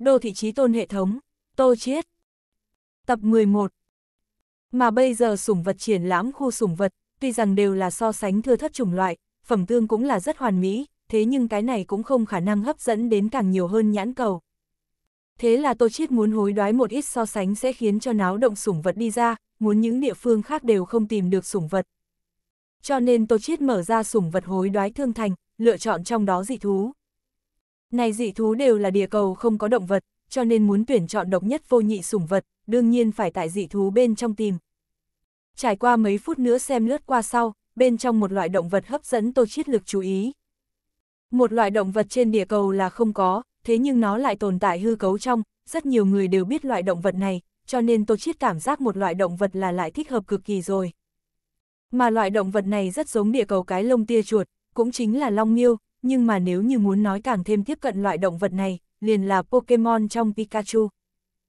Đô thị trí tôn hệ thống, Tô Chiết. Tập 11 Mà bây giờ sủng vật triển lãm khu sủng vật, tuy rằng đều là so sánh thưa thất chủng loại, phẩm tương cũng là rất hoàn mỹ, thế nhưng cái này cũng không khả năng hấp dẫn đến càng nhiều hơn nhãn cầu. Thế là Tô Chiết muốn hối đoái một ít so sánh sẽ khiến cho náo động sủng vật đi ra, muốn những địa phương khác đều không tìm được sủng vật. Cho nên Tô Chiết mở ra sủng vật hối đoái thương thành, lựa chọn trong đó dị thú. Này dị thú đều là địa cầu không có động vật, cho nên muốn tuyển chọn độc nhất vô nhị sủng vật, đương nhiên phải tại dị thú bên trong tìm. Trải qua mấy phút nữa xem lướt qua sau, bên trong một loại động vật hấp dẫn Tô Chiết lực chú ý. Một loại động vật trên địa cầu là không có, thế nhưng nó lại tồn tại hư cấu trong, rất nhiều người đều biết loại động vật này, cho nên Tô Chiết cảm giác một loại động vật là lại thích hợp cực kỳ rồi. Mà loại động vật này rất giống địa cầu cái lông tia chuột, cũng chính là long miêu, nhưng mà nếu như muốn nói càng thêm tiếp cận loại động vật này, liền là Pokemon trong Pikachu.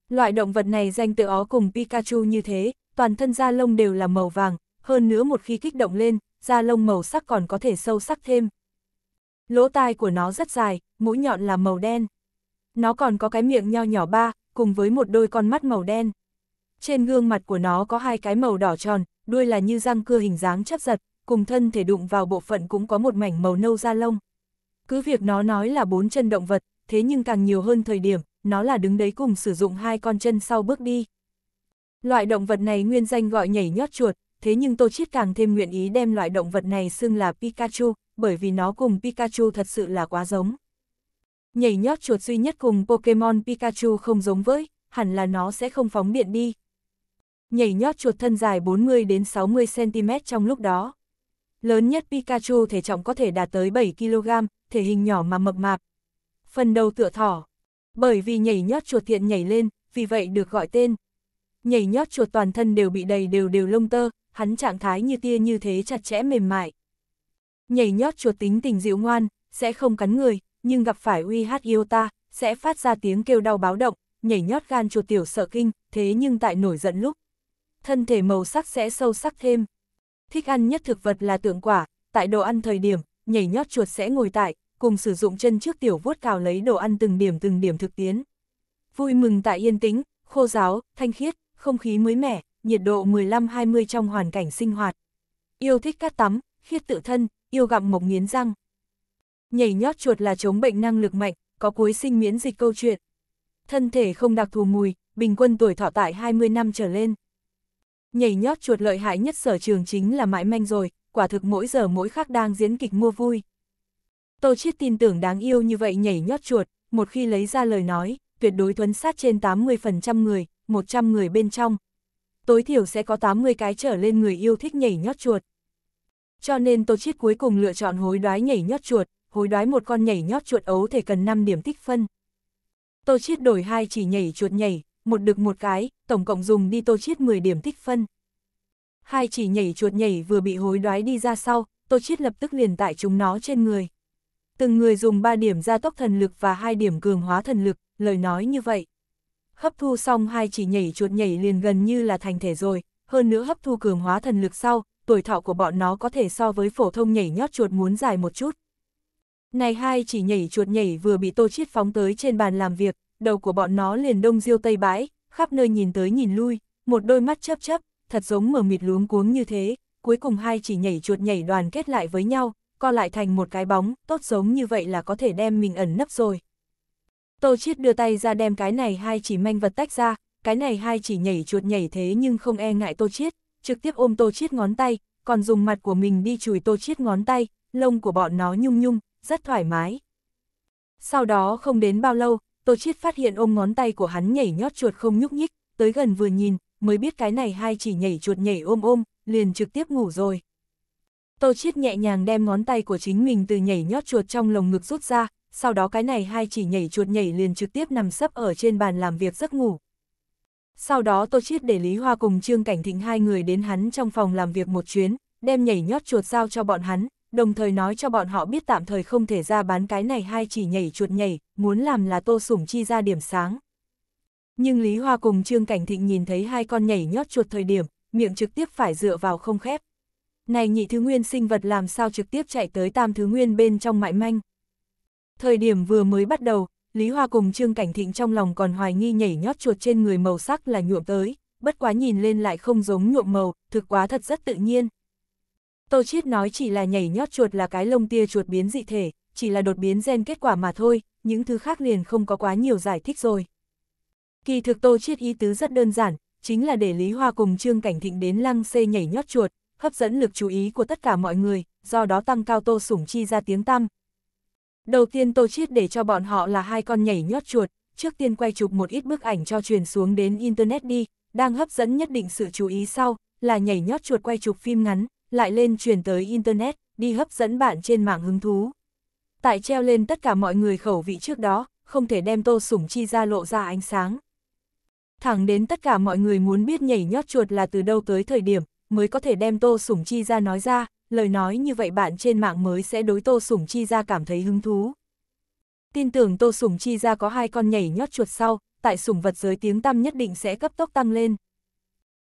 Loại động vật này danh tự ó cùng Pikachu như thế, toàn thân da lông đều là màu vàng, hơn nữa một khi kích động lên, da lông màu sắc còn có thể sâu sắc thêm. Lỗ tai của nó rất dài, mũi nhọn là màu đen. Nó còn có cái miệng nho nhỏ ba, cùng với một đôi con mắt màu đen. Trên gương mặt của nó có hai cái màu đỏ tròn, đuôi là như răng cưa hình dáng chắp giật, cùng thân thể đụng vào bộ phận cũng có một mảnh màu nâu da lông. Cứ việc nó nói là bốn chân động vật, thế nhưng càng nhiều hơn thời điểm, nó là đứng đấy cùng sử dụng hai con chân sau bước đi. Loại động vật này nguyên danh gọi nhảy nhót chuột, thế nhưng Tô Chiết càng thêm nguyện ý đem loại động vật này xưng là Pikachu, bởi vì nó cùng Pikachu thật sự là quá giống. Nhảy nhót chuột duy nhất cùng Pokemon Pikachu không giống với, hẳn là nó sẽ không phóng điện đi. Nhảy nhót chuột thân dài 40 đến 60 cm trong lúc đó, lớn nhất Pikachu thể trọng có thể đạt tới 7kg, thể hình nhỏ mà mập mạp. Phần đầu tựa thỏ, bởi vì nhảy nhót chuột thiện nhảy lên, vì vậy được gọi tên. Nhảy nhót chuột toàn thân đều bị đầy đều đều lông tơ, hắn trạng thái như tia như thế chặt chẽ mềm mại. Nhảy nhót chuột tính tình dịu ngoan, sẽ không cắn người, nhưng gặp phải uy hát yêu ta, sẽ phát ra tiếng kêu đau báo động, nhảy nhót gan chuột tiểu sợ kinh, thế nhưng tại nổi giận lúc. Thân thể màu sắc sẽ sâu sắc thêm. Thích ăn nhất thực vật là tượng quả, tại đồ ăn thời điểm, nhảy nhót chuột sẽ ngồi tại, cùng sử dụng chân trước tiểu vuốt cào lấy đồ ăn từng điểm từng điểm thực tiến. Vui mừng tại yên tĩnh, khô giáo, thanh khiết, không khí mới mẻ, nhiệt độ 15-20 trong hoàn cảnh sinh hoạt. Yêu thích cát tắm, khiết tự thân, yêu gặm mộc nghiến răng. Nhảy nhót chuột là chống bệnh năng lực mạnh, có cuối sinh miễn dịch câu chuyện. Thân thể không đặc thù mùi, bình quân tuổi thọ tại 20 năm trở lên. Nhảy nhót chuột lợi hại nhất sở trường chính là mãi manh rồi, quả thực mỗi giờ mỗi khắc đang diễn kịch mua vui. Tô Chiết tin tưởng đáng yêu như vậy nhảy nhót chuột, một khi lấy ra lời nói, tuyệt đối thuấn sát trên 80% người, 100 người bên trong. Tối thiểu sẽ có 80 cái trở lên người yêu thích nhảy nhót chuột. Cho nên Tô Chiết cuối cùng lựa chọn hối đoái nhảy nhót chuột, hối đoái một con nhảy nhót chuột ấu thể cần 5 điểm tích phân. Tô Chiết đổi hai chỉ nhảy chuột nhảy, một được một cái, tổng cộng dùng đi tô chiết 10 điểm tích phân. Hai chỉ nhảy chuột nhảy vừa bị hối đoái đi ra sau, tô chiết lập tức liền tại chúng nó trên người. Từng người dùng 3 điểm gia tốc thần lực và 2 điểm cường hóa thần lực, lời nói như vậy. Hấp thu xong hai chỉ nhảy chuột nhảy liền gần như là thành thể rồi, hơn nữa hấp thu cường hóa thần lực sau, tuổi thọ của bọn nó có thể so với phổ thông nhảy nhót chuột muốn dài một chút. Này hai chỉ nhảy chuột nhảy vừa bị tô chiết phóng tới trên bàn làm việc, đầu của bọn nó liền đông diêu tây bãi, khắp nơi nhìn tới nhìn lui, một đôi mắt chấp chấp, thật giống mở mịt luống cuống như thế, cuối cùng hai chỉ nhảy chuột nhảy đoàn kết lại với nhau, co lại thành một cái bóng, tốt giống như vậy là có thể đem mình ẩn nấp rồi. Tô Chiết đưa tay ra đem cái này hai chỉ manh vật tách ra, cái này hai chỉ nhảy chuột nhảy thế nhưng không e ngại Tô Chiết, trực tiếp ôm Tô Chiết ngón tay, còn dùng mặt của mình đi chùi Tô Chiết ngón tay, lông của bọn nó nhung nhung, rất thoải mái. Sau đó không đến bao lâu, Tô Chiết phát hiện ôm ngón tay của hắn nhảy nhót chuột không nhúc nhích, tới gần vừa nhìn, mới biết cái này hai chỉ nhảy chuột nhảy ôm ôm, liền trực tiếp ngủ rồi. Tô Chiết nhẹ nhàng đem ngón tay của chính mình từ nhảy nhót chuột trong lồng ngực rút ra, sau đó cái này hai chỉ nhảy chuột nhảy liền trực tiếp nằm sấp ở trên bàn làm việc giấc ngủ. Sau đó Tô Chiết để Lý Hoa cùng Trương Cảnh Thịnh hai người đến hắn trong phòng làm việc một chuyến, đem nhảy nhót chuột giao cho bọn hắn, đồng thời nói cho bọn họ biết tạm thời không thể ra bán cái này hay chỉ nhảy chuột nhảy, muốn làm là Tô Sủng Chi ra điểm sáng. Nhưng Lý Hoa cùng Trương Cảnh Thịnh nhìn thấy hai con nhảy nhót chuột thời điểm, miệng trực tiếp phải dựa vào không khép. Này nhị thứ nguyên sinh vật làm sao trực tiếp chạy tới tam thứ nguyên bên trong mại manh. Thời điểm vừa mới bắt đầu, Lý Hoa cùng Trương Cảnh Thịnh trong lòng còn hoài nghi nhảy nhót chuột trên người màu sắc là nhuộm tới, bất quá nhìn lên lại không giống nhuộm màu, thực quá thật rất tự nhiên, Tô Chiết nói chỉ là nhảy nhót chuột là cái lông tia chuột biến dị thể, chỉ là đột biến gen kết quả mà thôi, những thứ khác liền không có quá nhiều giải thích rồi. Kỳ thực Tô Chiết ý tứ rất đơn giản, chính là để Lý Hoa cùng Trương Cảnh Thịnh đến lăng xê nhảy nhót chuột, hấp dẫn lực chú ý của tất cả mọi người, do đó tăng cao Tô Sủng Chi ra tiếng tăm. Đầu tiên Tô Chiết để cho bọn họ là hai con nhảy nhót chuột, trước tiên quay chụp một ít bức ảnh cho truyền xuống đến Internet đi, đang hấp dẫn nhất định sự chú ý sau, là nhảy nhót chuột quay chụp phim ngắn, lại lên truyền tới Internet, đi hấp dẫn bạn trên mạng hứng thú. Tại treo lên tất cả mọi người khẩu vị trước đó, không thể đem Tô Sủng Chi ra lộ ra ánh sáng. Thẳng đến tất cả mọi người muốn biết nhảy nhót chuột là từ đâu tới thời điểm, mới có thể đem Tô Sủng Chi ra nói ra, lời nói như vậy bạn trên mạng mới sẽ đối Tô Sủng Chi ra cảm thấy hứng thú. Tin tưởng Tô Sủng Chi ra có hai con nhảy nhót chuột sau, tại sủng vật giới tiếng tăm nhất định sẽ cấp tốc tăng lên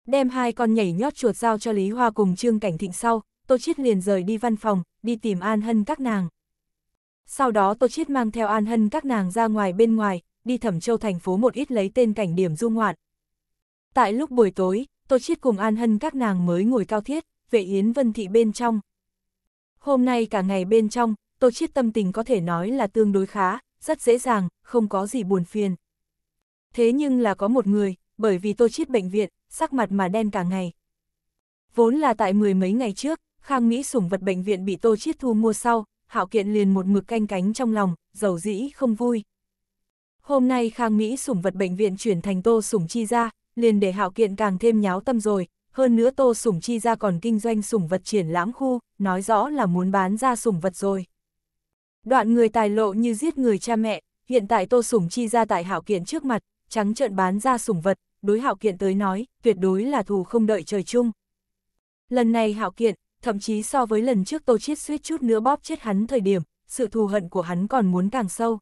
đem hai con nhảy nhót chuột giao cho Lý Hoa cùng Trương Cảnh Thịnh sau, Tô Chiết liền rời đi văn phòng, đi tìm An Hân các nàng. Sau đó Tô Chiết mang theo An Hân các nàng ra ngoài bên ngoài, đi thẩm châu thành phố một ít lấy tên cảnh điểm du ngoạn. Tại lúc buổi tối, Tô Chiết cùng An Hân các nàng mới ngồi cao thiết, vệ Yến Vân Thị bên trong. Hôm nay cả ngày bên trong, Tô Chiết tâm tình có thể nói là tương đối khá, rất dễ dàng, không có gì buồn phiền. Thế nhưng là có một người, bởi vì Tô Chiết bệnh viện, sắc mặt mà đen cả ngày. Vốn là tại mười mấy ngày trước, Khang Mỹ sủng vật bệnh viện bị Tô Chiết Thu mua sau, Hạo Kiện liền một mực canh cánh trong lòng, dầu dĩ không vui. Hôm nay Khang Mỹ sủng vật bệnh viện chuyển thành Tô Sủng Chi ra, liền để Hạo Kiện càng thêm nháo tâm rồi, hơn nữa Tô Sủng Chi ra còn kinh doanh sủng vật triển lãm khu, nói rõ là muốn bán ra sủng vật rồi. Đoạn người tài lộ như giết người cha mẹ, hiện tại Tô Sủng Chi ra tại Hạo Kiện trước mặt, trắng trợn bán ra sủng vật, đối Hạo Kiện tới nói, tuyệt đối là thù không đợi trời chung. Lần này Hạo Kiện, thậm chí so với lần trước Tô Chiết suýt chút nữa bóp chết hắn thời điểm, sự thù hận của hắn còn muốn càng sâu.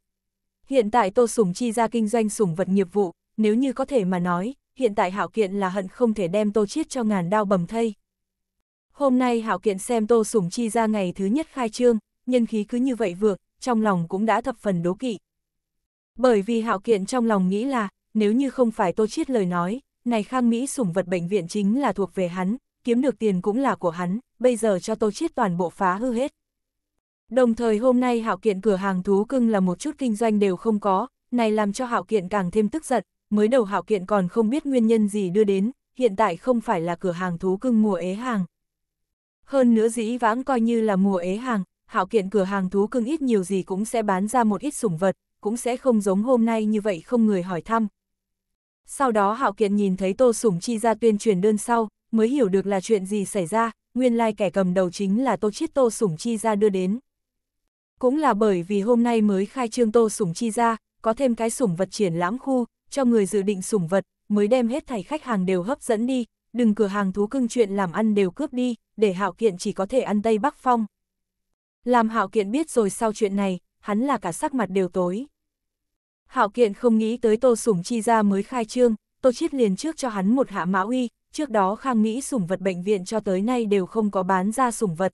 Hiện tại Tô Sủng Chi ra kinh doanh sủng vật nghiệp vụ, nếu như có thể mà nói, hiện tại Hạo Kiện là hận không thể đem Tô Chiết cho ngàn đao bầm thây. Hôm nay Hạo Kiện xem Tô Sủng Chi ra ngày thứ nhất khai trương, nhân khí cứ như vậy vượt, trong lòng cũng đã thập phần đố kỵ. Bởi vì Hạo Kiện trong lòng nghĩ là, nếu như không phải Tô Chiết lời nói, này Khang Mỹ sủng vật bệnh viện chính là thuộc về hắn, kiếm được tiền cũng là của hắn, bây giờ cho Tô Chiết toàn bộ phá hư hết. Đồng thời hôm nay Hạo Kiện cửa hàng thú cưng là một chút kinh doanh đều không có, này làm cho Hạo Kiện càng thêm tức giận, mới đầu Hạo Kiện còn không biết nguyên nhân gì đưa đến, hiện tại không phải là cửa hàng thú cưng mùa ế hàng. Hơn nữa dĩ vãng coi như là mùa ế hàng, Hạo Kiện cửa hàng thú cưng ít nhiều gì cũng sẽ bán ra một ít sủng vật, cũng sẽ không giống hôm nay như vậy không người hỏi thăm, sau đó Hạo Kiện nhìn thấy Tô Sủng Chi ra tuyên truyền đơn sau, mới hiểu được là chuyện gì xảy ra, nguyên lai like kẻ cầm đầu chính là Tô Chiết Tô Sủng Chi ra đưa đến. Cũng là bởi vì hôm nay mới khai trương Tô Sủng Chi ra, có thêm cái sủng vật triển lãm khu, cho người dự định sủng vật, mới đem hết thảy khách hàng đều hấp dẫn đi, đừng cửa hàng thú cưng chuyện làm ăn đều cướp đi, để Hạo Kiện chỉ có thể ăn Tây Bắc Phong. Làm Hạo Kiện biết rồi sau chuyện này, hắn là cả sắc mặt đều tối. Hảo kiện không nghĩ tới Tô Sủng Chi ra mới khai trương, Tô Chiết liền trước cho hắn một hạ mã uy, trước đó Khang nghĩ sủng vật bệnh viện cho tới nay đều không có bán ra sủng vật.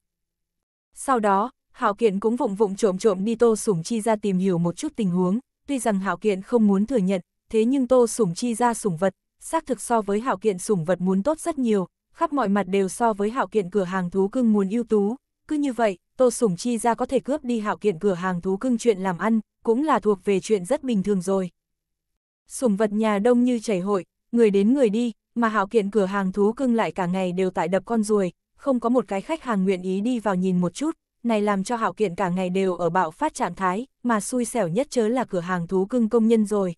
Sau đó, Hảo kiện cũng vụng vụng trộm trộm đi Tô Sủng Chi ra tìm hiểu một chút tình huống, tuy rằng Hảo kiện không muốn thừa nhận, thế nhưng Tô Sủng Chi ra sủng vật, xác thực so với Hảo kiện sủng vật muốn tốt rất nhiều, khắp mọi mặt đều so với Hảo kiện cửa hàng thú cưng muốn ưu tú, cứ như vậy, Tô Sủng Chi ra có thể cướp đi Hảo kiện cửa hàng thú cưng chuyện làm ăn, cũng là thuộc về chuyện rất bình thường rồi. sùng vật nhà đông như chảy hội, người đến người đi, mà hạo kiện cửa hàng thú cưng lại cả ngày đều tại đập con ruồi, không có một cái khách hàng nguyện ý đi vào nhìn một chút, này làm cho hạo kiện cả ngày đều ở bạo phát trạng thái, mà xui xẻo nhất chớ là cửa hàng thú cưng công nhân rồi.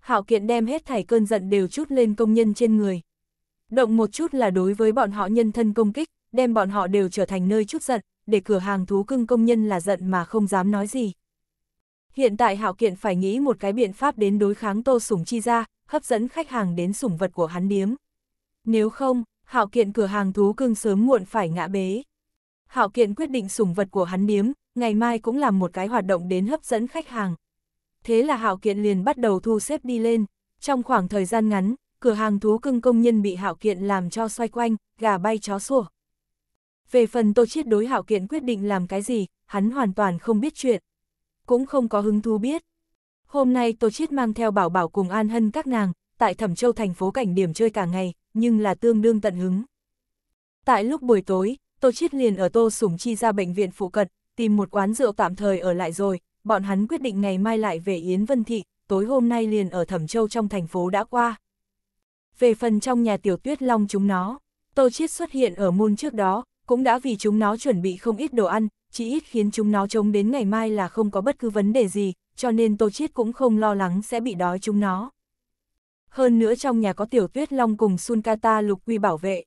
Hạo kiện đem hết thảy cơn giận đều chút lên công nhân trên người. Động một chút là đối với bọn họ nhân thân công kích, đem bọn họ đều trở thành nơi chút giận, để cửa hàng thú cưng công nhân là giận mà không dám nói gì. Hiện tại Hạo Kiện phải nghĩ một cái biện pháp đến đối kháng Tô Sủng Chi ra, hấp dẫn khách hàng đến sủng vật của hắn điếm. Nếu không, Hạo Kiện cửa hàng thú cưng sớm muộn phải ngã bế. Hạo Kiện quyết định sủng vật của hắn điếm, ngày mai cũng làm một cái hoạt động đến hấp dẫn khách hàng. Thế là Hạo Kiện liền bắt đầu thu xếp đi lên. Trong khoảng thời gian ngắn, cửa hàng thú cưng công nhân bị Hạo Kiện làm cho xoay quanh, gà bay chó sủa. Về phần Tô Chiết đối Hạo Kiện quyết định làm cái gì, hắn hoàn toàn không biết chuyện cũng không có hứng thú biết. Hôm nay Tô Chiết mang theo bảo bảo cùng An Hân các nàng, tại Thẩm Châu thành phố cảnh điểm chơi cả ngày, nhưng là tương đương tận hứng. Tại lúc buổi tối, Tô Chiết liền ở Tô Sủng Chi ra bệnh viện phụ cận, tìm một quán rượu tạm thời ở lại rồi, bọn hắn quyết định ngày mai lại về Yến Vân Thị, tối hôm nay liền ở Thẩm Châu trong thành phố đã qua. Về phần trong nhà tiểu tuyết long chúng nó, Tô Chiết xuất hiện ở môn trước đó, cũng đã vì chúng nó chuẩn bị không ít đồ ăn, chỉ ít khiến chúng nó trông đến ngày mai là không có bất cứ vấn đề gì, cho nên Tô Chiết cũng không lo lắng sẽ bị đói chúng nó. Hơn nữa trong nhà có Tiểu Tuyết Long cùng Sunkata Lục Quy bảo vệ.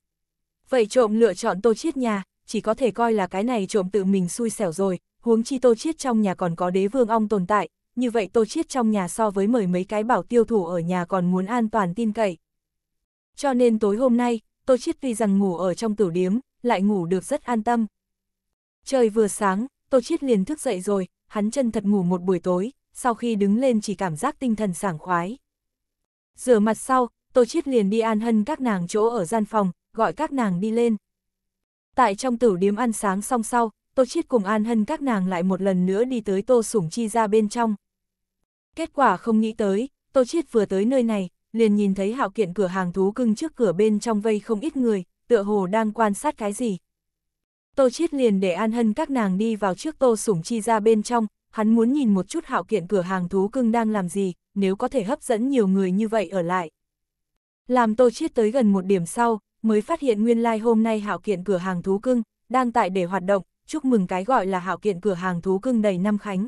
Vậy trộm lựa chọn Tô Chiết nhà, chỉ có thể coi là cái này trộm tự mình xui xẻo rồi, huống chi Tô Chiết trong nhà còn có đế vương ong tồn tại, như vậy Tô Chiết trong nhà so với mời mấy cái bảo tiêu thủ ở nhà còn muốn an toàn tin cậy. Cho nên tối hôm nay, Tô Chiết tuy rằng ngủ ở trong tử điếm, lại ngủ được rất an tâm, Trời vừa sáng, Tô Chiết liền thức dậy rồi, hắn chân thật ngủ một buổi tối, sau khi đứng lên chỉ cảm giác tinh thần sảng khoái. Rửa mặt sau, Tô Chiết liền đi an hân các nàng chỗ ở gian phòng, gọi các nàng đi lên. Tại trong tử điếm ăn sáng xong sau, Tô Chiết cùng an hân các nàng lại một lần nữa đi tới Tô Sủng Chi ra bên trong. Kết quả không nghĩ tới, Tô Chiết vừa tới nơi này, liền nhìn thấy hạo kiện cửa hàng thú cưng trước cửa bên trong vây không ít người, tựa hồ đang quan sát cái gì, Tô Chiết liền để An Hân các nàng đi vào trước Tô Sủng Chi ra bên trong, hắn muốn nhìn một chút hạo kiện cửa hàng thú cưng đang làm gì, nếu có thể hấp dẫn nhiều người như vậy ở lại. Làm Tô Chiết tới gần một điểm sau, mới phát hiện nguyên lai like hôm nay hạo kiện cửa hàng thú cưng, đang tại để hoạt động, chúc mừng cái gọi là hạo kiện cửa hàng thú cưng đầy năm khánh.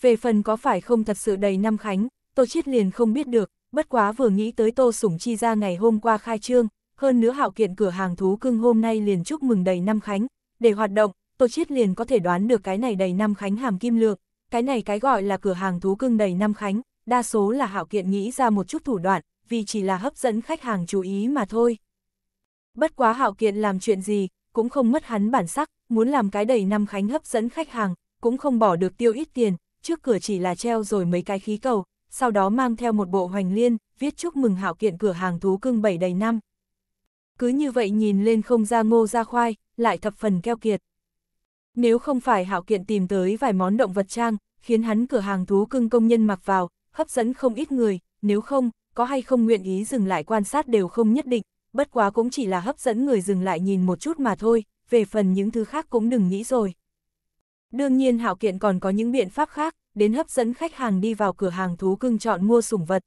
Về phần có phải không thật sự đầy năm khánh, Tô Chiết liền không biết được, bất quá vừa nghĩ tới Tô Sủng Chi ra ngày hôm qua khai trương, hơn nữa hạo kiện cửa hàng thú cưng hôm nay liền chúc mừng đầy năm khánh, để hoạt động, Tô Chiết liền có thể đoán được cái này đầy năm khánh hàm kim lượng, cái này cái gọi là cửa hàng thú cưng đầy năm khánh, đa số là hạo kiện nghĩ ra một chút thủ đoạn, vì chỉ là hấp dẫn khách hàng chú ý mà thôi. Bất quá hạo kiện làm chuyện gì, cũng không mất hắn bản sắc, muốn làm cái đầy năm khánh hấp dẫn khách hàng, cũng không bỏ được tiêu ít tiền, trước cửa chỉ là treo rồi mấy cái khí cầu, sau đó mang theo một bộ hoành liên, viết chúc mừng hạo kiện cửa hàng thú cưng bảy đầy năm cứ như vậy nhìn lên không ra ngô ra khoai, lại thập phần keo kiệt. Nếu không phải hạo kiện tìm tới vài món động vật trang, khiến hắn cửa hàng thú cưng công nhân mặc vào, hấp dẫn không ít người, nếu không, có hay không nguyện ý dừng lại quan sát đều không nhất định, bất quá cũng chỉ là hấp dẫn người dừng lại nhìn một chút mà thôi, về phần những thứ khác cũng đừng nghĩ rồi. Đương nhiên hạo kiện còn có những biện pháp khác, đến hấp dẫn khách hàng đi vào cửa hàng thú cưng chọn mua sủng vật.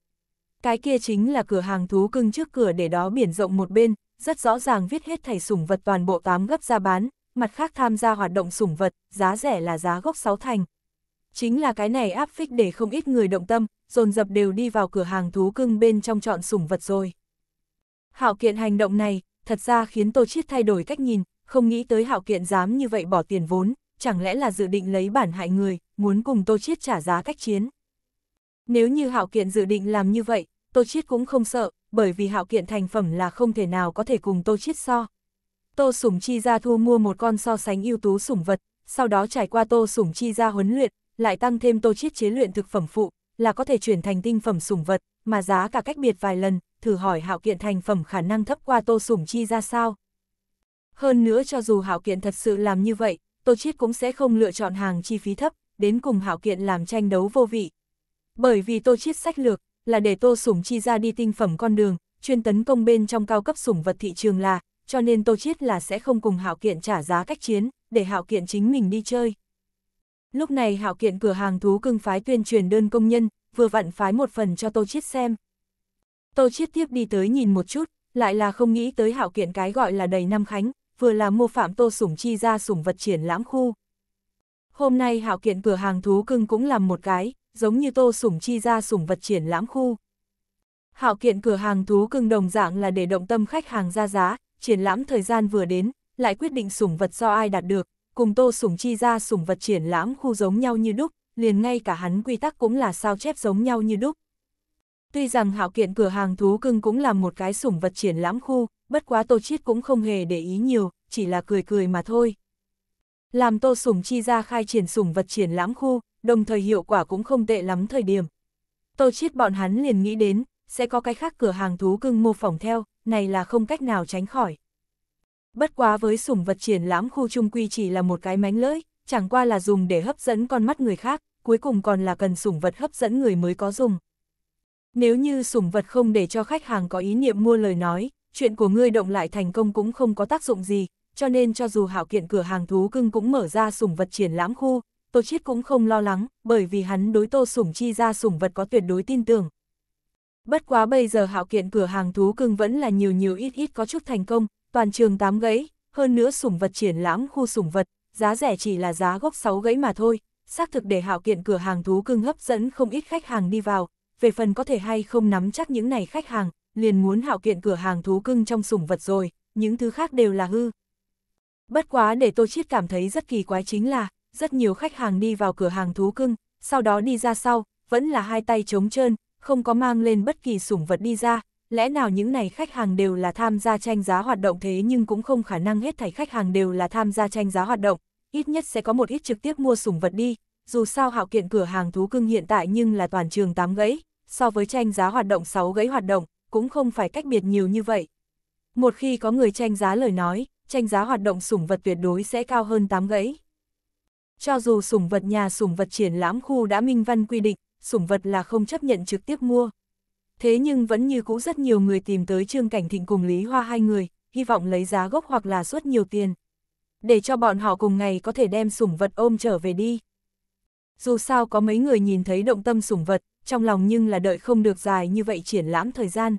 Cái kia chính là cửa hàng thú cưng trước cửa để đó biển rộng một bên, rất rõ ràng viết hết thảy sủng vật toàn bộ 8 gấp ra bán, mặt khác tham gia hoạt động sủng vật, giá rẻ là giá gốc 6 thành. Chính là cái này áp phích để không ít người động tâm, dồn dập đều đi vào cửa hàng thú cưng bên trong chọn sủng vật rồi. Hạo kiện hành động này, thật ra khiến Tô Chiết thay đổi cách nhìn, không nghĩ tới hạo kiện dám như vậy bỏ tiền vốn, chẳng lẽ là dự định lấy bản hại người, muốn cùng Tô Chiết trả giá cách chiến. Nếu như hạo kiện dự định làm như vậy, Tô Chiết cũng không sợ, bởi vì hạo kiện thành phẩm là không thể nào có thể cùng Tô Chiết so. Tô Sủng Chi ra thu mua một con so sánh ưu tú sủng vật, sau đó trải qua Tô Sủng Chi ra huấn luyện, lại tăng thêm Tô Chiết chế luyện thực phẩm phụ, là có thể chuyển thành tinh phẩm sủng vật, mà giá cả cách biệt vài lần, thử hỏi hạo kiện thành phẩm khả năng thấp qua Tô Sủng Chi ra sao. Hơn nữa cho dù hạo kiện thật sự làm như vậy, Tô Chiết cũng sẽ không lựa chọn hàng chi phí thấp, đến cùng hạo kiện làm tranh đấu vô vị. Bởi vì Tô Chiết sách lược, là để Tô Sủng Chi ra đi tinh phẩm con đường, chuyên tấn công bên trong cao cấp sủng vật thị trường là, cho nên Tô Chiết là sẽ không cùng Hạo Kiện trả giá cách chiến, để Hạo Kiện chính mình đi chơi. Lúc này Hạo Kiện cửa hàng thú cưng phái tuyên truyền đơn công nhân, vừa vặn phái một phần cho Tô Chiết xem. Tô Chiết tiếp đi tới nhìn một chút, lại là không nghĩ tới Hạo Kiện cái gọi là đầy năm khánh, vừa là mô phạm Tô Sủng Chi ra sủng vật triển lãm khu. Hôm nay Hạo Kiện cửa hàng thú cưng cũng làm một cái, giống như tô sủng chi ra sủng vật triển lãm khu. Hạo kiện cửa hàng thú cưng đồng dạng là để động tâm khách hàng ra giá, triển lãm thời gian vừa đến, lại quyết định sủng vật do ai đạt được, cùng tô sủng chi ra sủng vật triển lãm khu giống nhau như đúc, liền ngay cả hắn quy tắc cũng là sao chép giống nhau như đúc. Tuy rằng hạo kiện cửa hàng thú cưng cũng là một cái sủng vật triển lãm khu, bất quá tô chiết cũng không hề để ý nhiều, chỉ là cười cười mà thôi. Làm tô sủng chi ra khai triển sủng vật triển lãm khu, đồng thời hiệu quả cũng không tệ lắm thời điểm. Tô Chiết bọn hắn liền nghĩ đến, sẽ có cái khác cửa hàng thú cưng mô phỏng theo, này là không cách nào tránh khỏi. Bất quá với sủng vật triển lãm khu trung quy chỉ là một cái mánh lưỡi, chẳng qua là dùng để hấp dẫn con mắt người khác, cuối cùng còn là cần sủng vật hấp dẫn người mới có dùng. Nếu như sủng vật không để cho khách hàng có ý niệm mua lời nói, chuyện của ngươi động lại thành công cũng không có tác dụng gì, cho nên cho dù hảo kiện cửa hàng thú cưng cũng mở ra sủng vật triển lãm khu, Tô Chiết cũng không lo lắng, bởi vì hắn đối Tô Sủng Chi ra sủng vật có tuyệt đối tin tưởng. Bất quá bây giờ hạo kiện cửa hàng thú cưng vẫn là nhiều nhiều ít ít có chút thành công, toàn trường tám gãy, hơn nữa sủng vật triển lãm khu sủng vật, giá rẻ chỉ là giá gốc 6 gãy mà thôi, xác thực để hạo kiện cửa hàng thú cưng hấp dẫn không ít khách hàng đi vào, về phần có thể hay không nắm chắc những này khách hàng, liền muốn hạo kiện cửa hàng thú cưng trong sủng vật rồi, những thứ khác đều là hư. Bất quá để Tô Chiết cảm thấy rất kỳ quái chính là, rất nhiều khách hàng đi vào cửa hàng thú cưng, sau đó đi ra sau, vẫn là hai tay trống trơn, không có mang lên bất kỳ sủng vật đi ra, lẽ nào những này khách hàng đều là tham gia tranh giá hoạt động thế nhưng cũng không khả năng hết thảy khách hàng đều là tham gia tranh giá hoạt động, ít nhất sẽ có một ít trực tiếp mua sủng vật đi, dù sao hạo kiện cửa hàng thú cưng hiện tại nhưng là toàn trường 8 gãy, so với tranh giá hoạt động 6 gãy hoạt động, cũng không phải cách biệt nhiều như vậy. Một khi có người tranh giá lời nói, tranh giá hoạt động sủng vật tuyệt đối sẽ cao hơn 8 gãy. Cho dù sủng vật nhà sủng vật triển lãm khu đã minh văn quy định, sủng vật là không chấp nhận trực tiếp mua. Thế nhưng vẫn như cũ rất nhiều người tìm tới Trương Cảnh Thịnh cùng Lý Hoa hai người, hy vọng lấy giá gốc hoặc là suất nhiều tiền. Để cho bọn họ cùng ngày có thể đem sủng vật ôm trở về đi. Dù sao có mấy người nhìn thấy động tâm sủng vật, trong lòng nhưng là đợi không được dài như vậy triển lãm thời gian.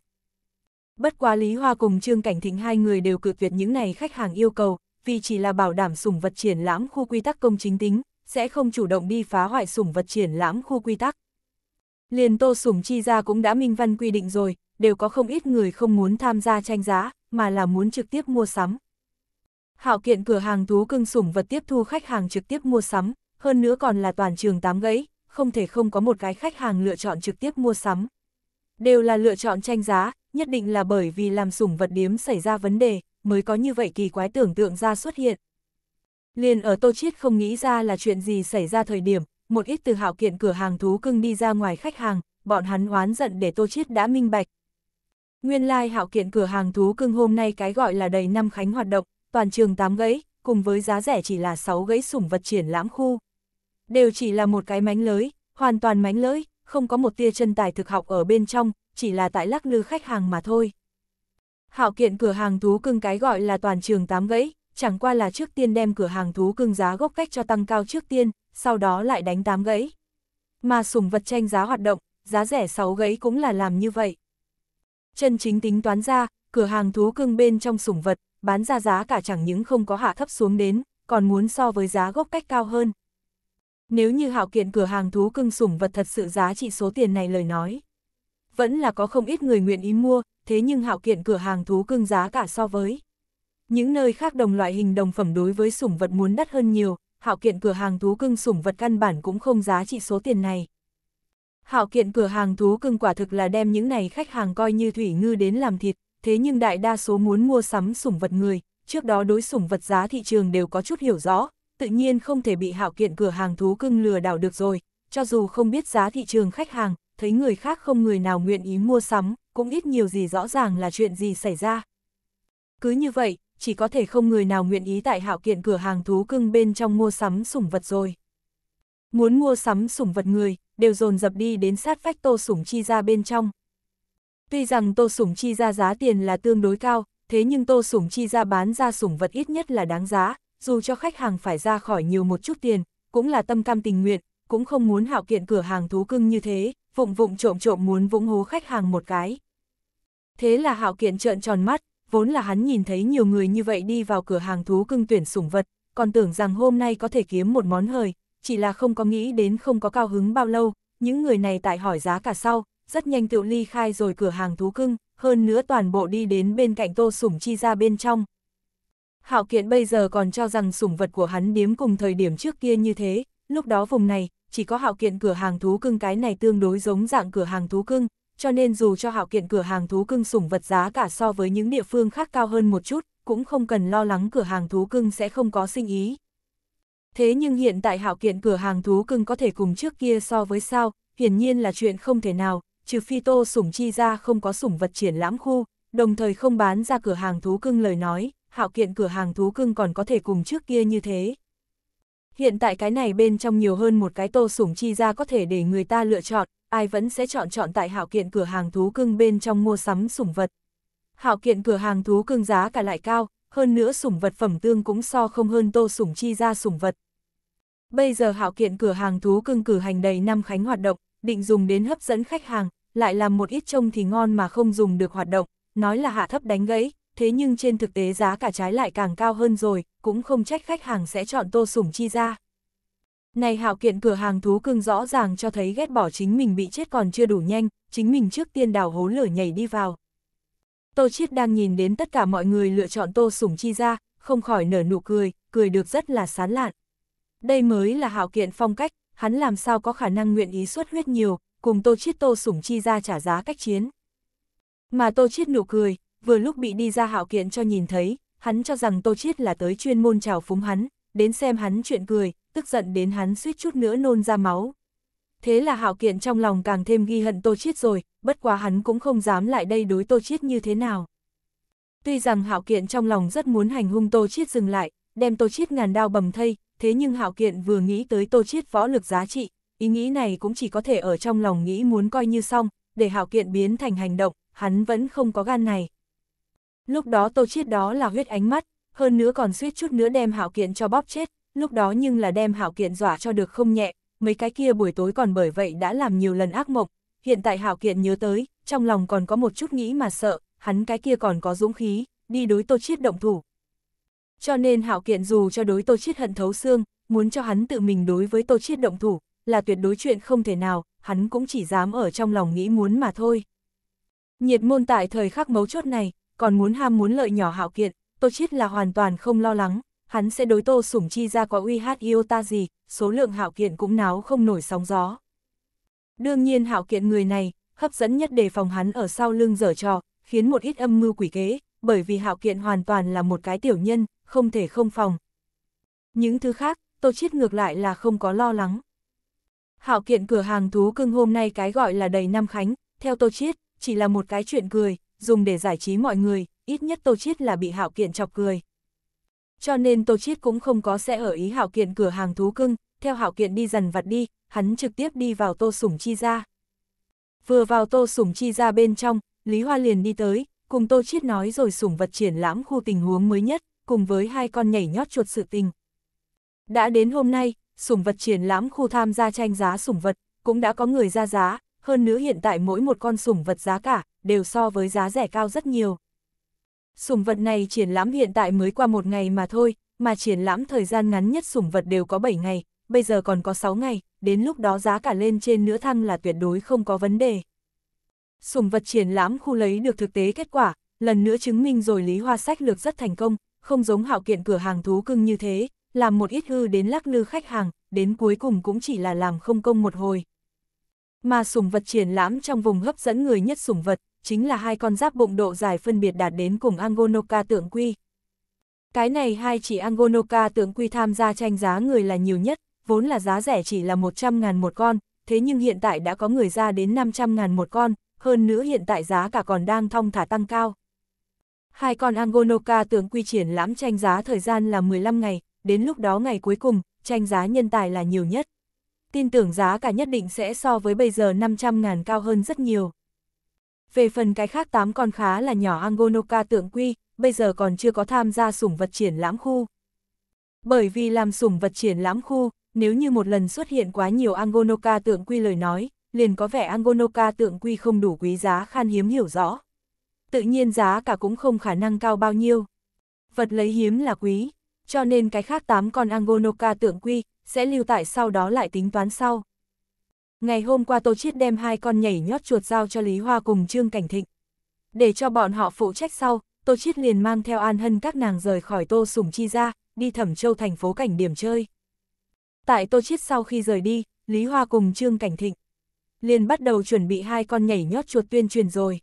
Bất quá Lý Hoa cùng Trương Cảnh Thịnh hai người đều cự tuyệt những này khách hàng yêu cầu, vì chỉ là bảo đảm sủng vật triển lãm khu quy tắc công chính tính, sẽ không chủ động đi phá hoại sủng vật triển lãm khu quy tắc. Liền tô sủng chi ra cũng đã minh văn quy định rồi, đều có không ít người không muốn tham gia tranh giá, mà là muốn trực tiếp mua sắm. Hạo kiện cửa hàng thú cưng sủng vật tiếp thu khách hàng trực tiếp mua sắm, hơn nữa còn là toàn trường tám gãy, không thể không có một cái khách hàng lựa chọn trực tiếp mua sắm. Đều là lựa chọn tranh giá, nhất định là bởi vì làm sủng vật điếm xảy ra vấn đề, mới có như vậy kỳ quái tưởng tượng ra xuất hiện. Liền ở Tô Chiết không nghĩ ra là chuyện gì xảy ra thời điểm, một ít từ hạo kiện cửa hàng thú cưng đi ra ngoài khách hàng, bọn hắn oán giận để Tô Chiết đã minh bạch. Nguyên lai like hạo kiện cửa hàng thú cưng hôm nay cái gọi là đầy năm khánh hoạt động, toàn trường 8 gãy, cùng với giá rẻ chỉ là 6 gãy sủng vật triển lãm khu. Đều chỉ là một cái mánh lưới, hoàn toàn mánh lưới, không có một tia chân tài thực học ở bên trong, chỉ là tại lắc lư khách hàng mà thôi. Hạo kiện cửa hàng thú cưng cái gọi là toàn trường tám gãy, chẳng qua là trước tiên đem cửa hàng thú cưng giá gốc cách cho tăng cao trước tiên, sau đó lại đánh tám gãy. Mà sủng vật tranh giá hoạt động, giá rẻ 6 gãy cũng là làm như vậy. Chân chính tính toán ra, cửa hàng thú cưng bên trong sủng vật, bán ra giá cả chẳng những không có hạ thấp xuống đến, còn muốn so với giá gốc cách cao hơn. Nếu như hạo kiện cửa hàng thú cưng sủng vật thật sự giá trị số tiền này lời nói, vẫn là có không ít người nguyện ý mua, thế nhưng hạo kiện cửa hàng thú cưng giá cả so với. Những nơi khác đồng loại hình đồng phẩm đối với sủng vật muốn đắt hơn nhiều, hạo kiện cửa hàng thú cưng sủng vật căn bản cũng không giá trị số tiền này. Hạo kiện cửa hàng thú cưng quả thực là đem những này khách hàng coi như thủy ngư đến làm thịt, thế nhưng đại đa số muốn mua sắm sủng vật người, trước đó đối sủng vật giá thị trường đều có chút hiểu rõ, tự nhiên không thể bị hạo kiện cửa hàng thú cưng lừa đảo được rồi, cho dù không biết giá thị trường khách hàng, thấy người khác không người nào nguyện ý mua sắm, cũng ít nhiều gì rõ ràng là chuyện gì xảy ra. Cứ như vậy, chỉ có thể không người nào nguyện ý tại hạo kiện cửa hàng thú cưng bên trong mua sắm sủng vật rồi. Muốn mua sắm sủng vật người, đều dồn dập đi đến sát vách tô sủng chi ra bên trong. Tuy rằng tô sủng chi ra giá tiền là tương đối cao, thế nhưng tô sủng chi ra bán ra sủng vật ít nhất là đáng giá, dù cho khách hàng phải ra khỏi nhiều một chút tiền, cũng là tâm cam tình nguyện, cũng không muốn hạo kiện cửa hàng thú cưng như thế, vụng vụng trộm trộm muốn vũng hố khách hàng một cái. Thế là hạo kiện trợn tròn mắt, vốn là hắn nhìn thấy nhiều người như vậy đi vào cửa hàng thú cưng tuyển sủng vật, còn tưởng rằng hôm nay có thể kiếm một món hời, chỉ là không có nghĩ đến không có cao hứng bao lâu, những người này tại hỏi giá cả sau, rất nhanh tự ly khai rồi cửa hàng thú cưng, hơn nữa toàn bộ đi đến bên cạnh tô sủng chi ra bên trong. Hạo kiện bây giờ còn cho rằng sủng vật của hắn điếm cùng thời điểm trước kia như thế, lúc đó vùng này, chỉ có hạo kiện cửa hàng thú cưng cái này tương đối giống dạng cửa hàng thú cưng, cho nên dù cho hạo kiện cửa hàng thú cưng sủng vật giá cả so với những địa phương khác cao hơn một chút, cũng không cần lo lắng cửa hàng thú cưng sẽ không có sinh ý. Thế nhưng hiện tại hạo kiện cửa hàng thú cưng có thể cùng trước kia so với sao, hiển nhiên là chuyện không thể nào, trừ phi tô sủng chi ra không có sủng vật triển lãm khu, đồng thời không bán ra cửa hàng thú cưng lời nói, hạo kiện cửa hàng thú cưng còn có thể cùng trước kia như thế. Hiện tại cái này bên trong nhiều hơn một cái tô sủng chi ra có thể để người ta lựa chọn, ai vẫn sẽ chọn chọn tại hảo kiện cửa hàng thú cưng bên trong mua sắm sủng vật. hảo kiện cửa hàng thú cưng giá cả lại cao, hơn nữa sủng vật phẩm tương cũng so không hơn tô sủng chi ra sủng vật. Bây giờ hảo kiện cửa hàng thú cưng cử hành đầy năm khánh hoạt động, định dùng đến hấp dẫn khách hàng, lại làm một ít trông thì ngon mà không dùng được hoạt động, nói là hạ thấp đánh gãy, thế nhưng trên thực tế giá cả trái lại càng cao hơn rồi, cũng không trách khách hàng sẽ chọn Tô Sủng Chi ra. Này hạo kiện cửa hàng thú cưng rõ ràng cho thấy ghét bỏ chính mình bị chết còn chưa đủ nhanh, chính mình trước tiên đào hố lửa nhảy đi vào. Tô Chiết đang nhìn đến tất cả mọi người lựa chọn Tô Sủng Chi ra, không khỏi nở nụ cười, cười được rất là sán lạn. Đây mới là hạo kiện phong cách, hắn làm sao có khả năng nguyện ý xuất huyết nhiều, cùng Tô Chiết Tô Sủng Chi ra trả giá cách chiến. Mà Tô Chiết nụ cười, vừa lúc bị đi ra hạo kiện cho nhìn thấy, hắn cho rằng Tô Chiết là tới chuyên môn trào phúng hắn, đến xem hắn chuyện cười, tức giận đến hắn suýt chút nữa nôn ra máu. Thế là hạo kiện trong lòng càng thêm ghi hận Tô Chiết rồi, bất quá hắn cũng không dám lại đây đối Tô Chiết như thế nào. Tuy rằng hạo kiện trong lòng rất muốn hành hung Tô Chiết dừng lại, đem Tô Chiết ngàn đao bầm thây, thế nhưng hạo kiện vừa nghĩ tới Tô Chiết võ lực giá trị, ý nghĩ này cũng chỉ có thể ở trong lòng nghĩ muốn coi như xong, để hạo kiện biến thành hành động, hắn vẫn không có gan này. Lúc đó Tô Chiết đó là huyết ánh mắt, hơn nữa còn suýt chút nữa đem hảo Kiện cho bóp chết, lúc đó nhưng là đem hảo Kiện dọa cho được không nhẹ, mấy cái kia buổi tối còn bởi vậy đã làm nhiều lần ác mộng, hiện tại hảo Kiện nhớ tới, trong lòng còn có một chút nghĩ mà sợ, hắn cái kia còn có dũng khí, đi đối Tô Chiết động thủ. Cho nên hảo Kiện dù cho đối Tô Chiết hận thấu xương, muốn cho hắn tự mình đối với Tô Chiết động thủ, là tuyệt đối chuyện không thể nào, hắn cũng chỉ dám ở trong lòng nghĩ muốn mà thôi. Nhiệt môn tại thời khắc mấu chốt này, còn muốn ham muốn lợi nhỏ hạo kiện, Tô Chiết là hoàn toàn không lo lắng, hắn sẽ đối Tô Sủng Chi ra có uy hát yêu ta gì, số lượng hạo kiện cũng náo không nổi sóng gió. Đương nhiên hạo kiện người này, hấp dẫn nhất đề phòng hắn ở sau lưng dở trò, khiến một ít âm mưu quỷ kế, bởi vì hạo kiện hoàn toàn là một cái tiểu nhân, không thể không phòng. Những thứ khác, Tô Chiết ngược lại là không có lo lắng. Hạo kiện cửa hàng thú cưng hôm nay cái gọi là đầy năm khánh, theo Tô Chiết, chỉ là một cái chuyện cười, dùng để giải trí mọi người, ít nhất Tô Chiết là bị Hạo Kiện chọc cười. Cho nên Tô Chiết cũng không có sẽ ở ý Hạo Kiện cửa hàng thú cưng, theo Hạo Kiện đi dần vặt đi, hắn trực tiếp đi vào Tô Sủng Chi ra. Vừa vào Tô Sủng Chi ra bên trong, Lý Hoa liền đi tới, cùng Tô Chiết nói rồi sủng vật triển lãm khu tình huống mới nhất, cùng với hai con nhảy nhót chuột sự tình. Đã đến hôm nay, sủng vật triển lãm khu tham gia tranh giá sủng vật, cũng đã có người ra giá, hơn nữa hiện tại mỗi một con sủng vật giá cả, đều so với giá rẻ cao rất nhiều. Sủng vật này triển lãm hiện tại mới qua một ngày mà thôi, mà triển lãm thời gian ngắn nhất sủng vật đều có 7 ngày, bây giờ còn có 6 ngày, đến lúc đó giá cả lên trên nửa thăng là tuyệt đối không có vấn đề. Sủng vật triển lãm khu lấy được thực tế kết quả, lần nữa chứng minh rồi Lý Hoa sách lược rất thành công, không giống hạo kiện cửa hàng thú cưng như thế, làm một ít hư đến lắc lư khách hàng, đến cuối cùng cũng chỉ là làm không công một hồi. Mà sủng vật triển lãm trong vùng hấp dẫn người nhất sủng vật, chính là hai con giáp bụng độ dài phân biệt đạt đến cùng Angonoka tượng quy. Cái này hai chỉ Angonoka tượng quy tham gia tranh giá người là nhiều nhất, vốn là giá rẻ chỉ là 100 ngàn một con, thế nhưng hiện tại đã có người ra đến 500 ngàn một con, hơn nữa hiện tại giá cả còn đang thong thả tăng cao. Hai con Angonoka tượng quy triển lãm tranh giá thời gian là 15 ngày, đến lúc đó ngày cuối cùng, tranh giá nhân tài là nhiều nhất. Tin tưởng giá cả nhất định sẽ so với bây giờ 500 ngàn cao hơn rất nhiều. Về phần cái khác tám con khá là nhỏ Angonoka tượng quy, bây giờ còn chưa có tham gia sủng vật triển lãm khu. Bởi vì làm sủng vật triển lãm khu, nếu như một lần xuất hiện quá nhiều Angonoka tượng quy lời nói, liền có vẻ Angonoka tượng quy không đủ quý giá khan hiếm hiểu rõ. Tự nhiên giá cả cũng không khả năng cao bao nhiêu. Vật lấy hiếm là quý, cho nên cái khác tám con Angonoka tượng quy sẽ lưu tại sau đó lại tính toán sau. Ngày hôm qua Tô Chiết đem hai con nhảy nhót chuột giao cho Lý Hoa cùng Trương Cảnh Thịnh. Để cho bọn họ phụ trách sau, Tô Chiết liền mang theo An Hân các nàng rời khỏi Tô Sùng Chi ra, đi Thẩm Châu thành phố cảnh điểm chơi. Tại Tô Chiết sau khi rời đi, Lý Hoa cùng Trương Cảnh Thịnh liền bắt đầu chuẩn bị hai con nhảy nhót chuột tuyên truyền rồi.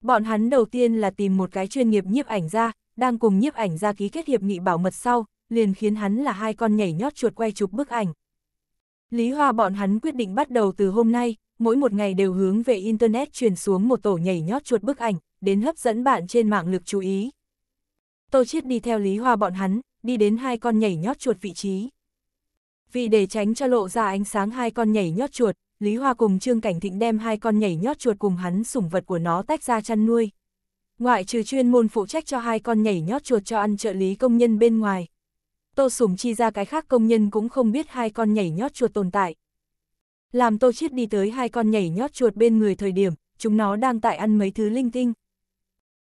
Bọn hắn đầu tiên là tìm một cái chuyên nghiệp nhiếp ảnh ra, đang cùng nhiếp ảnh ra ký kết hiệp nghị bảo mật sau, liền khiến hắn là hai con nhảy nhót chuột quay chụp bức ảnh, Lý Hoa bọn hắn quyết định bắt đầu từ hôm nay, mỗi một ngày đều hướng về Internet truyền xuống một tổ nhảy nhót chuột bức ảnh, đến hấp dẫn bạn trên mạng lực chú ý. Tô Chiết đi theo Lý Hoa bọn hắn, đi đến hai con nhảy nhót chuột vị trí. Vì để tránh cho lộ ra ánh sáng hai con nhảy nhót chuột, Lý Hoa cùng Trương Cảnh Thịnh đem hai con nhảy nhót chuột cùng hắn sủng vật của nó tách ra chăn nuôi. Ngoại trừ chuyên môn phụ trách cho hai con nhảy nhót chuột cho ăn trợ lý công nhân bên ngoài, Tô Sùng Chi ra cái khác công nhân cũng không biết hai con nhảy nhót chuột tồn tại. Làm Tô Chiết đi tới hai con nhảy nhót chuột bên người thời điểm, chúng nó đang tại ăn mấy thứ linh tinh.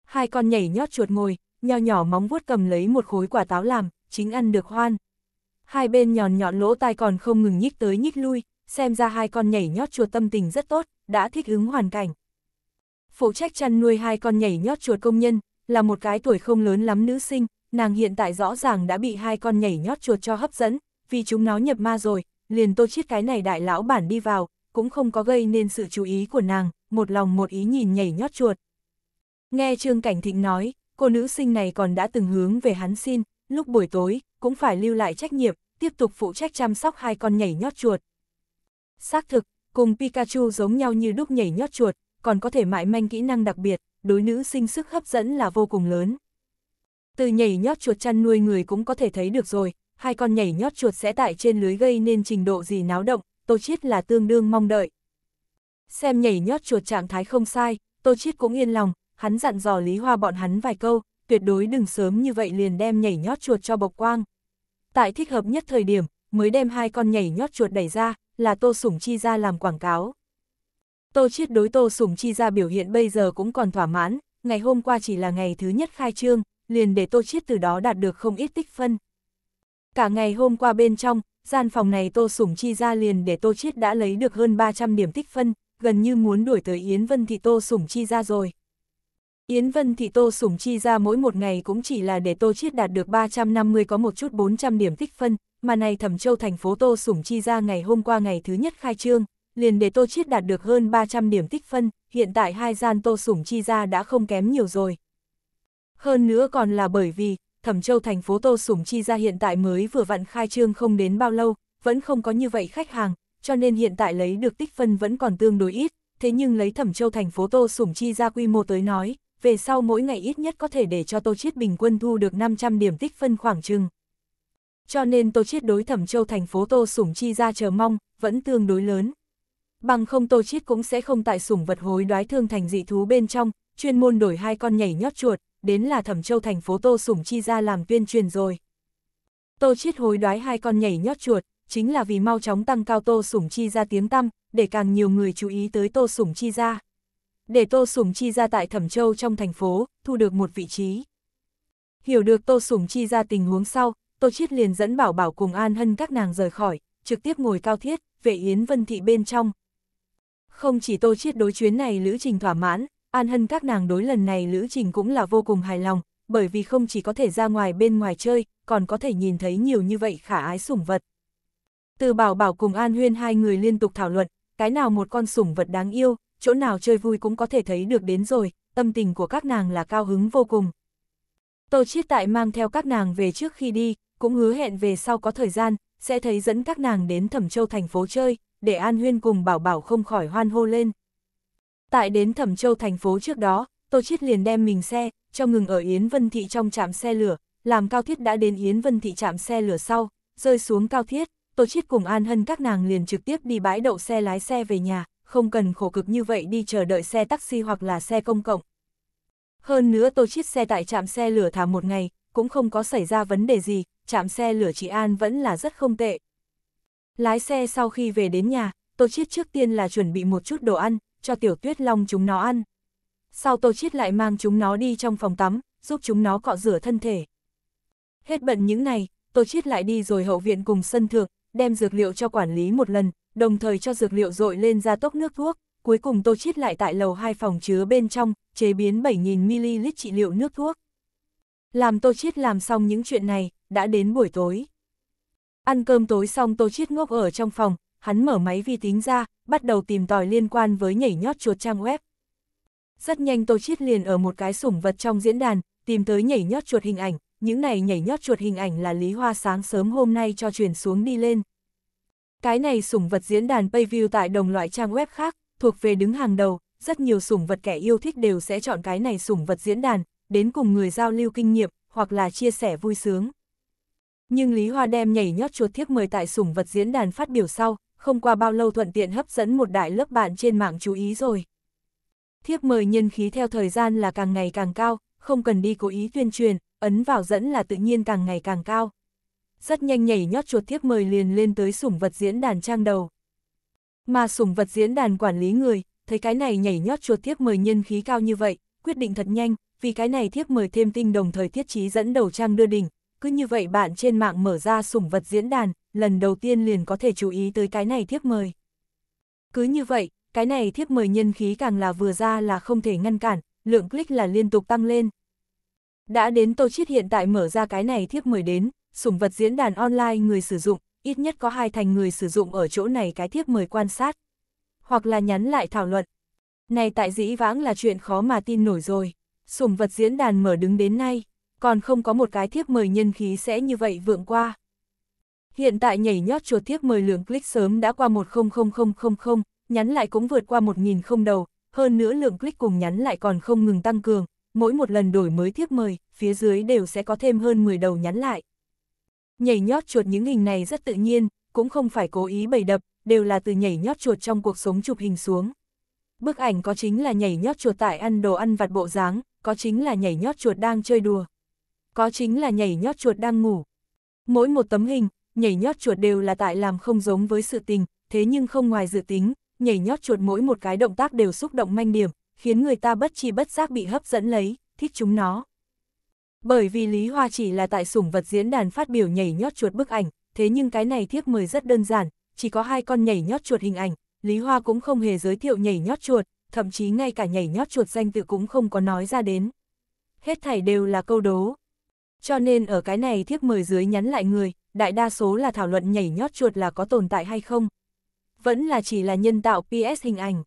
Hai con nhảy nhót chuột ngồi, nho nhỏ móng vuốt cầm lấy một khối quả táo làm, chính ăn được hoan. Hai bên nhọn nhọn lỗ tai còn không ngừng nhích tới nhích lui, xem ra hai con nhảy nhót chuột tâm tình rất tốt, đã thích ứng hoàn cảnh. Phụ trách chăn nuôi hai con nhảy nhót chuột công nhân, là một cái tuổi không lớn lắm nữ sinh, nàng hiện tại rõ ràng đã bị hai con nhảy nhót chuột cho hấp dẫn, vì chúng nó nhập ma rồi, liền tô chiết cái này đại lão bản đi vào, cũng không có gây nên sự chú ý của nàng, một lòng một ý nhìn nhảy nhót chuột. Nghe Trương Cảnh Thịnh nói, cô nữ sinh này còn đã từng hướng về hắn xin, lúc buổi tối, cũng phải lưu lại trách nhiệm, tiếp tục phụ trách chăm sóc hai con nhảy nhót chuột. Xác thực, cùng Pikachu giống nhau như đúc nhảy nhót chuột, còn có thể mãi manh kỹ năng đặc biệt, đối nữ sinh sức hấp dẫn là vô cùng lớn. Từ nhảy nhót chuột chăn nuôi người cũng có thể thấy được rồi, hai con nhảy nhót chuột sẽ tại trên lưới gây nên trình độ gì náo động, Tô Chiết là tương đương mong đợi. Xem nhảy nhót chuột trạng thái không sai, Tô Chiết cũng yên lòng, hắn dặn dò Lý Hoa bọn hắn vài câu, tuyệt đối đừng sớm như vậy liền đem nhảy nhót chuột cho bộc quang. Tại thích hợp nhất thời điểm, mới đem hai con nhảy nhót chuột đẩy ra, là Tô Sủng Chi ra làm quảng cáo. Tô Chiết đối Tô Sủng Chi ra biểu hiện bây giờ cũng còn thỏa mãn, ngày hôm qua chỉ là ngày thứ nhất khai trương, liền để Tô Chiết từ đó đạt được không ít tích phân. Cả ngày hôm qua bên trong, gian phòng này Tô Sủng Chi ra liền để Tô Chiết đã lấy được hơn 300 điểm tích phân, gần như muốn đuổi tới Yến Vân Thị Tô Sủng Chi ra rồi. Yến Vân Thị Tô Sủng Chi ra mỗi một ngày cũng chỉ là để Tô Chiết đạt được 350 có một chút 400 điểm tích phân, mà này Thẩm Châu thành phố Tô Sủng Chi ra ngày hôm qua ngày thứ nhất khai trương, liền để Tô Chiết đạt được hơn 300 điểm tích phân, hiện tại hai gian Tô Sủng Chi ra đã không kém nhiều rồi, hơn nữa còn là bởi vì, Thẩm Châu thành phố Tô Sủng Chi ra hiện tại mới vừa vặn khai trương không đến bao lâu, vẫn không có như vậy khách hàng, cho nên hiện tại lấy được tích phân vẫn còn tương đối ít, thế nhưng lấy Thẩm Châu thành phố Tô Sủng Chi ra quy mô tới nói, về sau mỗi ngày ít nhất có thể để cho Tô Chiết bình quân thu được 500 điểm tích phân khoảng chừng. Cho nên Tô Chiết đối Thẩm Châu thành phố Tô Sủng Chi ra chờ mong, vẫn tương đối lớn. Bằng không Tô Chiết cũng sẽ không tại sủng vật hối đoái thương thành dị thú bên trong, chuyên môn đổi hai con nhảy nhót chuột, đến là Thẩm Châu thành phố Tô Sủng Chi ra làm tuyên truyền rồi. Tô Chiết hối đoái hai con nhảy nhót chuột, chính là vì mau chóng tăng cao Tô Sủng Chi ra tiếng tăm, để càng nhiều người chú ý tới Tô Sủng Chi ra. Để Tô Sủng Chi ra tại Thẩm Châu trong thành phố, thu được một vị trí. Hiểu được Tô Sủng Chi ra tình huống sau, Tô Chiết liền dẫn Bảo Bảo cùng An Hân các nàng rời khỏi, trực tiếp ngồi cao thiết, vệ Yến Vân Thị bên trong. Không chỉ Tô Chiết đối chuyến này lữ trình thỏa mãn, An Hân các nàng đối lần này lữ trình cũng là vô cùng hài lòng, bởi vì không chỉ có thể ra ngoài bên ngoài chơi, còn có thể nhìn thấy nhiều như vậy khả ái sủng vật. Từ Bảo Bảo cùng An Huyên hai người liên tục thảo luận, cái nào một con sủng vật đáng yêu, chỗ nào chơi vui cũng có thể thấy được đến rồi, tâm tình của các nàng là cao hứng vô cùng. Tô Chiết Tại mang theo các nàng về trước khi đi, cũng hứa hẹn về sau có thời gian, sẽ thấy dẫn các nàng đến Thẩm Châu thành phố chơi, để An Huyên cùng Bảo Bảo không khỏi hoan hô lên. Tại đến Thẩm Châu thành phố trước đó, Tô Chiết liền đem mình xe, cho ngừng ở Yến Vân Thị trong trạm xe lửa, làm Cao Thiết đã đến Yến Vân Thị trạm xe lửa sau, rơi xuống Cao Thiết, Tô Chiết cùng An Hân các nàng liền trực tiếp đi bãi đậu xe lái xe về nhà, không cần khổ cực như vậy đi chờ đợi xe taxi hoặc là xe công cộng. Hơn nữa Tô Chiết xe tại trạm xe lửa thả một ngày, cũng không có xảy ra vấn đề gì, trạm xe lửa chị An vẫn là rất không tệ. Lái xe sau khi về đến nhà, Tô Chiết trước tiên là chuẩn bị một chút đồ ăn, cho tiểu tuyết long chúng nó ăn. Sau Tô Chiết lại mang chúng nó đi trong phòng tắm, giúp chúng nó cọ rửa thân thể. Hết bận những này, Tô Chiết lại đi rồi hậu viện cùng sân thượng, đem dược liệu cho quản lý một lần, đồng thời cho dược liệu dội lên ra tốc nước thuốc, cuối cùng Tô Chiết lại tại lầu hai phòng chứa bên trong, chế biến 7.000ml trị liệu nước thuốc. Làm Tô Chiết làm xong những chuyện này, đã đến buổi tối. Ăn cơm tối xong Tô Chiết ngốc ở trong phòng, hắn mở máy vi tính ra, bắt đầu tìm tòi liên quan với nhảy nhót chuột trang web. Rất nhanh Tô Chiết liền ở một cái sủng vật trong diễn đàn, tìm tới nhảy nhót chuột hình ảnh, những này nhảy nhót chuột hình ảnh là Lý Hoa sáng sớm hôm nay cho truyền xuống đi lên. Cái này sủng vật diễn đàn Payview tại đồng loại trang web khác, thuộc về đứng hàng đầu, rất nhiều sủng vật kẻ yêu thích đều sẽ chọn cái này sủng vật diễn đàn, đến cùng người giao lưu kinh nghiệm, hoặc là chia sẻ vui sướng. Nhưng Lý Hoa đem nhảy nhót chuột thiếp mời tại sủng vật diễn đàn phát biểu sau, không qua bao lâu thuận tiện hấp dẫn một đại lớp bạn trên mạng chú ý rồi. Thiếp mời nhân khí theo thời gian là càng ngày càng cao, không cần đi cố ý tuyên truyền, ấn vào dẫn là tự nhiên càng ngày càng cao. Rất nhanh nhảy nhót chuột thiếp mời liền lên tới sủng vật diễn đàn trang đầu. Mà sủng vật diễn đàn quản lý người, thấy cái này nhảy nhót chuột thiếp mời nhân khí cao như vậy, quyết định thật nhanh, vì cái này thiếp mời thêm tinh đồng thời thiết trí dẫn đầu trang đưa đỉnh, cứ như vậy bạn trên mạng mở ra sủng vật diễn đàn, lần đầu tiên liền có thể chú ý tới cái này thiếp mời. Cứ như vậy, cái này thiếp mời nhân khí càng là vừa ra là không thể ngăn cản, lượng click là liên tục tăng lên. Đã đến Tô Chiết hiện tại mở ra cái này thiếp mời đến, sủng vật diễn đàn online người sử dụng, ít nhất có hai thành người sử dụng ở chỗ này cái thiếp mời quan sát. Hoặc là nhắn lại thảo luận. Này tại dĩ vãng là chuyện khó mà tin nổi rồi. Sủng vật diễn đàn mở đứng đến nay, còn không có một cái thiếp mời nhân khí sẽ như vậy vượng qua. Hiện tại nhảy nhót chuột thiếp mời lượng click sớm đã qua 100000, nhắn lại cũng vượt qua 1000 không đầu, hơn nữa lượng click cùng nhắn lại còn không ngừng tăng cường, mỗi một lần đổi mới thiếp mời, phía dưới đều sẽ có thêm hơn 10 đầu nhắn lại. Nhảy nhót chuột những hình này rất tự nhiên, cũng không phải cố ý bày đập, đều là từ nhảy nhót chuột trong cuộc sống chụp hình xuống. Bức ảnh có chính là nhảy nhót chuột tại ăn đồ ăn vặt bộ dáng, có chính là nhảy nhót chuột đang chơi đùa, có chính là nhảy nhót chuột đang ngủ. Mỗi một tấm hình nhảy nhót chuột đều là tại làm không giống với sự tình, thế nhưng không ngoài dự tính, nhảy nhót chuột mỗi một cái động tác đều xúc động manh điểm, khiến người ta bất chi bất giác bị hấp dẫn lấy, thích chúng nó. Bởi vì Lý Hoa chỉ là tại sủng vật diễn đàn phát biểu nhảy nhót chuột bức ảnh, thế nhưng cái này thiếp mời rất đơn giản, chỉ có hai con nhảy nhót chuột hình ảnh, Lý Hoa cũng không hề giới thiệu nhảy nhót chuột, thậm chí ngay cả nhảy nhót chuột danh tự cũng không có nói ra đến. Hết thảy đều là câu đố, cho nên ở cái này thiếp mời dưới nhắn lại người, đại đa số là thảo luận nhảy nhót chuột là có tồn tại hay không. Vẫn là chỉ là nhân tạo PS hình ảnh.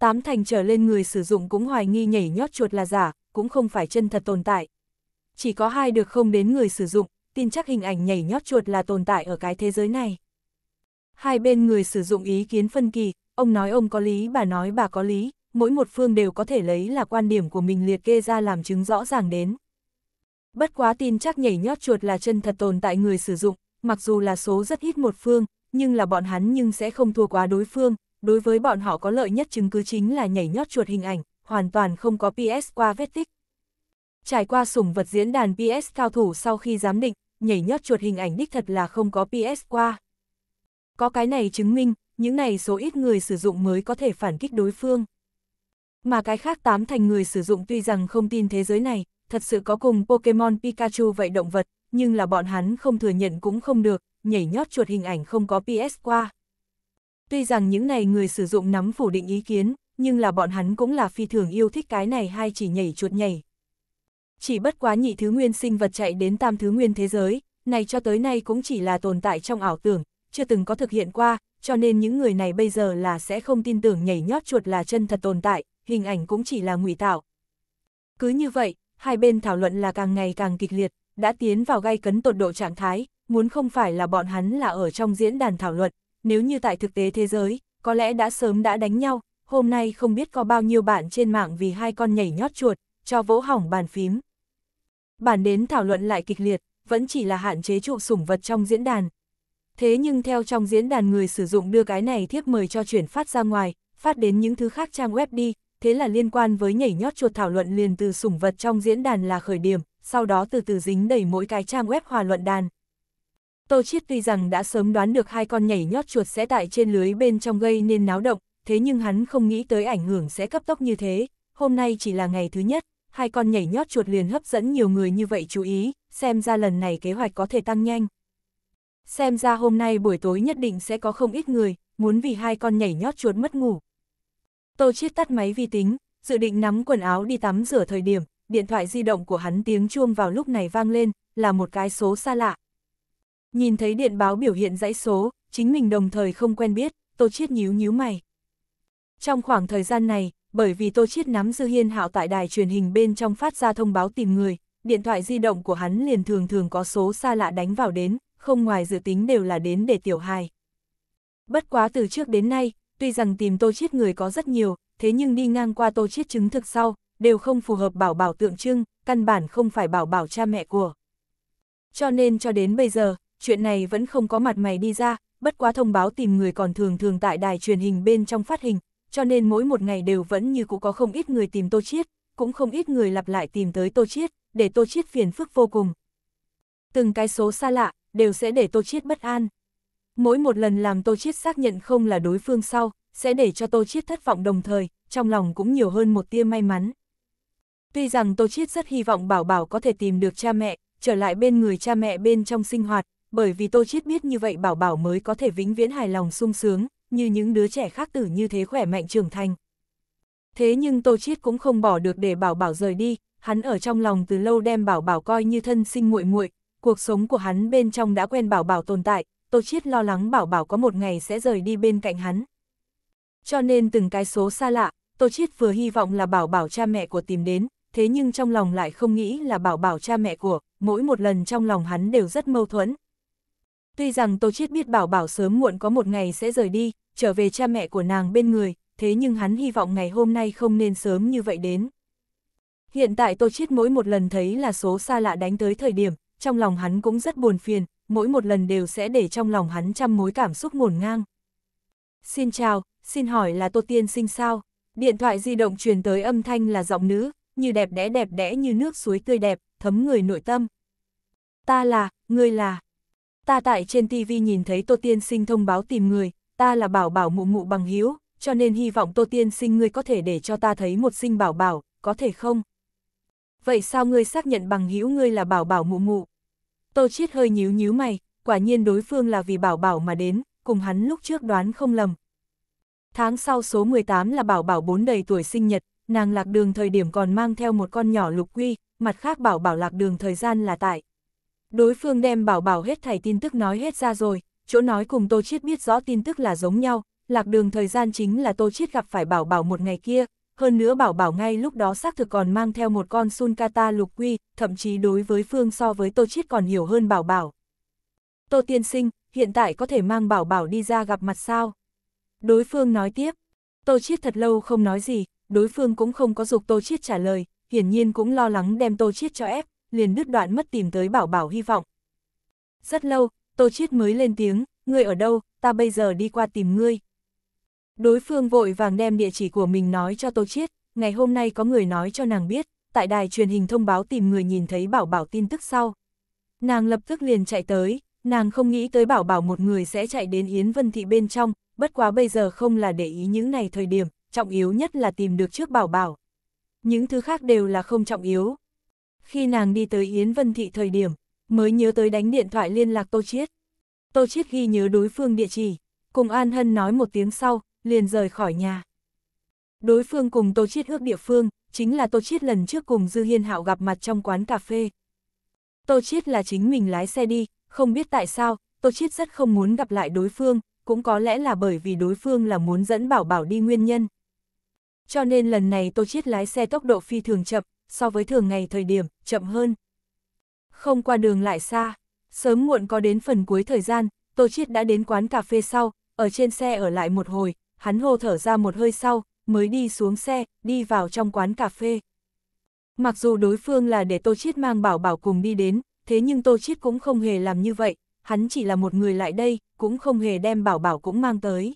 Tám thành trở lên người sử dụng cũng hoài nghi nhảy nhót chuột là giả, cũng không phải chân thật tồn tại. Chỉ có hai được không đến người sử dụng, tin chắc hình ảnh nhảy nhót chuột là tồn tại ở cái thế giới này. Hai bên người sử dụng ý kiến phân kỳ, ông nói ông có lý bà nói bà có lý, mỗi một phương đều có thể lấy là quan điểm của mình liệt kê ra làm chứng rõ ràng đến. Bất quá tin chắc nhảy nhót chuột là chân thật tồn tại người sử dụng, mặc dù là số rất ít một phương, nhưng là bọn hắn nhưng sẽ không thua quá đối phương, đối với bọn họ có lợi nhất chứng cứ chính là nhảy nhót chuột hình ảnh, hoàn toàn không có PS qua vết tích. Trải qua sủng vật diễn đàn PS cao thủ sau khi giám định, nhảy nhót chuột hình ảnh đích thật là không có PS qua. Có cái này chứng minh, những này số ít người sử dụng mới có thể phản kích đối phương. Mà cái khác tám thành người sử dụng tuy rằng không tin thế giới này, thật sự có cùng Pokemon Pikachu vậy động vật, nhưng là bọn hắn không thừa nhận cũng không được, nhảy nhót chuột hình ảnh không có PS qua. Tuy rằng những này người sử dụng nắm phủ định ý kiến, nhưng là bọn hắn cũng là phi thường yêu thích cái này hay chỉ nhảy chuột nhảy. Chỉ bất quá nhị thứ nguyên sinh vật chạy đến tam thứ nguyên thế giới, này cho tới nay cũng chỉ là tồn tại trong ảo tưởng, chưa từng có thực hiện qua, cho nên những người này bây giờ là sẽ không tin tưởng nhảy nhót chuột là chân thật tồn tại, hình ảnh cũng chỉ là ngụy tạo. Cứ như vậy, hai bên thảo luận là càng ngày càng kịch liệt, đã tiến vào gay cấn tột độ trạng thái, muốn không phải là bọn hắn là ở trong diễn đàn thảo luận, nếu như tại thực tế thế giới, có lẽ đã sớm đã đánh nhau, hôm nay không biết có bao nhiêu bạn trên mạng vì hai con nhảy nhót chuột, cho vỗ hỏng bàn phím. Bản đến thảo luận lại kịch liệt, vẫn chỉ là hạn chế trụ sủng vật trong diễn đàn. Thế nhưng theo trong diễn đàn người sử dụng đưa cái này thiếp mời cho chuyển phát ra ngoài, phát đến những thứ khác trang web đi, thế là liên quan với nhảy nhót chuột thảo luận liền từ sủng vật trong diễn đàn là khởi điểm, sau đó từ từ dính đầy mỗi cái trang web hòa luận đàn. Tô Chiết tuy rằng đã sớm đoán được hai con nhảy nhót chuột sẽ tại trên lưới bên trong gây nên náo động, thế nhưng hắn không nghĩ tới ảnh hưởng sẽ cấp tốc như thế, hôm nay chỉ là ngày thứ nhất, hai con nhảy nhót chuột liền hấp dẫn nhiều người như vậy chú ý, xem ra lần này kế hoạch có thể tăng nhanh. Xem ra hôm nay buổi tối nhất định sẽ có không ít người, muốn vì hai con nhảy nhót chuột mất ngủ, Tô Chiết tắt máy vi tính, dự định nắm quần áo đi tắm rửa thời điểm, điện thoại di động của hắn tiếng chuông vào lúc này vang lên, là một cái số xa lạ. Nhìn thấy điện báo biểu hiện dãy số, chính mình đồng thời không quen biết, Tô Chiết nhíu nhíu mày. Trong khoảng thời gian này, bởi vì Tô Chiết nắm Dư Hiên Hạo tại đài truyền hình bên trong phát ra thông báo tìm người, điện thoại di động của hắn liền thường thường có số xa lạ đánh vào đến, không ngoài dự tính đều là đến để tiểu hài. Bất quá từ trước đến nay, tuy rằng tìm tô chiết người có rất nhiều, thế nhưng đi ngang qua tô chiết chứng thực sau, đều không phù hợp bảo bảo tượng trưng, căn bản không phải bảo bảo cha mẹ của. Cho nên cho đến bây giờ, chuyện này vẫn không có mặt mày đi ra, bất quá thông báo tìm người còn thường thường tại đài truyền hình bên trong phát hình, cho nên mỗi một ngày đều vẫn như cũ có không ít người tìm Tô Chiết, cũng không ít người lặp lại tìm tới Tô Chiết, để Tô Chiết phiền phức vô cùng. Từng cái số xa lạ, đều sẽ để Tô Chiết bất an. Mỗi một lần làm Tô Chiết xác nhận không là đối phương sau, sẽ để cho Tô Chiết thất vọng đồng thời, trong lòng cũng nhiều hơn một tia may mắn. Tuy rằng Tô Chiết rất hy vọng Bảo Bảo có thể tìm được cha mẹ, trở lại bên người cha mẹ bên trong sinh hoạt, bởi vì Tô Chiết biết như vậy Bảo Bảo mới có thể vĩnh viễn hài lòng sung sướng, như những đứa trẻ khác tử như thế khỏe mạnh trưởng thành. Thế nhưng Tô Chiết cũng không bỏ được để Bảo Bảo rời đi, hắn ở trong lòng từ lâu đem Bảo Bảo coi như thân sinh muội muội, cuộc sống của hắn bên trong đã quen Bảo Bảo tồn tại, Tô Chiết lo lắng bảo bảo có một ngày sẽ rời đi bên cạnh hắn. Cho nên từng cái số xa lạ, Tô Chiết vừa hy vọng là bảo bảo cha mẹ của tìm đến, thế nhưng trong lòng lại không nghĩ là bảo bảo cha mẹ của, mỗi một lần trong lòng hắn đều rất mâu thuẫn. Tuy rằng Tô Chiết biết bảo bảo sớm muộn có một ngày sẽ rời đi, trở về cha mẹ của nàng bên người, thế nhưng hắn hy vọng ngày hôm nay không nên sớm như vậy đến. Hiện tại Tô Chiết mỗi một lần thấy là số xa lạ đánh tới thời điểm, trong lòng hắn cũng rất buồn phiền, mỗi một lần đều sẽ để trong lòng hắn trăm mối cảm xúc ngổn ngang. Xin chào, xin hỏi là Tô Tiên sinh sao? Điện thoại di động truyền tới âm thanh là giọng nữ, như đẹp đẽ đẹp đẽ như nước suối tươi đẹp, thấm người nội tâm. Ta là, ngươi là. Ta tại trên TV nhìn thấy Tô Tiên sinh thông báo tìm người, ta là bảo bảo mụ mụ bằng hiếu, cho nên hy vọng Tô Tiên sinh ngươi có thể để cho ta thấy một sinh bảo bảo, có thể không? Vậy sao ngươi xác nhận bằng hữu ngươi là bảo bảo mụ mụ? Tô Chiết hơi nhíu nhíu mày, quả nhiên đối phương là vì bảo bảo mà đến, cùng hắn lúc trước đoán không lầm. Tháng sau số 18 là bảo bảo 4 đầy tuổi sinh nhật, nàng lạc đường thời điểm còn mang theo một con nhỏ lục quy, mặt khác bảo bảo lạc đường thời gian là tại. Đối phương đem bảo bảo hết thảy tin tức nói hết ra rồi, chỗ nói cùng Tô Chiết biết rõ tin tức là giống nhau, lạc đường thời gian chính là Tô Chiết gặp phải bảo bảo một ngày kia, hơn nữa bảo bảo ngay lúc đó xác thực còn mang theo một con Sunkata lục quy, thậm chí đối với Phương so với Tô Chiết còn hiểu hơn bảo bảo. Tô Tiên Sinh, hiện tại có thể mang bảo bảo đi ra gặp mặt sao? Đối phương nói tiếp, Tô Chiết thật lâu không nói gì, đối phương cũng không có dục Tô Chiết trả lời, hiển nhiên cũng lo lắng đem Tô Chiết cho ép, liền đứt đoạn mất tìm tới bảo bảo hy vọng. Rất lâu, Tô Chiết mới lên tiếng, ngươi ở đâu, ta bây giờ đi qua tìm ngươi. Đối phương vội vàng đem địa chỉ của mình nói cho Tô Chiết, ngày hôm nay có người nói cho nàng biết, tại đài truyền hình thông báo tìm người nhìn thấy bảo bảo tin tức sau. Nàng lập tức liền chạy tới, nàng không nghĩ tới bảo bảo một người sẽ chạy đến Yến Vân Thị bên trong, bất quá bây giờ không là để ý những này thời điểm, trọng yếu nhất là tìm được trước bảo bảo. Những thứ khác đều là không trọng yếu. Khi nàng đi tới Yến Vân Thị thời điểm, mới nhớ tới đánh điện thoại liên lạc Tô Chiết. Tô Chiết ghi nhớ đối phương địa chỉ, cùng An Hân nói một tiếng sau, liền rời khỏi nhà. Đối phương cùng Tô Chiết ước địa phương, chính là Tô Chiết lần trước cùng Dư Hiên Hạo gặp mặt trong quán cà phê. Tô Chiết là chính mình lái xe đi, không biết tại sao, Tô Chiết rất không muốn gặp lại đối phương, cũng có lẽ là bởi vì đối phương là muốn dẫn Bảo Bảo đi nguyên nhân. Cho nên lần này Tô Chiết lái xe tốc độ phi thường chậm, so với thường ngày thời điểm, chậm hơn. Không qua đường lại xa, sớm muộn có đến phần cuối thời gian, Tô Chiết đã đến quán cà phê sau, ở trên xe ở lại một hồi, hắn hô thở ra một hơi sau, mới đi xuống xe, đi vào trong quán cà phê. Mặc dù đối phương là để Tô Chiết mang Bảo Bảo cùng đi đến, thế nhưng Tô Chiết cũng không hề làm như vậy, hắn chỉ là một người lại đây, cũng không hề đem Bảo Bảo cũng mang tới.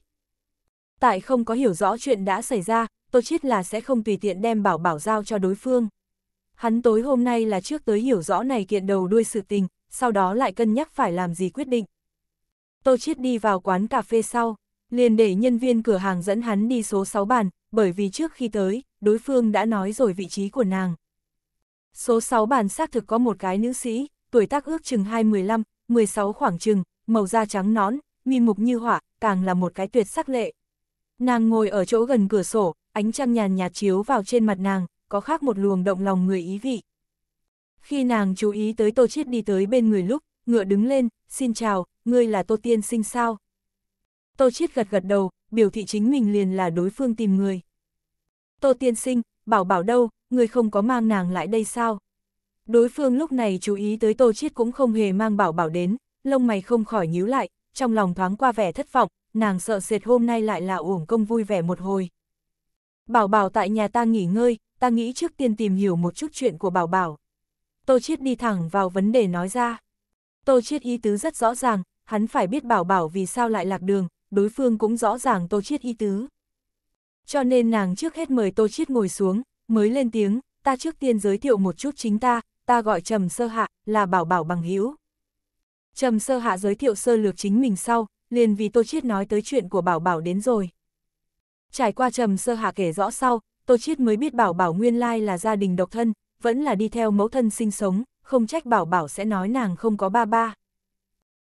Tại không có hiểu rõ chuyện đã xảy ra, Tô Chiết là sẽ không tùy tiện đem Bảo Bảo giao cho đối phương. Hắn tối hôm nay là trước tới hiểu rõ này kiện đầu đuôi sự tình, sau đó lại cân nhắc phải làm gì quyết định. Tô Chiết đi vào quán cà phê sau liền để nhân viên cửa hàng dẫn hắn đi số 6 bàn, bởi vì trước khi tới, đối phương đã nói rồi vị trí của nàng. Số 6 bàn xác thực có một cái nữ sĩ, tuổi tác ước chừng 215, 16 khoảng chừng, màu da trắng nón, mi mục như họa, càng là một cái tuyệt sắc lệ. Nàng ngồi ở chỗ gần cửa sổ, ánh trăng nhàn nhạt chiếu vào trên mặt nàng, có khác một luồng động lòng người ý vị. Khi nàng chú ý tới Tô Chiết đi tới bên người lúc, ngựa đứng lên, xin chào, ngươi là Tô Tiên sinh sao? Tô Chiết gật gật đầu, biểu thị chính mình liền là đối phương tìm người. Tô tiên sinh, bảo bảo đâu, người không có mang nàng lại đây sao? Đối phương lúc này chú ý tới Tô Chiết cũng không hề mang bảo bảo đến, lông mày không khỏi nhíu lại, trong lòng thoáng qua vẻ thất vọng, nàng sợ sệt hôm nay lại là uổng công vui vẻ một hồi. Bảo bảo tại nhà ta nghỉ ngơi, ta nghĩ trước tiên tìm hiểu một chút chuyện của bảo bảo. Tô Chiết đi thẳng vào vấn đề nói ra. Tô Chiết ý tứ rất rõ ràng, hắn phải biết bảo bảo vì sao lại lạc đường, đối phương cũng rõ ràng Tô Chiết ý tứ. Cho nên nàng trước hết mời Tô Chiết ngồi xuống, mới lên tiếng, ta trước tiên giới thiệu một chút chính ta, ta gọi Trầm Sơ Hạ, là Bảo Bảo bằng hữu. Trầm Sơ Hạ giới thiệu sơ lược chính mình sau, liền vì Tô Chiết nói tới chuyện của Bảo Bảo đến rồi. Trải qua Trầm Sơ Hạ kể rõ sau, Tô Chiết mới biết Bảo Bảo nguyên lai là gia đình độc thân, vẫn là đi theo mẫu thân sinh sống, không trách Bảo Bảo sẽ nói nàng không có ba ba.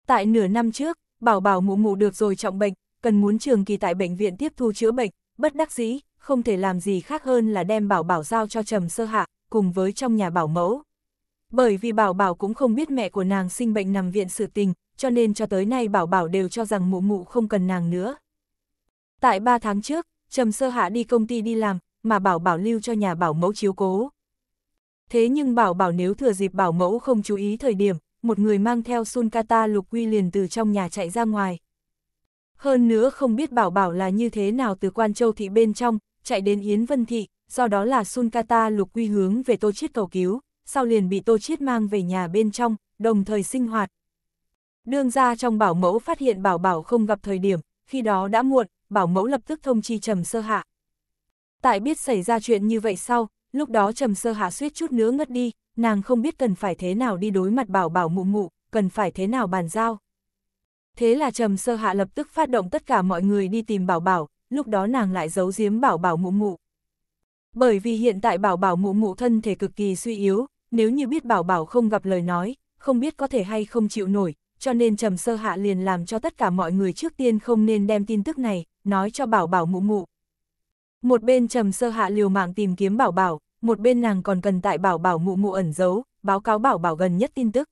Tại nửa năm trước, bảo bảo mụ mụ được rồi trọng bệnh, cần muốn trường kỳ tại bệnh viện tiếp thu chữa bệnh, bất đắc dĩ, không thể làm gì khác hơn là đem bảo bảo giao cho trầm sơ hạ, cùng với trong nhà bảo mẫu. Bởi vì bảo bảo cũng không biết mẹ của nàng sinh bệnh nằm viện sự tình, cho nên cho tới nay bảo bảo đều cho rằng mụ mụ không cần nàng nữa. Tại 3 tháng trước, trầm sơ hạ đi công ty đi làm, mà bảo bảo lưu cho nhà bảo mẫu chiếu cố. Thế nhưng bảo bảo nếu thừa dịp bảo mẫu không chú ý thời điểm, một người mang theo Sunkata lục quy liền từ trong nhà chạy ra ngoài. Hơn nữa không biết bảo bảo là như thế nào từ quan châu thị bên trong, chạy đến Yến Vân Thị, do đó là Sunkata lục quy hướng về Tô Chiết cầu cứu, sau liền bị Tô Chiết mang về nhà bên trong, đồng thời sinh hoạt. Đương ra trong bảo mẫu phát hiện bảo bảo không gặp thời điểm, khi đó đã muộn, bảo mẫu lập tức thông chi trầm sơ hạ. Tại biết xảy ra chuyện như vậy sau, lúc đó trầm sơ hạ suýt chút nữa ngất đi, nàng không biết cần phải thế nào đi đối mặt bảo bảo mụ mụ, cần phải thế nào bàn giao. Thế là trầm sơ hạ lập tức phát động tất cả mọi người đi tìm bảo bảo, lúc đó nàng lại giấu giếm bảo bảo mụ mụ. Bởi vì hiện tại bảo bảo mụ mụ thân thể cực kỳ suy yếu, nếu như biết bảo bảo không gặp lời nói, không biết có thể hay không chịu nổi, cho nên trầm sơ hạ liền làm cho tất cả mọi người trước tiên không nên đem tin tức này, nói cho bảo bảo mụ mụ. Một bên trầm sơ hạ liều mạng tìm kiếm bảo bảo, một bên nàng còn cần tại bảo bảo mụ mụ ẩn giấu, báo cáo bảo bảo gần nhất tin tức.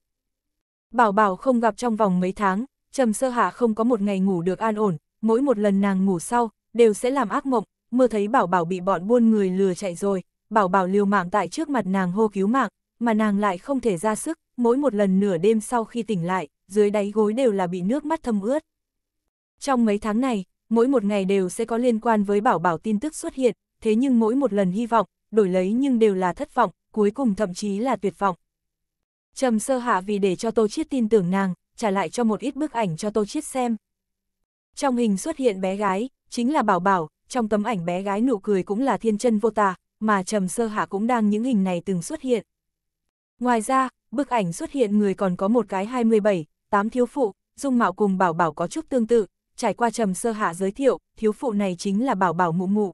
Bảo bảo không gặp trong vòng mấy tháng, trầm sơ hạ không có một ngày ngủ được an ổn, mỗi một lần nàng ngủ sau, đều sẽ làm ác mộng, mơ thấy bảo bảo bị bọn buôn người lừa chạy rồi, bảo bảo liều mạng tại trước mặt nàng hô cứu mạng, mà nàng lại không thể ra sức, mỗi một lần nửa đêm sau khi tỉnh lại, dưới đáy gối đều là bị nước mắt thâm ướt. Trong mấy tháng này, mỗi một ngày đều sẽ có liên quan với bảo bảo tin tức xuất hiện, thế nhưng mỗi một lần hy vọng, đổi lấy nhưng đều là thất vọng, cuối cùng thậm chí là tuyệt vọng. Trầm sơ hạ vì để cho Tô Chiết tin tưởng nàng, trả lại cho một ít bức ảnh cho Tô Chiết xem. Trong hình xuất hiện bé gái, chính là Bảo Bảo, trong tấm ảnh bé gái nụ cười cũng là thiên chân vô tà, mà Trầm sơ hạ cũng đang những hình này từng xuất hiện. Ngoài ra, bức ảnh xuất hiện người còn có một cái 27, 8 thiếu phụ, dung mạo cùng Bảo Bảo có chút tương tự, trải qua Trầm sơ hạ giới thiệu, thiếu phụ này chính là Bảo Bảo mụ mụ.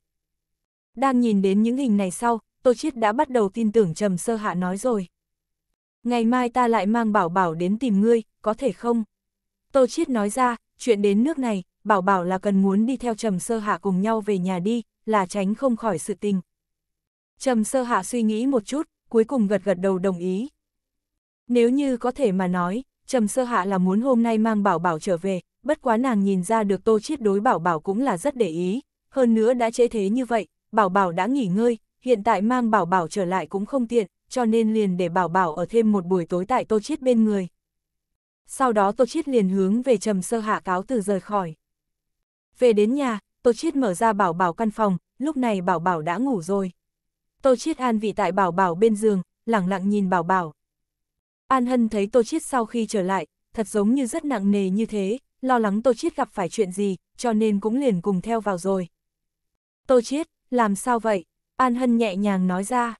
Đang nhìn đến những hình này sau, Tô Chiết đã bắt đầu tin tưởng Trầm Sơ Hạ nói rồi. Ngày mai ta lại mang Bảo Bảo đến tìm ngươi, có thể không? Tô Chiết nói ra, chuyện đến nước này, Bảo Bảo là cần muốn đi theo Trầm Sơ Hạ cùng nhau về nhà đi, là tránh không khỏi sự tình. Trầm Sơ Hạ suy nghĩ một chút, cuối cùng gật gật đầu đồng ý. Nếu như có thể mà nói, Trầm Sơ Hạ là muốn hôm nay mang Bảo Bảo trở về, bất quá nàng nhìn ra được Tô Chiết đối Bảo Bảo cũng là rất để ý, hơn nữa đã chế thế như vậy, Bảo Bảo đã nghỉ ngơi, hiện tại mang Bảo Bảo trở lại cũng không tiện, cho nên liền để Bảo Bảo ở thêm một buổi tối tại Tô Chiết bên người. Sau đó Tô Chiết liền hướng về trầm sơ hạ cáo từ rời khỏi. Về đến nhà, Tô Chiết mở ra Bảo Bảo căn phòng, lúc này Bảo Bảo đã ngủ rồi. Tô Chiết an vị tại Bảo Bảo bên giường, lặng lặng nhìn Bảo Bảo. An Hân thấy Tô Chiết sau khi trở lại, thật giống như rất nặng nề như thế, lo lắng Tô Chiết gặp phải chuyện gì, cho nên cũng liền cùng theo vào rồi. Tô Chiết, làm sao vậy? An Hân nhẹ nhàng nói ra.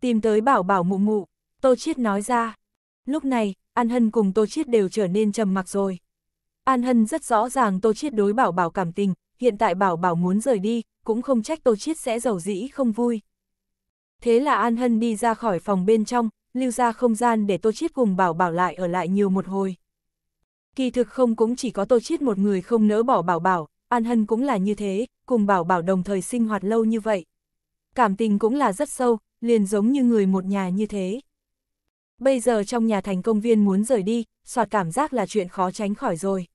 Tìm tới bảo bảo mụ mụ, Tô Chiết nói ra. Lúc này, An Hân cùng Tô Chiết đều trở nên trầm mặc rồi. An Hân rất rõ ràng Tô Chiết đối bảo bảo cảm tình, hiện tại bảo bảo muốn rời đi, cũng không trách Tô Chiết sẽ giàu dĩ không vui. Thế là An Hân đi ra khỏi phòng bên trong, lưu ra không gian để Tô Chiết cùng bảo bảo lại ở lại nhiều một hồi. Kỳ thực không cũng chỉ có Tô Chiết một người không nỡ bỏ bảo bảo, An Hân cũng là như thế, cùng Bảo Bảo đồng thời sinh hoạt lâu như vậy. Cảm tình cũng là rất sâu, liền giống như người một nhà như thế. Bây giờ trong nhà thành công viên muốn rời đi, soạt cảm giác là chuyện khó tránh khỏi rồi.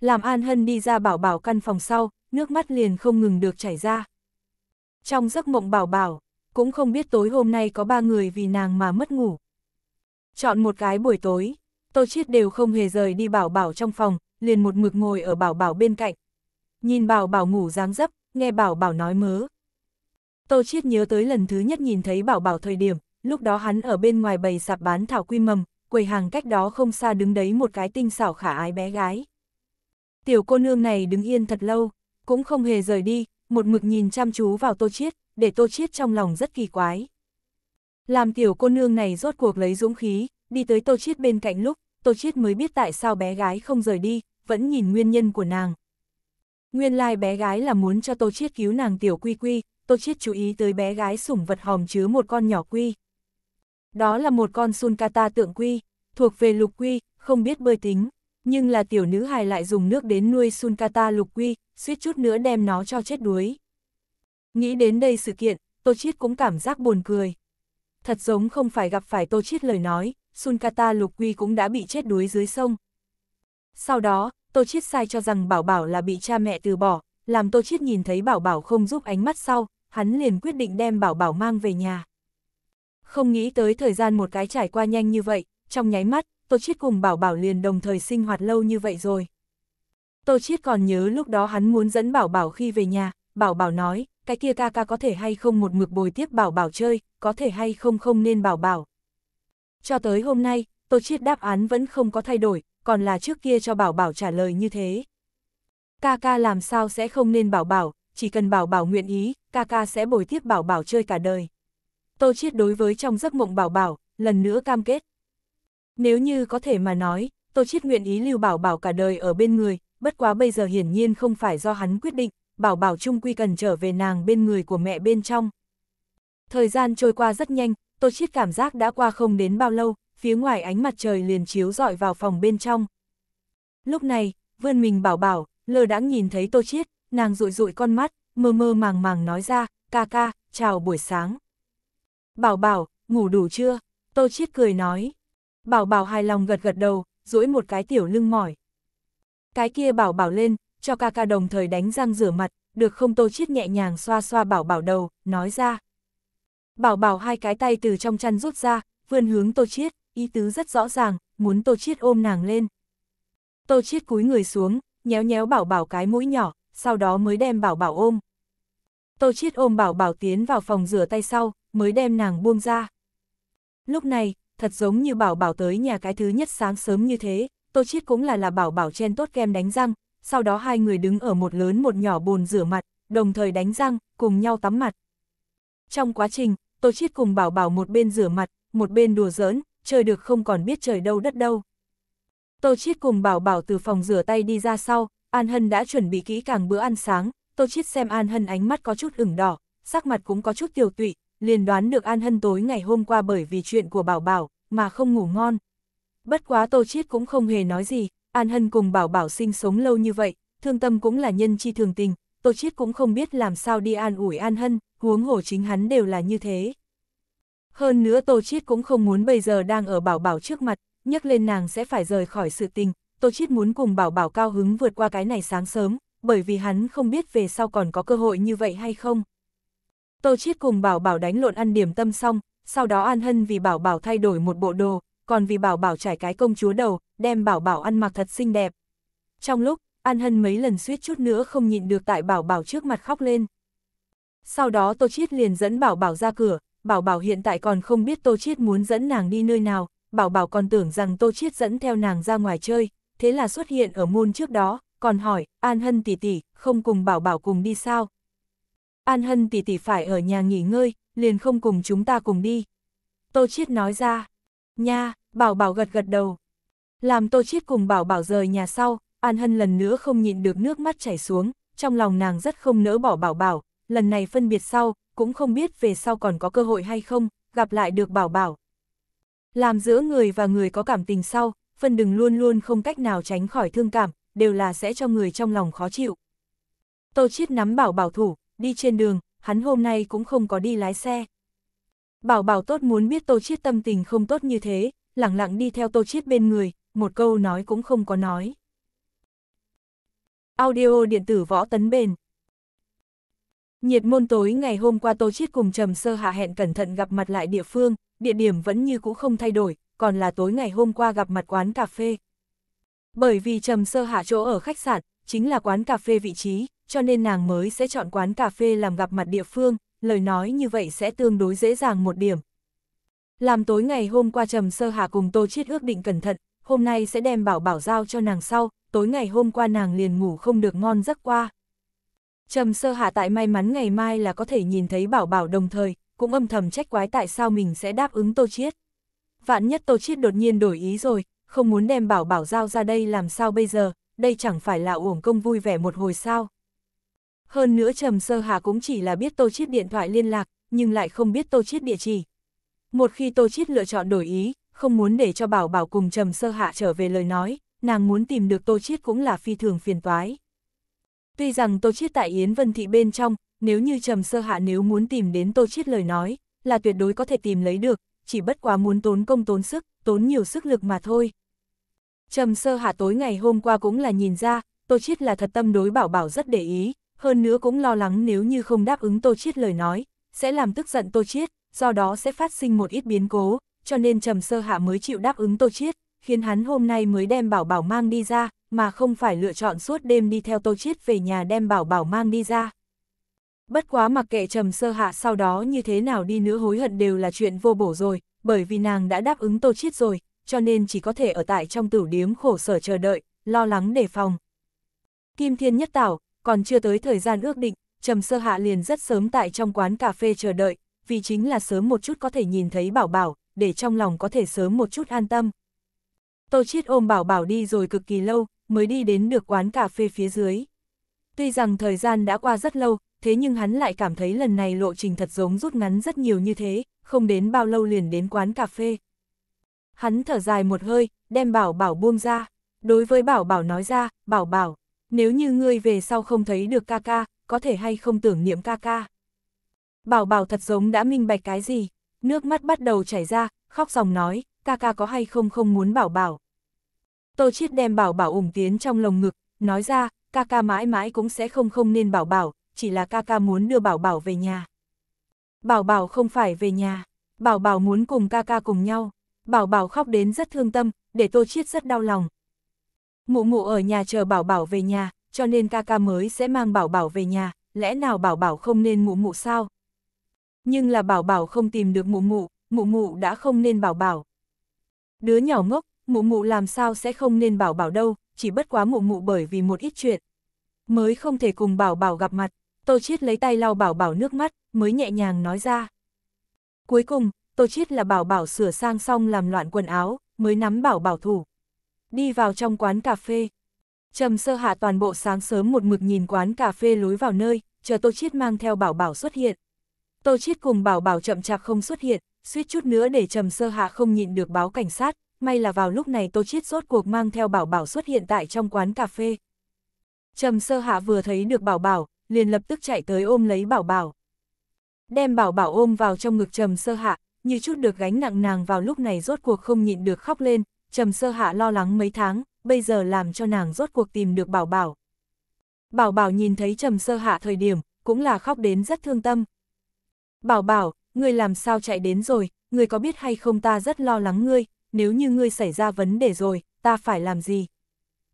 Làm An Hân đi ra Bảo Bảo căn phòng sau, nước mắt liền không ngừng được chảy ra. Trong giấc mộng Bảo Bảo, cũng không biết tối hôm nay có ba người vì nàng mà mất ngủ. Chọn một cái buổi tối, Tô Chiết đều không hề rời đi Bảo Bảo trong phòng, liền một mực ngồi ở Bảo Bảo bên cạnh, nhìn bảo bảo ngủ dáng dấp, nghe bảo bảo nói mớ. Tô Chiết nhớ tới lần thứ nhất nhìn thấy bảo bảo thời điểm, lúc đó hắn ở bên ngoài bầy sạp bán thảo quy mầm, quầy hàng cách đó không xa đứng đấy một cái tinh xảo khả ái bé gái. Tiểu cô nương này đứng yên thật lâu, cũng không hề rời đi, một mực nhìn chăm chú vào Tô Chiết, để Tô Chiết trong lòng rất kỳ quái. Làm tiểu cô nương này rốt cuộc lấy dũng khí, đi tới Tô Chiết bên cạnh lúc, Tô Chiết mới biết tại sao bé gái không rời đi, vẫn nhìn nguyên nhân của nàng, Nguyên lai like bé gái là muốn cho Tô Chiết cứu nàng tiểu quy quy, Tô Chiết chú ý tới bé gái sủng vật hòm chứa một con nhỏ quy. Đó là một con Sunkata tượng quy, thuộc về lục quy, không biết bơi tính, nhưng là tiểu nữ hài lại dùng nước đến nuôi Sunkata lục quy, suýt chút nữa đem nó cho chết đuối. Nghĩ đến đây sự kiện, Tô Chiết cũng cảm giác buồn cười. Thật giống không phải gặp phải Tô Chiết lời nói, Sunkata lục quy cũng đã bị chết đuối dưới sông. Sau đó, Tô Chiết sai cho rằng Bảo Bảo là bị cha mẹ từ bỏ, làm Tô Chiết nhìn thấy Bảo Bảo không giúp ánh mắt sau, hắn liền quyết định đem Bảo Bảo mang về nhà. Không nghĩ tới thời gian một cái trải qua nhanh như vậy, trong nháy mắt, Tô Chiết cùng Bảo Bảo liền đồng thời sinh hoạt lâu như vậy rồi. Tô Chiết còn nhớ lúc đó hắn muốn dẫn Bảo Bảo khi về nhà, Bảo Bảo nói, cái kia ca ca có thể hay không một mực bồi tiếp Bảo Bảo chơi, có thể hay không không nên Bảo Bảo. Cho tới hôm nay, Tô Chiết đáp án vẫn không có thay đổi, còn là trước kia cho bảo bảo trả lời như thế. Ca ca làm sao sẽ không nên bảo bảo, chỉ cần bảo bảo nguyện ý, ca ca sẽ bồi tiếp bảo bảo chơi cả đời. Tô Chiết đối với trong giấc mộng bảo bảo, lần nữa cam kết. Nếu như có thể mà nói, Tô Chiết nguyện ý lưu bảo bảo cả đời ở bên người, bất quá bây giờ hiển nhiên không phải do hắn quyết định, bảo bảo chung quy cần trở về nàng bên người của mẹ bên trong. Thời gian trôi qua rất nhanh, Tô Chiết cảm giác đã qua không đến bao lâu, phía ngoài ánh mặt trời liền chiếu rọi vào phòng bên trong. Lúc này, vươn mình bảo bảo, lơ đãng nhìn thấy tô chiết, nàng rụi rụi con mắt, mơ mơ màng màng nói ra, ca ca, chào buổi sáng. Bảo bảo, ngủ đủ chưa? Tô chiết cười nói. Bảo bảo hài lòng gật gật đầu, duỗi một cái tiểu lưng mỏi. Cái kia bảo bảo lên, cho ca ca đồng thời đánh răng rửa mặt, được không tô chiết nhẹ nhàng xoa xoa bảo bảo đầu, nói ra. Bảo bảo hai cái tay từ trong chăn rút ra, vươn hướng tô chiết ý tứ rất rõ ràng, muốn Tô Chiết ôm nàng lên. Tô Chiết cúi người xuống, nhéo nhéo bảo bảo cái mũi nhỏ, sau đó mới đem bảo bảo ôm. Tô Chiết ôm bảo bảo tiến vào phòng rửa tay sau, mới đem nàng buông ra. Lúc này, thật giống như bảo bảo tới nhà cái thứ nhất sáng sớm như thế, Tô Chiết cũng là là bảo bảo chen tốt kem đánh răng, sau đó hai người đứng ở một lớn một nhỏ bồn rửa mặt, đồng thời đánh răng, cùng nhau tắm mặt. Trong quá trình, Tô Chiết cùng bảo bảo một bên rửa mặt, một bên đùa giỡn, chơi được không còn biết trời đâu đất đâu. Tô Chiết cùng Bảo Bảo từ phòng rửa tay đi ra sau, An Hân đã chuẩn bị kỹ càng bữa ăn sáng, Tô Chiết xem An Hân ánh mắt có chút ửng đỏ, sắc mặt cũng có chút tiêu tụy, liền đoán được An Hân tối ngày hôm qua bởi vì chuyện của Bảo Bảo mà không ngủ ngon. Bất quá Tô Chiết cũng không hề nói gì, An Hân cùng Bảo Bảo sinh sống lâu như vậy, thương tâm cũng là nhân chi thường tình, Tô Chiết cũng không biết làm sao đi an ủi An Hân, huống hồ chính hắn đều là như thế. Hơn nữa Tô Chiết cũng không muốn bây giờ đang ở Bảo Bảo trước mặt, nhắc lên nàng sẽ phải rời khỏi sự tình, Tô Chiết muốn cùng Bảo Bảo cao hứng vượt qua cái này sáng sớm, bởi vì hắn không biết về sau còn có cơ hội như vậy hay không. Tô Chiết cùng Bảo Bảo đánh lộn ăn điểm tâm xong, sau đó An Hân vì Bảo Bảo thay đổi một bộ đồ, còn vì Bảo Bảo trải cái công chúa đầu, đem Bảo Bảo ăn mặc thật xinh đẹp. Trong lúc, An Hân mấy lần suýt chút nữa không nhịn được tại Bảo Bảo trước mặt khóc lên. Sau đó Tô Chiết liền dẫn Bảo Bảo ra cửa, Bảo Bảo hiện tại còn không biết Tô Chiết muốn dẫn nàng đi nơi nào, Bảo Bảo còn tưởng rằng Tô Chiết dẫn theo nàng ra ngoài chơi, thế là xuất hiện ở môn trước đó, còn hỏi, An Hân tỷ tỷ, không cùng Bảo Bảo cùng đi sao? An Hân tỷ tỷ phải ở nhà nghỉ ngơi, liền không cùng chúng ta cùng đi. Tô Chiết nói ra, nha, Bảo Bảo gật gật đầu. Làm Tô Chiết cùng Bảo Bảo rời nhà sau, An Hân lần nữa không nhịn được nước mắt chảy xuống, trong lòng nàng rất không nỡ bỏ Bảo Bảo, lần này phân biệt sau, cũng không biết về sau còn có cơ hội hay không, gặp lại được bảo bảo. Làm giữa người và người có cảm tình sau, phân đừng luôn luôn không cách nào tránh khỏi thương cảm, đều là sẽ cho người trong lòng khó chịu. Tô Chiết nắm bảo bảo thủ, đi trên đường, hắn hôm nay cũng không có đi lái xe. Bảo bảo tốt muốn biết Tô Chiết tâm tình không tốt như thế, lặng lặng đi theo Tô Chiết bên người, một câu nói cũng không có nói. Audio điện tử võ tấn bền Nhiệt môn tối ngày hôm qua Tô Chiết cùng Trầm Sơ Hạ hẹn cẩn thận gặp mặt lại địa phương, địa điểm vẫn như cũ không thay đổi, còn là tối ngày hôm qua gặp mặt quán cà phê. Bởi vì Trầm Sơ Hạ chỗ ở khách sạn, chính là quán cà phê vị trí, cho nên nàng mới sẽ chọn quán cà phê làm gặp mặt địa phương, lời nói như vậy sẽ tương đối dễ dàng một điểm. Làm tối ngày hôm qua Trầm Sơ Hạ cùng Tô Chiết ước định cẩn thận, hôm nay sẽ đem bảo bảo giao cho nàng sau, tối ngày hôm qua nàng liền ngủ không được ngon giấc qua. Trầm sơ hạ tại may mắn ngày mai là có thể nhìn thấy bảo bảo đồng thời, cũng âm thầm trách quái tại sao mình sẽ đáp ứng Tô Chiết. Vạn nhất Tô Chiết đột nhiên đổi ý rồi, không muốn đem bảo bảo giao ra đây làm sao bây giờ, đây chẳng phải là uổng công vui vẻ một hồi sao. Hơn nữa Trầm Sơ hạ cũng chỉ là biết Tô Chiết điện thoại liên lạc, nhưng lại không biết Tô Chiết địa chỉ. Một khi Tô Chiết lựa chọn đổi ý, không muốn để cho Bảo Bảo cùng Trầm Sơ Hạ trở về lời nói, nàng muốn tìm được Tô Chiết cũng là phi thường phiền toái. Tuy rằng Tô Chiết tại Yến Vân Thị bên trong, nếu như Trầm Sơ Hạ nếu muốn tìm đến Tô Chiết lời nói, là tuyệt đối có thể tìm lấy được, chỉ bất quá muốn tốn công tốn sức, tốn nhiều sức lực mà thôi. Trầm Sơ Hạ tối ngày hôm qua cũng là nhìn ra, Tô Chiết là thật tâm đối bảo bảo rất để ý, hơn nữa cũng lo lắng nếu như không đáp ứng Tô Chiết lời nói, sẽ làm tức giận Tô Chiết, do đó sẽ phát sinh một ít biến cố, cho nên Trầm Sơ Hạ mới chịu đáp ứng Tô Chiết khiến hắn hôm nay mới đem bảo bảo mang đi ra, mà không phải lựa chọn suốt đêm đi theo Tô Chiết về nhà đem bảo bảo mang đi ra. Bất quá mặc kệ trầm sơ hạ sau đó như thế nào đi nữa hối hận đều là chuyện vô bổ rồi, bởi vì nàng đã đáp ứng Tô Chiết rồi, cho nên chỉ có thể ở tại trong tử điếm khổ sở chờ đợi, lo lắng đề phòng. Kim Thiên Nhất Tảo, còn chưa tới thời gian ước định, trầm sơ hạ liền rất sớm tại trong quán cà phê chờ đợi, vì chính là sớm một chút có thể nhìn thấy bảo bảo, để trong lòng có thể sớm một chút an tâm. Tô Chiết ôm bảo bảo đi rồi cực kỳ lâu, mới đi đến được quán cà phê phía dưới. Tuy rằng thời gian đã qua rất lâu, thế nhưng hắn lại cảm thấy lần này lộ trình thật giống rút ngắn rất nhiều như thế, không đến bao lâu liền đến quán cà phê. Hắn thở dài một hơi, đem bảo bảo buông ra. Đối với bảo bảo nói ra, bảo bảo, nếu như ngươi về sau không thấy được ca ca, có thể hay không tưởng niệm ca ca. Bảo bảo thật giống đã minh bạch cái gì, nước mắt bắt đầu chảy ra, khóc dòng nói, ca ca có hay không không muốn bảo bảo. Tô Chiết đem bảo bảo ủng tiến trong lồng ngực, nói ra, ca ca mãi mãi cũng sẽ không không nên bảo bảo, chỉ là ca ca muốn đưa bảo bảo về nhà. Bảo bảo không phải về nhà, bảo bảo muốn cùng ca ca cùng nhau, bảo bảo khóc đến rất thương tâm, để Tô Chiết rất đau lòng. Mụ mụ ở nhà chờ bảo bảo về nhà, cho nên ca ca mới sẽ mang bảo bảo về nhà, lẽ nào bảo bảo không nên mụ mụ sao? nhưng là bảo bảo không tìm được mụ mụ, mụ mụ đã không nên bảo bảo. Đứa nhỏ ngốc, mụ mụ làm sao sẽ không nên bảo bảo đâu, chỉ bất quá mụ mụ bởi vì một ít chuyện. Mới không thể cùng bảo bảo gặp mặt, Tô Chiết lấy tay lau bảo bảo nước mắt, mới nhẹ nhàng nói ra. Cuối cùng, Tô Chiết là bảo bảo sửa sang xong làm loạn quần áo, mới nắm bảo bảo thủ. Đi vào trong quán cà phê. Trầm sơ hạ toàn bộ sáng sớm một mực nhìn quán cà phê lối vào nơi, chờ Tô Chiết mang theo bảo bảo xuất hiện. Tô Chiết cùng Bảo Bảo chậm chạp không xuất hiện, suýt chút nữa để Trầm Sơ Hạ không nhịn được báo cảnh sát, may là vào lúc này Tô Chiết rốt cuộc mang theo Bảo Bảo xuất hiện tại trong quán cà phê. Trầm Sơ Hạ vừa thấy được Bảo Bảo, liền lập tức chạy tới ôm lấy Bảo Bảo. Đem Bảo Bảo ôm vào trong ngực Trầm Sơ Hạ, như chút được gánh nặng nàng vào lúc này rốt cuộc không nhịn được khóc lên, Trầm Sơ Hạ lo lắng mấy tháng, bây giờ làm cho nàng rốt cuộc tìm được Bảo Bảo. Bảo Bảo nhìn thấy Trầm Sơ Hạ thời điểm, cũng là khóc đến rất thương tâm, Bảo bảo, ngươi làm sao chạy đến rồi, ngươi có biết hay không ta rất lo lắng ngươi, nếu như ngươi xảy ra vấn đề rồi, ta phải làm gì?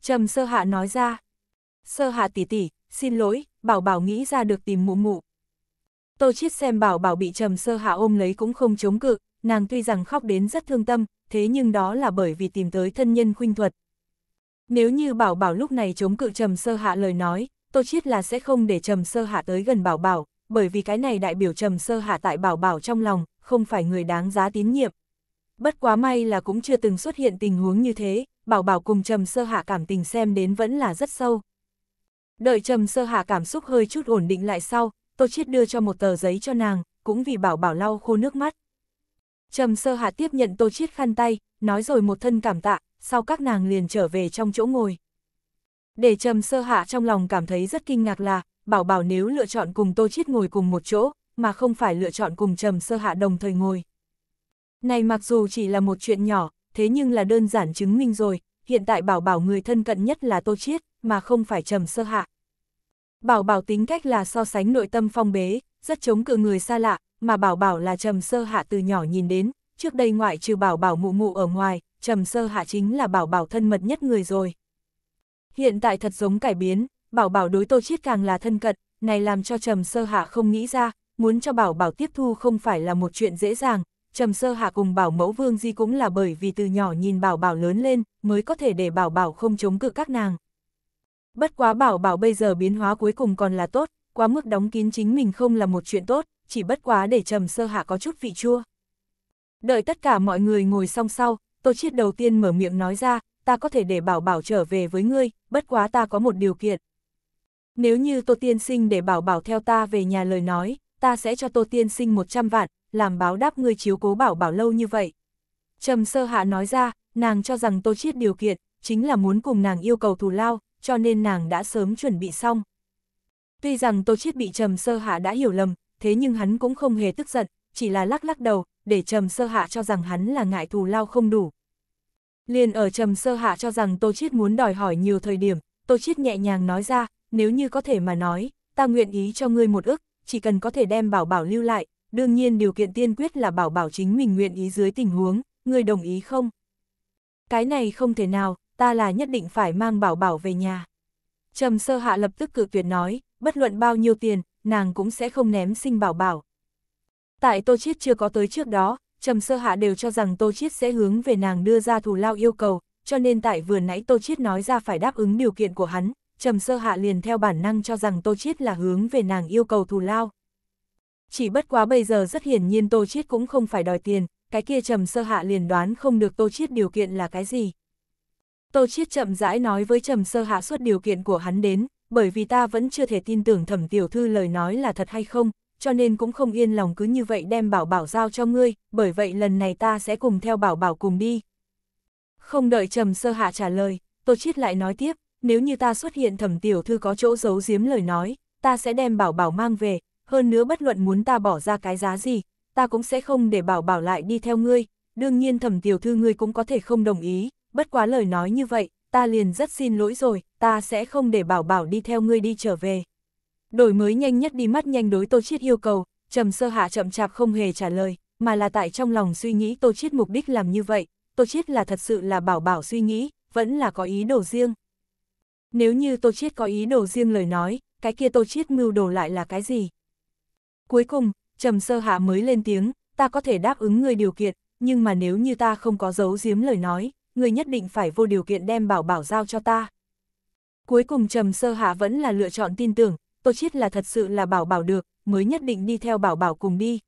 Trầm sơ hạ nói ra. Sơ hạ tỷ tỷ, xin lỗi, bảo bảo nghĩ ra được tìm mụ mụ. Tô Chiết xem bảo bảo bị trầm sơ hạ ôm lấy cũng không chống cự, nàng tuy rằng khóc đến rất thương tâm, thế nhưng đó là bởi vì tìm tới thân nhân khuynh thuật. Nếu như bảo bảo lúc này chống cự trầm sơ hạ lời nói, Tô Chiết là sẽ không để trầm sơ hạ tới gần bảo bảo, bởi vì cái này đại biểu trầm sơ hạ tại bảo bảo trong lòng, không phải người đáng giá tín nhiệm. Bất quá may là cũng chưa từng xuất hiện tình huống như thế, bảo bảo cùng trầm sơ hạ cảm tình xem đến vẫn là rất sâu. Đợi trầm sơ hạ cảm xúc hơi chút ổn định lại sau, Tô Chiết đưa cho một tờ giấy cho nàng, cũng vì bảo bảo lau khô nước mắt. Trầm sơ hạ tiếp nhận Tô Chiết khăn tay, nói rồi một thân cảm tạ, sau các nàng liền trở về trong chỗ ngồi. Để trầm sơ hạ trong lòng cảm thấy rất kinh ngạc là, Bảo Bảo nếu lựa chọn cùng Tô Chiết ngồi cùng một chỗ, mà không phải lựa chọn cùng Trầm Sơ Hạ đồng thời ngồi. Này mặc dù chỉ là một chuyện nhỏ, thế nhưng là đơn giản chứng minh rồi, hiện tại Bảo Bảo người thân cận nhất là Tô Chiết, mà không phải Trầm Sơ Hạ. Bảo Bảo tính cách là so sánh nội tâm phong bế, rất chống cự người xa lạ, mà Bảo Bảo là Trầm Sơ Hạ từ nhỏ nhìn đến, trước đây ngoại trừ Bảo Bảo mụ mụ ở ngoài, Trầm Sơ Hạ chính là Bảo Bảo thân mật nhất người rồi. Hiện tại thật giống cải biến, bảo bảo đối tô chiết càng là thân cận, này làm cho trầm sơ hạ không nghĩ ra, muốn cho bảo bảo tiếp thu không phải là một chuyện dễ dàng, trầm sơ hạ cùng bảo mẫu vương di cũng là bởi vì từ nhỏ nhìn bảo bảo lớn lên, mới có thể để bảo bảo không chống cự các nàng. Bất quá bảo bảo bây giờ biến hóa cuối cùng còn là tốt, quá mức đóng kín chính mình không là một chuyện tốt, chỉ bất quá để trầm sơ hạ có chút vị chua. Đợi tất cả mọi người ngồi xong sau, Tô Chiết đầu tiên mở miệng nói ra, ta có thể để bảo bảo trở về với ngươi, bất quá ta có một điều kiện. Nếu như Tô Tiên Sinh để bảo bảo theo ta về nhà lời nói, ta sẽ cho Tô Tiên Sinh 100 vạn, làm báo đáp người chiếu cố bảo bảo lâu như vậy. Trầm sơ hạ nói ra, nàng cho rằng Tô Chiết điều kiện, chính là muốn cùng nàng yêu cầu thù lao, cho nên nàng đã sớm chuẩn bị xong. Tuy rằng Tô Chiết bị Trầm sơ hạ đã hiểu lầm, thế nhưng hắn cũng không hề tức giận, chỉ là lắc lắc đầu, để Trầm sơ hạ cho rằng hắn là ngại thù lao không đủ. Liền ở Trầm sơ hạ cho rằng Tô Chiết muốn đòi hỏi nhiều thời điểm, Tô Chiết nhẹ nhàng nói ra, nếu như có thể mà nói, ta nguyện ý cho ngươi một ức, chỉ cần có thể đem bảo bảo lưu lại, đương nhiên điều kiện tiên quyết là bảo bảo chính mình nguyện ý dưới tình huống, ngươi đồng ý không? Cái này không thể nào, ta là nhất định phải mang bảo bảo về nhà. Trầm sơ hạ lập tức cự tuyệt nói, bất luận bao nhiêu tiền, nàng cũng sẽ không ném sinh bảo bảo. Tại Tô Chiết chưa có tới trước đó, Trầm sơ hạ đều cho rằng Tô Chiết sẽ hướng về nàng đưa ra thù lao yêu cầu, cho nên tại vừa nãy Tô Chiết nói ra phải đáp ứng điều kiện của hắn, Trầm sơ hạ liền theo bản năng cho rằng Tô Chiết là hướng về nàng yêu cầu thù lao. Chỉ bất quá bây giờ rất hiển nhiên Tô Chiết cũng không phải đòi tiền, cái kia trầm sơ hạ liền đoán không được Tô Chiết điều kiện là cái gì. Tô Chiết chậm rãi nói với trầm sơ hạ suốt điều kiện của hắn đến, bởi vì ta vẫn chưa thể tin tưởng thẩm tiểu thư lời nói là thật hay không, cho nên cũng không yên lòng cứ như vậy đem bảo bảo giao cho ngươi, bởi vậy lần này ta sẽ cùng theo bảo bảo cùng đi. Không đợi trầm sơ hạ trả lời, Tô Chiết lại nói tiếp, nếu như ta xuất hiện thẩm tiểu thư có chỗ giấu giếm lời nói, ta sẽ đem bảo bảo mang về, hơn nữa bất luận muốn ta bỏ ra cái giá gì, ta cũng sẽ không để bảo bảo lại đi theo ngươi, đương nhiên thẩm tiểu thư ngươi cũng có thể không đồng ý, bất quá lời nói như vậy, ta liền rất xin lỗi rồi, ta sẽ không để bảo bảo đi theo ngươi đi trở về. Đổi mới nhanh nhất đi mắt nhanh đối Tô Chiết yêu cầu, trầm sơ hạ chậm chạp không hề trả lời, mà là tại trong lòng suy nghĩ Tô Chiết mục đích làm như vậy, Tô Chiết là thật sự là bảo bảo suy nghĩ, vẫn là có ý đồ riêng. Nếu như Tô Chiết có ý đồ riêng lời nói, cái kia Tô Chiết mưu đồ lại là cái gì? Cuối cùng, Trầm Sơ Hạ mới lên tiếng, ta có thể đáp ứng người điều kiện, nhưng mà nếu như ta không có giấu giếm lời nói, người nhất định phải vô điều kiện đem bảo bảo giao cho ta. Cuối cùng Trầm Sơ Hạ vẫn là lựa chọn tin tưởng, Tô Chiết là thật sự là bảo bảo được, mới nhất định đi theo bảo bảo cùng đi.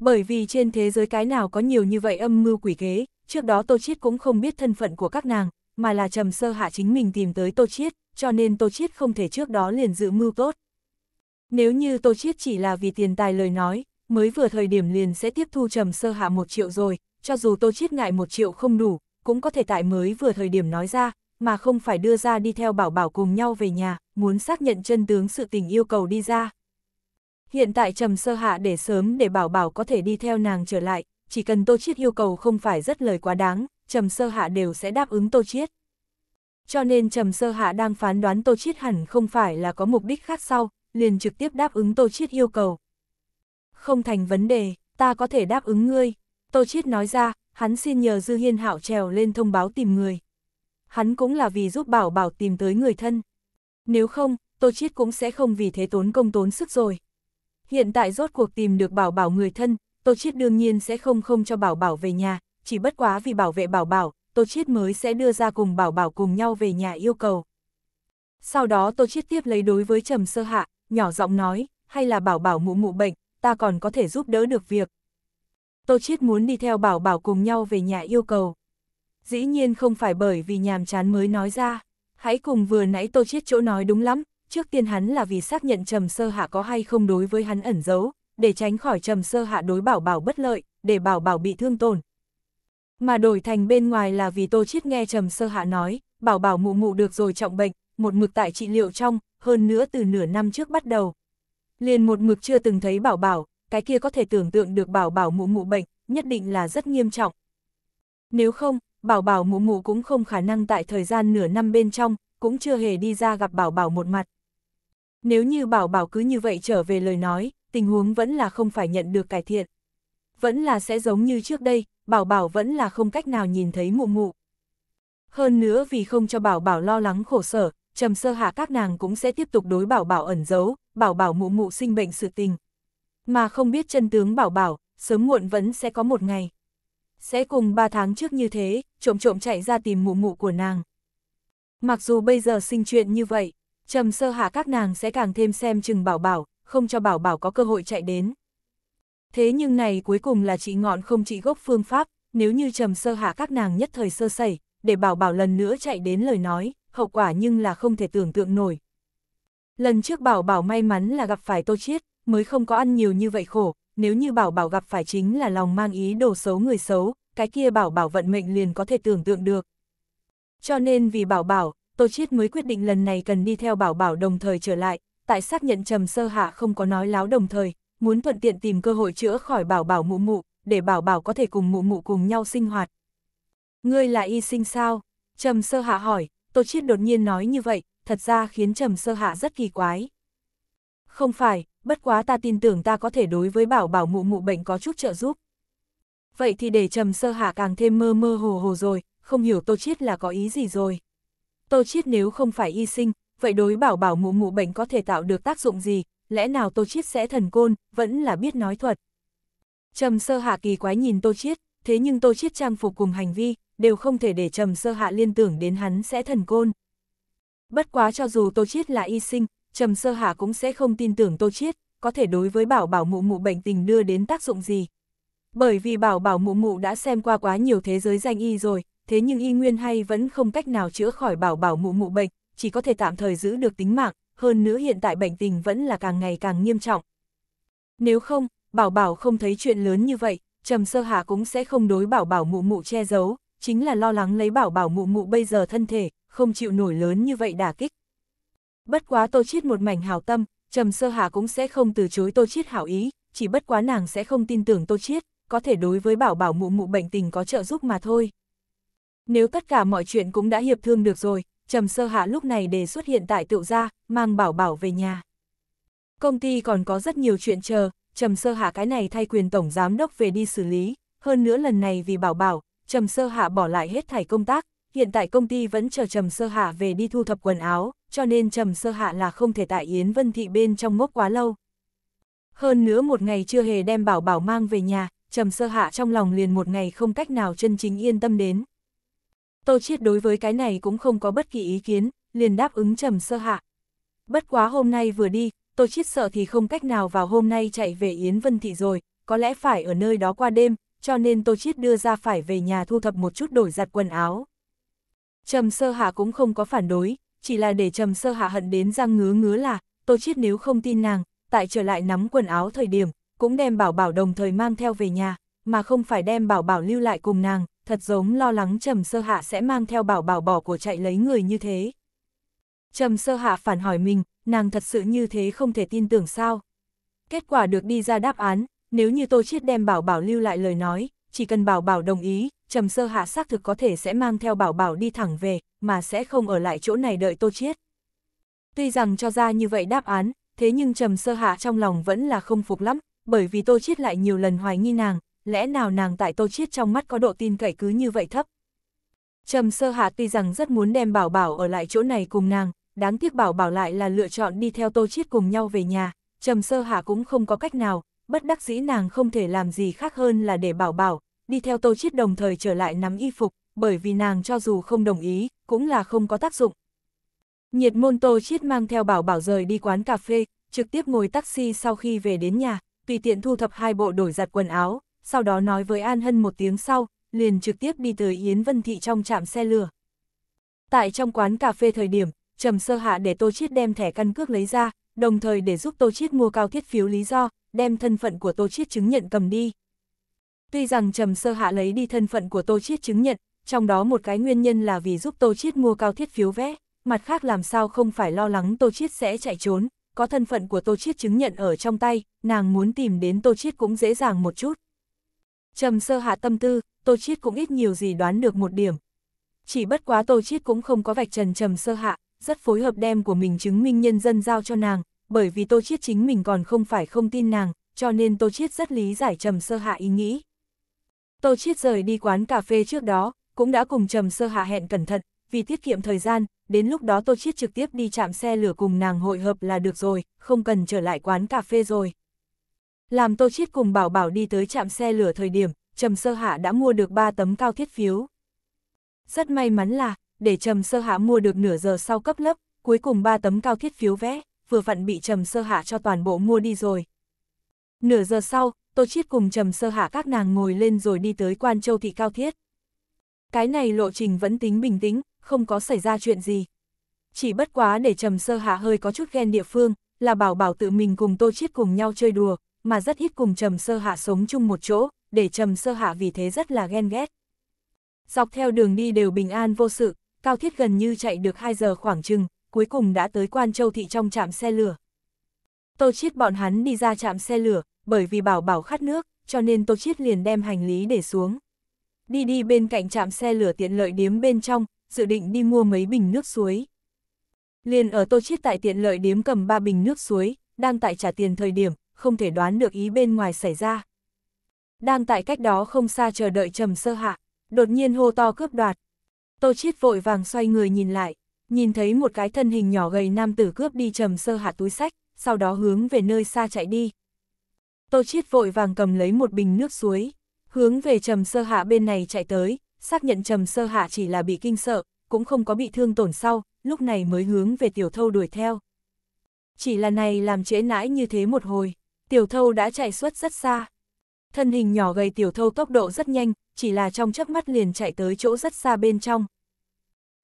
Bởi vì trên thế giới cái nào có nhiều như vậy âm mưu quỷ kế, trước đó Tô Chiết cũng không biết thân phận của các nàng, mà là trầm sơ hạ chính mình tìm tới Tô Chiết, cho nên Tô Chiết không thể trước đó liền dự mưu tốt. Nếu như Tô Chiết chỉ là vì tiền tài lời nói, mới vừa thời điểm liền sẽ tiếp thu trầm sơ hạ một triệu rồi, cho dù Tô Chiết ngại một triệu không đủ, cũng có thể tại mới vừa thời điểm nói ra, mà không phải đưa ra đi theo bảo bảo cùng nhau về nhà, muốn xác nhận chân tướng sự tình yêu cầu đi ra. Hiện tại trầm sơ hạ để sớm để bảo bảo có thể đi theo nàng trở lại, chỉ cần Tô Chiết yêu cầu không phải rất lời quá đáng, Trầm Sơ Hạ đều sẽ đáp ứng Tô Chiết. Cho nên Trầm Sơ Hạ đang phán đoán Tô Chiết hẳn không phải là có mục đích khác sau, liền trực tiếp đáp ứng Tô Chiết yêu cầu. Không thành vấn đề, ta có thể đáp ứng ngươi. Tô Chiết nói ra, hắn xin nhờ Dư Hiên Hạo trèo lên thông báo tìm người. Hắn cũng là vì giúp Bảo Bảo tìm tới người thân. Nếu không, Tô Chiết cũng sẽ không vì thế tốn công tốn sức rồi. Hiện tại rốt cuộc tìm được Bảo Bảo người thân, Tô Chiết đương nhiên sẽ không không cho Bảo Bảo về nhà, chỉ bất quá vì bảo vệ bảo bảo, Tô Chiết mới sẽ đưa ra cùng bảo bảo cùng nhau về nhà yêu cầu. Sau đó Tô Chiết tiếp lấy đối với Trầm Sơ Hạ, nhỏ giọng nói, hay là bảo bảo mụ mụ bệnh, ta còn có thể giúp đỡ được việc. Tô Chiết muốn đi theo bảo bảo cùng nhau về nhà yêu cầu. Dĩ nhiên không phải bởi vì nhàm chán mới nói ra, hãy cùng vừa nãy Tô Chiết chỗ nói đúng lắm, trước tiên hắn là vì xác nhận Trầm Sơ Hạ có hay không đối với hắn ẩn giấu, để tránh khỏi Trầm Sơ Hạ đối bảo bảo bất lợi, để bảo bảo bị thương tổn, mà đổi thành bên ngoài là vì Tô Chiết nghe Trầm Sơ Hạ nói, bảo bảo mụ mụ được rồi trọng bệnh, một mực tại trị liệu trong, hơn nữa từ nửa năm trước bắt đầu. Liền một mực chưa từng thấy bảo bảo, cái kia có thể tưởng tượng được bảo bảo mụ mụ bệnh, nhất định là rất nghiêm trọng. Nếu không, bảo bảo mụ mụ cũng không khả năng tại thời gian nửa năm bên trong, cũng chưa hề đi ra gặp bảo bảo một mặt. Nếu như bảo bảo cứ như vậy trở về lời nói, tình huống vẫn là không phải nhận được cải thiện vẫn là sẽ giống như trước đây, bảo bảo vẫn là không cách nào nhìn thấy mụ mụ. Hơn nữa vì không cho bảo bảo lo lắng khổ sở, trầm sơ hạ các nàng cũng sẽ tiếp tục đối bảo bảo ẩn giấu, bảo bảo mụ mụ sinh bệnh sự tình. Mà không biết chân tướng bảo bảo, sớm muộn vẫn sẽ có một ngày. Sẽ cùng ba tháng trước như thế, trộm trộm chạy ra tìm mụ mụ của nàng. Mặc dù bây giờ sinh chuyện như vậy, trầm sơ hạ các nàng sẽ càng thêm xem chừng bảo bảo, không cho bảo bảo có cơ hội chạy đến. Thế nhưng này cuối cùng là trị ngọn không trị gốc phương pháp, nếu như trầm sơ hạ các nàng nhất thời sơ sẩy, để bảo bảo lần nữa chạy đến lời nói, hậu quả nhưng là không thể tưởng tượng nổi. Lần trước bảo bảo may mắn là gặp phải tô chiết, mới không có ăn nhiều như vậy khổ, nếu như bảo bảo gặp phải chính là lòng mang ý đồ xấu người xấu, cái kia bảo bảo vận mệnh liền có thể tưởng tượng được. Cho nên vì bảo bảo, Tô Chiết mới quyết định lần này cần đi theo bảo bảo đồng thời trở lại, tại xác nhận trầm sơ hạ không có nói láo đồng thời, muốn thuận tiện tìm cơ hội chữa khỏi bảo bảo mụ mụ, để bảo bảo có thể cùng mụ mụ cùng nhau sinh hoạt. Ngươi là y sinh sao? Trầm sơ hạ hỏi, Tô Chiết đột nhiên nói như vậy, thật ra khiến Trầm sơ hạ rất kỳ quái. Không phải, bất quá ta tin tưởng ta có thể đối với bảo bảo mụ mụ bệnh có chút trợ giúp. Vậy thì để Trầm sơ hạ càng thêm mơ mơ hồ hồ rồi, không hiểu Tô Chiết là có ý gì rồi. Tô Chiết nếu không phải y sinh, vậy đối bảo bảo mụ mụ bệnh có thể tạo được tác dụng gì, lẽ nào Tô Chiết sẽ thần côn, vẫn là biết nói thuật. Trầm sơ hạ kỳ quái nhìn Tô Chiết, thế nhưng Tô Chiết trang phục cùng hành vi, đều không thể để trầm sơ hạ liên tưởng đến hắn sẽ thần côn. Bất quá cho dù Tô Chiết là y sinh, trầm sơ hạ cũng sẽ không tin tưởng Tô Chiết, có thể đối với bảo bảo mụ mụ bệnh tình đưa đến tác dụng gì. Bởi vì bảo bảo mụ mụ đã xem qua quá nhiều thế giới danh y rồi, thế nhưng y nguyên hay vẫn không cách nào chữa khỏi bảo bảo mụ mụ bệnh, chỉ có thể tạm thời giữ được tính mạng, hơn nữa hiện tại bệnh tình vẫn là càng ngày càng nghiêm trọng. Nếu không, bảo bảo không thấy chuyện lớn như vậy, trầm sơ hà cũng sẽ không đối bảo bảo mụ mụ che giấu, chính là lo lắng lấy bảo bảo mụ mụ bây giờ thân thể, không chịu nổi lớn như vậy đả kích. Bất quá tô chiết một mảnh hào tâm, trầm sơ hà cũng sẽ không từ chối tô chiết hảo ý, chỉ bất quá nàng sẽ không tin tưởng tô chiết, có thể đối với bảo bảo mụ mụ bệnh tình có trợ giúp mà thôi. Nếu tất cả mọi chuyện cũng đã hiệp thương được rồi, Trầm Sơ Hạ lúc này đề xuất hiện tại tựu ra, mang bảo bảo về nhà. Công ty còn có rất nhiều chuyện chờ, Trầm Sơ Hạ cái này thay quyền tổng giám đốc về đi xử lý, hơn nữa lần này vì bảo bảo, Trầm Sơ Hạ bỏ lại hết thảy công tác, hiện tại công ty vẫn chờ Trầm Sơ Hạ về đi thu thập quần áo, cho nên Trầm Sơ Hạ là không thể tại Yến Vân Thị bên trong ngốc quá lâu. Hơn nữa một ngày chưa hề đem bảo bảo mang về nhà, Trầm Sơ Hạ trong lòng liền một ngày không cách nào chân chính yên tâm đến. Tô Chiết đối với cái này cũng không có bất kỳ ý kiến, liền đáp ứng trầm sơ hạ. Bất quá hôm nay vừa đi, Tô Chiết sợ thì không cách nào vào hôm nay chạy về Yến Vân Thị rồi, có lẽ phải ở nơi đó qua đêm, cho nên Tô Chiết đưa ra phải về nhà thu thập một chút đổi giặt quần áo. Trầm sơ hạ cũng không có phản đối, chỉ là để trầm sơ hạ hận đến răng ngứa ngứa là, Tô Chiết nếu không tin nàng, tại trở lại nắm quần áo thời điểm, cũng đem bảo bảo đồng thời mang theo về nhà, mà không phải đem bảo bảo lưu lại cùng nàng, thật giống lo lắng Trầm Sơ Hạ sẽ mang theo bảo bảo bỏ của chạy lấy người như thế. Trầm Sơ Hạ phản hỏi mình, nàng thật sự như thế không thể tin tưởng sao. Kết quả được đi ra đáp án, nếu như Tô Chiết đem bảo bảo lưu lại lời nói, chỉ cần bảo bảo đồng ý, Trầm Sơ Hạ xác thực có thể sẽ mang theo bảo bảo đi thẳng về, mà sẽ không ở lại chỗ này đợi Tô Chiết. Tuy rằng cho ra như vậy đáp án, thế nhưng Trầm Sơ Hạ trong lòng vẫn là không phục lắm, bởi vì Tô Chiết lại nhiều lần hoài nghi nàng, lẽ nào nàng tại Tô Chiết trong mắt có độ tin cậy cứ như vậy thấp. Trầm sơ hạ tuy rằng rất muốn đem Bảo Bảo ở lại chỗ này cùng nàng, đáng tiếc Bảo Bảo lại là lựa chọn đi theo Tô Chiết cùng nhau về nhà, Trầm sơ hạ cũng không có cách nào, bất đắc dĩ nàng không thể làm gì khác hơn là để Bảo Bảo, đi theo Tô Chiết đồng thời trở lại nắm y phục, bởi vì nàng cho dù không đồng ý, cũng là không có tác dụng. Nhiệt môn Tô Chiết mang theo Bảo Bảo rời đi quán cà phê, trực tiếp ngồi taxi sau khi về đến nhà, tùy tiện thu thập hai bộ đổi giặt quần áo, sau đó nói với An Hân một tiếng sau, liền trực tiếp đi tới Yến Vân Thị trong trạm xe lửa. Tại trong quán cà phê thời điểm, Trầm Sơ Hạ để Tô Chiết đem thẻ căn cước lấy ra, đồng thời để giúp Tô Chiết mua cao thiết phiếu lý do, đem thân phận của Tô Chiết chứng nhận cầm đi. Tuy rằng Trầm Sơ Hạ lấy đi thân phận của Tô Chiết chứng nhận, trong đó một cái nguyên nhân là vì giúp Tô Chiết mua cao thiết phiếu vé, mặt khác làm sao không phải lo lắng Tô Chiết sẽ chạy trốn, có thân phận của Tô Chiết chứng nhận ở trong tay, nàng muốn tìm đến Tô Chiết cũng dễ dàng một chút, Trầm sơ hạ tâm tư, Tô Chiết cũng ít nhiều gì đoán được một điểm. Chỉ bất quá Tô Chiết cũng không có vạch trần trầm sơ hạ, rất phối hợp đem của mình chứng minh nhân dân giao cho nàng, bởi vì Tô Chiết chính mình còn không phải không tin nàng, cho nên Tô Chiết rất lý giải trầm sơ hạ ý nghĩ. Tô Chiết rời đi quán cà phê trước đó, cũng đã cùng trầm sơ hạ hẹn cẩn thận, vì tiết kiệm thời gian, đến lúc đó Tô Chiết trực tiếp đi chạm xe lửa cùng nàng hội hợp là được rồi, không cần trở lại quán cà phê rồi. Làm Tô Chiết cùng Bảo Bảo đi tới trạm xe lửa thời điểm, Trầm Sơ Hạ đã mua được 3 tấm cao thiết phiếu. Rất may mắn là, để Trầm Sơ Hạ mua được nửa giờ sau cấp lớp, cuối cùng 3 tấm cao thiết phiếu vé, vừa vặn bị Trầm Sơ Hạ cho toàn bộ mua đi rồi. Nửa giờ sau, Tô Chiết cùng Trầm Sơ Hạ các nàng ngồi lên rồi đi tới Quan Châu thị cao thiết. Cái này lộ trình vẫn tính bình tĩnh, không có xảy ra chuyện gì. Chỉ bất quá để Trầm Sơ Hạ hơi có chút ghen địa phương, là Bảo Bảo tự mình cùng Tô Chiết cùng nhau chơi đùa, mà rất ít cùng Trầm Sơ Hạ sống chung một chỗ, để Trầm Sơ Hạ vì thế rất là ghen ghét. Dọc theo đường đi đều bình an vô sự, Cao Thiết gần như chạy được 2 giờ khoảng chừng, cuối cùng đã tới Quan Châu Thị trong trạm xe lửa. Tô Chiết bọn hắn đi ra trạm xe lửa, bởi vì bảo bảo khát nước, cho nên Tô Chiết liền đem hành lý để xuống. Đi đi bên cạnh trạm xe lửa tiện lợi điếm bên trong, dự định đi mua mấy bình nước suối. Liền ở Tô Chiết tại tiện lợi điếm cầm 3 bình nước suối, đang tại trả tiền thời điểm, không thể đoán được ý bên ngoài xảy ra. Đang tại cách đó không xa chờ đợi trầm sơ hạ, đột nhiên hô to cướp đoạt. Tô Chiết vội vàng xoay người nhìn lại, nhìn thấy một cái thân hình nhỏ gầy nam tử cướp đi trầm sơ hạ túi sách, sau đó hướng về nơi xa chạy đi. Tô Chiết vội vàng cầm lấy một bình nước suối, hướng về trầm sơ hạ bên này chạy tới, xác nhận trầm sơ hạ chỉ là bị kinh sợ, cũng không có bị thương tổn sau, lúc này mới hướng về tiểu thâu đuổi theo. Chỉ là này làm trễ nãi như thế một hồi. Tiểu thâu đã chạy suốt rất xa. Thân hình nhỏ gầy tiểu thâu tốc độ rất nhanh, chỉ là trong chớp mắt liền chạy tới chỗ rất xa bên trong.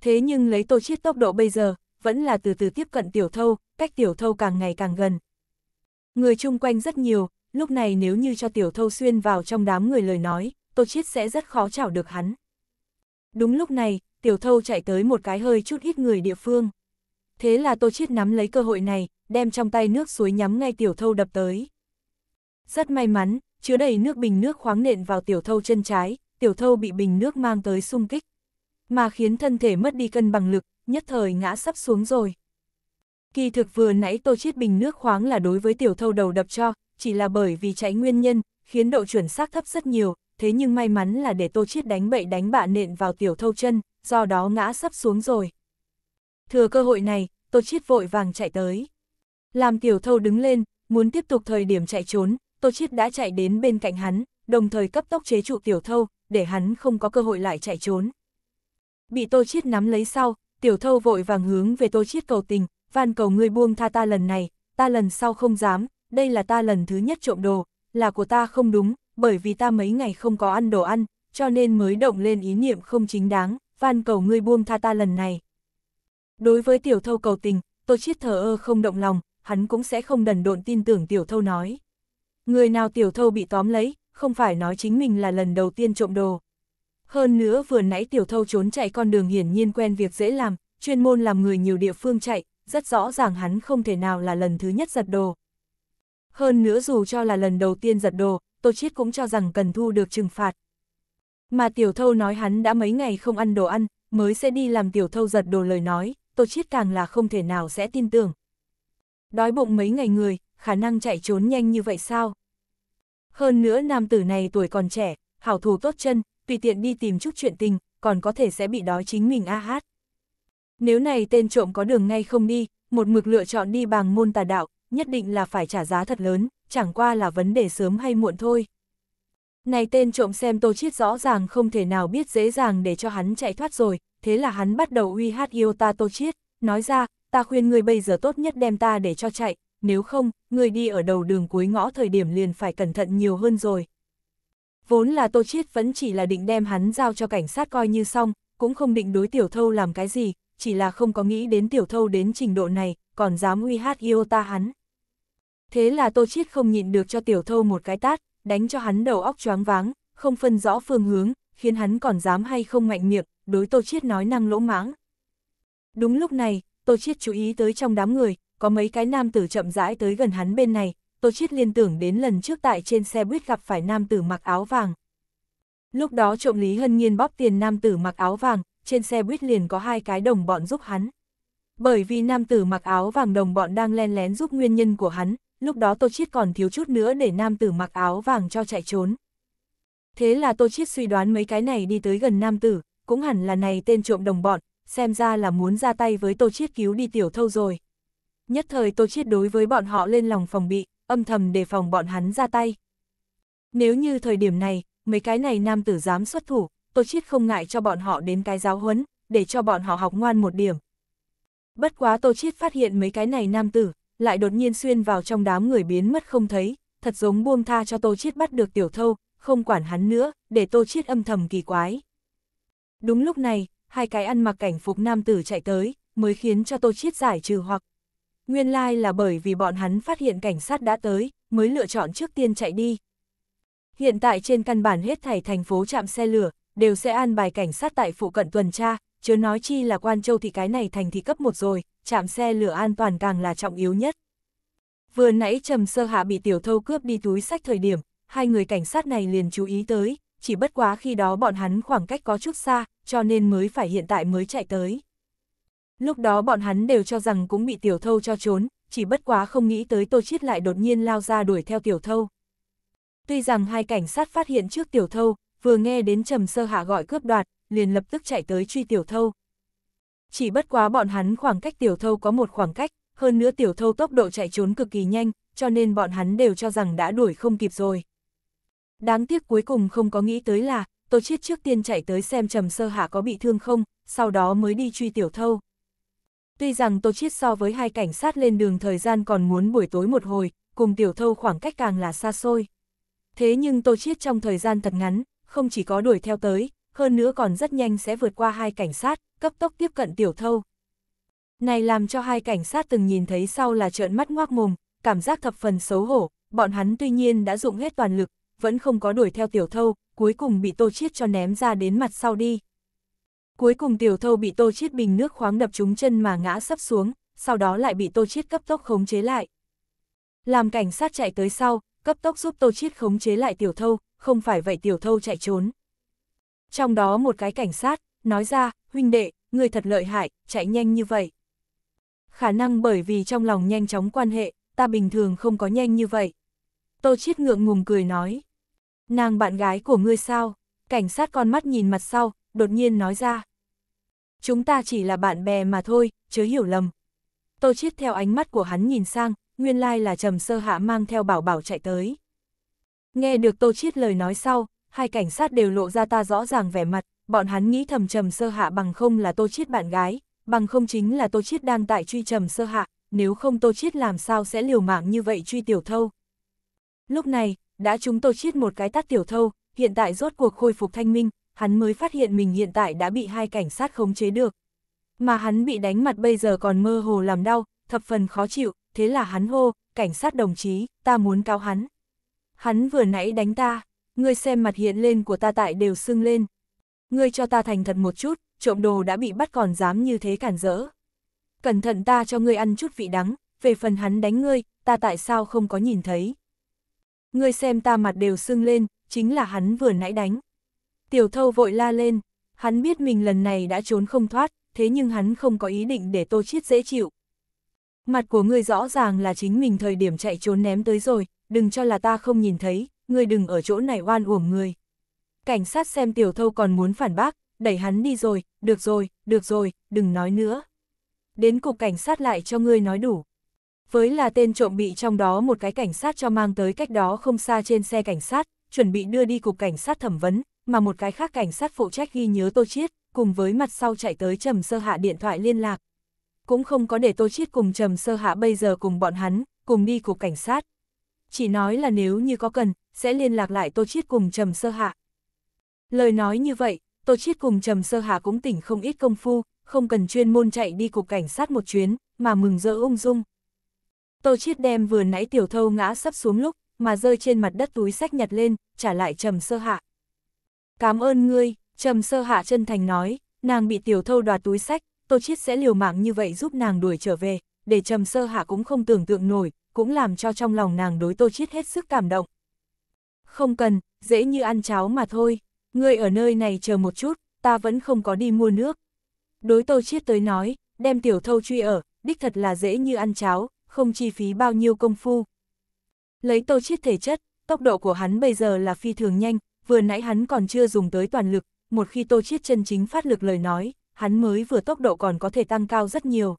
Thế nhưng lấy tô chiết tốc độ bây giờ, vẫn là từ từ tiếp cận tiểu thâu, cách tiểu thâu càng ngày càng gần. Người chung quanh rất nhiều, lúc này nếu như cho tiểu thâu xuyên vào trong đám người lời nói, tô chiết sẽ rất khó chảo được hắn. Đúng lúc này, tiểu thâu chạy tới một cái hơi chút ít người địa phương thế là Tô Chiết nắm lấy cơ hội này, đem trong tay nước suối nhắm ngay tiểu thâu đập tới. Rất may mắn, chứa đầy nước bình nước khoáng nện vào tiểu thâu chân trái, tiểu thâu bị bình nước mang tới xung kích, mà khiến thân thể mất đi cân bằng lực, nhất thời ngã sắp xuống rồi. Kỳ thực vừa nãy Tô Chiết bình nước khoáng là đối với tiểu thâu đầu đập cho, chỉ là bởi vì cháy nguyên nhân, khiến độ chuẩn xác thấp rất nhiều, thế nhưng may mắn là để Tô Chiết đánh bậy đánh bạ nện vào tiểu thâu chân, do đó ngã sắp xuống rồi thừa cơ hội này, Tô Chiết vội vàng chạy tới. Làm tiểu thâu đứng lên, muốn tiếp tục thời điểm chạy trốn, Tô Chiết đã chạy đến bên cạnh hắn, đồng thời cấp tốc chế trụ tiểu thâu, để hắn không có cơ hội lại chạy trốn. Bị Tô Chiết nắm lấy sau, tiểu thâu vội vàng hướng về Tô Chiết cầu tình, van cầu ngươi buông tha ta lần này, ta lần sau không dám, đây là ta lần thứ nhất trộm đồ, là của ta không đúng, bởi vì ta mấy ngày không có ăn đồ ăn, cho nên mới động lên ý niệm không chính đáng, van cầu ngươi buông tha ta lần này. Đối với tiểu thâu cầu tình, tôi Chiết thờ ơ không động lòng, hắn cũng sẽ không đần độn tin tưởng tiểu thâu nói. Người nào tiểu thâu bị tóm lấy, không phải nói chính mình là lần đầu tiên trộm đồ. Hơn nữa vừa nãy tiểu thâu trốn chạy con đường hiển nhiên quen việc dễ làm, chuyên môn làm người nhiều địa phương chạy, rất rõ ràng hắn không thể nào là lần thứ nhất giật đồ. Hơn nữa dù cho là lần đầu tiên giật đồ, Tô Chiết cũng cho rằng cần thu được trừng phạt. Mà tiểu thâu nói hắn đã mấy ngày không ăn đồ ăn, mới sẽ đi làm tiểu thâu giật đồ lời nói, Tô Chiết càng là không thể nào sẽ tin tưởng. Đói bụng mấy ngày người, khả năng chạy trốn nhanh như vậy sao? Hơn nữa nam tử này tuổi còn trẻ, hảo thủ tốt chân, tùy tiện đi tìm chút chuyện tình, còn có thể sẽ bị đói chính mình a hát. Nếu này tên trộm có đường ngay không đi, một mực lựa chọn đi bằng môn tà đạo, nhất định là phải trả giá thật lớn, chẳng qua là vấn đề sớm hay muộn thôi. Này tên trộm xem Tô Chiết rõ ràng không thể nào biết dễ dàng để cho hắn chạy thoát rồi, thế là hắn bắt đầu uy hát yêu ta Tô Chiết, nói ra, ta khuyên ngươi bây giờ tốt nhất đem ta để cho chạy, nếu không, ngươi đi ở đầu đường cuối ngõ thời điểm liền phải cẩn thận nhiều hơn rồi. Vốn là Tô Chiết vẫn chỉ là định đem hắn giao cho cảnh sát coi như xong, cũng không định đối tiểu thâu làm cái gì, chỉ là không có nghĩ đến tiểu thâu đến trình độ này, còn dám uy hát yêu ta hắn. Thế là Tô Chiết không nhịn được cho tiểu thâu một cái tát, đánh cho hắn đầu óc choáng váng, không phân rõ phương hướng, khiến hắn còn dám hay không mạnh miệng, đối Tô Chiết nói năng lỗ mãng. Đúng lúc này, Tô Chiết chú ý tới trong đám người, có mấy cái nam tử chậm rãi tới gần hắn bên này, Tô Chiết liên tưởng đến lần trước tại trên xe buýt gặp phải nam tử mặc áo vàng. Lúc đó trộm Lý Hân Nhiên bóp tiền nam tử mặc áo vàng, trên xe buýt liền có hai cái đồng bọn giúp hắn. Bởi vì nam tử mặc áo vàng đồng bọn đang len lén giúp nguyên nhân của hắn, lúc đó Tô Chiết còn thiếu chút nữa để nam tử mặc áo vàng cho chạy trốn. Thế là Tô Chiết suy đoán mấy cái này đi tới gần nam tử, cũng hẳn là này tên trộm đồng bọn, xem ra là muốn ra tay với Tô Chiết cứu đi tiểu thâu rồi. Nhất thời Tô Chiết đối với bọn họ lên lòng phòng bị, âm thầm đề phòng bọn hắn ra tay. Nếu như thời điểm này, mấy cái này nam tử dám xuất thủ, Tô Chiết không ngại cho bọn họ đến cái giáo huấn, để cho bọn họ học ngoan một điểm. Bất quá Tô Chiết phát hiện mấy cái này nam tử, lại đột nhiên xuyên vào trong đám người biến mất không thấy, thật giống buông tha cho Tô Chiết bắt được tiểu thâu, không quản hắn nữa, để Tô Chiết âm thầm kỳ quái. Đúng lúc này, hai cái ăn mặc cảnh phục nam tử chạy tới, mới khiến cho Tô Chiết giải trừ hoặc. Nguyên lai là bởi vì bọn hắn phát hiện cảnh sát đã tới, mới lựa chọn trước tiên chạy đi. Hiện tại trên căn bản hết thảy thành phố chạm xe lửa, đều sẽ an bài cảnh sát tại phụ cận tuần tra, chớ nói chi là Quan Châu thì cái này thành thì cấp một rồi, chạm xe lửa an toàn càng là trọng yếu nhất. Vừa nãy Trầm Sơ Hạ bị tiểu thâu cướp đi túi sách thời điểm, hai người cảnh sát này liền chú ý tới, chỉ bất quá khi đó bọn hắn khoảng cách có chút xa, cho nên mới phải hiện tại mới chạy tới. Lúc đó bọn hắn đều cho rằng cũng bị tiểu thâu cho trốn, chỉ bất quá không nghĩ tới Tô Chiết lại đột nhiên lao ra đuổi theo tiểu thâu. Tuy rằng hai cảnh sát phát hiện trước tiểu thâu, vừa nghe đến Trầm Sơ Hạ gọi cướp đoạt, liền lập tức chạy tới truy tiểu thâu. Chỉ bất quá bọn hắn khoảng cách tiểu thâu có một khoảng cách, hơn nữa tiểu thâu tốc độ chạy trốn cực kỳ nhanh, cho nên bọn hắn đều cho rằng đã đuổi không kịp rồi. Đáng tiếc cuối cùng không có nghĩ tới là, Tô Chiết trước tiên chạy tới xem Trầm Sơ Hạ có bị thương không, sau đó mới đi truy tiểu thâu. Tuy rằng Tô Chiết so với hai cảnh sát lên đường thời gian còn muốn buổi tối một hồi, cùng tiểu thâu khoảng cách càng là xa xôi. Thế nhưng Tô Chiết trong thời gian thật ngắn, không chỉ có đuổi theo tới, hơn nữa còn rất nhanh sẽ vượt qua hai cảnh sát, cấp tốc tiếp cận tiểu thâu. Này làm cho hai cảnh sát từng nhìn thấy sau là trợn mắt ngoác mồm, cảm giác thập phần xấu hổ, bọn hắn tuy nhiên đã dụng hết toàn lực, vẫn không có đuổi theo tiểu thâu, cuối cùng bị tô chiết cho ném ra đến mặt sau đi. Cuối cùng tiểu thâu bị tô chiết bình nước khoáng đập trúng chân mà ngã sấp xuống, sau đó lại bị tô chiết cấp tốc khống chế lại. Làm cảnh sát chạy tới sau, cấp tốc giúp tô chiết khống chế lại tiểu thâu, không phải vậy tiểu thâu chạy trốn trong đó một cái cảnh sát, nói ra, huynh đệ, người thật lợi hại, chạy nhanh như vậy. Khả năng bởi vì trong lòng nhanh chóng quan hệ, ta bình thường không có nhanh như vậy. Tô Chiết ngượng ngùng cười nói. Nàng bạn gái của ngươi sao? Cảnh sát con mắt nhìn mặt sau, đột nhiên nói ra. Chúng ta chỉ là bạn bè mà thôi, chớ hiểu lầm. Tô Chiết theo ánh mắt của hắn nhìn sang, nguyên lai là trầm sơ hạ mang theo bảo bảo chạy tới. Nghe được Tô Chiết lời nói sau, hai cảnh sát đều lộ ra ta rõ ràng vẻ mặt, bọn hắn nghĩ thầm trầm sơ hạ bằng không là tô chiết bạn gái, bằng không chính là tô chiết đang tại truy trầm sơ hạ, nếu không tô chiết làm sao sẽ liều mạng như vậy truy tiểu thâu. Lúc này, đã chúng tô chiết một cái tắt tiểu thâu, hiện tại rốt cuộc khôi phục thanh minh, hắn mới phát hiện mình hiện tại đã bị hai cảnh sát khống chế được. Mà hắn bị đánh mặt bây giờ còn mơ hồ làm đau, thập phần khó chịu, thế là hắn hô, cảnh sát đồng chí, ta muốn cáo hắn. Hắn vừa nãy đánh ta ngươi xem mặt hiện lên của ta tại đều sưng lên. Ngươi cho ta thành thật một chút, trộm đồ đã bị bắt còn dám như thế cản rỡ. Cẩn thận ta cho ngươi ăn chút vị đắng, về phần hắn đánh ngươi, ta tại sao không có nhìn thấy. Ngươi xem ta mặt đều sưng lên, chính là hắn vừa nãy đánh. Tiểu thâu vội la lên, hắn biết mình lần này đã trốn không thoát, thế nhưng hắn không có ý định để tô chiết dễ chịu. Mặt của ngươi rõ ràng là chính mình thời điểm chạy trốn ném tới rồi, đừng cho là ta không nhìn thấy, ngươi đừng ở chỗ này oan uổng người. Cảnh sát xem tiểu thâu còn muốn phản bác, đẩy hắn đi rồi, được rồi, được rồi, đừng nói nữa. Đến cục cảnh sát lại cho ngươi nói đủ. Với là tên trộm bị trong đó một cái cảnh sát cho mang tới cách đó không xa trên xe cảnh sát, chuẩn bị đưa đi cục cảnh sát thẩm vấn, mà một cái khác cảnh sát phụ trách ghi nhớ Tô Chiết, cùng với mặt sau chạy tới Trầm Sơ Hạ điện thoại liên lạc. Cũng không có để Tô Chiết cùng Trầm Sơ Hạ bây giờ cùng bọn hắn, cùng đi cục cảnh sát. Chỉ nói là nếu như có cần, sẽ liên lạc lại Tô Chiết cùng Trầm Sơ Hạ. Lời nói như vậy, Tô Chiết cùng Trầm Sơ hạ cũng tỉnh không ít công phu, không cần chuyên môn chạy đi cục cảnh sát một chuyến, mà mừng rỡ ung dung. Tô Chiết đem vừa nãy tiểu thâu ngã sắp xuống lúc, mà rơi trên mặt đất túi sách nhặt lên, trả lại Trầm Sơ Hạ. Cảm ơn ngươi, Trầm Sơ Hạ chân thành nói, nàng bị tiểu thâu đoạt túi sách, Tô Chiết sẽ liều mạng như vậy giúp nàng đuổi trở về, để Trầm Sơ Hạ cũng không tưởng tượng nổi, cũng làm cho trong lòng nàng đối Tô Chiết hết sức cảm động. Không cần, dễ như ăn cháo mà thôi, ngươi ở nơi này chờ một chút, ta vẫn không có đi mua nước. Đối tô chiết tới nói, đem tiểu thâu truy ở, đích thật là dễ như ăn cháo, không chi phí bao nhiêu công phu. Lấy tô chiết thể chất, tốc độ của hắn bây giờ là phi thường nhanh, vừa nãy hắn còn chưa dùng tới toàn lực, một khi tô chiết chân chính phát lực lời nói, hắn mới vừa tốc độ còn có thể tăng cao rất nhiều.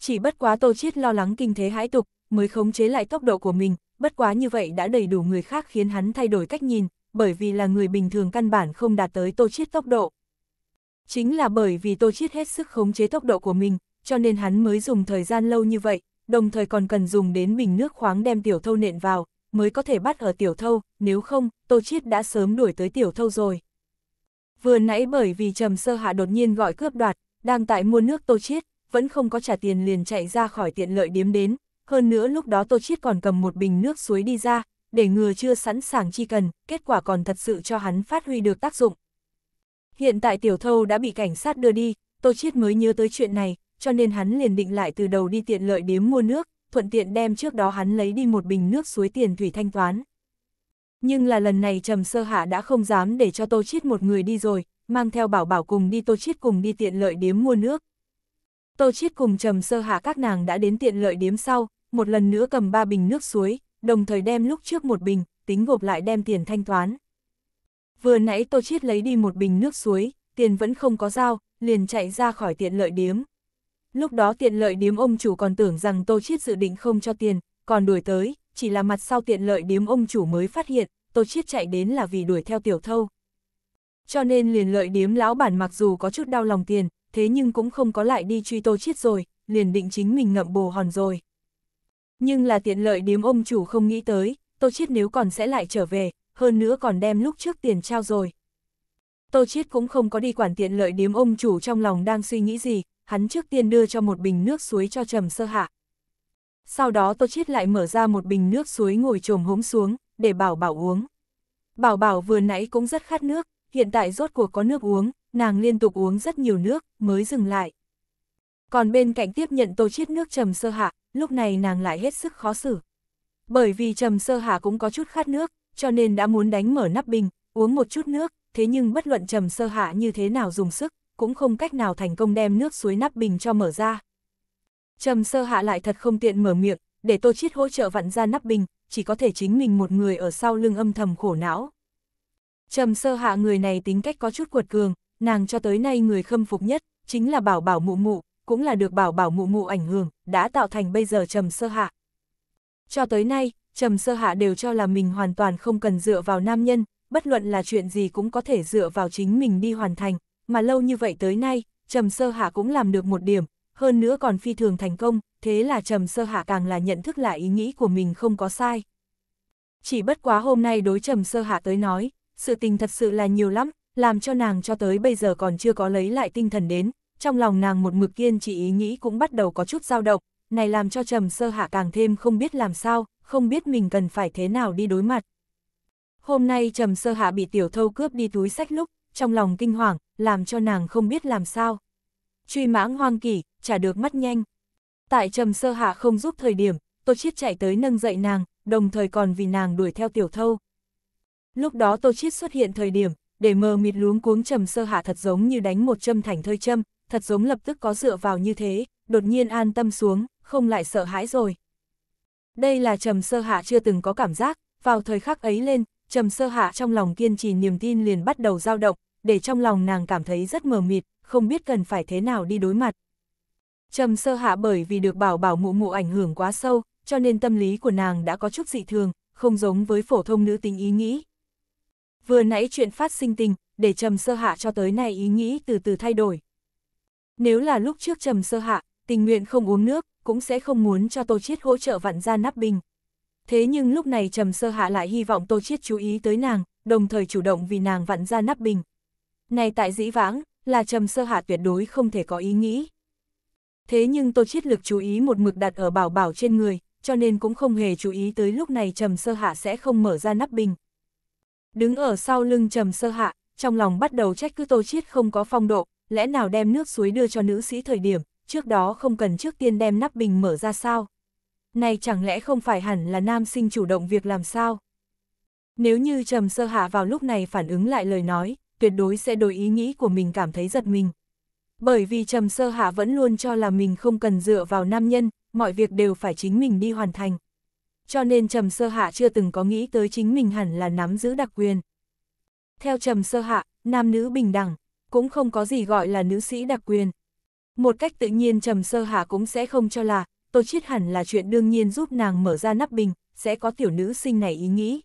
Chỉ bất quá tô chiết lo lắng kinh thế hãi tục, mới khống chế lại tốc độ của mình, bất quá như vậy đã đầy đủ người khác khiến hắn thay đổi cách nhìn, bởi vì là người bình thường căn bản không đạt tới Tô Chiết tốc độ. Chính là bởi vì Tô Chiết hết sức khống chế tốc độ của mình, cho nên hắn mới dùng thời gian lâu như vậy, đồng thời còn cần dùng đến bình nước khoáng đem tiểu thâu nện vào, mới có thể bắt ở tiểu thâu, nếu không, Tô Chiết đã sớm đuổi tới tiểu thâu rồi. Vừa nãy bởi vì trầm sơ hạ đột nhiên gọi cướp đoạt, đang tại mua nước Tô Chiết, vẫn không có trả tiền liền chạy ra khỏi tiện lợi điếm đến, hơn nữa lúc đó Tô Chiết còn cầm một bình nước suối đi ra, để ngừa chưa sẵn sàng chi cần, kết quả còn thật sự cho hắn phát huy được tác dụng. Hiện tại tiểu thâu đã bị cảnh sát đưa đi, Tô Chiết mới nhớ tới chuyện này, cho nên hắn liền định lại từ đầu đi tiện lợi điếm mua nước, thuận tiện đem trước đó hắn lấy đi một bình nước suối tiền thủy thanh toán. Nhưng là lần này Trầm Sơ Hạ đã không dám để cho Tô Chiết một người đi rồi, mang theo bảo bảo cùng đi Tô Chiết cùng đi tiện lợi điếm mua nước. Tô Chiết cùng Trầm Sơ Hạ các nàng đã đến tiện lợi điếm sau, một lần nữa cầm ba bình nước suối, đồng thời đem lúc trước một bình, tính gộp lại đem tiền thanh toán. Vừa nãy Tô Chiết lấy đi một bình nước suối, tiền vẫn không có giao, liền chạy ra khỏi tiện lợi điếm. Lúc đó tiện lợi điếm ông chủ còn tưởng rằng Tô Chiết dự định không cho tiền, còn đuổi tới, chỉ là mặt sau tiện lợi điếm ông chủ mới phát hiện, Tô Chiết chạy đến là vì đuổi theo tiểu thâu. Cho nên liền lợi điếm lão bản mặc dù có chút đau lòng tiền, thế nhưng cũng không có lại đi truy tô chiết rồi, liền định chính mình ngậm bồ hòn rồi. Nhưng là tiện lợi điếm ông chủ không nghĩ tới, tô chiết nếu còn sẽ lại trở về, hơn nữa còn đem lúc trước tiền trao rồi. Tô chiết cũng không có đi quản tiện lợi điếm ông chủ trong lòng đang suy nghĩ gì, hắn trước tiên đưa cho một bình nước suối cho trầm sơ hạ. Sau đó Tô Chiết lại mở ra một bình nước suối ngồi trồm hốm xuống, để Bảo Bảo uống. Bảo Bảo vừa nãy cũng rất khát nước, hiện tại rốt cuộc có nước uống, nàng liên tục uống rất nhiều nước, mới dừng lại. Còn bên cạnh tiếp nhận tô chiết nước trầm sơ hạ, lúc này nàng lại hết sức khó xử. Bởi vì trầm sơ hạ cũng có chút khát nước, cho nên đã muốn đánh mở nắp bình, uống một chút nước, thế nhưng bất luận trầm sơ hạ như thế nào dùng sức, cũng không cách nào thành công đem nước suối nắp bình cho mở ra. Trầm sơ hạ lại thật không tiện mở miệng, để tô chiết hỗ trợ vặn ra nắp bình, chỉ có thể chính mình một người ở sau lưng âm thầm khổ não. Trầm sơ hạ người này tính cách có chút cuột cường, nàng cho tới nay người khâm phục nhất, chính là bảo bảo mụ mụ, cũng là được bảo bảo mụ mụ ảnh hưởng, đã tạo thành bây giờ trầm sơ hạ. Cho tới nay, trầm sơ hạ đều cho là mình hoàn toàn không cần dựa vào nam nhân, bất luận là chuyện gì cũng có thể dựa vào chính mình đi hoàn thành, mà lâu như vậy tới nay, trầm sơ hạ cũng làm được một điểm, hơn nữa còn phi thường thành công, thế là trầm sơ hạ càng là nhận thức lại ý nghĩ của mình không có sai. Chỉ bất quá hôm nay đối trầm sơ hạ tới nói, sự tình thật sự là nhiều lắm, làm cho nàng cho tới bây giờ còn chưa có lấy lại tinh thần đến, trong lòng nàng một mực kiên trì ý nghĩ cũng bắt đầu có chút dao động, này làm cho trầm sơ hạ càng thêm không biết làm sao, không biết mình cần phải thế nào đi đối mặt. Hôm nay trầm sơ hạ bị tiểu thâu cướp đi túi sách lúc, trong lòng kinh hoàng, làm cho nàng không biết làm sao. Truy mãng hoang kỳ trả được mắt nhanh. Tại trầm sơ hạ không giúp thời điểm, Tô Chiết chạy tới nâng dậy nàng, đồng thời còn vì nàng đuổi theo tiểu thâu. Lúc đó Tô Chiết xuất hiện thời điểm, để mờ mịt luống cuống trầm sơ hạ thật giống như đánh một châm thành thơi châm, thật giống lập tức có dựa vào như thế, đột nhiên an tâm xuống, không lại sợ hãi rồi. Đây là trầm sơ hạ chưa từng có cảm giác, vào thời khắc ấy lên, trầm sơ hạ trong lòng kiên trì niềm tin liền bắt đầu dao động, để trong lòng nàng cảm thấy rất mờ mịt, không biết cần phải thế nào đi đối mặt. Trầm sơ hạ bởi vì được bảo bảo mụ mụ ảnh hưởng quá sâu, cho nên tâm lý của nàng đã có chút dị thường, không giống với phổ thông nữ tính ý nghĩ, vừa nãy chuyện phát sinh tình, để trầm sơ hạ cho tới nay ý nghĩ từ từ thay đổi. Nếu là lúc trước trầm sơ hạ, tình nguyện không uống nước, cũng sẽ không muốn cho Tô Chiết hỗ trợ vặn ra nắp bình. Thế nhưng lúc này trầm sơ hạ lại hy vọng Tô Chiết chú ý tới nàng, đồng thời chủ động vì nàng vặn ra nắp bình. Này tại dĩ vãng, là trầm sơ hạ tuyệt đối không thể có ý nghĩ. Thế nhưng Tô Chiết lực chú ý một mực đặt ở bảo bảo trên người, cho nên cũng không hề chú ý tới lúc này trầm sơ hạ sẽ không mở ra nắp bình. Đứng ở sau lưng trầm sơ hạ, trong lòng bắt đầu trách cứ tô chiết không có phong độ, lẽ nào đem nước suối đưa cho nữ sĩ thời điểm, trước đó không cần trước tiên đem nắp bình mở ra sao? Này chẳng lẽ không phải hẳn là nam sinh chủ động việc làm sao? Nếu như trầm sơ hạ vào lúc này phản ứng lại lời nói, tuyệt đối sẽ đổi ý nghĩ của mình cảm thấy giật mình. Bởi vì trầm sơ hạ vẫn luôn cho là mình không cần dựa vào nam nhân, mọi việc đều phải chính mình đi hoàn thành cho nên Trầm Sơ Hạ chưa từng có nghĩ tới chính mình hẳn là nắm giữ đặc quyền. Theo Trầm Sơ Hạ, nam nữ bình đẳng, cũng không có gì gọi là nữ sĩ đặc quyền. Một cách tự nhiên Trầm Sơ Hạ cũng sẽ không cho là, Tô Chiết hẳn là chuyện đương nhiên giúp nàng mở ra nắp bình, sẽ có tiểu nữ sinh này ý nghĩ.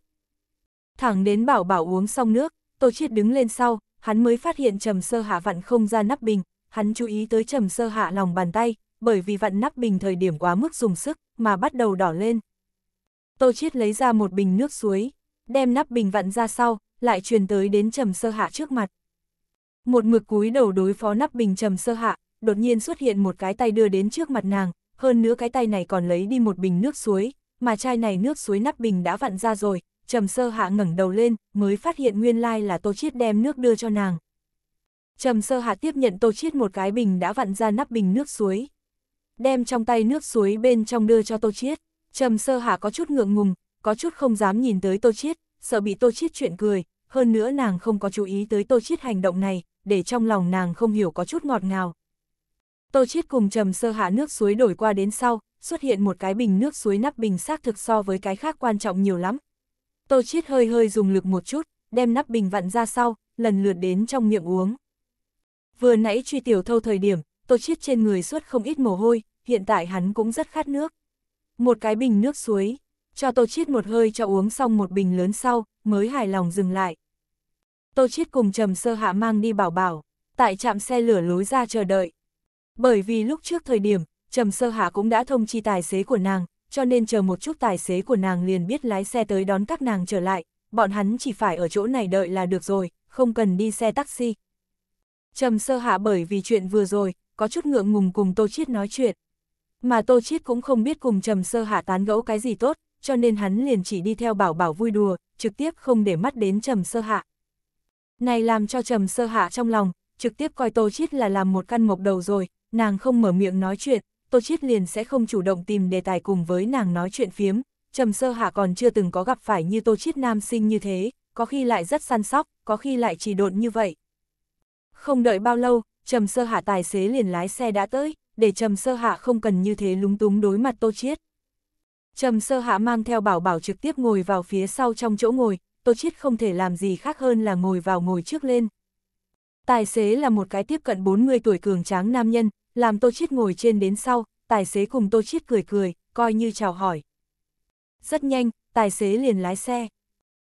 Thẳng đến bảo bảo uống xong nước, Tô Chiết đứng lên sau, hắn mới phát hiện Trầm Sơ Hạ vặn không ra nắp bình, hắn chú ý tới Trầm Sơ Hạ lòng bàn tay, bởi vì vặn nắp bình thời điểm quá mức dùng sức, mà bắt đầu đỏ lên. Tô Chiết lấy ra một bình nước suối, đem nắp bình vặn ra sau, lại truyền tới đến trầm sơ hạ trước mặt. Một mực cúi đầu đối phó nắp bình trầm sơ hạ, đột nhiên xuất hiện một cái tay đưa đến trước mặt nàng, hơn nữa cái tay này còn lấy đi một bình nước suối, mà chai này nước suối nắp bình đã vặn ra rồi, trầm sơ hạ ngẩng đầu lên, mới phát hiện nguyên lai là Tô Chiết đem nước đưa cho nàng. Trầm sơ hạ tiếp nhận Tô Chiết một cái bình đã vặn ra nắp bình nước suối, đem trong tay nước suối bên trong đưa cho Tô Chiết. Trầm sơ hà có chút ngượng ngùng, có chút không dám nhìn tới tô chiết, sợ bị tô chiết chuyện cười, hơn nữa nàng không có chú ý tới tô chiết hành động này, để trong lòng nàng không hiểu có chút ngọt ngào. Tô chiết cùng trầm sơ hạ nước suối đổi qua đến sau, xuất hiện một cái bình nước suối nắp bình xác thực so với cái khác quan trọng nhiều lắm. Tô chiết hơi hơi dùng lực một chút, đem nắp bình vặn ra sau, lần lượt đến trong miệng uống. Vừa nãy truy tiểu thâu thời điểm, tô chiết trên người xuất không ít mồ hôi, hiện tại hắn cũng rất khát nước một cái bình nước suối, cho Tô Chiết một hơi cho uống xong một bình lớn sau, mới hài lòng dừng lại. Tô Chiết cùng Trầm Sơ Hạ mang đi bảo bảo, tại trạm xe lửa lối ra chờ đợi. Bởi vì lúc trước thời điểm, Trầm Sơ Hạ cũng đã thông chi tài xế của nàng, cho nên chờ một chút tài xế của nàng liền biết lái xe tới đón các nàng trở lại, bọn hắn chỉ phải ở chỗ này đợi là được rồi, không cần đi xe taxi. Trầm Sơ Hạ bởi vì chuyện vừa rồi, có chút ngượng ngùng cùng Tô Chiết nói chuyện. Mà Tô Chiết cũng không biết cùng Trầm Sơ Hạ tán gẫu cái gì tốt, cho nên hắn liền chỉ đi theo Bảo Bảo vui đùa, trực tiếp không để mắt đến Trầm Sơ Hạ. Này làm cho Trầm Sơ Hạ trong lòng, trực tiếp coi Tô Chiết là làm một căn mộc đầu rồi, nàng không mở miệng nói chuyện, Tô Chiết liền sẽ không chủ động tìm đề tài cùng với nàng nói chuyện phiếm. Trầm Sơ Hạ còn chưa từng có gặp phải như Tô Chiết nam sinh như thế, có khi lại rất săn sóc, có khi lại chỉ độn như vậy. Không đợi bao lâu, Trầm Sơ Hạ tài xế liền lái xe đã tới để Trầm Sơ Hạ không cần như thế lúng túng đối mặt Tô Chiết. Trầm Sơ Hạ mang theo bảo bảo trực tiếp ngồi vào phía sau trong chỗ ngồi, Tô Chiết không thể làm gì khác hơn là ngồi vào ngồi trước lên. Tài xế là một cái tiếp cận 40 tuổi cường tráng nam nhân, làm Tô Chiết ngồi trên đến sau, tài xế cùng Tô Chiết cười cười, coi như chào hỏi. Rất nhanh, tài xế liền lái xe.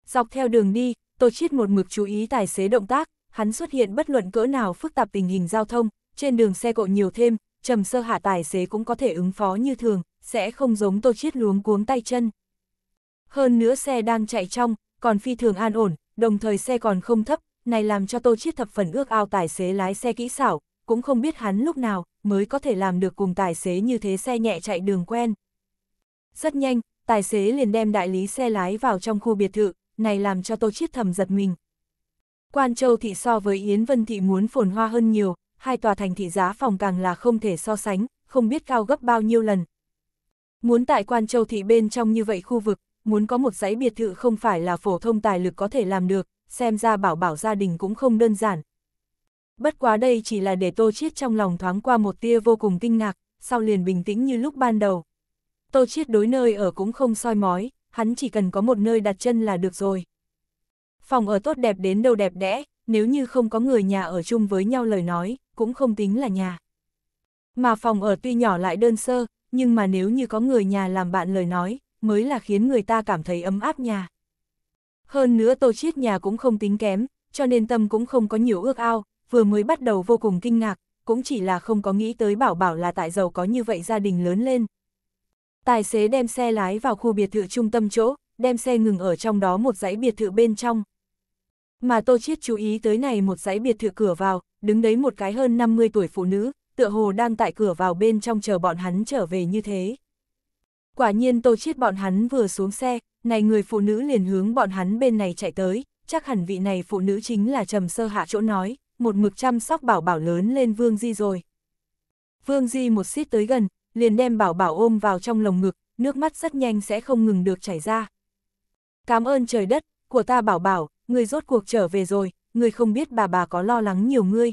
Dọc theo đường đi, Tô Chiết một mực chú ý tài xế động tác, hắn xuất hiện bất luận cỡ nào phức tạp tình hình giao thông, trên đường xe cộ nhiều thêm, trầm sơ hạ tài xế cũng có thể ứng phó như thường, sẽ không giống tô chiết luống cuống tay chân. Hơn nữa xe đang chạy trong, còn phi thường an ổn, đồng thời xe còn không thấp, này làm cho tô chiết thập phần ước ao tài xế lái xe kỹ xảo, cũng không biết hắn lúc nào mới có thể làm được cùng tài xế như thế xe nhẹ chạy đường quen. Rất nhanh, tài xế liền đem đại lý xe lái vào trong khu biệt thự, này làm cho tô chiết thầm giật mình. Quan Châu thị so với Yến Vân thị muốn phồn hoa hơn nhiều, hai tòa thành thị giá phòng càng là không thể so sánh, không biết cao gấp bao nhiêu lần. Muốn tại Quan Châu thị bên trong như vậy khu vực, muốn có một dãy biệt thự không phải là phổ thông tài lực có thể làm được, xem ra bảo bảo gia đình cũng không đơn giản. Bất quá đây chỉ là để Tô Chiết trong lòng thoáng qua một tia vô cùng kinh ngạc, sau liền bình tĩnh như lúc ban đầu. Tô Chiết đối nơi ở cũng không soi mói, hắn chỉ cần có một nơi đặt chân là được rồi phòng ở tốt đẹp đến đâu đẹp đẽ, nếu như không có người nhà ở chung với nhau lời nói, cũng không tính là nhà. Mà phòng ở tuy nhỏ lại đơn sơ, nhưng mà nếu như có người nhà làm bạn lời nói, mới là khiến người ta cảm thấy ấm áp nhà. Hơn nữa tô chiết nhà cũng không tính kém, cho nên tâm cũng không có nhiều ước ao, vừa mới bắt đầu vô cùng kinh ngạc, cũng chỉ là không có nghĩ tới bảo bảo là tại giàu có như vậy gia đình lớn lên. Tài xế đem xe lái vào khu biệt thự trung tâm chỗ, đem xe ngừng ở trong đó một dãy biệt thự bên trong, mà Tô Chiết chú ý tới này một dãy biệt thự cửa vào, đứng đấy một cái hơn 50 tuổi phụ nữ, tựa hồ đang tại cửa vào bên trong chờ bọn hắn trở về như thế. Quả nhiên Tô Chiết bọn hắn vừa xuống xe, này người phụ nữ liền hướng bọn hắn bên này chạy tới, chắc hẳn vị này phụ nữ chính là trầm sơ hạ chỗ nói, một mực chăm sóc bảo bảo lớn lên Vương Di rồi. Vương Di một xít tới gần, liền đem bảo bảo ôm vào trong lồng ngực, nước mắt rất nhanh sẽ không ngừng được chảy ra. Cảm ơn trời đất, của ta bảo bảo, người rốt cuộc trở về rồi, người không biết bà bà có lo lắng nhiều ngươi.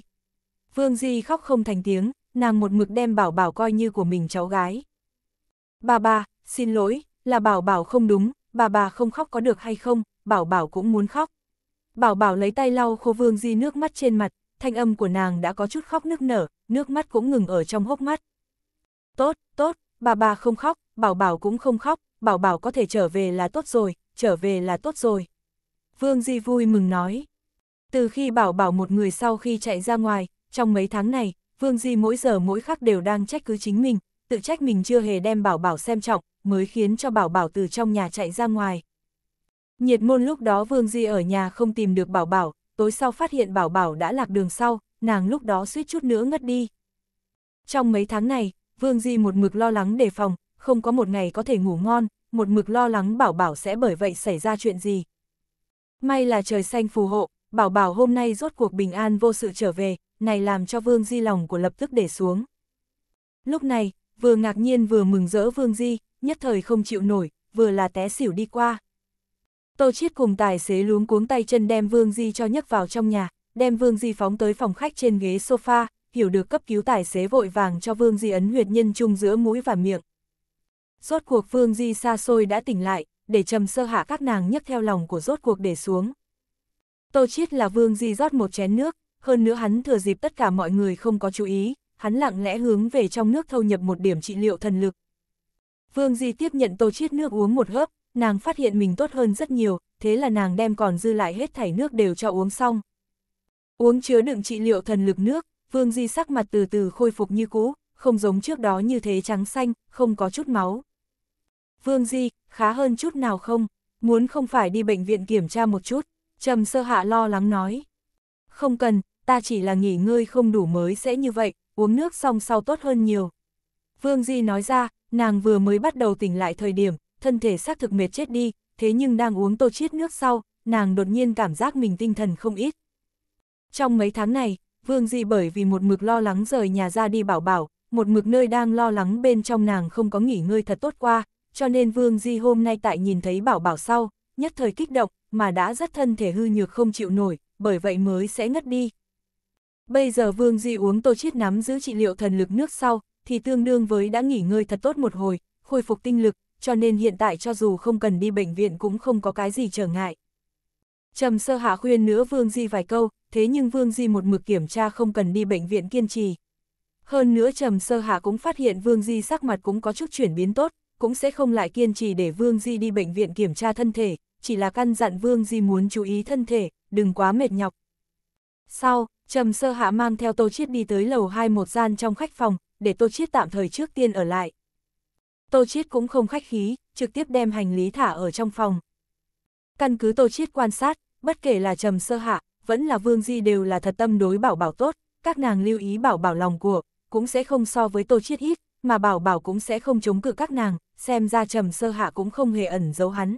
Vương Di khóc không thành tiếng, nàng một mực đem bảo bảo coi như của mình cháu gái. Bà bà, xin lỗi, là bảo bảo không đúng, bà bà không khóc có được hay không, bảo bảo cũng muốn khóc. Bảo bảo lấy tay lau khô Vương Di nước mắt trên mặt, thanh âm của nàng đã có chút khóc nức nở, nước mắt cũng ngừng ở trong hốc mắt. Tốt, tốt, bà bà không khóc, bảo bảo cũng không khóc, bảo bảo có thể trở về là tốt rồi, trở về là tốt rồi. Vương Di vui mừng nói. Từ khi bảo bảo một người sau khi chạy ra ngoài, trong mấy tháng này, Vương Di mỗi giờ mỗi khắc đều đang trách cứ chính mình, tự trách mình chưa hề đem bảo bảo xem trọng, mới khiến cho bảo bảo từ trong nhà chạy ra ngoài. Nhiệt môn lúc đó Vương Di ở nhà không tìm được bảo bảo, tối sau phát hiện bảo bảo đã lạc đường sau, nàng lúc đó suýt chút nữa ngất đi. Trong mấy tháng này, Vương Di một mực lo lắng đề phòng, không có một ngày có thể ngủ ngon, một mực lo lắng bảo bảo sẽ bởi vậy xảy ra chuyện gì, May là trời xanh phù hộ, bảo bảo hôm nay rốt cuộc bình an vô sự trở về, này làm cho Vương Di lòng của lập tức để xuống. Lúc này, vừa ngạc nhiên vừa mừng rỡ Vương Di, nhất thời không chịu nổi, vừa là té xỉu đi qua. Tô Chiết cùng tài xế luống cuống tay chân đem Vương Di cho nhấc vào trong nhà, đem Vương Di phóng tới phòng khách trên ghế sofa, hiểu được cấp cứu tài xế vội vàng cho Vương Di ấn huyệt nhân chung giữa mũi và miệng. Rốt cuộc Vương Di xa xôi đã tỉnh lại, để trầm sơ hạ các nàng nhấc theo lòng của rốt cuộc để xuống. Tô Chiết là vương di rót một chén nước, hơn nữa hắn thừa dịp tất cả mọi người không có chú ý, hắn lặng lẽ hướng về trong nước thâu nhập một điểm trị liệu thần lực. Vương di tiếp nhận Tô Chiết nước uống một hớp, nàng phát hiện mình tốt hơn rất nhiều, thế là nàng đem còn dư lại hết thảy nước đều cho uống xong. Uống chứa đựng trị liệu thần lực nước, Vương Di sắc mặt từ từ khôi phục như cũ, không giống trước đó như thế trắng xanh, không có chút máu. Vương Di, khá hơn chút nào không? Muốn không phải đi bệnh viện kiểm tra một chút, Trầm Sơ Hạ lo lắng nói. Không cần, ta chỉ là nghỉ ngơi không đủ mới sẽ như vậy, uống nước xong sau tốt hơn nhiều. Vương Di nói ra, nàng vừa mới bắt đầu tỉnh lại thời điểm, thân thể xác thực mệt chết đi, thế nhưng đang uống tô chiết nước sau, nàng đột nhiên cảm giác mình tinh thần không ít. Trong mấy tháng này, Vương Di bởi vì một mực lo lắng rời nhà ra đi bảo bảo, một mực nơi đang lo lắng bên trong nàng không có nghỉ ngơi thật tốt qua, cho nên Vương Di hôm nay tại nhìn thấy Bảo Bảo sau, nhất thời kích động, mà đã rất thân thể hư nhược không chịu nổi, bởi vậy mới sẽ ngất đi. Bây giờ Vương Di uống tô chiết nắm giữ trị liệu thần lực nước sau, thì tương đương với đã nghỉ ngơi thật tốt một hồi, khôi phục tinh lực, cho nên hiện tại cho dù không cần đi bệnh viện cũng không có cái gì trở ngại. Trầm sơ hạ khuyên nữa Vương Di vài câu, thế nhưng Vương Di một mực kiểm tra không cần đi bệnh viện kiên trì. Hơn nữa Trầm sơ hạ cũng phát hiện Vương Di sắc mặt cũng có chút chuyển biến tốt, cũng sẽ không lại kiên trì để Vương Di đi bệnh viện kiểm tra thân thể, chỉ là căn dặn Vương Di muốn chú ý thân thể, đừng quá mệt nhọc. Sau, Trầm Sơ Hạ mang theo Tô Chiết đi tới lầu 2 một gian trong khách phòng, để Tô Chiết tạm thời trước tiên ở lại. Tô Chiết cũng không khách khí, trực tiếp đem hành lý thả ở trong phòng. Căn cứ Tô Chiết quan sát, bất kể là Trầm Sơ Hạ, vẫn là Vương Di đều là thật tâm đối bảo bảo tốt, các nàng lưu ý bảo bảo lòng của, cũng sẽ không so với Tô Chiết ít, mà bảo bảo cũng sẽ không chống cự các nàng, xem ra trầm sơ hạ cũng không hề ẩn giấu hắn.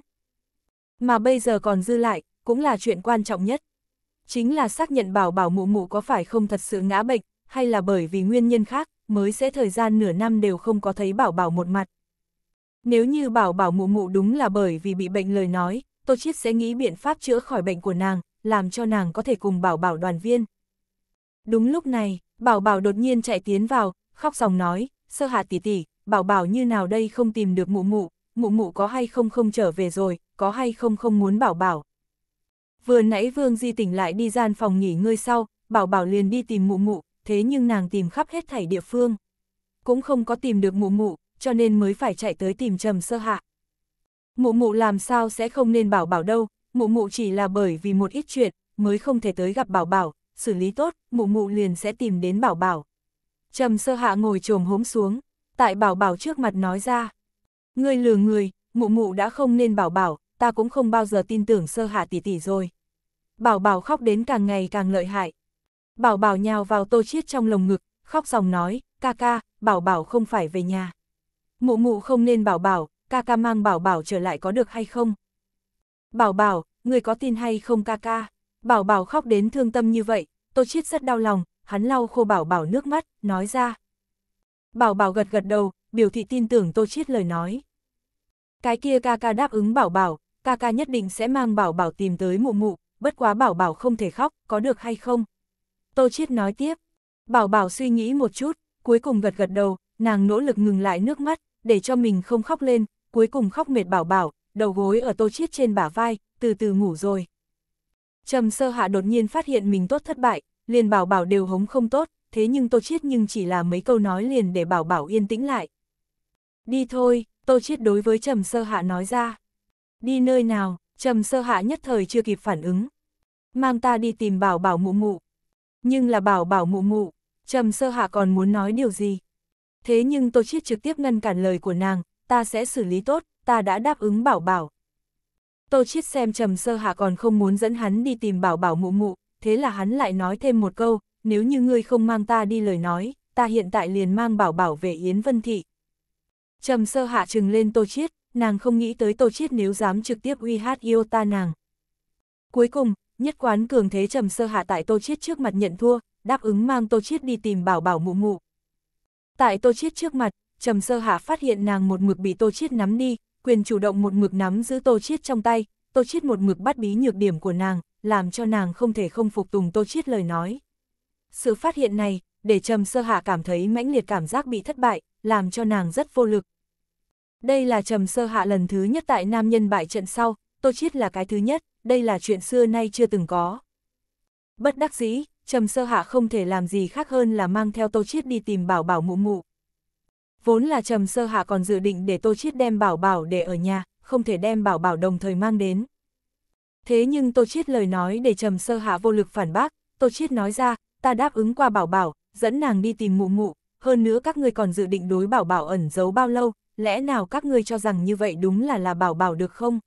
Mà bây giờ còn dư lại, cũng là chuyện quan trọng nhất. Chính là xác nhận bảo bảo mụ mụ có phải không thật sự ngã bệnh, hay là bởi vì nguyên nhân khác, mới sẽ thời gian nửa năm đều không có thấy bảo bảo một mặt. Nếu như bảo bảo mụ mụ đúng là bởi vì bị bệnh lời nói, tôi Chiết sẽ nghĩ biện pháp chữa khỏi bệnh của nàng, làm cho nàng có thể cùng bảo bảo đoàn viên. Đúng lúc này, bảo bảo đột nhiên chạy tiến vào, khóc sòng nói, sơ hạ tỷ tỷ, bảo bảo như nào đây không tìm được mụ mụ, mụ mụ có hay không không trở về rồi, có hay không không muốn bảo bảo. Vừa nãy Vương Di tỉnh lại đi gian phòng nghỉ ngơi sau, bảo bảo liền đi tìm mụ mụ, thế nhưng nàng tìm khắp hết thảy địa phương. Cũng không có tìm được mụ mụ, cho nên mới phải chạy tới tìm trầm sơ hạ. Mụ mụ làm sao sẽ không nên bảo bảo đâu, mụ mụ chỉ là bởi vì một ít chuyện, mới không thể tới gặp bảo bảo, xử lý tốt, mụ mụ liền sẽ tìm đến bảo bảo. Trầm sơ hạ ngồi trồm hốm xuống, tại bảo bảo trước mặt nói ra. Ngươi lừa người, mụ mụ đã không nên bảo bảo, ta cũng không bao giờ tin tưởng sơ hạ tỷ tỷ rồi. Bảo bảo khóc đến càng ngày càng lợi hại. Bảo bảo nhào vào tô chiết trong lồng ngực, khóc sòng nói, ca ca, bảo bảo không phải về nhà. Mụ mụ không nên bảo bảo, ca ca mang bảo bảo trở lại có được hay không? Bảo bảo, ngươi có tin hay không ca ca? Bảo bảo khóc đến thương tâm như vậy, tô chiết rất đau lòng, hắn lau khô bảo bảo nước mắt, nói ra, Bảo bảo gật gật đầu, biểu thị tin tưởng Tô Chiết lời nói. Cái kia ca ca đáp ứng bảo bảo, ca ca nhất định sẽ mang bảo bảo tìm tới mụ mụ, bất quá bảo bảo không thể khóc, có được hay không? Tô Chiết nói tiếp. Bảo bảo suy nghĩ một chút, cuối cùng gật gật đầu, nàng nỗ lực ngừng lại nước mắt, để cho mình không khóc lên, cuối cùng khóc mệt bảo bảo, đầu gối ở Tô Chiết trên bả vai, từ từ ngủ rồi. Trầm sơ hạ đột nhiên phát hiện mình tốt thất bại, liền bảo bảo đều hống không tốt, thế nhưng Tô Chiết nhưng chỉ là mấy câu nói liền để bảo bảo yên tĩnh lại. Đi thôi, Tô Chiết đối với Trầm Sơ Hạ nói ra. Đi nơi nào, Trầm Sơ Hạ nhất thời chưa kịp phản ứng. Mang ta đi tìm bảo bảo mụ mụ. Nhưng là bảo bảo mụ mụ, Trầm Sơ Hạ còn muốn nói điều gì? Thế nhưng Tô Chiết trực tiếp ngăn cản lời của nàng, ta sẽ xử lý tốt, ta đã đáp ứng bảo bảo. Tô Chiết xem Trầm Sơ Hạ còn không muốn dẫn hắn đi tìm bảo bảo mụ mụ, thế là hắn lại nói thêm một câu, nếu như ngươi không mang ta đi lời nói, ta hiện tại liền mang bảo bảo về Yến Vân Thị. Trầm sơ hạ trừng lên tô chiết, nàng không nghĩ tới tô chiết nếu dám trực tiếp uy hát yêu ta nàng. Cuối cùng, nhất quán cường thế trầm sơ hạ tại tô chiết trước mặt nhận thua, đáp ứng mang tô chiết đi tìm bảo bảo mụ mụ. Tại tô chiết trước mặt, trầm sơ hạ phát hiện nàng một mực bị tô chiết nắm đi, quyền chủ động một mực nắm giữ tô chiết trong tay, tô chiết một mực bắt bí nhược điểm của nàng, làm cho nàng không thể không phục tùng tô chiết lời nói. Sự phát hiện này, để Trầm Sơ Hạ cảm thấy mãnh liệt cảm giác bị thất bại, làm cho nàng rất vô lực. Đây là Trầm Sơ Hạ lần thứ nhất tại nam nhân bại trận sau, Tô Chiết là cái thứ nhất, đây là chuyện xưa nay chưa từng có. Bất đắc dĩ, Trầm Sơ Hạ không thể làm gì khác hơn là mang theo Tô Chiết đi tìm Bảo Bảo mụ mụ. Vốn là Trầm Sơ Hạ còn dự định để Tô Chiết đem Bảo Bảo để ở nhà, không thể đem Bảo Bảo đồng thời mang đến. Thế nhưng Tô Chiết lời nói để Trầm Sơ Hạ vô lực phản bác, Tô Chiết nói ra, ta đáp ứng qua bảo bảo, dẫn nàng đi tìm mụ mụ, hơn nữa các ngươi còn dự định đối bảo bảo ẩn giấu bao lâu, lẽ nào các ngươi cho rằng như vậy đúng là là bảo bảo được không?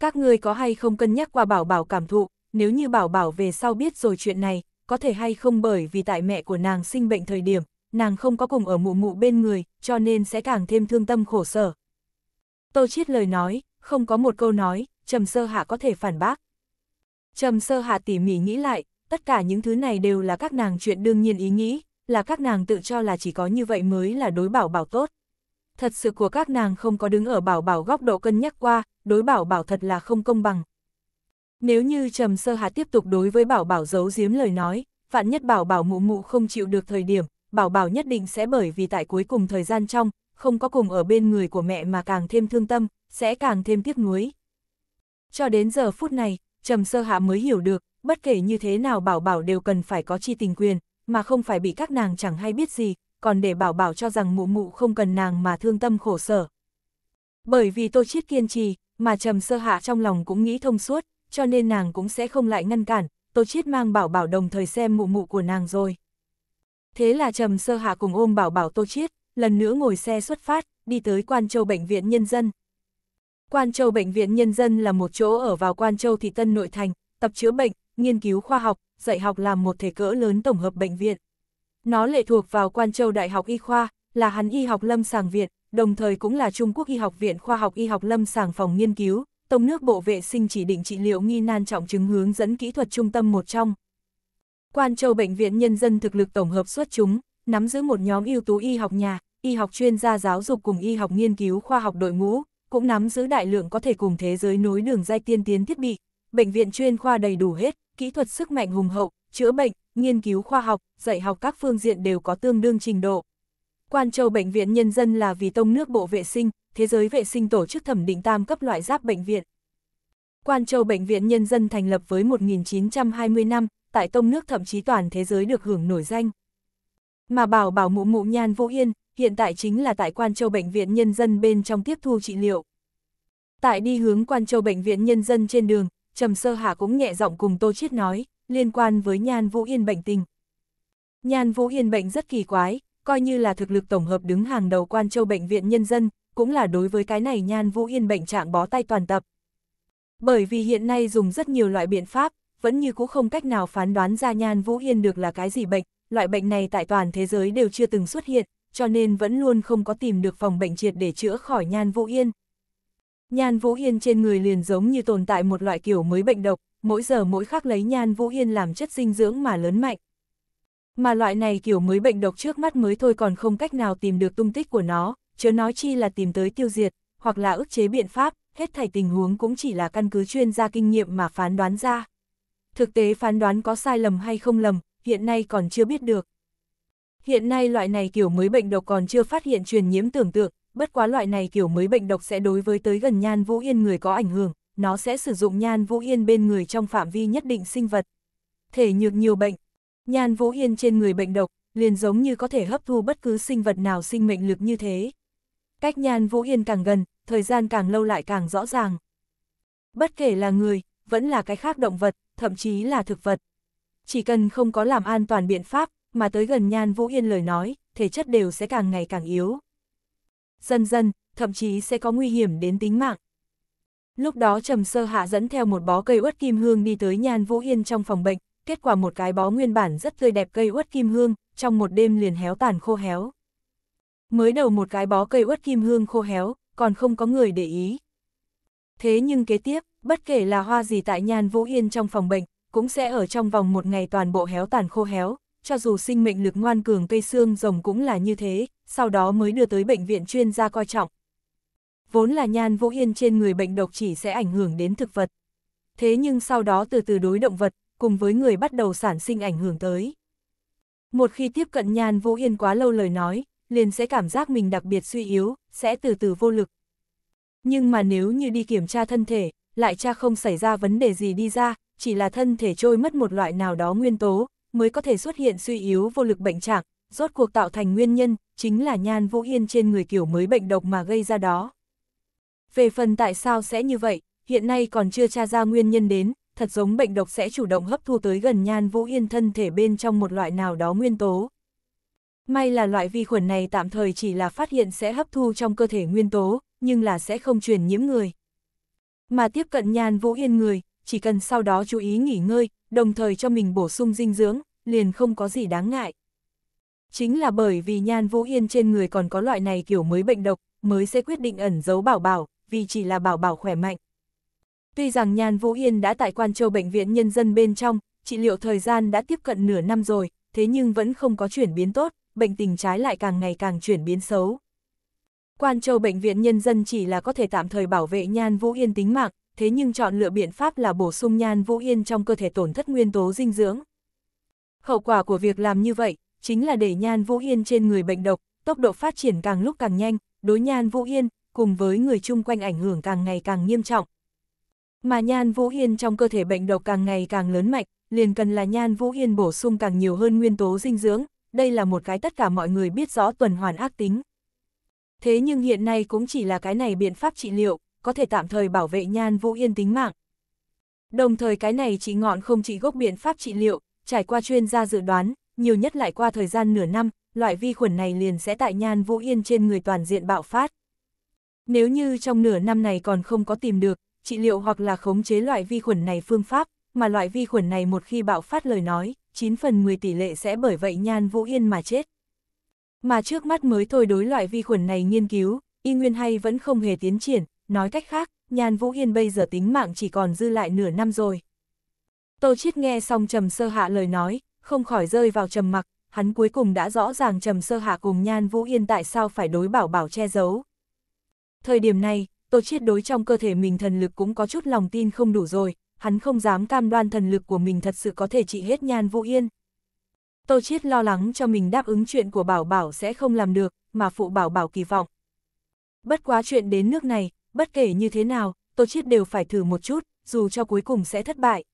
Các ngươi có hay không cân nhắc qua bảo bảo cảm thụ, nếu như bảo bảo về sau biết rồi chuyện này, có thể hay không bởi vì tại mẹ của nàng sinh bệnh thời điểm, nàng không có cùng ở mụ mụ bên người, cho nên sẽ càng thêm thương tâm khổ sở. Tô Chiết lời nói, không có một câu nói, Trầm Sơ Hạ có thể phản bác. Trầm Sơ Hạ tỉ mỉ nghĩ lại, tất cả những thứ này đều là các nàng chuyện đương nhiên ý nghĩ, là các nàng tự cho là chỉ có như vậy mới là đối bảo bảo tốt. Thật sự của các nàng không có đứng ở bảo bảo góc độ cân nhắc qua, đối bảo bảo thật là không công bằng. Nếu như Trầm Sơ Hà tiếp tục đối với bảo bảo giấu giếm lời nói, vạn nhất bảo bảo mụ mụ không chịu được thời điểm, bảo bảo nhất định sẽ bởi vì tại cuối cùng thời gian trong, không có cùng ở bên người của mẹ mà càng thêm thương tâm, sẽ càng thêm tiếc nuối. Cho đến giờ phút này, Trầm Sơ Hạ mới hiểu được, bất kể như thế nào bảo bảo đều cần phải có chi tình quyền, mà không phải bị các nàng chẳng hay biết gì, còn để bảo bảo cho rằng mụ mụ không cần nàng mà thương tâm khổ sở. Bởi vì Tô Chiết kiên trì, mà Trầm Sơ Hạ trong lòng cũng nghĩ thông suốt, cho nên nàng cũng sẽ không lại ngăn cản, Tô Chiết mang bảo bảo đồng thời xem mụ mụ của nàng rồi. Thế là Trầm Sơ Hạ cùng ôm bảo bảo Tô Chiết, lần nữa ngồi xe xuất phát, đi tới Quan Châu Bệnh viện Nhân dân. Quan Châu Bệnh viện Nhân dân là một chỗ ở vào Quan Châu Thị Tân Nội Thành, tập chữa bệnh, nghiên cứu khoa học, dạy học làm một thể cỡ lớn tổng hợp bệnh viện. Nó lệ thuộc vào Quan Châu Đại học Y khoa, là hắn y học lâm sàng viện, đồng thời cũng là Trung Quốc Y học viện khoa học y học lâm sàng phòng nghiên cứu, Tổng nước Bộ Vệ sinh chỉ định trị liệu nghi nan trọng chứng hướng dẫn kỹ thuật trung tâm một trong. Quan Châu Bệnh viện Nhân dân thực lực tổng hợp xuất chúng, nắm giữ một nhóm ưu tú y học nhà, y học chuyên gia giáo dục cùng y học nghiên cứu khoa học đội ngũ, cũng nắm giữ đại lượng có thể cùng thế giới nối đường dây tiên tiến thiết bị. Bệnh viện chuyên khoa đầy đủ hết, kỹ thuật sức mạnh hùng hậu, chữa bệnh, nghiên cứu khoa học, dạy học các phương diện đều có tương đương trình độ. Quan Châu Bệnh viện Nhân dân là vì tông nước bộ vệ sinh, thế giới vệ sinh tổ chức thẩm định tam cấp loại giáp bệnh viện. Quan Châu Bệnh viện Nhân dân thành lập với 1920 năm, tại tông nước thậm chí toàn thế giới được hưởng nổi danh. Mà bảo bảo mụ mụ nhan vũ yên, hiện tại chính là tại Quan Châu Bệnh viện Nhân dân bên trong tiếp thu trị liệu. Tại đi hướng Quan Châu Bệnh viện Nhân dân trên đường, Trầm Sơ Hà cũng nhẹ giọng cùng Tô Chiết nói, liên quan với Nhan Vũ Yên bệnh tình. Nhan Vũ Yên bệnh rất kỳ quái, coi như là thực lực tổng hợp đứng hàng đầu quan châu bệnh viện nhân dân, cũng là đối với cái này Nhan Vũ Yên bệnh trạng bó tay toàn tập. Bởi vì hiện nay dùng rất nhiều loại biện pháp, vẫn như cũ không cách nào phán đoán ra Nhan Vũ Yên được là cái gì bệnh, loại bệnh này tại toàn thế giới đều chưa từng xuất hiện, cho nên vẫn luôn không có tìm được phòng bệnh triệt để chữa khỏi Nhan Vũ Yên, Nhan Vũ yên trên người liền giống như tồn tại một loại kiểu mới bệnh độc, mỗi giờ mỗi khắc lấy Nhan Vũ yên làm chất dinh dưỡng mà lớn mạnh. Mà loại này kiểu mới bệnh độc trước mắt mới thôi còn không cách nào tìm được tung tích của nó, chứ nói chi là tìm tới tiêu diệt, hoặc là ức chế biện pháp, hết thảy tình huống cũng chỉ là căn cứ chuyên gia kinh nghiệm mà phán đoán ra. Thực tế phán đoán có sai lầm hay không lầm, hiện nay còn chưa biết được. Hiện nay loại này kiểu mới bệnh độc còn chưa phát hiện truyền nhiễm tưởng tượng, bất quá loại này kiểu mới bệnh độc sẽ đối với tới gần nhan vũ yên người có ảnh hưởng, nó sẽ sử dụng nhan vũ yên bên người trong phạm vi nhất định sinh vật. Thể nhược nhiều bệnh, nhan vũ yên trên người bệnh độc, liền giống như có thể hấp thu bất cứ sinh vật nào sinh mệnh lực như thế. Cách nhan vũ yên càng gần, thời gian càng lâu lại càng rõ ràng. Bất kể là người, vẫn là cái khác động vật, thậm chí là thực vật. Chỉ cần không có làm an toàn biện pháp, mà tới gần nhan vũ yên lời nói, thể chất đều sẽ càng ngày càng yếu dần dần, thậm chí sẽ có nguy hiểm đến tính mạng. Lúc đó Trầm Sơ Hạ dẫn theo một bó cây uất kim hương đi tới Nhan Vũ Yên trong phòng bệnh, kết quả một cái bó nguyên bản rất tươi đẹp cây uất kim hương, trong một đêm liền héo tàn khô héo. Mới đầu một cái bó cây uất kim hương khô héo, còn không có người để ý. Thế nhưng kế tiếp, bất kể là hoa gì tại Nhan Vũ Yên trong phòng bệnh, cũng sẽ ở trong vòng một ngày toàn bộ héo tàn khô héo, cho dù sinh mệnh lực ngoan cường cây xương rồng cũng là như thế, sau đó mới đưa tới bệnh viện chuyên gia coi trọng. Vốn là nhan vô yên trên người bệnh độc chỉ sẽ ảnh hưởng đến thực vật. Thế nhưng sau đó từ từ đối động vật, cùng với người bắt đầu sản sinh ảnh hưởng tới. Một khi tiếp cận nhan vô yên quá lâu lời nói, liền sẽ cảm giác mình đặc biệt suy yếu, sẽ từ từ vô lực. Nhưng mà nếu như đi kiểm tra thân thể, lại cha không xảy ra vấn đề gì đi ra, chỉ là thân thể trôi mất một loại nào đó nguyên tố, mới có thể xuất hiện suy yếu vô lực bệnh trạng, rốt cuộc tạo thành nguyên nhân, chính là nhan vũ yên trên người kiểu mới bệnh độc mà gây ra đó. Về phần tại sao sẽ như vậy, hiện nay còn chưa tra ra nguyên nhân đến, thật giống bệnh độc sẽ chủ động hấp thu tới gần nhan vũ yên thân thể bên trong một loại nào đó nguyên tố. May là loại vi khuẩn này tạm thời chỉ là phát hiện sẽ hấp thu trong cơ thể nguyên tố, nhưng là sẽ không truyền nhiễm người. Mà tiếp cận nhan vũ yên người, chỉ cần sau đó chú ý nghỉ ngơi, đồng thời cho mình bổ sung dinh dưỡng, liền không có gì đáng ngại. Chính là bởi vì Nhan Vũ Yên trên người còn có loại này kiểu mới bệnh độc, mới sẽ quyết định ẩn giấu bảo bảo, vì chỉ là bảo bảo khỏe mạnh. Tuy rằng Nhan Vũ Yên đã tại Quan Châu Bệnh viện Nhân dân bên trong, trị liệu thời gian đã tiếp cận nửa năm rồi, thế nhưng vẫn không có chuyển biến tốt, bệnh tình trái lại càng ngày càng chuyển biến xấu. Quan Châu Bệnh viện Nhân dân chỉ là có thể tạm thời bảo vệ Nhan Vũ Yên tính mạng, thế nhưng chọn lựa biện pháp là bổ sung nhan vũ yên trong cơ thể tổn thất nguyên tố dinh dưỡng. Hậu quả của việc làm như vậy, chính là để nhan vũ yên trên người bệnh độc, tốc độ phát triển càng lúc càng nhanh, đối nhan vũ yên, cùng với người chung quanh ảnh hưởng càng ngày càng nghiêm trọng. Mà nhan vũ yên trong cơ thể bệnh độc càng ngày càng lớn mạnh, liền cần là nhan vũ yên bổ sung càng nhiều hơn nguyên tố dinh dưỡng, đây là một cái tất cả mọi người biết rõ tuần hoàn ác tính. Thế nhưng hiện nay cũng chỉ là cái này biện pháp trị liệu, có thể tạm thời bảo vệ Nhan Vũ Yên tính mạng. Đồng thời cái này chỉ ngọn không chỉ gốc biện pháp trị liệu, trải qua chuyên gia dự đoán, nhiều nhất lại qua thời gian nửa năm, loại vi khuẩn này liền sẽ tại Nhan Vũ Yên trên người toàn diện bạo phát. Nếu như trong nửa năm này còn không có tìm được, trị liệu hoặc là khống chế loại vi khuẩn này phương pháp, mà loại vi khuẩn này một khi bạo phát lời nói, 9 phần 10 tỷ lệ sẽ bởi vậy Nhan Vũ Yên mà chết. Mà trước mắt mới thôi đối loại vi khuẩn này nghiên cứu, y nguyên hay vẫn không hề tiến triển, nói cách khác, Nhan Vũ Hiên bây giờ tính mạng chỉ còn dư lại nửa năm rồi. Tô Chiết nghe xong Trầm Sơ Hạ lời nói, không khỏi rơi vào trầm mặc, hắn cuối cùng đã rõ ràng Trầm Sơ Hạ cùng Nhan Vũ Hiên tại sao phải đối bảo bảo che giấu. Thời điểm này, Tô Chiết đối trong cơ thể mình thần lực cũng có chút lòng tin không đủ rồi, hắn không dám cam đoan thần lực của mình thật sự có thể trị hết Nhan Vũ Yên. Tô Chiết lo lắng cho mình đáp ứng chuyện của Bảo Bảo sẽ không làm được, mà phụ Bảo Bảo kỳ vọng. Bất quá chuyện đến nước này, bất kể như thế nào, Tô Chiết đều phải thử một chút, dù cho cuối cùng sẽ thất bại.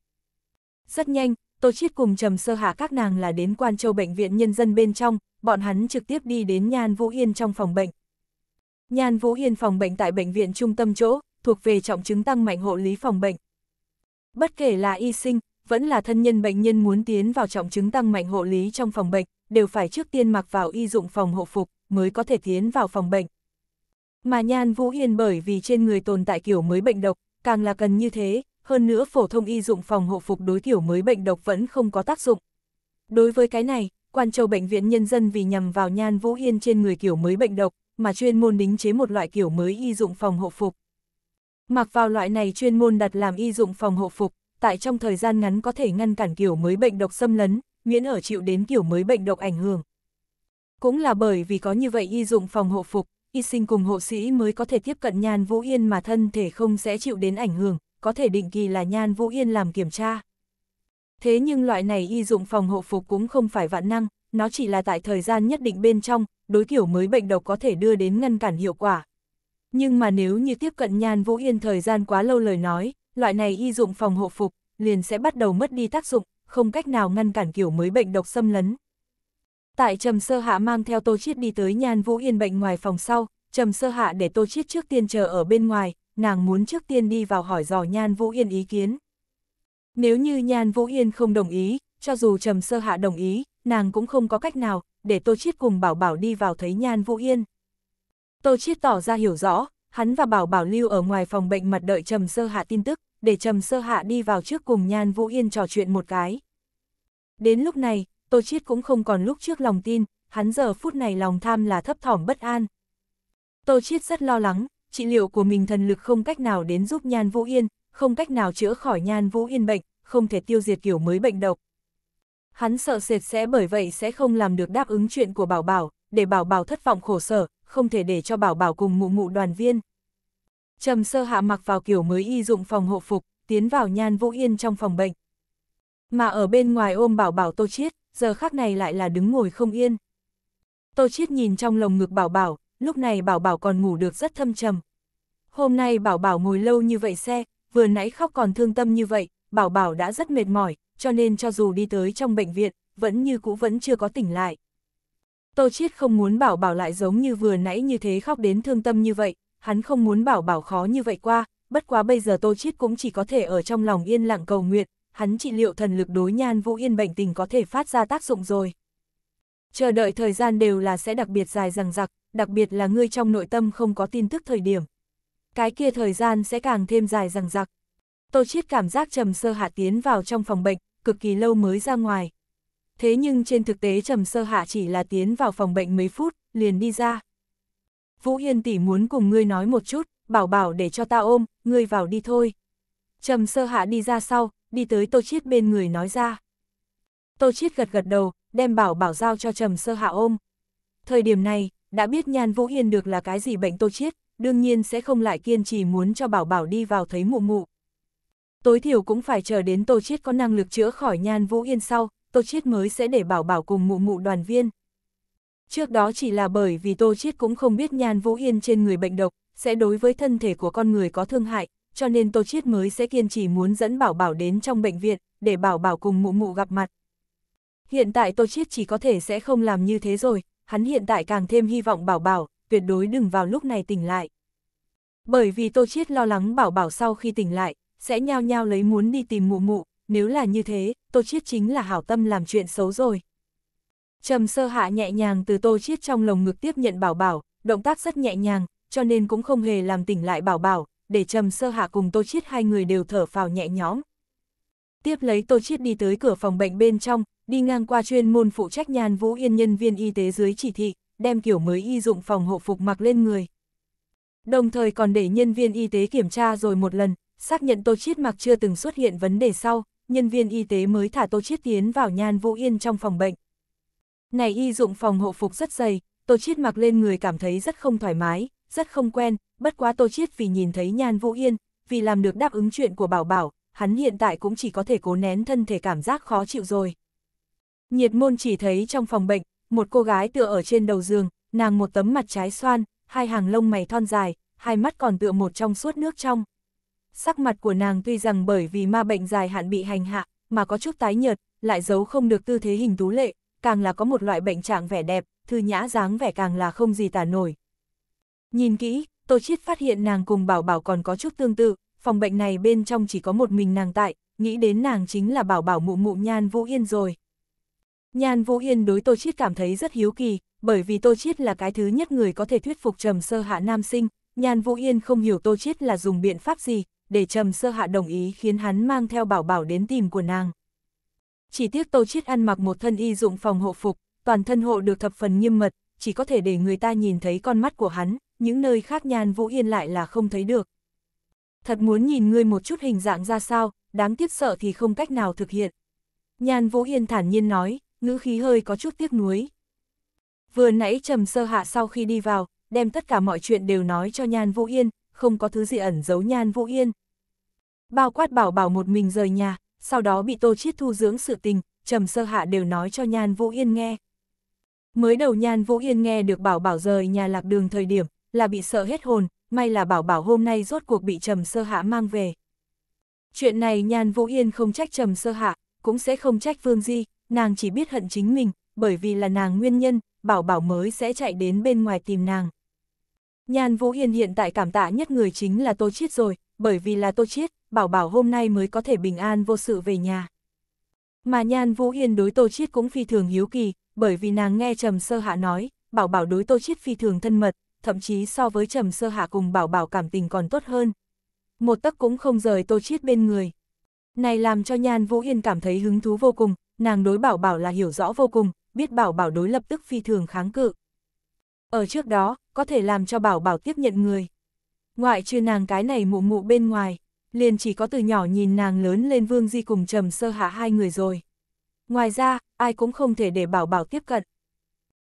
Rất nhanh, Tô Chiết cùng Trầm Sơ Hạ các nàng là đến Quan Châu Bệnh viện Nhân dân bên trong, bọn hắn trực tiếp đi đến Nhan Vũ Yên trong phòng bệnh. Nhan Vũ Yên phòng bệnh tại bệnh viện trung tâm chỗ, thuộc về trọng chứng tăng mạnh hộ lý phòng bệnh. Bất kể là y sinh, vẫn là thân nhân bệnh nhân muốn tiến vào trọng chứng tăng mạnh hộ lý trong phòng bệnh, đều phải trước tiên mặc vào y dụng phòng hộ phục mới có thể tiến vào phòng bệnh. Mà Nhan Vũ Hiên bởi vì trên người tồn tại kiểu mới bệnh độc, càng là cần như thế, hơn nữa phổ thông y dụng phòng hộ phục đối kiểu mới bệnh độc vẫn không có tác dụng. Đối với cái này, Quan Châu Bệnh viện Nhân dân vì nhằm vào Nhan Vũ Hiên trên người kiểu mới bệnh độc, mà chuyên môn đính chế một loại kiểu mới y dụng phòng hộ phục. Mặc vào loại này chuyên môn đặt làm y dụng phòng hộ phục, tại trong thời gian ngắn có thể ngăn cản kiểu mới bệnh độc xâm lấn, miễn ở chịu đến kiểu mới bệnh độc ảnh hưởng. Cũng là bởi vì có như vậy y dụng phòng hộ phục, y sinh cùng hộ sĩ mới có thể tiếp cận Nhan Vũ Yên mà thân thể không sẽ chịu đến ảnh hưởng, có thể định kỳ là Nhan Vũ Yên làm kiểm tra. Thế nhưng loại này y dụng phòng hộ phục cũng không phải vạn năng, nó chỉ là tại thời gian nhất định bên trong, đối kiểu mới bệnh độc có thể đưa đến ngăn cản hiệu quả. Nhưng mà nếu như tiếp cận Nhan Vũ Yên thời gian quá lâu lời nói, loại này y dụng phòng hộ phục liền sẽ bắt đầu mất đi tác dụng, không cách nào ngăn cản kiểu mới bệnh độc xâm lấn. Tại Trầm Sơ Hạ mang theo Tô Chiết đi tới Nhan Vũ Yên bệnh ngoài phòng sau, Trầm Sơ Hạ để Tô Chiết trước tiên chờ ở bên ngoài, nàng muốn trước tiên đi vào hỏi dò Nhan Vũ Yên ý kiến. Nếu như Nhan Vũ Yên không đồng ý, cho dù Trầm Sơ Hạ đồng ý, nàng cũng không có cách nào, để Tô Chiết cùng Bảo Bảo đi vào thấy Nhan Vũ Yên. Tô Chiết tỏ ra hiểu rõ, hắn và Bảo Bảo lưu ở ngoài phòng bệnh mặt đợi Trầm Sơ Hạ tin tức, để Trầm Sơ Hạ đi vào trước cùng Nhan Vũ Yên trò chuyện một cái. Đến lúc này, Tô Chiết cũng không còn lúc trước lòng tin, hắn giờ phút này lòng tham là thấp thỏm bất an. Tô Chiết rất lo lắng, trị liệu của mình thần lực không cách nào đến giúp Nhan Vũ Yên, không cách nào chữa khỏi Nhan Vũ Yên bệnh, không thể tiêu diệt kiểu mới bệnh độc. Hắn sợ sệt sẽ bởi vậy sẽ không làm được đáp ứng chuyện của Bảo Bảo, để Bảo Bảo thất vọng khổ sở, không thể để cho Bảo Bảo cùng mụ mụ đoàn viên. Trầm sơ hạ mặc vào kiểu mới y dụng phòng hộ phục, tiến vào Nhan Vũ Yên trong phòng bệnh. Mà ở bên ngoài ôm Bảo Bảo Tô Chiết, giờ khác này lại là đứng ngồi không yên. Tô Chiết nhìn trong lồng ngực Bảo Bảo, lúc này Bảo Bảo còn ngủ được rất thâm trầm. Hôm nay Bảo Bảo ngồi lâu như vậy xe, vừa nãy khóc còn thương tâm như vậy, Bảo Bảo đã rất mệt mỏi, cho nên cho dù đi tới trong bệnh viện, vẫn như cũ vẫn chưa có tỉnh lại. Tô Chiết không muốn Bảo Bảo lại giống như vừa nãy như thế khóc đến thương tâm như vậy, hắn không muốn Bảo Bảo khó như vậy qua, bất quá bây giờ Tô Chiết cũng chỉ có thể ở trong lòng yên lặng cầu nguyện, hắn trị liệu thần lực đối nhan vũ yên bệnh tình có thể phát ra tác dụng rồi. Chờ đợi thời gian đều là sẽ đặc biệt dài rằng rặc, đặc biệt là ngươi trong nội tâm không có tin tức thời điểm. Cái kia thời gian sẽ càng thêm dài rằng rặc. Tô Chiết cảm giác Trầm Sơ Hạ tiến vào trong phòng bệnh, cực kỳ lâu mới ra ngoài. Thế nhưng trên thực tế Trầm Sơ Hạ chỉ là tiến vào phòng bệnh mấy phút, liền đi ra. Vũ Yên tỷ muốn cùng ngươi nói một chút, bảo bảo để cho ta ôm, ngươi vào đi thôi. Trầm Sơ Hạ đi ra sau, đi tới Tô Chiết bên người nói ra. Tô Chiết gật gật đầu, đem bảo bảo giao cho Trầm Sơ Hạ ôm. Thời điểm này, đã biết Nhan Vũ Hiên được là cái gì bệnh Tô Chiết, đương nhiên sẽ không lại kiên trì muốn cho bảo bảo đi vào thấy mụ mụ. Tối thiểu cũng phải chờ đến Tô Chiết có năng lực chữa khỏi Nhan Vũ Hiên sau, Tô Chiết mới sẽ để bảo bảo cùng mụ mụ đoàn viên. Trước đó chỉ là bởi vì Tô Chiết cũng không biết Nhan Vũ Hiên trên người bệnh độc, sẽ đối với thân thể của con người có thương hại, cho nên Tô Chiết mới sẽ kiên trì muốn dẫn Bảo Bảo đến trong bệnh viện, để Bảo Bảo cùng mụ mụ gặp mặt. Hiện tại Tô Chiết chỉ có thể sẽ không làm như thế rồi, hắn hiện tại càng thêm hy vọng Bảo Bảo, tuyệt đối đừng vào lúc này tỉnh lại. Bởi vì Tô Chiết lo lắng Bảo Bảo sau khi tỉnh lại, sẽ nhao nhao lấy muốn đi tìm mụ mụ, nếu là như thế, Tô Chiết chính là hảo tâm làm chuyện xấu rồi. Trầm sơ hạ nhẹ nhàng từ Tô Chiết trong lồng ngực tiếp nhận Bảo Bảo, động tác rất nhẹ nhàng, cho nên cũng không hề làm tỉnh lại Bảo Bảo, để Trầm Sơ Hạ cùng Tô Chiết hai người đều thở phào nhẹ nhõm. Tiếp lấy Tô Chiết đi tới cửa phòng bệnh bên trong, đi ngang qua chuyên môn phụ trách Nhan Vũ Yên nhân viên y tế dưới chỉ thị, đem kiểu mới y dụng phòng hộ phục mặc lên người. Đồng thời còn để nhân viên y tế kiểm tra rồi một lần, xác nhận Tô Chiết mặc chưa từng xuất hiện vấn đề sau, nhân viên y tế mới thả Tô Chiết tiến vào Nhan Vũ Yên trong phòng bệnh. Này y dụng phòng hộ phục rất dày, Tô Chiết mặc lên người cảm thấy rất không thoải mái, rất không quen, bất quá Tô Chiết vì nhìn thấy Nhan Vũ Yên, vì làm được đáp ứng chuyện của Bảo Bảo, hắn hiện tại cũng chỉ có thể cố nén thân thể cảm giác khó chịu rồi. Nhiệt môn chỉ thấy trong phòng bệnh, một cô gái tựa ở trên đầu giường, nàng một tấm mặt trái xoan, hai hàng lông mày thon dài, hai mắt còn tựa một trong suốt nước trong. Sắc mặt của nàng tuy rằng bởi vì ma bệnh dài hạn bị hành hạ, mà có chút tái nhợt, lại giấu không được tư thế hình tú lệ, càng là có một loại bệnh trạng vẻ đẹp, thư nhã dáng vẻ càng là không gì tả nổi. Nhìn kỹ, Tô Chiết phát hiện nàng cùng Bảo Bảo còn có chút tương tự, phòng bệnh này bên trong chỉ có một mình nàng tại, nghĩ đến nàng chính là Bảo Bảo mụ mụ Nhan Vũ Yên rồi. Nhan Vũ Yên đối Tô Chiết cảm thấy rất hiếu kỳ, bởi vì Tô Chiết là cái thứ nhất người có thể thuyết phục trầm sơ hạ nam sinh, Nhan Vũ Yên không hiểu Tô Chiết là dùng biện pháp gì, để trầm sơ hạ đồng ý khiến hắn mang theo Bảo Bảo đến tìm của nàng. Chỉ tiếc Tô Chiết ăn mặc một thân y dụng phòng hộ phục, toàn thân hộ được thập phần nghiêm mật, chỉ có thể để người ta nhìn thấy con mắt của hắn, những nơi khác nhan Vũ Yên lại là không thấy được. Thật muốn nhìn ngươi một chút hình dạng ra sao, đáng tiếc sợ thì không cách nào thực hiện. nhan Vũ Yên thản nhiên nói, ngữ khí hơi có chút tiếc nuối. Vừa nãy Trầm Sơ Hạ sau khi đi vào, đem tất cả mọi chuyện đều nói cho Nhan Vũ Yên, không có thứ gì ẩn giấu Nhan Vũ Yên. Bao quát bảo bảo một mình rời nhà, sau đó bị Tô Chiết thu dưỡng sự tình, Trầm Sơ Hạ đều nói cho Nhan Vũ Yên nghe. Mới đầu Nhan Vũ Yên nghe được bảo bảo rời nhà lạc đường thời điểm, là bị sợ hết hồn, may là bảo bảo hôm nay rốt cuộc bị trầm sơ hạ mang về. Chuyện này Nhan Vũ Yên không trách trầm sơ hạ, cũng sẽ không trách Vương Di, nàng chỉ biết hận chính mình, bởi vì là nàng nguyên nhân, bảo bảo mới sẽ chạy đến bên ngoài tìm nàng. Nhan Vũ Yên hiện tại cảm tạ nhất người chính là Tô Chiết rồi, bởi vì là Tô Chiết, bảo bảo hôm nay mới có thể bình an vô sự về nhà. Mà Nhan Vũ Yên đối Tô Chiết cũng phi thường hiếu kỳ, bởi vì nàng nghe Trầm Sơ Hạ nói, bảo bảo đối Tô Chiết phi thường thân mật, thậm chí so với Trầm Sơ Hạ cùng Bảo Bảo cảm tình còn tốt hơn. Một tấc cũng không rời Tô Chiết bên người. Này làm cho Nhan Vũ Yên cảm thấy hứng thú vô cùng, nàng đối Bảo Bảo là hiểu rõ vô cùng, biết Bảo Bảo đối lập tức phi thường kháng cự. Ở trước đó, có thể làm cho Bảo Bảo tiếp nhận người. Ngoại trừ nàng cái này mụ mụ bên ngoài, liền chỉ có từ nhỏ nhìn nàng lớn lên Vương Di cùng Trầm Sơ Hạ hai người rồi. Ngoài ra, ai cũng không thể để Bảo Bảo tiếp cận.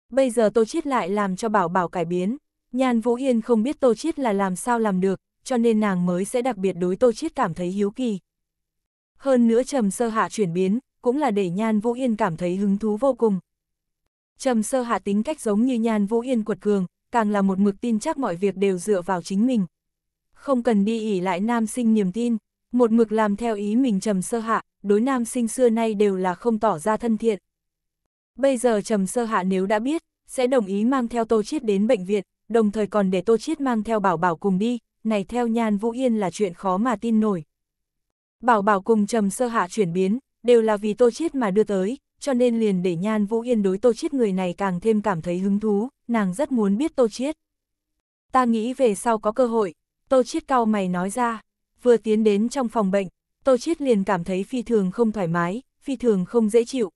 Bây giờ Tô Chiết lại làm cho Bảo Bảo cải biến. Nhan Vũ Hiên không biết Tô Chiết là làm sao làm được, cho nên nàng mới sẽ đặc biệt đối Tô Chiết cảm thấy hiếu kỳ. Hơn nữa Trầm Sơ Hạ chuyển biến, cũng là để Nhan Vũ Yên cảm thấy hứng thú vô cùng. Trầm Sơ Hạ tính cách giống như Nhan Vũ Yên quật cường, càng là một mực tin chắc mọi việc đều dựa vào chính mình. Không cần đi ỉ lại nam sinh niềm tin, một mực làm theo ý mình Trầm Sơ Hạ, đối nam sinh xưa nay đều là không tỏ ra thân thiện. Bây giờ Trầm Sơ Hạ nếu đã biết, sẽ đồng ý mang theo Tô Chiết đến bệnh viện, đồng thời còn để Tô Chiết mang theo Bảo Bảo cùng đi, này theo Nhan Vũ Yên là chuyện khó mà tin nổi. Bảo Bảo cùng Trầm Sơ Hạ chuyển biến, đều là vì Tô Chiết mà đưa tới, cho nên liền để Nhan Vũ Yên đối Tô Chiết người này càng thêm cảm thấy hứng thú, nàng rất muốn biết Tô Chiết. Ta nghĩ về sau có cơ hội, Tô Chiết cao mày nói ra, vừa tiến đến trong phòng bệnh, Tô Chiết liền cảm thấy phi thường không thoải mái, phi thường không dễ chịu.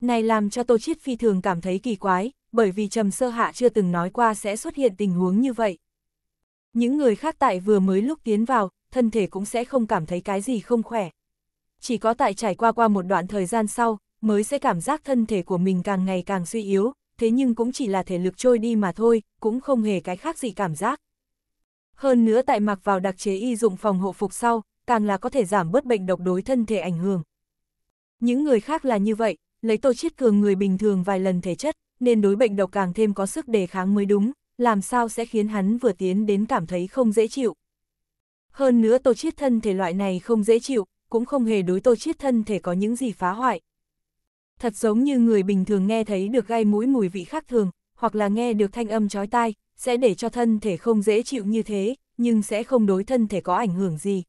Này làm cho Tô Chiết phi thường cảm thấy kỳ quái, bởi vì Trầm Sơ Hạ chưa từng nói qua sẽ xuất hiện tình huống như vậy. Những người khác tại vừa mới lúc tiến vào, thân thể cũng sẽ không cảm thấy cái gì không khỏe. Chỉ có tại trải qua qua một đoạn thời gian sau, mới sẽ cảm giác thân thể của mình càng ngày càng suy yếu, thế nhưng cũng chỉ là thể lực trôi đi mà thôi, cũng không hề cái khác gì cảm giác. Hơn nữa tại mặc vào đặc chế y dụng phòng hộ phục sau, càng là có thể giảm bớt bệnh độc đối thân thể ảnh hưởng. Những người khác là như vậy, lấy tô chiết cường người bình thường vài lần thể chất, nên đối bệnh độc càng thêm có sức đề kháng mới đúng, làm sao sẽ khiến hắn vừa tiến đến cảm thấy không dễ chịu. Hơn nữa tô chiết thân thể loại này không dễ chịu, cũng không hề đối tô chiết thân thể có những gì phá hoại. Thật giống như người bình thường nghe thấy được gai mũi mùi vị khác thường, hoặc là nghe được thanh âm chói tai, sẽ để cho thân thể không dễ chịu như thế, nhưng sẽ không đối thân thể có ảnh hưởng gì.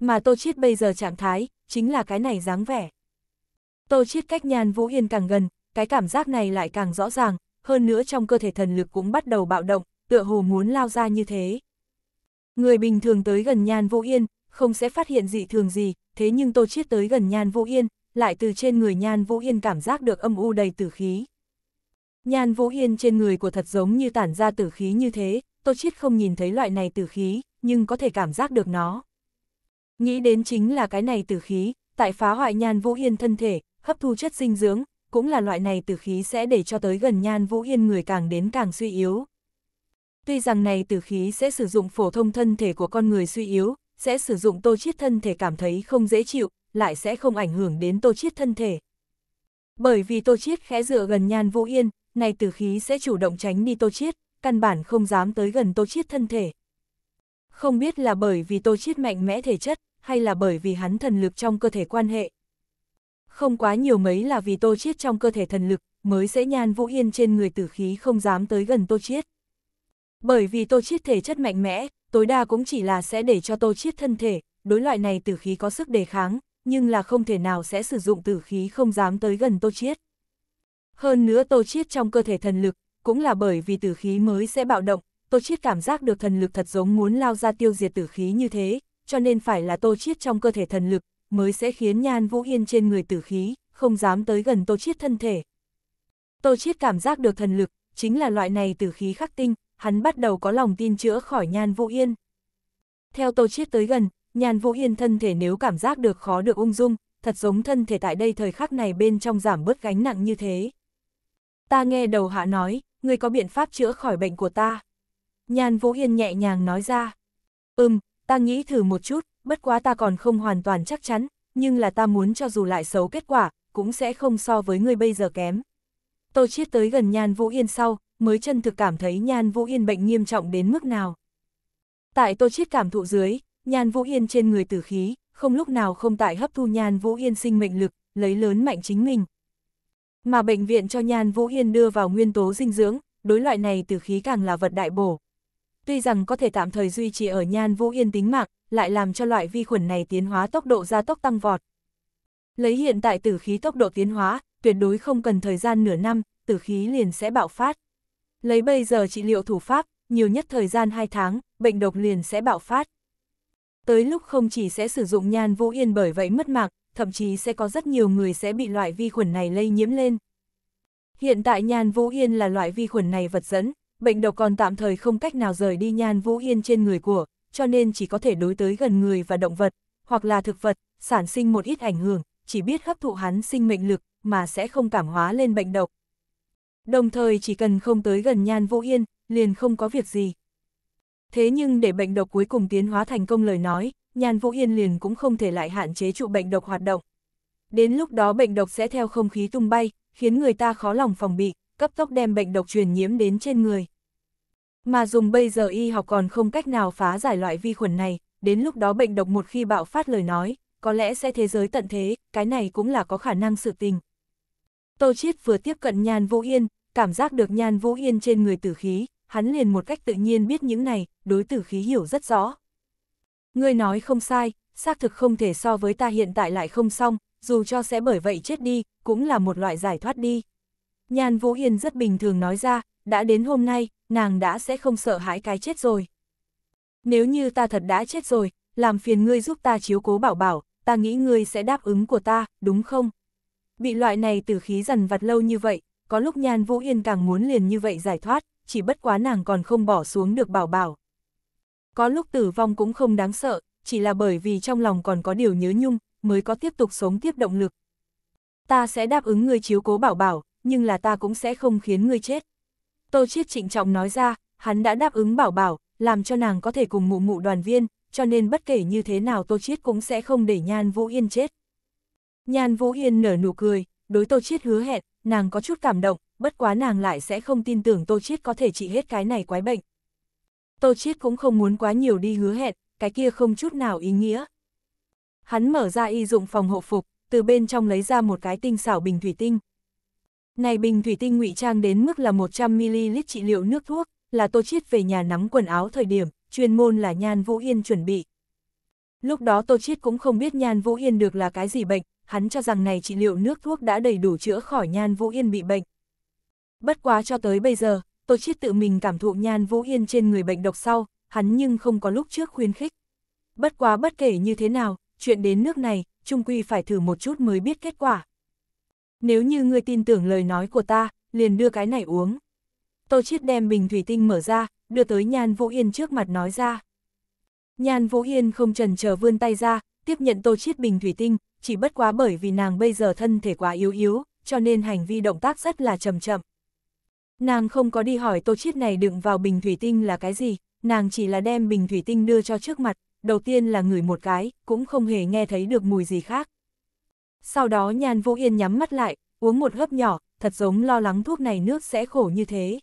Mà Tô Chiết bây giờ trạng thái, chính là cái này dáng vẻ. Tô Chiết cách nhàn Vũ Yên càng gần, cái cảm giác này lại càng rõ ràng, hơn nữa trong cơ thể thần lực cũng bắt đầu bạo động, tựa hồ muốn lao ra như thế. Người bình thường tới gần Nhan Vô Yên, không sẽ phát hiện dị thường gì, thế nhưng Tô Chiết tới gần Nhan Vô Yên, lại từ trên người Nhan Vô Yên cảm giác được âm u đầy tử khí. Nhan Vô Yên trên người của thật giống như tản ra tử khí như thế, Tô Chiết không nhìn thấy loại này tử khí, nhưng có thể cảm giác được nó. Nghĩ đến chính là cái này tử khí, tại phá hoại Nhan Vô Yên thân thể, hấp thu chất dinh dưỡng, cũng là loại này tử khí sẽ để cho tới gần Nhan Vũ Yên người càng đến càng suy yếu. Tuy rằng này tử khí sẽ sử dụng phổ thông thân thể của con người suy yếu, sẽ sử dụng tô chiết thân thể cảm thấy không dễ chịu, lại sẽ không ảnh hưởng đến tô chiết thân thể. Bởi vì tô chiết khẽ dựa gần Nhan Vũ Yên, này tử khí sẽ chủ động tránh đi tô chiết, căn bản không dám tới gần tô chiết thân thể. Không biết là bởi vì tô chiết mạnh mẽ thể chất, hay là bởi vì hắn thần lực trong cơ thể quan hệ không quá nhiều mấy là vì Tô Chiết trong cơ thể thần lực, mới dễ nhan Vũ Yên trên người tử khí không dám tới gần Tô Chiết. Bởi vì Tô Chiết thể chất mạnh mẽ, tối đa cũng chỉ là sẽ để cho Tô Chiết thân thể, đối loại này tử khí có sức đề kháng, nhưng là không thể nào sẽ sử dụng tử khí không dám tới gần Tô Chiết. Hơn nữa Tô Chiết trong cơ thể thần lực, cũng là bởi vì tử khí mới sẽ bạo động, Tô Chiết cảm giác được thần lực thật giống muốn lao ra tiêu diệt tử khí như thế, cho nên phải là Tô Chiết trong cơ thể thần lực, mới sẽ khiến Nhan Vũ Yên trên người tử khí, không dám tới gần Tô Chiết thân thể. Tô Chiết cảm giác được thần lực, chính là loại này tử khí khắc tinh, hắn bắt đầu có lòng tin chữa khỏi Nhan Vũ Yên. Theo Tô Chiết tới gần, Nhan Vũ Yên thân thể nếu cảm giác được khó được ung dung, thật giống thân thể tại đây thời khắc này bên trong giảm bớt gánh nặng như thế. Ta nghe đầu hạ nói, người có biện pháp chữa khỏi bệnh của ta. Nhan Vũ Yên nhẹ nhàng nói ra. Ừm, ta nghĩ thử một chút, bất quá ta còn không hoàn toàn chắc chắn, nhưng là ta muốn cho dù lại xấu kết quả, cũng sẽ không so với ngươi bây giờ kém. Tô Chiết tới gần Nhan Vũ Yên sau, mới chân thực cảm thấy Nhan Vũ Yên bệnh nghiêm trọng đến mức nào. Tại Tô Chiết cảm thụ dưới, Nhan Vũ Yên trên người tử khí, không lúc nào không tại hấp thu Nhan Vũ Yên sinh mệnh lực, lấy lớn mạnh chính mình. Mà bệnh viện cho Nhan Vũ Yên đưa vào nguyên tố dinh dưỡng, đối loại này tử khí càng là vật đại bổ tuy rằng có thể tạm thời duy trì ở nhan vũ yên tính mạng, lại làm cho loại vi khuẩn này tiến hóa tốc độ gia tốc tăng vọt. Lấy hiện tại tử khí tốc độ tiến hóa, tuyệt đối không cần thời gian nửa năm, tử khí liền sẽ bạo phát. Lấy bây giờ trị liệu thủ pháp, nhiều nhất thời gian 2 tháng, bệnh độc liền sẽ bạo phát. Tới lúc không chỉ sẽ sử dụng nhan vũ yên bởi vậy mất mạng, thậm chí sẽ có rất nhiều người sẽ bị loại vi khuẩn này lây nhiễm lên. Hiện tại nhan vũ yên là loại vi khuẩn này vật dẫn, bệnh độc còn tạm thời không cách nào rời đi nhan vũ yên trên người của, cho nên chỉ có thể đối tới gần người và động vật, hoặc là thực vật, sản sinh một ít ảnh hưởng, chỉ biết hấp thụ hắn sinh mệnh lực, mà sẽ không cảm hóa lên bệnh độc. Đồng thời chỉ cần không tới gần nhan vũ yên, liền không có việc gì. Thế nhưng để bệnh độc cuối cùng tiến hóa thành công lời nói, nhan vũ yên liền cũng không thể lại hạn chế trụ bệnh độc hoạt động. Đến lúc đó bệnh độc sẽ theo không khí tung bay, khiến người ta khó lòng phòng bị, cấp tốc đem bệnh độc truyền nhiễm đến trên người. Mà dùng bây giờ y học còn không cách nào phá giải loại vi khuẩn này, đến lúc đó bệnh độc một khi bạo phát lời nói, có lẽ sẽ thế giới tận thế, cái này cũng là có khả năng sự tình. Tô Chiết vừa tiếp cận Nhan Vũ Yên, cảm giác được Nhan Vũ Yên trên người tử khí, hắn liền một cách tự nhiên biết những này, đối tử khí hiểu rất rõ. Ngươi nói không sai, xác thực không thể so với ta hiện tại lại không xong, dù cho sẽ bởi vậy chết đi, cũng là một loại giải thoát đi. Nhan Vũ Yên rất bình thường nói ra, đã đến hôm nay, nàng đã sẽ không sợ hãi cái chết rồi. Nếu như ta thật đã chết rồi, làm phiền ngươi giúp ta chiếu cố bảo bảo, ta nghĩ ngươi sẽ đáp ứng của ta, đúng không? Bị loại này tử khí dần vặt lâu như vậy, có lúc Nhan Vũ Yên càng muốn liền như vậy giải thoát, chỉ bất quá nàng còn không bỏ xuống được bảo bảo. Có lúc tử vong cũng không đáng sợ, chỉ là bởi vì trong lòng còn có điều nhớ nhung, mới có tiếp tục sống tiếp động lực. Ta sẽ đáp ứng ngươi chiếu cố bảo bảo, nhưng là ta cũng sẽ không khiến ngươi chết. Tô Chiết trịnh trọng nói ra, hắn đã đáp ứng bảo bảo, làm cho nàng có thể cùng mụ mụ đoàn viên, cho nên bất kể như thế nào Tô Chiết cũng sẽ không để Nhan Vũ Yên chết. Nhan Vũ Yên nở nụ cười, đối Tô Chiết hứa hẹn, nàng có chút cảm động, bất quá nàng lại sẽ không tin tưởng Tô Chiết có thể trị hết cái này quái bệnh. Tô Chiết cũng không muốn quá nhiều đi hứa hẹn, cái kia không chút nào ý nghĩa. Hắn mở ra y dụng phòng hộ phục, từ bên trong lấy ra một cái tinh xảo bình thủy tinh, này bình thủy tinh ngụy trang đến mức là 100ml trị liệu nước thuốc, là Tô Chiết về nhà nắm quần áo thời điểm, chuyên môn là Nhan Vũ Yên chuẩn bị. Lúc đó Tô Chiết cũng không biết Nhan Vũ Yên được là cái gì bệnh, hắn cho rằng này trị liệu nước thuốc đã đầy đủ chữa khỏi Nhan Vũ Yên bị bệnh. Bất quá cho tới bây giờ, Tô Chiết tự mình cảm thụ Nhan Vũ Yên trên người bệnh độc sau, hắn nhưng không có lúc trước khuyên khích. Bất quá bất kể như thế nào, chuyện đến nước này, trung quy phải thử một chút mới biết kết quả. Nếu như ngươi tin tưởng lời nói của ta, liền đưa cái này uống. Tô Chiết đem bình thủy tinh mở ra, đưa tới Nhan Vũ Yên trước mặt nói ra. Nhan Vũ Yên không trần chờ vươn tay ra, tiếp nhận Tô Chiết bình thủy tinh, chỉ bất quá bởi vì nàng bây giờ thân thể quá yếu yếu, cho nên hành vi động tác rất là chậm chậm. Nàng không có đi hỏi Tô Chiết này đựng vào bình thủy tinh là cái gì, nàng chỉ là đem bình thủy tinh đưa cho trước mặt, đầu tiên là ngửi một cái, cũng không hề nghe thấy được mùi gì khác. Sau đó nhàn vũ yên nhắm mắt lại, uống một hớp nhỏ, thật giống lo lắng thuốc này nước sẽ khổ như thế.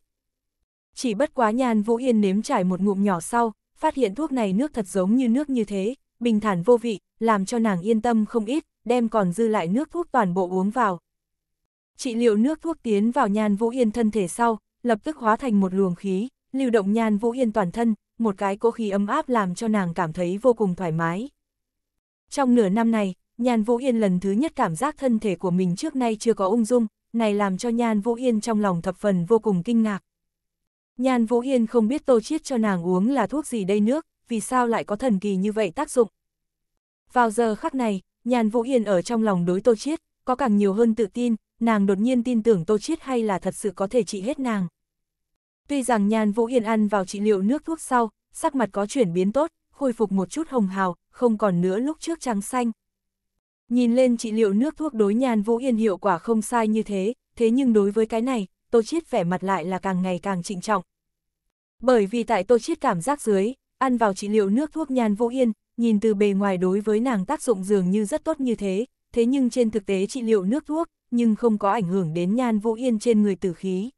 Chỉ bất quá nhàn vũ yên nếm trải một ngụm nhỏ sau, phát hiện thuốc này nước thật giống như nước như thế, bình thản vô vị, làm cho nàng yên tâm không ít, đem còn dư lại nước thuốc toàn bộ uống vào. Trị liệu nước thuốc tiến vào nhàn vũ yên thân thể sau, lập tức hóa thành một luồng khí, lưu động nhàn vũ yên toàn thân, một cái cỗ khí ấm áp làm cho nàng cảm thấy vô cùng thoải mái. Trong nửa năm này, Nhan Vũ Yên lần thứ nhất cảm giác thân thể của mình trước nay chưa có ung dung, này làm cho Nhan Vũ Yên trong lòng thập phần vô cùng kinh ngạc. Nhan Vũ Yên không biết Tô Chiết cho nàng uống là thuốc gì đây nước, vì sao lại có thần kỳ như vậy tác dụng. Vào giờ khắc này, Nhan Vũ Yên ở trong lòng đối Tô Chiết, có càng nhiều hơn tự tin, nàng đột nhiên tin tưởng Tô Chiết hay là thật sự có thể trị hết nàng. Tuy rằng Nhan Vũ Yên ăn vào trị liệu nước thuốc sau, sắc mặt có chuyển biến tốt, khôi phục một chút hồng hào, không còn nữa lúc trước trắng xanh, Nhìn lên trị liệu nước thuốc đối nhàn vũ yên hiệu quả không sai như thế, thế nhưng đối với cái này, tô chiết vẻ mặt lại là càng ngày càng trịnh trọng. Bởi vì tại tô chiết cảm giác dưới, ăn vào trị liệu nước thuốc nhàn vũ yên, nhìn từ bề ngoài đối với nàng tác dụng dường như rất tốt như thế, thế nhưng trên thực tế trị liệu nước thuốc, nhưng không có ảnh hưởng đến nhàn vũ yên trên người tử khí.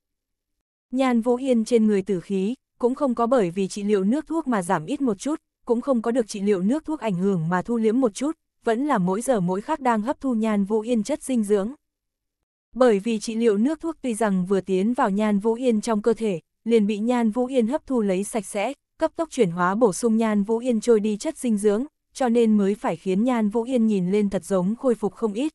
nhàn vũ yên trên người tử khí, cũng không có bởi vì trị liệu nước thuốc mà giảm ít một chút, cũng không có được trị liệu nước thuốc ảnh hưởng mà thu liếm một chút, vẫn là mỗi giờ mỗi khắc đang hấp thu nhan vũ yên chất dinh dưỡng. Bởi vì trị liệu nước thuốc tuy rằng vừa tiến vào nhan vũ yên trong cơ thể, liền bị nhan vũ yên hấp thu lấy sạch sẽ, cấp tốc chuyển hóa bổ sung nhan vũ yên trôi đi chất dinh dưỡng, cho nên mới phải khiến nhan vũ yên nhìn lên thật giống khôi phục không ít.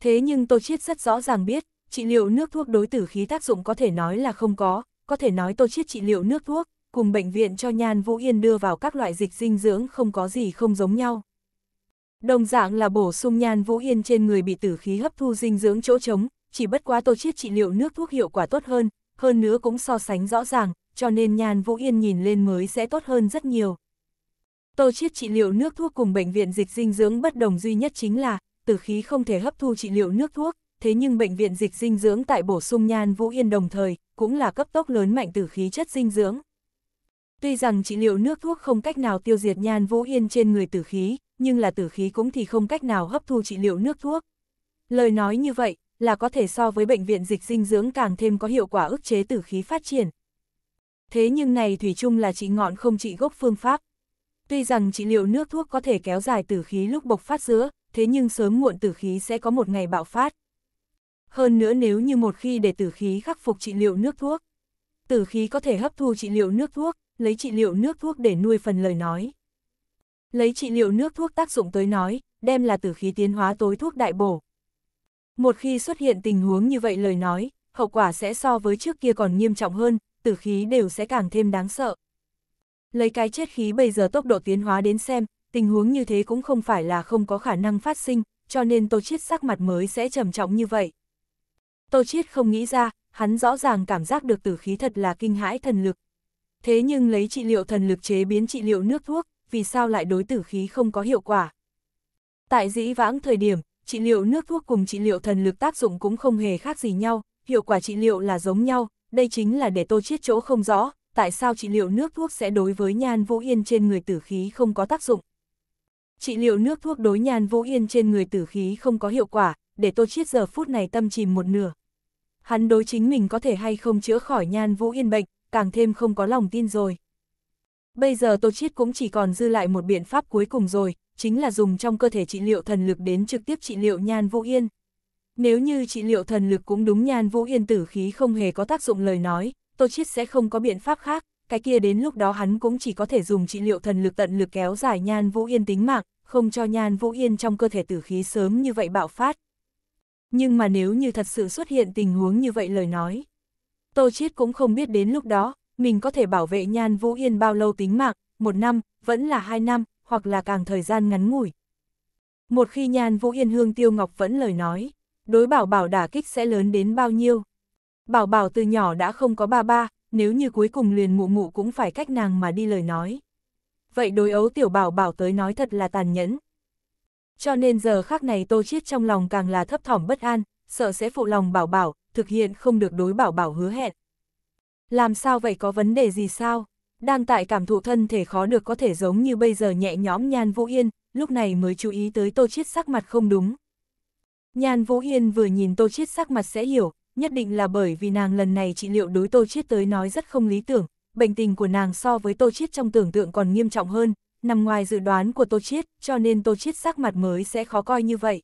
Thế nhưng Tô Chiết rất rõ ràng biết, trị liệu nước thuốc đối tử khí tác dụng có thể nói là không có, có thể nói Tô Chiết trị liệu nước thuốc, cùng bệnh viện cho Nhan Vũ Yên đưa vào các loại dịch dinh dưỡng không có gì không giống nhau. Đồng dạng là bổ sung nhan vũ yên trên người bị tử khí hấp thu dinh dưỡng chỗ trống, chỉ bất quá tô chiết trị liệu nước thuốc hiệu quả tốt hơn, hơn nữa cũng so sánh rõ ràng, cho nên nhan vũ yên nhìn lên mới sẽ tốt hơn rất nhiều. Tô chiết trị liệu nước thuốc cùng bệnh viện dịch dinh dưỡng bất đồng duy nhất chính là, tử khí không thể hấp thu trị liệu nước thuốc, thế nhưng bệnh viện dịch dinh dưỡng tại bổ sung nhan vũ yên đồng thời, cũng là cấp tốc lớn mạnh tử khí chất dinh dưỡng. Tuy rằng trị liệu nước thuốc không cách nào tiêu diệt nhan vũ yên trên người tử khí, nhưng là tử khí cũng thì không cách nào hấp thu trị liệu nước thuốc. Lời nói như vậy, là có thể so với bệnh viện dịch dinh dưỡng càng thêm có hiệu quả ức chế tử khí phát triển. Thế nhưng này thủy chung là trị ngọn không trị gốc phương pháp. Tuy rằng trị liệu nước thuốc có thể kéo dài tử khí lúc bộc phát giữa, thế nhưng sớm muộn tử khí sẽ có một ngày bạo phát. Hơn nữa nếu như một khi để tử khí khắc phục trị liệu nước thuốc, tử khí có thể hấp thu trị liệu nước thuốc, lấy trị liệu nước thuốc để nuôi phần lời nói. Lấy trị liệu nước thuốc tác dụng tới nói, đem là tử khí tiến hóa tối thuốc đại bổ. Một khi xuất hiện tình huống như vậy lời nói, hậu quả sẽ so với trước kia còn nghiêm trọng hơn, tử khí đều sẽ càng thêm đáng sợ. Lấy cái chết khí bây giờ tốc độ tiến hóa đến xem, tình huống như thế cũng không phải là không có khả năng phát sinh, cho nên Tô Chiết sắc mặt mới sẽ trầm trọng như vậy. Tô Chiết không nghĩ ra, hắn rõ ràng cảm giác được tử khí thật là kinh hãi thần lực. Thế nhưng lấy trị liệu thần lực chế biến trị liệu nước thuốc, vì sao lại đối tử khí không có hiệu quả. Tại dĩ vãng thời điểm, trị liệu nước thuốc cùng trị liệu thần lực tác dụng cũng không hề khác gì nhau, hiệu quả trị liệu là giống nhau, đây chính là để tô chiết chỗ không rõ, tại sao trị liệu nước thuốc sẽ đối với nhan vũ yên trên người tử khí không có tác dụng. Trị liệu nước thuốc đối nhan vũ yên trên người tử khí không có hiệu quả, để tô chiết giờ phút này tâm chìm một nửa. Hắn đối chính mình có thể hay không chữa khỏi nhan vũ yên bệnh, càng thêm không có lòng tin rồi. Bây giờ Tô Chiết cũng chỉ còn dư lại một biện pháp cuối cùng rồi, chính là dùng trong cơ thể trị liệu thần lực đến trực tiếp trị liệu Nhan Vũ Yên. Nếu như trị liệu thần lực cũng đúng Nhan Vũ Yên tử khí không hề có tác dụng lời nói, Tô Chiết sẽ không có biện pháp khác, cái kia đến lúc đó hắn cũng chỉ có thể dùng trị liệu thần lực tận lực kéo dài Nhan Vũ Yên tính mạng, không cho Nhan Vũ Yên trong cơ thể tử khí sớm như vậy bạo phát. Nhưng mà nếu như thật sự xuất hiện tình huống như vậy lời nói, Tô Chiết cũng không biết đến lúc đó, mình có thể bảo vệ Nhan Vũ Yên bao lâu tính mạng, một năm, vẫn là hai năm, hoặc là càng thời gian ngắn ngủi. Một khi Nhan Vũ Yên Hương Tiêu Ngọc vẫn lời nói, đối bảo bảo đả kích sẽ lớn đến bao nhiêu. Bảo bảo từ nhỏ đã không có ba ba, nếu như cuối cùng liền mụ mụ cũng phải cách nàng mà đi lời nói. Vậy đối ấu tiểu bảo bảo tới nói thật là tàn nhẫn. Cho nên giờ khác này tô chiết trong lòng càng là thấp thỏm bất an, sợ sẽ phụ lòng bảo bảo, thực hiện không được đối bảo bảo hứa hẹn. Làm sao vậy có vấn đề gì sao? Đang tại cảm thụ thân thể khó được có thể giống như bây giờ nhẹ nhõm Nhan Vũ Yên, lúc này mới chú ý tới Tô Chiết sắc mặt không đúng. Nhan Vũ Yên vừa nhìn Tô Chiết sắc mặt sẽ hiểu, nhất định là bởi vì nàng lần này trị liệu đối Tô Chiết tới nói rất không lý tưởng, bệnh tình của nàng so với Tô Chiết trong tưởng tượng còn nghiêm trọng hơn, nằm ngoài dự đoán của Tô Chiết, cho nên Tô Chiết sắc mặt mới sẽ khó coi như vậy.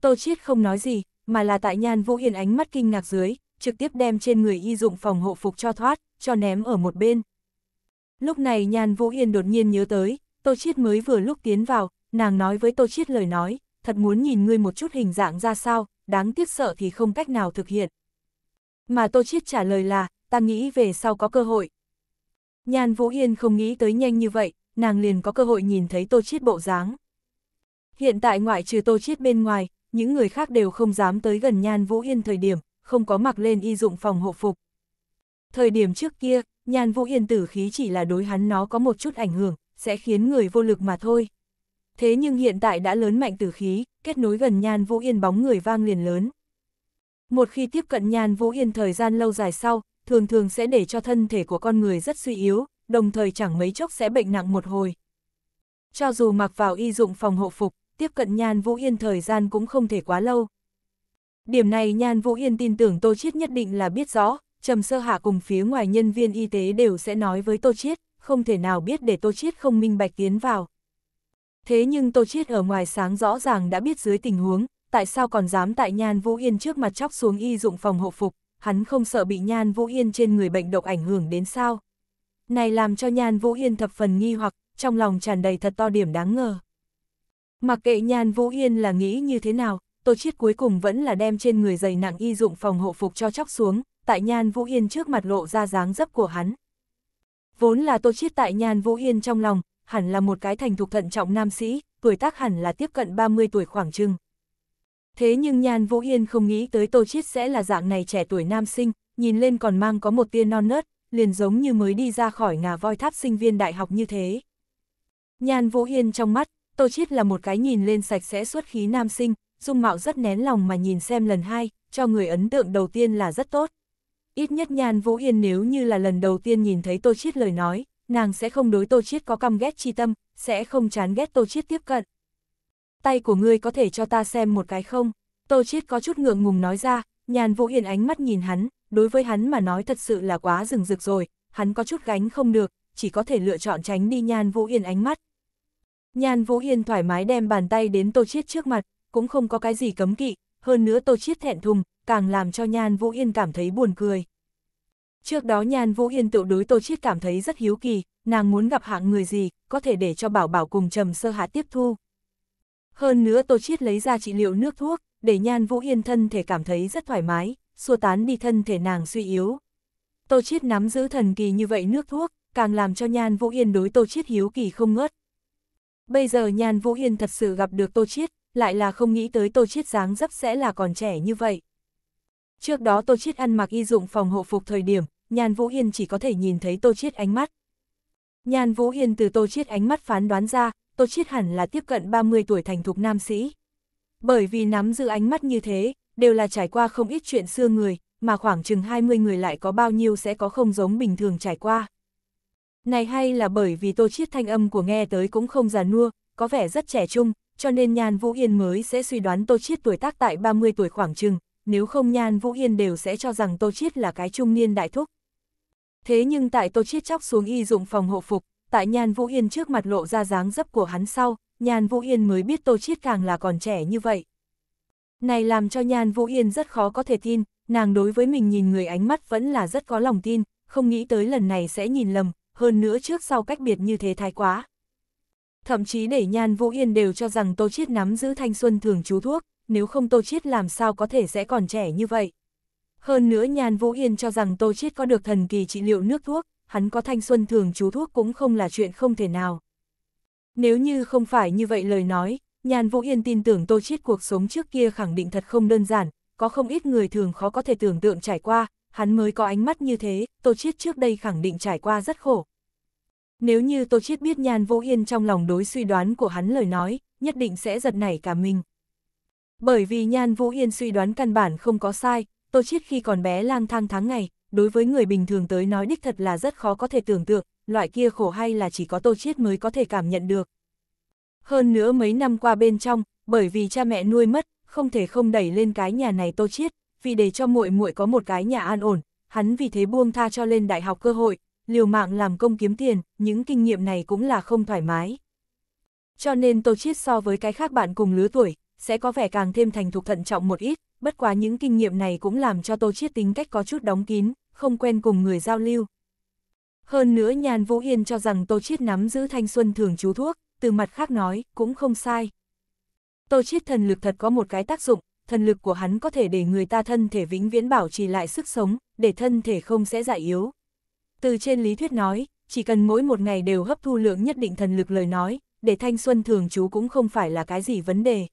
Tô Chiết không nói gì, mà là tại Nhan Vũ Yên ánh mắt kinh ngạc dưới, trực tiếp đem trên người y dụng phòng hộ phục cho thoát, cho ném ở một bên. Lúc này Nhan Vũ Yên đột nhiên nhớ tới, Tô Chiết mới vừa lúc tiến vào, nàng nói với Tô Chiết lời nói, thật muốn nhìn ngươi một chút hình dạng ra sao, đáng tiếc sợ thì không cách nào thực hiện. Mà Tô Chiết trả lời là, ta nghĩ về sau có cơ hội. Nhan Vũ Yên không nghĩ tới nhanh như vậy, nàng liền có cơ hội nhìn thấy Tô Chiết bộ dáng. Hiện tại ngoại trừ Tô Chiết bên ngoài, những người khác đều không dám tới gần Nhan Vũ Yên thời điểm, không có mặc lên y dụng phòng hộ phục. Thời điểm trước kia, nhan vũ yên tử khí chỉ là đối hắn nó có một chút ảnh hưởng, sẽ khiến người vô lực mà thôi. Thế nhưng hiện tại đã lớn mạnh tử khí, kết nối gần nhan vũ yên bóng người vang liền lớn. Một khi tiếp cận nhan vũ yên thời gian lâu dài sau, thường thường sẽ để cho thân thể của con người rất suy yếu, đồng thời chẳng mấy chốc sẽ bệnh nặng một hồi. Cho dù mặc vào y dụng phòng hộ phục, tiếp cận nhan vũ yên thời gian cũng không thể quá lâu. Điểm này Nhan Vũ Yên tin tưởng Tô Chiết nhất định là biết rõ, Trầm Sơ Hạ cùng phía ngoài nhân viên y tế đều sẽ nói với Tô Chiết, không thể nào biết để Tô Chiết không minh bạch tiến vào. Thế nhưng Tô Chiết ở ngoài sáng rõ ràng đã biết dưới tình huống, tại sao còn dám tại Nhan Vũ Yên trước mặt chóc xuống y dụng phòng hộ phục, hắn không sợ bị Nhan Vũ Yên trên người bệnh độc ảnh hưởng đến sao. Này làm cho Nhan Vũ Yên thập phần nghi hoặc, trong lòng tràn đầy thật to điểm đáng ngờ. Mặc kệ Nhan Vũ Yên là nghĩ như thế nào, Tô Chiết cuối cùng vẫn là đem trên người giày nặng y dụng phòng hộ phục cho chóc xuống, tại Nhan Vũ Yên trước mặt lộ ra dáng dấp của hắn. Vốn là Tô Chiết tại Nhan Vũ Yên trong lòng, hẳn là một cái thành thục thận trọng nam sĩ, tuổi tác hẳn là tiếp cận 30 tuổi khoảng chừng. Thế nhưng Nhan Vũ Yên không nghĩ tới Tô Chiết sẽ là dạng này trẻ tuổi nam sinh, nhìn lên còn mang có một tia non nớt, liền giống như mới đi ra khỏi ngà voi tháp sinh viên đại học như thế. Nhan Vũ Yên trong mắt, Tô Chiết là một cái nhìn lên sạch sẽ xuất khí nam sinh, dung mạo rất nén lòng mà nhìn xem lần hai, cho người ấn tượng đầu tiên là rất tốt. Ít nhất Nhan Vũ Yên nếu như là lần đầu tiên nhìn thấy Tô Chiết lời nói, nàng sẽ không đối Tô Chiết có căm ghét chi tâm, sẽ không chán ghét Tô Chiết tiếp cận. Tay của ngươi có thể cho ta xem một cái không? Tô Chiết có chút ngượng ngùng nói ra, Nhan Vũ Yên ánh mắt nhìn hắn, đối với hắn mà nói thật sự là quá rừng rực rồi, hắn có chút gánh không được, chỉ có thể lựa chọn tránh đi Nhan Vũ Yên ánh mắt. Nhan Vũ Yên thoải mái đem bàn tay đến Tô Chiết trước mặt, cũng không có cái gì cấm kỵ, hơn nữa Tô Chiết thẹn thùng, càng làm cho Nhan Vũ Yên cảm thấy buồn cười. Trước đó Nhan Vũ Yên tự đối Tô Chiết cảm thấy rất hiếu kỳ, nàng muốn gặp hạng người gì, có thể để cho Bảo Bảo cùng Trầm Sơ Hạ tiếp thu. Hơn nữa Tô Chiết lấy ra trị liệu nước thuốc, để Nhan Vũ Yên thân thể cảm thấy rất thoải mái, xua tán đi thân thể nàng suy yếu. Tô Chiết nắm giữ thần kỳ như vậy nước thuốc, càng làm cho Nhan Vũ Yên đối Tô Chiết hiếu kỳ không ngớt. Bây giờ Nhan Vũ Yên thật sự gặp được Tô Chiết, lại là không nghĩ tới Tô Chiết dáng dấp sẽ là còn trẻ như vậy. Trước đó Tô Chiết ăn mặc y dụng phòng hộ phục thời điểm, nhàn Vũ Yên chỉ có thể nhìn thấy Tô Chiết ánh mắt. nhàn Vũ Yên từ Tô Chiết ánh mắt phán đoán ra, Tô Chiết hẳn là tiếp cận 30 tuổi thành thục nam sĩ. Bởi vì nắm giữ ánh mắt như thế, đều là trải qua không ít chuyện xưa người, mà khoảng chừng 20 người lại có bao nhiêu sẽ có không giống bình thường trải qua. Này hay là bởi vì Tô Chiết thanh âm của nghe tới cũng không già nua, có vẻ rất trẻ trung, cho nên Nhan Vũ Yên mới sẽ suy đoán Tô Chiết tuổi tác tại 30 tuổi khoảng chừng, nếu không Nhan Vũ Yên đều sẽ cho rằng Tô Chiết là cái trung niên đại thúc. Thế nhưng tại Tô Chiết chóc xuống y dụng phòng hộ phục, tại Nhan Vũ Yên trước mặt lộ ra dáng dấp của hắn sau, Nhan Vũ Yên mới biết Tô Chiết càng là còn trẻ như vậy. Này làm cho Nhan Vũ Yên rất khó có thể tin, nàng đối với mình nhìn người ánh mắt vẫn là rất có lòng tin, không nghĩ tới lần này sẽ nhìn lầm, hơn nữa trước sau cách biệt như thế thái quá. Thậm chí để Nhan Vũ Yên đều cho rằng Tô Chiết nắm giữ thanh xuân thường chú thuốc, nếu không Tô Chiết làm sao có thể sẽ còn trẻ như vậy. Hơn nữa Nhan Vũ Yên cho rằng Tô Chiết có được thần kỳ trị liệu nước thuốc, hắn có thanh xuân thường chú thuốc cũng không là chuyện không thể nào. Nếu như không phải như vậy lời nói, Nhan Vũ Yên tin tưởng Tô Chiết cuộc sống trước kia khẳng định thật không đơn giản, có không ít người thường khó có thể tưởng tượng trải qua, hắn mới có ánh mắt như thế, Tô Chiết trước đây khẳng định trải qua rất khổ, nếu như Tô Chiết biết Nhan Vô Yên trong lòng đối suy đoán của hắn lời nói, nhất định sẽ giật nảy cả mình. Bởi vì Nhan vũ Yên suy đoán căn bản không có sai, Tô Chiết khi còn bé lang thang tháng ngày, đối với người bình thường tới nói đích thật là rất khó có thể tưởng tượng, loại kia khổ hay là chỉ có Tô Chiết mới có thể cảm nhận được. Hơn nữa mấy năm qua bên trong, bởi vì cha mẹ nuôi mất, không thể không đẩy lên cái nhà này Tô Chiết, vì để cho muội muội có một cái nhà an ổn, hắn vì thế buông tha cho lên đại học cơ hội, liều mạng làm công kiếm tiền, những kinh nghiệm này cũng là không thoải mái. Cho nên Tô Chiết so với cái khác bạn cùng lứa tuổi, sẽ có vẻ càng thêm thành thục thận trọng một ít, bất quá những kinh nghiệm này cũng làm cho Tô Chiết tính cách có chút đóng kín, không quen cùng người giao lưu. Hơn nữa Nhàn Vũ Yên cho rằng Tô Chiết nắm giữ thanh xuân thường chú thuốc, từ mặt khác nói, cũng không sai. Tô Chiết thần lực thật có một cái tác dụng, thần lực của hắn có thể để người ta thân thể vĩnh viễn bảo trì lại sức sống, để thân thể không sẽ giải yếu. Từ trên lý thuyết nói, chỉ cần mỗi một ngày đều hấp thu lượng nhất định thần lực lời nói, để thanh xuân thường chú cũng không phải là cái gì vấn đề.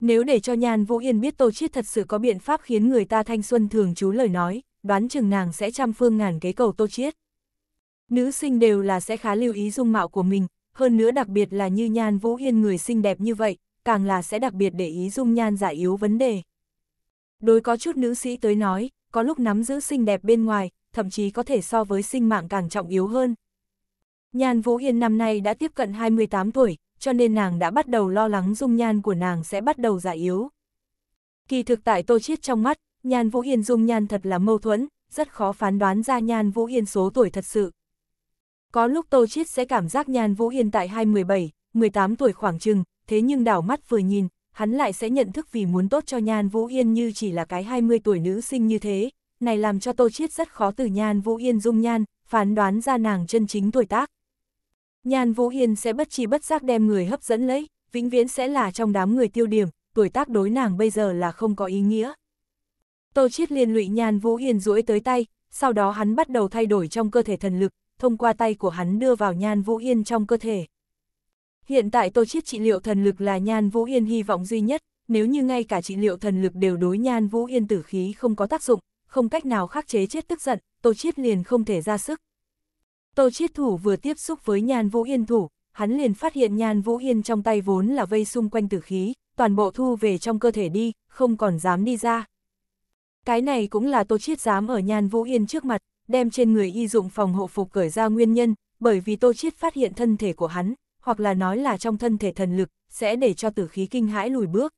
Nếu để cho Nhan Vũ Yên biết Tô Chiết thật sự có biện pháp khiến người ta thanh xuân thường chú lời nói, đoán chừng nàng sẽ trăm phương ngàn kế cầu Tô Chiết. Nữ sinh đều là sẽ khá lưu ý dung mạo của mình, hơn nữa đặc biệt là như Nhan Vũ Yên người xinh đẹp như vậy, càng là sẽ đặc biệt để ý dung nhan giải yếu vấn đề. Đối có chút nữ sĩ tới nói, có lúc nắm giữ xinh đẹp bên ngoài, thậm chí có thể so với sinh mạng càng trọng yếu hơn. Nhan Vũ Yên năm nay đã tiếp cận 28 tuổi, cho nên nàng đã bắt đầu lo lắng dung nhan của nàng sẽ bắt đầu già yếu. Kỳ thực tại Tô Chiết trong mắt, Nhan Vũ Yên dung nhan thật là mâu thuẫn, rất khó phán đoán ra Nhan Vũ Yên số tuổi thật sự. Có lúc Tô Chiết sẽ cảm giác Nhan Vũ Yên tại 217, 18 tuổi khoảng chừng, thế nhưng đảo mắt vừa nhìn, hắn lại sẽ nhận thức vì muốn tốt cho Nhan Vũ Yên như chỉ là cái 20 tuổi nữ sinh như thế, này làm cho Tô Chiết rất khó từ Nhan Vũ Yên dung nhan, phán đoán ra nàng chân chính tuổi tác. Nhan Vũ Yên sẽ bất chi bất giác đem người hấp dẫn lấy, vĩnh viễn sẽ là trong đám người tiêu điểm, tuổi tác đối nàng bây giờ là không có ý nghĩa. Tô Chiết liên lụy Nhan Vũ Yên duỗi tới tay, sau đó hắn bắt đầu thay đổi trong cơ thể thần lực, thông qua tay của hắn đưa vào Nhan Vũ Yên trong cơ thể. Hiện tại Tô Chiết trị liệu thần lực là Nhan Vũ Yên hy vọng duy nhất, nếu như ngay cả trị liệu thần lực đều đối Nhan Vũ Yên tử khí không có tác dụng, không cách nào khắc chế chết tức giận, Tô Chiết liền không thể ra sức. Tô Chiết thủ vừa tiếp xúc với Nhan Vũ Yên thủ, hắn liền phát hiện Nhan Vũ Yên trong tay vốn là vây xung quanh tử khí, toàn bộ thu về trong cơ thể đi, không còn dám đi ra. Cái này cũng là Tô Chiết dám ở Nhan Vũ Yên trước mặt, đem trên người y dụng phòng hộ phục cởi ra nguyên nhân, bởi vì Tô Chiết phát hiện thân thể của hắn, hoặc là nói là trong thân thể thần lực, sẽ để cho tử khí kinh hãi lùi bước.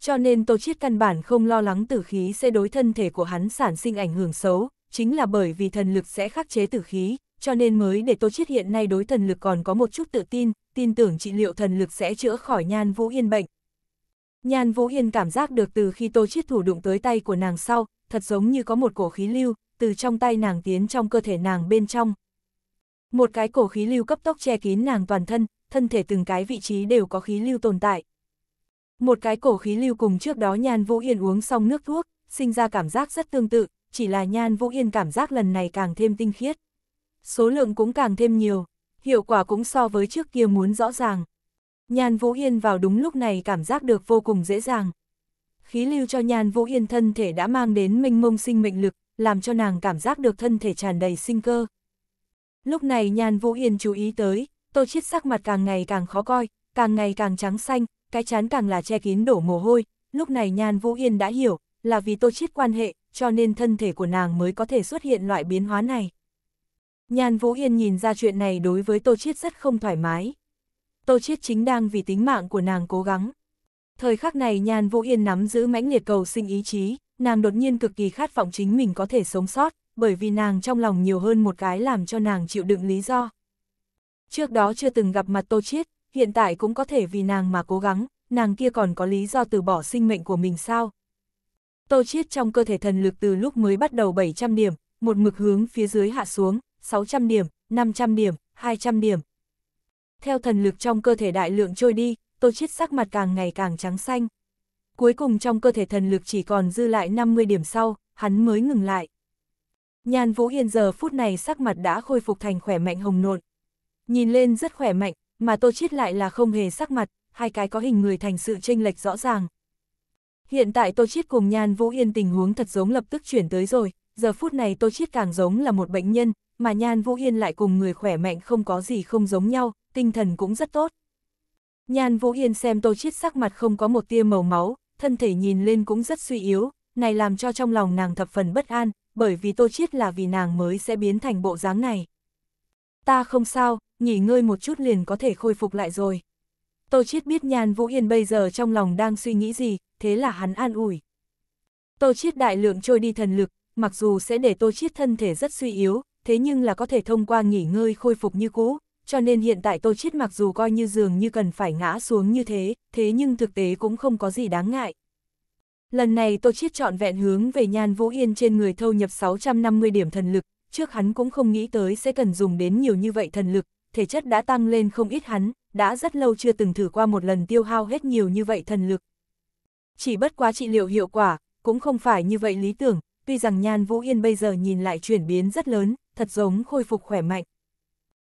Cho nên Tô Chiết căn bản không lo lắng tử khí sẽ đối thân thể của hắn sản sinh ảnh hưởng xấu, chính là bởi vì thần lực sẽ khắc chế tử khí, cho nên mới để Tô Chiết hiện nay đối thần lực còn có một chút tự tin, tin tưởng trị liệu thần lực sẽ chữa khỏi Nhan Vũ Yên bệnh. Nhan Vũ Yên cảm giác được từ khi Tô Chiết thủ đụng tới tay của nàng sau, thật giống như có một cổ khí lưu, từ trong tay nàng tiến trong cơ thể nàng bên trong. Một cái cổ khí lưu cấp tốc che kín nàng toàn thân, thân thể từng cái vị trí đều có khí lưu tồn tại, một cái cổ khí lưu cùng trước đó Nhan Vũ Yên uống xong nước thuốc, sinh ra cảm giác rất tương tự, chỉ là Nhan Vũ Yên cảm giác lần này càng thêm tinh khiết. Số lượng cũng càng thêm nhiều, hiệu quả cũng so với trước kia muốn rõ ràng. Nhan Vũ Yên vào đúng lúc này cảm giác được vô cùng dễ dàng. Khí lưu cho Nhan Vũ Yên thân thể đã mang đến minh mông sinh mệnh lực, làm cho nàng cảm giác được thân thể tràn đầy sinh cơ. Lúc này Nhan Vũ Yên chú ý tới, Tô Chiết sắc mặt càng ngày càng khó coi, càng ngày càng trắng xanh, cái chán càng là che kín đổ mồ hôi, lúc này Nhan Vũ Yên đã hiểu, là vì tô chiết quan hệ, cho nên thân thể của nàng mới có thể xuất hiện loại biến hóa này. Nhan Vũ Yên nhìn ra chuyện này đối với Tô Chiết rất không thoải mái. Tô Chiết chính đang vì tính mạng của nàng cố gắng. Thời khắc này Nhan Vũ Yên nắm giữ mãnh liệt cầu sinh ý chí, nàng đột nhiên cực kỳ khát vọng chính mình có thể sống sót, bởi vì nàng trong lòng nhiều hơn một cái làm cho nàng chịu đựng lý do. Trước đó chưa từng gặp mặt Tô Chiết, hiện tại cũng có thể vì nàng mà cố gắng, nàng kia còn có lý do từ bỏ sinh mệnh của mình sao? Tô Chiết trong cơ thể thần lực từ lúc mới bắt đầu 700 điểm, một mực hướng phía dưới hạ xuống, 600 điểm, 500 điểm, 200 điểm. Theo thần lực trong cơ thể đại lượng trôi đi, Tô Chiết sắc mặt càng ngày càng trắng xanh. Cuối cùng trong cơ thể thần lực chỉ còn dư lại 50 điểm sau, hắn mới ngừng lại. Nhàn Vũ Yên giờ phút này sắc mặt đã khôi phục thành khỏe mạnh hồng nộn. Nhìn lên rất khỏe mạnh, mà Tô Chiết lại là không hề sắc mặt, hai cái có hình người thành sự chênh lệch rõ ràng. Hiện tại Tô Chiết cùng Nhan Vũ Yên tình huống thật giống lập tức chuyển tới rồi, giờ phút này Tô Chiết càng giống là một bệnh nhân, mà Nhan Vũ Yên lại cùng người khỏe mạnh không có gì không giống nhau, tinh thần cũng rất tốt. Nhan Vũ Yên xem Tô Chiết sắc mặt không có một tia màu máu, thân thể nhìn lên cũng rất suy yếu, này làm cho trong lòng nàng thập phần bất an, bởi vì Tô Chiết là vì nàng mới sẽ biến thành bộ dáng này ta không sao, nghỉ ngơi một chút liền có thể khôi phục lại rồi. Tô Chiết biết Nhan Vũ Yên bây giờ trong lòng đang suy nghĩ gì, thế là hắn an ủi. Tô Chiết đại lượng trôi đi thần lực, mặc dù sẽ để Tô Chiết thân thể rất suy yếu, thế nhưng là có thể thông qua nghỉ ngơi khôi phục như cũ, cho nên hiện tại Tô Chiết mặc dù coi như dường như cần phải ngã xuống như thế, thế nhưng thực tế cũng không có gì đáng ngại. Lần này Tô Chiết chọn vẹn hướng về Nhan Vũ Yên trên người thâu nhập 650 điểm thần lực, trước hắn cũng không nghĩ tới sẽ cần dùng đến nhiều như vậy thần lực, thể chất đã tăng lên không ít hắn, đã rất lâu chưa từng thử qua một lần tiêu hao hết nhiều như vậy thần lực. Chỉ bất quá trị liệu hiệu quả, cũng không phải như vậy lý tưởng, tuy rằng Nhan Vũ Yên bây giờ nhìn lại chuyển biến rất lớn, thật giống khôi phục khỏe mạnh.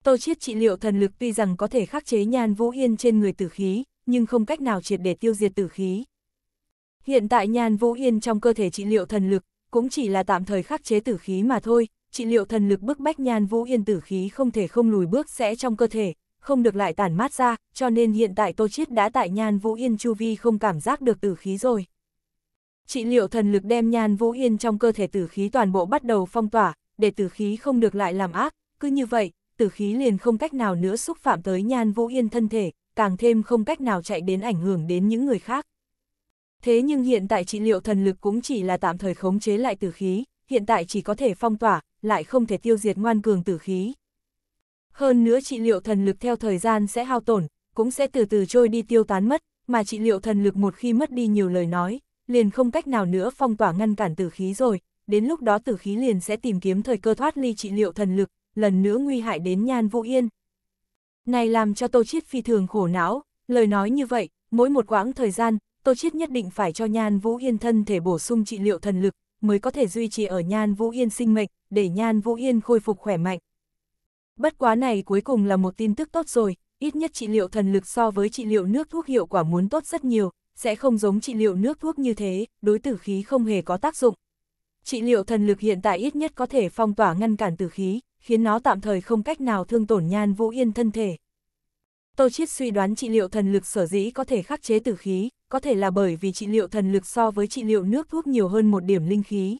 Tô Chiết trị liệu thần lực tuy rằng có thể khắc chế Nhan Vũ Yên trên người tử khí, nhưng không cách nào triệt để tiêu diệt tử khí. Hiện tại Nhan Vũ Yên trong cơ thể trị liệu thần lực, cũng chỉ là tạm thời khắc chế tử khí mà thôi, trị liệu thần lực bức bách nhan vũ yên tử khí không thể không lùi bước sẽ trong cơ thể, không được lại tản mát ra, cho nên hiện tại Tô Chiết đã tại nhan vũ yên chu vi không cảm giác được tử khí rồi. Trị liệu thần lực đem nhan vũ yên trong cơ thể tử khí toàn bộ bắt đầu phong tỏa, để tử khí không được lại làm ác, cứ như vậy, tử khí liền không cách nào nữa xúc phạm tới nhan vũ yên thân thể, càng thêm không cách nào chạy đến ảnh hưởng đến những người khác. Thế nhưng hiện tại trị liệu thần lực cũng chỉ là tạm thời khống chế lại tử khí, hiện tại chỉ có thể phong tỏa, lại không thể tiêu diệt ngoan cường tử khí. Hơn nữa trị liệu thần lực theo thời gian sẽ hao tổn, cũng sẽ từ từ trôi đi tiêu tán mất, mà trị liệu thần lực một khi mất đi nhiều lời nói, liền không cách nào nữa phong tỏa ngăn cản tử khí rồi, đến lúc đó tử khí liền sẽ tìm kiếm thời cơ thoát ly trị liệu thần lực, lần nữa nguy hại đến Nhan Vũ Yên. Này làm cho Tô Chiết phi thường khổ não, lời nói như vậy, mỗi một quãng thời gian, Tô Chiết nhất định phải cho Nhan Vũ Yên thân thể bổ sung trị liệu thần lực, mới có thể duy trì ở Nhan Vũ Yên sinh mệnh, để Nhan Vũ Yên khôi phục khỏe mạnh. Bất quá này cuối cùng là một tin tức tốt rồi, ít nhất trị liệu thần lực so với trị liệu nước thuốc hiệu quả muốn tốt rất nhiều, sẽ không giống trị liệu nước thuốc như thế, đối tử khí không hề có tác dụng. Trị liệu thần lực hiện tại ít nhất có thể phong tỏa ngăn cản tử khí, khiến nó tạm thời không cách nào thương tổn Nhan Vũ Yên thân thể. Tô Chiết suy đoán trị liệu thần lực sở dĩ có thể khắc chế tử khí, có thể là bởi vì trị liệu thần lực so với trị liệu nước thuốc nhiều hơn một điểm linh khí.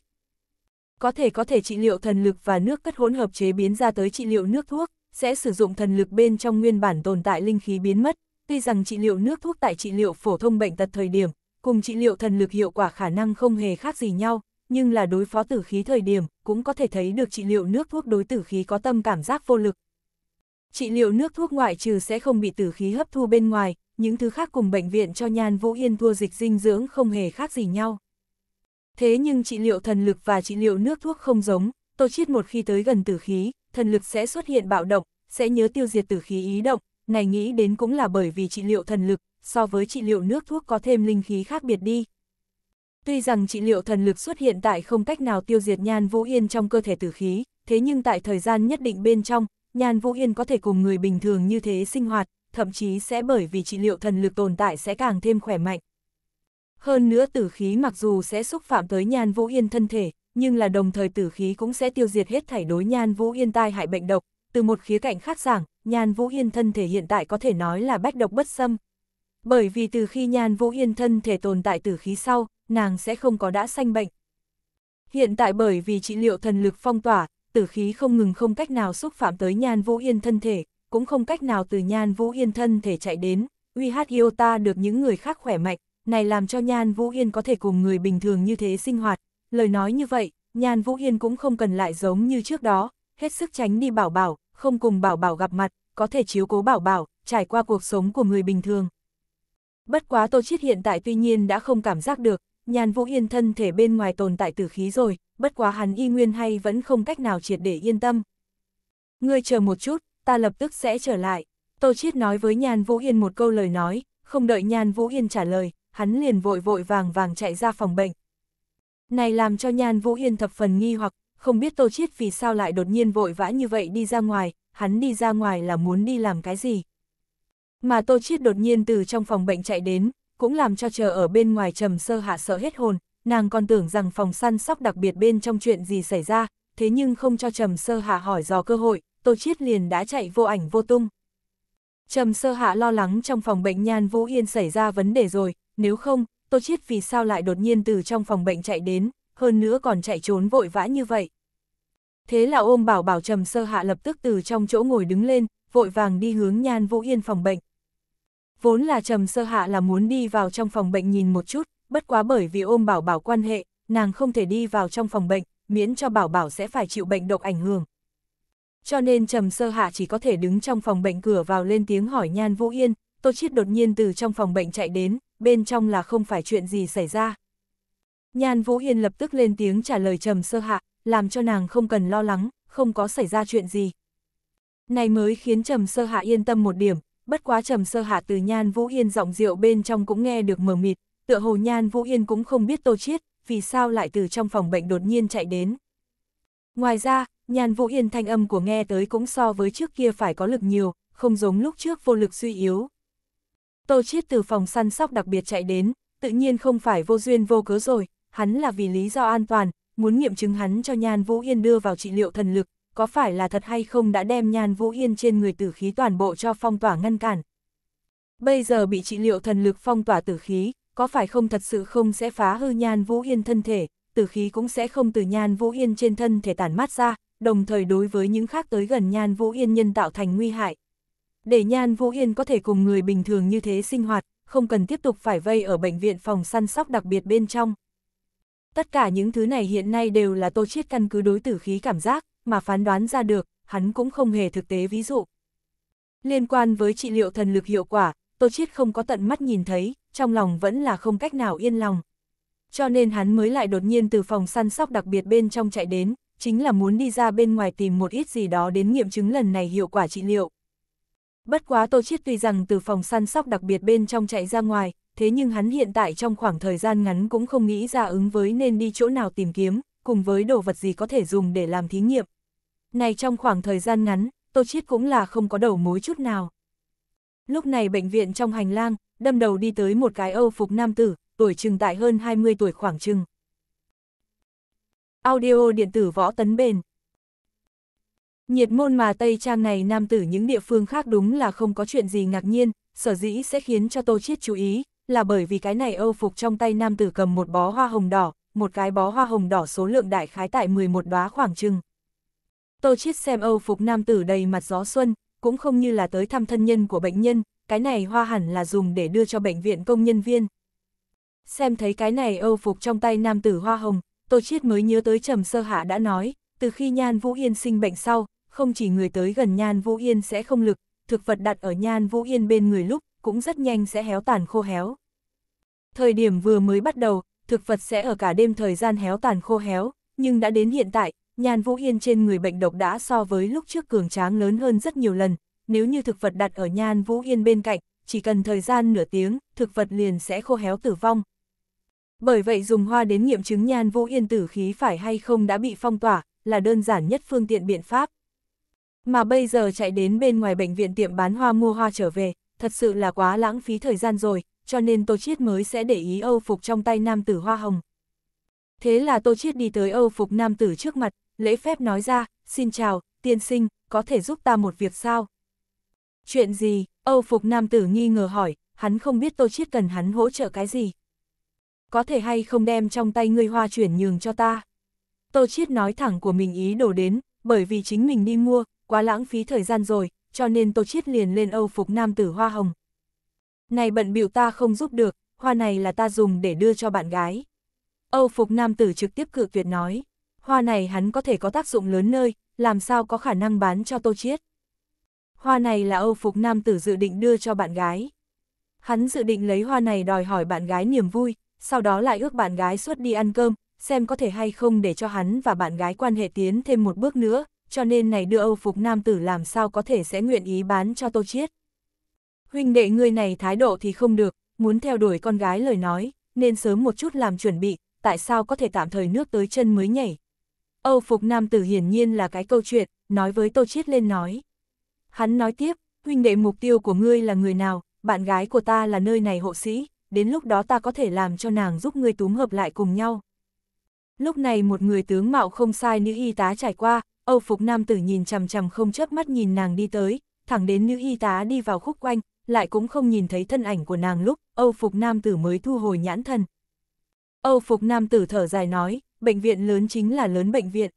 Có thể có thể trị liệu thần lực và nước cất hỗn hợp chế biến ra tới trị liệu nước thuốc, sẽ sử dụng thần lực bên trong nguyên bản tồn tại linh khí biến mất, tuy rằng trị liệu nước thuốc tại trị liệu phổ thông bệnh tật thời điểm, cùng trị liệu thần lực hiệu quả khả năng không hề khác gì nhau, nhưng là đối phó tử khí thời điểm, cũng có thể thấy được trị liệu nước thuốc đối tử khí có tâm cảm giác vô lực, Trị liệu nước thuốc ngoại trừ sẽ không bị tử khí hấp thu bên ngoài, những thứ khác cùng bệnh viện cho Nhan Vũ Yên thua dịch dinh dưỡng không hề khác gì nhau. Thế nhưng trị liệu thần lực và trị liệu nước thuốc không giống, Tô Chiết một khi tới gần tử khí, thần lực sẽ xuất hiện bạo động, sẽ nhớ tiêu diệt tử khí ý động, này nghĩ đến cũng là bởi vì trị liệu thần lực, so với trị liệu nước thuốc có thêm linh khí khác biệt đi. Tuy rằng trị liệu thần lực xuất hiện tại không cách nào tiêu diệt nhan vũ yên trong cơ thể tử khí, thế nhưng tại thời gian nhất định bên trong, Nhàn Vũ Yên có thể cùng người bình thường như thế sinh hoạt, thậm chí sẽ bởi vì trị liệu thần lực tồn tại sẽ càng thêm khỏe mạnh. Hơn nữa tử khí mặc dù sẽ xúc phạm tới Nhan Vũ Yên thân thể, nhưng là đồng thời tử khí cũng sẽ tiêu diệt hết thảy đối Nhan Vũ Yên tai hại bệnh độc. Từ một khía cạnh khác rằng, Nhan Vũ Yên thân thể hiện tại có thể nói là bách độc bất xâm. Bởi vì từ khi Nhan Vũ Yên thân thể tồn tại tử khí sau, nàng sẽ không có đã sanh bệnh. Hiện tại bởi vì trị liệu thần lực phong tỏa, tử khí không ngừng không cách nào xúc phạm tới Nhan Vũ Yên thân thể, cũng không cách nào từ Nhan Vũ Yên thân thể chạy đến, uy hát yêu ta được những người khác khỏe mạnh, này làm cho Nhan Vũ Yên có thể cùng người bình thường như thế sinh hoạt. Lời nói như vậy, Nhan Vũ Yên cũng không cần lại giống như trước đó, hết sức tránh đi bảo bảo, không cùng bảo bảo gặp mặt, có thể chiếu cố bảo bảo, trải qua cuộc sống của người bình thường. Bất quá Tô Chiết hiện tại tuy nhiên đã không cảm giác được, nhàn vũ yên thân thể bên ngoài tồn tại tử khí rồi, bất quá hắn y nguyên hay vẫn không cách nào triệt để yên tâm. Ngươi chờ một chút, ta lập tức sẽ trở lại. Tô Chiết nói với Nhàn Vũ Yên một câu lời nói, không đợi Nhàn Vũ Yên trả lời, hắn liền vội vội vàng vàng chạy ra phòng bệnh. Này làm cho Nhàn Vũ Yên thập phần nghi hoặc, không biết Tô Chiết vì sao lại đột nhiên vội vã như vậy đi ra ngoài, hắn đi ra ngoài là muốn đi làm cái gì. Mà Tô Chiết đột nhiên từ trong phòng bệnh chạy đến, cũng làm cho chờ ở bên ngoài trầm sơ hạ sợ hết hồn, nàng còn tưởng rằng phòng săn sóc đặc biệt bên trong chuyện gì xảy ra, thế nhưng không cho trầm sơ hạ hỏi dò cơ hội, Tô Chiết liền đã chạy vô ảnh vô tung. Trầm sơ hạ lo lắng trong phòng bệnh nhan Vũ Yên xảy ra vấn đề rồi, nếu không, Tô Chiết vì sao lại đột nhiên từ trong phòng bệnh chạy đến, hơn nữa còn chạy trốn vội vã như vậy. Thế là ôm bảo bảo trầm sơ hạ lập tức từ trong chỗ ngồi đứng lên, vội vàng đi hướng nhan Vũ Yên phòng bệnh. Vốn là trầm sơ hạ là muốn đi vào trong phòng bệnh nhìn một chút, bất quá bởi vì ôm bảo bảo quan hệ, nàng không thể đi vào trong phòng bệnh, miễn cho bảo bảo sẽ phải chịu bệnh độc ảnh hưởng. Cho nên trầm sơ hạ chỉ có thể đứng trong phòng bệnh cửa vào lên tiếng hỏi nhan vũ yên, tô chiết đột nhiên từ trong phòng bệnh chạy đến, bên trong là không phải chuyện gì xảy ra. Nhan vũ yên lập tức lên tiếng trả lời trầm sơ hạ, làm cho nàng không cần lo lắng, không có xảy ra chuyện gì. Này mới khiến trầm sơ hạ yên tâm một điểm, bất quá trầm sơ hạ từ Nhan Vũ Yên giọng rượu bên trong cũng nghe được mờ mịt, tựa hồ Nhan Vũ Yên cũng không biết Tô Chiết, vì sao lại từ trong phòng bệnh đột nhiên chạy đến. Ngoài ra, Nhan Vũ Yên thanh âm của nghe tới cũng so với trước kia phải có lực nhiều, không giống lúc trước vô lực suy yếu. Tô Chiết từ phòng săn sóc đặc biệt chạy đến, tự nhiên không phải vô duyên vô cớ rồi, hắn là vì lý do an toàn, muốn nghiệm chứng hắn cho Nhan Vũ Yên đưa vào trị liệu thần lực, có phải là thật hay không đã đem Nhan Vũ Yên trên người tử khí toàn bộ cho phong tỏa ngăn cản. Bây giờ bị trị liệu thần lực phong tỏa tử khí, có phải không thật sự không sẽ phá hư Nhan Vũ Yên thân thể, tử khí cũng sẽ không từ Nhan Vũ Yên trên thân thể tản mát ra, đồng thời đối với những khác tới gần Nhan Vũ Yên nhân tạo thành nguy hại. Để Nhan Vũ Yên có thể cùng người bình thường như thế sinh hoạt, không cần tiếp tục phải vây ở bệnh viện phòng săn sóc đặc biệt bên trong. Tất cả những thứ này hiện nay đều là tô chiết căn cứ đối tử khí cảm giác, mà phán đoán ra được, hắn cũng không hề thực tế ví dụ. Liên quan với trị liệu thần lực hiệu quả, Tô Chiết không có tận mắt nhìn thấy, trong lòng vẫn là không cách nào yên lòng. Cho nên hắn mới lại đột nhiên từ phòng săn sóc đặc biệt bên trong chạy đến, chính là muốn đi ra bên ngoài tìm một ít gì đó đến nghiệm chứng lần này hiệu quả trị liệu. Bất quá Tô Chiết tuy rằng từ phòng săn sóc đặc biệt bên trong chạy ra ngoài, thế nhưng hắn hiện tại trong khoảng thời gian ngắn cũng không nghĩ ra ứng với nên đi chỗ nào tìm kiếm, cùng với đồ vật gì có thể dùng để làm thí nghiệm. Này trong khoảng thời gian ngắn, Tô Chiết cũng là không có đầu mối chút nào. Lúc này bệnh viện trong hành lang, đâm đầu đi tới một cái âu phục nam tử, tuổi chừng tại hơn 20 tuổi khoảng chừng. Audio điện tử võ tấn bền. Nhiệt môn mà Tây Trang này nam tử những địa phương khác đúng là không có chuyện gì ngạc nhiên, sở dĩ sẽ khiến cho Tô Chiết chú ý, là bởi vì cái này âu phục trong tay nam tử cầm một bó hoa hồng đỏ, một cái bó hoa hồng đỏ số lượng đại khái tại 11 đóa khoảng chừng Tô Chiết xem Âu phục nam tử đầy mặt gió xuân, cũng không như là tới thăm thân nhân của bệnh nhân, cái này hoa hẳn là dùng để đưa cho bệnh viện công nhân viên. Xem thấy cái này Âu phục trong tay nam tử hoa hồng, Tô Chiết mới nhớ tới Trầm Sơ Hạ đã nói, từ khi Nhan Vũ Yên sinh bệnh sau, không chỉ người tới gần Nhan Vũ Yên sẽ không lực, thực vật đặt ở Nhan Vũ Yên bên người lúc, cũng rất nhanh sẽ héo tàn khô héo. Thời điểm vừa mới bắt đầu, thực vật sẽ ở cả đêm thời gian héo tàn khô héo, nhưng đã đến hiện tại, Nhàn Vũ Yên trên người bệnh độc đã so với lúc trước cường tráng lớn hơn rất nhiều lần, nếu như thực vật đặt ở Nhan Vũ Yên bên cạnh, chỉ cần thời gian nửa tiếng, thực vật liền sẽ khô héo tử vong. Bởi vậy dùng hoa đến nghiệm chứng Nhan Vũ Yên tử khí phải hay không đã bị phong tỏa, là đơn giản nhất phương tiện biện pháp. Mà bây giờ chạy đến bên ngoài bệnh viện tiệm bán hoa mua hoa trở về, thật sự là quá lãng phí thời gian rồi, cho nên Tô Chiết mới sẽ để ý Âu Phục trong tay nam tử hoa hồng. Thế là Tô Chiết đi tới Âu Phục nam tử trước mặt, lễ phép nói ra, xin chào, tiên sinh, có thể giúp ta một việc sao? Chuyện gì? Âu phục nam tử nghi ngờ hỏi, hắn không biết Tô Chiết cần hắn hỗ trợ cái gì. Có thể hay không đem trong tay ngươi hoa chuyển nhường cho ta? Tô Chiết nói thẳng của mình ý đổ đến, bởi vì chính mình đi mua, quá lãng phí thời gian rồi, cho nên Tô Chiết liền lên Âu phục nam tử hoa hồng. Này bận biểu ta không giúp được, hoa này là ta dùng để đưa cho bạn gái. Âu phục nam tử trực tiếp cự tuyệt nói hoa này hắn có thể có tác dụng lớn nơi, làm sao có khả năng bán cho Tô Chiết. Hoa này là Âu Phục Nam tử dự định đưa cho bạn gái. Hắn dự định lấy hoa này đòi hỏi bạn gái niềm vui, sau đó lại ước bạn gái suốt đi ăn cơm, xem có thể hay không để cho hắn và bạn gái quan hệ tiến thêm một bước nữa, cho nên này đưa Âu Phục Nam tử làm sao có thể sẽ nguyện ý bán cho Tô Chiết. Huynh đệ ngươi này thái độ thì không được, muốn theo đuổi con gái lời nói, nên sớm một chút làm chuẩn bị, tại sao có thể tạm thời nước tới chân mới nhảy, Âu phục nam tử hiển nhiên là cái câu chuyện, nói với Tô Chiết lên nói. Hắn nói tiếp, huynh đệ mục tiêu của ngươi là người nào, bạn gái của ta là nơi này hộ sĩ, đến lúc đó ta có thể làm cho nàng giúp ngươi túm hợp lại cùng nhau. Lúc này một người tướng mạo không sai nữ y tá trải qua, Âu phục nam tử nhìn chằm chằm không chớp mắt nhìn nàng đi tới, thẳng đến nữ y tá đi vào khúc quanh, lại cũng không nhìn thấy thân ảnh của nàng lúc, Âu phục nam tử mới thu hồi nhãn thần. Âu phục nam tử thở dài nói, bệnh viện lớn chính là lớn bệnh viện.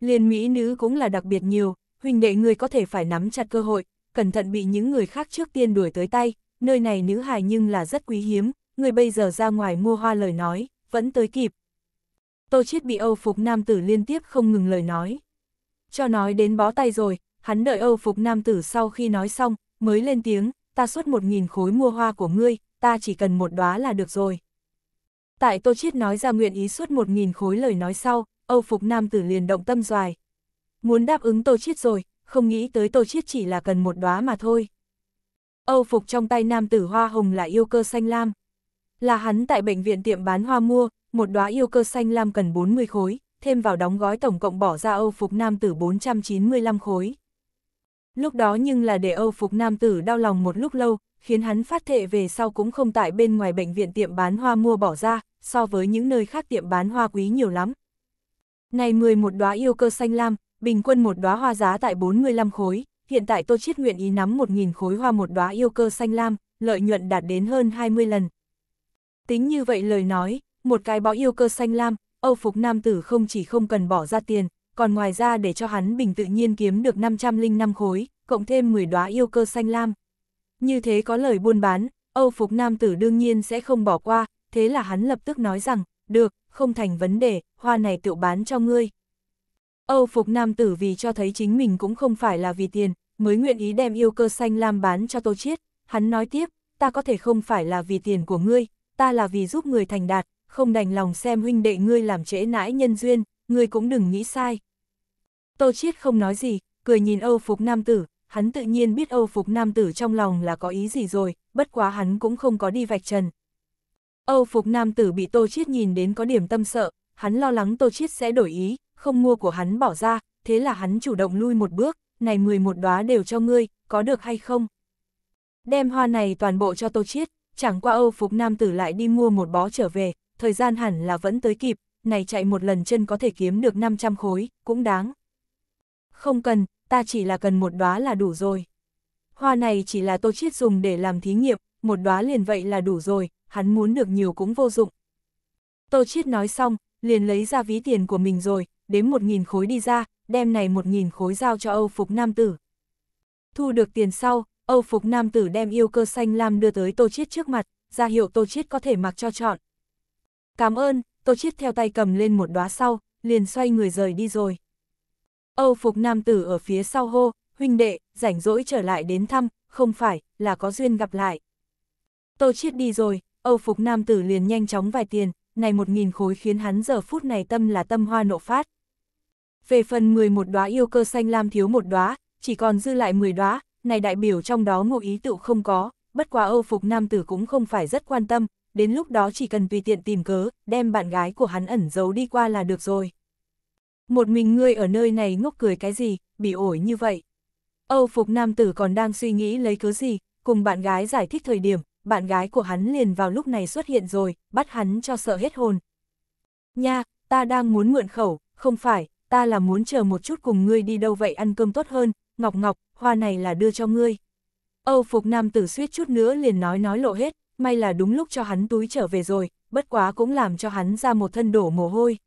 Liên Mỹ nữ cũng là đặc biệt nhiều, huynh đệ người có thể phải nắm chặt cơ hội, cẩn thận bị những người khác trước tiên đuổi tới tay, nơi này nữ hài nhưng là rất quý hiếm, người bây giờ ra ngoài mua hoa lời nói, vẫn tới kịp. Tô Chiết bị Âu Phục Nam Tử liên tiếp không ngừng lời nói. Cho nói đến bó tay rồi, hắn đợi Âu Phục Nam Tử sau khi nói xong, mới lên tiếng, ta xuất một nghìn khối mua hoa của ngươi, ta chỉ cần một đóa là được rồi. Tại Tô Chiết nói ra nguyện ý suốt một nghìn khối lời nói sau, Âu Phục Nam tử liền động tâm doài. Muốn đáp ứng Tô Chiết rồi, không nghĩ tới Tô Chiết chỉ là cần một đóa mà thôi. Âu Phục trong tay nam tử hoa hồng là yêu cơ xanh lam. Là hắn tại bệnh viện tiệm bán hoa mua, một đóa yêu cơ xanh lam cần 40 khối, thêm vào đóng gói tổng cộng bỏ ra Âu Phục nam tử 495 khối. Lúc đó nhưng là để Âu Phục nam tử đau lòng một lúc lâu, khiến hắn phát thệ về sau cũng không tại bên ngoài bệnh viện tiệm bán hoa mua bỏ ra, so với những nơi khác tiệm bán hoa quý nhiều lắm. Này 11 đóa yêu cơ xanh lam, bình quân một đóa hoa giá tại 45 khối, hiện tại Tô Chiết nguyện ý nắm 1.000 khối hoa một đóa yêu cơ xanh lam, lợi nhuận đạt đến hơn 20 lần. Tính như vậy lời nói, một cái bó yêu cơ xanh lam, Âu Phục Nam Tử không chỉ không cần bỏ ra tiền, còn ngoài ra để cho hắn bình tự nhiên kiếm được 505 khối, cộng thêm 10 đóa yêu cơ xanh lam. Như thế có lời buôn bán, Âu Phục Nam Tử đương nhiên sẽ không bỏ qua, thế là hắn lập tức nói rằng, được, không thành vấn đề, hoa này tự bán cho ngươi. Âu phục nam tử vì cho thấy chính mình cũng không phải là vì tiền, mới nguyện ý đem yêu cơ xanh lam bán cho Tô Chiết, hắn nói tiếp, ta có thể không phải là vì tiền của ngươi, ta là vì giúp người thành đạt, không đành lòng xem huynh đệ ngươi làm trễ nãi nhân duyên, ngươi cũng đừng nghĩ sai. Tô Chiết không nói gì, cười nhìn Âu Phục Nam Tử, hắn tự nhiên biết Âu Phục Nam Tử trong lòng là có ý gì rồi, bất quá hắn cũng không có đi vạch trần, Âu phục nam tử bị Tô Chiết nhìn đến có điểm tâm sợ, hắn lo lắng Tô Chiết sẽ đổi ý, không mua của hắn bỏ ra, thế là hắn chủ động lui một bước, này 11 đóa đều cho ngươi, có được hay không? Đem hoa này toàn bộ cho Tô Chiết, chẳng qua Âu phục nam tử lại đi mua một bó trở về, thời gian hẳn là vẫn tới kịp, này chạy một lần chân có thể kiếm được 500 khối, cũng đáng. Không cần, ta chỉ là cần một đóa là đủ rồi. Hoa này chỉ là Tô Chiết dùng để làm thí nghiệm, một đóa liền vậy là đủ rồi, hắn muốn được nhiều cũng vô dụng. Tô Chiết nói xong, liền lấy ra ví tiền của mình rồi, đếm một nghìn khối đi ra, đem này một nghìn khối giao cho Âu Phục Nam Tử. Thu được tiền sau, Âu Phục Nam Tử đem yêu cơ xanh lam đưa tới Tô Chiết trước mặt, ra hiệu Tô Chiết có thể mặc cho chọn. Cảm ơn, Tô Chiết theo tay cầm lên một đóa sau, liền xoay người rời đi rồi. Âu Phục Nam Tử ở phía sau hô, huynh đệ, rảnh rỗi trở lại đến thăm, không phải, là có duyên gặp lại. Tô chết đi rồi, Âu Phục Nam Tử liền nhanh chóng vài tiền, này một nghìn khối khiến hắn giờ phút này tâm là tâm hoa nộ phát. Về phần 11 đóa yêu cơ xanh lam thiếu một đóa, chỉ còn dư lại 10 đóa, này đại biểu trong đó ngụ ý tựu không có, bất quá Âu Phục Nam Tử cũng không phải rất quan tâm, đến lúc đó chỉ cần tùy tiện tìm cớ, đem bạn gái của hắn ẩn giấu đi qua là được rồi. Một mình ngươi ở nơi này ngốc cười cái gì, bị ổi như vậy. Âu Phục Nam Tử còn đang suy nghĩ lấy cớ gì, cùng bạn gái giải thích thời điểm, bạn gái của hắn liền vào lúc này xuất hiện rồi, bắt hắn cho sợ hết hồn. Nha, ta đang muốn mượn khẩu, không phải, ta là muốn chờ một chút cùng ngươi đi đâu vậy ăn cơm tốt hơn, ngọc ngọc, hoa này là đưa cho ngươi. Âu phục nam tử suýt chút nữa liền nói nói lộ hết, may là đúng lúc cho hắn túi trở về rồi, bất quá cũng làm cho hắn ra một thân đổ mồ hôi.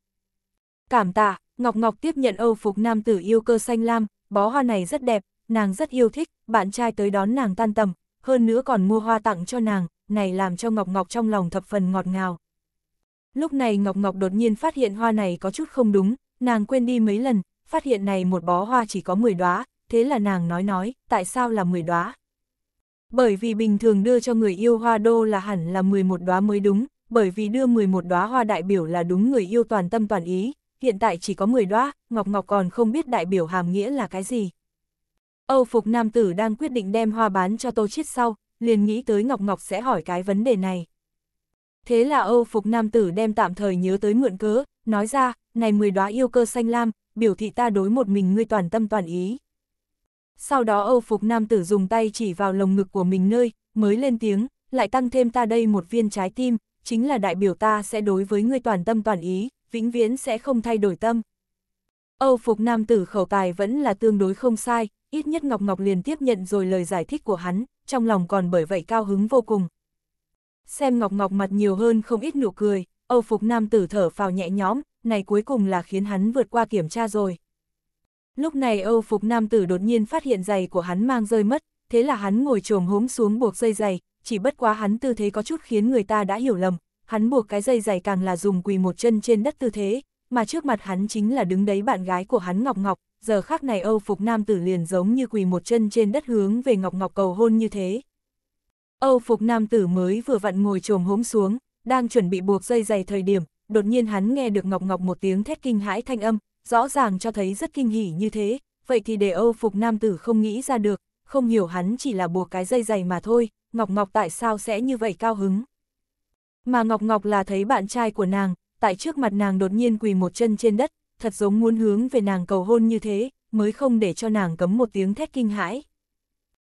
Cảm tạ, Ngọc Ngọc tiếp nhận Âu phục nam tử yêu cơ xanh lam, bó hoa này rất đẹp, nàng rất yêu thích, bạn trai tới đón nàng tan tầm, hơn nữa còn mua hoa tặng cho nàng, này làm cho Ngọc Ngọc trong lòng thập phần ngọt ngào. Lúc này Ngọc Ngọc đột nhiên phát hiện hoa này có chút không đúng, nàng quên đi mấy lần, phát hiện này một bó hoa chỉ có 10 đóa, thế là nàng nói nói, tại sao là 10 đóa? Bởi vì bình thường đưa cho người yêu hoa đô là hẳn là 11 đóa mới đúng, bởi vì đưa 11 đóa hoa đại biểu là đúng người yêu toàn tâm toàn ý, hiện tại chỉ có 10 đóa, Ngọc Ngọc còn không biết đại biểu hàm nghĩa là cái gì. Âu phục nam tử đang quyết định đem hoa bán cho Tô Chiết sau, liền nghĩ tới Ngọc Ngọc sẽ hỏi cái vấn đề này. Thế là Âu phục nam tử đem tạm thời nhớ tới mượn cớ, nói ra, này mười đóa yêu cơ xanh lam, biểu thị ta đối một mình ngươi toàn tâm toàn ý. Sau đó Âu phục nam tử dùng tay chỉ vào lồng ngực của mình nơi, mới lên tiếng, lại tăng thêm ta đây một viên trái tim, chính là đại biểu ta sẽ đối với ngươi toàn tâm toàn ý, vĩnh viễn sẽ không thay đổi tâm. Âu phục nam tử khẩu tài vẫn là tương đối không sai, ít nhất Ngọc Ngọc liền tiếp nhận rồi lời giải thích của hắn, trong lòng còn bởi vậy cao hứng vô cùng. Xem Ngọc Ngọc mặt nhiều hơn không ít nụ cười, Âu phục nam tử thở phào nhẹ nhõm, này cuối cùng là khiến hắn vượt qua kiểm tra rồi. Lúc này Âu phục nam tử đột nhiên phát hiện giày của hắn mang rơi mất, thế là hắn ngồi trồm hốm xuống buộc dây giày, chỉ bất quá hắn tư thế có chút khiến người ta đã hiểu lầm, hắn buộc cái dây giày càng là dùng quỳ một chân trên đất tư thế, mà trước mặt hắn chính là đứng đấy bạn gái của hắn Ngọc Ngọc, giờ khác này Âu Phục Nam tử liền giống như quỳ một chân trên đất hướng về Ngọc Ngọc cầu hôn như thế. Âu Phục Nam tử mới vừa vặn ngồi trồm hốm xuống, đang chuẩn bị buộc dây dày thời điểm, đột nhiên hắn nghe được Ngọc Ngọc một tiếng thét kinh hãi thanh âm, rõ ràng cho thấy rất kinh hỉ như thế, vậy thì để Âu Phục Nam tử không nghĩ ra được, không hiểu hắn chỉ là buộc cái dây dày mà thôi, Ngọc Ngọc tại sao sẽ như vậy cao hứng. Mà Ngọc Ngọc là thấy bạn trai của nàng, tại trước mặt nàng đột nhiên quỳ một chân trên đất, thật giống muốn hướng về nàng cầu hôn như thế, mới không để cho nàng cấm một tiếng thét kinh hãi.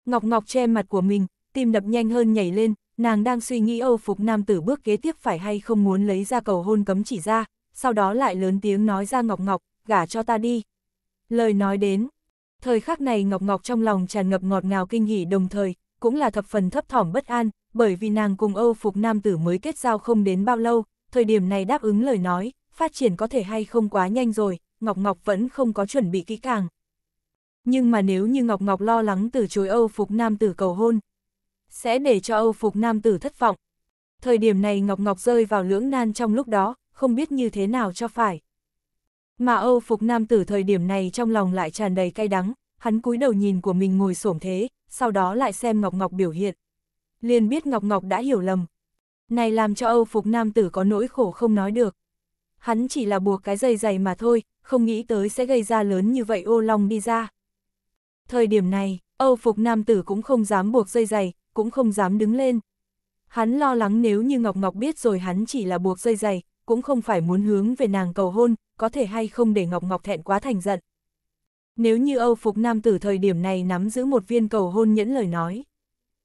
Ngọc Ngọc che mặt của mình, tim đập nhanh hơn nhảy lên, nàng đang suy nghĩ âu phục nam tử bước kế tiếp phải hay không muốn lấy ra cầu hôn cấm chỉ ra, sau đó lại lớn tiếng nói ra Ngọc Ngọc, gả cho ta đi. Lời nói đến, thời khắc này Ngọc Ngọc trong lòng tràn ngập ngọt ngào kinh hỉ đồng thời, cũng là thập phần thấp thỏm bất an, bởi vì nàng cùng âu phục nam tử mới kết giao không đến bao lâu, thời điểm này đáp ứng lời nói, phát triển có thể hay không quá nhanh rồi, Ngọc Ngọc vẫn không có chuẩn bị kỹ càng. Nhưng mà nếu như Ngọc Ngọc lo lắng từ chối Âu Phục Nam tử cầu hôn, sẽ để cho Âu Phục Nam tử thất vọng. Thời điểm này Ngọc Ngọc rơi vào lưỡng nan trong lúc đó, không biết như thế nào cho phải. Mà Âu Phục Nam tử thời điểm này trong lòng lại tràn đầy cay đắng, hắn cúi đầu nhìn của mình ngồi xổm thế, sau đó lại xem Ngọc Ngọc biểu hiện. Liền biết Ngọc Ngọc đã hiểu lầm này làm cho Âu Phục Nam Tử có nỗi khổ không nói được. Hắn chỉ là buộc cái dây dày mà thôi, không nghĩ tới sẽ gây ra lớn như vậy ô long đi ra. Thời điểm này, Âu Phục Nam Tử cũng không dám buộc dây dày, cũng không dám đứng lên. Hắn lo lắng nếu như Ngọc Ngọc biết rồi hắn chỉ là buộc dây dày, cũng không phải muốn hướng về nàng cầu hôn, có thể hay không để Ngọc Ngọc thẹn quá thành giận. Nếu như Âu Phục Nam Tử thời điểm này nắm giữ một viên cầu hôn nhẫn lời nói,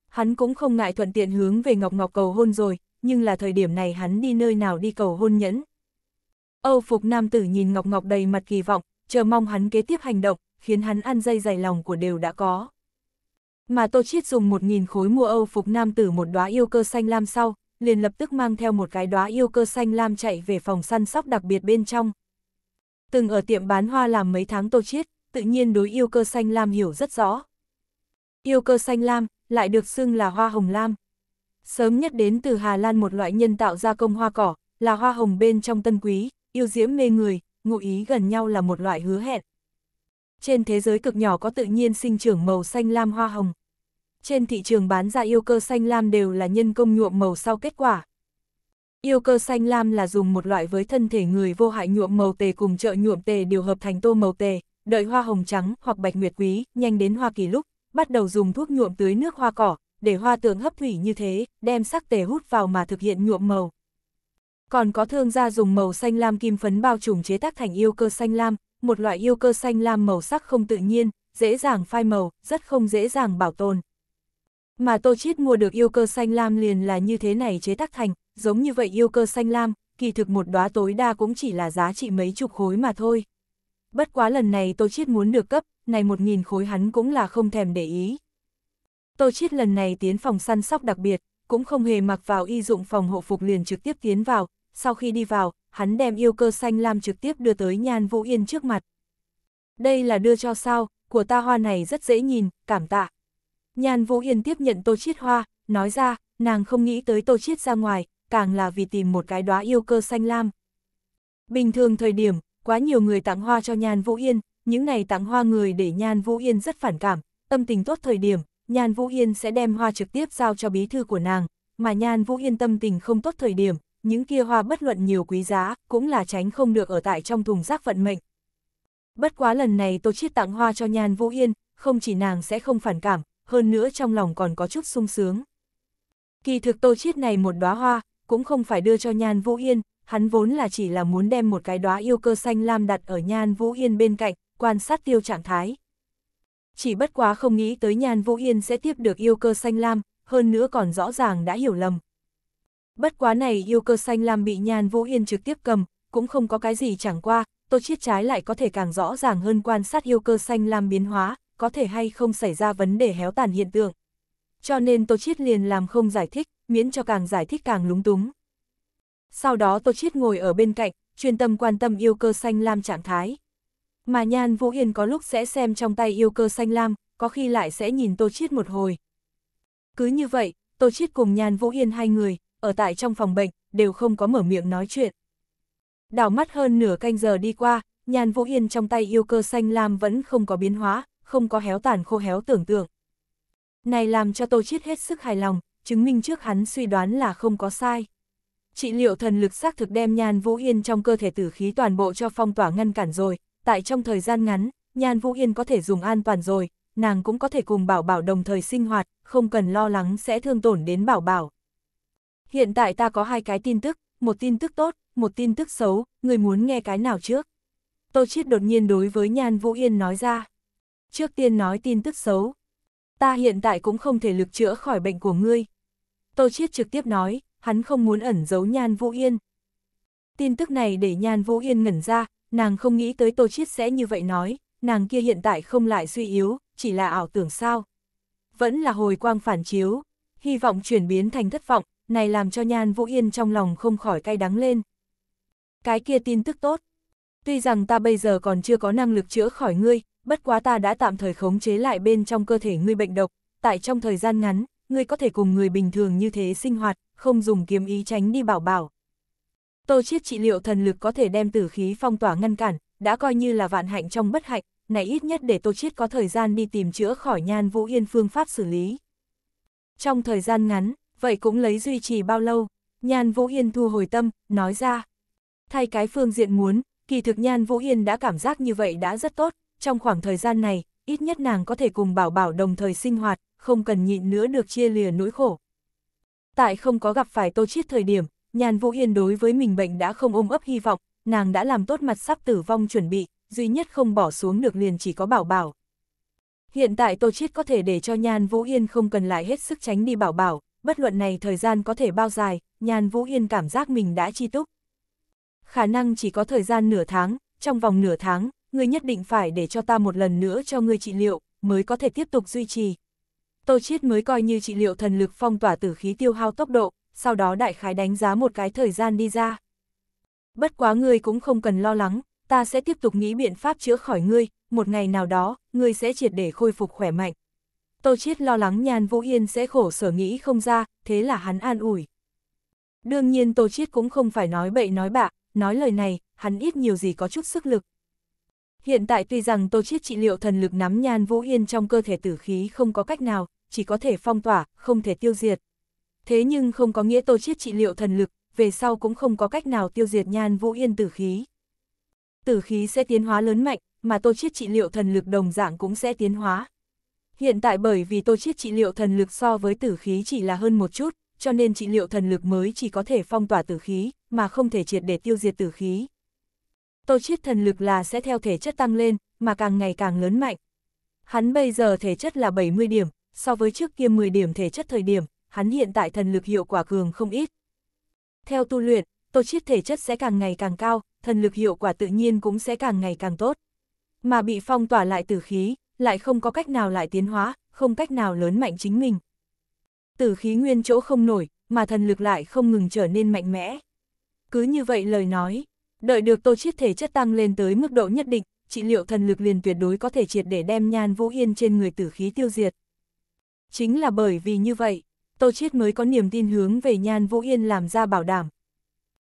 hắn cũng không ngại thuận tiện hướng về Ngọc Ngọc cầu hôn rồi, nhưng là thời điểm này hắn đi nơi nào đi cầu hôn nhẫn. Âu phục nam tử nhìn Ngọc Ngọc đầy mặt kỳ vọng, chờ mong hắn kế tiếp hành động, khiến hắn ăn dây dày lòng của đều đã có. Mà Tô Chiết dùng một nghìn khối mua Âu phục nam tử một đóa yêu cơ xanh lam sau, liền lập tức mang theo một cái đóa yêu cơ xanh lam chạy về phòng săn sóc đặc biệt bên trong. Từng ở tiệm bán hoa làm mấy tháng Tô Chiết, tự nhiên đối yêu cơ xanh lam hiểu rất rõ. Yêu cơ xanh lam, lại được xưng là hoa hồng lam, sớm nhất đến từ Hà Lan một loại nhân tạo gia công hoa cỏ, là hoa hồng bên trong tân quý, yêu diễm mê người, ngụ ý gần nhau là một loại hứa hẹn. Trên thế giới cực nhỏ có tự nhiên sinh trưởng màu xanh lam hoa hồng. Trên thị trường bán ra yêu cơ xanh lam đều là nhân công nhuộm màu sau kết quả. Yêu cơ xanh lam là dùng một loại với thân thể người vô hại nhuộm màu tề cùng trợ nhuộm tề điều hợp thành tô màu tề, đợi hoa hồng trắng hoặc bạch nguyệt quý, nhanh đến Hoa Kỳ lúc, bắt đầu dùng thuốc nhuộm tưới nước hoa cỏ, để hoa tường hấp thủy như thế, đem sắc tề hút vào mà thực hiện nhuộm màu. Còn có thương gia dùng màu xanh lam kim phấn bao trùm chế tác thành yêu cơ xanh lam, một loại yêu cơ xanh lam màu sắc không tự nhiên, dễ dàng phai màu, rất không dễ dàng bảo tồn. Mà Tô Chiết mua được yêu cơ xanh lam liền là như thế này chế tác thành, giống như vậy yêu cơ xanh lam, kỳ thực một đóa tối đa cũng chỉ là giá trị mấy chục khối mà thôi. Bất quá lần này Tô Chiết muốn được cấp, này một nghìn khối hắn cũng là không thèm để ý. Tô Chiết lần này tiến phòng săn sóc đặc biệt, cũng không hề mặc vào y dụng phòng hộ phục liền trực tiếp tiến vào, sau khi đi vào, hắn đem yêu cơ xanh lam trực tiếp đưa tới Nhan Vũ Yên trước mặt. Đây là đưa cho sao, của ta hoa này rất dễ nhìn, cảm tạ. Nhan Vũ Yên tiếp nhận Tô Chiết hoa, nói ra, nàng không nghĩ tới Tô Chiết ra ngoài, càng là vì tìm một cái đóa yêu cơ xanh lam. Bình thường thời điểm, quá nhiều người tặng hoa cho Nhan Vũ Yên, những này tặng hoa người để Nhan Vũ Yên rất phản cảm, tâm tình tốt thời điểm, Nhan Vũ Yên sẽ đem hoa trực tiếp giao cho bí thư của nàng, mà Nhan Vũ Yên tâm tình không tốt thời điểm, những kia hoa bất luận nhiều quý giá, cũng là tránh không được ở tại trong thùng rác vận mệnh. Bất quá lần này Tô Chiết tặng hoa cho Nhan Vũ Yên, không chỉ nàng sẽ không phản cảm, hơn nữa trong lòng còn có chút sung sướng. Kỳ thực Tô Chiết này một đóa hoa, cũng không phải đưa cho Nhan Vũ Yên, hắn vốn là chỉ là muốn đem một cái đóa yêu cơ xanh lam đặt ở Nhan Vũ Yên bên cạnh, quan sát tiêu trạng thái chỉ bất quá không nghĩ tới Nhan Vũ Yên sẽ tiếp được yêu cơ xanh lam, hơn nữa còn rõ ràng đã hiểu lầm. Bất quá này yêu cơ xanh lam bị Nhan Vũ Yên trực tiếp cầm, cũng không có cái gì chẳng qua, tôi Chiết trái lại có thể càng rõ ràng hơn quan sát yêu cơ xanh lam biến hóa, có thể hay không xảy ra vấn đề héo tàn hiện tượng. Cho nên tôi Chiết liền làm không giải thích, miễn cho càng giải thích càng lúng túng. Sau đó tôi Chiết ngồi ở bên cạnh, chuyên tâm quan tâm yêu cơ xanh lam trạng thái. Mà Nhan Vũ Yên có lúc sẽ xem trong tay yêu cơ xanh lam, có khi lại sẽ nhìn Tô Chiết một hồi. Cứ như vậy, Tô Chiết cùng Nhan Vũ Yên hai người, ở tại trong phòng bệnh, đều không có mở miệng nói chuyện. Đảo mắt hơn nửa canh giờ đi qua, Nhan Vũ Yên trong tay yêu cơ xanh lam vẫn không có biến hóa, không có héo tàn khô héo tưởng tượng. Này làm cho Tô Chiết hết sức hài lòng, chứng minh trước hắn suy đoán là không có sai. Trị liệu thần lực xác thực đem Nhan Vũ Yên trong cơ thể tử khí toàn bộ cho phong tỏa ngăn cản rồi, tại trong thời gian ngắn, Nhan Vũ Yên có thể dùng an toàn rồi, nàng cũng có thể cùng bảo bảo đồng thời sinh hoạt, không cần lo lắng sẽ thương tổn đến bảo bảo. Hiện tại ta có hai cái tin tức, một tin tức tốt, một tin tức xấu, người muốn nghe cái nào trước? Tô Chiết đột nhiên đối với Nhan Vũ Yên nói ra. Trước tiên nói tin tức xấu. Ta hiện tại cũng không thể lực chữa khỏi bệnh của ngươi. Tô Chiết trực tiếp nói, hắn không muốn ẩn giấu Nhan Vũ Yên. Tin tức này để Nhan Vũ Yên ngẩn ra, nàng không nghĩ tới Tô Chiết sẽ như vậy nói, nàng kia hiện tại không lại suy yếu, chỉ là ảo tưởng sao. Vẫn là hồi quang phản chiếu, hy vọng chuyển biến thành thất vọng, này làm cho Nhan Vũ Yên trong lòng không khỏi cay đắng lên. Cái kia tin tức tốt. Tuy rằng ta bây giờ còn chưa có năng lực chữa khỏi ngươi, bất quá ta đã tạm thời khống chế lại bên trong cơ thể ngươi bệnh độc, tại trong thời gian ngắn, ngươi có thể cùng người bình thường như thế sinh hoạt, không dùng kiếm ý tránh đi bảo bảo, Tô Chiết trị liệu thần lực có thể đem tử khí phong tỏa ngăn cản, đã coi như là vạn hạnh trong bất hạnh, này ít nhất để Tô Chiết có thời gian đi tìm chữa khỏi Nhan Vũ Yên phương pháp xử lý. Trong thời gian ngắn, vậy cũng lấy duy trì bao lâu, Nhan Vũ Yên thu hồi tâm, nói ra. Thay cái phương diện muốn, kỳ thực Nhan Vũ Yên đã cảm giác như vậy đã rất tốt, trong khoảng thời gian này, ít nhất nàng có thể cùng bảo bảo đồng thời sinh hoạt, không cần nhịn nữa được chia lìa nỗi khổ. Tại không có gặp phải Tô Chiết thời điểm, nhàn Vũ Yên đối với mình bệnh đã không ôm ấp hy vọng, nàng đã làm tốt mặt sắp tử vong chuẩn bị, duy nhất không bỏ xuống được liền chỉ có bảo bảo. Hiện tại Tô Chiết có thể để cho Nhan Vũ Yên không cần lại hết sức tránh đi bảo bảo, bất luận này thời gian có thể bao dài, Nhan Vũ Yên cảm giác mình đã chi túc. Khả năng chỉ có thời gian nửa tháng, trong vòng nửa tháng, ngươi nhất định phải để cho ta một lần nữa cho ngươi trị liệu, mới có thể tiếp tục duy trì. Tô Chiết mới coi như trị liệu thần lực phong tỏa tử khí tiêu hao tốc độ, sau đó đại khái đánh giá một cái thời gian đi ra. Bất quá ngươi cũng không cần lo lắng, ta sẽ tiếp tục nghĩ biện pháp chữa khỏi ngươi, một ngày nào đó, ngươi sẽ triệt để khôi phục khỏe mạnh. Tô Chiết lo lắng Nhan Vũ Yên sẽ khổ sở nghĩ không ra, thế là hắn an ủi. Đương nhiên Tô Chiết cũng không phải nói bậy nói bạ, nói lời này, hắn ít nhiều gì có chút sức lực. Hiện tại tuy rằng Tô Chiết trị liệu thần lực nắm Nhan Vũ Yên trong cơ thể tử khí không có cách nào, chỉ có thể phong tỏa, không thể tiêu diệt thế nhưng không có nghĩa Tô Chiết trị liệu thần lực, về sau cũng không có cách nào tiêu diệt Nhan Vũ Yên tử khí. Tử khí sẽ tiến hóa lớn mạnh, mà Tô Chiết trị liệu thần lực đồng dạng cũng sẽ tiến hóa. Hiện tại bởi vì Tô Chiết trị liệu thần lực so với tử khí chỉ là hơn một chút, cho nên trị liệu thần lực mới chỉ có thể phong tỏa tử khí, mà không thể triệt để tiêu diệt tử khí. Tô Chiết thần lực là sẽ theo thể chất tăng lên, mà càng ngày càng lớn mạnh. Hắn bây giờ thể chất là 70 điểm, so với trước kia 10 điểm thể chất thời điểm, hắn hiện tại thần lực hiệu quả cường không ít. Theo tu luyện, tô chiết thể chất sẽ càng ngày càng cao, thần lực hiệu quả tự nhiên cũng sẽ càng ngày càng tốt. Mà bị phong tỏa lại tử khí, lại không có cách nào lại tiến hóa, không cách nào lớn mạnh chính mình. Tử khí nguyên chỗ không nổi, mà thần lực lại không ngừng trở nên mạnh mẽ. Cứ như vậy lời nói, đợi được tô chiết thể chất tăng lên tới mức độ nhất định, trị liệu thần lực liền tuyệt đối có thể triệt để đem nhan vũ yên trên người tử khí tiêu diệt. Chính là bởi vì như vậy, Tô Chiết mới có niềm tin hướng về Nhan Vũ Yên làm ra bảo đảm.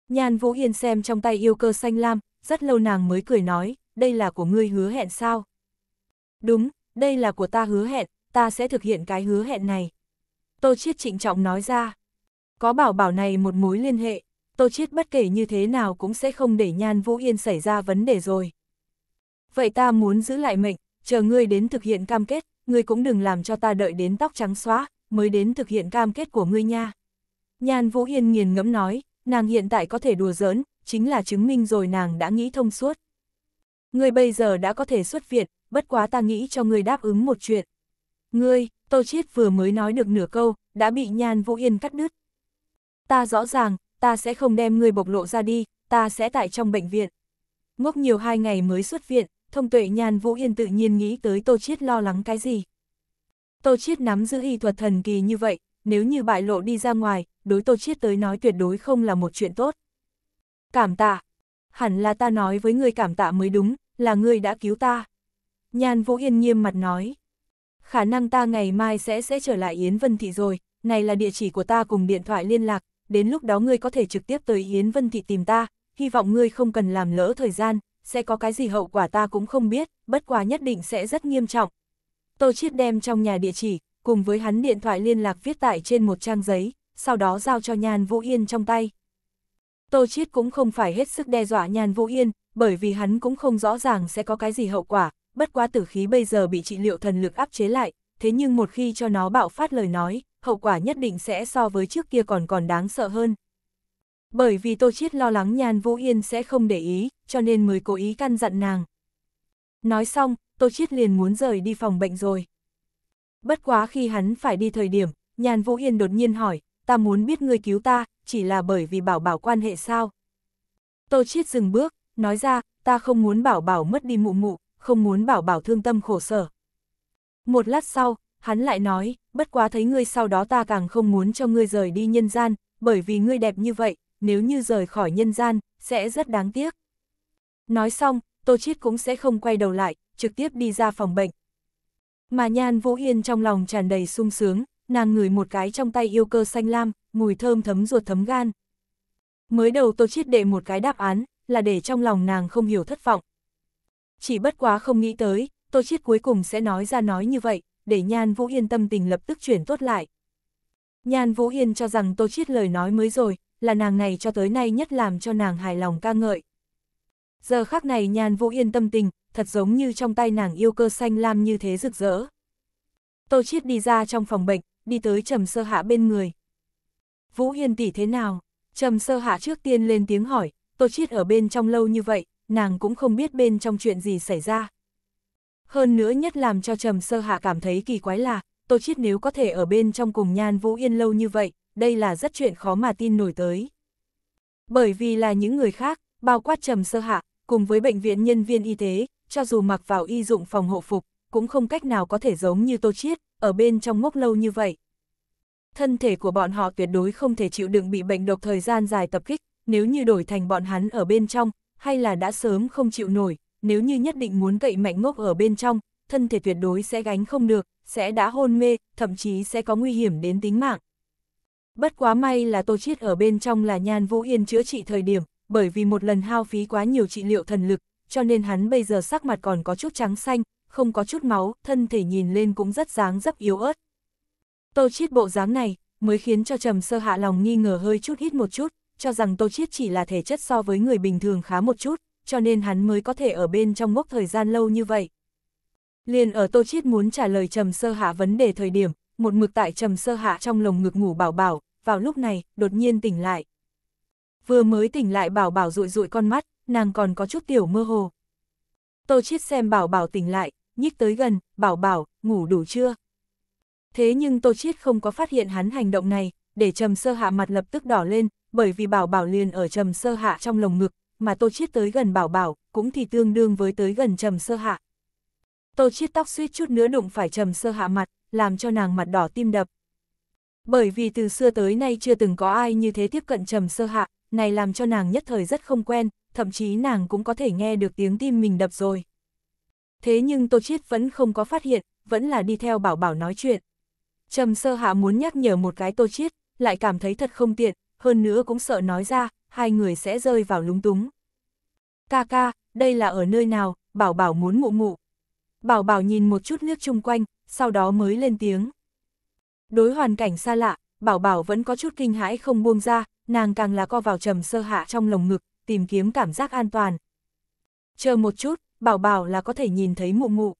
Nhan Vũ Yên xem trong tay yêu cơ xanh lam, rất lâu nàng mới cười nói, đây là của ngươi hứa hẹn sao? Đúng, đây là của ta hứa hẹn, ta sẽ thực hiện cái hứa hẹn này. Tô Chiết trịnh trọng nói ra. Có bảo bảo này một mối liên hệ, Tô Chiết bất kể như thế nào cũng sẽ không để Nhan Vũ Yên xảy ra vấn đề rồi. Vậy ta muốn giữ lại mệnh, chờ ngươi đến thực hiện cam kết, ngươi cũng đừng làm cho ta đợi đến tóc trắng xóa, mới đến thực hiện cam kết của ngươi nha. Nhan Vũ Yên nghiền ngẫm nói, nàng hiện tại có thể đùa giỡn, chính là chứng minh rồi nàng đã nghĩ thông suốt. Ngươi bây giờ đã có thể xuất viện, bất quá ta nghĩ cho ngươi đáp ứng một chuyện. Ngươi, Tô Chiết vừa mới nói được nửa câu, đã bị Nhan Vũ Yên cắt đứt. Ta rõ ràng, ta sẽ không đem ngươi bộc lộ ra đi, ta sẽ tại trong bệnh viện. Ngốc nhiều hai ngày mới xuất viện, thông tuệ Nhan Vũ Yên tự nhiên nghĩ tới Tô Chiết lo lắng cái gì. Tô Chiết nắm giữ y thuật thần kỳ như vậy, nếu như bại lộ đi ra ngoài, đối Tô Chiết tới nói tuyệt đối không là một chuyện tốt. Cảm tạ. Hẳn là ta nói với người cảm tạ mới đúng, là người đã cứu ta. Nhan Vũ Yên nghiêm mặt nói. Khả năng ta ngày mai sẽ sẽ trở lại Yến Vân Thị rồi, này là địa chỉ của ta cùng điện thoại liên lạc, đến lúc đó ngươi có thể trực tiếp tới Yến Vân Thị tìm ta, hy vọng ngươi không cần làm lỡ thời gian, sẽ có cái gì hậu quả ta cũng không biết, bất quá nhất định sẽ rất nghiêm trọng, Tô Chiết đem trong nhà địa chỉ, cùng với hắn điện thoại liên lạc viết tại trên một trang giấy, sau đó giao cho Nhan Vũ Yên trong tay. Tô Chiết cũng không phải hết sức đe dọa Nhan Vũ Yên, bởi vì hắn cũng không rõ ràng sẽ có cái gì hậu quả, bất quá tử khí bây giờ bị trị liệu thần lực áp chế lại, thế nhưng một khi cho nó bạo phát lời nói, hậu quả nhất định sẽ so với trước kia còn còn đáng sợ hơn. Bởi vì Tô Chiết lo lắng Nhan Vũ Yên sẽ không để ý, cho nên mới cố ý căn dặn nàng, Nói xong, Tô Chiết liền muốn rời đi phòng bệnh rồi. Bất quá khi hắn phải đi thời điểm, Nhàn Vũ Yên đột nhiên hỏi, ta muốn biết ngươi cứu ta, chỉ là bởi vì bảo bảo quan hệ sao. Tô Chiết dừng bước, nói ra, ta không muốn bảo bảo mất đi mụ mụ, không muốn bảo bảo thương tâm khổ sở. Một lát sau, hắn lại nói, bất quá thấy ngươi sau đó ta càng không muốn cho ngươi rời đi nhân gian, bởi vì ngươi đẹp như vậy, nếu như rời khỏi nhân gian, sẽ rất đáng tiếc. Nói xong, Tô Chiết cũng sẽ không quay đầu lại, trực tiếp đi ra phòng bệnh. Mà Nhan Vũ Yên trong lòng tràn đầy sung sướng, nàng ngửi một cái trong tay yêu cơ xanh lam, mùi thơm thấm ruột thấm gan. Mới đầu Tô Chiết đệ một cái đáp án, là để trong lòng nàng không hiểu thất vọng. Chỉ bất quá không nghĩ tới, Tô Chiết cuối cùng sẽ nói ra nói như vậy, để Nhan Vũ Yên tâm tình lập tức chuyển tốt lại. Nhan Vũ Yên cho rằng Tô Chiết lời nói mới rồi, là nàng này cho tới nay nhất làm cho nàng hài lòng ca ngợi. Giờ khắc này nhàn vũ yên tâm tình, thật giống như trong tay nàng yêu cơ xanh lam như thế rực rỡ. Tô Chiết đi ra trong phòng bệnh, đi tới Trầm Sơ Hạ bên người. Vũ Yên tỷ thế nào? Trầm Sơ Hạ trước tiên lên tiếng hỏi, Tô Chiết ở bên trong lâu như vậy, nàng cũng không biết bên trong chuyện gì xảy ra. Hơn nữa nhất làm cho Trầm Sơ Hạ cảm thấy kỳ quái là, Tô Chiết nếu có thể ở bên trong cùng Nhan Vũ Yên lâu như vậy, đây là rất chuyện khó mà tin nổi tới. Bởi vì là những người khác, bao quát Trầm Sơ Hạ, cùng với bệnh viện nhân viên y tế, cho dù mặc vào y dụng phòng hộ phục, cũng không cách nào có thể giống như Tô Chiết, ở bên trong ngốc lâu như vậy. Thân thể của bọn họ tuyệt đối không thể chịu đựng bị bệnh độc thời gian dài tập kích, nếu như đổi thành bọn hắn ở bên trong, hay là đã sớm không chịu nổi, nếu như nhất định muốn cậy mạnh ngốc ở bên trong, thân thể tuyệt đối sẽ gánh không được, sẽ đã hôn mê, thậm chí sẽ có nguy hiểm đến tính mạng. Bất quá may là Tô Chiết ở bên trong là Nhan Vũ Yên chữa trị thời điểm, bởi vì một lần hao phí quá nhiều trị liệu thần lực, cho nên hắn bây giờ sắc mặt còn có chút trắng xanh, không có chút máu, thân thể nhìn lên cũng rất dáng dấp yếu ớt. Tô Chiết bộ dáng này, mới khiến cho Trầm Sơ Hạ lòng nghi ngờ hơi chút hít một chút, cho rằng Tô Chiết chỉ là thể chất so với người bình thường khá một chút, cho nên hắn mới có thể ở bên trong ngốc thời gian lâu như vậy. Liền ở Tô Chiết muốn trả lời Trầm Sơ Hạ vấn đề thời điểm, một mực tại Trầm Sơ Hạ trong lồng ngực ngủ bảo bảo, vào lúc này, đột nhiên tỉnh lại, Vừa mới tỉnh lại bảo bảo rụi rụi con mắt, nàng còn có chút tiểu mơ hồ. Tô Chiết xem bảo bảo tỉnh lại, nhích tới gần, bảo bảo, ngủ đủ chưa? Thế nhưng Tô Chiết không có phát hiện hắn hành động này, để trầm sơ hạ mặt lập tức đỏ lên, bởi vì bảo bảo liền ở trầm sơ hạ trong lồng ngực, mà Tô Chiết tới gần bảo bảo, cũng thì tương đương với tới gần trầm sơ hạ. Tô Chiết tóc suýt chút nữa đụng phải trầm sơ hạ mặt, làm cho nàng mặt đỏ tim đập. Bởi vì từ xưa tới nay chưa từng có ai như thế tiếp cận trầm sơ hạ, này làm cho nàng nhất thời rất không quen, thậm chí nàng cũng có thể nghe được tiếng tim mình đập rồi. Thế nhưng Tô Chiết vẫn không có phát hiện, vẫn là đi theo bảo bảo nói chuyện. Trầm sơ hạ muốn nhắc nhở một cái Tô Chiết, lại cảm thấy thật không tiện, hơn nữa cũng sợ nói ra, hai người sẽ rơi vào lúng túng. Ca ca, đây là ở nơi nào, bảo bảo muốn mụ mụ. Bảo bảo nhìn một chút nước chung quanh, sau đó mới lên tiếng. Đối hoàn cảnh xa lạ, Bảo Bảo vẫn có chút kinh hãi không buông ra, nàng càng là co vào trầm sơ hạ trong lồng ngực, tìm kiếm cảm giác an toàn. Chờ một chút, Bảo Bảo là có thể nhìn thấy mụ mụ.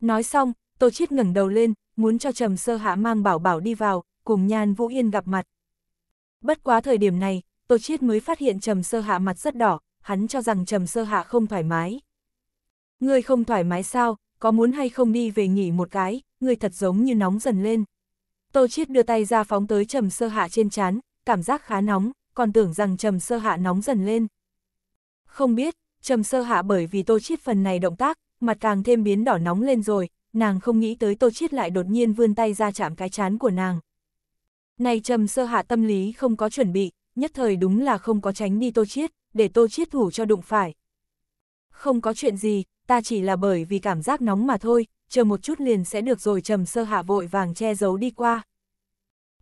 Nói xong, Tô Chiết ngẩng đầu lên, muốn cho trầm sơ hạ mang Bảo Bảo đi vào, cùng Nhan Vũ Yên gặp mặt. Bất quá thời điểm này, Tô Chiết mới phát hiện trầm sơ hạ mặt rất đỏ, hắn cho rằng trầm sơ hạ không thoải mái. Ngươi không thoải mái sao, có muốn hay không đi về nghỉ một cái, ngươi thật giống như nóng dần lên. Tô Chiết đưa tay ra phóng tới trầm sơ hạ trên chán, cảm giác khá nóng, còn tưởng rằng trầm sơ hạ nóng dần lên. Không biết, trầm sơ hạ bởi vì Tô Chiết phần này động tác, mặt càng thêm biến đỏ nóng lên rồi, nàng không nghĩ tới Tô Chiết lại đột nhiên vươn tay ra chạm cái chán của nàng. Này trầm sơ hạ tâm lý không có chuẩn bị, nhất thời đúng là không có tránh đi Tô Chiết, để Tô Chiết thủ cho đụng phải. Không có chuyện gì, ta chỉ là bởi vì cảm giác nóng mà thôi, chờ một chút liền sẽ được rồi trầm sơ hạ vội vàng che giấu đi qua.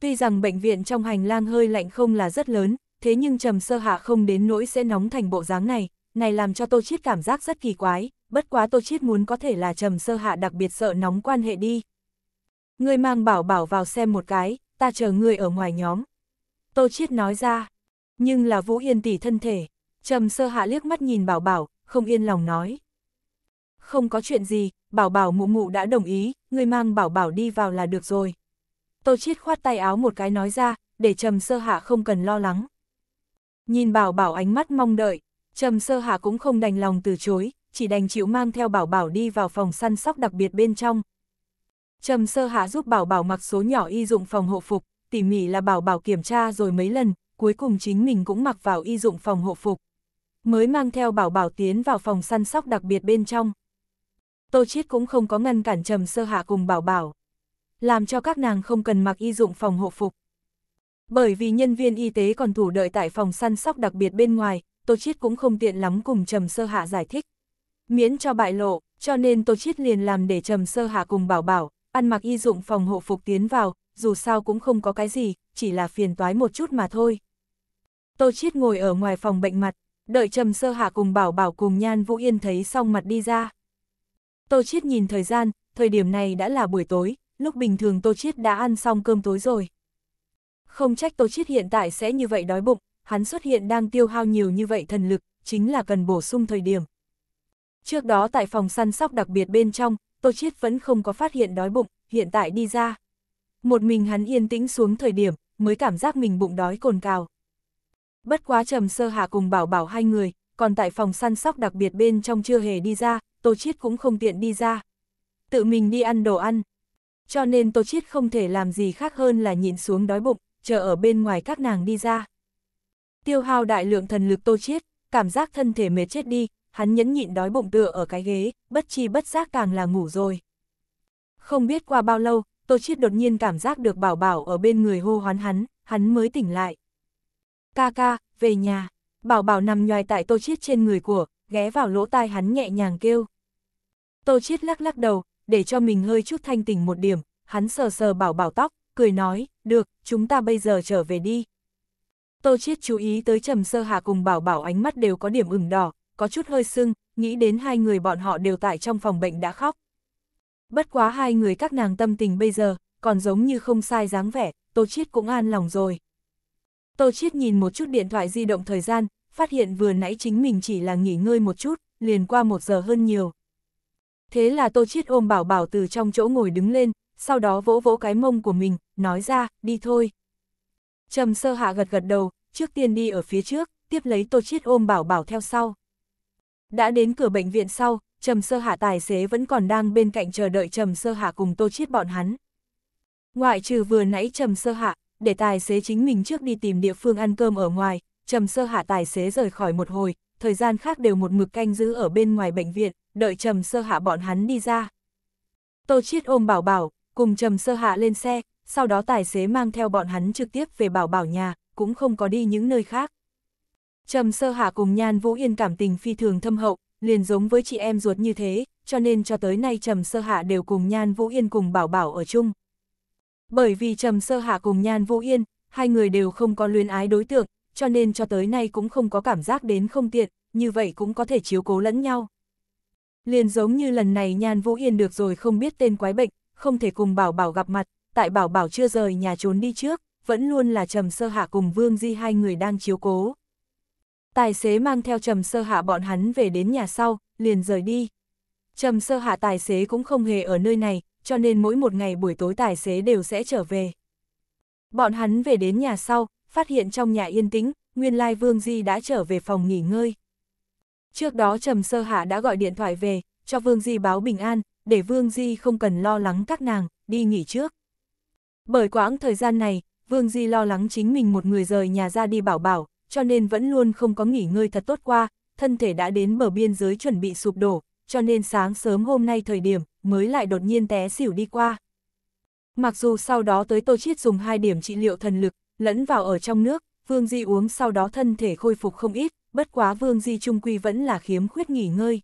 Tuy rằng bệnh viện trong hành lang hơi lạnh không là rất lớn, thế nhưng trầm sơ hạ không đến nỗi sẽ nóng thành bộ dáng này, này làm cho Tô Chiết cảm giác rất kỳ quái, bất quá Tô Chiết muốn có thể là trầm sơ hạ đặc biệt sợ nóng quan hệ đi. Ngươi mang bảo bảo vào xem một cái, ta chờ ngươi ở ngoài nhóm. Tô Chiết nói ra, nhưng là Vũ Yên tỷ thân thể, trầm sơ hạ liếc mắt nhìn bảo bảo, không yên lòng nói không có chuyện gì, bảo bảo mụ mụ đã đồng ý, người mang bảo bảo đi vào là được rồi. Tô Chiết khoát tay áo một cái nói ra, để Trầm Sơ Hạ không cần lo lắng. Nhìn bảo bảo ánh mắt mong đợi, Trầm Sơ Hạ cũng không đành lòng từ chối, chỉ đành chịu mang theo bảo bảo đi vào phòng săn sóc đặc biệt bên trong. Trầm Sơ Hạ giúp bảo bảo mặc số nhỏ y dụng phòng hộ phục, tỉ mỉ là bảo bảo kiểm tra rồi mấy lần, cuối cùng chính mình cũng mặc vào y dụng phòng hộ phục. Mới mang theo bảo bảo tiến vào phòng săn sóc đặc biệt bên trong. Tô Chiết cũng không có ngăn cản Trầm Sơ Hạ cùng Bảo Bảo, làm cho các nàng không cần mặc y dụng phòng hộ phục. Bởi vì nhân viên y tế còn thủ đợi tại phòng săn sóc đặc biệt bên ngoài, Tô Chiết cũng không tiện lắm cùng Trầm Sơ Hạ giải thích. Miễn cho bại lộ, cho nên Tô Chiết liền làm để Trầm Sơ Hạ cùng Bảo Bảo, ăn mặc y dụng phòng hộ phục tiến vào, dù sao cũng không có cái gì, chỉ là phiền toái một chút mà thôi. Tô Chiết ngồi ở ngoài phòng bệnh mặt, đợi Trầm Sơ Hạ cùng Bảo Bảo cùng Nhan Vũ Yên thấy xong mặt đi ra, Tô Chiết nhìn thời gian, thời điểm này đã là buổi tối, lúc bình thường Tô Chiết đã ăn xong cơm tối rồi. Không trách Tô Chiết hiện tại sẽ như vậy đói bụng, hắn xuất hiện đang tiêu hao nhiều như vậy thần lực, chính là cần bổ sung thời điểm. Trước đó tại phòng săn sóc đặc biệt bên trong, Tô Chiết vẫn không có phát hiện đói bụng, hiện tại đi ra. Một mình hắn yên tĩnh xuống thời điểm, mới cảm giác mình bụng đói cồn cào. Bất quá trầm sơ hạ cùng bảo bảo hai người, còn tại phòng săn sóc đặc biệt bên trong chưa hề đi ra, Tô Chiết cũng không tiện đi ra. Tự mình đi ăn đồ ăn. Cho nên Tô Chiết không thể làm gì khác hơn là nhịn xuống đói bụng, chờ ở bên ngoài các nàng đi ra. Tiêu hao đại lượng thần lực Tô Chiết, cảm giác thân thể mệt chết đi, hắn nhẫn nhịn đói bụng tựa ở cái ghế, bất chi bất giác càng là ngủ rồi. Không biết qua bao lâu, Tô Chiết đột nhiên cảm giác được bảo bảo ở bên người hô hoán hắn, hắn mới tỉnh lại. Ca ca, về nhà bảo bảo nằm nhoài tại tô chiết trên người của, ghé vào lỗ tai hắn nhẹ nhàng kêu. Tô chiết lắc lắc đầu, để cho mình hơi chút thanh tỉnh một điểm, hắn sờ sờ bảo bảo tóc, cười nói, được, chúng ta bây giờ trở về đi. Tô chiết chú ý tới trầm sơ hà cùng bảo bảo ánh mắt đều có điểm ửng đỏ, có chút hơi sưng, nghĩ đến hai người bọn họ đều tại trong phòng bệnh đã khóc. Bất quá hai người các nàng tâm tình bây giờ, còn giống như không sai dáng vẻ, Tô Chiết cũng an lòng rồi. Tô Chiết nhìn một chút điện thoại di động thời gian, phát hiện vừa nãy chính mình chỉ là nghỉ ngơi một chút, liền qua một giờ hơn nhiều. Thế là Tô Chiết ôm bảo bảo từ trong chỗ ngồi đứng lên, sau đó vỗ vỗ cái mông của mình, nói ra, đi thôi. Trầm sơ hạ gật gật đầu, trước tiên đi ở phía trước, tiếp lấy Tô Chiết ôm bảo bảo theo sau. Đã đến cửa bệnh viện sau, Trầm sơ hạ tài xế vẫn còn đang bên cạnh chờ đợi Trầm sơ hạ cùng Tô Chiết bọn hắn. Ngoại trừ vừa nãy Trầm sơ hạ, để tài xế chính mình trước đi tìm địa phương ăn cơm ở ngoài, Trầm Sơ Hạ tài xế rời khỏi một hồi, thời gian khác đều một mực canh giữ ở bên ngoài bệnh viện, đợi Trầm Sơ Hạ bọn hắn đi ra. Tô Chiết ôm Bảo Bảo, cùng Trầm Sơ Hạ lên xe, sau đó tài xế mang theo bọn hắn trực tiếp về Bảo Bảo nhà, cũng không có đi những nơi khác. Trầm Sơ Hạ cùng Nhan Vũ Yên cảm tình phi thường thâm hậu, liền giống với chị em ruột như thế, cho nên cho tới nay Trầm Sơ Hạ đều cùng Nhan Vũ Yên cùng Bảo Bảo ở chung. Bởi vì Trầm Sơ Hạ cùng Nhan Vũ Yên, hai người đều không có luyến ái đối tượng, cho nên cho tới nay cũng không có cảm giác đến không tiện, như vậy cũng có thể chiếu cố lẫn nhau. Liền giống như lần này Nhan Vũ Yên được rồi không biết tên quái bệnh, không thể cùng Bảo Bảo gặp mặt, tại Bảo Bảo chưa rời nhà trốn đi trước, vẫn luôn là Trầm Sơ Hạ cùng Vương Di hai người đang chiếu cố. Tài xế mang theo Trầm Sơ Hạ bọn hắn về đến nhà sau, liền rời đi. Trầm Sơ Hạ tài xế cũng không hề ở nơi này, cho nên mỗi một ngày buổi tối tài xế đều sẽ trở về. Bọn hắn về đến nhà sau, phát hiện trong nhà yên tĩnh, nguyên lai Vương Di đã trở về phòng nghỉ ngơi. Trước đó Trầm Sơ Hạ đã gọi điện thoại về, cho Vương Di báo bình an, để Vương Di không cần lo lắng các nàng, đi nghỉ trước. Bởi quãng thời gian này, Vương Di lo lắng chính mình một người rời nhà ra đi bảo bảo, cho nên vẫn luôn không có nghỉ ngơi thật tốt qua, thân thể đã đến bờ biên giới chuẩn bị sụp đổ, cho nên sáng sớm hôm nay thời điểm, mới lại đột nhiên té xỉu đi qua. Mặc dù sau đó tới Tô Chiết dùng hai điểm trị liệu thần lực, lẫn vào ở trong nước, Vương Di uống sau đó thân thể khôi phục không ít, bất quá Vương Di trung quy vẫn là khiếm khuyết nghỉ ngơi.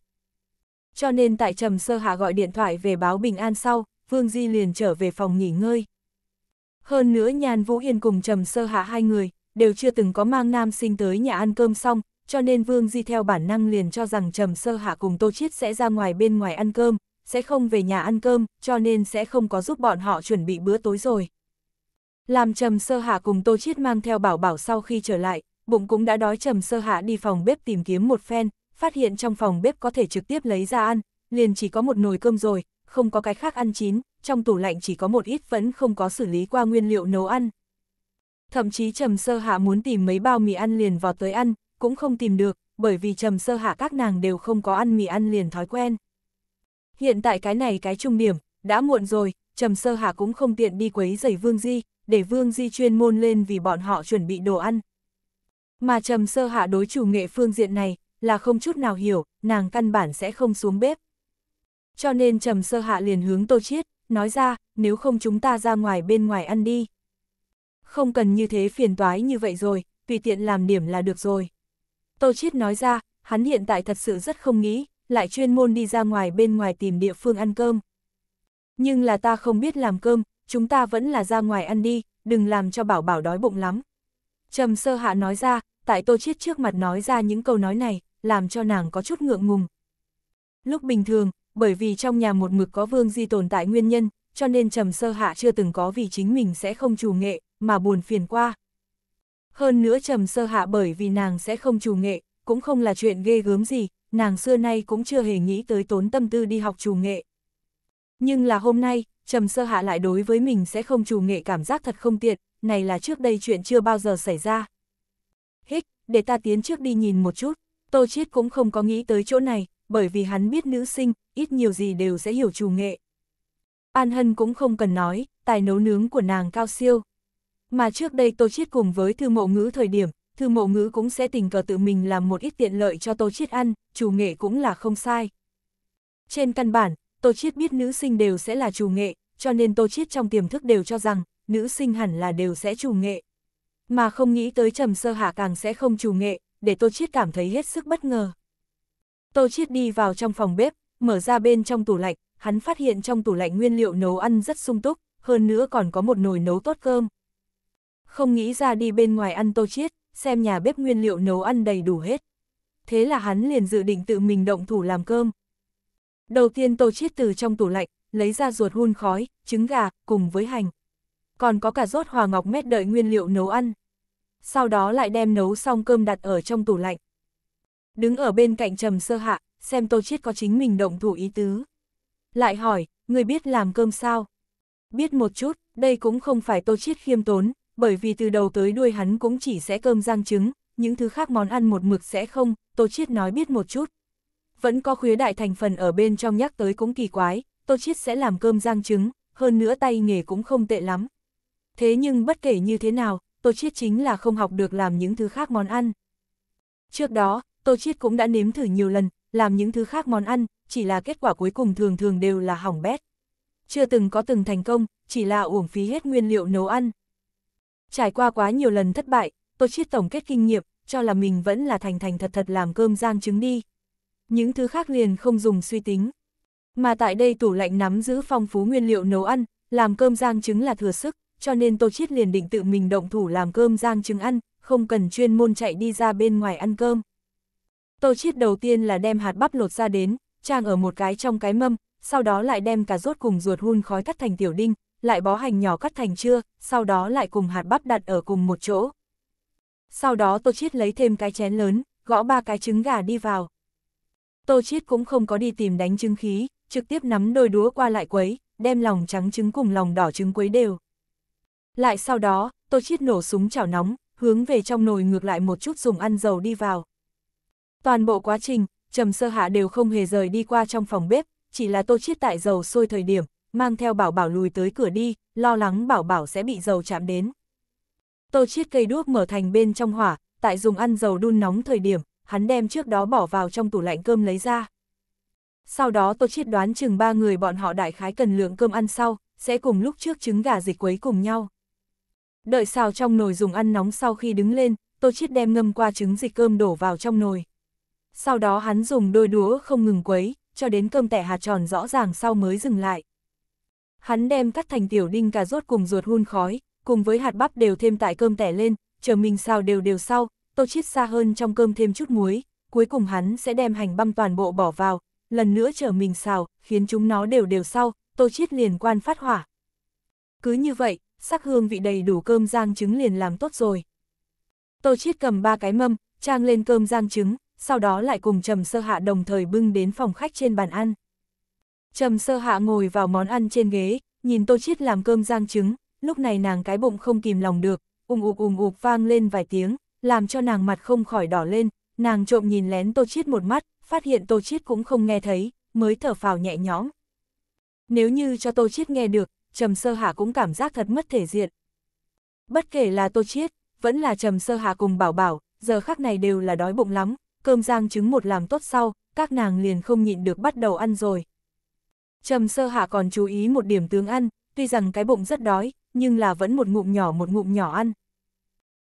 Cho nên tại Trầm Sơ Hạ gọi điện thoại về báo bình an sau, Vương Di liền trở về phòng nghỉ ngơi. Hơn nữa Nhàn Vũ Yên cùng Trầm Sơ Hạ hai người, đều chưa từng có mang nam sinh tới nhà ăn cơm xong, cho nên Vương Di theo bản năng liền cho rằng Trầm Sơ Hạ cùng Tô Chiết sẽ ra ngoài bên ngoài ăn cơm, sẽ không về nhà ăn cơm, cho nên sẽ không có giúp bọn họ chuẩn bị bữa tối rồi. Làm Trầm Sơ Hạ cùng Tô Chiết mang theo bảo bảo sau khi trở lại, bụng cũng đã đói Trầm Sơ Hạ đi phòng bếp tìm kiếm một phen, phát hiện trong phòng bếp có thể trực tiếp lấy ra ăn, liền chỉ có một nồi cơm rồi, không có cái khác ăn chín, trong tủ lạnh chỉ có một ít vẫn không có xử lý qua nguyên liệu nấu ăn. Thậm chí Trầm Sơ Hạ muốn tìm mấy bao mì ăn liền vào tới ăn, cũng không tìm được, bởi vì Trầm Sơ Hạ các nàng đều không có ăn mì ăn liền thói quen. Hiện tại cái này cái trung điểm, đã muộn rồi, Trầm Sơ Hà cũng không tiện đi quấy rầy Vương Di, để Vương Di chuyên môn lên vì bọn họ chuẩn bị đồ ăn. Mà Trầm Sơ Hạ đối chủ nghệ phương diện này, là không chút nào hiểu, nàng căn bản sẽ không xuống bếp. Cho nên Trầm Sơ Hạ liền hướng Tô Chiết, nói ra, nếu không chúng ta ra ngoài bên ngoài ăn đi. Không cần như thế phiền toái như vậy rồi, tùy tiện làm điểm là được rồi. Tô Chiết nói ra, hắn hiện tại thật sự rất không nghĩ, lại chuyên môn đi ra ngoài bên ngoài tìm địa phương ăn cơm. Nhưng là ta không biết làm cơm, chúng ta vẫn là ra ngoài ăn đi, đừng làm cho bảo bảo đói bụng lắm. Trầm sơ hạ nói ra, tại tô chiết trước mặt nói ra những câu nói này, làm cho nàng có chút ngượng ngùng. Lúc bình thường, bởi vì trong nhà một mực có vương di tồn tại nguyên nhân, cho nên trầm sơ hạ chưa từng có vì chính mình sẽ không chủ nghệ, mà buồn phiền qua. Hơn nữa trầm sơ hạ bởi vì nàng sẽ không chủ nghệ, cũng không là chuyện ghê gớm gì, nàng xưa nay cũng chưa hề nghĩ tới tốn tâm tư đi học trù nghệ. Nhưng là hôm nay, Trầm Sơ Hạ lại đối với mình sẽ không trù nghệ cảm giác thật không tiện, này là trước đây chuyện chưa bao giờ xảy ra. Hích, để ta tiến trước đi nhìn một chút, Tô Chiết cũng không có nghĩ tới chỗ này, bởi vì hắn biết nữ sinh, ít nhiều gì đều sẽ hiểu trù nghệ. An Hân cũng không cần nói, tài nấu nướng của nàng cao siêu. Mà trước đây Tô Chiết cùng với Thư Mộ Ngữ thời điểm, thư mộ ngữ cũng sẽ tình cờ tự mình làm một ít tiện lợi cho Tô Chiết ăn, chủ nghệ cũng là không sai. Trên căn bản, Tô Chiết biết nữ sinh đều sẽ là chủ nghệ, cho nên Tô Chiết trong tiềm thức đều cho rằng, nữ sinh hẳn là đều sẽ chủ nghệ. Mà không nghĩ tới trầm sơ hạ càng sẽ không chủ nghệ, để Tô Chiết cảm thấy hết sức bất ngờ. Tô Chiết đi vào trong phòng bếp, mở ra bên trong tủ lạnh, hắn phát hiện trong tủ lạnh nguyên liệu nấu ăn rất sung túc, hơn nữa còn có một nồi nấu tốt cơm. Không nghĩ ra đi bên ngoài ăn Tô Chiết, xem nhà bếp nguyên liệu nấu ăn đầy đủ hết. Thế là hắn liền dự định tự mình động thủ làm cơm. Đầu tiên Tô Chiết từ trong tủ lạnh, lấy ra ruột hun khói, trứng gà, cùng với hành. Còn có cả rốt hòa ngọc mét đợi nguyên liệu nấu ăn. Sau đó lại đem nấu xong cơm đặt ở trong tủ lạnh. Đứng ở bên cạnh trầm sơ hạ, xem Tô Chiết có chính mình động thủ ý tứ. Lại hỏi, người biết làm cơm sao? Biết một chút, đây cũng không phải Tô Chiết khiêm tốn, bởi vì từ đầu tới đuôi hắn cũng chỉ sẽ cơm rang trứng, những thứ khác món ăn một mực sẽ không, Tô Chiết nói biết một chút. Vẫn có khuya đại thành phần ở bên trong nhắc tới cũng kỳ quái, Tô Chiết sẽ làm cơm rang trứng, hơn nữa tay nghề cũng không tệ lắm. Thế nhưng bất kể như thế nào, Tô Chiết chính là không học được làm những thứ khác món ăn. Trước đó, Tô Chiết cũng đã nếm thử nhiều lần, làm những thứ khác món ăn, chỉ là kết quả cuối cùng thường thường đều là hỏng bét. Chưa từng có từng thành công, chỉ là uổng phí hết nguyên liệu nấu ăn. Trải qua quá nhiều lần thất bại, tôi Chiết tổng kết kinh nghiệm, cho là mình vẫn là thành thành thật thật làm cơm rang trứng đi. Những thứ khác liền không dùng suy tính. Mà tại đây tủ lạnh nắm giữ phong phú nguyên liệu nấu ăn, làm cơm rang trứng là thừa sức, cho nên tôi Chiết liền định tự mình động thủ làm cơm rang trứng ăn, không cần chuyên môn chạy đi ra bên ngoài ăn cơm. tôi Chiết đầu tiên là đem hạt bắp lột ra đến, trang ở một cái trong cái mâm, sau đó lại đem cà rốt cùng ruột hun khói cắt thành tiểu đinh, lại bó hành nhỏ cắt thành chưa, sau đó lại cùng hạt bắp đặt ở cùng một chỗ. Sau đó Tô Chiết lấy thêm cái chén lớn, gõ ba cái trứng gà đi vào. Tô Chiết cũng không có đi tìm đánh trứng khí, trực tiếp nắm đôi đũa qua lại quấy, đem lòng trắng trứng cùng lòng đỏ trứng quấy đều. Lại sau đó, Tô Chiết nổ súng chảo nóng, hướng về trong nồi ngược lại một chút dùng ăn dầu đi vào. Toàn bộ quá trình, Trầm Sơ Hạ đều không hề rời đi qua trong phòng bếp, chỉ là Tô Chiết tại dầu sôi thời điểm, mang theo bảo bảo lùi tới cửa đi, lo lắng bảo bảo sẽ bị dầu chạm đến. Tô chiết cây đuốc mở thành bên trong hỏa, tại dùng ăn dầu đun nóng thời điểm, hắn đem trước đó bỏ vào trong tủ lạnh cơm lấy ra. Sau đó Tô chiết đoán chừng ba người bọn họ đại khái cần lượng cơm ăn sau, sẽ cùng lúc trước trứng gà dịch quấy cùng nhau. Đợi xào trong nồi dùng ăn nóng sau khi đứng lên, Tô chiết đem ngâm qua trứng dịch cơm đổ vào trong nồi. Sau đó hắn dùng đôi đũa không ngừng quấy, cho đến cơm tẻ hạt tròn rõ ràng sau mới dừng lại. Hắn đem cắt thành tiểu đinh cà rốt cùng ruột hun khói, cùng với hạt bắp đều thêm tại cơm tẻ lên, chờ mình xào đều đều sau, tô chiết xa hơn trong cơm thêm chút muối, cuối cùng hắn sẽ đem hành băm toàn bộ bỏ vào, lần nữa chờ mình xào, khiến chúng nó đều đều sau, tô chiết liền quan phát hỏa. Cứ như vậy, sắc hương vị đầy đủ cơm rang trứng liền làm tốt rồi. Tô chiết cầm ba cái mâm, trang lên cơm rang trứng, sau đó lại cùng trầm sơ hạ đồng thời bưng đến phòng khách trên bàn ăn. Trầm sơ hạ ngồi vào món ăn trên ghế, nhìn tô chiết làm cơm rang trứng, lúc này nàng cái bụng không kìm lòng được, ung ụp ung ụp vang lên vài tiếng, làm cho nàng mặt không khỏi đỏ lên, nàng trộm nhìn lén tô chiết một mắt, phát hiện tô chiết cũng không nghe thấy, mới thở phào nhẹ nhõm. Nếu như cho tô chiết nghe được, trầm sơ hạ cũng cảm giác thật mất thể diện. Bất kể là tô chiết, vẫn là trầm sơ hạ cùng bảo bảo, giờ khắc này đều là đói bụng lắm, cơm rang trứng một làm tốt sau, các nàng liền không nhịn được bắt đầu ăn rồi. Trầm sơ hạ còn chú ý một điểm tướng ăn, tuy rằng cái bụng rất đói, nhưng là vẫn một ngụm nhỏ một ngụm nhỏ ăn.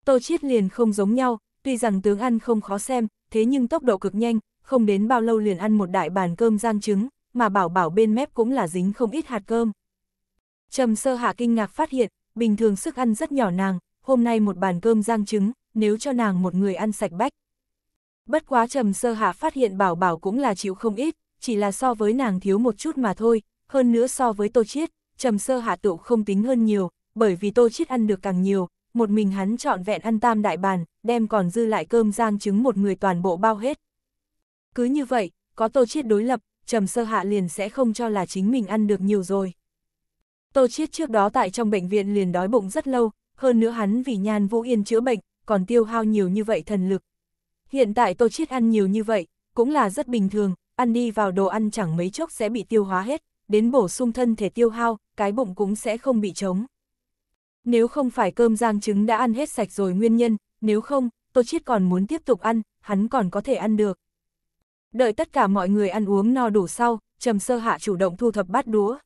Tô Chiết liền không giống nhau, tuy rằng tướng ăn không khó xem, thế nhưng tốc độ cực nhanh, không đến bao lâu liền ăn một đại bàn cơm rang trứng, mà bảo bảo bên mép cũng là dính không ít hạt cơm. Trầm sơ hạ kinh ngạc phát hiện, bình thường sức ăn rất nhỏ nàng, hôm nay một bàn cơm rang trứng, nếu cho nàng một người ăn sạch bách. Bất quá trầm sơ hạ phát hiện bảo bảo cũng là chịu không ít, chỉ là so với nàng thiếu một chút mà thôi, hơn nữa so với tô chiết, trầm sơ hạ tựu không tính hơn nhiều, bởi vì tô chiết ăn được càng nhiều, một mình hắn chọn vẹn ăn tam đại bàn, đem còn dư lại cơm rang trứng một người toàn bộ bao hết. Cứ như vậy, có tô chiết đối lập, trầm sơ hạ liền sẽ không cho là chính mình ăn được nhiều rồi. Tô chiết trước đó tại trong bệnh viện liền đói bụng rất lâu, hơn nữa hắn vì nhan vũ yên chữa bệnh, còn tiêu hao nhiều như vậy thần lực. Hiện tại tô chiết ăn nhiều như vậy, cũng là rất bình thường, ăn đi vào đồ ăn chẳng mấy chốc sẽ bị tiêu hóa hết, đến bổ sung thân thể tiêu hao, cái bụng cũng sẽ không bị trống. Nếu không phải cơm rang trứng đã ăn hết sạch rồi nguyên nhân, nếu không, Tô Chiết còn muốn tiếp tục ăn, hắn còn có thể ăn được. Đợi tất cả mọi người ăn uống no đủ sau, Trầm Sơ Hạ chủ động thu thập bát đũa.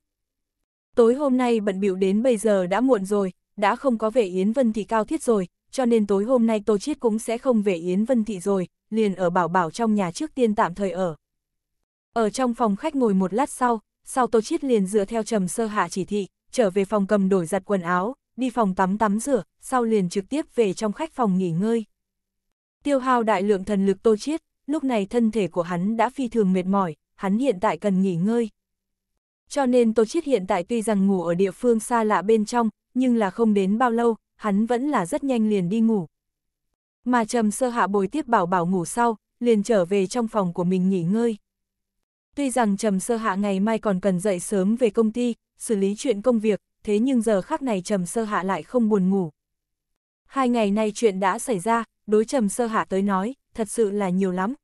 Tối hôm nay bận bịu đến bây giờ đã muộn rồi, đã không có về Yến Vân Thị cao thiết rồi, cho nên tối hôm nay Tô Chiết cũng sẽ không về Yến Vân Thị rồi, liền ở bảo bảo trong nhà trước tiên tạm thời ở. Ở trong phòng khách ngồi một lát sau, sau Tô Chiết liền dựa theo trầm sơ hạ chỉ thị, trở về phòng cầm đổi giặt quần áo, đi phòng tắm tắm rửa, sau liền trực tiếp về trong khách phòng nghỉ ngơi. Tiêu hao đại lượng thần lực Tô Chiết, lúc này thân thể của hắn đã phi thường mệt mỏi, hắn hiện tại cần nghỉ ngơi. Cho nên Tô Chiết hiện tại tuy rằng ngủ ở địa phương xa lạ bên trong, nhưng là không đến bao lâu, hắn vẫn là rất nhanh liền đi ngủ. Mà trầm sơ hạ bồi tiếp bảo bảo ngủ sau, liền trở về trong phòng của mình nghỉ ngơi. Tuy rằng Trầm Sơ Hạ ngày mai còn cần dậy sớm về công ty, xử lý chuyện công việc, thế nhưng giờ khác này Trầm Sơ Hạ lại không buồn ngủ. Hai ngày nay chuyện đã xảy ra, đối Trầm Sơ Hạ tới nói, thật sự là nhiều lắm.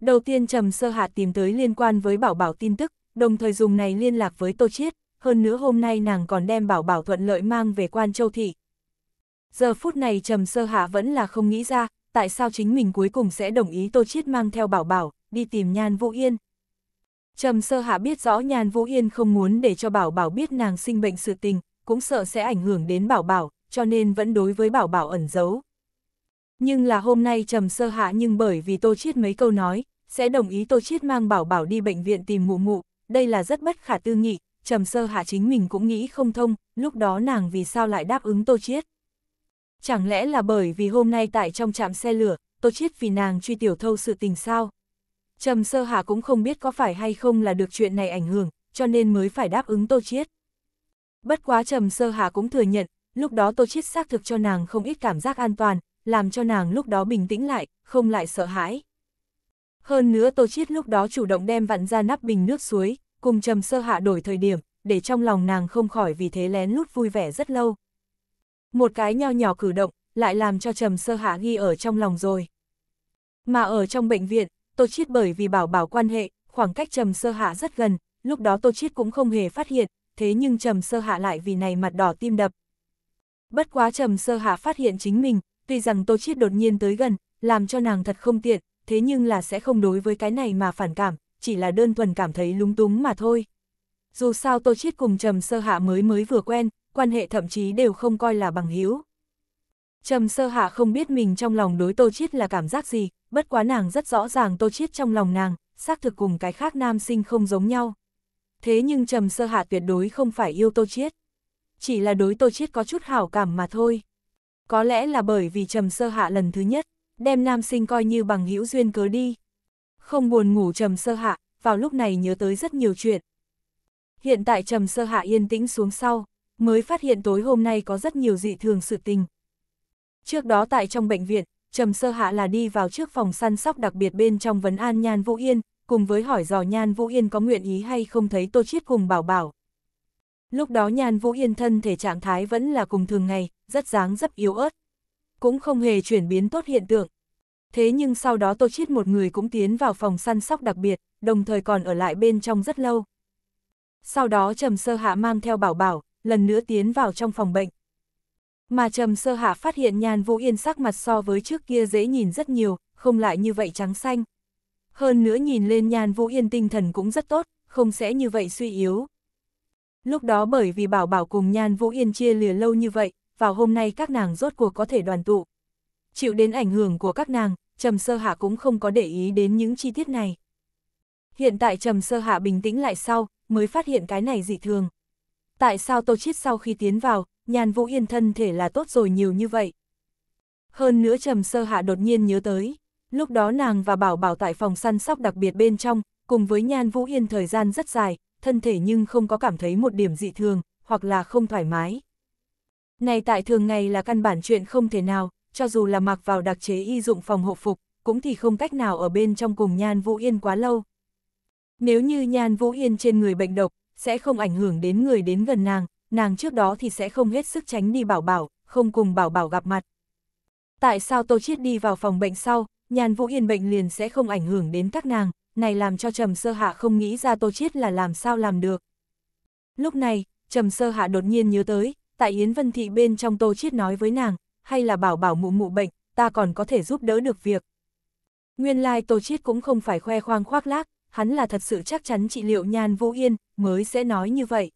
Đầu tiên Trầm Sơ Hạ tìm tới liên quan với Bảo Bảo tin tức, đồng thời dùng này liên lạc với Tô Chiết, hơn nữa hôm nay nàng còn đem Bảo Bảo thuận lợi mang về Quan Châu Thị. Giờ phút này Trầm Sơ Hạ vẫn là không nghĩ ra, tại sao chính mình cuối cùng sẽ đồng ý Tô Chiết mang theo Bảo Bảo, đi tìm Nhan Vũ Yên. Trầm sơ hạ biết rõ Nhàn Vũ Yên không muốn để cho bảo bảo biết nàng sinh bệnh sự tình, cũng sợ sẽ ảnh hưởng đến bảo bảo, cho nên vẫn đối với bảo bảo ẩn giấu. Nhưng là hôm nay trầm sơ hạ nhưng bởi vì tô chiết mấy câu nói, sẽ đồng ý tô chiết mang bảo bảo đi bệnh viện tìm mụ mụ, đây là rất bất khả tư nghị, trầm sơ hạ chính mình cũng nghĩ không thông, lúc đó nàng vì sao lại đáp ứng tô chiết. Chẳng lẽ là bởi vì hôm nay tại trong trạm xe lửa, tô chiết vì nàng truy tiểu thâu sự tình sao? Trầm Sơ Hà cũng không biết có phải hay không là được chuyện này ảnh hưởng, cho nên mới phải đáp ứng Tô Chiết. Bất quá Trầm Sơ Hà cũng thừa nhận, lúc đó Tô Chiết xác thực cho nàng không ít cảm giác an toàn, làm cho nàng lúc đó bình tĩnh lại, không lại sợ hãi. Hơn nữa Tô Chiết lúc đó chủ động đem vặn ra nắp bình nước suối, cùng Trầm Sơ Hạ đổi thời điểm, để trong lòng nàng không khỏi vì thế lén lút vui vẻ rất lâu. Một cái nho nhỏ cử động, lại làm cho Trầm Sơ Hạ ghi ở trong lòng rồi. Mà ở trong bệnh viện, Tô Chiết bởi vì bảo bảo quan hệ, khoảng cách Trầm Sơ Hạ rất gần, lúc đó Tô Chiết cũng không hề phát hiện, thế nhưng Trầm Sơ Hạ lại vì này mặt đỏ tim đập. Bất quá Trầm Sơ Hạ phát hiện chính mình, tuy rằng Tô Chiết đột nhiên tới gần, làm cho nàng thật không tiện, thế nhưng là sẽ không đối với cái này mà phản cảm, chỉ là đơn thuần cảm thấy lúng túng mà thôi. Dù sao Tô Chiết cùng Trầm Sơ Hạ mới mới vừa quen, quan hệ thậm chí đều không coi là bằng hữu. Trầm sơ hạ không biết mình trong lòng đối tô chiết là cảm giác gì, bất quá nàng rất rõ ràng tô chiết trong lòng nàng, xác thực cùng cái khác nam sinh không giống nhau. Thế nhưng trầm sơ hạ tuyệt đối không phải yêu tô chiết. Chỉ là đối tô chiết có chút hảo cảm mà thôi. Có lẽ là bởi vì trầm sơ hạ lần thứ nhất, đem nam sinh coi như bằng hữu duyên cớ đi. Không buồn ngủ trầm sơ hạ, vào lúc này nhớ tới rất nhiều chuyện. Hiện tại trầm sơ hạ yên tĩnh xuống sau, mới phát hiện tối hôm nay có rất nhiều dị thường sự tình, Trước đó tại trong bệnh viện, Trầm Sơ Hạ là đi vào trước phòng săn sóc đặc biệt bên trong vấn an Nhan Vũ Yên, cùng với hỏi dò Nhan Vũ Yên có nguyện ý hay không thấy Tô Chiết cùng Bảo Bảo. Lúc đó Nhan Vũ Yên thân thể trạng thái vẫn là cùng thường ngày, rất dáng rất yếu ớt. Cũng không hề chuyển biến tốt hiện tượng. Thế nhưng sau đó Tô Chiết một người cũng tiến vào phòng săn sóc đặc biệt, đồng thời còn ở lại bên trong rất lâu. Sau đó Trầm Sơ Hạ mang theo Bảo Bảo, lần nữa tiến vào trong phòng bệnh, mà Trầm Sơ Hạ phát hiện Nhan Vũ Yên sắc mặt so với trước kia dễ nhìn rất nhiều, không lại như vậy trắng xanh. Hơn nữa nhìn lên Nhan Vũ Yên tinh thần cũng rất tốt, không sẽ như vậy suy yếu. Lúc đó bởi vì Bảo Bảo cùng Nhan Vũ Yên chia lìa lâu như vậy, vào hôm nay các nàng rốt cuộc có thể đoàn tụ. Chịu đến ảnh hưởng của các nàng, Trầm Sơ Hạ cũng không có để ý đến những chi tiết này. Hiện tại Trầm Sơ Hạ bình tĩnh lại sau, mới phát hiện cái này dị thường tại sao Tô Chiết sau khi tiến vào, nhàn vũ yên thân thể là tốt rồi nhiều như vậy. Hơn nữa trầm sơ hạ đột nhiên nhớ tới, lúc đó nàng và bảo bảo tại phòng săn sóc đặc biệt bên trong, cùng với nhan vũ yên thời gian rất dài, thân thể nhưng không có cảm thấy một điểm dị thường, hoặc là không thoải mái. Này tại thường ngày là căn bản chuyện không thể nào, cho dù là mặc vào đặc chế y dụng phòng hộ phục, cũng thì không cách nào ở bên trong cùng Nhan Vũ Yên quá lâu. Nếu như Nhan Vũ Yên trên người bệnh độc, sẽ không ảnh hưởng đến người đến gần nàng, nàng trước đó thì sẽ không hết sức tránh đi bảo bảo, không cùng bảo bảo gặp mặt. Tại sao Tô Chiết đi vào phòng bệnh sau, nhàn vũ yên bệnh liền sẽ không ảnh hưởng đến các nàng, này làm cho Trầm Sơ Hạ không nghĩ ra Tô Chiết là làm sao làm được. Lúc này, Trầm Sơ Hạ đột nhiên nhớ tới, tại Yến Vân Thị bên trong Tô Chiết nói với nàng, hay là bảo bảo mụ mụ bệnh, ta còn có thể giúp đỡ được việc. Nguyên lai like, Tô Chiết cũng không phải khoe khoang khoác lác, hắn là thật sự chắc chắn trị liệu nhàn Vũ Yên, mới sẽ nói như vậy.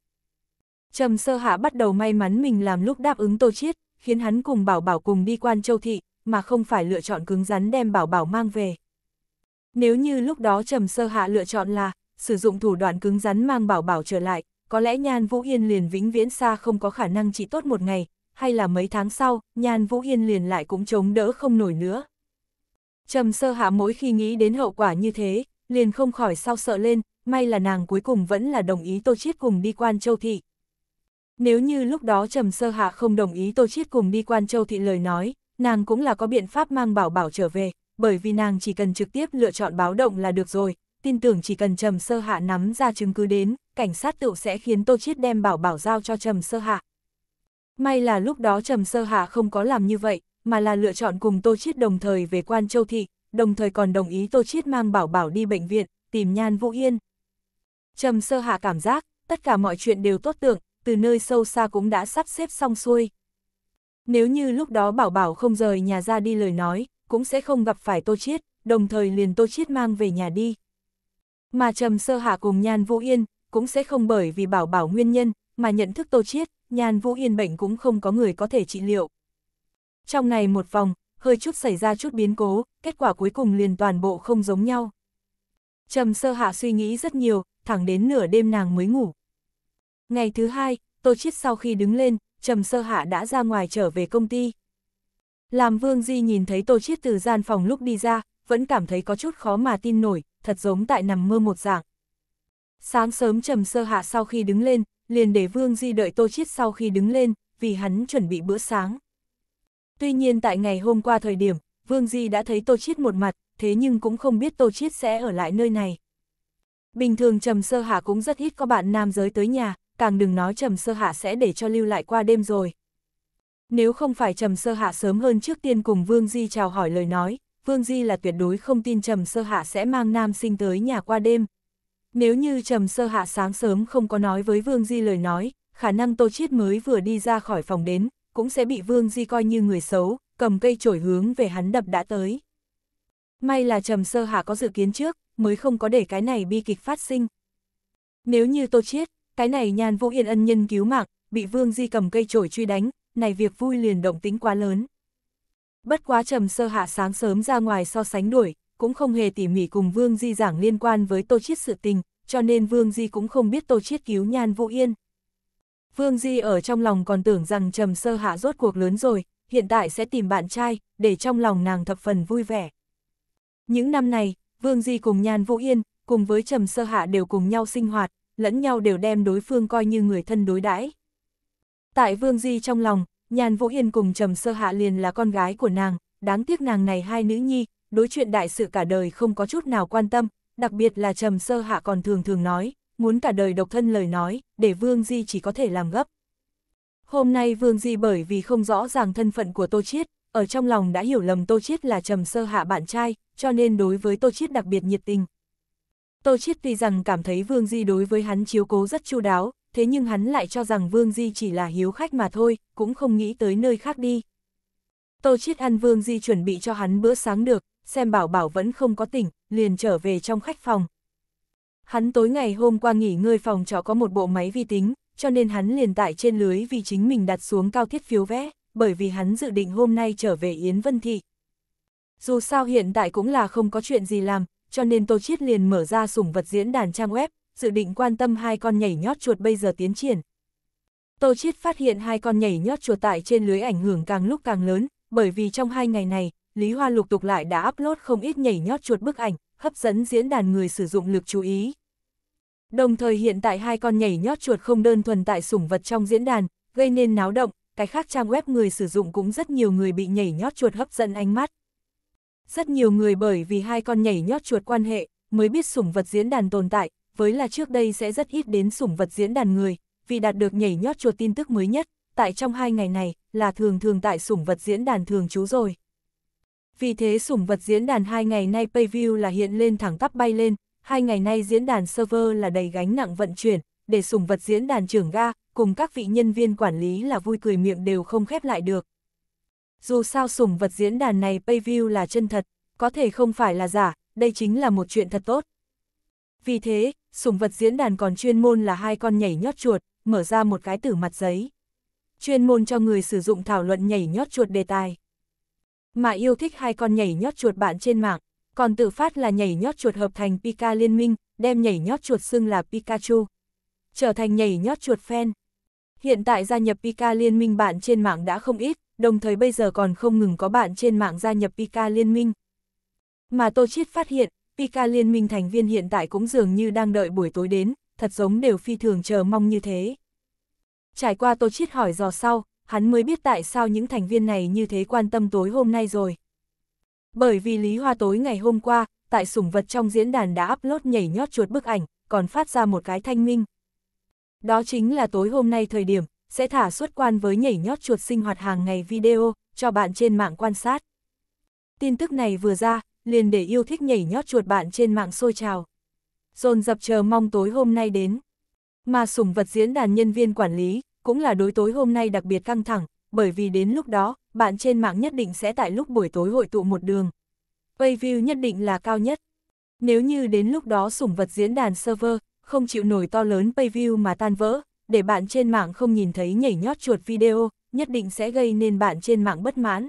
Trầm sơ hạ bắt đầu may mắn mình làm lúc đáp ứng tô chiết, khiến hắn cùng bảo bảo cùng đi quan châu thị, mà không phải lựa chọn cứng rắn đem bảo bảo mang về. Nếu như lúc đó trầm sơ hạ lựa chọn là, sử dụng thủ đoạn cứng rắn mang bảo bảo trở lại, có lẽ Nhan Vũ Yên liền vĩnh viễn xa không có khả năng chỉ tốt một ngày, hay là mấy tháng sau, Nhan Vũ Yên liền lại cũng chống đỡ không nổi nữa. Trầm sơ hạ mỗi khi nghĩ đến hậu quả như thế, liền không khỏi sao sợ lên, may là nàng cuối cùng vẫn là đồng ý Tô Chiết cùng đi quan châu thị. Nếu như lúc đó Trầm Sơ Hạ không đồng ý Tô Chiết cùng đi quan châu thị lời nói, nàng cũng là có biện pháp mang bảo bảo trở về, bởi vì nàng chỉ cần trực tiếp lựa chọn báo động là được rồi, tin tưởng chỉ cần Trầm Sơ Hạ nắm ra chứng cứ đến, cảnh sát tự sẽ khiến Tô Chiết đem bảo bảo giao cho Trầm Sơ Hạ. May là lúc đó Trầm Sơ Hạ không có làm như vậy, mà là lựa chọn cùng Tô Chiết đồng thời về quan châu thị, đồng thời còn đồng ý Tô Chiết mang Bảo Bảo đi bệnh viện, tìm Nhan Vũ Yên. Trầm sơ hạ cảm giác, tất cả mọi chuyện đều tốt tưởng, từ nơi sâu xa cũng đã sắp xếp xong xuôi. Nếu như lúc đó Bảo Bảo không rời nhà ra đi lời nói, cũng sẽ không gặp phải Tô Chiết, đồng thời liền Tô Chiết mang về nhà đi. Mà Trầm Sơ Hạ cùng Nhan Vũ Yên, cũng sẽ không bởi vì Bảo Bảo nguyên nhân, mà nhận thức Tô Chiết, Nhan Vũ Yên bệnh cũng không có người có thể trị liệu. Trong này một vòng, hơi chút xảy ra chút biến cố, kết quả cuối cùng liền toàn bộ không giống nhau. Trầm sơ hạ suy nghĩ rất nhiều, thẳng đến nửa đêm nàng mới ngủ. Ngày thứ hai, Tô Chiết sau khi đứng lên, Trầm sơ hạ đã ra ngoài trở về công ty. Làm Vương Di nhìn thấy Tô Chiết từ gian phòng lúc đi ra, vẫn cảm thấy có chút khó mà tin nổi, thật giống tại nằm mơ một dạng. Sáng sớm Trầm sơ hạ sau khi đứng lên, liền để Vương Di đợi Tô Chiết sau khi đứng lên, vì hắn chuẩn bị bữa sáng. Tuy nhiên tại ngày hôm qua thời điểm, Vương Di đã thấy Tô Chiết một mặt, thế nhưng cũng không biết Tô Chiết sẽ ở lại nơi này. Bình thường Trầm Sơ Hạ cũng rất ít có bạn nam giới tới nhà, càng đừng nói Trầm Sơ Hạ sẽ để cho lưu lại qua đêm rồi. Nếu không phải Trầm Sơ Hạ sớm hơn trước tiên cùng Vương Di chào hỏi lời nói, Vương Di là tuyệt đối không tin Trầm Sơ Hạ sẽ mang nam sinh tới nhà qua đêm. Nếu như Trầm Sơ Hạ sáng sớm không có nói với Vương Di lời nói, khả năng Tô Chiết mới vừa đi ra khỏi phòng đến, cũng sẽ bị Vương Di coi như người xấu, cầm cây chổi hướng về hắn đập đã tới. May là Trầm Sơ hạ có dự kiến trước, mới không có để cái này bi kịch phát sinh. Nếu như Tô Chiết, cái này nhàn vũ yên ân nhân cứu mạng, bị Vương Di cầm cây chổi truy đánh, này việc vui liền động tính quá lớn. Bất quá Trầm Sơ Hạ sáng sớm ra ngoài so sánh đuổi, cũng không hề tỉ mỉ cùng Vương Di giảng liên quan với Tô Chiết sự tình, cho nên Vương Di cũng không biết Tô Chiết cứu nhàn Vũ Yên. Vương Di ở trong lòng còn tưởng rằng trầm sơ hạ rốt cuộc lớn rồi, hiện tại sẽ tìm bạn trai, để trong lòng nàng thập phần vui vẻ. Những năm này, Vương Di cùng Nhan Vũ Yên, cùng với trầm sơ hạ đều cùng nhau sinh hoạt, lẫn nhau đều đem đối phương coi như người thân đối đãi. Tại Vương Di trong lòng, Nhan Vũ Yên cùng trầm sơ hạ liền là con gái của nàng, đáng tiếc nàng này hai nữ nhi, đối chuyện đại sự cả đời không có chút nào quan tâm, đặc biệt là trầm sơ hạ còn thường thường nói, muốn cả đời độc thân lời nói, để Vương Di chỉ có thể làm gấp. Hôm nay Vương Di bởi vì không rõ ràng thân phận của Tô Chiết, ở trong lòng đã hiểu lầm Tô Chiết là trầm sơ hạ bạn trai, cho nên đối với Tô Chiết đặc biệt nhiệt tình. Tô Chiết tuy rằng cảm thấy Vương Di đối với hắn chiếu cố rất chu đáo, thế nhưng hắn lại cho rằng Vương Di chỉ là hiếu khách mà thôi, cũng không nghĩ tới nơi khác đi. Tô Chiết ăn Vương Di chuẩn bị cho hắn bữa sáng được, xem bảo bảo vẫn không có tỉnh, liền trở về trong khách phòng, Hắn tối ngày hôm qua nghỉ ngơi phòng trọ có một bộ máy vi tính, cho nên hắn liền tại trên lưới vì chính mình đặt xuống cao thiết phiếu vé, bởi vì hắn dự định hôm nay trở về Yến Vân Thị. Dù sao hiện tại cũng là không có chuyện gì làm, cho nên Tô Chiết liền mở ra sủng vật diễn đàn trang web, dự định quan tâm hai con nhảy nhót chuột bây giờ tiến triển. Tô Chiết phát hiện hai con nhảy nhót chuột tại trên lưới ảnh hưởng càng lúc càng lớn, bởi vì trong hai ngày này, Lý Hoa lục tục lại đã upload không ít nhảy nhót chuột bức ảnh, hấp dẫn diễn đàn người sử dụng lực chú ý. Đồng thời hiện tại hai con nhảy nhót chuột không đơn thuần tại sủng vật trong diễn đàn, gây nên náo động, cái khác trang web người sử dụng cũng rất nhiều người bị nhảy nhót chuột hấp dẫn ánh mắt. Rất nhiều người bởi vì hai con nhảy nhót chuột quan hệ, mới biết sủng vật diễn đàn tồn tại, với là trước đây sẽ rất ít đến sủng vật diễn đàn người, vì đạt được nhảy nhót chuột tin tức mới nhất, tại trong hai ngày này, là thường thường tại sủng vật diễn đàn thường trú rồi. Vì thế sủng vật diễn đàn hai ngày nay payview là hiện lên thẳng tắp bay lên, hai ngày nay diễn đàn server là đầy gánh nặng vận chuyển, để sủng vật diễn đàn trưởng ga, cùng các vị nhân viên quản lý là vui cười miệng đều không khép lại được. Dù sao sủng vật diễn đàn này payview là chân thật, có thể không phải là giả, đây chính là một chuyện thật tốt. Vì thế, sủng vật diễn đàn còn chuyên môn là hai con nhảy nhót chuột, mở ra một cái tử mặt giấy. Chuyên môn cho người sử dụng thảo luận nhảy nhót chuột đề tài. Mà yêu thích hai con nhảy nhót chuột bạn trên mạng, còn tự phát là nhảy nhót chuột hợp thành Pika Liên minh, đem nhảy nhót chuột xưng là Pikachu. Trở thành nhảy nhót chuột fan. Hiện tại gia nhập Pika Liên minh bạn trên mạng đã không ít, đồng thời bây giờ còn không ngừng có bạn trên mạng gia nhập Pika Liên minh. Mà Tô Chiết phát hiện, Pika Liên minh thành viên hiện tại cũng dường như đang đợi buổi tối đến, thật giống đều phi thường chờ mong như thế. Trải qua Tô Chiết hỏi dò sau, hắn mới biết tại sao những thành viên này như thế quan tâm tối hôm nay rồi. Bởi vì Lý Hoa tối ngày hôm qua, tại sủng vật trong diễn đàn đã upload nhảy nhót chuột bức ảnh, còn phát ra một cái thanh minh. Đó chính là tối hôm nay thời điểm, sẽ thả xuất quan với nhảy nhót chuột sinh hoạt hàng ngày video, cho bạn trên mạng quan sát. Tin tức này vừa ra, liền để yêu thích nhảy nhót chuột bạn trên mạng sôi trào. Dồn dập chờ mong tối hôm nay đến. Mà sủng vật diễn đàn nhân viên quản lý, cũng là đối tối hôm nay đặc biệt căng thẳng, bởi vì đến lúc đó, bạn trên mạng nhất định sẽ tại lúc buổi tối hội tụ một đường. Payview nhất định là cao nhất. Nếu như đến lúc đó sủng vật diễn đàn server, không chịu nổi to lớn payview mà tan vỡ, để bạn trên mạng không nhìn thấy nhảy nhót chuột video, nhất định sẽ gây nên bạn trên mạng bất mãn.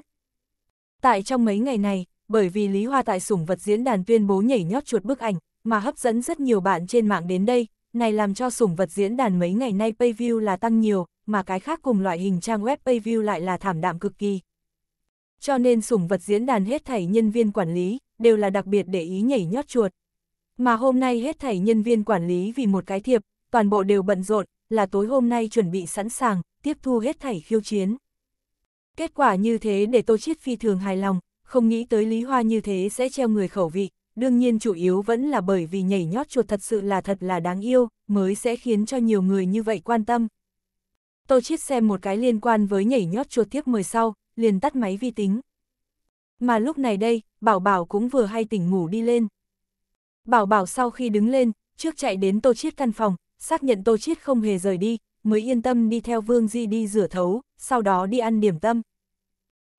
Tại trong mấy ngày này, bởi vì Lý Hoa tại sủng vật diễn đàn tuyên bố nhảy nhót chuột bức ảnh, mà hấp dẫn rất nhiều bạn trên mạng đến đây, này làm cho sủng vật diễn đàn mấy ngày nay payview là tăng nhiều, mà cái khác cùng loại hình trang web payview lại là thảm đạm cực kỳ. Cho nên sủng vật diễn đàn hết thảy nhân viên quản lý, đều là đặc biệt để ý nhảy nhót chuột. Mà hôm nay hết thảy nhân viên quản lý vì một cái thiệp, toàn bộ đều bận rộn, là tối hôm nay chuẩn bị sẵn sàng, tiếp thu hết thảy khiêu chiến. Kết quả như thế để Tô Chiết phi thường hài lòng, không nghĩ tới Lý Hoa như thế sẽ treo người khẩu vị, đương nhiên chủ yếu vẫn là bởi vì nhảy nhót chuột thật sự là thật là đáng yêu, mới sẽ khiến cho nhiều người như vậy quan tâm, Tô Chiết xem một cái liên quan với nhảy nhót chuột tiếp 10 sau, liền tắt máy vi tính. Mà lúc này đây, Bảo Bảo cũng vừa hay tỉnh ngủ đi lên. Bảo Bảo sau khi đứng lên, trước chạy đến Tô Chiết căn phòng, xác nhận Tô Chiết không hề rời đi, mới yên tâm đi theo Vương Di đi rửa thấu, sau đó đi ăn điểm tâm.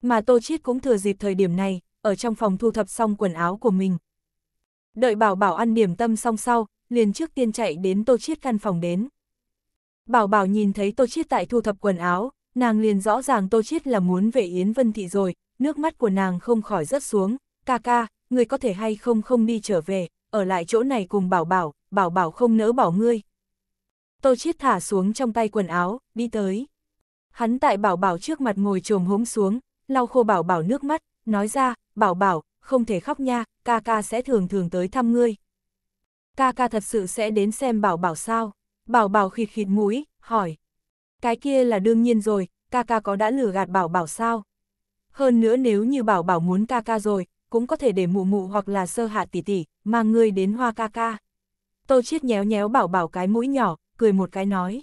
Mà Tô Chiết cũng thừa dịp thời điểm này, ở trong phòng thu thập xong quần áo của mình. Đợi Bảo Bảo ăn điểm tâm xong sau, liền trước tiên chạy đến Tô Chiết căn phòng đến. Bảo bảo nhìn thấy Tô Chiết tại thu thập quần áo, nàng liền rõ ràng Tô Chiết là muốn về Yến Vân Thị rồi, nước mắt của nàng không khỏi rớt xuống, ca ca, người có thể hay không không đi trở về, ở lại chỗ này cùng bảo bảo, bảo bảo không nỡ bảo ngươi. Tô Chiết thả xuống trong tay quần áo, đi tới. Hắn tại bảo bảo trước mặt ngồi trồm hốm xuống, lau khô bảo bảo nước mắt, nói ra, bảo bảo, không thể khóc nha, ca ca sẽ thường thường tới thăm ngươi. Ca ca thật sự sẽ đến xem bảo bảo sao. Bảo bảo khịt khịt mũi, hỏi. Cái kia là đương nhiên rồi, ca ca có đã lừa gạt bảo bảo sao? Hơn nữa nếu như bảo bảo muốn ca ca rồi, cũng có thể để mụ mụ hoặc là sơ hạ tỷ tỷ, mang ngươi đến hoa ca ca. Tô Chiết nhéo nhéo bảo bảo cái mũi nhỏ, cười một cái nói.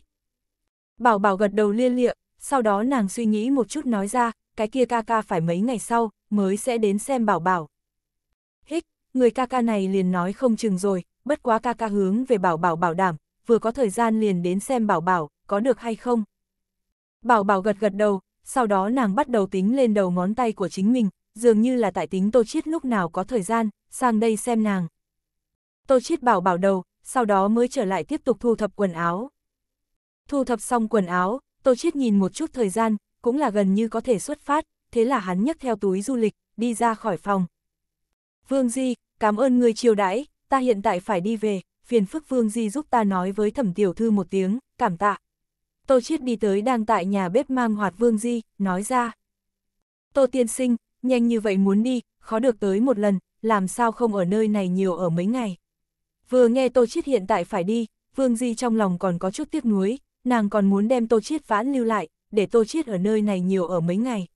Bảo bảo gật đầu lia lịa, sau đó nàng suy nghĩ một chút nói ra, cái kia ca ca phải mấy ngày sau, mới sẽ đến xem bảo bảo. Hích, người ca ca này liền nói không chừng rồi, bất quá ca ca hướng về bảo bảo bảo đảm, vừa có thời gian liền đến xem bảo bảo, có được hay không. Bảo bảo gật gật đầu, sau đó nàng bắt đầu tính lên đầu ngón tay của chính mình, dường như là tại tính Tô Chiết lúc nào có thời gian, sang đây xem nàng. Tô Chiết bảo bảo đầu, sau đó mới trở lại tiếp tục thu thập quần áo. Thu thập xong quần áo, Tô Chiết nhìn một chút thời gian, cũng là gần như có thể xuất phát, thế là hắn nhấc theo túi du lịch, đi ra khỏi phòng. Vương Di, cảm ơn người chiều đãi, ta hiện tại phải đi về phiền phức Vương Di giúp ta nói với thẩm tiểu thư một tiếng, cảm tạ. Tô Chiết đi tới đang tại nhà bếp mang hoạt Vương Di, nói ra. Tô tiên sinh, nhanh như vậy muốn đi, khó được tới một lần, làm sao không ở nơi này nhiều ở mấy ngày. Vừa nghe Tô Chiết hiện tại phải đi, Vương Di trong lòng còn có chút tiếc nuối, nàng còn muốn đem Tô Chiết vãn lưu lại, để Tô Chiết ở nơi này nhiều ở mấy ngày.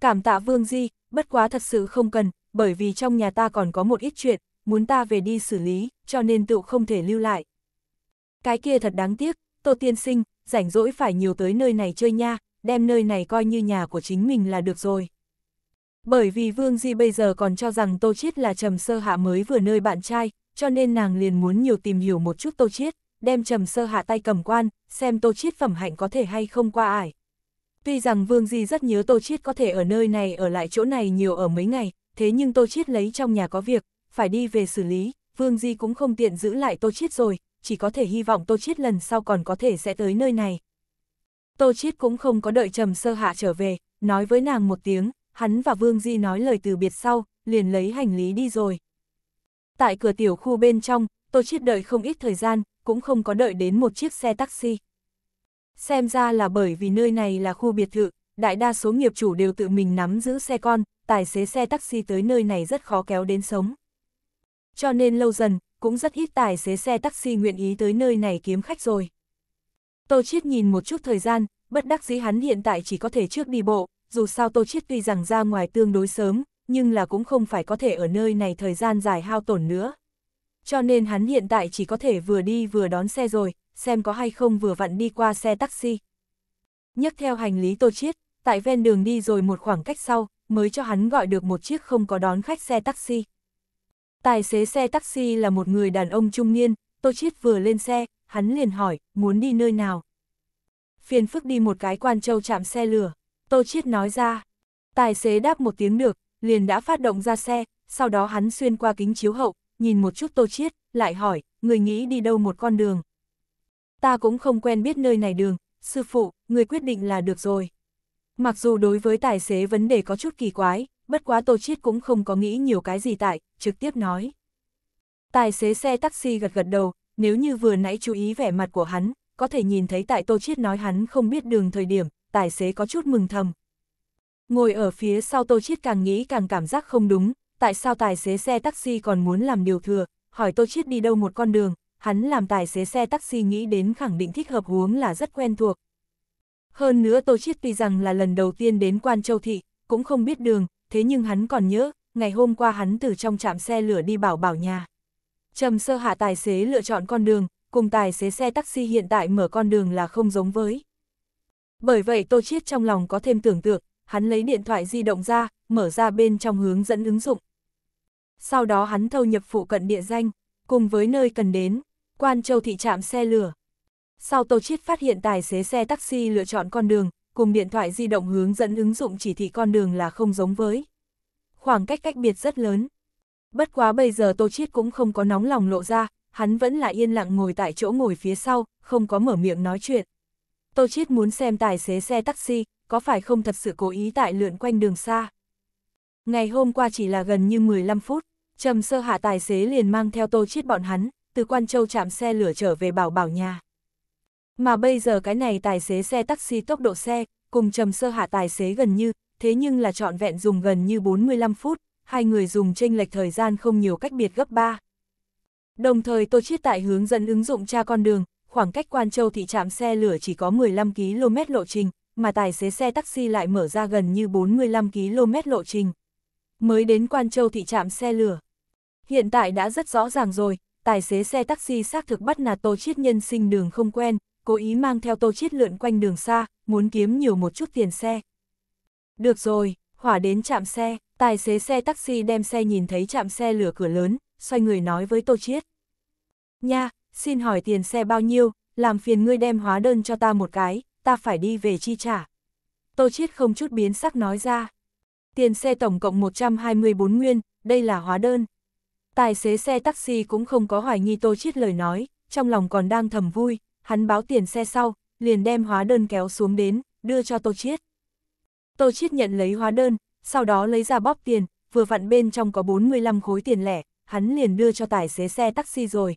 Cảm tạ Vương Di, bất quá thật sự không cần, bởi vì trong nhà ta còn có một ít chuyện, muốn ta về đi xử lý, cho nên tựu không thể lưu lại. Cái kia thật đáng tiếc, Tô Tiên Sinh, rảnh rỗi phải nhiều tới nơi này chơi nha, đem nơi này coi như nhà của chính mình là được rồi. Bởi vì Vương Di bây giờ còn cho rằng Tô Chiết là Trầm Sơ Hạ mới vừa nơi bạn trai, cho nên nàng liền muốn nhiều tìm hiểu một chút Tô Chiết, đem Trầm Sơ Hạ tay cầm quan, xem Tô Chiết phẩm hạnh có thể hay không qua ải. Tuy rằng Vương Di rất nhớ Tô Chiết có thể ở nơi này ở lại chỗ này nhiều ở mấy ngày, thế nhưng Tô Chiết lấy trong nhà có việc, phải đi về xử lý, Vương Di cũng không tiện giữ lại Tô Chiết rồi, chỉ có thể hy vọng Tô Chiết lần sau còn có thể sẽ tới nơi này. Tô Chiết cũng không có đợi Trầm Sơ Hạ trở về, nói với nàng một tiếng, hắn và Vương Di nói lời từ biệt sau, liền lấy hành lý đi rồi. Tại cửa tiểu khu bên trong, Tô Chiết đợi không ít thời gian, cũng không có đợi đến một chiếc xe taxi. Xem ra là bởi vì nơi này là khu biệt thự, đại đa số nghiệp chủ đều tự mình nắm giữ xe con, tài xế xe taxi tới nơi này rất khó kéo đến sống. Cho nên lâu dần, cũng rất ít tài xế xe taxi nguyện ý tới nơi này kiếm khách rồi. Tô Chiết nhìn một chút thời gian, bất đắc dĩ hắn hiện tại chỉ có thể trước đi bộ, dù sao Tô Chiết tuy rằng ra ngoài tương đối sớm, nhưng là cũng không phải có thể ở nơi này thời gian dài hao tổn nữa. Cho nên hắn hiện tại chỉ có thể vừa đi vừa đón xe rồi, xem có hay không vừa vặn đi qua xe taxi. Nhấc theo hành lý Tô Chiết, tại ven đường đi rồi một khoảng cách sau, mới cho hắn gọi được một chiếc không có đón khách xe taxi. Tài xế xe taxi là một người đàn ông trung niên, Tô Chiết vừa lên xe, hắn liền hỏi, muốn đi nơi nào? Phiền phức đi một cái quan châu chạm xe lửa, Tô Chiết nói ra. Tài xế đáp một tiếng được, liền đã phát động ra xe, sau đó hắn xuyên qua kính chiếu hậu, nhìn một chút Tô Chiết, lại hỏi, người nghĩ đi đâu một con đường? Ta cũng không quen biết nơi này đường, sư phụ, người quyết định là được rồi. Mặc dù đối với tài xế vấn đề có chút kỳ quái, bất quá Tô Chiết cũng không có nghĩ nhiều cái gì tại, trực tiếp nói. Tài xế xe taxi gật gật đầu, nếu như vừa nãy chú ý vẻ mặt của hắn, có thể nhìn thấy tại Tô Chiết nói hắn không biết đường thời điểm, tài xế có chút mừng thầm. Ngồi ở phía sau Tô Chiết càng nghĩ càng cảm giác không đúng, tại sao tài xế xe taxi còn muốn làm điều thừa, hỏi Tô Chiết đi đâu một con đường, hắn làm tài xế xe taxi nghĩ đến khẳng định thích hợp huống là rất quen thuộc. Hơn nữa Tô Chiết tuy rằng là lần đầu tiên đến Quan Châu Thị, cũng không biết đường, thế nhưng hắn còn nhớ, ngày hôm qua hắn từ trong trạm xe lửa đi bảo bảo nhà. Trầm sơ hạ tài xế lựa chọn con đường, cùng tài xế xe taxi hiện tại mở con đường là không giống với. Bởi vậy Tô Chiết trong lòng có thêm tưởng tượng, hắn lấy điện thoại di động ra, mở ra bên trong hướng dẫn ứng dụng. Sau đó hắn thâu nhập phụ cận địa danh, cùng với nơi cần đến, Quan Châu thị trạm xe lửa. Sau Tô Chiết phát hiện tài xế xe taxi lựa chọn con đường, cùng điện thoại di động hướng dẫn ứng dụng chỉ thị con đường là không giống với. Khoảng cách cách biệt rất lớn. Bất quá bây giờ Tô Chiết cũng không có nóng lòng lộ ra, hắn vẫn là yên lặng ngồi tại chỗ ngồi phía sau, không có mở miệng nói chuyện. Tô Chiết muốn xem tài xế xe taxi, có phải không thật sự cố ý tại lượn quanh đường xa. Ngày hôm qua chỉ là gần như 15 phút, Trầm Sơ Hạ tài xế liền mang theo Tô Chiết bọn hắn, từ Quan Châu chạm xe lửa trở về bảo bảo nhà. Mà bây giờ cái này tài xế xe taxi tốc độ xe, cùng trầm sơ hạ tài xế gần như, thế nhưng là trọn vẹn dùng gần như 45 phút, hai người dùng chênh lệch thời gian không nhiều cách biệt gấp 3. Đồng thời tôi Chiết tại hướng dẫn ứng dụng tra con đường, khoảng cách Quan Châu thị trạm xe lửa chỉ có 15 km lộ trình, mà tài xế xe taxi lại mở ra gần như 45 km lộ trình. Mới đến Quan Châu thị trạm xe lửa. Hiện tại đã rất rõ ràng rồi, tài xế xe taxi xác thực bắt nạt Tô Chiết nhân sinh đường không quen, cố ý mang theo tô chiết lượn quanh đường xa, muốn kiếm nhiều một chút tiền xe. Được rồi, hỏa đến chạm xe, tài xế xe taxi đem xe nhìn thấy chạm xe lửa cửa lớn, xoay người nói với tô chiết. Nha, xin hỏi tiền xe bao nhiêu, làm phiền ngươi đem hóa đơn cho ta một cái, ta phải đi về chi trả. Tô chiết không chút biến sắc nói ra. Tiền xe tổng cộng 124 nguyên, đây là hóa đơn. Tài xế xe taxi cũng không có hoài nghi Tô Chiết lời nói, trong lòng còn đang thầm vui, hắn báo tiền xe sau, liền đem hóa đơn kéo xuống đến, đưa cho Tô Chiết. Tô Chiết nhận lấy hóa đơn, sau đó lấy ra bóp tiền, vừa vặn bên trong có 45 khối tiền lẻ, hắn liền đưa cho tài xế xe taxi rồi.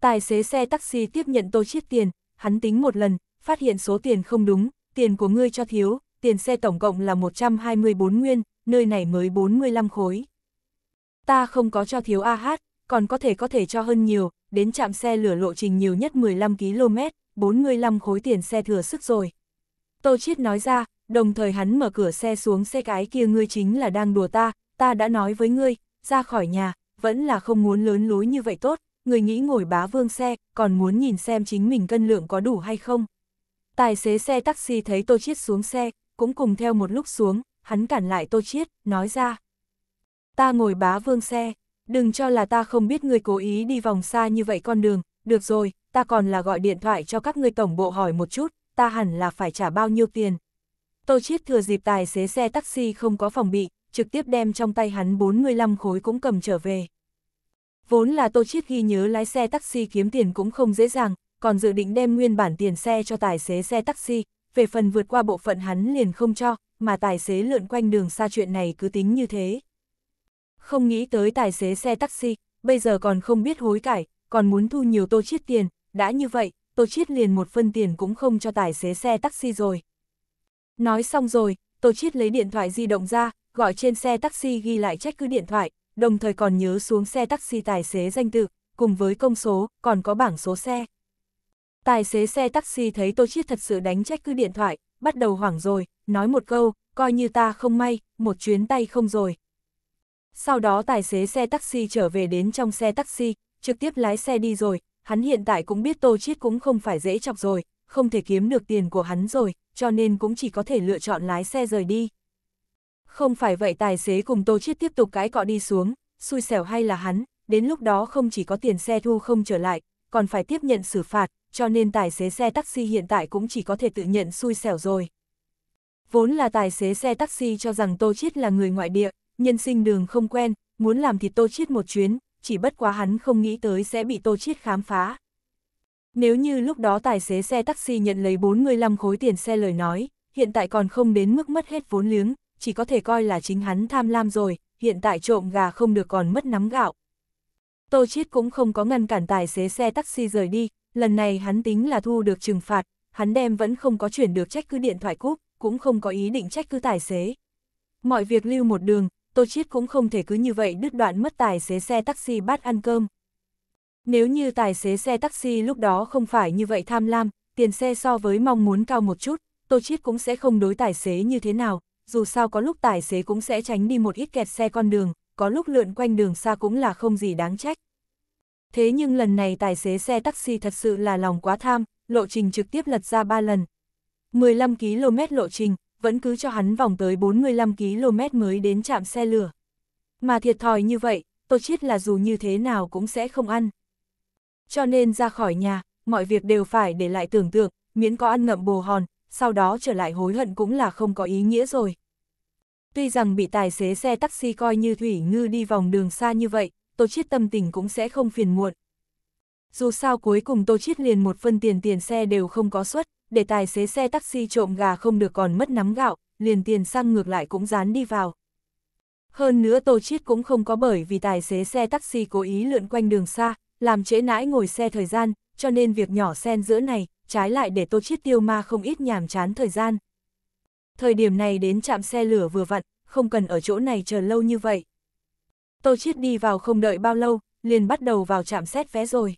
Tài xế xe taxi tiếp nhận Tô Chiết tiền, hắn tính một lần, phát hiện số tiền không đúng, tiền của ngươi cho thiếu, tiền xe tổng cộng là 124 nguyên, nơi này mới 45 khối. Ta không có cho thiếu ah còn có thể có thể cho hơn nhiều, đến trạm xe lửa lộ trình nhiều nhất 15 km, 45 khối tiền xe thừa sức rồi. Tô Chiết nói ra, đồng thời hắn mở cửa xe xuống xe cái kia ngươi chính là đang đùa ta, ta đã nói với ngươi, ra khỏi nhà, vẫn là không muốn lớn lối như vậy tốt, người nghĩ ngồi bá vương xe, còn muốn nhìn xem chính mình cân lượng có đủ hay không. Tài xế xe taxi thấy Tô Chiết xuống xe, cũng cùng theo một lúc xuống, hắn cản lại Tô Chiết, nói ra. Ta ngồi bá vương xe, đừng cho là ta không biết ngươi cố ý đi vòng xa như vậy con đường, được rồi, ta còn là gọi điện thoại cho các ngươi tổng bộ hỏi một chút, ta hẳn là phải trả bao nhiêu tiền. Tô Chiết thừa dịp tài xế xe taxi không có phòng bị, trực tiếp đem trong tay hắn 45 khối cũng cầm trở về. Vốn là Tô Chiết ghi nhớ lái xe taxi kiếm tiền cũng không dễ dàng, còn dự định đem nguyên bản tiền xe cho tài xế xe taxi, về phần vượt qua bộ phận hắn liền không cho, mà tài xế lượn quanh đường xa chuyện này cứ tính như thế không nghĩ tới tài xế xe taxi, bây giờ còn không biết hối cải, còn muốn thu nhiều tô chiết tiền, đã như vậy, tô chiết liền một phân tiền cũng không cho tài xế xe taxi rồi. Nói xong rồi, tô chiết lấy điện thoại di động ra, gọi trên xe taxi ghi lại trách cứ điện thoại, đồng thời còn nhớ xuống xe taxi tài xế danh tự, cùng với công số, còn có bảng số xe. Tài xế xe taxi thấy Tô Chiết thật sự đánh trách cứ điện thoại, bắt đầu hoảng rồi, nói một câu, coi như ta không may, một chuyến tay không rồi, sau đó tài xế xe taxi trở về đến trong xe taxi, trực tiếp lái xe đi rồi, hắn hiện tại cũng biết Tô Chiết cũng không phải dễ chọc rồi, không thể kiếm được tiền của hắn rồi, cho nên cũng chỉ có thể lựa chọn lái xe rời đi. Không phải vậy tài xế cùng Tô Chiết tiếp tục cãi cọ đi xuống, xui xẻo hay là hắn, đến lúc đó không chỉ có tiền xe thu không trở lại, còn phải tiếp nhận xử phạt, cho nên tài xế xe taxi hiện tại cũng chỉ có thể tự nhận xui xẻo rồi. Vốn là tài xế xe taxi cho rằng Tô Chiết là người ngoại địa, nhân sinh đường không quen, muốn làm thì Tô Chiết một chuyến, chỉ bất quá hắn không nghĩ tới sẽ bị Tô Chiết khám phá. Nếu như lúc đó tài xế xe taxi nhận lấy 45 khối tiền xe lời nói, hiện tại còn không đến mức mất hết vốn liếng, chỉ có thể coi là chính hắn tham lam rồi, hiện tại trộm gà không được còn mất nắm gạo. Tô Chiết cũng không có ngăn cản tài xế xe taxi rời đi, lần này hắn tính là thu được trừng phạt, hắn đem vẫn không có chuyển được trách cứ điện thoại cúp, cũng không có ý định trách cứ tài xế. Mọi việc lưu một đường, Tô Chiết cũng không thể cứ như vậy đứt đoạn mất tài xế xe taxi bắt ăn cơm. Nếu như tài xế xe taxi lúc đó không phải như vậy tham lam, tiền xe so với mong muốn cao một chút, Tô Chiết cũng sẽ không đối tài xế như thế nào, dù sao có lúc tài xế cũng sẽ tránh đi một ít kẹt xe con đường, có lúc lượn quanh đường xa cũng là không gì đáng trách. Thế nhưng lần này tài xế xe taxi thật sự là lòng quá tham, lộ trình trực tiếp lật ra 3 lần. 15 km lộ trình, vẫn cứ cho hắn vòng tới 45 km mới đến chạm xe lửa. Mà thiệt thòi như vậy, Tô Chiết là dù như thế nào cũng sẽ không ăn. Cho nên ra khỏi nhà, mọi việc đều phải để lại tưởng tượng, miễn có ăn ngậm bồ hòn, sau đó trở lại hối hận cũng là không có ý nghĩa rồi. Tuy rằng bị tài xế xe taxi coi như Thủy Ngư đi vòng đường xa như vậy, Tô Chiết tâm tình cũng sẽ không phiền muộn. Dù sao cuối cùng Tô Chiết liền một phân tiền tiền xe đều không có suất để tài xế xe taxi trộm gà không được còn mất nắm gạo, liền tiền xăng ngược lại cũng dán đi vào. Hơn nữa Tô Chiết cũng không có bởi vì tài xế xe taxi cố ý lượn quanh đường xa, làm trễ nãi ngồi xe thời gian, cho nên việc nhỏ xen giữa này, trái lại để Tô Chiết tiêu ma không ít nhàm chán thời gian. Thời điểm này đến trạm xe lửa vừa vặn, không cần ở chỗ này chờ lâu như vậy. Tô Chiết đi vào không đợi bao lâu, liền bắt đầu vào trạm xét vé rồi.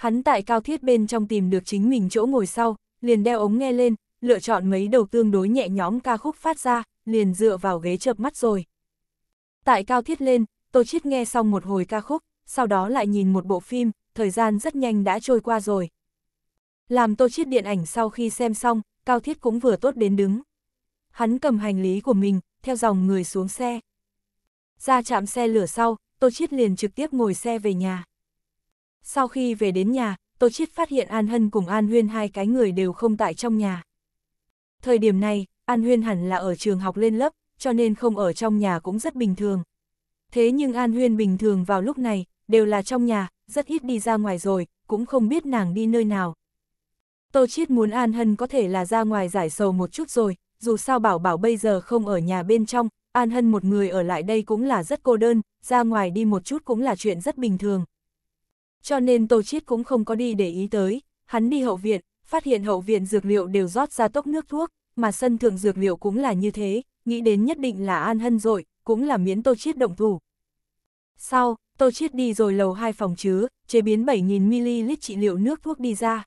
Hắn tại cao thiết bên trong tìm được chính mình chỗ ngồi sau, liền đeo ống nghe lên, lựa chọn mấy đầu tương đối nhẹ nhóm ca khúc phát ra, liền dựa vào ghế chợp mắt rồi. Tại cao thiết lên, tôi Chiết nghe xong một hồi ca khúc, sau đó lại nhìn một bộ phim, thời gian rất nhanh đã trôi qua rồi. Làm tôi Chiết điện ảnh sau khi xem xong, cao thiết cũng vừa tốt đến đứng. Hắn cầm hành lý của mình, theo dòng người xuống xe. Ra chạm xe lửa sau, tôi Chiết liền trực tiếp ngồi xe về nhà. Sau khi về đến nhà, Tô Chiết phát hiện An Hân cùng An Huyên hai cái người đều không tại trong nhà. Thời điểm này, An Huyên hẳn là ở trường học lên lớp, cho nên không ở trong nhà cũng rất bình thường. Thế nhưng An Huyên bình thường vào lúc này, đều là trong nhà, rất ít đi ra ngoài rồi, cũng không biết nàng đi nơi nào. Tô Chiết muốn An Hân có thể là ra ngoài giải sầu một chút rồi, dù sao bảo bảo bây giờ không ở nhà bên trong, An Hân một người ở lại đây cũng là rất cô đơn, ra ngoài đi một chút cũng là chuyện rất bình thường, cho nên Tô Chiết cũng không có đi để ý tới, hắn đi hậu viện, phát hiện hậu viện dược liệu đều rót ra tốc nước thuốc, mà sân thượng dược liệu cũng là như thế, nghĩ đến nhất định là an hân rồi, cũng là miễn Tô Chiết động thủ. Sau, Tô Chiết đi rồi lầu hai phòng chứa, chế biến 7.000ml trị liệu nước thuốc đi ra.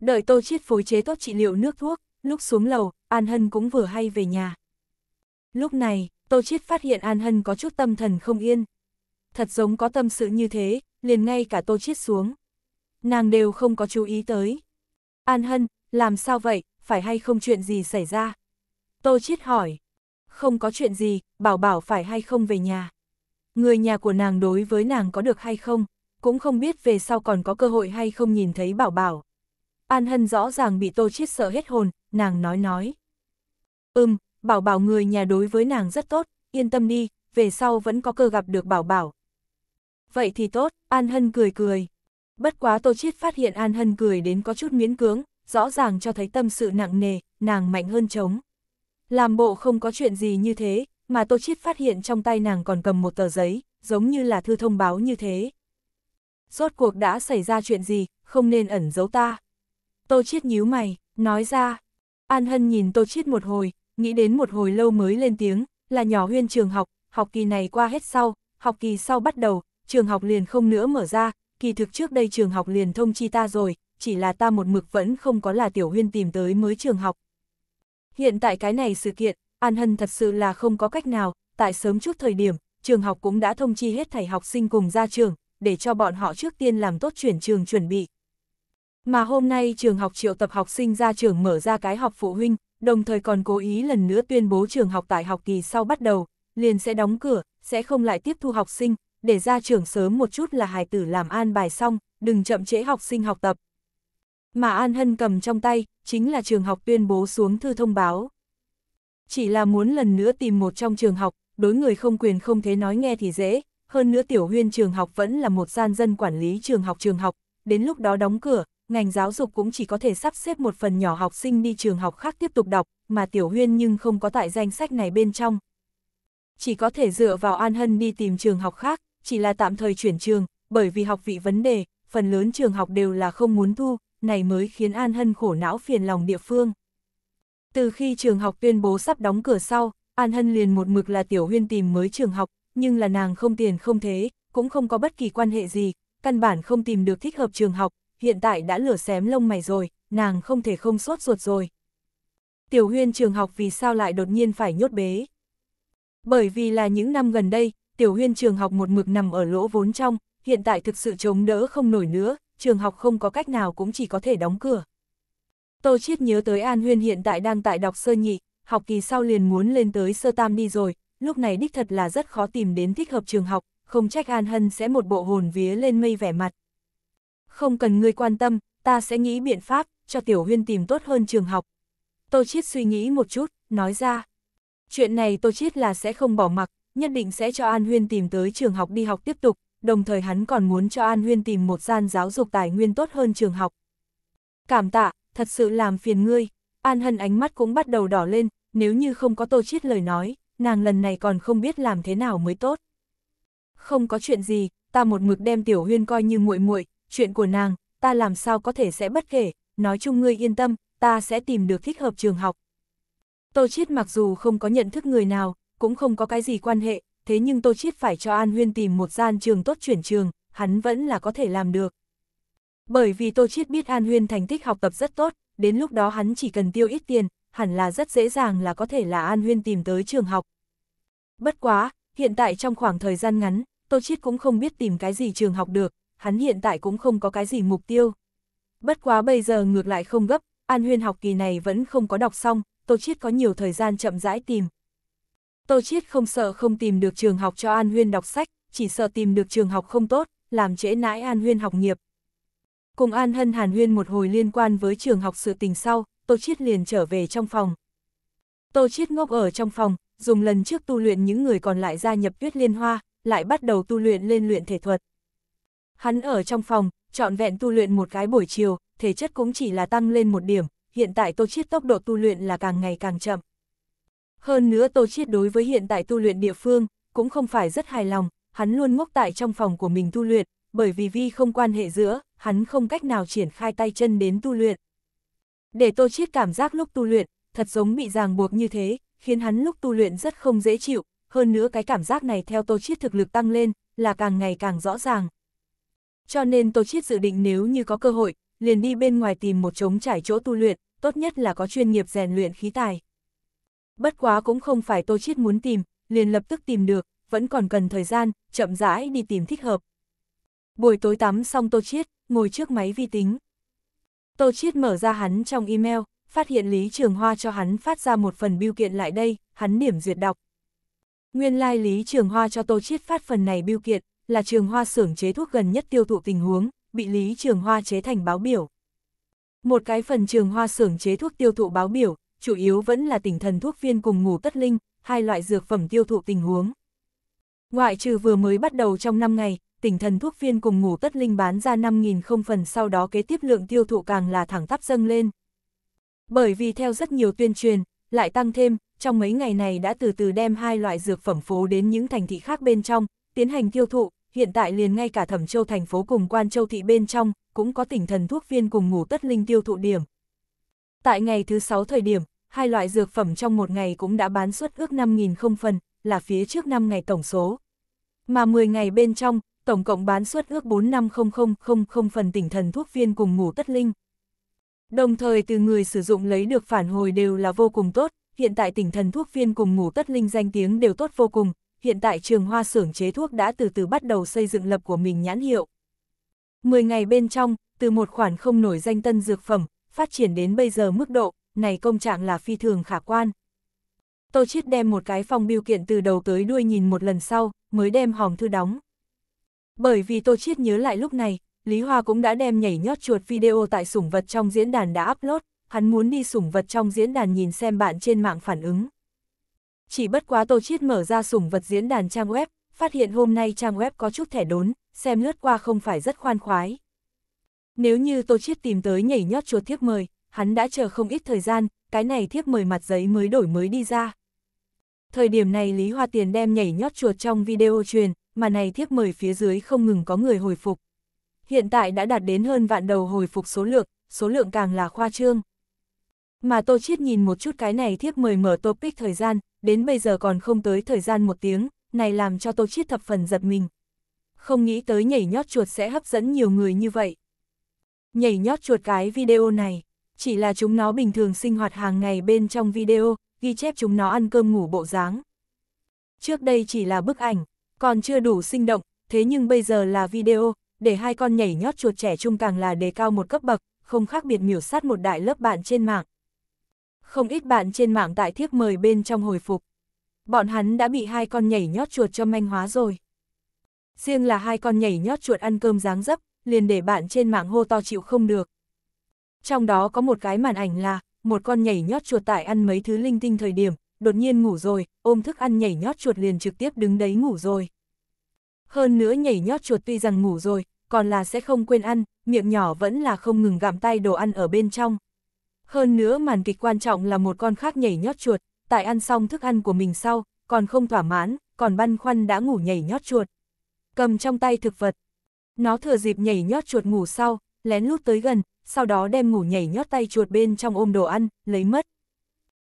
Đợi Tô Chiết phối chế tốt trị liệu nước thuốc, lúc xuống lầu, An Hân cũng vừa hay về nhà. Lúc này, Tô Chiết phát hiện An Hân có chút tâm thần không yên. Thật giống có tâm sự như thế, liền ngay cả tô chết xuống. Nàng đều không có chú ý tới. An Hân, làm sao vậy, phải hay không chuyện gì xảy ra? Tô chết hỏi. Không có chuyện gì, bảo bảo phải hay không về nhà. Người nhà của nàng đối với nàng có được hay không, cũng không biết về sau còn có cơ hội hay không nhìn thấy bảo bảo. An Hân rõ ràng bị Tô Chiết sợ hết hồn, nàng nói nói. Ừm, bảo bảo người nhà đối với nàng rất tốt, yên tâm đi, về sau vẫn có cơ gặp được bảo bảo, vậy thì tốt, An Hân cười cười. Bất quá Tô Chiết phát hiện An Hân cười đến có chút miễn cưỡng, rõ ràng cho thấy tâm sự nặng nề, nàng mạnh hơn chống. Làm bộ không có chuyện gì như thế, mà Tô Chiết phát hiện trong tay nàng còn cầm một tờ giấy, giống như là thư thông báo như thế. Rốt cuộc đã xảy ra chuyện gì, không nên ẩn giấu ta. Tô Chiết nhíu mày, nói ra. An Hân nhìn Tô Chiết một hồi, nghĩ đến một hồi lâu mới lên tiếng, là nhỏ huyên trường học, học kỳ này qua hết sau, học kỳ sau bắt đầu, trường học liền không nữa mở ra, kỳ thực trước đây trường học liền thông chi ta rồi, chỉ là ta một mực vẫn không có là tiểu huyên tìm tới mới trường học. Hiện tại cái này sự kiện, An Hân thật sự là không có cách nào, tại sớm chút thời điểm, trường học cũng đã thông chi hết thầy học sinh cùng ra trường, để cho bọn họ trước tiên làm tốt chuyển trường chuẩn bị. Mà hôm nay trường học triệu tập học sinh ra trường mở ra cái học phụ huynh, đồng thời còn cố ý lần nữa tuyên bố trường học tại học kỳ sau bắt đầu, liền sẽ đóng cửa, sẽ không lại tiếp thu học sinh, để ra trường sớm một chút là hài tử làm an bài xong, đừng chậm trễ học sinh học tập. Mà An Hân cầm trong tay, chính là trường học tuyên bố xuống thư thông báo. Chỉ là muốn lần nữa tìm một trong trường học, đối người không quyền không thế nói nghe thì dễ, hơn nữa tiểu huyên trường học vẫn là một gian dân quản lý trường học trường học, đến lúc đó đóng cửa, ngành giáo dục cũng chỉ có thể sắp xếp một phần nhỏ học sinh đi trường học khác tiếp tục đọc, mà tiểu huyên nhưng không có tại danh sách này bên trong. Chỉ có thể dựa vào An Hân đi tìm trường học khác, chỉ là tạm thời chuyển trường, bởi vì học vị vấn đề, phần lớn trường học đều là không muốn thu, này mới khiến An Hân khổ não phiền lòng địa phương. Từ khi trường học tuyên bố sắp đóng cửa sau, An Hân liền một mực là Tiểu Huyên tìm mới trường học, nhưng là nàng không tiền không thế, cũng không có bất kỳ quan hệ gì, căn bản không tìm được thích hợp trường học, hiện tại đã lửa xém lông mày rồi, nàng không thể không sốt ruột rồi. Tiểu Huyên trường học vì sao lại đột nhiên phải nhốt bế? Bởi vì là những năm gần đây, tiểu huyên trường học một mực nằm ở lỗ vốn trong, hiện tại thực sự chống đỡ không nổi nữa, trường học không có cách nào cũng chỉ có thể đóng cửa. Tô Chiết nhớ tới An Huyên hiện tại đang tại đọc sơ nhị, học kỳ sau liền muốn lên tới sơ tam đi rồi, lúc này đích thật là rất khó tìm đến thích hợp trường học, không trách An Hân sẽ một bộ hồn vía lên mây vẻ mặt. Không cần ngươi quan tâm, ta sẽ nghĩ biện pháp, cho Tiểu Huyên tìm tốt hơn trường học. Tô Chiết suy nghĩ một chút, nói ra. Chuyện này Tô Chiết là sẽ không bỏ mặc, nhất định sẽ cho An Huyên tìm tới trường học đi học tiếp tục, đồng thời hắn còn muốn cho An Huyên tìm một gian giáo dục tài nguyên tốt hơn trường học. Cảm tạ, thật sự làm phiền ngươi, An Hân ánh mắt cũng bắt đầu đỏ lên, nếu như không có tô chiết lời nói, nàng lần này còn không biết làm thế nào mới tốt. Không có chuyện gì, ta một mực đem Tiểu Huyên coi như muội muội, chuyện của nàng, ta làm sao có thể sẽ bất kể, nói chung ngươi yên tâm, ta sẽ tìm được thích hợp trường học. Tô Chiết mặc dù không có nhận thức người nào, cũng không có cái gì quan hệ, thế nhưng Tô Chiết phải cho An Huyên tìm một gian trường tốt chuyển trường, hắn vẫn là có thể làm được. Bởi vì Tô Chiết biết An Huyên thành tích học tập rất tốt, đến lúc đó hắn chỉ cần tiêu ít tiền, hẳn là rất dễ dàng là có thể là An Huyên tìm tới trường học. Bất quá, hiện tại trong khoảng thời gian ngắn, Tô Chiết cũng không biết tìm cái gì trường học được, hắn hiện tại cũng không có cái gì mục tiêu. Bất quá bây giờ ngược lại không gấp, An Huyên học kỳ này vẫn không có đọc xong, Tô Chiết có nhiều thời gian chậm rãi tìm, Tô Chiết không sợ không tìm được trường học cho An Huyên đọc sách, chỉ sợ tìm được trường học không tốt, làm trễ nãi An Huyên học nghiệp. Cùng An Hân Hàn Huyên một hồi liên quan với trường học sự tình sau, Tô Chiết liền trở về trong phòng. Tô Chiết ngốc ở trong phòng, dùng lần trước tu luyện những người còn lại gia nhập tuyết liên hoa, lại bắt đầu tu luyện lên luyện thể thuật. Hắn ở trong phòng, trọn vẹn tu luyện một cái buổi chiều, thể chất cũng chỉ là tăng lên một điểm, hiện tại Tô Chiết tốc độ tu luyện là càng ngày càng chậm. Hơn nữa Tô Chiết đối với hiện tại tu luyện địa phương, cũng không phải rất hài lòng, hắn luôn ngốc tại trong phòng của mình tu luyện, bởi vì vi không quan hệ giữa, hắn không cách nào triển khai tay chân đến tu luyện. Để Tô Chiết cảm giác lúc tu luyện, thật giống bị ràng buộc như thế, khiến hắn lúc tu luyện rất không dễ chịu, hơn nữa cái cảm giác này theo Tô Chiết thực lực tăng lên, là càng ngày càng rõ ràng. Cho nên Tô Chiết dự định nếu như có cơ hội, liền đi bên ngoài tìm một trống trải chỗ tu luyện, tốt nhất là có chuyên nghiệp rèn luyện khí tài bất quá cũng không phải Tô Chiết muốn tìm, liền lập tức tìm được, vẫn còn cần thời gian, chậm rãi đi tìm thích hợp. Buổi tối tắm xong Tô Chiết, ngồi trước máy vi tính. Tô Chiết mở ra hắn trong email, phát hiện Lý Trường Hoa cho hắn phát ra một phần biêu kiện lại đây, hắn điểm duyệt đọc. Nguyên lai like Lý Trường Hoa cho Tô Chiết phát phần này biêu kiện, là Trường Hoa xưởng chế thuốc gần nhất tiêu thụ tình huống, bị Lý Trường Hoa chế thành báo biểu. Một cái phần Trường Hoa xưởng chế thuốc tiêu thụ báo biểu, chủ yếu vẫn là tỉnh thần thuốc viên cùng ngủ tất linh, hai loại dược phẩm tiêu thụ tình huống. Ngoại trừ vừa mới bắt đầu trong 5 ngày, tỉnh thần thuốc viên cùng ngủ tất linh bán ra 5.000 không phần sau đó kế tiếp lượng tiêu thụ càng là thẳng tắp dâng lên. Bởi vì theo rất nhiều tuyên truyền, lại tăng thêm, trong mấy ngày này đã từ từ đem hai loại dược phẩm phố đến những thành thị khác bên trong, tiến hành tiêu thụ, hiện tại liền ngay cả thẩm châu thành phố cùng quan châu thị bên trong, cũng có tỉnh thần thuốc viên cùng ngủ tất linh tiêu thụ điểm, Tại ngày thứ 6 thời điểm, hai loại dược phẩm trong một ngày cũng đã bán suất ước 5.000 không phần, là phía trước 5 ngày tổng số. Mà 10 ngày bên trong, tổng cộng bán suất ước 45000 phần tỉnh thần thuốc viên cùng ngủ tất linh. Đồng thời từ người sử dụng lấy được phản hồi đều là vô cùng tốt, hiện tại tỉnh thần thuốc viên cùng ngủ tất linh danh tiếng đều tốt vô cùng, hiện tại trường hoa xưởng chế thuốc đã từ từ bắt đầu xây dựng lập của mình nhãn hiệu. 10 ngày bên trong, từ một khoản không nổi danh tân dược phẩm, phát triển đến bây giờ mức độ, này công trạng là phi thường khả quan. Tô Chiết đem một cái phong biêu kiện từ đầu tới đuôi nhìn một lần sau, mới đem hòm thư đóng. Bởi vì Tô Chiết nhớ lại lúc này, Lý Hoa cũng đã đem nhảy nhót chuột video tại sủng vật trong diễn đàn đã upload, hắn muốn đi sủng vật trong diễn đàn nhìn xem bạn trên mạng phản ứng. Chỉ bất quá Tô Chiết mở ra sủng vật diễn đàn trang web, phát hiện hôm nay trang web có chút thẻ đốn, xem lướt qua không phải rất khoan khoái. Nếu như Tô Chiết tìm tới nhảy nhót chuột thiếp mời, hắn đã chờ không ít thời gian, cái này thiếp mời mặt giấy mới đổi mới đi ra. Thời điểm này Lý Hoa Tiền đem nhảy nhót chuột trong video truyền, mà này thiếp mời phía dưới không ngừng có người hồi phục. Hiện tại đã đạt đến hơn vạn đầu hồi phục số lượng, số lượng càng là khoa trương. Mà Tô Chiết nhìn một chút cái này thiếp mời mở topic thời gian, đến bây giờ còn không tới thời gian một tiếng, này làm cho Tô Chiết thập phần giật mình. Không nghĩ tới nhảy nhót chuột sẽ hấp dẫn nhiều người như vậy. Nhảy nhót chuột cái video này, chỉ là chúng nó bình thường sinh hoạt hàng ngày bên trong video, ghi chép chúng nó ăn cơm ngủ bộ dáng. Trước đây chỉ là bức ảnh, còn chưa đủ sinh động, thế nhưng bây giờ là video, để hai con nhảy nhót chuột trẻ trung càng là đề cao một cấp bậc, không khác biệt miểu sát một đại lớp bạn trên mạng. Không ít bạn trên mạng tại thiếp mời bên trong hồi phục. Bọn hắn đã bị hai con nhảy nhót chuột cho manh hóa rồi. Riêng là hai con nhảy nhót chuột ăn cơm dáng dấp, liền để bạn trên mạng hô to chịu không được. Trong đó có một cái màn ảnh là, một con nhảy nhót chuột tại ăn mấy thứ linh tinh thời điểm, đột nhiên ngủ rồi, ôm thức ăn nhảy nhót chuột liền trực tiếp đứng đấy ngủ rồi. Hơn nữa nhảy nhót chuột tuy rằng ngủ rồi, còn là sẽ không quên ăn, miệng nhỏ vẫn là không ngừng gặm tay đồ ăn ở bên trong. Hơn nữa màn kịch quan trọng là một con khác nhảy nhót chuột, tại ăn xong thức ăn của mình sau, còn không thỏa mãn, còn băn khoăn đã ngủ nhảy nhót chuột. Cầm trong tay thực vật, nó thừa dịp nhảy nhót chuột ngủ sau, lén lút tới gần, sau đó đem ngủ nhảy nhót tay chuột bên trong ôm đồ ăn, lấy mất.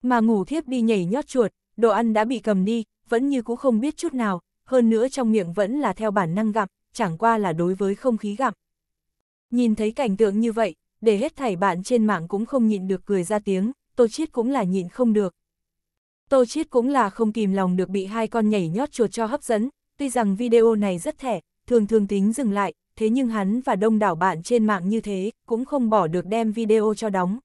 Mà ngủ thiếp đi nhảy nhót chuột, đồ ăn đã bị cầm đi, vẫn như cũ không biết chút nào, hơn nữa trong miệng vẫn là theo bản năng gặm, chẳng qua là đối với không khí gặm. Nhìn thấy cảnh tượng như vậy, để hết thảy bạn trên mạng cũng không nhịn được cười ra tiếng, Tô Chiết cũng là nhịn không được. Tô Chiết cũng là không kìm lòng được bị hai con nhảy nhót chuột cho hấp dẫn, tuy rằng video này rất thẻ, thường thường tính dừng lại, thế nhưng hắn và đông đảo bạn trên mạng như thế, cũng không bỏ được đem video cho đóng.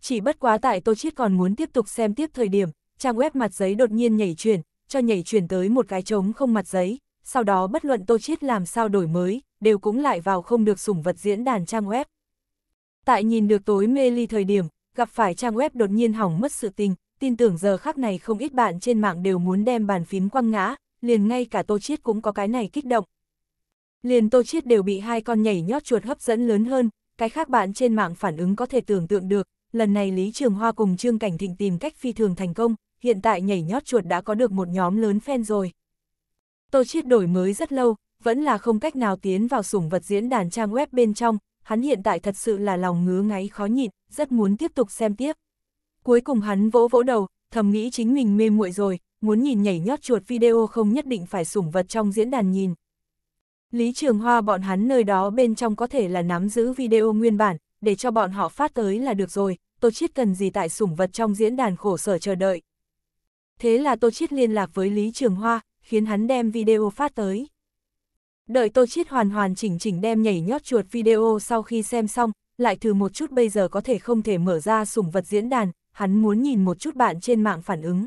Chỉ bất quá tại Tô Chiết còn muốn tiếp tục xem tiếp thời điểm, trang web mặt giấy đột nhiên nhảy chuyển, cho nhảy chuyển tới một cái trống không mặt giấy, sau đó bất luận Tô Chiết làm sao đổi mới, đều cũng lại vào không được sủng vật diễn đàn trang web. Tại nhìn được tối mê ly thời điểm, gặp phải trang web đột nhiên hỏng mất sự tình, tin tưởng giờ khắc này không ít bạn trên mạng đều muốn đem bàn phím quăng ngã, liền ngay cả Tô Chiết cũng có cái này kích động. Liền Tô Chiết đều bị hai con nhảy nhót chuột hấp dẫn lớn hơn, cái khác bạn trên mạng phản ứng có thể tưởng tượng được, lần này Lý Trường Hoa cùng Trương Cảnh Thịnh tìm cách phi thường thành công, hiện tại nhảy nhót chuột đã có được một nhóm lớn fan rồi. Tô Chiết đổi mới rất lâu, vẫn là không cách nào tiến vào sủng vật diễn đàn trang web bên trong, hắn hiện tại thật sự là lòng ngứa ngáy khó nhịn, rất muốn tiếp tục xem tiếp. Cuối cùng hắn vỗ vỗ đầu, thầm nghĩ chính mình mê muội rồi, muốn nhìn nhảy nhót chuột video không nhất định phải sủng vật trong diễn đàn nhìn, Lý Trường Hoa bọn hắn nơi đó bên trong có thể là nắm giữ video nguyên bản, để cho bọn họ phát tới là được rồi, Tô Chiết cần gì tại sủng vật trong diễn đàn khổ sở chờ đợi. Thế là Tô Chiết liên lạc với Lý Trường Hoa, khiến hắn đem video phát tới. Đợi Tô Chiết hoàn hoàn chỉnh chỉnh đem nhảy nhót chuột video sau khi xem xong, lại thử một chút bây giờ có thể không thể mở ra sủng vật diễn đàn, hắn muốn nhìn một chút bạn trên mạng phản ứng.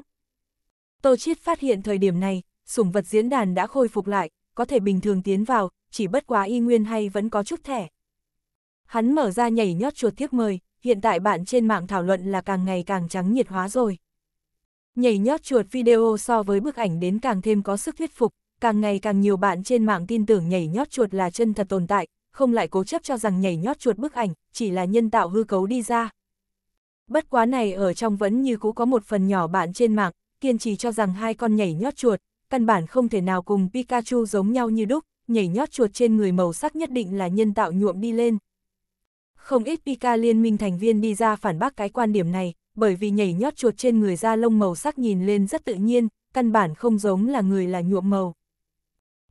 Tô Chiết phát hiện thời điểm này, sủng vật diễn đàn đã khôi phục lại, có thể bình thường tiến vào, chỉ bất quá y nguyên hay vẫn có chút thẻ. Hắn mở ra nhảy nhót chuột thiếp mời, hiện tại bạn trên mạng thảo luận là càng ngày càng trắng nhiệt hóa rồi. Nhảy nhót chuột video so với bức ảnh đến càng thêm có sức thuyết phục, càng ngày càng nhiều bạn trên mạng tin tưởng nhảy nhót chuột là chân thật tồn tại, không lại cố chấp cho rằng nhảy nhót chuột bức ảnh chỉ là nhân tạo hư cấu đi ra. Bất quá này ở trong vẫn như cũ có một phần nhỏ bạn trên mạng, kiên trì cho rằng hai con nhảy nhót chuột căn bản không thể nào cùng Pikachu giống nhau như đúc, nhảy nhót chuột trên người màu sắc nhất định là nhân tạo nhuộm đi lên. Không ít Pika liên minh thành viên đi ra phản bác cái quan điểm này, bởi vì nhảy nhót chuột trên người da lông màu sắc nhìn lên rất tự nhiên, căn bản không giống là người là nhuộm màu.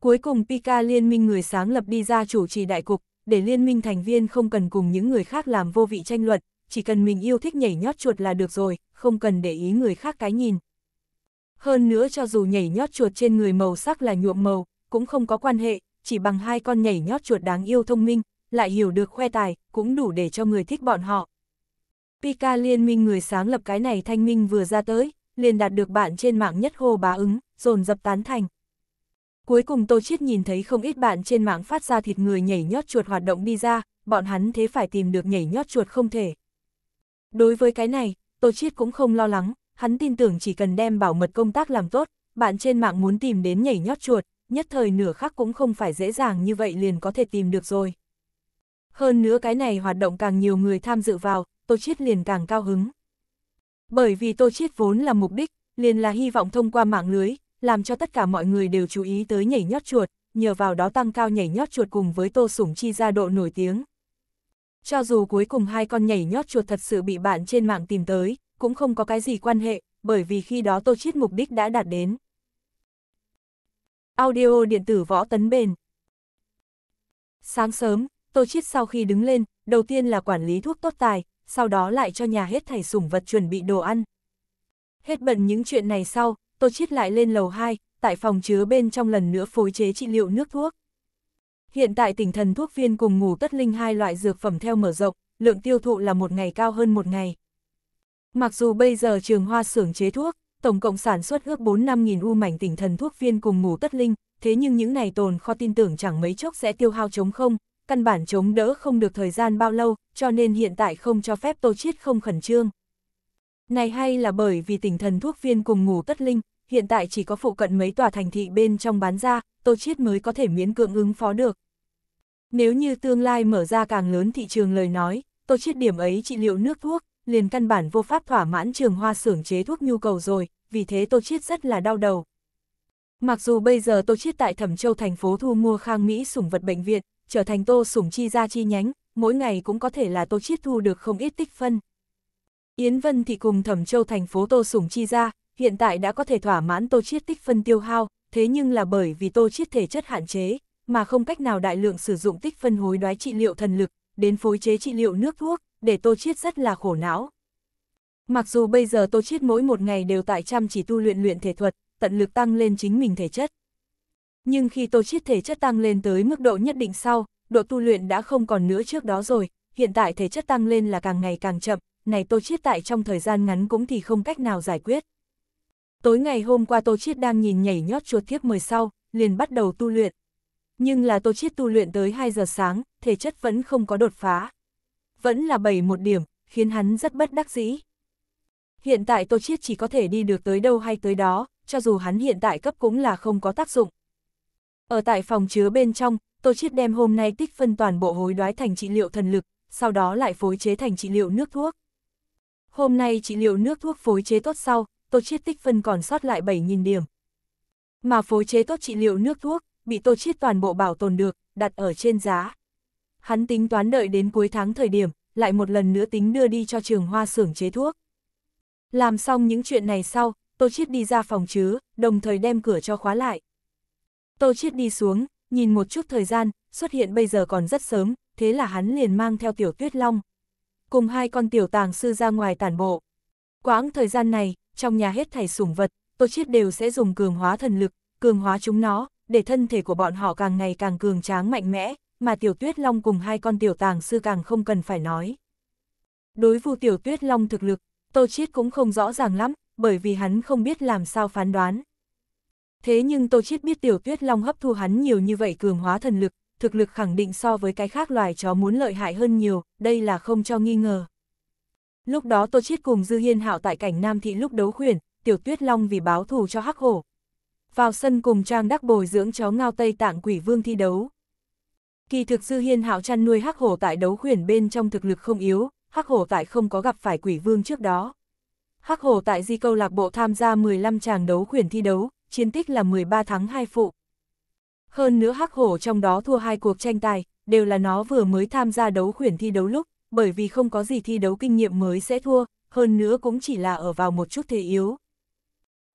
Cuối cùng Pika liên minh người sáng lập đi ra chủ trì đại cục, để liên minh thành viên không cần cùng những người khác làm vô vị tranh luận, chỉ cần mình yêu thích nhảy nhót chuột là được rồi, không cần để ý người khác cái nhìn. Hơn nữa cho dù nhảy nhót chuột trên người màu sắc là nhuộm màu, cũng không có quan hệ, chỉ bằng hai con nhảy nhót chuột đáng yêu thông minh, lại hiểu được khoe tài, cũng đủ để cho người thích bọn họ. Pika liên minh người sáng lập cái này thanh minh vừa ra tới, liền đạt được bạn trên mạng nhất hô bá ứng, dồn dập tán thành. Cuối cùng Tô Chiết nhìn thấy không ít bạn trên mạng phát ra thịt người nhảy nhót chuột hoạt động đi ra, bọn hắn thế phải tìm được nhảy nhót chuột không thể. Đối với cái này, Tô Chiết cũng không lo lắng, hắn tin tưởng chỉ cần đem bảo mật công tác làm tốt, bạn trên mạng muốn tìm đến nhảy nhót chuột, nhất thời nửa khắc cũng không phải dễ dàng như vậy liền có thể tìm được rồi. Hơn nữa cái này hoạt động càng nhiều người tham dự vào, Tô Chiết liền càng cao hứng. Bởi vì Tô Chiết vốn là mục đích, liền là hy vọng thông qua mạng lưới, làm cho tất cả mọi người đều chú ý tới nhảy nhót chuột, nhờ vào đó tăng cao nhảy nhót chuột cùng với Tô Sủng Chi ra độ nổi tiếng. Cho dù cuối cùng hai con nhảy nhót chuột thật sự bị bạn trên mạng tìm tới, cũng không có cái gì quan hệ, bởi vì khi đó Tô Chiết mục đích đã đạt đến. Audio điện tử võ tấn bền Sáng sớm, Tô Chiết sau khi đứng lên, đầu tiên là quản lý thuốc tốt tài, sau đó lại cho nhà hết thảy sủng vật chuẩn bị đồ ăn. Hết bận những chuyện này sau, Tô Chiết lại lên lầu 2, tại phòng chứa bên trong lần nữa phối chế trị liệu nước thuốc. Hiện tại tỉnh thần thuốc viên cùng ngủ tất linh hai loại dược phẩm theo mở rộng, lượng tiêu thụ là một ngày cao hơn một ngày. Mặc dù bây giờ trường hoa xưởng chế thuốc, tổng cộng sản xuất ước 4-5.000 u mảnh tỉnh thần thuốc viên cùng ngủ tất linh, thế nhưng những này tồn kho tin tưởng chẳng mấy chốc sẽ tiêu hao chống không, căn bản chống đỡ không được thời gian bao lâu, cho nên hiện tại không cho phép tô chiết không khẩn trương. Này hay là bởi vì tỉnh thần thuốc viên cùng ngủ tất linh, hiện tại chỉ có phụ cận mấy tòa thành thị bên trong bán ra, tô chiết mới có thể miễn cưỡng ứng phó được. Nếu như tương lai mở ra càng lớn thị trường lời nói, tô chiết điểm ấy trị liệu nước thuốc, liền căn bản vô pháp thỏa mãn trường hoa xưởng chế thuốc nhu cầu rồi, vì thế Tô Chiết rất là đau đầu. Mặc dù bây giờ Tô Chiết tại Thẩm Châu thành phố thu mua khang Mỹ sủng vật bệnh viện, trở thành Tô sủng chi gia chi nhánh, mỗi ngày cũng có thể là Tô Chiết thu được không ít tích phân. Yến Vân thì cùng Thẩm Châu thành phố Tô sủng chi gia hiện tại đã có thể thỏa mãn Tô Chiết tích phân tiêu hao, thế nhưng là bởi vì Tô Chiết thể chất hạn chế, mà không cách nào đại lượng sử dụng tích phân hối đoái trị liệu thần lực, đến phối chế trị liệu nước thuốc, để Tô Chiết rất là khổ não. Mặc dù bây giờ Tô Chiết mỗi một ngày đều tại chăm chỉ tu luyện luyện thể thuật, tận lực tăng lên chính mình thể chất. Nhưng khi Tô Chiết thể chất tăng lên tới mức độ nhất định sau, độ tu luyện đã không còn nữa trước đó rồi, hiện tại thể chất tăng lên là càng ngày càng chậm, này Tô Chiết tại trong thời gian ngắn cũng thì không cách nào giải quyết. Tối ngày hôm qua Tô Chiết đang nhìn nhảy nhót chuột thiếp mời sau, liền bắt đầu tu luyện. Nhưng là Tô Chiết tu luyện tới 2 giờ sáng, thể chất vẫn không có đột phá vẫn là bảy một điểm, khiến hắn rất bất đắc dĩ. Hiện tại Tô Chiết chỉ có thể đi được tới đâu hay tới đó, cho dù hắn hiện tại cấp cũng là không có tác dụng. Ở tại phòng chứa bên trong, Tô Chiết đem hôm nay tích phân toàn bộ hối đoái thành trị liệu thần lực, sau đó lại phối chế thành trị liệu nước thuốc. Hôm nay trị liệu nước thuốc phối chế tốt sau, Tô Chiết tích phân còn sót lại 7.000 điểm. Mà phối chế tốt trị liệu nước thuốc, bị Tô Chiết toàn bộ bảo tồn được, đặt ở trên giá. Hắn tính toán đợi đến cuối tháng thời điểm, lại một lần nữa tính đưa đi cho trường hoa xưởng chế thuốc. Làm xong những chuyện này sau, Tô Chiết đi ra phòng chứa, đồng thời đem cửa cho khóa lại. Tô Chiết đi xuống, nhìn một chút thời gian, xuất hiện bây giờ còn rất sớm, thế là hắn liền mang theo tiểu tuyết long. Cùng hai con tiểu tàng sư ra ngoài tản bộ. Quãng thời gian này, trong nhà hết thảy sủng vật, Tô Chiết đều sẽ dùng cường hóa thần lực, cường hóa chúng nó, để thân thể của bọn họ càng ngày càng cường tráng mạnh mẽ, mà Tiểu Tuyết Long cùng hai con Tiểu Tàng Sư càng không cần phải nói. Đối vu Tiểu Tuyết Long thực lực, Tô Chiết cũng không rõ ràng lắm, bởi vì hắn không biết làm sao phán đoán. Thế nhưng Tô Chiết biết Tiểu Tuyết Long hấp thu hắn nhiều như vậy cường hóa thần lực, thực lực khẳng định so với cái khác loài chó muốn lợi hại hơn nhiều, đây là không cho nghi ngờ. Lúc đó Tô Chiết cùng Dư Hiên Hạo tại cảnh Nam Thị lúc đấu khuyển, Tiểu Tuyết Long vì báo thù cho Hắc Hổ. Vào sân cùng Trang Đắc Bồi dưỡng chó ngao Tây Tạng Quỷ Vương thi đấu. Kỳ thực sư Hiên Hạo chăn nuôi hắc hổ tại đấu khuyển bên trong thực lực không yếu, hắc hổ tại không có gặp phải quỷ vương trước đó. Hắc hổ tại di câu lạc bộ tham gia 15 tràng đấu khuyển thi đấu, chiến tích là 13 thắng 2 phụ. Hơn nữa hắc hổ trong đó thua hai cuộc tranh tài, đều là nó vừa mới tham gia đấu khuyển thi đấu lúc, bởi vì không có gì thi đấu kinh nghiệm mới sẽ thua, hơn nữa cũng chỉ là ở vào một chút thế yếu.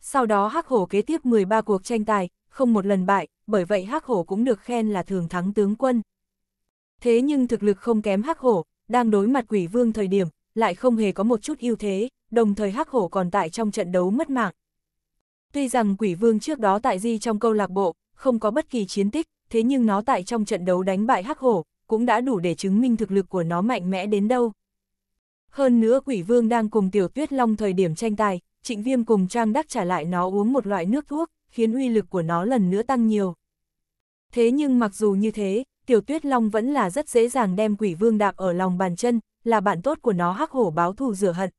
Sau đó hắc hổ kế tiếp 13 cuộc tranh tài, không một lần bại, bởi vậy Hắc Hổ cũng được khen là thường thắng tướng quân. Thế nhưng thực lực không kém Hắc Hổ, đang đối mặt quỷ vương thời điểm, lại không hề có một chút ưu thế, đồng thời Hắc Hổ còn tại trong trận đấu mất mạng. Tuy rằng quỷ vương trước đó tại di trong câu lạc bộ, không có bất kỳ chiến tích, thế nhưng nó tại trong trận đấu đánh bại Hắc Hổ, cũng đã đủ để chứng minh thực lực của nó mạnh mẽ đến đâu. Hơn nữa quỷ vương đang cùng tiểu tuyết long thời điểm tranh tài, trịnh viêm cùng Trang Đắc trả lại nó uống một loại nước thuốc, khiến uy lực của nó lần nữa tăng nhiều. Thế nhưng mặc dù như thế, Tiểu Tuyết Long vẫn là rất dễ dàng đem quỷ vương đạp ở lòng bàn chân, là bạn tốt của nó hắc hổ báo thù rửa hận.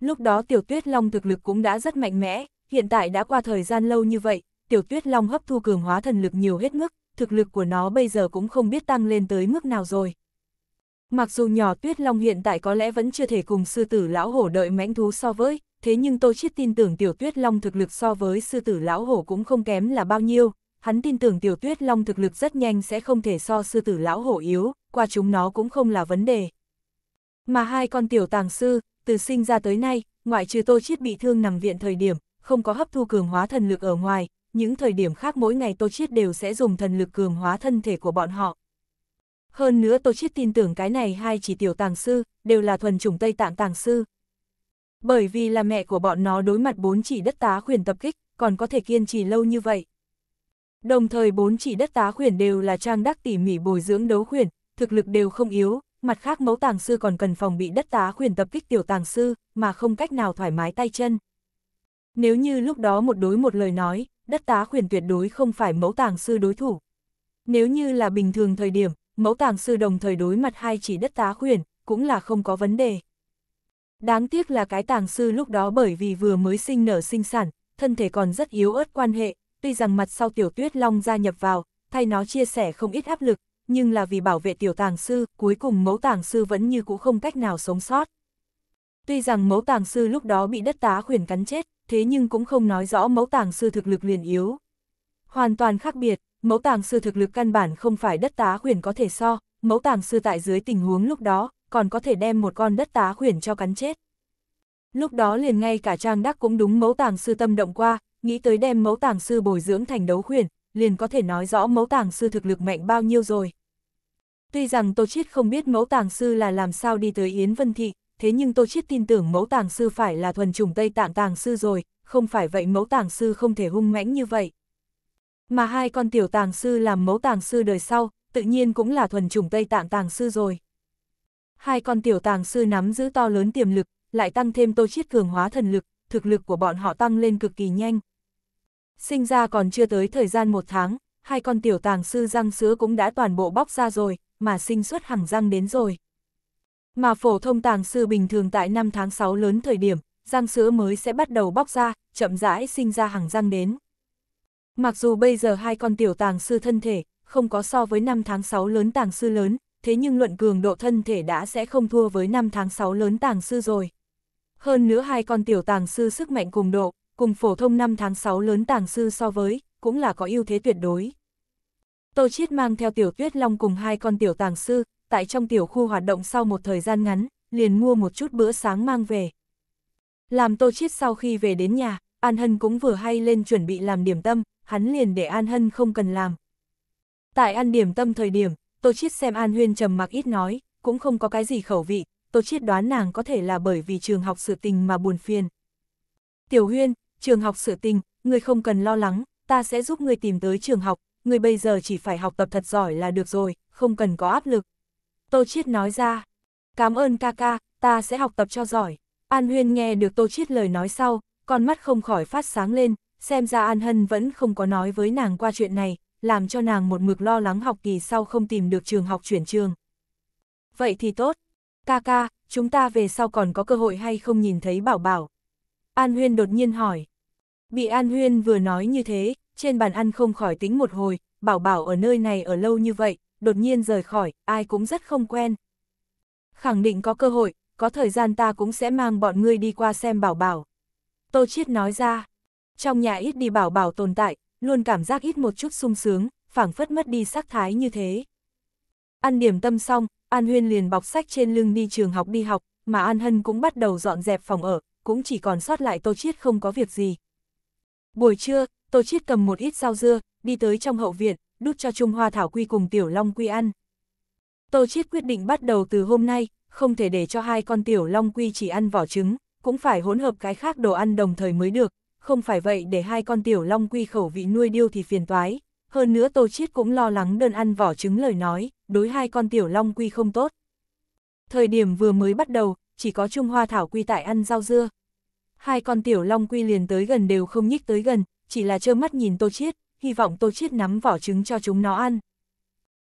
Lúc đó Tiểu Tuyết Long thực lực cũng đã rất mạnh mẽ, hiện tại đã qua thời gian lâu như vậy, Tiểu Tuyết Long hấp thu cường hóa thần lực nhiều hết mức, thực lực của nó bây giờ cũng không biết tăng lên tới mức nào rồi. Mặc dù nhỏ tuyết long hiện tại có lẽ vẫn chưa thể cùng sư tử lão hổ đợi mãnh thú so với, thế nhưng Tô Chiết tin tưởng tiểu tuyết long thực lực so với sư tử lão hổ cũng không kém là bao nhiêu, hắn tin tưởng tiểu tuyết long thực lực rất nhanh sẽ không thể so sư tử lão hổ yếu, qua chúng nó cũng không là vấn đề. Mà hai con tiểu tàng sư, từ sinh ra tới nay, ngoại trừ Tô Chiết bị thương nằm viện thời điểm, không có hấp thu cường hóa thần lực ở ngoài, những thời điểm khác mỗi ngày Tô Chiết đều sẽ dùng thần lực cường hóa thân thể của bọn họ. Hơn nữa tôi Chiết tin tưởng cái này hai chỉ tiểu tàng sư, đều là thuần chủng Tây Tạng tàng sư. Bởi vì là mẹ của bọn nó đối mặt bốn chỉ đất tá khuyển tập kích, còn có thể kiên trì lâu như vậy. Đồng thời bốn chỉ đất tá khuyển đều là trang đắc tỉ mỉ bồi dưỡng đấu khuyển, thực lực đều không yếu, mặt khác mẫu tàng sư còn cần phòng bị đất tá khuyển tập kích tiểu tàng sư, mà không cách nào thoải mái tay chân. Nếu như lúc đó một đối một lời nói, đất tá khuyển tuyệt đối không phải mẫu tàng sư đối thủ. Nếu như là bình thường thời điểm, mẫu tàng sư đồng thời đối mặt hai chỉ đất tá khuyển, cũng là không có vấn đề. Đáng tiếc là cái tàng sư lúc đó bởi vì vừa mới sinh nở sinh sản, thân thể còn rất yếu ớt quan hệ, tuy rằng mặt sau tiểu tuyết long gia nhập vào, thay nó chia sẻ không ít áp lực, nhưng là vì bảo vệ tiểu tàng sư, cuối cùng mẫu tàng sư vẫn như cũ không cách nào sống sót. Tuy rằng mẫu tàng sư lúc đó bị đất tá khuyển cắn chết, thế nhưng cũng không nói rõ mẫu tàng sư thực lực liền yếu. Hoàn toàn khác biệt, mẫu tàng sư thực lực căn bản không phải đất tá khuyển có thể so, mẫu tàng sư tại dưới tình huống lúc đó, còn có thể đem một con đất tá khuyển cho cắn chết. Lúc đó liền ngay cả Trang Đắc cũng đúng mẫu tàng sư tâm động qua, nghĩ tới đem mẫu tàng sư bồi dưỡng thành đấu khuyển, liền có thể nói rõ mẫu tàng sư thực lực mạnh bao nhiêu rồi. Tuy rằng Tô Chiết không biết mẫu tàng sư là làm sao đi tới Yến Vân Thị, thế nhưng Tô Chiết tin tưởng mẫu tàng sư phải là thuần chủng Tây Tạng tàng sư rồi, không phải vậy mẫu tàng sư không thể hung mãnh như vậy. Mà hai con tiểu tàng sư làm mẫu tàng sư đời sau, tự nhiên cũng là thuần chủng Tây Tạng tàng sư rồi. Hai con tiểu tàng sư nắm giữ to lớn tiềm lực, lại tăng thêm tô chiết cường hóa thần lực, thực lực của bọn họ tăng lên cực kỳ nhanh. Sinh ra còn chưa tới thời gian một tháng, hai con tiểu tàng sư răng sứa cũng đã toàn bộ bóc ra rồi, mà sinh xuất hàng răng đến rồi. Mà phổ thông tàng sư bình thường tại năm tháng 6 lớn thời điểm, răng sữa mới sẽ bắt đầu bóc ra, chậm rãi sinh ra hàng răng đến. Mặc dù bây giờ hai con tiểu tàng sư thân thể, không có so với năm tháng 6 lớn tàng sư lớn, thế nhưng luận cường độ thân thể đã sẽ không thua với năm tháng 6 lớn tàng sư rồi. Hơn nữa hai con tiểu tàng sư sức mạnh cùng độ, cùng phổ thông năm tháng 6 lớn tàng sư so với, cũng là có ưu thế tuyệt đối. Tô Chiết mang theo tiểu tuyết long cùng hai con tiểu tàng sư, tại trong tiểu khu hoạt động sau một thời gian ngắn, liền mua một chút bữa sáng mang về. Làm Tô Chiết sau khi về đến nhà, An Hân cũng vừa hay lên chuẩn bị làm điểm tâm, hắn liền để An Hân không cần làm. Tại ăn điểm tâm thời điểm, Tô Chiết xem An Huyên trầm mặc ít nói, cũng không có cái gì khẩu vị, Tô Chiết đoán nàng có thể là bởi vì trường học sự tình mà buồn phiền. Tiểu Huyên, trường học sự tình, người không cần lo lắng, ta sẽ giúp người tìm tới trường học, người bây giờ chỉ phải học tập thật giỏi là được rồi, không cần có áp lực. Tô Chiết nói ra, cảm ơn ca ca, ta sẽ học tập cho giỏi. An Huyên nghe được Tô Chiết lời nói sau, con mắt không khỏi phát sáng lên, xem ra An Hân vẫn không có nói với nàng qua chuyện này, làm cho nàng một mực lo lắng học kỳ sau không tìm được trường học chuyển trường. Vậy thì tốt, ca ca, chúng ta về sau còn có cơ hội hay không nhìn thấy bảo bảo? An Huyên đột nhiên hỏi. Bị An Huyên vừa nói như thế, trên bàn ăn không khỏi tính một hồi, bảo bảo ở nơi này ở lâu như vậy, đột nhiên rời khỏi, ai cũng rất không quen. Khẳng định có cơ hội, có thời gian ta cũng sẽ mang bọn ngươi đi qua xem bảo bảo. Tô Chiết nói ra. Trong nhà ít đi bảo bảo tồn tại, luôn cảm giác ít một chút sung sướng, phảng phất mất đi sắc thái như thế. Ăn điểm tâm xong, An Huyên liền bọc sách trên lưng đi trường học đi học, mà An Hân cũng bắt đầu dọn dẹp phòng ở, cũng chỉ còn sót lại Tô Chiết không có việc gì. Buổi trưa, Tô Chiết cầm một ít rau dưa, đi tới trong hậu viện, đút cho Trung Hoa Thảo Quy cùng Tiểu Long Quy ăn. Tô Chiết quyết định bắt đầu từ hôm nay, không thể để cho hai con Tiểu Long Quy chỉ ăn vỏ trứng, cũng phải hỗn hợp cái khác đồ ăn đồng thời mới được, không phải vậy để hai con tiểu long quy khẩu vị nuôi điêu thì phiền toái. Hơn nữa Tô Chiết cũng lo lắng đơn ăn vỏ trứng lời nói, đối hai con tiểu long quy không tốt. Thời điểm vừa mới bắt đầu, chỉ có Trung Hoa Thảo Quy tại ăn rau dưa. Hai con tiểu long quy liền tới gần đều không nhích tới gần, chỉ là trơ mắt nhìn Tô Chiết, hy vọng Tô Chiết nắm vỏ trứng cho chúng nó ăn.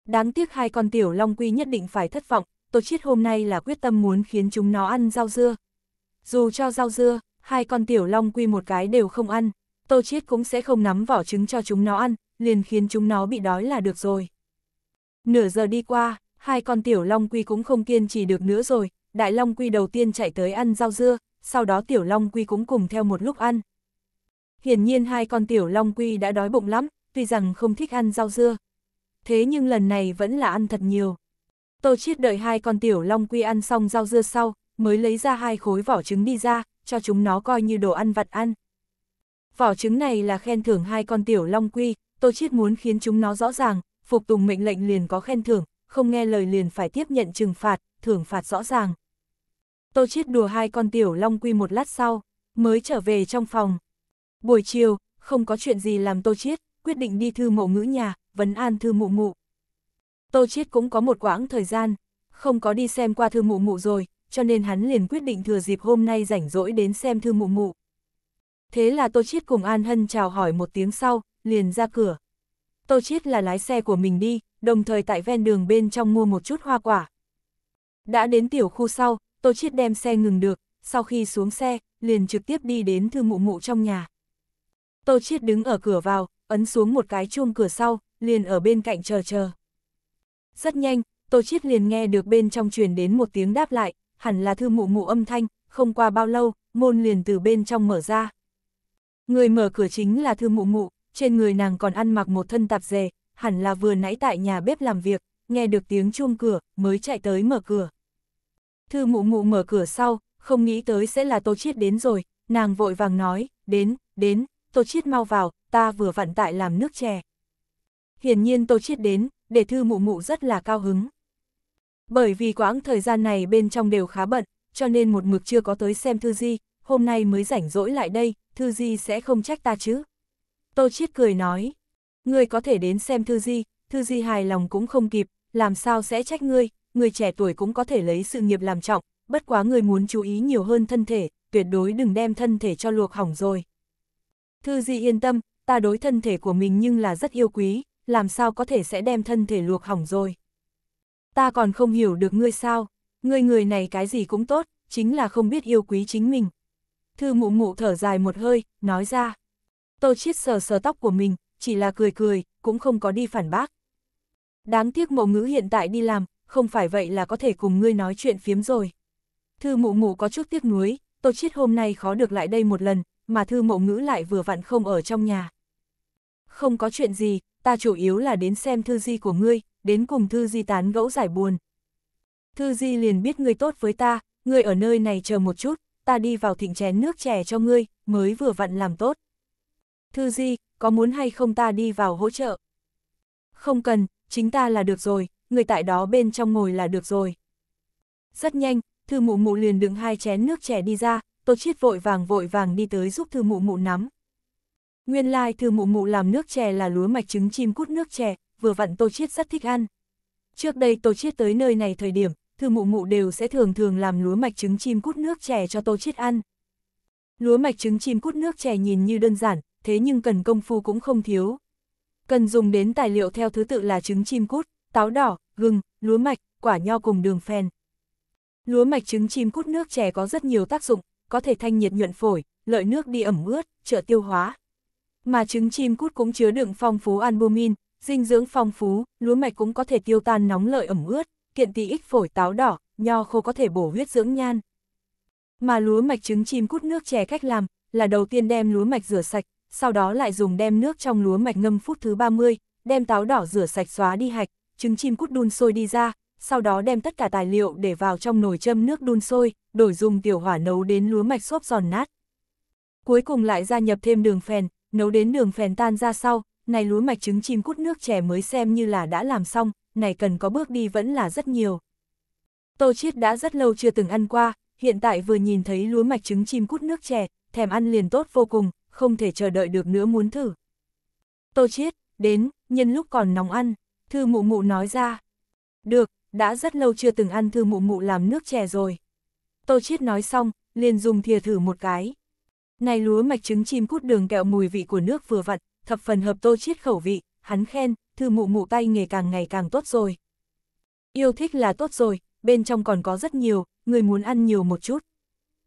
Đáng tiếc hai con tiểu long quy nhất định phải thất vọng, Tô Chiết hôm nay là quyết tâm muốn khiến chúng nó ăn rau dưa. Dù cho rau dưa, hai con tiểu long quy một cái đều không ăn, Tô Chiết cũng sẽ không nắm vỏ trứng cho chúng nó ăn, liền khiến chúng nó bị đói là được rồi. Nửa giờ đi qua, hai con tiểu long quy cũng không kiên trì được nữa rồi, đại long quy đầu tiên chạy tới ăn rau dưa, sau đó tiểu long quy cũng cùng theo một lúc ăn. Hiển nhiên hai con tiểu long quy đã đói bụng lắm, tuy rằng không thích ăn rau dưa. Thế nhưng lần này vẫn là ăn thật nhiều. Tô Chiết đợi hai con tiểu long quy ăn xong rau dưa sau, mới lấy ra hai khối vỏ trứng đi ra, cho chúng nó coi như đồ ăn vặt ăn. Vỏ trứng này là khen thưởng hai con tiểu long quy, Tô Chiết muốn khiến chúng nó rõ ràng, phục tùng mệnh lệnh liền có khen thưởng, không nghe lời liền phải tiếp nhận trừng phạt, thưởng phạt rõ ràng. Tô Chiết đùa hai con tiểu long quy một lát sau, mới trở về trong phòng. Buổi chiều, không có chuyện gì làm Tô Chiết, quyết định đi thư mộ ngữ nhà, vấn an thư mụ mụ. Tô Chiết cũng có một quãng thời gian, không có đi xem qua thư mụ mụ rồi, cho nên hắn liền quyết định thừa dịp hôm nay rảnh rỗi đến xem thư mụ mụ. Thế là Tô Chiết cùng An Hân chào hỏi một tiếng sau, liền ra cửa. Tô Chiết là lái xe của mình đi, đồng thời tại ven đường bên trong mua một chút hoa quả. Đã đến tiểu khu sau, Tô Chiết đem xe ngừng được, sau khi xuống xe, liền trực tiếp đi đến thư mụ mụ trong nhà. Tô Chiết đứng ở cửa vào, ấn xuống một cái chuông cửa sau, liền ở bên cạnh chờ chờ. Rất nhanh, Tô Chiết liền nghe được bên trong truyền đến một tiếng đáp lại, hẳn là thư mụ mụ âm thanh, không qua bao lâu, môn liền từ bên trong mở ra. Người mở cửa chính là thư mụ mụ, trên người nàng còn ăn mặc một thân tạp dề, hẳn là vừa nãy tại nhà bếp làm việc, nghe được tiếng chuông cửa, mới chạy tới mở cửa. Thư mụ mụ mở cửa sau, không nghĩ tới sẽ là Tô Chiết đến rồi, nàng vội vàng nói, đến, đến, Tô Chiết mau vào, ta vừa vặn tại làm nước chè. Hiển nhiên Tô Chiết đến, để thư mụ mụ rất là cao hứng. Bởi vì quãng thời gian này bên trong đều khá bận, cho nên một mực chưa có tới xem Thư Di, hôm nay mới rảnh rỗi lại đây, Thư Di sẽ không trách ta chứ. Tô Chiết cười nói, ngươi có thể đến xem Thư Di, Thư Di hài lòng cũng không kịp, làm sao sẽ trách ngươi, người trẻ tuổi cũng có thể lấy sự nghiệp làm trọng, bất quá người muốn chú ý nhiều hơn thân thể, tuyệt đối đừng đem thân thể cho luộc hỏng rồi. Thư Di yên tâm, ta đối thân thể của mình nhưng là rất yêu quý, làm sao có thể sẽ đem thân thể luộc hỏng rồi ta còn không hiểu được ngươi sao, ngươi người này cái gì cũng tốt, chính là không biết yêu quý chính mình. Thư mụ mụ thở dài một hơi, nói ra. Tô Chiết sờ sờ tóc của mình, chỉ là cười cười, cũng không có đi phản bác. Đáng tiếc mộ ngữ hiện tại đi làm, không phải vậy là có thể cùng ngươi nói chuyện phiếm rồi. Thư mụ mụ có chút tiếc nuối, Tô Chiết hôm nay khó được lại đây một lần, mà thư mộ ngữ lại vừa vặn không ở trong nhà. Không có chuyện gì, ta chủ yếu là đến xem thư di của ngươi, đến cùng Thư Di tán gẫu giải buồn. Thư Di liền biết ngươi tốt với ta, ngươi ở nơi này chờ một chút, ta đi vào thịnh chén nước chè cho ngươi, mới vừa vặn làm tốt. Thư Di, có muốn hay không ta đi vào hỗ trợ? Không cần, chính ta là được rồi, người tại đó bên trong ngồi là được rồi. Rất nhanh, Thư Mụ Mụ liền đựng hai chén nước chè đi ra, Tô Chiết vội vàng vội vàng đi tới giúp Thư Mụ Mụ nắm. Nguyên lai like, Thư Mụ Mụ làm nước chè là lúa mạch trứng chim cút nước chè, vừa vặn Tô Chiết rất thích ăn. Trước đây Tô Chiết tới nơi này thời điểm, thư mụ mụ đều sẽ thường thường làm lúa mạch trứng chim cút nước chè cho Tô Chiết ăn. Lúa mạch trứng chim cút nước chè nhìn như đơn giản, thế nhưng cần công phu cũng không thiếu. Cần dùng đến tài liệu theo thứ tự là trứng chim cút, táo đỏ, gừng, lúa mạch, quả nho cùng đường phèn. Lúa mạch trứng chim cút nước chè có rất nhiều tác dụng, có thể thanh nhiệt nhuận phổi, lợi nước đi ẩm ướt, trợ tiêu hóa. Mà trứng chim cút cũng chứa đựng phong phú albumin, Dinh dưỡng phong phú, lúa mạch cũng có thể tiêu tan nóng lợi ẩm ướt, kiện tí ích phổi táo đỏ, nho khô có thể bổ huyết dưỡng nhan. Mà lúa mạch trứng chim cút nước chè cách làm là đầu tiên đem lúa mạch rửa sạch, sau đó lại dùng đem nước trong lúa mạch ngâm phút thứ 30, đem táo đỏ rửa sạch xóa đi hạch, trứng chim cút đun sôi đi ra, sau đó đem tất cả tài liệu để vào trong nồi châm nước đun sôi, đổi dùng tiểu hỏa nấu đến lúa mạch xốp giòn nát. Cuối cùng lại gia nhập thêm đường phèn, nấu đến đường phèn tan ra sau, này lúa mạch trứng chim cút nước chè mới xem như là đã làm xong, này cần có bước đi vẫn là rất nhiều. Tô Chiết đã rất lâu chưa từng ăn qua, hiện tại vừa nhìn thấy lúa mạch trứng chim cút nước chè, thèm ăn liền tốt vô cùng, không thể chờ đợi được nữa muốn thử. Tô Chiết, đến, nhân lúc còn nóng ăn, thư mụ mụ nói ra. Được, đã rất lâu chưa từng ăn thư mụ mụ làm nước chè rồi. Tô Chiết nói xong, liền dùng thìa thử một cái. Này lúa mạch trứng chim cút đường kẹo mùi vị của nước vừa vặn, thập phần hợp tô chiết khẩu vị, hắn khen, thư mụ mụ tay nghề càng ngày càng tốt rồi. Yêu thích là tốt rồi, bên trong còn có rất nhiều, người muốn ăn nhiều một chút.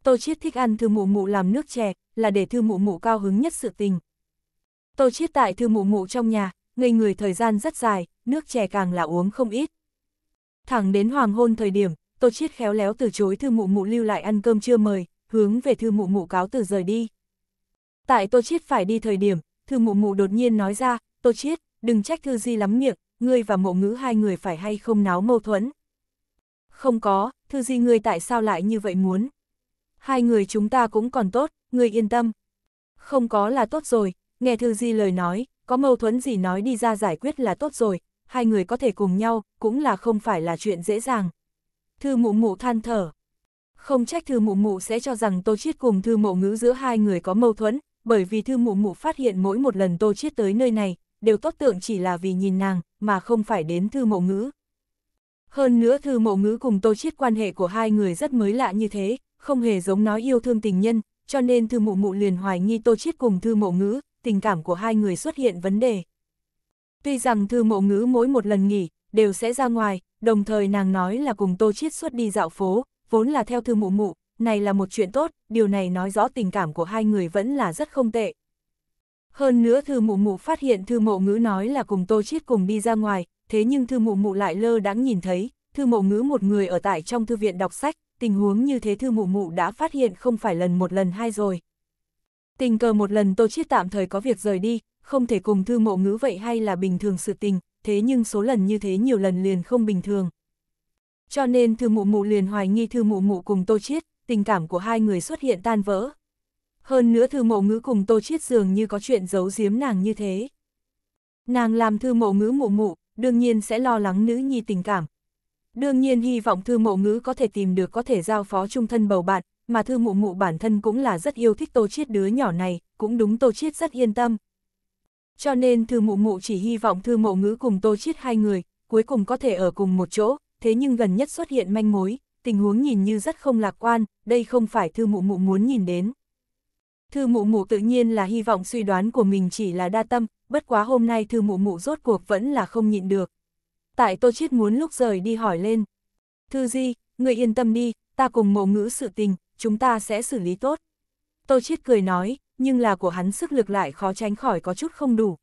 Tô Chiết thích ăn thư mụ mụ làm nước chè, là để thư mụ mụ cao hứng nhất sự tình. Tô Chiết tại thư mụ mụ trong nhà, ngây người thời gian rất dài, nước chè càng là uống không ít. Thẳng đến hoàng hôn thời điểm, Tô Chiết khéo léo từ chối thư mụ mụ lưu lại ăn cơm chưa mời, hướng về thư mụ mụ cáo từ rời đi. Tại Tô Chiết phải đi thời điểm, thư mụ mụ đột nhiên nói ra, tô chiết, đừng trách thư di lắm miệng, ngươi và mộ ngữ hai người phải hay không náo mâu thuẫn. Không có, thư di ngươi tại sao lại như vậy muốn? Hai người chúng ta cũng còn tốt, ngươi yên tâm. Không có là tốt rồi, nghe thư di lời nói, có mâu thuẫn gì nói đi ra giải quyết là tốt rồi, hai người có thể cùng nhau, cũng là không phải là chuyện dễ dàng. Thư mụ mụ than thở. Không trách thư mụ mụ sẽ cho rằng tô chiết cùng thư mộ ngữ giữa hai người có mâu thuẫn, bởi vì thư mụ mụ phát hiện mỗi một lần tô chiết tới nơi này, đều tốt tượng chỉ là vì nhìn nàng, mà không phải đến thư mộ ngữ. Hơn nữa thư mộ ngữ cùng tô chiết quan hệ của hai người rất mới lạ như thế, không hề giống nói yêu thương tình nhân, cho nên thư mụ mụ liền hoài nghi tô chiết cùng thư mộ ngữ, tình cảm của hai người xuất hiện vấn đề. Tuy rằng thư mộ ngữ mỗi một lần nghỉ, đều sẽ ra ngoài, đồng thời nàng nói là cùng tô chiết suốt đi dạo phố, vốn là theo thư mụ mụ, này là một chuyện tốt, điều này nói rõ tình cảm của hai người vẫn là rất không tệ. Hơn nữa thư mụ mụ phát hiện thư mộ ngữ nói là cùng tô chiết cùng đi ra ngoài, thế nhưng thư mụ mụ lại lơ đãng nhìn thấy, thư mộ ngữ một người ở tại trong thư viện đọc sách, tình huống như thế thư mụ mụ đã phát hiện không phải lần một lần hai rồi. Tình cờ một lần tô chiết tạm thời có việc rời đi, không thể cùng thư mộ ngữ vậy hay là bình thường sự tình, thế nhưng số lần như thế nhiều lần liền không bình thường. Cho nên thư mụ mụ liền hoài nghi thư mụ mụ cùng tô chiết, tình cảm của hai người xuất hiện tan vỡ. Hơn nữa thư mộ ngữ cùng tô chiết dường như có chuyện giấu giếm nàng như thế. Nàng làm thư mộ ngữ mụ mụ, đương nhiên sẽ lo lắng nữ nhi tình cảm. Đương nhiên hy vọng thư mộ ngữ có thể tìm được có thể giao phó trung thân bầu bạn, mà thư mụ mụ bản thân cũng là rất yêu thích tô chiết đứa nhỏ này, cũng đúng tô chiết rất yên tâm. Cho nên thư mụ mụ chỉ hy vọng thư mộ ngữ cùng tô chiết hai người, cuối cùng có thể ở cùng một chỗ, thế nhưng gần nhất xuất hiện manh mối, tình huống nhìn như rất không lạc quan, đây không phải thư mụ mụ muốn nhìn đến. Thư mụ mụ tự nhiên là hy vọng suy đoán của mình chỉ là đa tâm, bất quá hôm nay thư mụ mụ rốt cuộc vẫn là không nhịn được. Tại tô chiết muốn lúc rời đi hỏi lên. Thư di, người yên tâm đi, ta cùng mộ ngữ sự tình, chúng ta sẽ xử lý tốt. Tô chiết cười nói, nhưng là của hắn sức lực lại khó tránh khỏi có chút không đủ.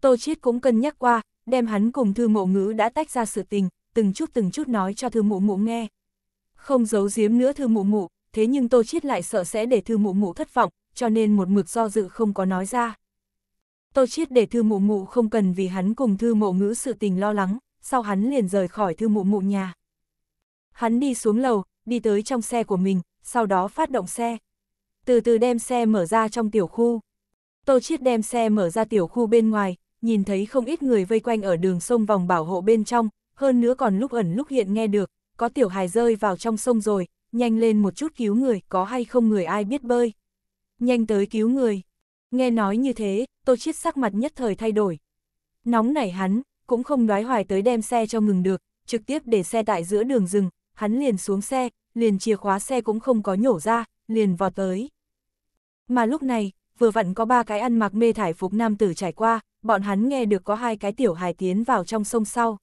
Tô chiết cũng cân nhắc qua, đem hắn cùng thư mộ ngữ đã tách ra sự tình, từng chút từng chút nói cho thư mụ mụ nghe. Không giấu giếm nữa thư mụ mụ, thế nhưng Tô Chiết lại sợ sẽ để thư mụ mụ thất vọng, cho nên một mực do dự không có nói ra. Tô Chiết để thư mụ mụ không cần vì hắn cùng thư mộ ngữ sự tình lo lắng, sau hắn liền rời khỏi thư mụ mụ nhà. Hắn đi xuống lầu, đi tới trong xe của mình, sau đó phát động xe. Từ từ đem xe mở ra trong tiểu khu. Tô Chiết đem xe mở ra tiểu khu bên ngoài, nhìn thấy không ít người vây quanh ở đường sông vòng bảo hộ bên trong, hơn nữa còn lúc ẩn lúc hiện nghe được, có tiểu hài rơi vào trong sông rồi, nhanh lên một chút cứu người, có hay không người ai biết bơi. Nhanh tới cứu người. Nghe nói như thế, tô chiết sắc mặt nhất thời thay đổi. Nóng nảy hắn, cũng không đoái hoài tới đem xe cho ngừng được, trực tiếp để xe tại giữa đường rừng, hắn liền xuống xe, liền chìa khóa xe cũng không có nhổ ra, liền vọt tới. Mà lúc này, vừa vặn có ba cái ăn mặc mê thải phục nam tử trải qua, bọn hắn nghe được có hai cái tiểu hài tiến vào trong sông sau.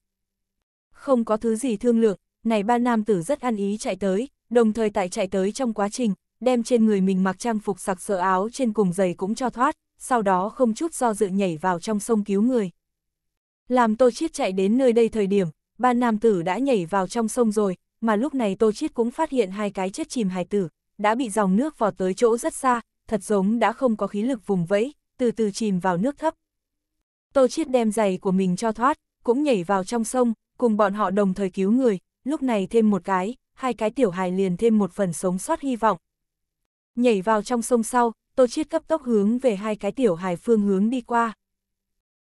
Không có thứ gì thương lượng, này ba nam tử rất ăn ý chạy tới, đồng thời tại chạy tới trong quá trình, đem trên người mình mặc trang phục sặc sỡ áo trên cùng giày cũng cho thoát, sau đó không chút do dự nhảy vào trong sông cứu người. Làm Tô Chiết chạy đến nơi đây thời điểm, ba nam tử đã nhảy vào trong sông rồi, mà lúc này Tô Chiết cũng phát hiện hai cái chết chìm hải tử, đã bị dòng nước vọt tới chỗ rất xa, thật giống đã không có khí lực vùng vẫy, từ từ chìm vào nước thấp. Tô Chiết đem giày của mình cho thoát, cũng nhảy vào trong sông, cùng bọn họ đồng thời cứu người, lúc này thêm một cái, hai cái tiểu hài liền thêm một phần sống sót hy vọng. Nhảy vào trong sông sau, Tô Chiết cấp tốc hướng về hai cái tiểu hài phương hướng đi qua.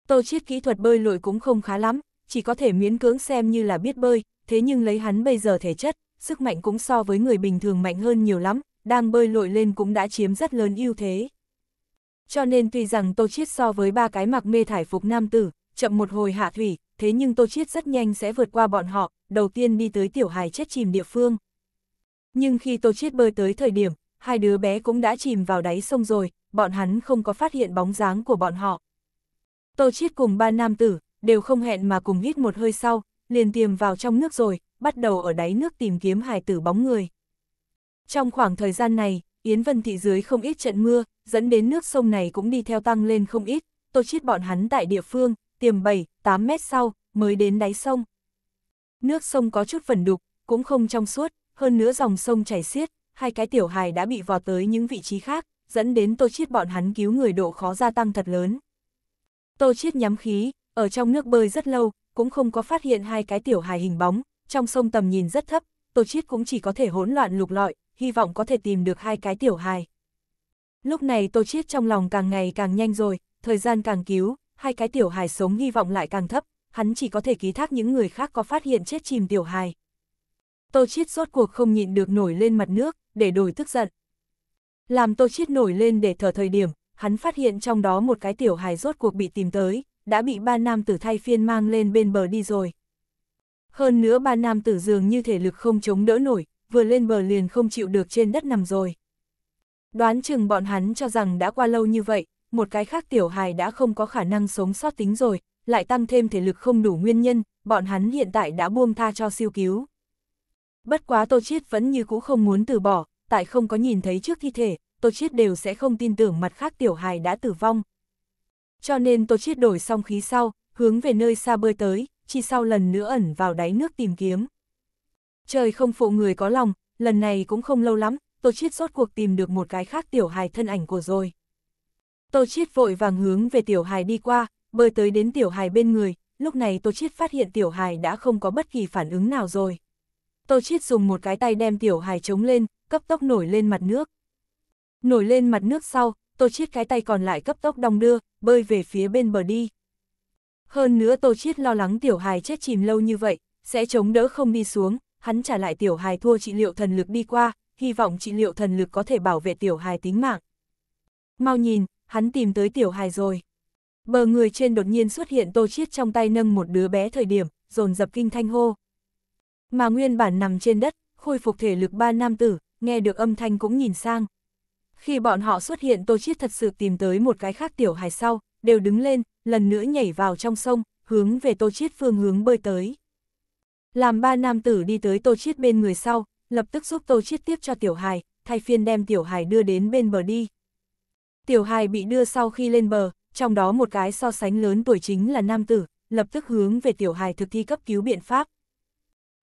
Tô Chiết kỹ thuật bơi lội cũng không khá lắm, chỉ có thể miễn cưỡng xem như là biết bơi, thế nhưng lấy hắn bây giờ thể chất, sức mạnh cũng so với người bình thường mạnh hơn nhiều lắm, đang bơi lội lên cũng đã chiếm rất lớn ưu thế. Cho nên tuy rằng Tô Chiết so với ba cái mặc mê thải phục nam tử, chậm một hồi hạ thủy, thế nhưng Tô Chiết rất nhanh sẽ vượt qua bọn họ, đầu tiên đi tới tiểu hài chết chìm địa phương. Nhưng khi Tô Chiết bơi tới thời điểm, hai đứa bé cũng đã chìm vào đáy sông rồi, bọn hắn không có phát hiện bóng dáng của bọn họ. Tô Chiết cùng ba nam tử, đều không hẹn mà cùng hít một hơi sau, liền tiềm vào trong nước rồi, bắt đầu ở đáy nước tìm kiếm hài tử bóng người. Trong khoảng thời gian này, Yến Vân Thị dưới không ít trận mưa, dẫn đến nước sông này cũng đi theo tăng lên không ít, Tô Chiết bọn hắn tại địa phương, tiềm 7, 8 mét sau, mới đến đáy sông. Nước sông có chút phần đục, cũng không trong suốt, hơn nữa dòng sông chảy xiết, hai cái tiểu hài đã bị vò tới những vị trí khác, dẫn đến Tô Chiết bọn hắn cứu người độ khó gia tăng thật lớn. Tô Chiết nhắm khí, ở trong nước bơi rất lâu, cũng không có phát hiện hai cái tiểu hài hình bóng, trong sông tầm nhìn rất thấp, Tô Chiết cũng chỉ có thể hỗn loạn lục lọi, hy vọng có thể tìm được hai cái tiểu hài. Lúc này Tô Chiết trong lòng càng ngày càng nhanh rồi, thời gian càng cứu, hai cái tiểu hài sống hy vọng lại càng thấp, hắn chỉ có thể ký thác những người khác có phát hiện chết chìm tiểu hài. Tô Chiết rốt cuộc không nhịn được nổi lên mặt nước, để đổi tức giận. Làm Tô Chiết nổi lên để thở thời điểm, hắn phát hiện trong đó một cái tiểu hài rốt cuộc bị tìm tới, đã bị ba nam tử thay phiên mang lên bên bờ đi rồi. Hơn nữa ba nam tử dường như thể lực không chống đỡ nổi, vừa lên bờ liền không chịu được trên đất nằm rồi. Đoán chừng bọn hắn cho rằng đã qua lâu như vậy, một cái khác tiểu hài đã không có khả năng sống sót tính rồi, lại tăng thêm thể lực không đủ nguyên nhân, bọn hắn hiện tại đã buông tha cho siêu cứu. Bất quá Tô Chiết vẫn như cũ không muốn từ bỏ, tại không có nhìn thấy trước thi thể, Tô Chiết đều sẽ không tin tưởng mặt khác tiểu hài đã tử vong. Cho nên Tô Chiết đổi xong khí sau, hướng về nơi xa bơi tới, chỉ sau lần nữa ẩn vào đáy nước tìm kiếm. Trời không phụ người có lòng, lần này cũng không lâu lắm, Tô Chiết rốt cuộc tìm được một cái khác tiểu hài thân ảnh của rồi. Tô Chiết vội vàng hướng về tiểu hài đi qua, bơi tới đến tiểu hài bên người, lúc này Tô Chiết phát hiện tiểu hài đã không có bất kỳ phản ứng nào rồi. Tô Chiết dùng một cái tay đem tiểu hài chống lên, cấp tốc nổi lên mặt nước. Nổi lên mặt nước sau, Tô Chiết cái tay còn lại cấp tốc đong đưa, bơi về phía bên bờ đi. Hơn nữa Tô Chiết lo lắng tiểu hài chết chìm lâu như vậy, sẽ chống đỡ không đi xuống, hắn trả lại tiểu hài thua trị liệu thần lực đi qua, hy vọng trị liệu thần lực có thể bảo vệ tiểu hài tính mạng. Mau nhìn, hắn tìm tới tiểu hài rồi. Bờ người trên đột nhiên xuất hiện tô chiết trong tay nâng một đứa bé thời điểm, dồn dập kinh thanh hô. Mà nguyên bản nằm trên đất, khôi phục thể lực ba nam tử, nghe được âm thanh cũng nhìn sang. Khi bọn họ xuất hiện tô chiết thật sự tìm tới một cái khác tiểu hài sau, đều đứng lên, lần nữa nhảy vào trong sông, hướng về tô chiết phương hướng bơi tới. Làm ba nam tử đi tới tô chiết bên người sau, lập tức giúp tô chiết tiếp cho tiểu hài, thay phiên đem tiểu hài đưa đến bên bờ đi. Tiểu hài bị đưa sau khi lên bờ, trong đó một cái so sánh lớn tuổi chính là nam tử, lập tức hướng về tiểu hài thực thi cấp cứu biện pháp.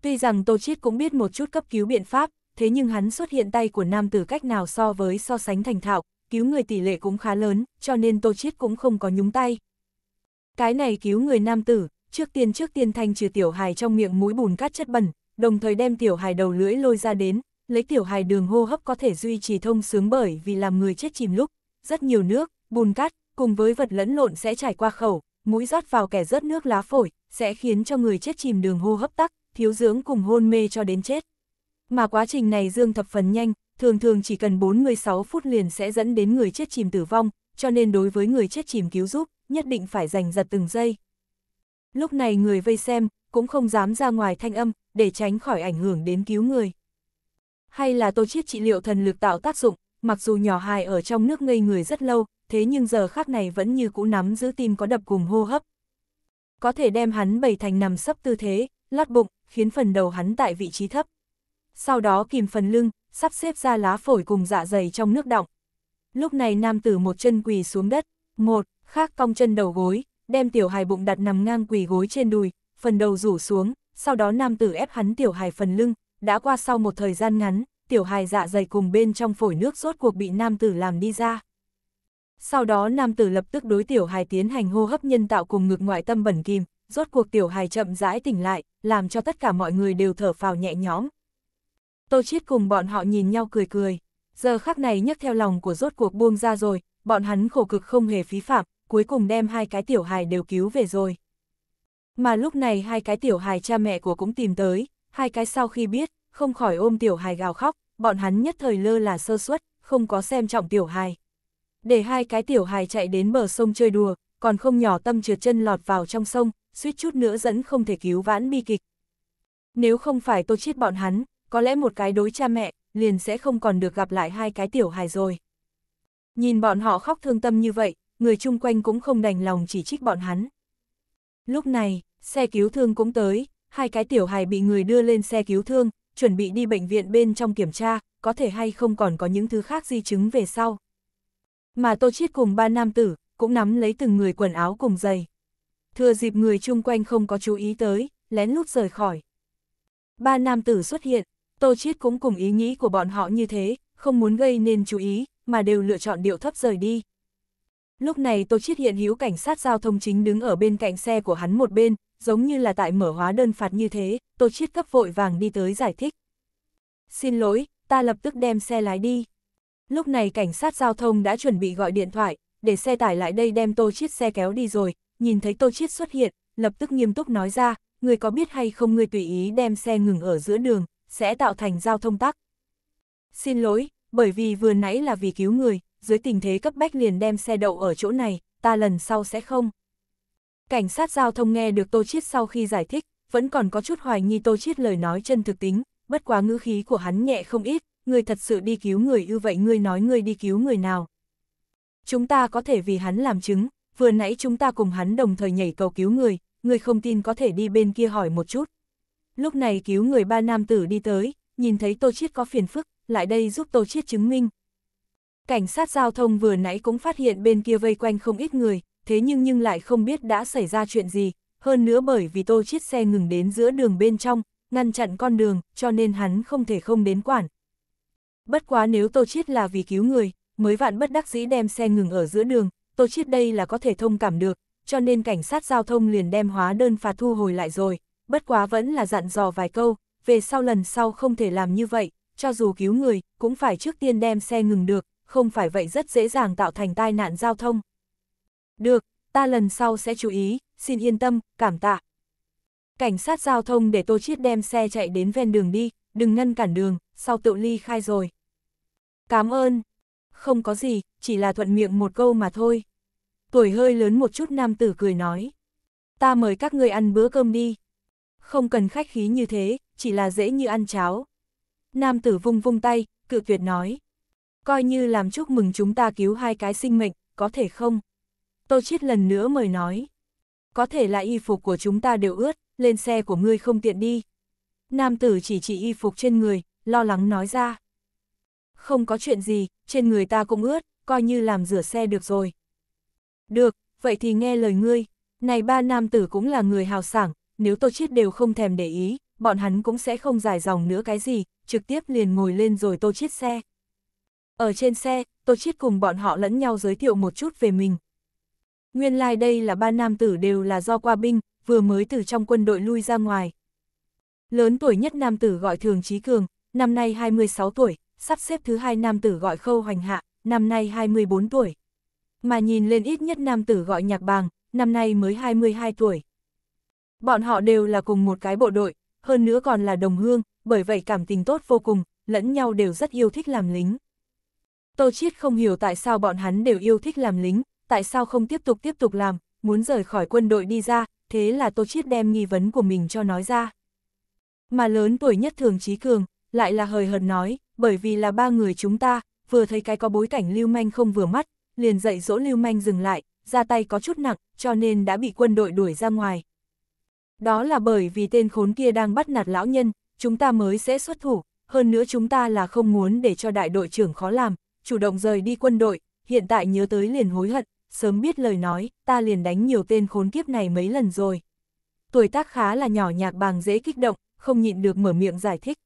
Tuy rằng Tô Chiết cũng biết một chút cấp cứu biện pháp, thế nhưng hắn xuất hiện tay của nam tử cách nào so với so sánh thành thạo, cứu người tỷ lệ cũng khá lớn, cho nên Tô Chiết cũng không có nhúng tay. Cái này cứu người nam tử, trước tiên trước tiên thanh trừ tiểu hài trong miệng mũi bùn cát chất bẩn, đồng thời đem tiểu hài đầu lưỡi lôi ra đến, lấy tiểu hài đường hô hấp có thể duy trì thông sướng bởi vì làm người chết chìm lúc, rất nhiều nước, bùn cát, cùng với vật lẫn lộn sẽ trải qua khẩu, mũi rót vào kẻ rớt nước lá phổi, sẽ khiến cho người chết chìm đường hô hấp tắc, thiếu dưỡng cùng hôn mê cho đến chết. Mà quá trình này dương thập phần nhanh, thường thường chỉ cần 4-16 phút liền sẽ dẫn đến người chết chìm tử vong, cho nên đối với người chết chìm cứu giúp, nhất định phải giành giật từng giây. Lúc này người vây xem, cũng không dám ra ngoài thanh âm, để tránh khỏi ảnh hưởng đến cứu người. Hay là tô chiết trị liệu thần lực tạo tác dụng, mặc dù nhỏ hài ở trong nước ngây người rất lâu, thế nhưng giờ khác này vẫn như cũ nắm giữ tim có đập cùng hô hấp. Có thể đem hắn bày thành nằm sấp tư thế, lót bụng, khiến phần đầu hắn tại vị trí thấp. Sau đó kìm phần lưng, sắp xếp ra lá phổi cùng dạ dày trong nước động. Lúc này nam tử một chân quỳ xuống đất, một, khác cong chân đầu gối, đem tiểu hài bụng đặt nằm ngang quỳ gối trên đùi, phần đầu rủ xuống, sau đó nam tử ép hắn tiểu hài phần lưng, đã qua sau một thời gian ngắn, tiểu hài dạ dày cùng bên trong phổi nước rốt cuộc bị nam tử làm đi ra. Sau đó nam tử lập tức đối tiểu hài tiến hành hô hấp nhân tạo cùng ngực ngoại tâm bẩn kim, rốt cuộc tiểu hài chậm rãi tỉnh lại, làm cho tất cả mọi người đều thở phào nhẹ nhõm. Tô Chiết cùng bọn họ nhìn nhau cười cười, giờ khắc này nhấc theo lòng của rốt cuộc buông ra rồi, bọn hắn khổ cực không hề phí phạm, cuối cùng đem hai cái tiểu hài đều cứu về rồi. Mà lúc này hai cái tiểu hài cha mẹ của cũng tìm tới, hai cái sau khi biết, không khỏi ôm tiểu hài gào khóc, bọn hắn nhất thời lơ là sơ suất, không có xem trọng tiểu hài để hai cái tiểu hài chạy đến bờ sông chơi đùa, còn không nhỏ tâm trượt chân lọt vào trong sông, suýt chút nữa dẫn không thể cứu vãn bi kịch. Nếu không phải tôi chết bọn hắn, có lẽ một cái đối cha mẹ, liền sẽ không còn được gặp lại hai cái tiểu hài rồi. Nhìn bọn họ khóc thương tâm như vậy, người chung quanh cũng không đành lòng chỉ trích bọn hắn. Lúc này, xe cứu thương cũng tới, hai cái tiểu hài bị người đưa lên xe cứu thương, chuẩn bị đi bệnh viện bên trong kiểm tra, có thể hay không còn có những thứ khác di chứng về sau, mà Tô Chiết cùng ba nam tử, cũng nắm lấy từng người quần áo cùng giày. Thừa dịp người chung quanh không có chú ý tới, lén lút rời khỏi. Ba nam tử xuất hiện, Tô Chiết cũng cùng ý nghĩ của bọn họ như thế, không muốn gây nên chú ý, mà đều lựa chọn điệu thấp rời đi. Lúc này Tô Chiết hiện hữu cảnh sát giao thông chính đứng ở bên cạnh xe của hắn một bên, giống như là tại mở hóa đơn phạt như thế, Tô Chiết cấp vội vàng đi tới giải thích. Xin lỗi, ta lập tức đem xe lái đi. Lúc này cảnh sát giao thông đã chuẩn bị gọi điện thoại, để xe tải lại đây đem tô chiết xe kéo đi rồi, nhìn thấy tô chiết xuất hiện, lập tức nghiêm túc nói ra, người có biết hay không người tùy ý đem xe ngừng ở giữa đường, sẽ tạo thành giao thông tắc. Xin lỗi, bởi vì vừa nãy là vì cứu người, dưới tình thế cấp bách liền đem xe đậu ở chỗ này, ta lần sau sẽ không. Cảnh sát giao thông nghe được Tô Chiết sau khi giải thích, vẫn còn có chút hoài nghi Tô Chiết lời nói chân thực tính, bất quá ngữ khí của hắn nhẹ không ít, người thật sự đi cứu người ư vậy ngươi nói ngươi đi cứu người nào. Chúng ta có thể vì hắn làm chứng, vừa nãy chúng ta cùng hắn đồng thời nhảy cầu cứu người, người không tin có thể đi bên kia hỏi một chút. Lúc này cứu người ba nam tử đi tới, nhìn thấy Tô Chiết có phiền phức, lại đây giúp Tô Chiết chứng minh. Cảnh sát giao thông vừa nãy cũng phát hiện bên kia vây quanh không ít người, thế nhưng nhưng lại không biết đã xảy ra chuyện gì, hơn nữa bởi vì Tô Chiết xe ngừng đến giữa đường bên trong, ngăn chặn con đường, cho nên hắn không thể không đến quản, Bất quá nếu Tô Chiết là vì cứu người, mới vạn bất đắc dĩ đem xe ngừng ở giữa đường, Tô Chiết đây là có thể thông cảm được, cho nên cảnh sát giao thông liền đem hóa đơn phạt thu hồi lại rồi, bất quá vẫn là dặn dò vài câu, về sau lần sau không thể làm như vậy, cho dù cứu người, cũng phải trước tiên đem xe ngừng được, không phải vậy rất dễ dàng tạo thành tai nạn giao thông. Được, ta lần sau sẽ chú ý, xin yên tâm, cảm tạ. Cảnh sát giao thông để Tô Chiết đem xe chạy đến ven đường đi, đừng ngăn cản đường, sau tự ly khai rồi. Cảm ơn. Không có gì, chỉ là thuận miệng một câu mà thôi. Tuổi hơi lớn một chút nam tử cười nói. Ta mời các ngươi ăn bữa cơm đi. Không cần khách khí như thế, chỉ là dễ như ăn cháo. Nam tử vung vung tay, cự tuyệt nói. Coi như làm chúc mừng chúng ta cứu hai cái sinh mệnh, có thể không? Tô Chiết lần nữa mời nói. Có thể là y phục của chúng ta đều ướt, lên xe của ngươi không tiện đi. Nam tử chỉ chỉ y phục trên người, lo lắng nói ra. Không có chuyện gì, trên người ta cũng ướt, coi như làm rửa xe được rồi. Được, vậy thì nghe lời ngươi, này ba nam tử cũng là người hào sảng, nếu tô chết đều không thèm để ý, bọn hắn cũng sẽ không dài dòng nữa cái gì, trực tiếp liền ngồi lên rồi tô chết xe. Ở trên xe, tô chết cùng bọn họ lẫn nhau giới thiệu một chút về mình. Nguyên lai like đây là ba nam tử đều là do qua binh, vừa mới từ trong quân đội lui ra ngoài. Lớn tuổi nhất nam tử gọi Thường Trí Cường, năm nay 26 tuổi, sắp xếp thứ hai nam tử gọi khâu hoành hạ, năm nay 24 tuổi. Mà nhìn lên ít nhất nam tử gọi nhạc bàng, năm nay mới 22 tuổi. Bọn họ đều là cùng một cái bộ đội, hơn nữa còn là đồng hương, bởi vậy cảm tình tốt vô cùng, lẫn nhau đều rất yêu thích làm lính. Tô Chiết không hiểu tại sao bọn hắn đều yêu thích làm lính, tại sao không tiếp tục tiếp tục làm, muốn rời khỏi quân đội đi ra, thế là Tô Chiết đem nghi vấn của mình cho nói ra. Mà lớn tuổi nhất thường trí cường, lại là hời hợt nói, bởi vì là ba người chúng ta, vừa thấy cái có bối cảnh lưu manh không vừa mắt, liền dạy dỗ lưu manh dừng lại, ra tay có chút nặng, cho nên đã bị quân đội đuổi ra ngoài. Đó là bởi vì tên khốn kia đang bắt nạt lão nhân, chúng ta mới sẽ xuất thủ, hơn nữa chúng ta là không muốn để cho đại đội trưởng khó làm, chủ động rời đi quân đội, hiện tại nhớ tới liền hối hận, sớm biết lời nói, ta liền đánh nhiều tên khốn kiếp này mấy lần rồi. Tuổi tác khá là nhỏ nhạc bàng dễ kích động, không nhịn được mở miệng giải thích.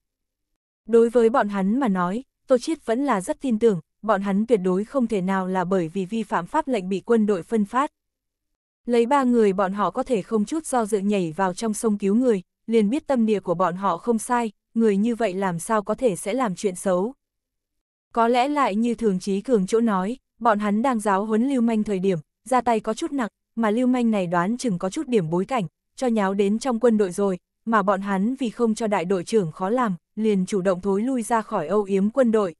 Đối với bọn hắn mà nói, Tô Chiết vẫn là rất tin tưởng, bọn hắn tuyệt đối không thể nào là bởi vì vi phạm pháp lệnh bị quân đội phân phát. Lấy ba người bọn họ có thể không chút do dự nhảy vào trong sông cứu người, liền biết tâm địa của bọn họ không sai, người như vậy làm sao có thể sẽ làm chuyện xấu. Có lẽ lại như thường trí cường chỗ nói, bọn hắn đang giáo huấn lưu manh thời điểm, ra tay có chút nặng, mà lưu manh này đoán chừng có chút điểm bối cảnh, cho nháo đến trong quân đội rồi, mà bọn hắn vì không cho đại đội trưởng khó làm, liền chủ động thối lui ra khỏi âu yếm quân đội.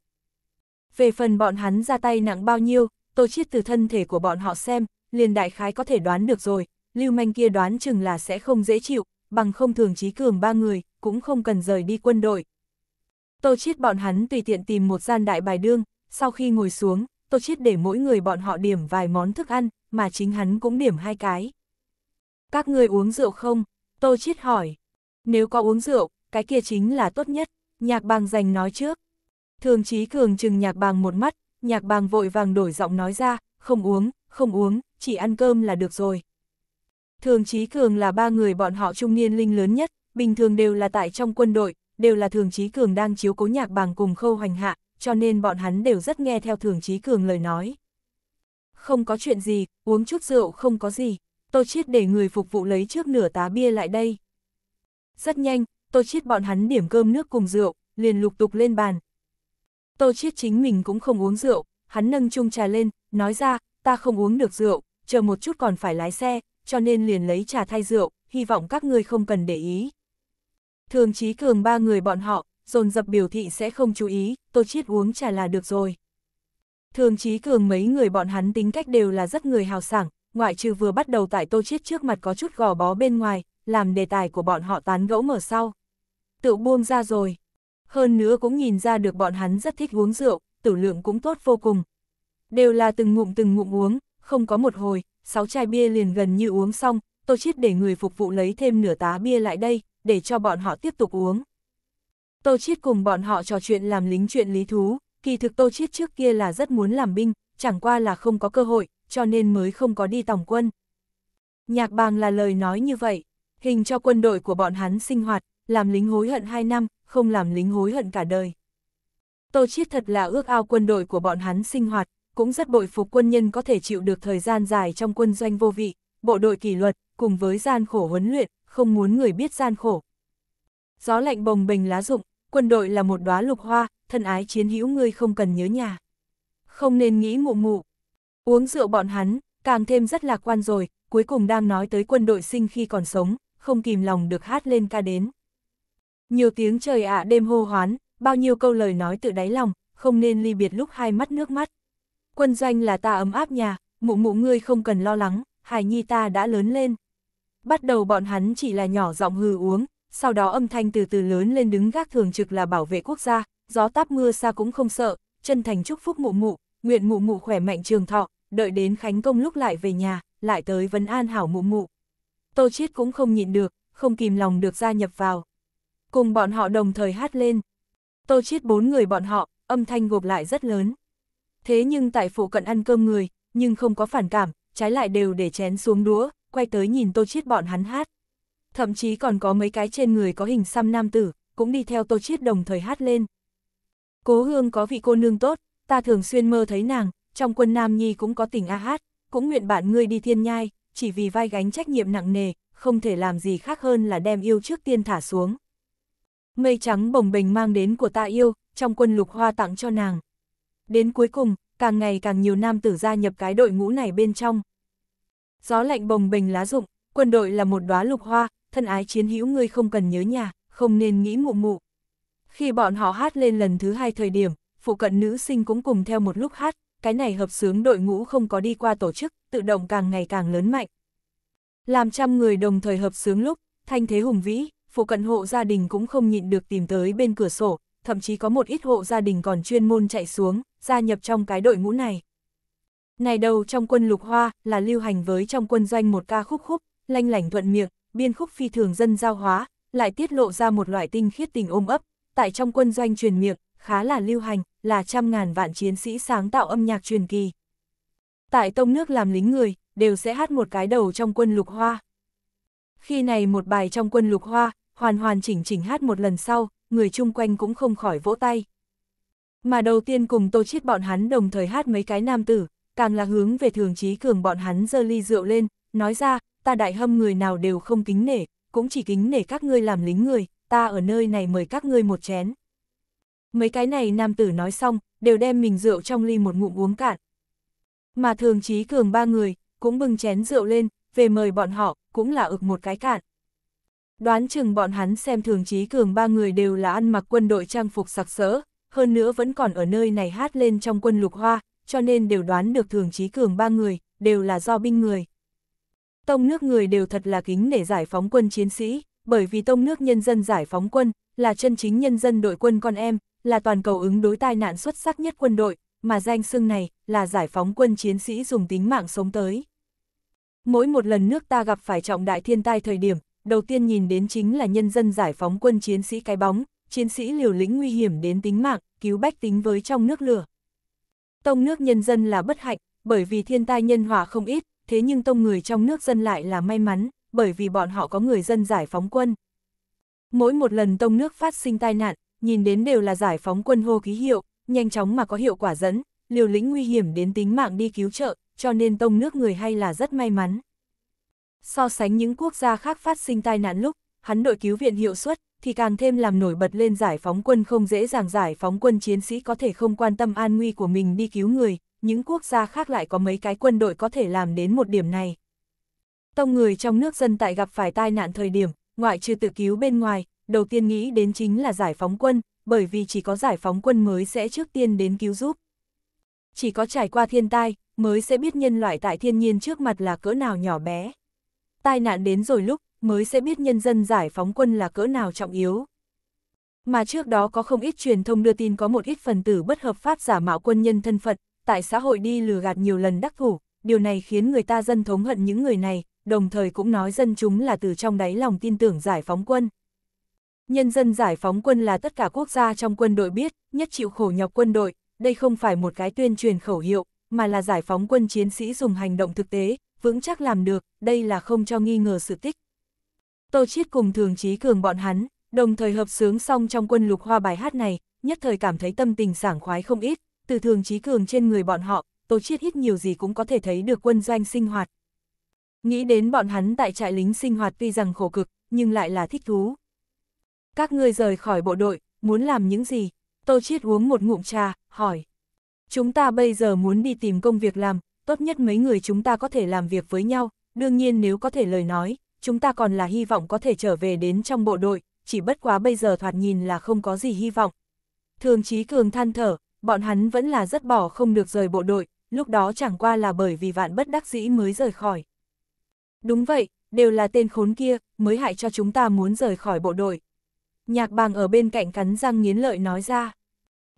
Về phần bọn hắn ra tay nặng bao nhiêu, tô chiết từ thân thể của bọn họ xem, liền đại khái có thể đoán được rồi, lưu manh kia đoán chừng là sẽ không dễ chịu, bằng không thường trí cường ba người, cũng không cần rời đi quân đội. Tô chiết bọn hắn tùy tiện tìm một gian đại bài đương, sau khi ngồi xuống, tô chiết để mỗi người bọn họ điểm vài món thức ăn, mà chính hắn cũng điểm hai cái. Các người uống rượu không? Tô chiết hỏi. Nếu có uống rượu, cái kia chính là tốt nhất, nhạc bằng giành nói trước. Thường Chí Cường chừng nhạc bằng một mắt, nhạc bằng vội vàng đổi giọng nói ra, không uống, không uống, chỉ ăn cơm là được rồi. Thường Chí Cường là ba người bọn họ trung niên linh lớn nhất, bình thường đều là tại trong quân đội, đều là Thường Chí Cường đang chiếu cố nhạc bằng cùng khâu hoành hạ, cho nên bọn hắn đều rất nghe theo Thường Chí Cường lời nói. Không có chuyện gì, uống chút rượu không có gì, tôi chết để người phục vụ lấy trước nửa tá bia lại đây. Rất nhanh, tôi Chiết bọn hắn điểm cơm nước cùng rượu, liền lục tục lên bàn. tôi Chiết chính mình cũng không uống rượu, hắn nâng chung trà lên, nói ra, ta không uống được rượu, chờ một chút còn phải lái xe, cho nên liền lấy trà thay rượu, hy vọng các ngươi không cần để ý. Thường trí cường ba người bọn họ, dồn dập biểu thị sẽ không chú ý, tôi Chiết uống trà là được rồi. Thường trí cường mấy người bọn hắn tính cách đều là rất người hào sảng, ngoại trừ vừa bắt đầu tại Tô Chiết trước mặt có chút gò bó bên ngoài, làm đề tài của bọn họ tán gẫu mở sau. Tự buông ra rồi. Hơn nữa cũng nhìn ra được bọn hắn rất thích uống rượu, tử lượng cũng tốt vô cùng. Đều là từng ngụm từng ngụm uống, không có một hồi, sáu chai bia liền gần như uống xong, Tô Chiết để người phục vụ lấy thêm nửa tá bia lại đây, để cho bọn họ tiếp tục uống. Tô Chiết cùng bọn họ trò chuyện làm lính chuyện lý thú, kỳ thực Tô Chiết trước kia là rất muốn làm binh, chẳng qua là không có cơ hội, cho nên mới không có đi tổng quân. Nhạc bàng là lời nói như vậy, hình cho quân đội của bọn hắn sinh hoạt, làm lính hối hận 2 năm, không làm lính hối hận cả đời. Tô Chiết thật là ước ao quân đội của bọn hắn sinh hoạt, cũng rất bội phục quân nhân có thể chịu được thời gian dài trong quân doanh vô vị, bộ đội kỷ luật, cùng với gian khổ huấn luyện, không muốn người biết gian khổ. Gió lạnh bồng bềnh lá rụng, quân đội là một đóa lục hoa, thân ái chiến hữu ngươi không cần nhớ nhà. Không nên nghĩ mụ mụ. Uống rượu bọn hắn, càng thêm rất lạc quan rồi, cuối cùng đang nói tới quân đội sinh khi còn sống, không kìm lòng được hát lên ca đến. Nhiều tiếng trời ạ đêm hô hoán, bao nhiêu câu lời nói tự đáy lòng, không nên ly biệt lúc hai mắt nước mắt. Quân doanh là ta ấm áp nhà, mụ mụ ngươi không cần lo lắng, hài nhi ta đã lớn lên. Bắt đầu bọn hắn chỉ là nhỏ giọng hừ uống, sau đó âm thanh từ từ lớn lên đứng gác thường trực là bảo vệ quốc gia, gió táp mưa xa cũng không sợ, chân thành chúc phúc mụ mụ, nguyện mụ mụ khỏe mạnh trường thọ, đợi đến khánh công lúc lại về nhà, lại tới vấn an hảo mụ mụ. Tô Chiết cũng không nhịn được, không kìm lòng được gia nhập vào. Cùng bọn họ đồng thời hát lên. Tô Chiết bốn người bọn họ, âm thanh gộp lại rất lớn. Thế nhưng tại phụ cận ăn cơm người, nhưng không có phản cảm, trái lại đều để chén xuống đũa, quay tới nhìn Tô Chiết bọn hắn hát. Thậm chí còn có mấy cái trên người có hình xăm nam tử, cũng đi theo Tô Chiết đồng thời hát lên. Cố Hương có vị cô nương tốt, ta thường xuyên mơ thấy nàng, trong quân Nam Nhi cũng có tình A hát, cũng nguyện bạn ngươi đi thiên nhai, chỉ vì vai gánh trách nhiệm nặng nề, không thể làm gì khác hơn là đem yêu trước tiên thả xuống. Mây trắng bồng bềnh mang đến của ta yêu, trong quân lục hoa tặng cho nàng. Đến cuối cùng, càng ngày càng nhiều nam tử gia nhập cái đội ngũ này bên trong. Gió lạnh bồng bềnh lá rụng, quân đội là một đóa lục hoa, thân ái chiến hữu ngươi không cần nhớ nhà, không nên nghĩ mụ mụ. Khi bọn họ hát lên lần thứ hai thời điểm, phụ cận nữ sinh cũng cùng theo một lúc hát, cái này hợp sướng đội ngũ không có đi qua tổ chức, tự động càng ngày càng lớn mạnh. Làm trăm người đồng thời hợp sướng lúc, thanh thế hùng vĩ, phụ cận hộ gia đình cũng không nhịn được tìm tới bên cửa sổ, thậm chí có một ít hộ gia đình còn chuyên môn chạy xuống, gia nhập trong cái đội ngũ này. Này đầu trong quân lục hoa là lưu hành với trong quân doanh một ca khúc khúc, lanh lảnh thuận miệng, biên khúc phi thường dân giao hóa, lại tiết lộ ra một loại tinh khiết tình ôm ấp, tại trong quân doanh truyền miệng, khá là lưu hành, là trăm ngàn vạn chiến sĩ sáng tạo âm nhạc truyền kỳ. Tại tông nước làm lính người, đều sẽ hát một cái đầu trong quân lục hoa. Khi này một bài trong quân lục hoa, hoàn hoàn chỉnh chỉnh hát một lần sau, người chung quanh cũng không khỏi vỗ tay. Mà đầu tiên cùng tô chiết bọn hắn đồng thời hát mấy cái nam tử, càng là hướng về thường trí cường bọn hắn dơ ly rượu lên, nói ra, ta đại hâm người nào đều không kính nể, cũng chỉ kính nể các ngươi làm lính người, ta ở nơi này mời các ngươi một chén, Mấy cái này nam tử nói xong, đều đem mình rượu trong ly một ngụm uống cạn. Mà thường trí cường ba người, cũng bưng chén rượu lên, về mời bọn họ, cũng là ực một cái cạn. Đoán chừng bọn hắn xem thường trí cường ba người đều là ăn mặc quân đội trang phục sặc sỡ, hơn nữa vẫn còn ở nơi này hát lên trong quân lục hoa, cho nên đều đoán được thường trí cường ba người, đều là do binh người. Tông nước người đều thật là kính để giải phóng quân chiến sĩ, bởi vì tông nước nhân dân giải phóng quân, là chân chính nhân dân đội quân con em, là toàn cầu ứng đối tai nạn xuất sắc nhất quân đội, mà danh xưng này là giải phóng quân chiến sĩ dùng tính mạng sống tới. Mỗi một lần nước ta gặp phải trọng đại thiên tai thời điểm, đầu tiên nhìn đến chính là nhân dân giải phóng quân chiến sĩ cái bóng, chiến sĩ liều lĩnh nguy hiểm đến tính mạng, cứu bách tính với trong nước lửa. Tông nước nhân dân là bất hạnh, bởi vì thiên tai nhân hòa không ít, thế nhưng tông người trong nước dân lại là may mắn, bởi vì bọn họ có người dân giải phóng quân. Mỗi một lần tông nước phát sinh tai nạn, nhìn đến đều là giải phóng quân hô ký hiệu, nhanh chóng mà có hiệu quả dẫn, liều lĩnh nguy hiểm đến tính mạng đi cứu trợ, cho nên tông nước người hay là rất may mắn. So sánh những quốc gia khác phát sinh tai nạn lúc, hắn đội cứu viện hiệu suất, thì càng thêm làm nổi bật lên giải phóng quân không dễ dàng giải phóng quân chiến sĩ có thể không quan tâm an nguy của mình đi cứu người, những quốc gia khác lại có mấy cái quân đội có thể làm đến một điểm này. Tông người trong nước dân tại gặp phải tai nạn thời điểm, ngoại trừ tự cứu bên ngoài, đầu tiên nghĩ đến chính là giải phóng quân, bởi vì chỉ có giải phóng quân mới sẽ trước tiên đến cứu giúp. Chỉ có trải qua thiên tai, mới sẽ biết nhân loại tại thiên nhiên trước mặt là cỡ nào nhỏ bé. Tai nạn đến rồi lúc, mới sẽ biết nhân dân giải phóng quân là cỡ nào trọng yếu. Mà trước đó có không ít truyền thông đưa tin có một ít phần tử bất hợp pháp giả mạo quân nhân thân phận, tại xã hội đi lừa gạt nhiều lần đắc thủ, điều này khiến người ta dân thống hận những người này, đồng thời cũng nói dân chúng là từ trong đáy lòng tin tưởng giải phóng quân. Nhân dân giải phóng quân là tất cả quốc gia trong quân đội biết, nhất chịu khổ nhọc quân đội, đây không phải một cái tuyên truyền khẩu hiệu, mà là giải phóng quân chiến sĩ dùng hành động thực tế, vững chắc làm được, đây là không cho nghi ngờ sự tích. Tô Chiết cùng Thường trí Cường bọn hắn, đồng thời hợp sướng xong trong quân lục hoa bài hát này, nhất thời cảm thấy tâm tình sảng khoái không ít, từ Thường trí Cường trên người bọn họ, Tô Chiết ít nhiều gì cũng có thể thấy được quân doanh sinh hoạt. Nghĩ đến bọn hắn tại trại lính sinh hoạt tuy rằng khổ cực, nhưng lại là thích thú các ngươi rời khỏi bộ đội, muốn làm những gì? Tô Chiết uống một ngụm trà, hỏi. Chúng ta bây giờ muốn đi tìm công việc làm, tốt nhất mấy người chúng ta có thể làm việc với nhau, đương nhiên nếu có thể lời nói, chúng ta còn là hy vọng có thể trở về đến trong bộ đội, chỉ bất quá bây giờ thoạt nhìn là không có gì hy vọng. Thường Chí Cường than thở, bọn hắn vẫn là rất bỏ không được rời bộ đội, lúc đó chẳng qua là bởi vì vạn bất đắc dĩ mới rời khỏi. Đúng vậy, đều là tên khốn kia, mới hại cho chúng ta muốn rời khỏi bộ đội. Nhạc bàng ở bên cạnh cắn răng nghiến lợi nói ra.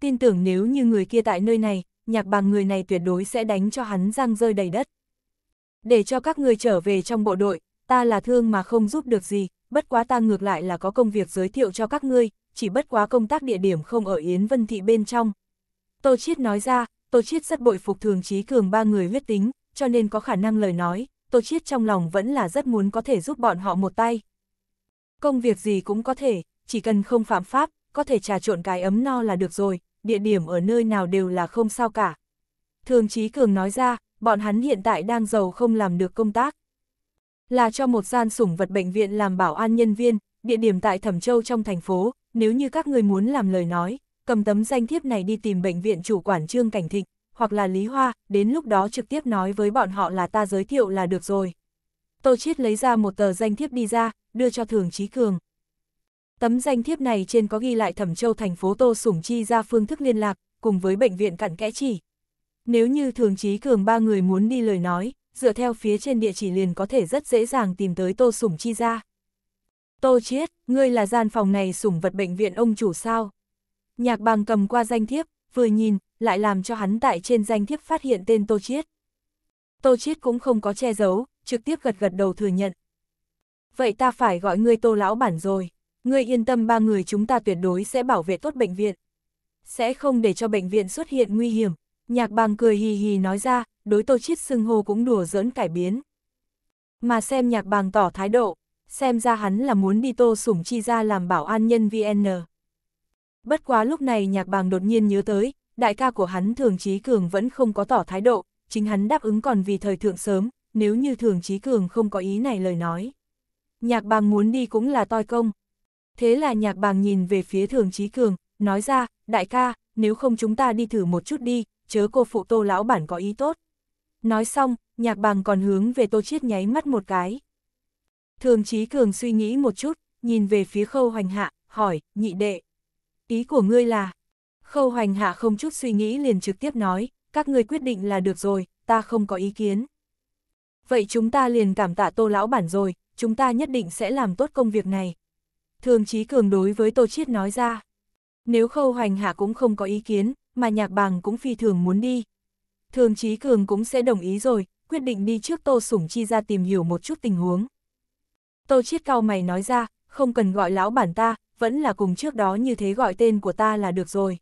Tin tưởng nếu như người kia tại nơi này, nhạc bàng người này tuyệt đối sẽ đánh cho hắn răng rơi đầy đất. Để cho các người trở về trong bộ đội, ta là thương mà không giúp được gì, bất quá ta ngược lại là có công việc giới thiệu cho các ngươi, chỉ bất quá công tác địa điểm không ở Yến Vân Thị bên trong. Tô Chiết nói ra, Tô Chiết rất bội phục thường trí cường ba người huyết tính, cho nên có khả năng lời nói, Tô Chiết trong lòng vẫn là rất muốn có thể giúp bọn họ một tay. Công việc gì cũng có thể, chỉ cần không phạm pháp, có thể trà trộn cái ấm no là được rồi, địa điểm ở nơi nào đều là không sao cả. Thường Chí Cường nói ra, bọn hắn hiện tại đang giàu không làm được công tác. Là cho một gian sủng vật bệnh viện làm bảo an nhân viên, địa điểm tại Thẩm Châu trong thành phố, nếu như các người muốn làm lời nói, cầm tấm danh thiếp này đi tìm bệnh viện chủ quản Trương Cảnh Thịnh, hoặc là Lý Hoa, đến lúc đó trực tiếp nói với bọn họ là ta giới thiệu là được rồi. Tô Chiết lấy ra một tờ danh thiếp đi ra, đưa cho Thường Chí Cường. Tấm danh thiếp này trên có ghi lại Thẩm Châu thành phố Tô Sủng Chi ra phương thức liên lạc, cùng với bệnh viện cặn kẽ chỉ. Nếu như Thường trí Cường ba người muốn đi lời nói, dựa theo phía trên địa chỉ liền có thể rất dễ dàng tìm tới Tô Sủng Chi ra. Tô Chiết, ngươi là gian phòng này sủng vật bệnh viện ông chủ sao? Nhạc bằng cầm qua danh thiếp, vừa nhìn, lại làm cho hắn tại trên danh thiếp phát hiện tên Tô Chiết. Tô Chiết cũng không có che giấu, trực tiếp gật gật đầu thừa nhận. Vậy ta phải gọi ngươi Tô Lão Bản rồi. Ngươi yên tâm ba người chúng ta tuyệt đối sẽ bảo vệ tốt bệnh viện. Sẽ không để cho bệnh viện xuất hiện nguy hiểm. Nhạc bàng cười hì hì nói ra, đối tô chiết xưng hô cũng đùa giỡn cải biến. Mà xem nhạc bàng tỏ thái độ, xem ra hắn là muốn đi tô sủng chi ra làm bảo an nhân VN. Bất quá lúc này nhạc bàng đột nhiên nhớ tới, đại ca của hắn Thường Trí Cường vẫn không có tỏ thái độ, chính hắn đáp ứng còn vì thời thượng sớm, nếu như Thường Trí Cường không có ý này lời nói. Nhạc bàng muốn đi cũng là toi công, Thế là nhạc bàng nhìn về phía thường trí cường, nói ra, đại ca, nếu không chúng ta đi thử một chút đi, chớ cô phụ tô lão bản có ý tốt. Nói xong, nhạc bàng còn hướng về tô chiết nháy mắt một cái. Thường trí cường suy nghĩ một chút, nhìn về phía khâu hoành hạ, hỏi, nhị đệ. Ý của ngươi là, khâu hoành hạ không chút suy nghĩ liền trực tiếp nói, các ngươi quyết định là được rồi, ta không có ý kiến. Vậy chúng ta liền cảm tạ tô lão bản rồi, chúng ta nhất định sẽ làm tốt công việc này, Thường Chí Cường đối với Tô Chiết nói ra. Nếu Khâu Hoành Hạ cũng không có ý kiến, mà nhạc bằng cũng phi thường muốn đi. Thường Chí Cường cũng sẽ đồng ý rồi, quyết định đi trước Tô Sủng Chi ra tìm hiểu một chút tình huống. Tô Chiết cao mày nói ra, không cần gọi lão bản ta, vẫn là cùng trước đó như thế gọi tên của ta là được rồi.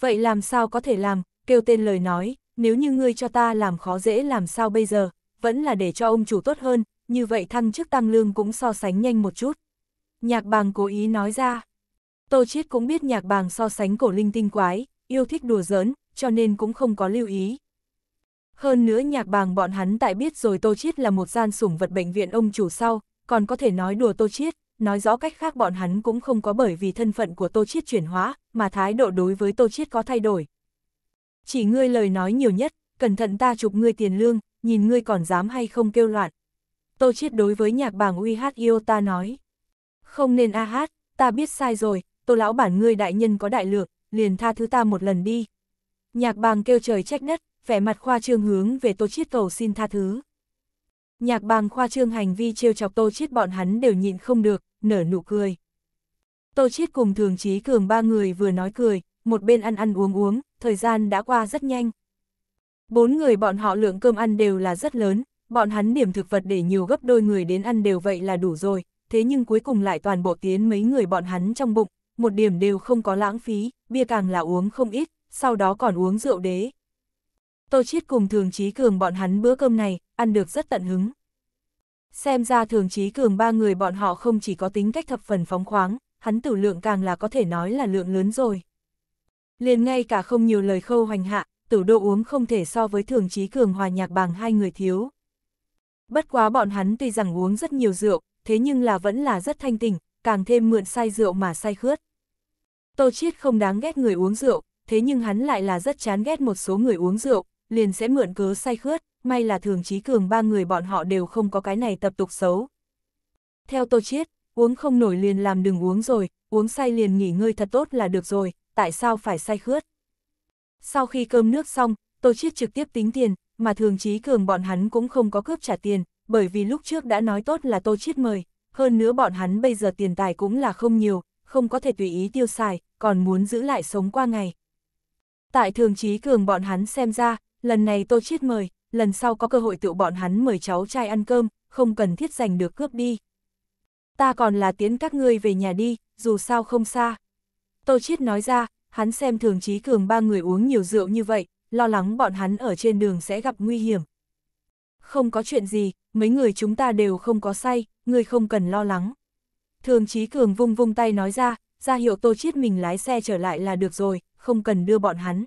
Vậy làm sao có thể làm, kêu tên lời nói, nếu như ngươi cho ta làm khó dễ làm sao bây giờ, vẫn là để cho ông chủ tốt hơn, như vậy thăng chức tăng lương cũng so sánh nhanh một chút. Nhạc bàng cố ý nói ra. Tô Chiết cũng biết nhạc bàng so sánh cổ linh tinh quái, yêu thích đùa giỡn, cho nên cũng không có lưu ý. Hơn nữa nhạc bàng bọn hắn tại biết rồi Tô Chiết là một gian sủng vật bệnh viện ông chủ sau, còn có thể nói đùa Tô Chiết, nói rõ cách khác bọn hắn cũng không có bởi vì thân phận của Tô Chiết chuyển hóa, mà thái độ đối với Tô Chiết có thay đổi. Chỉ ngươi lời nói nhiều nhất, cẩn thận ta chụp ngươi tiền lương, nhìn ngươi còn dám hay không kêu loạn. Tô Chiết đối với nhạc bàng uy hát yêu ta nói. Không nên a hát, ta biết sai rồi, tô lão bản ngươi đại nhân có đại lược liền tha thứ ta một lần đi. Nhạc bàng kêu trời trách đất, vẻ mặt khoa trương hướng về tô chiết cầu xin tha thứ. Nhạc bàng khoa trương hành vi trêu chọc tô chiết bọn hắn đều nhịn không được, nở nụ cười. Tô chiết cùng thường trí cường ba người vừa nói cười, một bên ăn ăn uống uống, thời gian đã qua rất nhanh. Bốn người bọn họ lượng cơm ăn đều là rất lớn, bọn hắn điểm thực vật để nhiều gấp đôi người đến ăn đều vậy là đủ rồi, thế nhưng cuối cùng lại toàn bộ tiến mấy người bọn hắn trong bụng, một điểm đều không có lãng phí, bia càng là uống không ít, sau đó còn uống rượu đế. Tô Chiết cùng Thường trí Cường bọn hắn bữa cơm này, ăn được rất tận hứng. Xem ra Thường trí Cường ba người bọn họ không chỉ có tính cách thập phần phóng khoáng, hắn tử lượng càng là có thể nói là lượng lớn rồi. Liền ngay cả không nhiều lời khâu hoành hạ, tử độ uống không thể so với Thường trí Cường hòa nhạc bằng hai người thiếu. Bất quá bọn hắn tuy rằng uống rất nhiều rượu, thế nhưng là vẫn là rất thanh tỉnh, càng thêm mượn say rượu mà say khướt. Tô Chiết không đáng ghét người uống rượu, thế nhưng hắn lại là rất chán ghét một số người uống rượu, liền sẽ mượn cớ say khướt, may là thường trí cường ba người bọn họ đều không có cái này tập tục xấu. Theo Tô Chiết, uống không nổi liền làm đừng uống rồi, uống say liền nghỉ ngơi thật tốt là được rồi, tại sao phải say khướt. Sau khi cơm nước xong, Tô Chiết trực tiếp tính tiền, mà thường trí cường bọn hắn cũng không có cướp trả tiền, bởi vì lúc trước đã nói tốt là Tô Chiết mời, hơn nữa bọn hắn bây giờ tiền tài cũng là không nhiều, không có thể tùy ý tiêu xài, còn muốn giữ lại sống qua ngày. Tại thường trí cường bọn hắn xem ra, lần này Tô Chiết mời, lần sau có cơ hội tự bọn hắn mời cháu trai ăn cơm, không cần thiết giành được cướp đi. Ta còn là tiến các ngươi về nhà đi, dù sao không xa. Tô Chiết nói ra, hắn xem thường trí cường ba người uống nhiều rượu như vậy, lo lắng bọn hắn ở trên đường sẽ gặp nguy hiểm, không có chuyện gì, mấy người chúng ta đều không có say, người không cần lo lắng. Thường Chí Cường vung vung tay nói ra, ra hiệu Tô Chiết mình lái xe trở lại là được rồi, không cần đưa bọn hắn.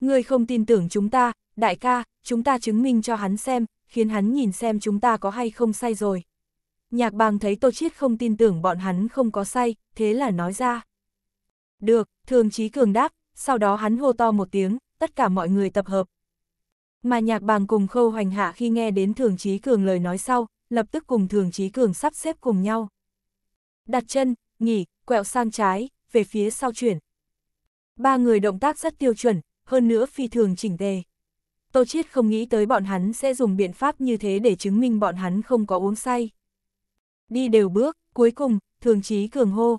Người không tin tưởng chúng ta, đại ca, chúng ta chứng minh cho hắn xem, khiến hắn nhìn xem chúng ta có hay không say rồi. Nhạc bàng thấy Tô Chiết không tin tưởng bọn hắn không có say, thế là nói ra. Được, Thường Chí Cường đáp, sau đó hắn hô to một tiếng, tất cả mọi người tập hợp, mà nhạc bàng cùng khâu hoành hạ khi nghe đến Thường Trí Cường lời nói sau, lập tức cùng Thường Trí Cường sắp xếp cùng nhau. Đặt chân, nghỉ, quẹo sang trái, về phía sau chuyển. Ba người động tác rất tiêu chuẩn, hơn nữa phi thường chỉnh tề. Tô Chiết không nghĩ tới bọn hắn sẽ dùng biện pháp như thế để chứng minh bọn hắn không có uống say. Đi đều bước, cuối cùng, Thường Trí Cường hô.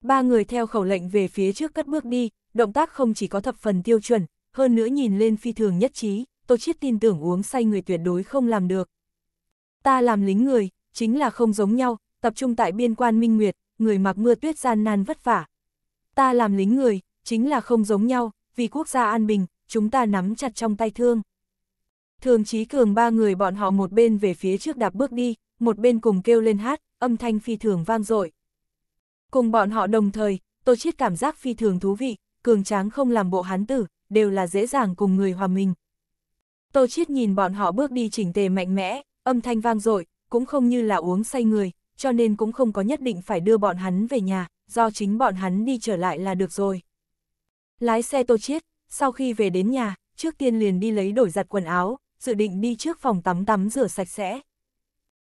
Ba người theo khẩu lệnh về phía trước cất bước đi, động tác không chỉ có thập phần tiêu chuẩn, hơn nữa nhìn lên phi thường nhất trí, Tôi Chiết tin tưởng uống say người tuyệt đối không làm được. Ta làm lính người, chính là không giống nhau, tập trung tại biên quan minh nguyệt, người mặc mưa tuyết gian nan vất vả. Ta làm lính người, chính là không giống nhau, vì quốc gia an bình, chúng ta nắm chặt trong tay thương. Thường Chí Cường ba người bọn họ một bên về phía trước đạp bước đi, một bên cùng kêu lên hát, âm thanh phi thường vang dội. Cùng bọn họ đồng thời, tôi Chiết cảm giác phi thường thú vị, cường tráng không làm bộ hán tử, đều là dễ dàng cùng người hòa mình, Tô Chiết nhìn bọn họ bước đi chỉnh tề mạnh mẽ, âm thanh vang dội, cũng không như là uống say người, cho nên cũng không có nhất định phải đưa bọn hắn về nhà, do chính bọn hắn đi trở lại là được rồi. Lái xe Tô Chiết, sau khi về đến nhà, trước tiên liền đi lấy đổi giặt quần áo, dự định đi trước phòng tắm tắm rửa sạch sẽ.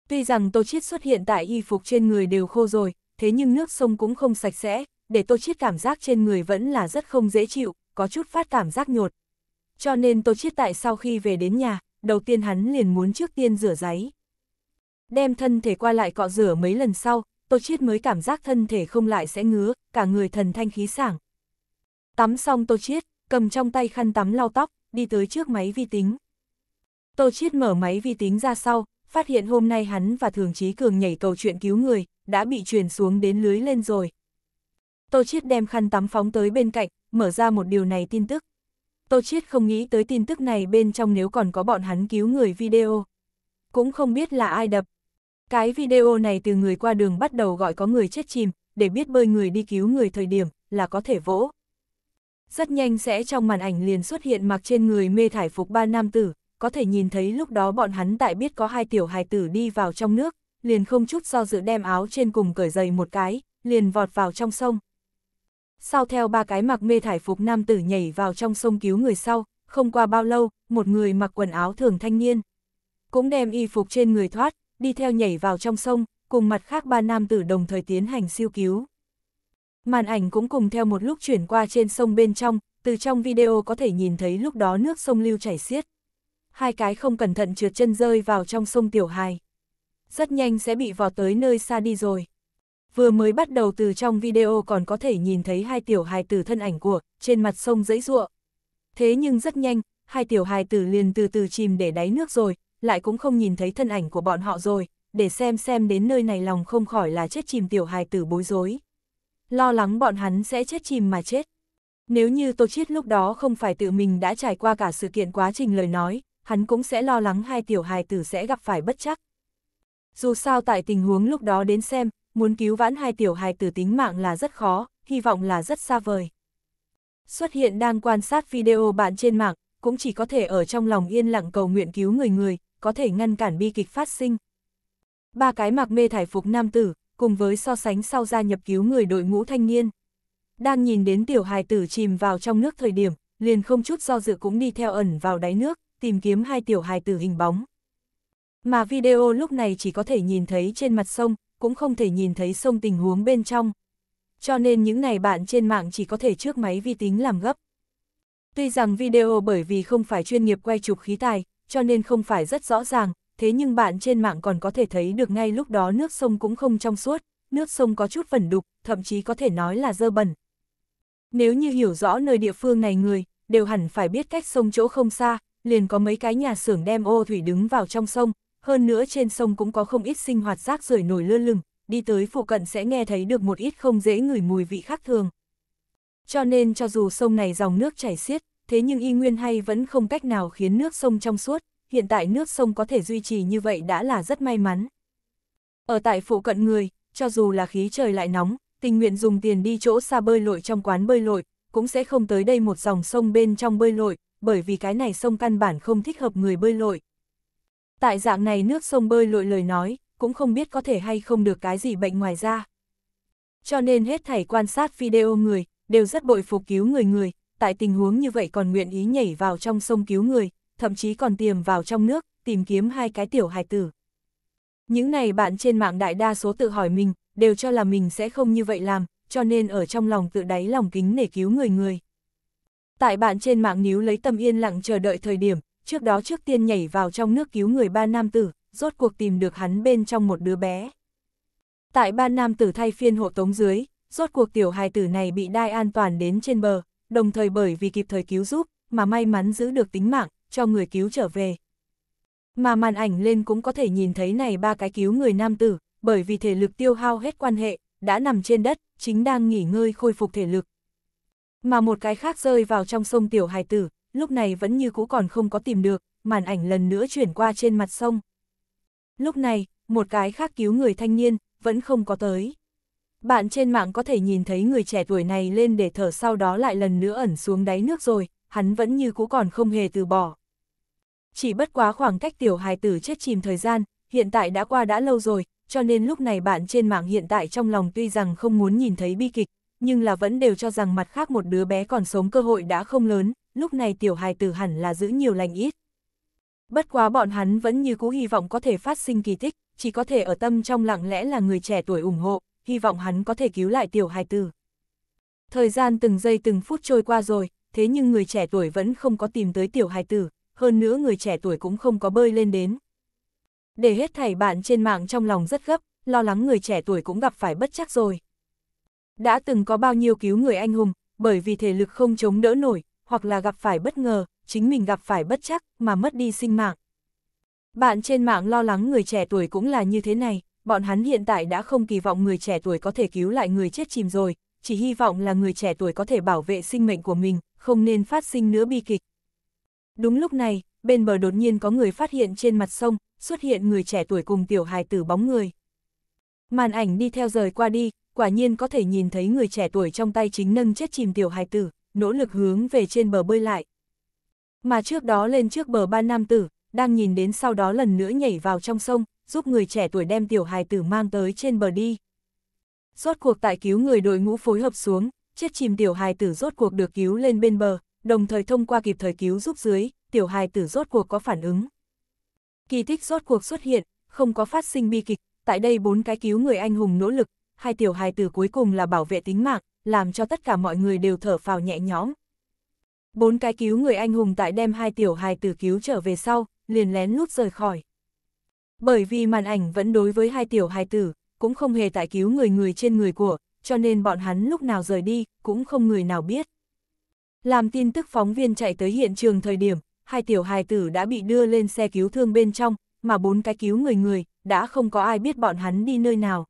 Tuy rằng Tô Chiết xuất hiện tại y phục trên người đều khô rồi, thế nhưng nước sông cũng không sạch sẽ, để Tô Chiết cảm giác trên người vẫn là rất không dễ chịu, có chút phát cảm giác nhột, cho nên Tô Chiết Tại sau khi về đến nhà, đầu tiên hắn liền muốn trước tiên rửa giấy. Đem thân thể qua lại cọ rửa mấy lần sau, Tô Chiết mới cảm giác thân thể không lại sẽ ngứa, cả người thần thanh khí sảng. Tắm xong Tô Chiết, cầm trong tay khăn tắm lau tóc, đi tới trước máy vi tính. Tô Chiết mở máy vi tính ra sau, phát hiện hôm nay hắn và Thường Chí Cường nhảy cầu chuyện cứu người, đã bị truyền xuống đến lưới lên rồi. Tô Chiết đem khăn tắm phóng tới bên cạnh, mở ra một điều này tin tức. Tô Chiết không nghĩ tới tin tức này bên trong nếu còn có bọn hắn cứu người video. Cũng không biết là ai đập. Cái video này từ người qua đường bắt đầu gọi có người chết chìm, để biết bơi người đi cứu người thời điểm, là có thể vỗ. Rất nhanh sẽ trong màn ảnh liền xuất hiện mặc trên người mê thải phục ba nam tử, có thể nhìn thấy lúc đó bọn hắn tại biết có hai tiểu hài tử đi vào trong nước, liền không chút do dự đem áo trên cùng cởi giày một cái, liền vọt vào trong sông, sau theo ba cái mặc mê thải phục nam tử nhảy vào trong sông cứu người sau, không qua bao lâu, một người mặc quần áo thường thanh niên. Cũng đem y phục trên người thoát, đi theo nhảy vào trong sông, cùng mặt khác ba nam tử đồng thời tiến hành siêu cứu. Màn ảnh cũng cùng theo một lúc chuyển qua trên sông bên trong, từ trong video có thể nhìn thấy lúc đó nước sông lưu chảy xiết. Hai cái không cẩn thận trượt chân rơi vào trong sông Tiểu Hài. Rất nhanh sẽ bị vò tới nơi xa đi rồi vừa mới bắt đầu từ trong video còn có thể nhìn thấy hai tiểu hài tử thân ảnh của, trên mặt sông dẫy ruộng. Thế nhưng rất nhanh, hai tiểu hài tử liền từ từ chìm để đáy nước rồi, lại cũng không nhìn thấy thân ảnh của bọn họ rồi, để xem xem đến nơi này lòng không khỏi là chết chìm tiểu hài tử bối rối. Lo lắng bọn hắn sẽ chết chìm mà chết. Nếu như Tô Chiết lúc đó không phải tự mình đã trải qua cả sự kiện quá trình lời nói, hắn cũng sẽ lo lắng hai tiểu hài tử sẽ gặp phải bất chắc. Dù sao tại tình huống lúc đó đến xem, muốn cứu vãn hai tiểu hài tử tính mạng là rất khó, hy vọng là rất xa vời. Xuất hiện đang quan sát video bạn trên mạng, cũng chỉ có thể ở trong lòng yên lặng cầu nguyện cứu người người, có thể ngăn cản bi kịch phát sinh. Ba cái mặc mê thải phục nam tử, cùng với so sánh sau gia nhập cứu người đội ngũ thanh niên. Đang nhìn đến tiểu hài tử chìm vào trong nước thời điểm, liền không chút do dự cũng đi theo ẩn vào đáy nước, tìm kiếm hai tiểu hài tử hình bóng. Mà video lúc này chỉ có thể nhìn thấy trên mặt sông, cũng không thể nhìn thấy sông tình huống bên trong. Cho nên những ngày bạn trên mạng chỉ có thể trước máy vi tính làm gấp. Tuy rằng video bởi vì không phải chuyên nghiệp quay chụp khí tài, cho nên không phải rất rõ ràng, thế nhưng bạn trên mạng còn có thể thấy được ngay lúc đó nước sông cũng không trong suốt, nước sông có chút vẩn đục, thậm chí có thể nói là dơ bẩn. Nếu như hiểu rõ nơi địa phương này người, đều hẳn phải biết cách sông chỗ không xa, liền có mấy cái nhà xưởng đem ô thủy đứng vào trong sông, hơn nữa trên sông cũng có không ít sinh hoạt rác rưởi nổi lơ lửng, đi tới phụ cận sẽ nghe thấy được một ít không dễ ngửi mùi vị khác thường. Cho nên cho dù sông này dòng nước chảy xiết, thế nhưng y nguyên hay vẫn không cách nào khiến nước sông trong suốt, hiện tại nước sông có thể duy trì như vậy đã là rất may mắn. Ở tại phụ cận người, cho dù là khí trời lại nóng, tình nguyện dùng tiền đi chỗ xa bơi lội trong quán bơi lội, cũng sẽ không tới đây một dòng sông bên trong bơi lội, bởi vì cái này sông căn bản không thích hợp người bơi lội. Tại dạng này nước sông bơi lội lời nói, cũng không biết có thể hay không được cái gì bệnh ngoài ra. Cho nên hết thảy quan sát video người, đều rất bội phục cứu người người, tại tình huống như vậy còn nguyện ý nhảy vào trong sông cứu người, thậm chí còn tiềm vào trong nước, tìm kiếm hai cái tiểu hài tử. Những này bạn trên mạng đại đa số tự hỏi mình, đều cho là mình sẽ không như vậy làm, cho nên ở trong lòng tự đáy lòng kính để cứu người người. Tại bạn trên mạng níu lấy tâm yên lặng chờ đợi thời điểm, trước đó trước tiên nhảy vào trong nước cứu người ba nam tử, rốt cuộc tìm được hắn bên trong một đứa bé. Tại ba nam tử thay phiên hộ tống dưới, rốt cuộc tiểu hài tử này bị đai an toàn đến trên bờ, đồng thời bởi vì kịp thời cứu giúp, mà may mắn giữ được tính mạng, cho người cứu trở về. Mà màn ảnh lên cũng có thể nhìn thấy này ba cái cứu người nam tử, bởi vì thể lực tiêu hao hết quan hệ, đã nằm trên đất, chính đang nghỉ ngơi khôi phục thể lực. Mà một cái khác rơi vào trong sông tiểu hài tử, lúc này vẫn như cũ còn không có tìm được, màn ảnh lần nữa chuyển qua trên mặt sông. Lúc này, một cái khác cứu người thanh niên, vẫn không có tới. Bạn trên mạng có thể nhìn thấy người trẻ tuổi này lên để thở sau đó lại lần nữa ẩn xuống đáy nước rồi, hắn vẫn như cũ còn không hề từ bỏ. Chỉ bất quá khoảng cách tiểu hài tử chết chìm thời gian, hiện tại đã qua đã lâu rồi, cho nên lúc này bạn trên mạng hiện tại trong lòng tuy rằng không muốn nhìn thấy bi kịch, nhưng là vẫn đều cho rằng mặt khác một đứa bé còn sống cơ hội đã không lớn, lúc này tiểu hài tử hẳn là giữ nhiều lành ít. Bất quá bọn hắn vẫn như cũ hy vọng có thể phát sinh kỳ tích, chỉ có thể ở tâm trong lặng lẽ là người trẻ tuổi ủng hộ, hy vọng hắn có thể cứu lại tiểu hài tử. Thời gian từng giây từng phút trôi qua rồi, thế nhưng người trẻ tuổi vẫn không có tìm tới tiểu hài tử, hơn nữa người trẻ tuổi cũng không có bơi lên đến. Để hết thảy bạn trên mạng trong lòng rất gấp, lo lắng người trẻ tuổi cũng gặp phải bất chắc rồi. Đã từng có bao nhiêu cứu người anh hùng, bởi vì thể lực không chống đỡ nổi, hoặc là gặp phải bất ngờ, chính mình gặp phải bất chắc mà mất đi sinh mạng. Bạn trên mạng lo lắng người trẻ tuổi cũng là như thế này, bọn hắn hiện tại đã không kỳ vọng người trẻ tuổi có thể cứu lại người chết chìm rồi, chỉ hy vọng là người trẻ tuổi có thể bảo vệ sinh mệnh của mình, không nên phát sinh nữa bi kịch. Đúng lúc này, bên bờ đột nhiên có người phát hiện trên mặt sông, xuất hiện người trẻ tuổi cùng tiểu hài tử bóng người. Màn ảnh đi theo rời qua đi, quả nhiên có thể nhìn thấy người trẻ tuổi trong tay chính nâng chết chìm tiểu hài tử nỗ lực hướng về trên bờ bơi lại. Mà trước đó lên trước bờ ba nam tử, đang nhìn đến sau đó lần nữa nhảy vào trong sông, giúp người trẻ tuổi đem tiểu hài tử mang tới trên bờ đi. Rốt cuộc tại cứu người đội ngũ phối hợp xuống, chết chìm tiểu hài tử rốt cuộc được cứu lên bên bờ, đồng thời thông qua kịp thời cứu giúp dưới, tiểu hài tử rốt cuộc có phản ứng. Kỳ tích rốt cuộc xuất hiện, không có phát sinh bi kịch, tại đây bốn cái cứu người anh hùng nỗ lực, hai tiểu hài tử cuối cùng là bảo vệ tính mạng, làm cho tất cả mọi người đều thở phào nhẹ nhõm. Bốn cái cứu người anh hùng tại đem hai tiểu hài tử cứu trở về sau, liền lén lút rời khỏi. Bởi vì màn ảnh vẫn đối với hai tiểu hài tử, cũng không hề tại cứu người người trên người của, cho nên bọn hắn lúc nào rời đi, cũng không người nào biết. Làm tin tức phóng viên chạy tới hiện trường thời điểm, hai tiểu hài tử đã bị đưa lên xe cứu thương bên trong, mà bốn cái cứu người người, đã không có ai biết bọn hắn đi nơi nào.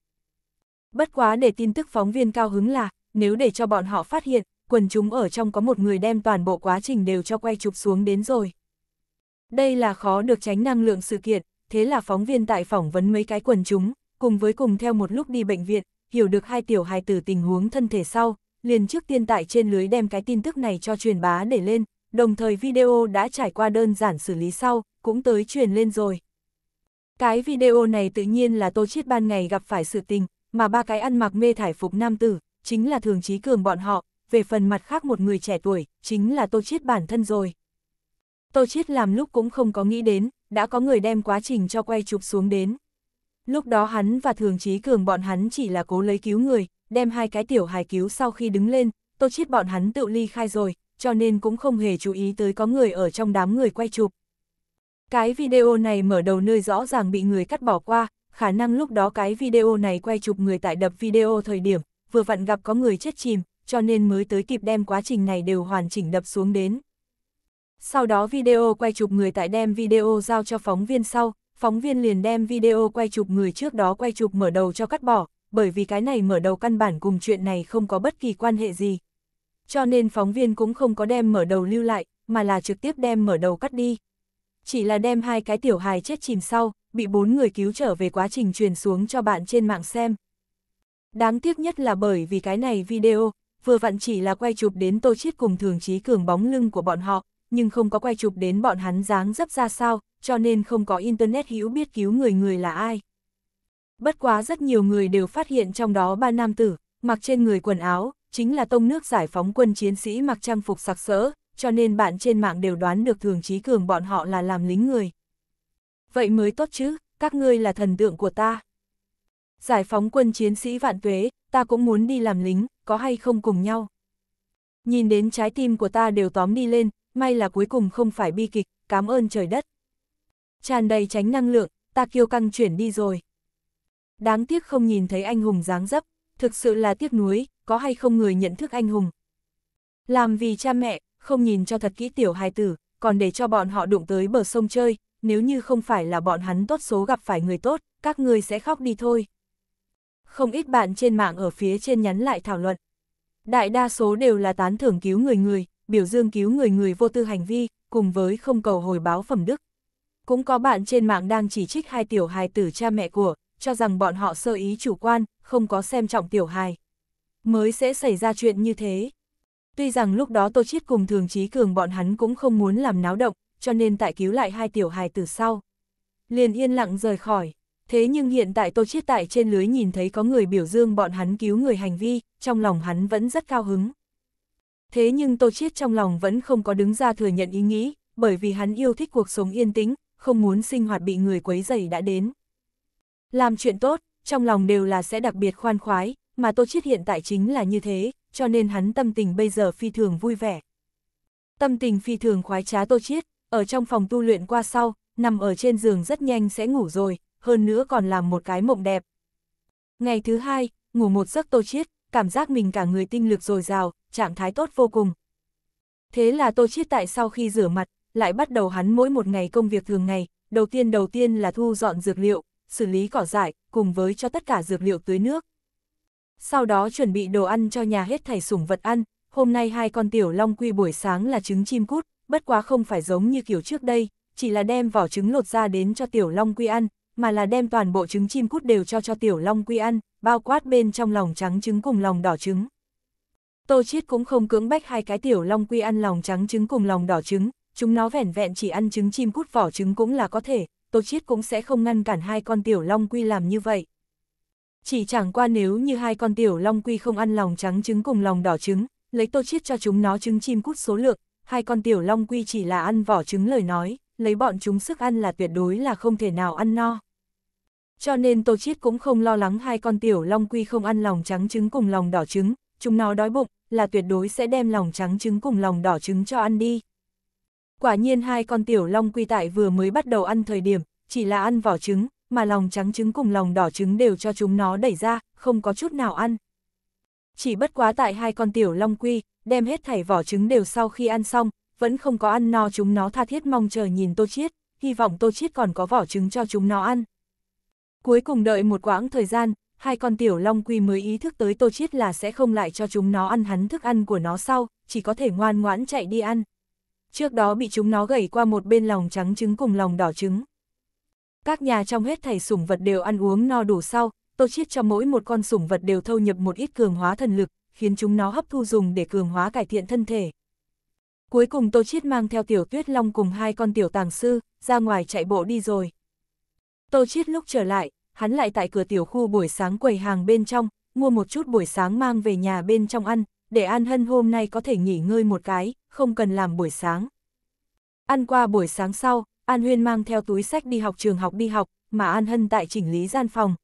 Bất quá để tin tức phóng viên cao hứng là, nếu để cho bọn họ phát hiện, quần chúng ở trong có một người đem toàn bộ quá trình đều cho quay chụp xuống đến rồi. Đây là khó được tránh năng lượng sự kiện, thế là phóng viên tại phỏng vấn mấy cái quần chúng, cùng với cùng theo một lúc đi bệnh viện, hiểu được hai tiểu hài tử tình huống thân thể sau, liền trước tiên tại trên lưới đem cái tin tức này cho truyền bá để lên, đồng thời video đã trải qua đơn giản xử lý sau, cũng tới truyền lên rồi. Cái video này tự nhiên là tô chiết ban ngày gặp phải sự tình, mà ba cái ăn mặc mê thải phục nam tử, chính là Thường Trí Cường bọn họ, về phần mặt khác một người trẻ tuổi, chính là Tô Chiết bản thân rồi. Tô Chiết làm lúc cũng không có nghĩ đến, đã có người đem quá trình cho quay chụp xuống đến. Lúc đó hắn và Thường Trí Cường bọn hắn chỉ là cố lấy cứu người, đem hai cái tiểu hài cứu sau khi đứng lên, Tô Chiết bọn hắn tự ly khai rồi, cho nên cũng không hề chú ý tới có người ở trong đám người quay chụp. Cái video này mở đầu nơi rõ ràng bị người cắt bỏ qua, khả năng lúc đó cái video này quay chụp người tại đập video thời điểm, vừa vặn gặp có người chết chìm, cho nên mới tới kịp đem quá trình này đều hoàn chỉnh đập xuống đến. Sau đó video quay chụp người tại đem video giao cho phóng viên sau, phóng viên liền đem video quay chụp người trước đó quay chụp mở đầu cho cắt bỏ, bởi vì cái này mở đầu căn bản cùng chuyện này không có bất kỳ quan hệ gì. Cho nên phóng viên cũng không có đem mở đầu lưu lại, mà là trực tiếp đem mở đầu cắt đi. Chỉ là đem hai cái tiểu hài chết chìm sau, bị bốn người cứu trở về quá trình truyền xuống cho bạn trên mạng xem, Đáng tiếc nhất là bởi vì cái này video, vừa vặn chỉ là quay chụp đến tô chiết cùng thường trí cường bóng lưng của bọn họ, nhưng không có quay chụp đến bọn hắn dáng dấp ra sao, cho nên không có internet hữu biết cứu người người là ai. Bất quá rất nhiều người đều phát hiện trong đó ba nam tử, mặc trên người quần áo, chính là tông nước giải phóng quân chiến sĩ mặc trang phục sặc sỡ, cho nên bạn trên mạng đều đoán được thường trí cường bọn họ là làm lính người. Vậy mới tốt chứ, các ngươi là thần tượng của ta giải phóng quân chiến sĩ vạn tuế, ta cũng muốn đi làm lính, có hay không cùng nhau. Nhìn đến trái tim của ta đều tóm đi lên, may là cuối cùng không phải bi kịch, cảm ơn trời đất. Tràn đầy tránh năng lượng, ta kêu căng chuyển đi rồi. Đáng tiếc không nhìn thấy anh hùng dáng dấp, thực sự là tiếc nuối, có hay không người nhận thức anh hùng. Làm vì cha mẹ, không nhìn cho thật kỹ tiểu hài tử, còn để cho bọn họ đụng tới bờ sông chơi, nếu như không phải là bọn hắn tốt số gặp phải người tốt, các người sẽ khóc đi thôi không ít bạn trên mạng ở phía trên nhắn lại thảo luận. Đại đa số đều là tán thưởng cứu người người, biểu dương cứu người người vô tư hành vi, cùng với không cầu hồi báo phẩm đức. Cũng có bạn trên mạng đang chỉ trích hai tiểu hài tử cha mẹ của, cho rằng bọn họ sơ ý chủ quan, không có xem trọng tiểu hài. Mới sẽ xảy ra chuyện như thế. Tuy rằng lúc đó Tô Chiết cùng Thường trí Cường bọn hắn cũng không muốn làm náo động, cho nên tại cứu lại hai tiểu hài tử sau. Liền yên lặng rời khỏi. Thế nhưng hiện tại Tô Chiết tại trên lưới nhìn thấy có người biểu dương bọn hắn cứu người hành vi, trong lòng hắn vẫn rất cao hứng. Thế nhưng Tô Chiết trong lòng vẫn không có đứng ra thừa nhận ý nghĩ, bởi vì hắn yêu thích cuộc sống yên tĩnh, không muốn sinh hoạt bị người quấy rầy đã đến. Làm chuyện tốt, trong lòng đều là sẽ đặc biệt khoan khoái, mà Tô Chiết hiện tại chính là như thế, cho nên hắn tâm tình bây giờ phi thường vui vẻ. Tâm tình phi thường khoái trá Tô Chiết, ở trong phòng tu luyện qua sau, nằm ở trên giường rất nhanh sẽ ngủ rồi, hơn nữa còn làm một cái mộng đẹp. Ngày thứ hai, ngủ một giấc tô chiết, cảm giác mình cả người tinh lực dồi dào, trạng thái tốt vô cùng. Thế là tô chiết tại sau khi rửa mặt, lại bắt đầu hắn mỗi một ngày công việc thường ngày, đầu tiên đầu tiên là thu dọn dược liệu, xử lý cỏ dại, cùng với cho tất cả dược liệu tưới nước. Sau đó chuẩn bị đồ ăn cho nhà hết thảy sủng vật ăn, hôm nay hai con tiểu long quy buổi sáng là trứng chim cút, bất quá không phải giống như kiểu trước đây, chỉ là đem vỏ trứng lột ra đến cho tiểu long quy ăn, mà là đem toàn bộ trứng chim cút đều cho cho tiểu long quy ăn, bao quát bên trong lòng trắng trứng cùng lòng đỏ trứng. Tô Chiết cũng không cưỡng bách hai cái tiểu long quy ăn lòng trắng trứng cùng lòng đỏ trứng, chúng nó vẻn vẹn chỉ ăn trứng chim cút vỏ trứng cũng là có thể, Tô Chiết cũng sẽ không ngăn cản hai con tiểu long quy làm như vậy. Chỉ chẳng qua nếu như hai con tiểu long quy không ăn lòng trắng trứng cùng lòng đỏ trứng, lấy Tô Chiết cho chúng nó trứng chim cút số lượng, hai con tiểu long quy chỉ là ăn vỏ trứng lời nói, lấy bọn chúng sức ăn là tuyệt đối là không thể nào ăn no. Cho nên Tô Chiết cũng không lo lắng hai con tiểu long quy không ăn lòng trắng trứng cùng lòng đỏ trứng, chúng nó đói bụng, là tuyệt đối sẽ đem lòng trắng trứng cùng lòng đỏ trứng cho ăn đi. Quả nhiên hai con tiểu long quy tại vừa mới bắt đầu ăn thời điểm, chỉ là ăn vỏ trứng, mà lòng trắng trứng cùng lòng đỏ trứng đều cho chúng nó đẩy ra, không có chút nào ăn. Chỉ bất quá tại hai con tiểu long quy, đem hết thảy vỏ trứng đều sau khi ăn xong, vẫn không có ăn no chúng nó tha thiết mong chờ nhìn Tô Chiết, hy vọng Tô Chiết còn có vỏ trứng cho chúng nó ăn. Cuối cùng đợi một quãng thời gian, hai con tiểu long quy mới ý thức tới Tô Chiết là sẽ không lại cho chúng nó ăn hắn thức ăn của nó sau, chỉ có thể ngoan ngoãn chạy đi ăn. Trước đó bị chúng nó gẩy qua một bên lòng trắng trứng cùng lòng đỏ trứng. Các nhà trong hết thảy sủng vật đều ăn uống no đủ sau, Tô Chiết cho mỗi một con sủng vật đều thâu nhập một ít cường hóa thần lực, khiến chúng nó hấp thu dùng để cường hóa cải thiện thân thể. Cuối cùng Tô Chiết mang theo Tiểu Tuyết Long cùng hai con tiểu tàng sư, ra ngoài chạy bộ đi rồi. Tô Chiết lúc trở lại, hắn lại tại cửa tiểu khu buổi sáng quầy hàng bên trong, mua một chút buổi sáng mang về nhà bên trong ăn, để An Hân hôm nay có thể nghỉ ngơi một cái, không cần làm buổi sáng. Ăn qua buổi sáng sau, An Huyên mang theo túi sách đi học trường học đi học, mà An Hân tại chỉnh lý gian phòng.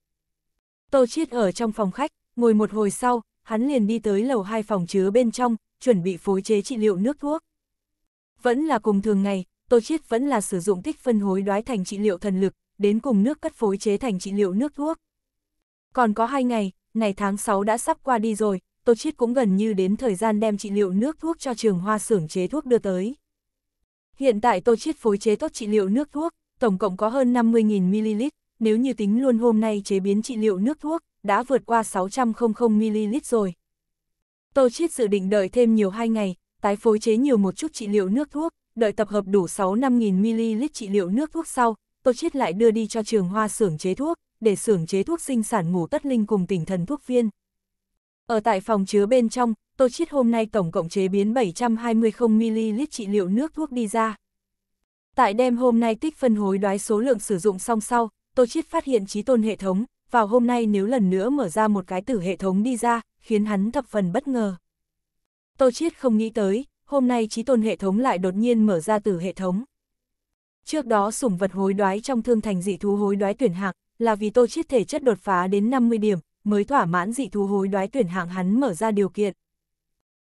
Tô Chiết ở trong phòng khách, ngồi một hồi sau, hắn liền đi tới lầu hai phòng chứa bên trong, chuẩn bị phối chế trị liệu nước thuốc. Vẫn là cùng thường ngày, Tô Chiết vẫn là sử dụng tích phân hối đoái thành trị liệu thần lực, đến cùng nước cắt phối chế thành trị liệu nước thuốc. Còn có hai ngày, ngày tháng 6 đã sắp qua đi rồi, Tô Chiết cũng gần như đến thời gian đem trị liệu nước thuốc cho trường hoa xưởng chế thuốc đưa tới. Hiện tại Tô Chiết phối chế tốt trị liệu nước thuốc, tổng cộng có hơn 50.000ml, nếu như tính luôn hôm nay chế biến trị liệu nước thuốc, đã vượt qua 600ml rồi. Tô Chiết dự định đợi thêm nhiều hai ngày, tái phối chế nhiều một chút trị liệu nước thuốc, đợi tập hợp đủ 6 5.000ml trị liệu nước thuốc sau, tôi Chiết lại đưa đi cho trường hoa xưởng chế thuốc, để xưởng chế thuốc sinh sản ngủ tất linh cùng tỉnh thần thuốc viên. Ở tại phòng chứa bên trong, tôi Chiết hôm nay tổng cộng chế biến 720ml trị liệu nước thuốc đi ra. Tại đêm hôm nay tích phân hối đoái số lượng sử dụng xong sau, tôi Chiết phát hiện trí tôn hệ thống, vào hôm nay nếu lần nữa mở ra một cái tử hệ thống đi ra, khiến hắn thập phần bất ngờ. Tô Chiết không nghĩ tới, hôm nay trí tôn hệ thống lại đột nhiên mở ra từ hệ thống. Trước đó sủng vật hối đoái trong thương thành dị thú hối đoái tuyển hạng, là vì Tô Chiết thể chất đột phá đến 50 điểm, mới thỏa mãn dị thú hối đoái tuyển hạng hắn mở ra điều kiện.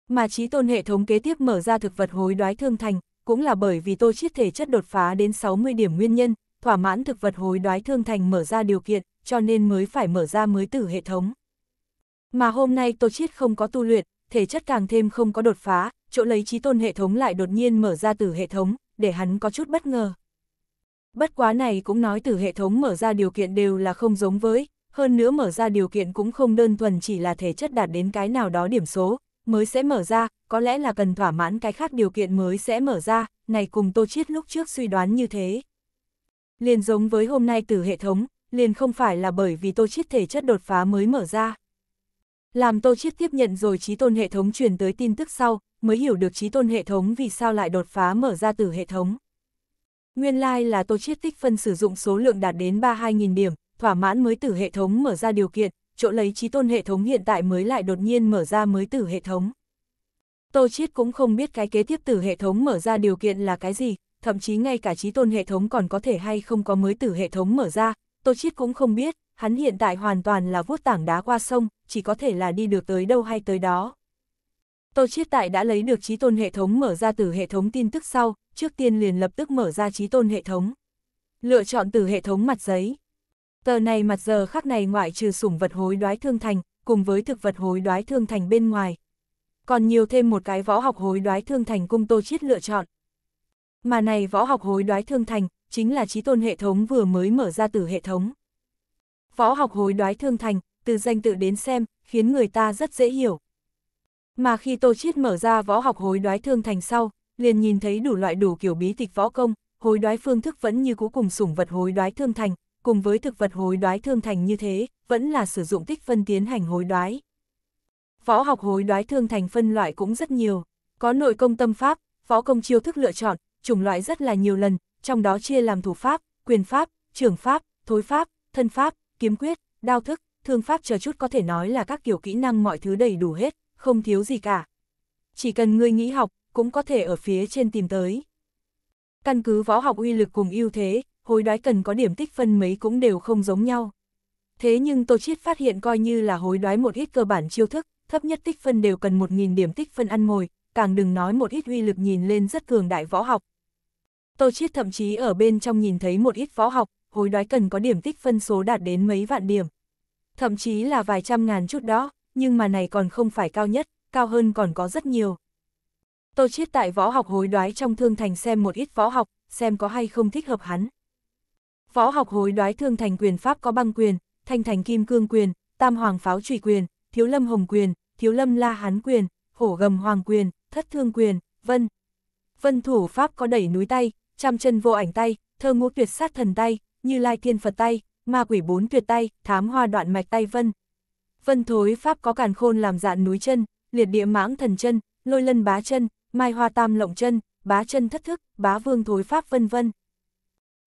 Mà trí tôn hệ thống kế tiếp mở ra thực vật hối đoái thương thành, cũng là bởi vì Tô Chiết thể chất đột phá đến 60 điểm nguyên nhân, thỏa mãn thực vật hối đoái thương thành mở ra điều kiện, cho nên mới phải mở ra mới tử hệ thống. Mà hôm nay Tô Chiết không có tu luyện, thể chất càng thêm không có đột phá, chỗ lấy trí tôn hệ thống lại đột nhiên mở ra từ hệ thống, để hắn có chút bất ngờ. Bất quá này cũng nói từ hệ thống mở ra điều kiện đều là không giống với, hơn nữa mở ra điều kiện cũng không đơn thuần chỉ là thể chất đạt đến cái nào đó điểm số, mới sẽ mở ra, có lẽ là cần thỏa mãn cái khác điều kiện mới sẽ mở ra, này cùng Tô Chiết lúc trước suy đoán như thế. Liền giống với hôm nay từ hệ thống, liền không phải là bởi vì Tô Chiết thể chất đột phá mới mở ra. Làm Tô Chiết tiếp nhận rồi trí tôn hệ thống truyền tới tin tức sau, mới hiểu được trí tôn hệ thống vì sao lại đột phá mở ra tử hệ thống. Nguyên lai like là Tô Chiết tích phân sử dụng số lượng đạt đến 32.000 điểm, thỏa mãn mới tử hệ thống mở ra điều kiện, chỗ lấy trí tôn hệ thống hiện tại mới lại đột nhiên mở ra mới tử hệ thống. Tô Chiết cũng không biết cái kế tiếp tử hệ thống mở ra điều kiện là cái gì, thậm chí ngay cả trí tôn hệ thống còn có thể hay không có mới tử hệ thống mở ra, Tô Chiết cũng không biết, hắn hiện tại hoàn toàn là vuốt tảng đá qua sông, chỉ có thể là đi được tới đâu hay tới đó. Tô Chiết Tại đã lấy được trí tôn hệ thống mở ra từ hệ thống tin tức sau, trước tiên liền lập tức mở ra trí tôn hệ thống. Lựa chọn từ hệ thống mặt giấy. Tờ này mặt giờ khắc này ngoại trừ sủng vật hối đoái thương thành, cùng với thực vật hối đoái thương thành bên ngoài. Còn nhiều thêm một cái võ học hối đoái thương thành cung Tô Chiết lựa chọn. Mà này võ học hối đoái thương thành, chính là trí tôn hệ thống vừa mới mở ra từ hệ thống võ học hối đoái thương thành, từ danh tự đến xem, khiến người ta rất dễ hiểu. Mà khi Tô Chiết mở ra võ học hối đoái thương thành sau, liền nhìn thấy đủ loại đủ kiểu bí tịch võ công, hối đoái phương thức vẫn như cũ cùng sủng vật hối đoái thương thành, cùng với thực vật hối đoái thương thành như thế, vẫn là sử dụng tích phân tiến hành hối đoái. Võ học hối đoái thương thành phân loại cũng rất nhiều, có nội công tâm pháp, võ công chiêu thức lựa chọn, chủng loại rất là nhiều lần, trong đó chia làm thủ pháp, quyền pháp, trưởng pháp, thối pháp, thân pháp, kiếm quyết, đao thức, thương pháp chờ chút có thể nói là các kiểu kỹ năng mọi thứ đầy đủ hết, không thiếu gì cả. Chỉ cần ngươi nghĩ học, cũng có thể ở phía trên tìm tới. Căn cứ võ học uy lực cùng ưu thế, hối đoái cần có điểm tích phân mấy cũng đều không giống nhau. Thế nhưng Tô Chiết phát hiện coi như là hối đoái một ít cơ bản chiêu thức, thấp nhất tích phân đều cần 1.000 điểm tích phân ăn ngồi, càng đừng nói một ít uy lực nhìn lên rất cường đại võ học. Tô Chiết thậm chí ở bên trong nhìn thấy một ít võ học, hối đoái cần có điểm tích phân số đạt đến mấy vạn điểm. Thậm chí là vài trăm ngàn chút đó, nhưng mà này còn không phải cao nhất, cao hơn còn có rất nhiều. Tô Chiết tại võ học hối đoái trong thương thành xem một ít võ học, xem có hay không thích hợp hắn. Võ học hối đoái thương thành quyền pháp có băng quyền, thanh thành kim cương quyền, tam hoàng pháo trùy quyền, thiếu lâm hồng quyền, thiếu lâm la hán quyền, hổ gầm hoàng quyền, thất thương quyền, vân. Vân thủ pháp có đẩy núi tay, trăm chân vô ảnh tay, thơ ngũ tuyệt sát thần tay, như lai thiên Phật tay, ma quỷ bốn tuyệt tay, thám hoa đoạn mạch tay vân. Vân thối pháp có càn khôn làm dạn núi chân, liệt địa mãng thần chân, lôi lân bá chân, mai hoa tam lộng chân, bá chân thất thức, bá vương thối pháp vân vân.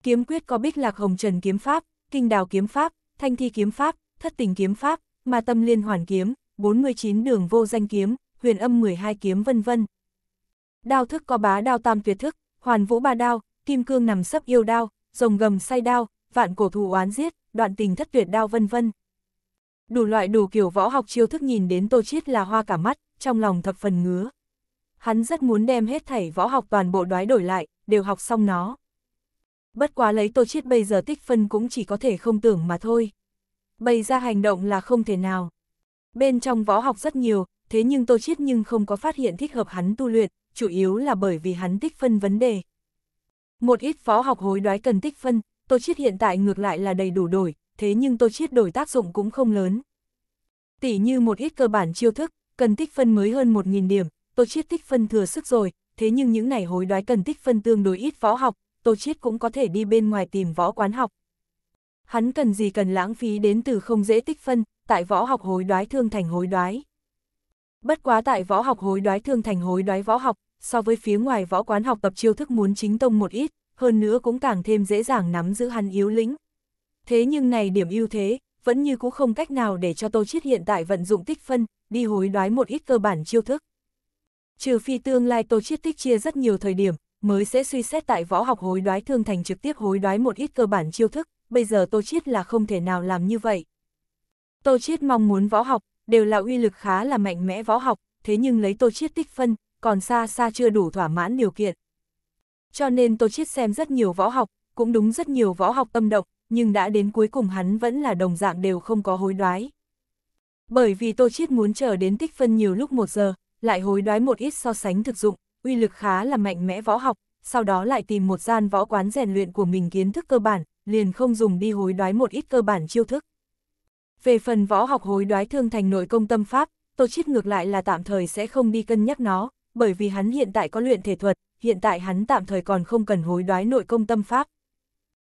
Kiếm quyết có bích lạc hồng trần kiếm pháp, kinh đào kiếm pháp, thanh thi kiếm pháp, thất tình kiếm pháp, ma tâm liên hoàn kiếm, 49 đường vô danh kiếm, huyền âm 12 kiếm vân vân. Đao thức có bá đao tam tuyệt thức, hoàn vũ ba đao, kim cương nằm sấp yêu đao, rồng gầm say đao, vạn cổ thù oán giết, đoạn tình thất tuyệt đao vân vân. Đủ loại đủ kiểu võ học chiêu thức nhìn đến Tô Chiết là hoa cả mắt, trong lòng thập phần ngứa. Hắn rất muốn đem hết thảy võ học toàn bộ đoái đổi lại, đều học xong nó. Bất quá lấy Tô Chiết bây giờ tích phân cũng chỉ có thể không tưởng mà thôi. Bày ra hành động là không thể nào. Bên trong võ học rất nhiều, thế nhưng Tô Chiết nhưng không có phát hiện thích hợp hắn tu luyện, chủ yếu là bởi vì hắn tích phân vấn đề. Một ít phó học hối đoái cần tích phân, Tô Chiết hiện tại ngược lại là đầy đủ đổi, thế nhưng Tô Chiết đổi tác dụng cũng không lớn. Tỷ như một ít cơ bản chiêu thức, cần tích phân mới hơn 1.000 điểm, Tô Chiết tích phân thừa sức rồi, thế nhưng những này hối đoái cần tích phân tương đối ít phó học, Tô Chiết cũng có thể đi bên ngoài tìm võ quán học. Hắn cần gì cần lãng phí đến từ không dễ tích phân, tại võ học hối đoái thương thành hối đoái. Bất quá tại võ học hối đoái thương thành hối đoái võ học, so với phía ngoài võ quán học tập chiêu thức muốn chính tông một ít, hơn nữa cũng càng thêm dễ dàng nắm giữ hắn yếu lĩnh. Thế nhưng này điểm ưu thế, vẫn như cũng không cách nào để cho Tô Chiết hiện tại vận dụng tích phân, đi hối đoái một ít cơ bản chiêu thức. Trừ phi tương lai Tô Chiết tích chia rất nhiều thời điểm, mới sẽ suy xét tại võ học hối đoái thương thành trực tiếp hối đoái một ít cơ bản chiêu thức, bây giờ Tô Chiết là không thể nào làm như vậy. Tô Chiết mong muốn võ học, đều là uy lực khá là mạnh mẽ võ học, thế nhưng lấy Tô Chiết tích phân, còn xa xa chưa đủ thỏa mãn điều kiện. Cho nên Tô Chiết xem rất nhiều võ học, cũng đúng rất nhiều võ học âm động, nhưng đã đến cuối cùng hắn vẫn là đồng dạng đều không có hối đoái. Bởi vì Tô Chiết muốn chờ đến tích phân nhiều lúc một giờ, lại hối đoái một ít so sánh thực dụng, uy lực khá là mạnh mẽ võ học, sau đó lại tìm một gian võ quán rèn luyện của mình kiến thức cơ bản, liền không dùng đi hối đoái một ít cơ bản chiêu thức. Về phần võ học hối đoái thương thành nội công tâm pháp, Tô Chiết ngược lại là tạm thời sẽ không đi cân nhắc nó, bởi vì hắn hiện tại có luyện thể thuật, hiện tại hắn tạm thời còn không cần hối đoái nội công tâm pháp.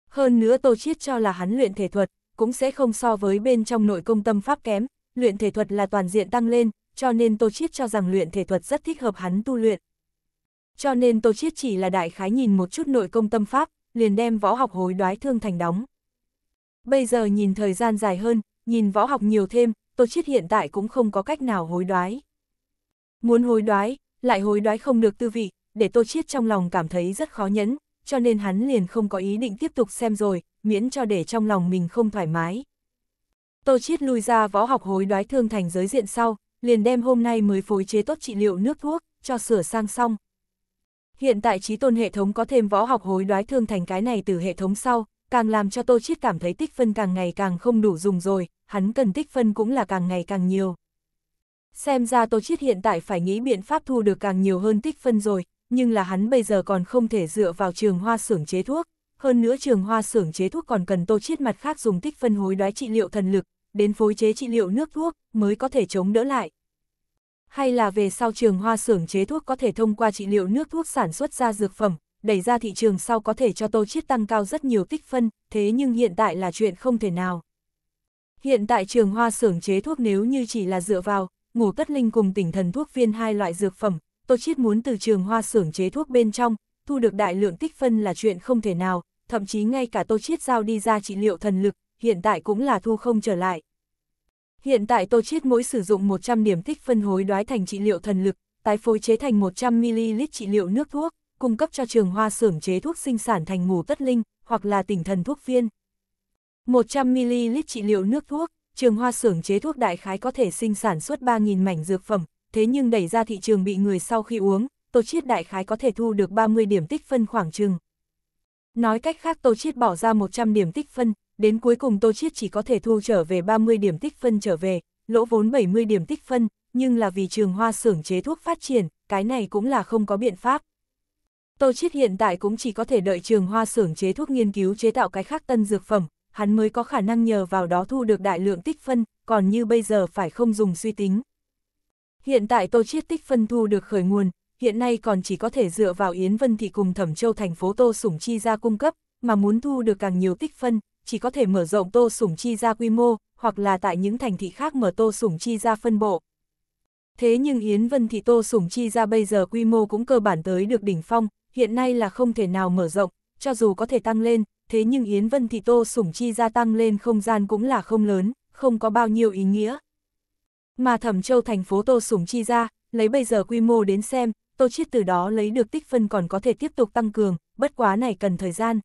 Hơn nữa Tô Chiết cho là hắn luyện thể thuật, cũng sẽ không so với bên trong nội công tâm pháp kém, luyện thể thuật là toàn diện tăng lên, cho nên Tô Chiết cho rằng luyện thể thuật rất thích hợp hắn tu luyện. Cho nên Tô Chiết chỉ là đại khái nhìn một chút nội công tâm pháp, liền đem võ học hối đoái thương thành đóng. Bây giờ nhìn thời gian dài hơn, nhìn võ học nhiều thêm, Tô Chiết hiện tại cũng không có cách nào hối đoái. Muốn hối đoái, lại hối đoái không được tư vị, để Tô Chiết trong lòng cảm thấy rất khó nhẫn, cho nên hắn liền không có ý định tiếp tục xem rồi, miễn cho để trong lòng mình không thoải mái. Tô Chiết lui ra võ học hối đoái thương thành giới diện sau, liền đem hôm nay mới phối chế tốt trị liệu nước thuốc, cho sửa sang xong. Hiện tại trí tôn hệ thống có thêm võ học hối đoái thương thành cái này từ hệ thống sau, càng làm cho Tô Chiết cảm thấy tích phân càng ngày càng không đủ dùng rồi, hắn cần tích phân cũng là càng ngày càng nhiều. Xem ra Tô Chiết hiện tại phải nghĩ biện pháp thu được càng nhiều hơn tích phân rồi, nhưng là hắn bây giờ còn không thể dựa vào trường hoa xưởng chế thuốc. Hơn nữa trường hoa xưởng chế thuốc còn cần Tô Chiết mặt khác dùng tích phân hối đoái trị liệu thần lực, đến phối chế trị liệu nước thuốc mới có thể chống đỡ lại. Hay là về sau trường hoa xưởng chế thuốc có thể thông qua trị liệu nước thuốc sản xuất ra dược phẩm, đẩy ra thị trường sau có thể cho Tô Chiết tăng cao rất nhiều tích phân, thế nhưng hiện tại là chuyện không thể nào. Hiện tại trường hoa xưởng chế thuốc nếu như chỉ là dựa vào, ngủ cất linh cùng tỉnh thần thuốc viên hai loại dược phẩm, Tô Chiết muốn từ trường hoa xưởng chế thuốc bên trong, thu được đại lượng tích phân là chuyện không thể nào, thậm chí ngay cả Tô Chiết giao đi ra trị liệu thần lực, hiện tại cũng là thu không trở lại. Hiện tại Tô Chiết mỗi sử dụng 100 điểm tích phân hối đoái thành trị liệu thần lực, tái phối chế thành 100ml trị liệu nước thuốc, cung cấp cho trường hoa xưởng chế thuốc sinh sản thành ngủ tất linh, hoặc là tỉnh thần thuốc viên. 100ml trị liệu nước thuốc, trường hoa xưởng chế thuốc đại khái có thể sinh sản xuất 3.000 mảnh dược phẩm, thế nhưng đẩy ra thị trường bị người sau khi uống, Tô Chiết đại khái có thể thu được 30 điểm tích phân khoảng chừng. Nói cách khác Tô Chiết bỏ ra 100 điểm tích phân, đến cuối cùng Tô Chiết chỉ có thể thu trở về 30 điểm tích phân trở về, lỗ vốn 70 điểm tích phân, nhưng là vì trường hoa xưởng chế thuốc phát triển, cái này cũng là không có biện pháp. Tô Chiết hiện tại cũng chỉ có thể đợi trường hoa xưởng chế thuốc nghiên cứu chế tạo cái khác tân dược phẩm, hắn mới có khả năng nhờ vào đó thu được đại lượng tích phân, còn như bây giờ phải không dùng suy tính. Hiện tại Tô Chiết tích phân thu được khởi nguồn, hiện nay còn chỉ có thể dựa vào Yến Vân Thị cùng Thẩm Châu thành phố Tô Sủng Chi ra cung cấp, mà muốn thu được càng nhiều tích phân, chỉ có thể mở rộng Tô Sủng Chi ra quy mô, hoặc là tại những thành thị khác mở Tô Sủng Chi ra phân bộ. Thế nhưng Yến Vân Thị Tô Sủng Chi ra bây giờ quy mô cũng cơ bản tới được đỉnh phong, hiện nay là không thể nào mở rộng, cho dù có thể tăng lên, thế nhưng Yến Vân thì Tô Sủng Chi gia tăng lên không gian cũng là không lớn, không có bao nhiêu ý nghĩa. Mà Thẩm Châu thành phố Tô Sủng Chi gia lấy bây giờ quy mô đến xem, Tô Chiết từ đó lấy được tích phân còn có thể tiếp tục tăng cường, bất quá này cần thời gian.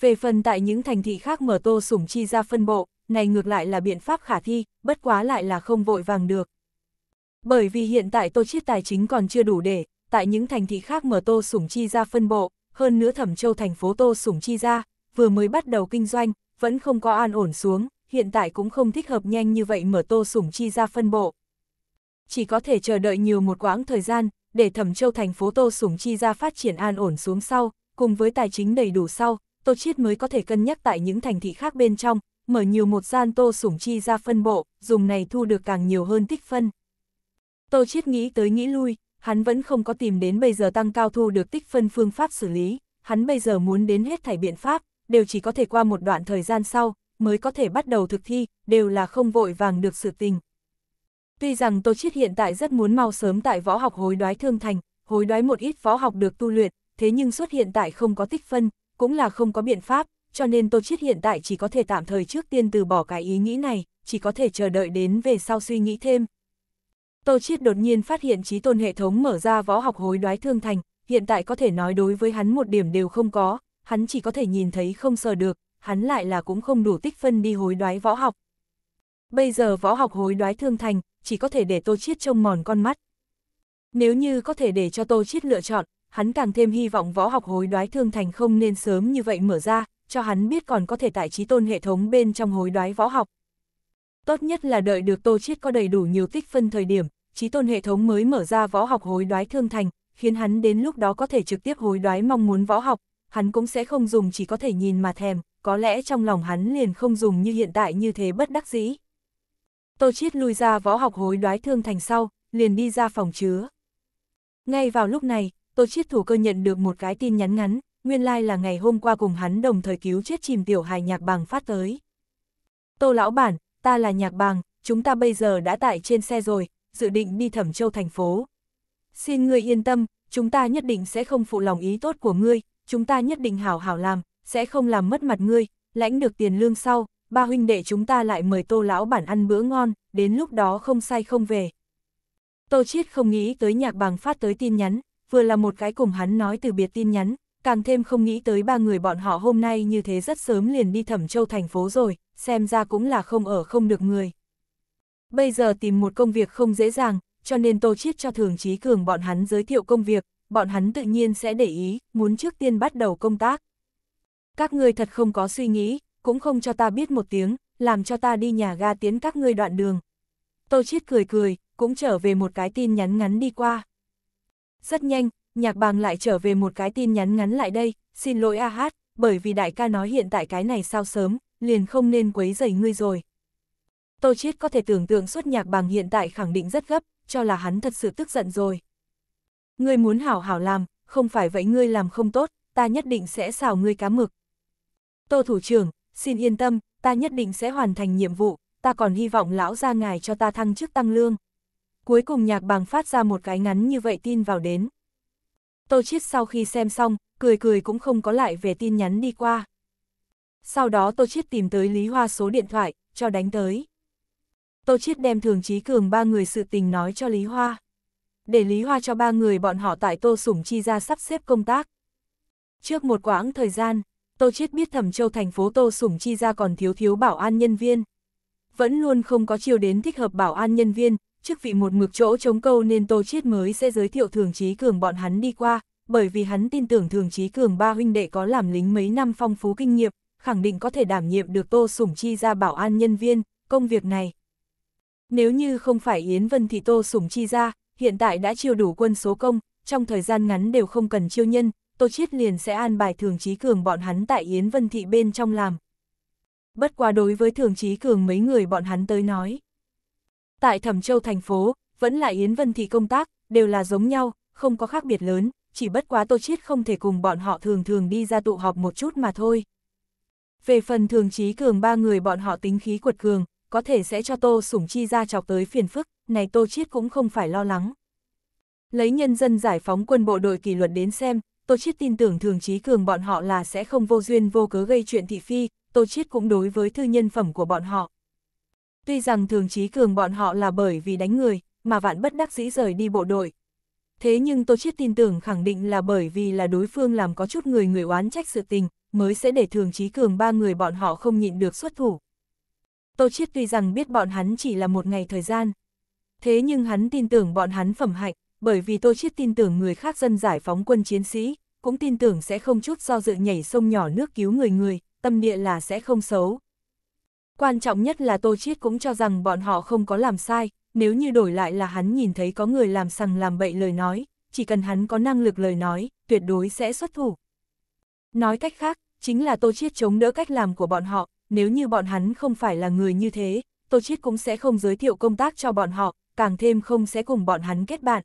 Về phần tại những thành thị khác mở Tô Sủng Chi gia phân bộ, này ngược lại là biện pháp khả thi, bất quá lại là không vội vàng được. Bởi vì hiện tại Tô Chiết tài chính còn chưa đủ để, tại những thành thị khác mở Tô Sủng Chi gia phân bộ, hơn nữa Thẩm Châu thành phố Tô Sủng Chi ra, vừa mới bắt đầu kinh doanh, vẫn không có an ổn xuống, hiện tại cũng không thích hợp nhanh như vậy mở Tô Sủng Chi ra phân bộ. Chỉ có thể chờ đợi nhiều một quãng thời gian, để Thẩm Châu thành phố Tô Sủng Chi ra phát triển an ổn xuống sau, cùng với tài chính đầy đủ sau, Tô Chiết mới có thể cân nhắc tại những thành thị khác bên trong, mở nhiều một gian Tô Sủng Chi ra phân bộ, dùng này thu được càng nhiều hơn tích phân. Tô Chiết nghĩ tới nghĩ lui, hắn vẫn không có tìm đến bây giờ tăng cao thu được tích phân phương pháp xử lý, hắn bây giờ muốn đến hết thảy biện pháp, đều chỉ có thể qua một đoạn thời gian sau, mới có thể bắt đầu thực thi, đều là không vội vàng được sự tình. Tuy rằng Tô Chiết hiện tại rất muốn mau sớm tại võ học hối đoái thương thành, hối đoái một ít võ học được tu luyện, thế nhưng xuất hiện tại không có tích phân, cũng là không có biện pháp, cho nên Tô Chiết hiện tại chỉ có thể tạm thời trước tiên từ bỏ cái ý nghĩ này, chỉ có thể chờ đợi đến về sau suy nghĩ thêm, Tô Chiết đột nhiên phát hiện trí tôn hệ thống mở ra võ học hối đoái thương thành, hiện tại có thể nói đối với hắn một điểm đều không có, hắn chỉ có thể nhìn thấy không sờ được, hắn lại là cũng không đủ tích phân đi hối đoái võ học. Bây giờ võ học hối đoái thương thành, chỉ có thể để Tô Chiết trông mòn con mắt. Nếu như có thể để cho Tô Chiết lựa chọn, hắn càng thêm hy vọng võ học hối đoái thương thành không nên sớm như vậy mở ra, cho hắn biết còn có thể tại trí tôn hệ thống bên trong hối đoái võ học. Tốt nhất là đợi được Tô Chiết có đầy đủ nhiều tích phân thời điểm, trí tôn hệ thống mới mở ra võ học hối đoái thương thành, khiến hắn đến lúc đó có thể trực tiếp hối đoái mong muốn võ học, hắn cũng sẽ không dùng chỉ có thể nhìn mà thèm, có lẽ trong lòng hắn liền không dùng như hiện tại như thế bất đắc dĩ. Tô Chiết lui ra võ học hối đoái thương thành sau, liền đi ra phòng chứa. Ngay vào lúc này, Tô Chiết thủ cơ nhận được một cái tin nhắn ngắn, nguyên lai like là ngày hôm qua cùng hắn đồng thời cứu chết chìm tiểu hài nhạc bằng phát tới. Tô lão bản, ta là nhạc bằng chúng ta bây giờ đã tại trên xe rồi, dự định đi thẩm châu thành phố. Xin ngươi yên tâm, chúng ta nhất định sẽ không phụ lòng ý tốt của ngươi, chúng ta nhất định hảo hảo làm, sẽ không làm mất mặt ngươi, lãnh được tiền lương sau, ba huynh đệ chúng ta lại mời tô lão bản ăn bữa ngon, đến lúc đó không say không về. Tô Chiết không nghĩ tới nhạc bằng phát tới tin nhắn, vừa là một cái cùng hắn nói từ biệt tin nhắn, càng thêm không nghĩ tới ba người bọn họ hôm nay như thế rất sớm liền đi thẩm châu thành phố rồi, xem ra cũng là không ở không được người. Bây giờ tìm một công việc không dễ dàng, cho nên Tô Chiết cho Thường trí Cường bọn hắn giới thiệu công việc, bọn hắn tự nhiên sẽ để ý, muốn trước tiên bắt đầu công tác. Các ngươi thật không có suy nghĩ, cũng không cho ta biết một tiếng, làm cho ta đi nhà ga tiến các ngươi đoạn đường. Tô Chiết cười cười, cũng trở về một cái tin nhắn ngắn đi qua. Rất nhanh, nhạc bàng lại trở về một cái tin nhắn ngắn lại đây, xin lỗi A Hát, bởi vì đại ca nói hiện tại cái này sao sớm, liền không nên quấy rầy ngươi rồi. Tô Chiết có thể tưởng tượng suốt nhạc bằng hiện tại khẳng định rất gấp, cho là hắn thật sự tức giận rồi. Ngươi muốn hảo hảo làm, không phải vậy ngươi làm không tốt, ta nhất định sẽ xào ngươi cá mực. Tô Thủ trưởng, xin yên tâm, ta nhất định sẽ hoàn thành nhiệm vụ, ta còn hy vọng lão ra ngài cho ta thăng chức tăng lương. Cuối cùng nhạc bằng phát ra một cái ngắn như vậy tin vào đến. Tô Chiết sau khi xem xong, cười cười cũng không có lại về tin nhắn đi qua. Sau đó Tô Chiết tìm tới Lý Hoa số điện thoại, cho đánh tới. Tô Chiết đem Thường Chí Cường ba người sự tình nói cho Lý Hoa. Để Lý Hoa cho ba người bọn họ tại Tô Sủng Chi ra sắp xếp công tác. Trước một quãng thời gian, Tô Chiết biết Thẩm Châu thành phố Tô Sủng Chi ra còn thiếu thiếu bảo an nhân viên. Vẫn luôn không có chiều đến thích hợp bảo an nhân viên, chức vị một mực chỗ chống câu nên Tô Chiết mới sẽ giới thiệu Thường Chí Cường bọn hắn đi qua, bởi vì hắn tin tưởng Thường Chí Cường ba huynh đệ có làm lính mấy năm phong phú kinh nghiệm, khẳng định có thể đảm nhiệm được Tô Sủng Chi ra bảo an nhân viên, công việc này nếu như không phải Yến Vân thì Tô Sủng Chi ra, hiện tại đã chiêu đủ quân số công, trong thời gian ngắn đều không cần chiêu nhân, Tô Chiết liền sẽ an bài Thường Chí Cường bọn hắn tại Yến Vân Thị bên trong làm. Bất quá đối với Thường Chí Cường mấy người bọn hắn tới nói. Tại Thẩm Châu thành phố, vẫn là Yến Vân Thị công tác, đều là giống nhau, không có khác biệt lớn, chỉ bất quá Tô Chiết không thể cùng bọn họ thường thường đi ra tụ họp một chút mà thôi. Về phần Thường Chí Cường ba người bọn họ tính khí quật cường, có thể sẽ cho Tô Sủng Chi ra chọc tới phiền phức, này Tô Chiết cũng không phải lo lắng. Lấy nhân dân giải phóng quân bộ đội kỷ luật đến xem, Tô Chiết tin tưởng thường trí cường bọn họ là sẽ không vô duyên vô cớ gây chuyện thị phi, Tô Chiết cũng đối với thư nhân phẩm của bọn họ. Tuy rằng thường trí cường bọn họ là bởi vì đánh người, mà vạn bất đắc dĩ rời đi bộ đội. Thế nhưng Tô Chiết tin tưởng khẳng định là bởi vì là đối phương làm có chút người người oán trách sự tình, mới sẽ để thường trí cường ba người bọn họ không nhịn được xuất thủ. Tô Chiết tuy rằng biết bọn hắn chỉ là một ngày thời gian. Thế nhưng hắn tin tưởng bọn hắn phẩm hạnh, bởi vì Tô Chiết tin tưởng người khác dân giải phóng quân chiến sĩ, cũng tin tưởng sẽ không chút do dự nhảy sông nhỏ nước cứu người người, tâm địa là sẽ không xấu. Quan trọng nhất là Tô Chiết cũng cho rằng bọn họ không có làm sai, nếu như đổi lại là hắn nhìn thấy có người làm sằng làm bậy lời nói, chỉ cần hắn có năng lực lời nói, tuyệt đối sẽ xuất thủ. Nói cách khác, chính là Tô Chiết chống đỡ cách làm của bọn họ, nếu như bọn hắn không phải là người như thế, Tô Chiết cũng sẽ không giới thiệu công tác cho bọn họ, càng thêm không sẽ cùng bọn hắn kết bạn.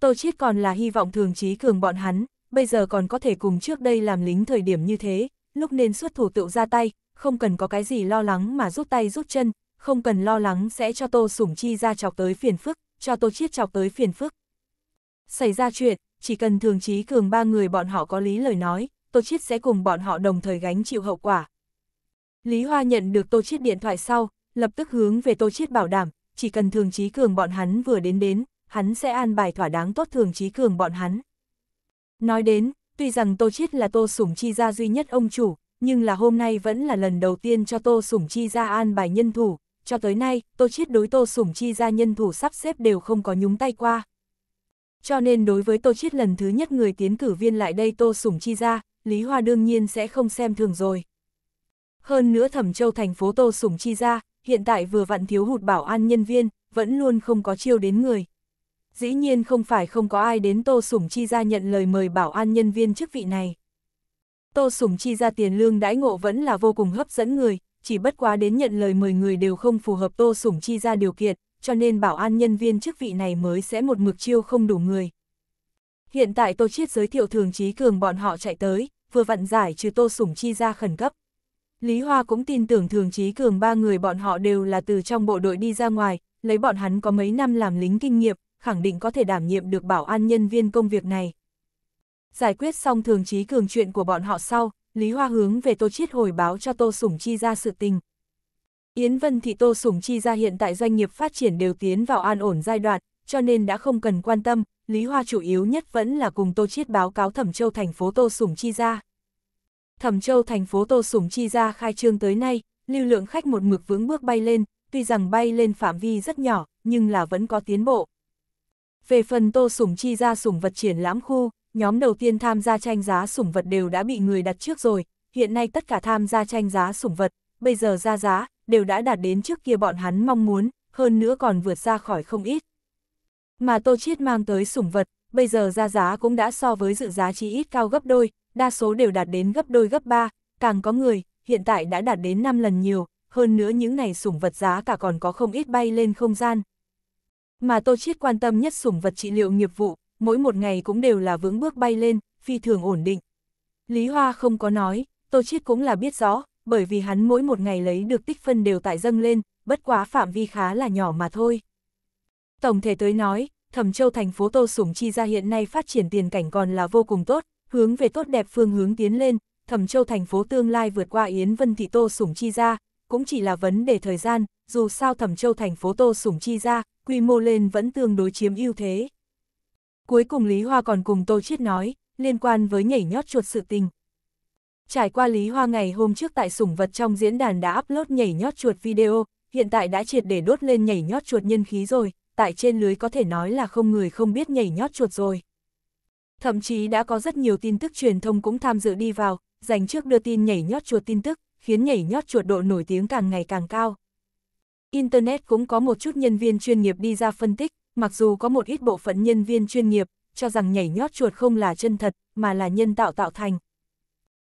Tô Chiết còn là hy vọng thường trí cường bọn hắn, bây giờ còn có thể cùng trước đây làm lính thời điểm như thế, lúc nên xuất thủ tựu ra tay, không cần có cái gì lo lắng mà rút tay rút chân, không cần lo lắng sẽ cho Tô Sủng Chi ra chọc tới phiền phức, cho Tô Chiết chọc tới phiền phức. Xảy ra chuyện, chỉ cần thường trí cường ba người bọn họ có lý lời nói, Tô Chiết sẽ cùng bọn họ đồng thời gánh chịu hậu quả. Lý Hoa nhận được Tô Chiết điện thoại sau, lập tức hướng về Tô Chiết bảo đảm, chỉ cần Thường Chí Cường bọn hắn vừa đến đến, hắn sẽ an bài thỏa đáng tốt Thường Chí Cường bọn hắn. Nói đến, tuy rằng Tô Chiết là Tô Sủng Chi gia duy nhất ông chủ, nhưng là hôm nay vẫn là lần đầu tiên cho Tô Sủng Chi gia an bài nhân thủ, cho tới nay, Tô Chiết đối Tô Sủng Chi gia nhân thủ sắp xếp đều không có nhúng tay qua. Cho nên đối với Tô Chiết lần thứ nhất người tiến cử viên lại đây Tô Sủng Chi gia, Lý Hoa đương nhiên sẽ không xem thường rồi. Hơn nữa Thẩm Châu thành phố Tô Sủng Chi ra, hiện tại vừa vặn thiếu hụt bảo an nhân viên, vẫn luôn không có chiêu đến người. Dĩ nhiên không phải không có ai đến Tô Sủng Chi ra nhận lời mời bảo an nhân viên chức vị này. Tô Sủng Chi ra tiền lương đãi ngộ vẫn là vô cùng hấp dẫn người, chỉ bất quá đến nhận lời mời người đều không phù hợp Tô Sủng Chi ra điều kiện, cho nên bảo an nhân viên chức vị này mới sẽ một mực chiêu không đủ người. Hiện tại Tô Chiết giới thiệu Thường Trí Cường bọn họ chạy tới, vừa vặn giải trừ Tô Sủng Chi ra khẩn cấp. Lý Hoa cũng tin tưởng Thường Chí Cường ba người bọn họ đều là từ trong bộ đội đi ra ngoài, lấy bọn hắn có mấy năm làm lính kinh nghiệm, khẳng định có thể đảm nhiệm được bảo an nhân viên công việc này. Giải quyết xong Thường Chí Cường chuyện của bọn họ sau, Lý Hoa hướng về Tô Chiết hồi báo cho Tô Sủng Chi ra sự tình. Yến Vân Thị Tô Sủng Chi ra hiện tại doanh nghiệp phát triển đều tiến vào an ổn giai đoạn, cho nên đã không cần quan tâm, Lý Hoa chủ yếu nhất vẫn là cùng Tô Chiết báo cáo Thẩm Châu thành phố Tô Sủng Chi ra. Thẩm Châu thành phố Tô Sủng Chi ra khai trương tới nay, lưu lượng khách một mực vững bước bay lên, tuy rằng bay lên phạm vi rất nhỏ, nhưng là vẫn có tiến bộ. Về phần Tô Sủng Chi ra sủng vật triển lãm khu, nhóm đầu tiên tham gia tranh giá sủng vật đều đã bị người đặt trước rồi, hiện nay tất cả tham gia tranh giá sủng vật, bây giờ ra giá, đều đã đạt đến trước kia bọn hắn mong muốn, hơn nữa còn vượt ra khỏi không ít. Mà Tô Chiết mang tới sủng vật, bây giờ ra giá cũng đã so với dự giá chỉ ít cao gấp đôi, đa số đều đạt đến gấp đôi gấp ba, càng có người, hiện tại đã đạt đến 5 lần nhiều, hơn nữa những này sủng vật giá cả còn có không ít bay lên không gian. Mà Tô Chiết quan tâm nhất sủng vật trị liệu nghiệp vụ, mỗi một ngày cũng đều là vững bước bay lên, phi thường ổn định. Lý Hoa không có nói, Tô Chiết cũng là biết rõ, bởi vì hắn mỗi một ngày lấy được tích phân đều tại dâng lên, bất quá phạm vi khá là nhỏ mà thôi. Tổng thể tới nói, Thẩm Châu thành phố Tô Sủng Chi ra hiện nay phát triển tiền cảnh còn là vô cùng tốt, hướng về tốt đẹp phương hướng tiến lên, Thẩm Châu thành phố tương lai vượt qua Yến Vân thị Tô Sủng Chi gia cũng chỉ là vấn đề thời gian, dù sao Thẩm Châu thành phố Tô Sủng Chi gia quy mô lên vẫn tương đối chiếm ưu thế. Cuối cùng Lý Hoa còn cùng Tô Chiết nói, liên quan với nhảy nhót chuột sự tình. Trải qua Lý Hoa ngày hôm trước tại sủng vật trong diễn đàn đã upload nhảy nhót chuột video, hiện tại đã triệt để đốt lên nhảy nhót chuột nhân khí rồi, tại trên lưới có thể nói là không người không biết nhảy nhót chuột rồi. Thậm chí đã có rất nhiều tin tức truyền thông cũng tham dự đi vào, dành trước đưa tin nhảy nhót chuột tin tức, khiến nhảy nhót chuột độ nổi tiếng càng ngày càng cao. Internet cũng có một chút nhân viên chuyên nghiệp đi ra phân tích, mặc dù có một ít bộ phận nhân viên chuyên nghiệp, cho rằng nhảy nhót chuột không là chân thật, mà là nhân tạo tạo thành.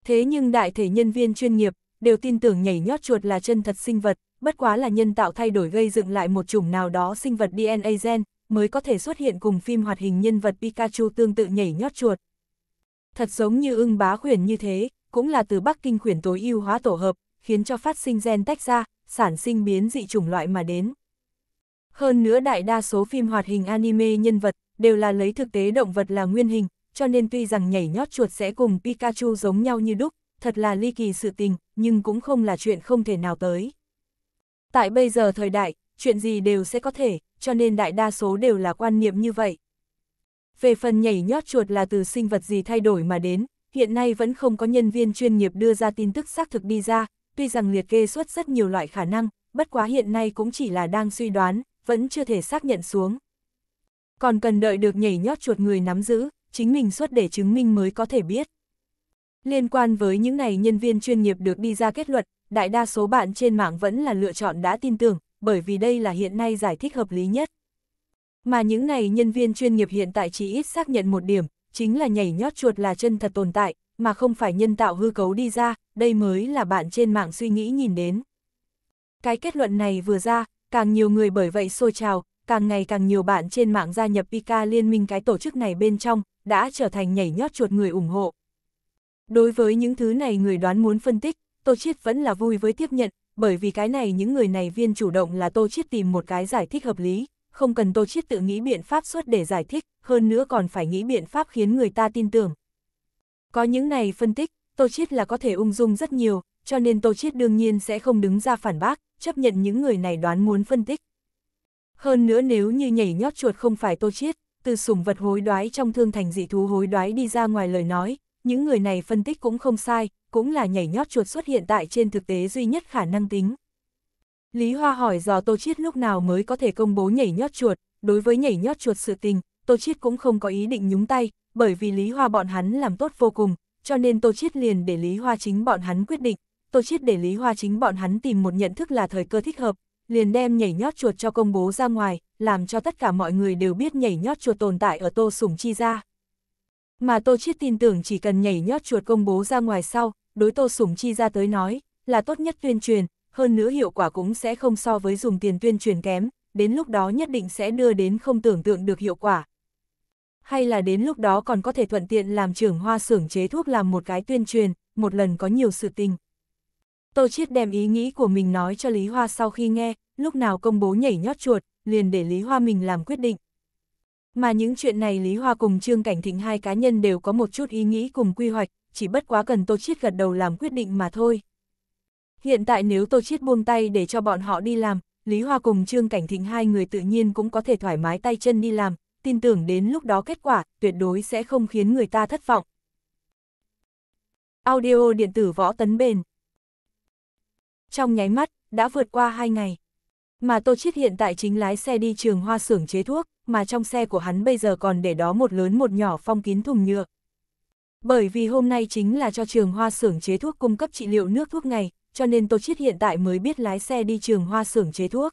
Thế nhưng đại thể nhân viên chuyên nghiệp, đều tin tưởng nhảy nhót chuột là chân thật sinh vật, bất quá là nhân tạo thay đổi gây dựng lại một chủng nào đó sinh vật DNA gen, mới có thể xuất hiện cùng phim hoạt hình nhân vật Pikachu tương tự nhảy nhót chuột. Thật giống như ưng bá khuyển như thế, cũng là từ Bắc Kinh khuyển tối ưu hóa tổ hợp, khiến cho phát sinh gen tách ra, sản sinh biến dị chủng loại mà đến. Hơn nữa đại đa số phim hoạt hình anime nhân vật đều là lấy thực tế động vật là nguyên hình, cho nên tuy rằng nhảy nhót chuột sẽ cùng Pikachu giống nhau như đúc, thật là ly kỳ sự tình, nhưng cũng không là chuyện không thể nào tới. Tại bây giờ thời đại, chuyện gì đều sẽ có thể, cho nên đại đa số đều là quan niệm như vậy. Về phần nhảy nhót chuột là từ sinh vật gì thay đổi mà đến, hiện nay vẫn không có nhân viên chuyên nghiệp đưa ra tin tức xác thực đi ra, tuy rằng liệt kê xuất rất nhiều loại khả năng, bất quá hiện nay cũng chỉ là đang suy đoán, vẫn chưa thể xác nhận xuống. Còn cần đợi được nhảy nhót chuột người nắm giữ, chính mình xuất để chứng minh mới có thể biết. Liên quan với những này nhân viên chuyên nghiệp được đi ra kết luận, đại đa số bạn trên mạng vẫn là lựa chọn đã tin tưởng, bởi vì đây là hiện nay giải thích hợp lý nhất. Mà những này nhân viên chuyên nghiệp hiện tại chỉ ít xác nhận một điểm, chính là nhảy nhót chuột là chân thật tồn tại, mà không phải nhân tạo hư cấu đi ra, đây mới là bạn trên mạng suy nghĩ nhìn đến. Cái kết luận này vừa ra, càng nhiều người bởi vậy xôi trào, càng ngày càng nhiều bạn trên mạng gia nhập IK liên minh cái tổ chức này bên trong, đã trở thành nhảy nhót chuột người ủng hộ. Đối với những thứ này người đoán muốn phân tích, Tô Chiết vẫn là vui với tiếp nhận, bởi vì cái này những người này viên chủ động là Tô Chiết tìm một cái giải thích hợp lý, không cần Tô Chiết tự nghĩ biện pháp suốt để giải thích, hơn nữa còn phải nghĩ biện pháp khiến người ta tin tưởng. Có những này phân tích, Tô Chiết là có thể ung dung rất nhiều, cho nên Tô Chiết đương nhiên sẽ không đứng ra phản bác, chấp nhận những người này đoán muốn phân tích. Hơn nữa nếu như nhảy nhót chuột không phải Tô Chiết, từ sủng vật hối đoái trong thương thành dị thú hối đoái đi ra ngoài lời nói, những người này phân tích cũng không sai, cũng là nhảy nhót chuột xuất hiện tại trên thực tế duy nhất khả năng tính. Lý Hoa hỏi dò Tô Chiết lúc nào mới có thể công bố nhảy nhót chuột, đối với nhảy nhót chuột sự tình, Tô Chiết cũng không có ý định nhúng tay, bởi vì Lý Hoa bọn hắn làm tốt vô cùng, cho nên Tô Chiết liền để Lý Hoa chính bọn hắn quyết định, Tô Chiết để Lý Hoa chính bọn hắn tìm một nhận thức là thời cơ thích hợp, liền đem nhảy nhót chuột cho công bố ra ngoài, làm cho tất cả mọi người đều biết nhảy nhót chuột tồn tại ở Tô Sủng Chi gia. Mà Tô Chiết tin tưởng chỉ cần nhảy nhót chuột công bố ra ngoài sau, đối Tô Sủng Chi ra tới nói, là tốt nhất tuyên truyền, hơn nữa hiệu quả cũng sẽ không so với dùng tiền tuyên truyền kém, đến lúc đó nhất định sẽ đưa đến không tưởng tượng được hiệu quả. Hay là đến lúc đó còn có thể thuận tiện làm trưởng hoa xưởng chế thuốc làm một cái tuyên truyền, một lần có nhiều sự tình. Tô Chiết đem ý nghĩ của mình nói cho Lý Hoa sau khi nghe, lúc nào công bố nhảy nhót chuột, liền để Lý Hoa mình làm quyết định. Mà những chuyện này Lý Hoa cùng Trương Cảnh Thịnh hai cá nhân đều có một chút ý nghĩ cùng quy hoạch, chỉ bất quá cần Tô Chiết gật đầu làm quyết định mà thôi. Hiện tại nếu Tô Chiết buông tay để cho bọn họ đi làm, Lý Hoa cùng Trương Cảnh Thịnh hai người tự nhiên cũng có thể thoải mái tay chân đi làm, tin tưởng đến lúc đó kết quả tuyệt đối sẽ không khiến người ta thất vọng. Audio điện tử võ tấn bền Trong nháy mắt, đã vượt qua hai ngày. Mà Tô Chiết hiện tại chính lái xe đi trường hoa xưởng chế thuốc, mà trong xe của hắn bây giờ còn để đó một lớn một nhỏ phong kín thùng nhựa. Bởi vì hôm nay chính là cho trường hoa xưởng chế thuốc cung cấp trị liệu nước thuốc ngày, cho nên Tô Chiết hiện tại mới biết lái xe đi trường hoa xưởng chế thuốc.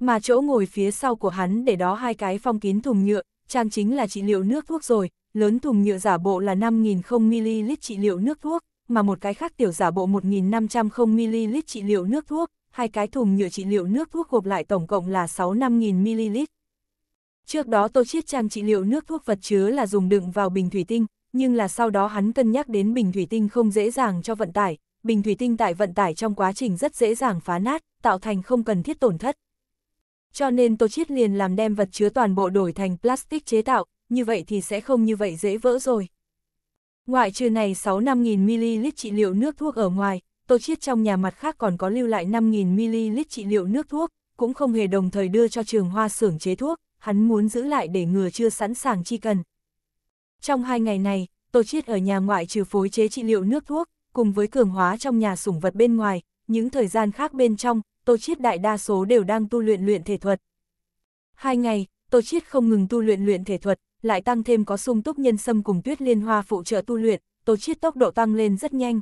Mà chỗ ngồi phía sau của hắn để đó hai cái phong kín thùng nhựa, trang chính là trị liệu nước thuốc rồi, lớn thùng nhựa giả bộ là 5.000ml trị liệu nước thuốc, mà một cái khác tiểu giả bộ 1.500ml trị liệu nước thuốc, hai cái thùng nhựa trị liệu nước thuốc gộp lại tổng cộng là 6 5.000ml. Trước đó Tô Chiết trang trị liệu nước thuốc vật chứa là dùng đựng vào bình thủy tinh, nhưng là sau đó hắn cân nhắc đến bình thủy tinh không dễ dàng cho vận tải, bình thủy tinh tại vận tải trong quá trình rất dễ dàng phá nát, tạo thành không cần thiết tổn thất. Cho nên Tô Chiết liền làm đem vật chứa toàn bộ đổi thành plastic chế tạo, như vậy thì sẽ không như vậy dễ vỡ rồi. Ngoại trừ này 6-5.000ml trị liệu nước thuốc ở ngoài, Tô Chiết trong nhà mặt khác còn có lưu lại 5.000ml trị liệu nước thuốc, cũng không hề đồng thời đưa cho trường hoa xưởng chế thuốc hắn muốn giữ lại để ngừa chưa sẵn sàng chi cần. Trong hai ngày này, Tô Chiết ở nhà ngoại trừ phối chế trị liệu nước thuốc, cùng với cường hóa trong nhà sủng vật bên ngoài, những thời gian khác bên trong, Tô Chiết đại đa số đều đang tu luyện luyện thể thuật. Hai ngày, Tô Chiết không ngừng tu luyện luyện thể thuật, lại tăng thêm có sung túc nhân sâm cùng tuyết liên hoa phụ trợ tu luyện, Tô Chiết tốc độ tăng lên rất nhanh.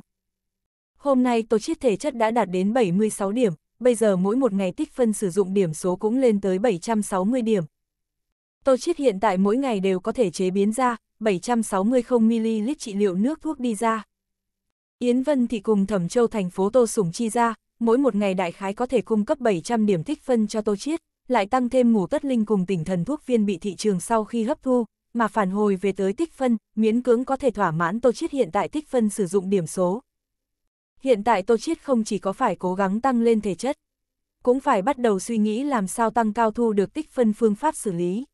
Hôm nay Tô Chiết thể chất đã đạt đến 76 điểm, bây giờ mỗi một ngày tích phân sử dụng điểm số cũng lên tới 760 điểm. Tô Chiết hiện tại mỗi ngày đều có thể chế biến ra 760ml trị liệu nước thuốc đi ra. Yến Vân thì cùng Thẩm Châu thành phố Tô Sủng chi ra, mỗi một ngày đại khái có thể cung cấp 700 điểm tích phân cho Tô Chiết, lại tăng thêm ngủ tất linh cùng tỉnh thần thuốc viên bị thị trường sau khi hấp thu, mà phản hồi về tới tích phân, miễn cưỡng có thể thỏa mãn Tô Chiết hiện tại tích phân sử dụng điểm số. Hiện tại Tô Chiết không chỉ có phải cố gắng tăng lên thể chất, cũng phải bắt đầu suy nghĩ làm sao tăng cao thu được tích phân phương pháp xử lý.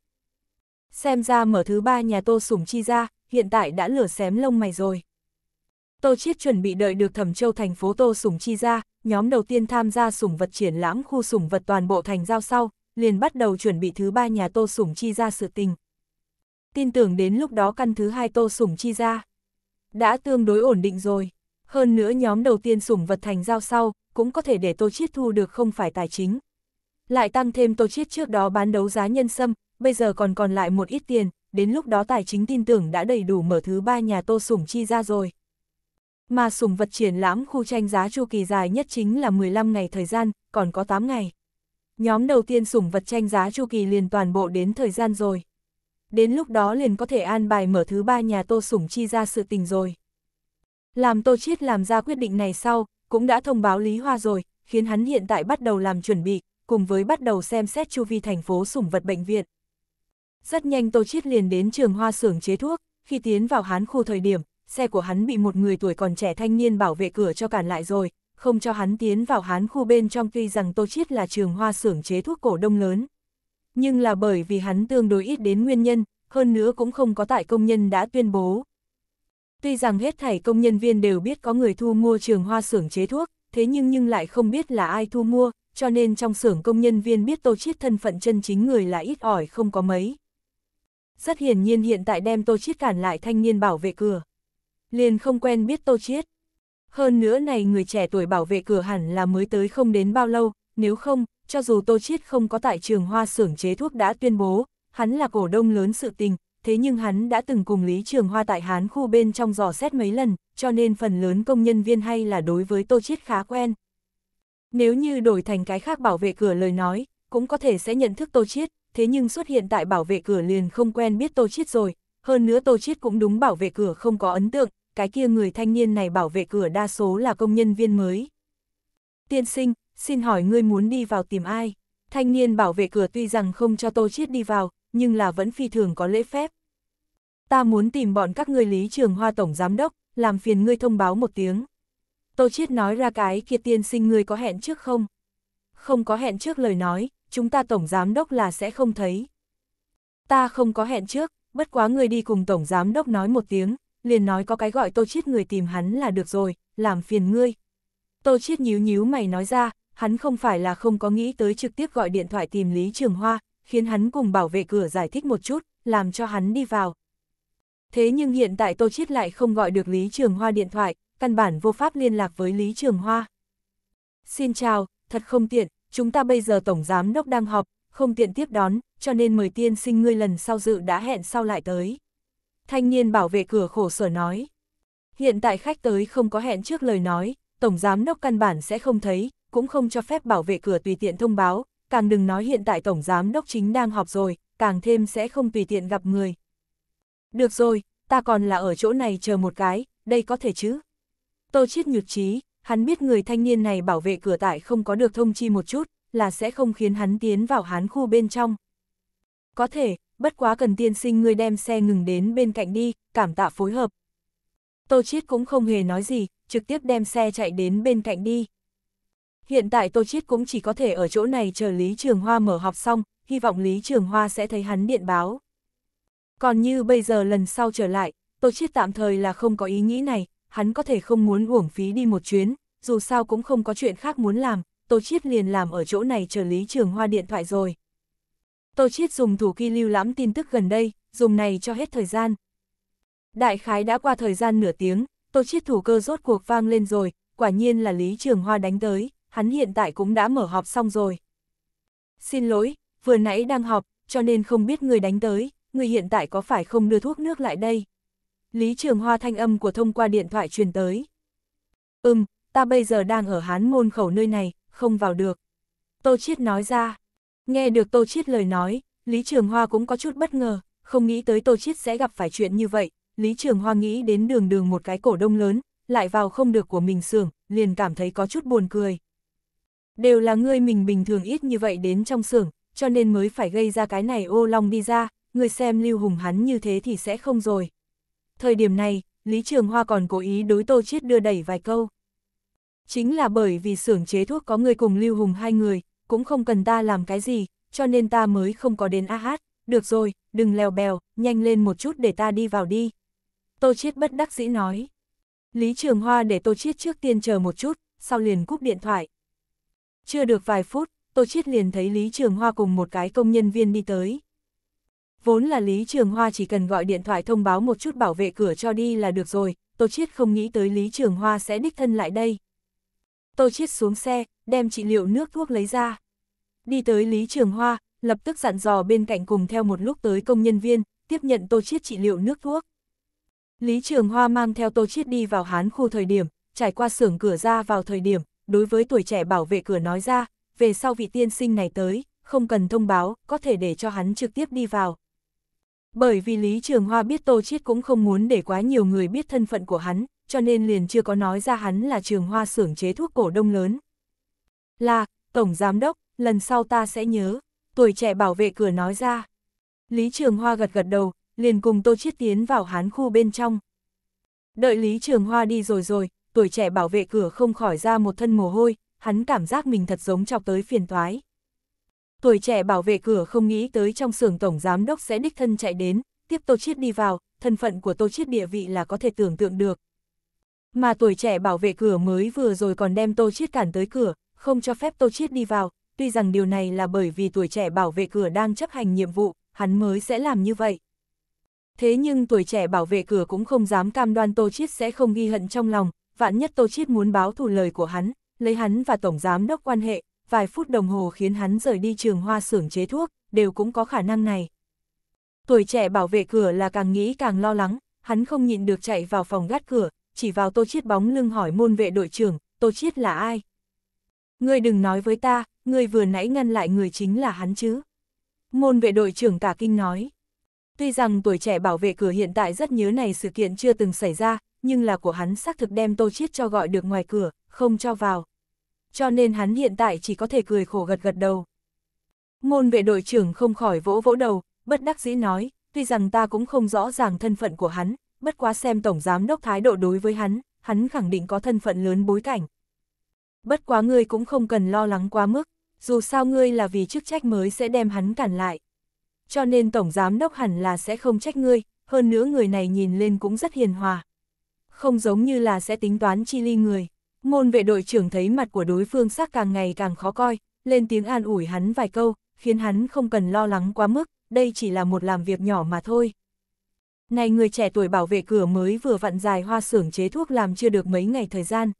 Xem ra mở thứ ba nhà Tô Sủng Chi ra, hiện tại đã lửa xém lông mày rồi. Tô Chiết chuẩn bị đợi được Thẩm Châu thành phố Tô Sủng Chi ra, nhóm đầu tiên tham gia sủng vật triển lãm khu sủng vật toàn bộ thành giao sau, liền bắt đầu chuẩn bị thứ ba nhà Tô Sủng Chi ra sự tình. Tin tưởng đến lúc đó căn thứ hai Tô Sủng Chi ra đã tương đối ổn định rồi. Hơn nữa nhóm đầu tiên sủng vật thành giao sau, cũng có thể để Tô Chiết thu được không phải tài chính. Lại tăng thêm Tô Chiết trước đó bán đấu giá nhân sâm, bây giờ còn còn lại một ít tiền, đến lúc đó tài chính tin tưởng đã đầy đủ mở thứ ba nhà Tô Sủng chi ra rồi. Mà sủng vật triển lãm khu tranh giá chu kỳ dài nhất chính là 15 ngày thời gian, còn có 8 ngày. Nhóm đầu tiên sủng vật tranh giá chu kỳ liền toàn bộ đến thời gian rồi. Đến lúc đó liền có thể an bài mở thứ ba nhà Tô Sủng chi ra sự tình rồi. Làm Tô Chiết làm ra quyết định này sau, cũng đã thông báo Lý Hoa rồi, khiến hắn hiện tại bắt đầu làm chuẩn bị, cùng với bắt đầu xem xét chu vi thành phố sủng vật bệnh viện. Rất nhanh Tô Chiết liền đến trường hoa xưởng chế thuốc, khi tiến vào hán khu thời điểm, xe của hắn bị một người tuổi còn trẻ thanh niên bảo vệ cửa cho cản lại rồi, không cho hắn tiến vào hán khu bên trong tuy rằng Tô Chiết là trường hoa xưởng chế thuốc cổ đông lớn. Nhưng là bởi vì hắn tương đối ít đến nguyên nhân, hơn nữa cũng không có tại công nhân đã tuyên bố. Tuy rằng hết thảy công nhân viên đều biết có người thu mua trường hoa xưởng chế thuốc, thế nhưng nhưng lại không biết là ai thu mua, cho nên trong xưởng công nhân viên biết Tô Chiết thân phận chân chính người là ít ỏi không có mấy rất hiển nhiên hiện tại đem Tô Chiết cản lại thanh niên bảo vệ cửa. Liền không quen biết Tô Chiết. Hơn nữa này người trẻ tuổi bảo vệ cửa hẳn là mới tới không đến bao lâu, nếu không, cho dù Tô Chiết không có tại trường hoa xưởng chế thuốc đã tuyên bố, hắn là cổ đông lớn sự tình, thế nhưng hắn đã từng cùng Lý Trường Hoa tại Hán khu bên trong dò xét mấy lần, cho nên phần lớn công nhân viên hay là đối với Tô Chiết khá quen. Nếu như đổi thành cái khác bảo vệ cửa lời nói, cũng có thể sẽ nhận thức Tô Chiết, thế nhưng xuất hiện tại bảo vệ cửa liền không quen biết Tô Chiết rồi, hơn nữa Tô Chiết cũng đúng bảo vệ cửa không có ấn tượng, cái kia người thanh niên này bảo vệ cửa đa số là công nhân viên mới. Tiên sinh, xin hỏi ngươi muốn đi vào tìm ai? Thanh niên bảo vệ cửa tuy rằng không cho Tô Chiết đi vào, nhưng là vẫn phi thường có lễ phép. Ta muốn tìm bọn các ngươi Lý Trường Hoa Tổng Giám Đốc, làm phiền ngươi thông báo một tiếng. Tô Chiết nói ra cái kia tiên sinh ngươi có hẹn trước không? không có hẹn trước lời nói, chúng ta Tổng Giám Đốc là sẽ không thấy. Ta không có hẹn trước, bất quá người đi cùng Tổng Giám Đốc nói một tiếng, liền nói có cái gọi tô chiết người tìm hắn là được rồi, làm phiền ngươi. Tô chiết nhíu nhíu mày nói ra, hắn không phải là không có nghĩ tới trực tiếp gọi điện thoại tìm Lý Trường Hoa, khiến hắn cùng bảo vệ cửa giải thích một chút, làm cho hắn đi vào. Thế nhưng hiện tại Tô Chiết lại không gọi được Lý Trường Hoa điện thoại, căn bản vô pháp liên lạc với Lý Trường Hoa. Xin chào, thật không tiện, chúng ta bây giờ Tổng Giám Đốc đang họp, không tiện tiếp đón, cho nên mời tiên sinh ngươi lần sau dự đã hẹn sau lại tới. Thanh niên bảo vệ cửa khổ sở nói. Hiện tại khách tới không có hẹn trước lời nói, Tổng Giám Đốc căn bản sẽ không thấy, cũng không cho phép bảo vệ cửa tùy tiện thông báo, càng đừng nói hiện tại Tổng Giám Đốc chính đang họp rồi, càng thêm sẽ không tùy tiện gặp người. Được rồi, ta còn là ở chỗ này chờ một cái, đây có thể chứ? Tô Chiết nhược trí, hắn biết người thanh niên này bảo vệ cửa tại không có được thông chi một chút, là sẽ không khiến hắn tiến vào hán khu bên trong. Có thể, bất quá cần tiên sinh người đem xe ngừng đến bên cạnh đi, cảm tạ phối hợp. Tô Chiết cũng không hề nói gì, trực tiếp đem xe chạy đến bên cạnh đi. Hiện tại Tô Chiết cũng chỉ có thể ở chỗ này chờ Lý Trường Hoa mở học xong, hy vọng Lý Trường Hoa sẽ thấy hắn điện báo. Còn như bây giờ lần sau trở lại, Tô Chiết tạm thời là không có ý nghĩ này, hắn có thể không muốn uổng phí đi một chuyến, dù sao cũng không có chuyện khác muốn làm, Tô Chiết liền làm ở chỗ này chờ Lý Trường Hoa điện thoại rồi. Tô Chiết dùng thủ kỳ lưu lãm tin tức gần đây, dùng này cho hết thời gian. Đại khái đã qua thời gian nửa tiếng, Tô Chiết thủ cơ rốt cuộc vang lên rồi, quả nhiên là Lý Trường Hoa đánh tới, hắn hiện tại cũng đã mở họp xong rồi. Xin lỗi, vừa nãy đang họp, cho nên không biết người đánh tới, người hiện tại có phải không đưa thuốc nước lại đây? Lý Trường Hoa thanh âm của thông qua điện thoại truyền tới. Ừm, ta bây giờ đang ở hán môn khẩu nơi này, không vào được. Tô Chiết nói ra. Nghe được Tô Chiết lời nói, Lý Trường Hoa cũng có chút bất ngờ, không nghĩ tới Tô Chiết sẽ gặp phải chuyện như vậy. Lý Trường Hoa nghĩ đến đường đường một cái cổ đông lớn, lại vào không được của mình xưởng, liền cảm thấy có chút buồn cười. Đều là ngươi mình bình thường ít như vậy đến trong xưởng, cho nên mới phải gây ra cái này ô long đi ra, ngươi xem Lưu Hùng hắn như thế thì sẽ không rồi thời điểm này, Lý Trường Hoa còn cố ý đối Tô Chiết đưa đẩy vài câu. Chính là bởi vì xưởng chế thuốc có người cùng Lưu Hùng hai người, cũng không cần ta làm cái gì, cho nên ta mới không có đến ah được rồi, đừng leo bèo, nhanh lên một chút để ta đi vào đi. Tô Chiết bất đắc dĩ nói. Lý Trường Hoa để Tô Chiết trước tiên chờ một chút, sau liền cúp điện thoại. Chưa được vài phút, Tô Chiết liền thấy Lý Trường Hoa cùng một cái công nhân viên đi tới. Vốn là Lý Trường Hoa chỉ cần gọi điện thoại thông báo một chút bảo vệ cửa cho đi là được rồi, Tô Chiết không nghĩ tới Lý Trường Hoa sẽ đích thân lại đây. Tô Chiết xuống xe, đem trị liệu nước thuốc lấy ra. Đi tới Lý Trường Hoa, lập tức dặn dò bên cạnh cùng theo một lúc tới công nhân viên, tiếp nhận Tô Chiết trị liệu nước thuốc. Lý Trường Hoa mang theo Tô Chiết đi vào hán khu thời điểm, trải qua xưởng cửa ra vào thời điểm, đối với tuổi trẻ bảo vệ cửa nói ra, về sau vị tiên sinh này tới, không cần thông báo, có thể để cho hắn trực tiếp đi vào, bởi vì Lý Trường Hoa biết Tô Chiết cũng không muốn để quá nhiều người biết thân phận của hắn, cho nên liền chưa có nói ra hắn là Trường Hoa xưởng chế thuốc cổ đông lớn. Là, Tổng Giám Đốc, lần sau ta sẽ nhớ, tuổi trẻ bảo vệ cửa nói ra. Lý Trường Hoa gật gật đầu, liền cùng Tô Chiết tiến vào hán khu bên trong. Đợi Lý Trường Hoa đi rồi rồi, tuổi trẻ bảo vệ cửa không khỏi ra một thân mồ hôi, hắn cảm giác mình thật giống chọc tới phiền toái. Tuổi trẻ bảo vệ cửa không nghĩ tới trong xưởng tổng giám đốc sẽ đích thân chạy đến, tiếp Tô Chiết đi vào, thân phận của Tô Chiết địa vị là có thể tưởng tượng được. Mà tuổi trẻ bảo vệ cửa mới vừa rồi còn đem Tô Chiết cản tới cửa, không cho phép Tô Chiết đi vào, tuy rằng điều này là bởi vì tuổi trẻ bảo vệ cửa đang chấp hành nhiệm vụ, hắn mới sẽ làm như vậy. Thế nhưng tuổi trẻ bảo vệ cửa cũng không dám cam đoan Tô Chiết sẽ không ghi hận trong lòng, vạn nhất Tô Chiết muốn báo thù lời của hắn, lấy hắn và Tổng Giám đốc quan hệ, vài phút đồng hồ khiến hắn rời đi trường hoa xưởng chế thuốc, đều cũng có khả năng này. Tuổi trẻ bảo vệ cửa là càng nghĩ càng lo lắng, hắn không nhịn được chạy vào phòng gắt cửa, chỉ vào tô chiết bóng lưng hỏi môn vệ đội trưởng, tô chiết là ai? Ngươi đừng nói với ta, ngươi vừa nãy ngăn lại người chính là hắn chứ. Môn vệ đội trưởng cả kinh nói. Tuy rằng tuổi trẻ bảo vệ cửa hiện tại rất nhớ này sự kiện chưa từng xảy ra, nhưng là của hắn xác thực đem tô chiết cho gọi được ngoài cửa, không cho vào, cho nên hắn hiện tại chỉ có thể cười khổ gật gật đầu. Ngôn vệ đội trưởng không khỏi vỗ vỗ đầu, bất đắc dĩ nói, tuy rằng ta cũng không rõ ràng thân phận của hắn, bất quá xem tổng giám đốc thái độ đối với hắn, hắn khẳng định có thân phận lớn bối cảnh. Bất quá ngươi cũng không cần lo lắng quá mức, dù sao ngươi là vì chức trách mới sẽ đem hắn cản lại. Cho nên tổng giám đốc hẳn là sẽ không trách ngươi, hơn nữa người này nhìn lên cũng rất hiền hòa. Không giống như là sẽ tính toán chi ly người. Ngôn vệ đội trưởng thấy mặt của đối phương sắc càng ngày càng khó coi, lên tiếng an ủi hắn vài câu, khiến hắn không cần lo lắng quá mức, đây chỉ là một làm việc nhỏ mà thôi. Này người trẻ tuổi bảo vệ cửa mới vừa vặn dài hoa xưởng chế thuốc làm chưa được mấy ngày thời gian.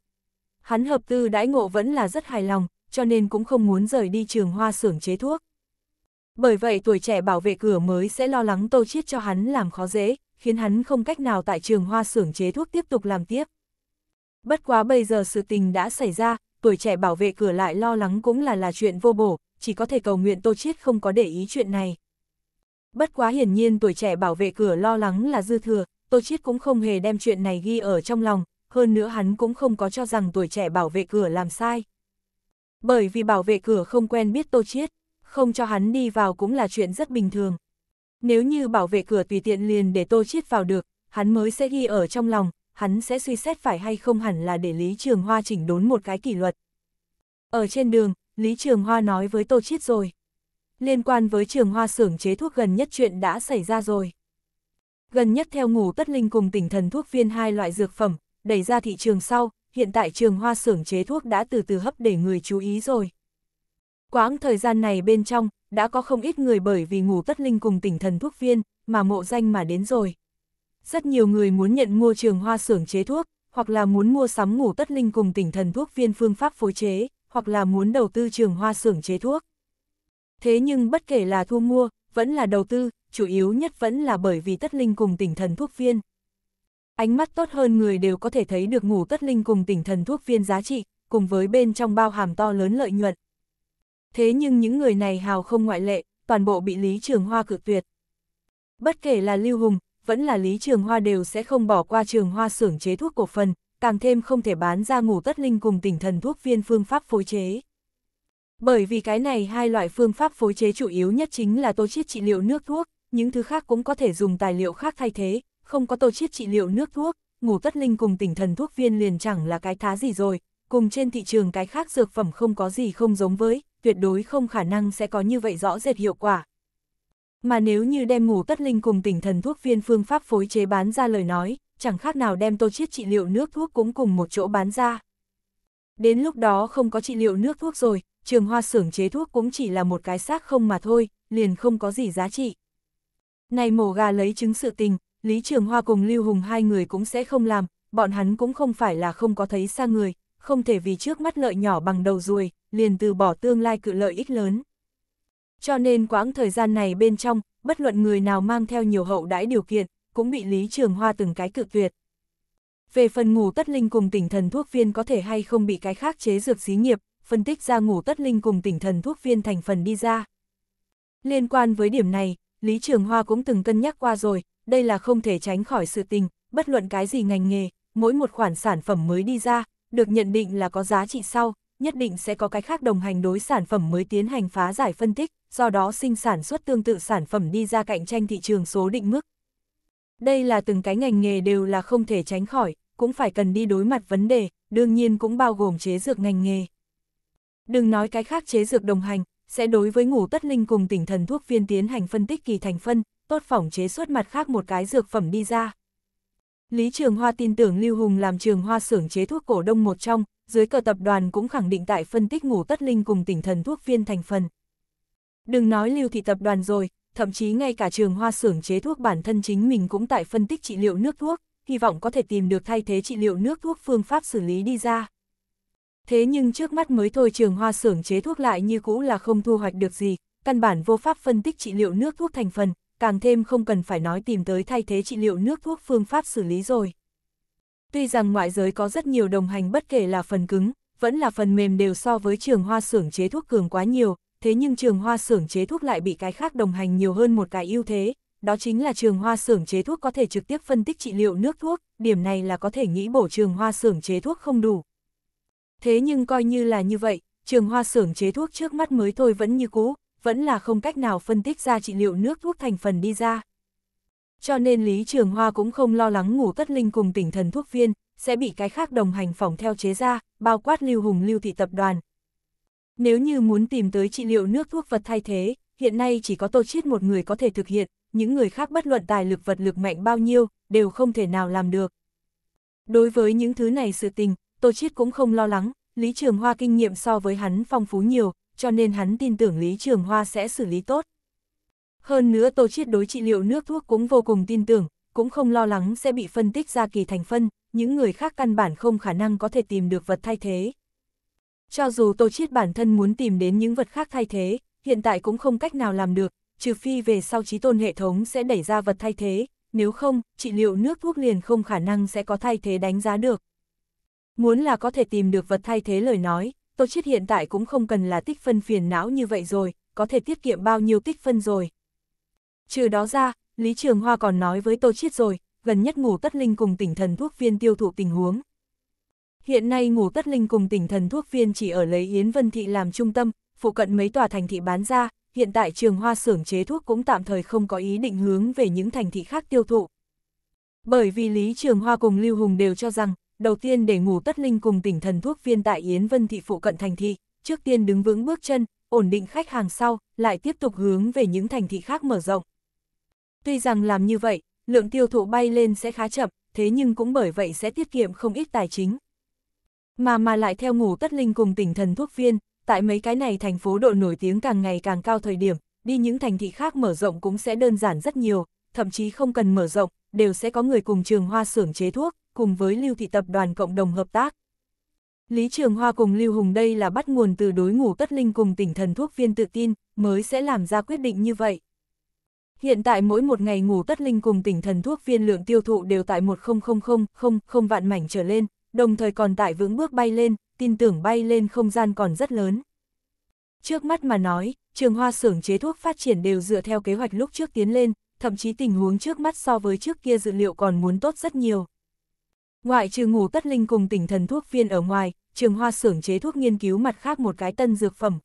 Hắn hợp tư đãi ngộ vẫn là rất hài lòng, cho nên cũng không muốn rời đi trường hoa xưởng chế thuốc. Bởi vậy tuổi trẻ bảo vệ cửa mới sẽ lo lắng tô chiết cho hắn làm khó dễ, khiến hắn không cách nào tại trường hoa xưởng chế thuốc tiếp tục làm tiếp. Bất quá bây giờ sự tình đã xảy ra, tuổi trẻ bảo vệ cửa lại lo lắng cũng là là chuyện vô bổ, chỉ có thể cầu nguyện Tô Chiết không có để ý chuyện này. Bất quá hiển nhiên tuổi trẻ bảo vệ cửa lo lắng là dư thừa, Tô Chiết cũng không hề đem chuyện này ghi ở trong lòng, hơn nữa hắn cũng không có cho rằng tuổi trẻ bảo vệ cửa làm sai. Bởi vì bảo vệ cửa không quen biết Tô Chiết, không cho hắn đi vào cũng là chuyện rất bình thường. Nếu như bảo vệ cửa tùy tiện liền để Tô Chiết vào được, hắn mới sẽ ghi ở trong lòng, hắn sẽ suy xét phải hay không hẳn là để Lý Trường Hoa chỉnh đốn một cái kỷ luật. Ở trên đường, Lý Trường Hoa nói với Tô Chiết rồi. Liên quan với Trường Hoa xưởng chế thuốc gần nhất chuyện đã xảy ra rồi. Gần nhất theo ngủ tất linh cùng tỉnh thần thuốc viên hai loại dược phẩm, đẩy ra thị trường sau, hiện tại trường hoa xưởng chế thuốc đã từ từ hấp để người chú ý rồi. Quãng thời gian này bên trong, đã có không ít người bởi vì ngủ tất linh cùng tỉnh thần thuốc viên, mà mộ danh mà đến rồi. Rất nhiều người muốn nhận mua trường hoa xưởng chế thuốc, hoặc là muốn mua sắm ngủ tất linh cùng tỉnh thần thuốc viên phương pháp phối chế, hoặc là muốn đầu tư trường hoa xưởng chế thuốc. Thế nhưng bất kể là thu mua, vẫn là đầu tư, chủ yếu nhất vẫn là bởi vì tất linh cùng tỉnh thần thuốc viên. Ánh mắt tốt hơn người đều có thể thấy được ngủ tất linh cùng tỉnh thần thuốc viên giá trị, cùng với bên trong bao hàm to lớn lợi nhuận. Thế nhưng những người này hào không ngoại lệ, toàn bộ bị Lý Trường Hoa cự tuyệt. Bất kể là Lưu Hùng, vẫn là Lý Trường Hoa đều sẽ không bỏ qua Trường Hoa xưởng chế thuốc cổ phần, càng thêm không thể bán ra ngủ tất linh cùng tỉnh thần thuốc viên phương pháp phối chế. Bởi vì cái này hai loại phương pháp phối chế chủ yếu nhất chính là tô chiết trị liệu nước thuốc, những thứ khác cũng có thể dùng tài liệu khác thay thế, không có tô chiết trị liệu nước thuốc, ngủ tất linh cùng tỉnh thần thuốc viên liền chẳng là cái thá gì rồi, cùng trên thị trường cái khác dược phẩm không có gì không giống với, tuyệt đối không khả năng sẽ có như vậy rõ rệt hiệu quả. Mà nếu như đem ngủ tất linh cùng tỉnh thần thuốc viên phương pháp phối chế bán ra lời nói, chẳng khác nào đem tô chiết trị liệu nước thuốc cũng cùng một chỗ bán ra. Đến lúc đó không có trị liệu nước thuốc rồi, trường hoa xưởng chế thuốc cũng chỉ là một cái xác không mà thôi, liền không có gì giá trị. Này mổ gà lấy chứng sự tình, Lý Trường Hoa cùng Lưu Hùng hai người cũng sẽ không làm, bọn hắn cũng không phải là không có thấy xa người, không thể vì trước mắt lợi nhỏ bằng đầu ruồi, liền từ bỏ tương lai cự lợi ích lớn. Cho nên quãng thời gian này bên trong, bất luận người nào mang theo nhiều hậu đãi điều kiện, cũng bị Lý Trường Hoa từng cái cự tuyệt. Về phần ngủ tất linh cùng tỉnh thần thuốc viên có thể hay không bị cái khác chế dược xí nghiệp, phân tích ra ngủ tất linh cùng tỉnh thần thuốc viên thành phần đi ra. Liên quan với điểm này, Lý Trường Hoa cũng từng cân nhắc qua rồi, đây là không thể tránh khỏi sự tình, bất luận cái gì ngành nghề, mỗi một khoản sản phẩm mới đi ra, được nhận định là có giá trị sau, nhất định sẽ có cái khác đồng hành đối sản phẩm mới tiến hành phá giải phân tích, do đó sinh sản xuất tương tự sản phẩm đi ra cạnh tranh thị trường số định mức. Đây là từng cái ngành nghề đều là không thể tránh khỏi, cũng phải cần đi đối mặt vấn đề, đương nhiên cũng bao gồm chế dược ngành nghề. Đừng nói cái khác chế dược đồng hành, sẽ đối với ngủ tất linh cùng tỉnh thần thuốc viên tiến hành phân tích kỳ thành phân, tốt phỏng chế xuất mặt khác một cái dược phẩm đi ra. Lý Trường Hoa tin tưởng Lưu Hùng làm Trường Hoa xưởng chế thuốc cổ đông một trong, dưới cờ tập đoàn cũng khẳng định tại phân tích ngủ tất linh cùng tỉnh thần thuốc viên thành phần. Đừng nói lưu thị tập đoàn rồi, thậm chí ngay cả trường hoa xưởng chế thuốc bản thân chính mình cũng tại phân tích trị liệu nước thuốc, hy vọng có thể tìm được thay thế trị liệu nước thuốc phương pháp xử lý đi ra. Thế nhưng trước mắt mới thôi trường hoa xưởng chế thuốc lại như cũ là không thu hoạch được gì, căn bản vô pháp phân tích trị liệu nước thuốc thành phần, càng thêm không cần phải nói tìm tới thay thế trị liệu nước thuốc phương pháp xử lý rồi. Tuy rằng ngoại giới có rất nhiều đồng hành bất kể là phần cứng, vẫn là phần mềm đều so với trường hoa xưởng chế thuốc cường quá nhiều, thế nhưng trường hoa xưởng chế thuốc lại bị cái khác đồng hành nhiều hơn một cái ưu thế, đó chính là trường hoa xưởng chế thuốc có thể trực tiếp phân tích trị liệu nước thuốc, điểm này là có thể nghĩ bổ trường hoa xưởng chế thuốc không đủ. Thế nhưng coi như là như vậy, trường hoa xưởng chế thuốc trước mắt mới thôi vẫn như cũ, vẫn là không cách nào phân tích ra trị liệu nước thuốc thành phần đi ra. Cho nên Lý Trường Hoa cũng không lo lắng ngủ tất linh cùng tỉnh thần thuốc viên, sẽ bị cái khác đồng hành phòng theo chế ra, bao quát lưu hùng lưu thị tập đoàn, nếu như muốn tìm tới trị liệu nước thuốc vật thay thế, hiện nay chỉ có tô chiết một người có thể thực hiện, những người khác bất luận tài lực vật lực mạnh bao nhiêu, đều không thể nào làm được. Đối với những thứ này sự tình, tô chiết cũng không lo lắng, Lý Trường Hoa kinh nghiệm so với hắn phong phú nhiều, cho nên hắn tin tưởng Lý Trường Hoa sẽ xử lý tốt. Hơn nữa tô chiết đối trị liệu nước thuốc cũng vô cùng tin tưởng, cũng không lo lắng sẽ bị phân tích ra kỳ thành phân, những người khác căn bản không khả năng có thể tìm được vật thay thế. Cho dù Tô Chiết bản thân muốn tìm đến những vật khác thay thế, hiện tại cũng không cách nào làm được, trừ phi về sau trí tôn hệ thống sẽ đẩy ra vật thay thế, nếu không, trị liệu nước thuốc liền không khả năng sẽ có thay thế đánh giá được. Muốn là có thể tìm được vật thay thế lời nói, Tô Chiết hiện tại cũng không cần là tích phân phiền não như vậy rồi, có thể tiết kiệm bao nhiêu tích phân rồi. Trừ đó ra, Lý Trường Hoa còn nói với Tô Chiết rồi, gần nhất ngủ tất linh cùng tỉnh thần thuốc viên tiêu thụ tình huống, Hiện nay ngủ tất linh cùng tỉnh thần thuốc viên chỉ ở lấy Yến Vân Thị làm trung tâm, phụ cận mấy tòa thành thị bán ra, hiện tại trường hoa xưởng chế thuốc cũng tạm thời không có ý định hướng về những thành thị khác tiêu thụ. Bởi vì Lý Trường Hoa cùng Lưu Hùng đều cho rằng, đầu tiên để ngủ tất linh cùng tỉnh thần thuốc viên tại Yến Vân Thị phụ cận thành thị, trước tiên đứng vững bước chân, ổn định khách hàng sau, lại tiếp tục hướng về những thành thị khác mở rộng. Tuy rằng làm như vậy, lượng tiêu thụ bay lên sẽ khá chậm, thế nhưng cũng bởi vậy sẽ tiết kiệm không ít tài chính. Mà mà lại theo ngủ tất linh cùng tỉnh thần thuốc viên, tại mấy cái này thành phố độ nổi tiếng càng ngày càng cao thời điểm, đi những thành thị khác mở rộng cũng sẽ đơn giản rất nhiều, thậm chí không cần mở rộng, đều sẽ có người cùng trường hoa xưởng chế thuốc, cùng với lưu thị tập đoàn cộng đồng hợp tác. Lý Trường Hoa cùng Lưu Hùng đây là bắt nguồn từ đối ngủ tất linh cùng tỉnh thần thuốc viên tự tin, mới sẽ làm ra quyết định như vậy. Hiện tại mỗi một ngày ngủ tất linh cùng tỉnh thần thuốc viên lượng tiêu thụ đều tại 100000 vạn mảnh trở lên, đồng thời còn tại vững bước bay lên, tin tưởng bay lên không gian còn rất lớn. Trước mắt mà nói, trường hoa xưởng chế thuốc phát triển đều dựa theo kế hoạch lúc trước tiến lên, thậm chí tình huống trước mắt so với trước kia dự liệu còn muốn tốt rất nhiều. Ngoại trừ ngủ tất linh cùng tỉnh thần thuốc viên ở ngoài, trường hoa xưởng chế thuốc nghiên cứu mặt khác một cái tân dược phẩm.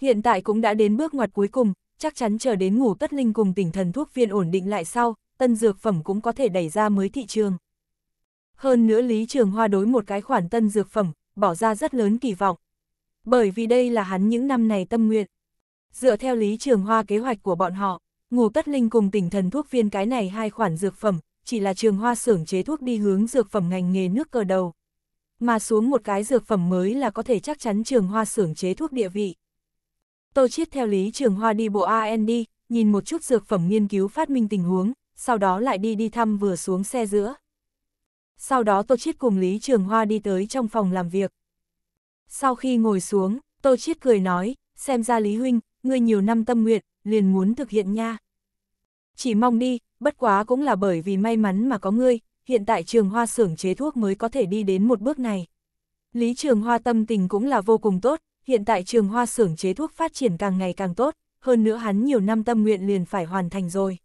Hiện tại cũng đã đến bước ngoặt cuối cùng, chắc chắn chờ đến ngủ tất linh cùng tỉnh thần thuốc viên ổn định lại sau, tân dược phẩm cũng có thể đẩy ra mới thị trường. Hơn nữa Lý Trường Hoa đối một cái khoản tân dược phẩm, bỏ ra rất lớn kỳ vọng. Bởi vì đây là hắn những năm này tâm nguyện. Dựa theo Lý Trường Hoa kế hoạch của bọn họ, ngủ tất linh cùng tỉnh thần thuốc viên cái này hai khoản dược phẩm, chỉ là Trường Hoa xưởng chế thuốc đi hướng dược phẩm ngành nghề nước cờ đầu. Mà xuống một cái dược phẩm mới là có thể chắc chắn Trường Hoa xưởng chế thuốc địa vị. Tô Chiết theo Lý Trường Hoa đi bộ R&D, nhìn một chút dược phẩm nghiên cứu phát minh tình huống, sau đó lại đi đi thăm vừa xuống xe giữa sau đó Tô Chiết cùng Lý Trường Hoa đi tới trong phòng làm việc. Sau khi ngồi xuống, Tô Chiết cười nói, xem ra Lý Huynh, ngươi nhiều năm tâm nguyện, liền muốn thực hiện nha. Chỉ mong đi, bất quá cũng là bởi vì may mắn mà có ngươi, hiện tại trường hoa xưởng chế thuốc mới có thể đi đến một bước này. Lý trường hoa tâm tình cũng là vô cùng tốt, hiện tại trường hoa xưởng chế thuốc phát triển càng ngày càng tốt, hơn nữa hắn nhiều năm tâm nguyện liền phải hoàn thành rồi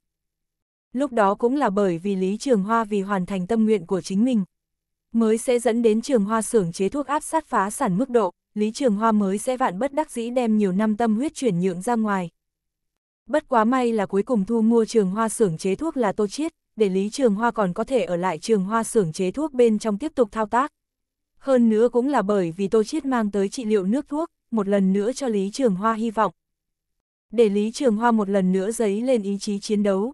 lúc đó cũng là bởi vì Lý Trường Hoa vì hoàn thành tâm nguyện của chính mình. Mới sẽ dẫn đến Trường Hoa xưởng chế thuốc áp sát phá sản mức độ, Lý Trường Hoa mới sẽ vạn bất đắc dĩ đem nhiều năm tâm huyết chuyển nhượng ra ngoài. Bất quá may là cuối cùng thu mua Trường Hoa xưởng chế thuốc là Tô Chiết, để Lý Trường Hoa còn có thể ở lại Trường Hoa xưởng chế thuốc bên trong tiếp tục thao tác. Hơn nữa cũng là bởi vì Tô Chiết mang tới trị liệu nước thuốc, một lần nữa cho Lý Trường Hoa hy vọng. Để Lý Trường Hoa một lần nữa giấy lên ý chí chiến đấu,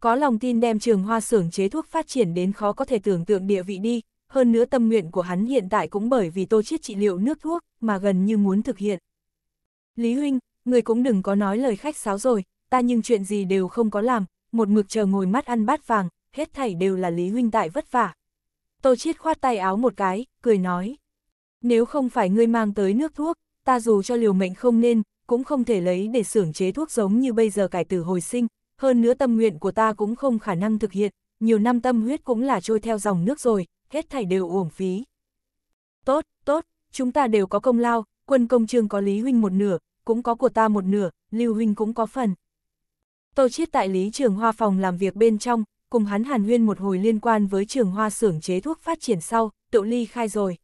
có lòng tin đem trường hoa xưởng chế thuốc phát triển đến khó có thể tưởng tượng địa vị đi, hơn nữa tâm nguyện của hắn hiện tại cũng bởi vì tô chiết trị liệu nước thuốc mà gần như muốn thực hiện. Lý Huynh, người cũng đừng có nói lời khách sáo rồi, ta nhưng chuyện gì đều không có làm, một mực chờ ngồi mắt ăn bát vàng, hết thảy đều là Lý Huynh tại vất vả. Tô Chiết khoát tay áo một cái, cười nói. Nếu không phải ngươi mang tới nước thuốc, ta dù cho liều mệnh không nên, cũng không thể lấy để xưởng chế thuốc giống như bây giờ cải tử hồi sinh, hơn nữa tâm nguyện của ta cũng không khả năng thực hiện, nhiều năm tâm huyết cũng là trôi theo dòng nước rồi, hết thảy đều uổng phí. Tốt, tốt, chúng ta đều có công lao, quân công trương có Lý Huynh một nửa, cũng có của ta một nửa, Lưu Huynh cũng có phần. Tô Chiết tại Lý Trường Hoa phòng làm việc bên trong, cùng hắn hàn huyên một hồi liên quan với Trường Hoa xưởng chế thuốc phát triển sau, tự ly khai rồi.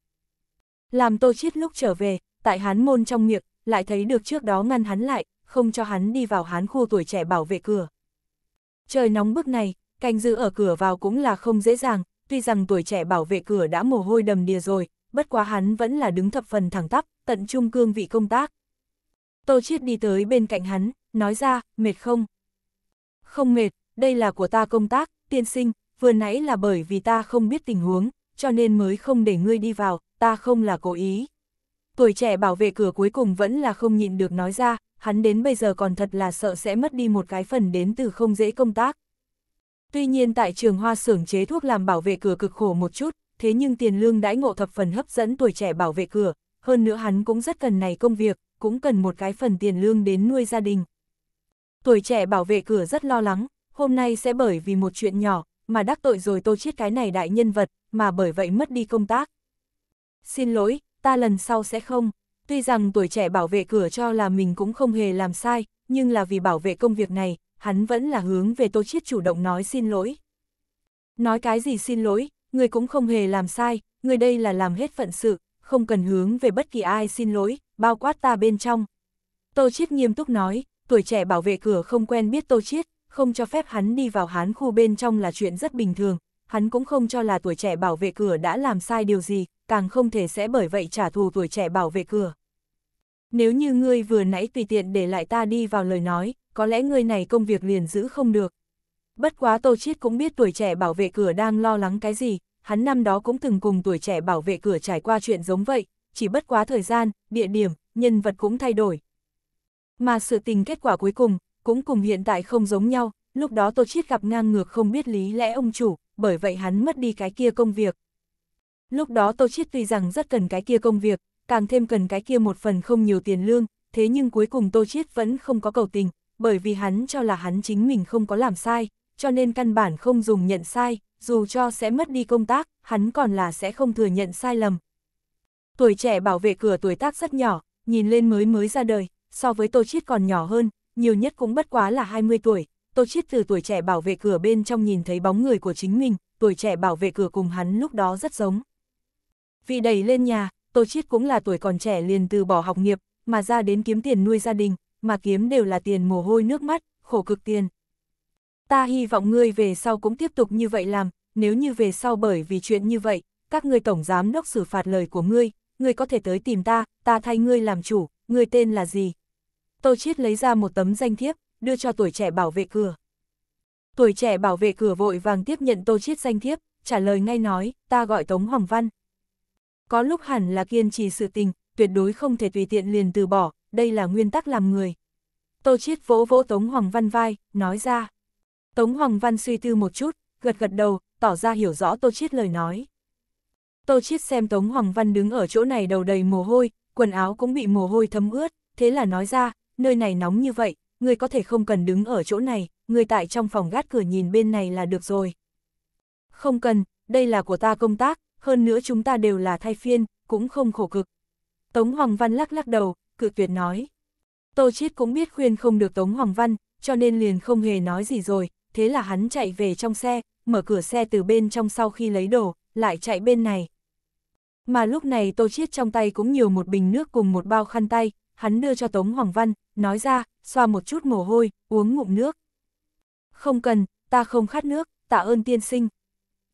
Làm Tô Chiết lúc trở về, tại hán môn trong miệng, lại thấy được trước đó ngăn hắn lại, không cho hắn đi vào hán khu tuổi trẻ bảo vệ cửa. Trời nóng bức này, canh giữ ở cửa vào cũng là không dễ dàng, tuy rằng tuổi trẻ bảo vệ cửa đã mồ hôi đầm đìa rồi, bất quá hắn vẫn là đứng thập phần thẳng tắp, tận trung cương vị công tác. Tô Chiết đi tới bên cạnh hắn, nói ra, mệt không? Không mệt, đây là của ta công tác, tiên sinh, vừa nãy là bởi vì ta không biết tình huống, cho nên mới không để ngươi đi vào, ta không là cố ý. Tuổi trẻ bảo vệ cửa cuối cùng vẫn là không nhịn được nói ra, hắn đến bây giờ còn thật là sợ sẽ mất đi một cái phần đến từ không dễ công tác. Tuy nhiên tại trường hoa xưởng chế thuốc làm bảo vệ cửa cực khổ một chút, thế nhưng tiền lương đãi ngộ thập phần hấp dẫn tuổi trẻ bảo vệ cửa, hơn nữa hắn cũng rất cần này công việc, cũng cần một cái phần tiền lương đến nuôi gia đình. Tuổi trẻ bảo vệ cửa rất lo lắng, hôm nay sẽ bởi vì một chuyện nhỏ, mà đắc tội rồi tô chiết cái này đại nhân vật, mà bởi vậy mất đi công tác. Xin lỗi, ta lần sau sẽ không. Tuy rằng tuổi trẻ bảo vệ cửa cho là mình cũng không hề làm sai, nhưng là vì bảo vệ công việc này, hắn vẫn là hướng về Tô Chiết chủ động nói xin lỗi. Nói cái gì xin lỗi, người cũng không hề làm sai, người đây là làm hết phận sự, không cần hướng về bất kỳ ai xin lỗi, bao quát ta bên trong. Tô Chiết nghiêm túc nói, tuổi trẻ bảo vệ cửa không quen biết Tô Chiết, không cho phép hắn đi vào hán khu bên trong là chuyện rất bình thường, hắn cũng không cho là tuổi trẻ bảo vệ cửa đã làm sai điều gì, càng không thể sẽ bởi vậy trả thù tuổi trẻ bảo vệ cửa. Nếu như ngươi vừa nãy tùy tiện để lại ta đi vào lời nói, có lẽ ngươi này công việc liền giữ không được. Bất quá Tô Chiết cũng biết tuổi trẻ bảo vệ cửa đang lo lắng cái gì, hắn năm đó cũng từng cùng tuổi trẻ bảo vệ cửa trải qua chuyện giống vậy, chỉ bất quá thời gian, địa điểm, nhân vật cũng thay đổi. Mà sự tình kết quả cuối cùng, cũng cùng hiện tại không giống nhau, lúc đó Tô Chiết gặp ngang ngược không biết lý lẽ ông chủ, bởi vậy hắn mất đi cái kia công việc. Lúc đó Tô Chiết tuy rằng rất cần cái kia công việc, càng thêm cần cái kia một phần không nhiều tiền lương, thế nhưng cuối cùng Tô Chiết vẫn không có cầu tình, bởi vì hắn cho là hắn chính mình không có làm sai, cho nên căn bản không dùng nhận sai, dù cho sẽ mất đi công tác, hắn còn là sẽ không thừa nhận sai lầm. Tuổi trẻ bảo vệ cửa tuổi tác rất nhỏ, nhìn lên mới mới ra đời, so với Tô Chiết còn nhỏ hơn, nhiều nhất cũng bất quá là 20 tuổi, Tô Chiết từ tuổi trẻ bảo vệ cửa bên trong nhìn thấy bóng người của chính mình, tuổi trẻ bảo vệ cửa cùng hắn lúc đó rất giống. Vì đẩy lên nhà, Tô Chiết cũng là tuổi còn trẻ liền từ bỏ học nghiệp, mà ra đến kiếm tiền nuôi gia đình, mà kiếm đều là tiền mồ hôi nước mắt, khổ cực tiền. Ta hy vọng ngươi về sau cũng tiếp tục như vậy làm, nếu như về sau bởi vì chuyện như vậy, các ngươi tổng giám đốc xử phạt lời của ngươi, ngươi có thể tới tìm ta, ta thay ngươi làm chủ, ngươi tên là gì? Tô Chiết lấy ra một tấm danh thiếp, đưa cho tuổi trẻ bảo vệ cửa. Tuổi trẻ bảo vệ cửa vội vàng tiếp nhận Tô Chiết danh thiếp, trả lời ngay nói, ta gọi Tống Hoàng Văn. Có lúc hẳn là kiên trì sự tình, tuyệt đối không thể tùy tiện liền từ bỏ, đây là nguyên tắc làm người. Tô Chiết vỗ vỗ Tống Hoàng Văn vai, nói ra. Tống Hoàng Văn suy tư một chút, gật gật đầu, tỏ ra hiểu rõ Tô Chiết lời nói. Tô Chiết xem Tống Hoàng Văn đứng ở chỗ này đầu đầy mồ hôi, quần áo cũng bị mồ hôi thấm ướt, thế là nói ra, nơi này nóng như vậy, ngươi có thể không cần đứng ở chỗ này, ngươi tại trong phòng gác cửa nhìn bên này là được rồi. Không cần, đây là của ta công tác, hơn nữa chúng ta đều là thay phiên, cũng không khổ cực. Tống Hoàng Văn lắc lắc đầu, cự tuyệt nói. Tô Chiết cũng biết khuyên không được Tống Hoàng Văn, cho nên liền không hề nói gì rồi, thế là hắn chạy về trong xe, mở cửa xe từ bên trong sau khi lấy đồ, lại chạy bên này. Mà lúc này Tô Chiết trong tay cũng nhiều một bình nước cùng một bao khăn tay, hắn đưa cho Tống Hoàng Văn, nói ra, xoa một chút mồ hôi, uống ngụm nước. Không cần, ta không khát nước, tạ ơn tiên sinh.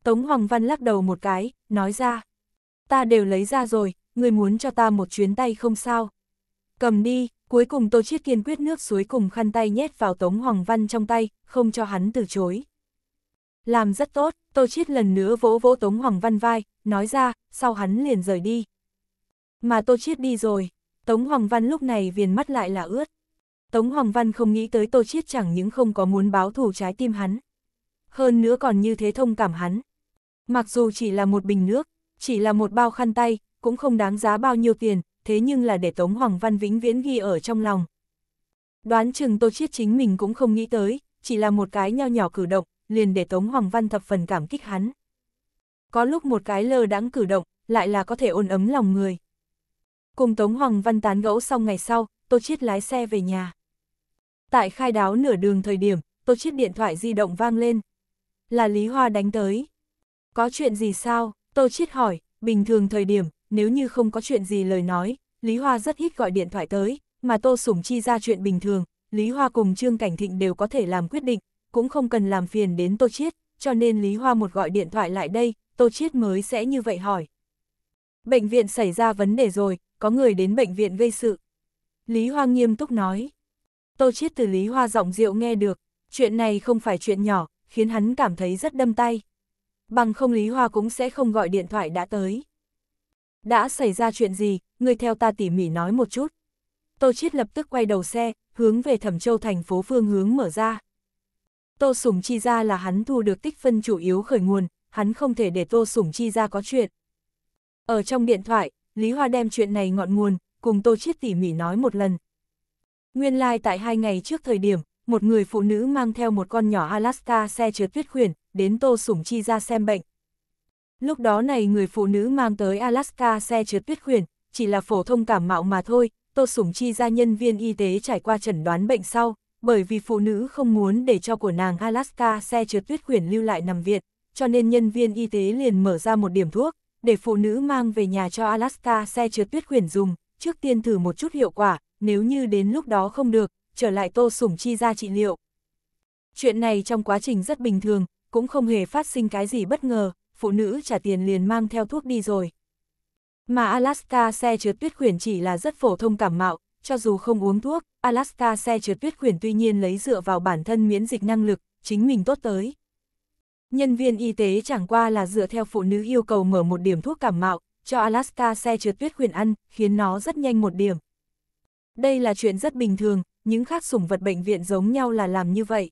Tống Hoàng Văn lắc đầu một cái, nói ra. Ta đều lấy ra rồi, người muốn cho ta một chuyến tay không sao. Cầm đi, cuối cùng Tô Chiết kiên quyết nước suối cùng khăn tay nhét vào Tống Hoàng Văn trong tay, không cho hắn từ chối. Làm rất tốt, Tô Chiết lần nữa vỗ vỗ Tống Hoàng Văn vai, nói ra, sau hắn liền rời đi. Mà Tô Chiết đi rồi, Tống Hoàng Văn lúc này viền mắt lại là ướt. Tống Hoàng Văn không nghĩ tới Tô Chiết chẳng những không có muốn báo thù trái tim hắn. Hơn nữa còn như thế thông cảm hắn. Mặc dù chỉ là một bình nước, chỉ là một bao khăn tay, cũng không đáng giá bao nhiêu tiền, thế nhưng là để Tống Hoàng Văn vĩnh viễn ghi ở trong lòng. Đoán chừng Tô Chiết chính mình cũng không nghĩ tới, chỉ là một cái nho nhỏ cử động, liền để Tống Hoàng Văn thập phần cảm kích hắn. Có lúc một cái lơ đãng cử động, lại là có thể ôn ấm lòng người. Cùng Tống Hoàng Văn tán gẫu xong ngày sau, Tô Chiết lái xe về nhà. Tại khai đáo nửa đường thời điểm, tô chiếc điện thoại di động vang lên. Là Lý Hoa đánh tới. Có chuyện gì sao? Tô chiết hỏi, bình thường thời điểm, nếu như không có chuyện gì lời nói, Lý Hoa rất ít gọi điện thoại tới, mà Tô Sủng Chi ra chuyện bình thường, Lý Hoa cùng Trương Cảnh Thịnh đều có thể làm quyết định, cũng không cần làm phiền đến Tô Chiết, cho nên Lý Hoa một gọi điện thoại lại đây, Tô Chiết mới sẽ như vậy hỏi. Bệnh viện xảy ra vấn đề rồi, có người đến bệnh viện gây sự. Lý Hoa nghiêm túc nói. Tô Chiết từ Lý Hoa giọng rượu nghe được, chuyện này không phải chuyện nhỏ, khiến hắn cảm thấy rất đâm tay. Bằng không Lý Hoa cũng sẽ không gọi điện thoại đã tới. Đã xảy ra chuyện gì, người theo ta tỉ mỉ nói một chút. Tô Chiết lập tức quay đầu xe, hướng về Thẩm Châu thành phố phương hướng mở ra. Tô Sủng Chi ra là hắn thu được tích phân chủ yếu khởi nguồn, hắn không thể để Tô Sủng Chi ra có chuyện. Ở trong điện thoại, Lý Hoa đem chuyện này ngọn nguồn, cùng Tô Chiết tỉ mỉ nói một lần, Nguyên lai like tại hai ngày trước thời điểm, một người phụ nữ mang theo một con nhỏ Alaska xe trượt tuyết khuyển, đến Tô Sủng Chi ra xem bệnh. Lúc đó này người phụ nữ mang tới Alaska xe trượt tuyết khuyển, chỉ là phổ thông cảm mạo mà thôi, Tô Sủng Chi ra nhân viên y tế trải qua chẩn đoán bệnh sau, bởi vì phụ nữ không muốn để cho của nàng Alaska xe trượt tuyết khuyển lưu lại nằm viện, cho nên nhân viên y tế liền mở ra một điểm thuốc, để phụ nữ mang về nhà cho Alaska xe trượt tuyết khuyển dùng, trước tiên thử một chút hiệu quả, nếu như đến lúc đó không được, trở lại Tô Sủng Chi ra trị liệu. Chuyện này trong quá trình rất bình thường, cũng không hề phát sinh cái gì bất ngờ, phụ nữ trả tiền liền mang theo thuốc đi rồi. Mà Alaska xe trượt tuyết khuyển chỉ là rất phổ thông cảm mạo, cho dù không uống thuốc, Alaska xe trượt tuyết khuyển tuy nhiên lấy dựa vào bản thân miễn dịch năng lực, chính mình tốt tới. Nhân viên y tế chẳng qua là dựa theo phụ nữ yêu cầu mở một điểm thuốc cảm mạo, cho Alaska xe trượt tuyết khuyển ăn, khiến nó rất nhanh một điểm, đây là chuyện rất bình thường, những khác sủng vật bệnh viện giống nhau là làm như vậy.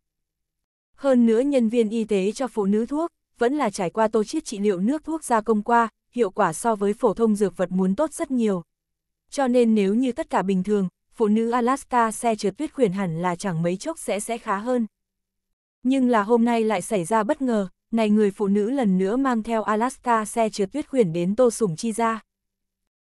Hơn nữa nhân viên y tế cho phụ nữ thuốc, vẫn là trải qua tô chiết trị liệu nước thuốc gia công qua, hiệu quả so với phổ thông dược vật muốn tốt rất nhiều. Cho nên nếu như tất cả bình thường, phụ nữ Alaska xe trượt tuyết khuyển hẳn là chẳng mấy chốc sẽ sẽ khá hơn. Nhưng là hôm nay lại xảy ra bất ngờ, này người phụ nữ lần nữa mang theo Alaska xe trượt tuyết khuyển đến Tô Sủng Chi ra.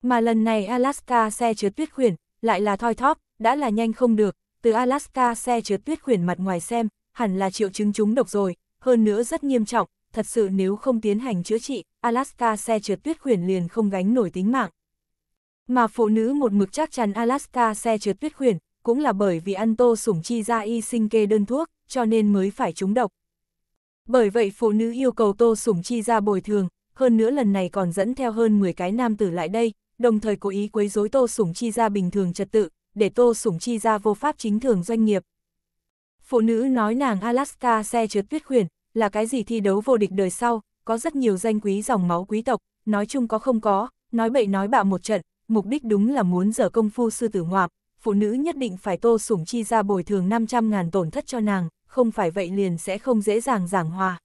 Mà lần này Alaska xe trượt tuyết khuyển lại là thoi thóp, đã là nhanh không được, từ Alaska xe trượt tuyết khuyển mặt ngoài xem, hẳn là triệu chứng chúng độc rồi, hơn nữa rất nghiêm trọng, thật sự nếu không tiến hành chữa trị, Alaska xe trượt tuyết khuyển liền không gánh nổi tính mạng. Mà phụ nữ một mực chắc chắn Alaska xe trượt tuyết khuyển, cũng là bởi vì ăn tô sủng chi ra y sinh kê đơn thuốc, cho nên mới phải trúng độc. Bởi vậy phụ nữ yêu cầu tô sủng chi ra bồi thường, hơn nữa lần này còn dẫn theo hơn 10 cái nam tử lại đây, đồng thời cố ý quấy rối Tô Sủng Chi ra bình thường trật tự, để Tô Sủng Chi ra vô pháp chính thường doanh nghiệp. Phụ nữ nói nàng Alaska xe trượt tuyết khuyển, là cái gì thi đấu vô địch đời sau, có rất nhiều danh quý dòng máu quý tộc, nói chung có không có, nói bậy nói bạo một trận, mục đích đúng là muốn dở công phu sư tử ngoạp, phụ nữ nhất định phải Tô Sủng Chi ra bồi thường 500.000 tổn thất cho nàng, không phải vậy liền sẽ không dễ dàng giảng hòa.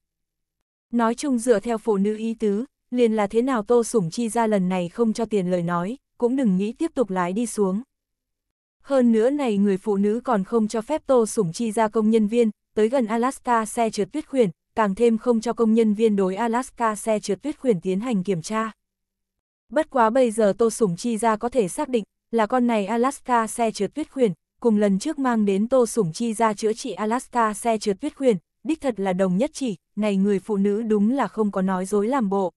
Nói chung dựa theo phụ nữ ý tứ, liền là thế nào Tô Sủng Chi ra lần này không cho tiền lời nói, cũng đừng nghĩ tiếp tục lái đi xuống. Hơn nữa này người phụ nữ còn không cho phép Tô Sủng Chi ra công nhân viên, tới gần Alaska xe trượt tuyết khuyển, càng thêm không cho công nhân viên đối Alaska xe trượt tuyết khuyển tiến hành kiểm tra. Bất quá bây giờ Tô Sủng Chi ra có thể xác định là con này Alaska xe trượt tuyết khuyển, cùng lần trước mang đến Tô Sủng Chi ra chữa trị Alaska xe trượt tuyết khuyển, đích thật là đồng nhất chỉ, này người phụ nữ đúng là không có nói dối làm bộ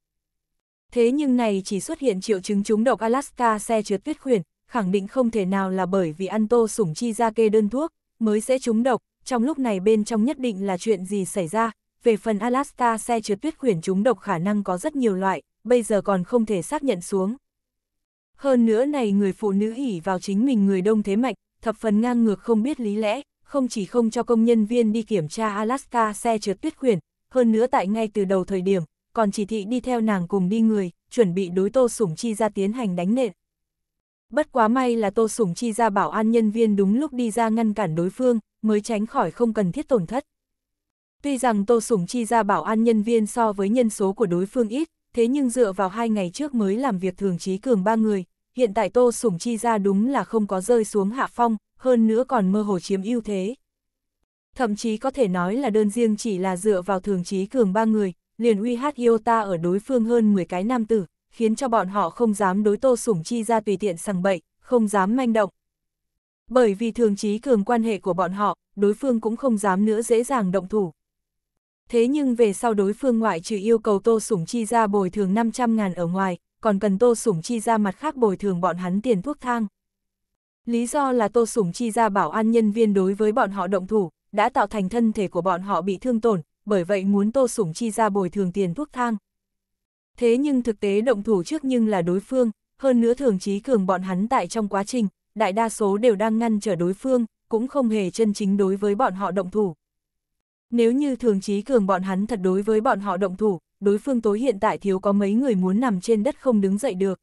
thế nhưng này chỉ xuất hiện triệu chứng trúng độc Alaska xe trượt tuyết khuyển, khẳng định không thể nào là bởi vì ăn tô sủng chi ra kê đơn thuốc, mới sẽ trúng độc, trong lúc này bên trong nhất định là chuyện gì xảy ra, về phần Alaska xe trượt tuyết khuyển trúng độc khả năng có rất nhiều loại, bây giờ còn không thể xác nhận xuống. Hơn nữa này người phụ nữ ỉ vào chính mình người đông thế mạnh, thập phần ngang ngược không biết lý lẽ, không chỉ không cho công nhân viên đi kiểm tra Alaska xe trượt tuyết khuyển, hơn nữa tại ngay từ đầu thời điểm, còn chỉ thị đi theo nàng cùng đi người, chuẩn bị đối Tô Sủng Chi ra tiến hành đánh nện. Bất quá may là Tô Sủng Chi ra bảo an nhân viên đúng lúc đi ra ngăn cản đối phương, mới tránh khỏi không cần thiết tổn thất. Tuy rằng Tô Sủng Chi ra bảo an nhân viên so với nhân số của đối phương ít, thế nhưng dựa vào hai ngày trước mới làm việc thường trí cường ba người, hiện tại Tô Sủng Chi ra đúng là không có rơi xuống hạ phong, hơn nữa còn mơ hồ chiếm ưu thế. Thậm chí có thể nói là đơn riêng chỉ là dựa vào thường trí cường ba người, liền uy hát yêu ta ở đối phương hơn 10 cái nam tử, khiến cho bọn họ không dám đối Tô Sủng Chi ra tùy tiện sằng bậy, không dám manh động. Bởi vì thường trí cường quan hệ của bọn họ, đối phương cũng không dám nữa dễ dàng động thủ. Thế nhưng về sau đối phương ngoại trừ yêu cầu Tô Sủng Chi ra bồi thường 500 ngàn ở ngoài, còn cần Tô Sủng Chi ra mặt khác bồi thường bọn hắn tiền thuốc thang. Lý do là Tô Sủng Chi ra bảo an nhân viên đối với bọn họ động thủ, đã tạo thành thân thể của bọn họ bị thương tổn, bởi vậy muốn Tô Sủng Chi ra bồi thường tiền thuốc thang. Thế nhưng thực tế động thủ trước nhưng là đối phương, hơn nữa thường trí cường bọn hắn tại trong quá trình, đại đa số đều đang ngăn trở đối phương, cũng không hề chân chính đối với bọn họ động thủ. Nếu như thường trí cường bọn hắn thật đối với bọn họ động thủ, đối phương tối hiện tại thiếu có mấy người muốn nằm trên đất không đứng dậy được.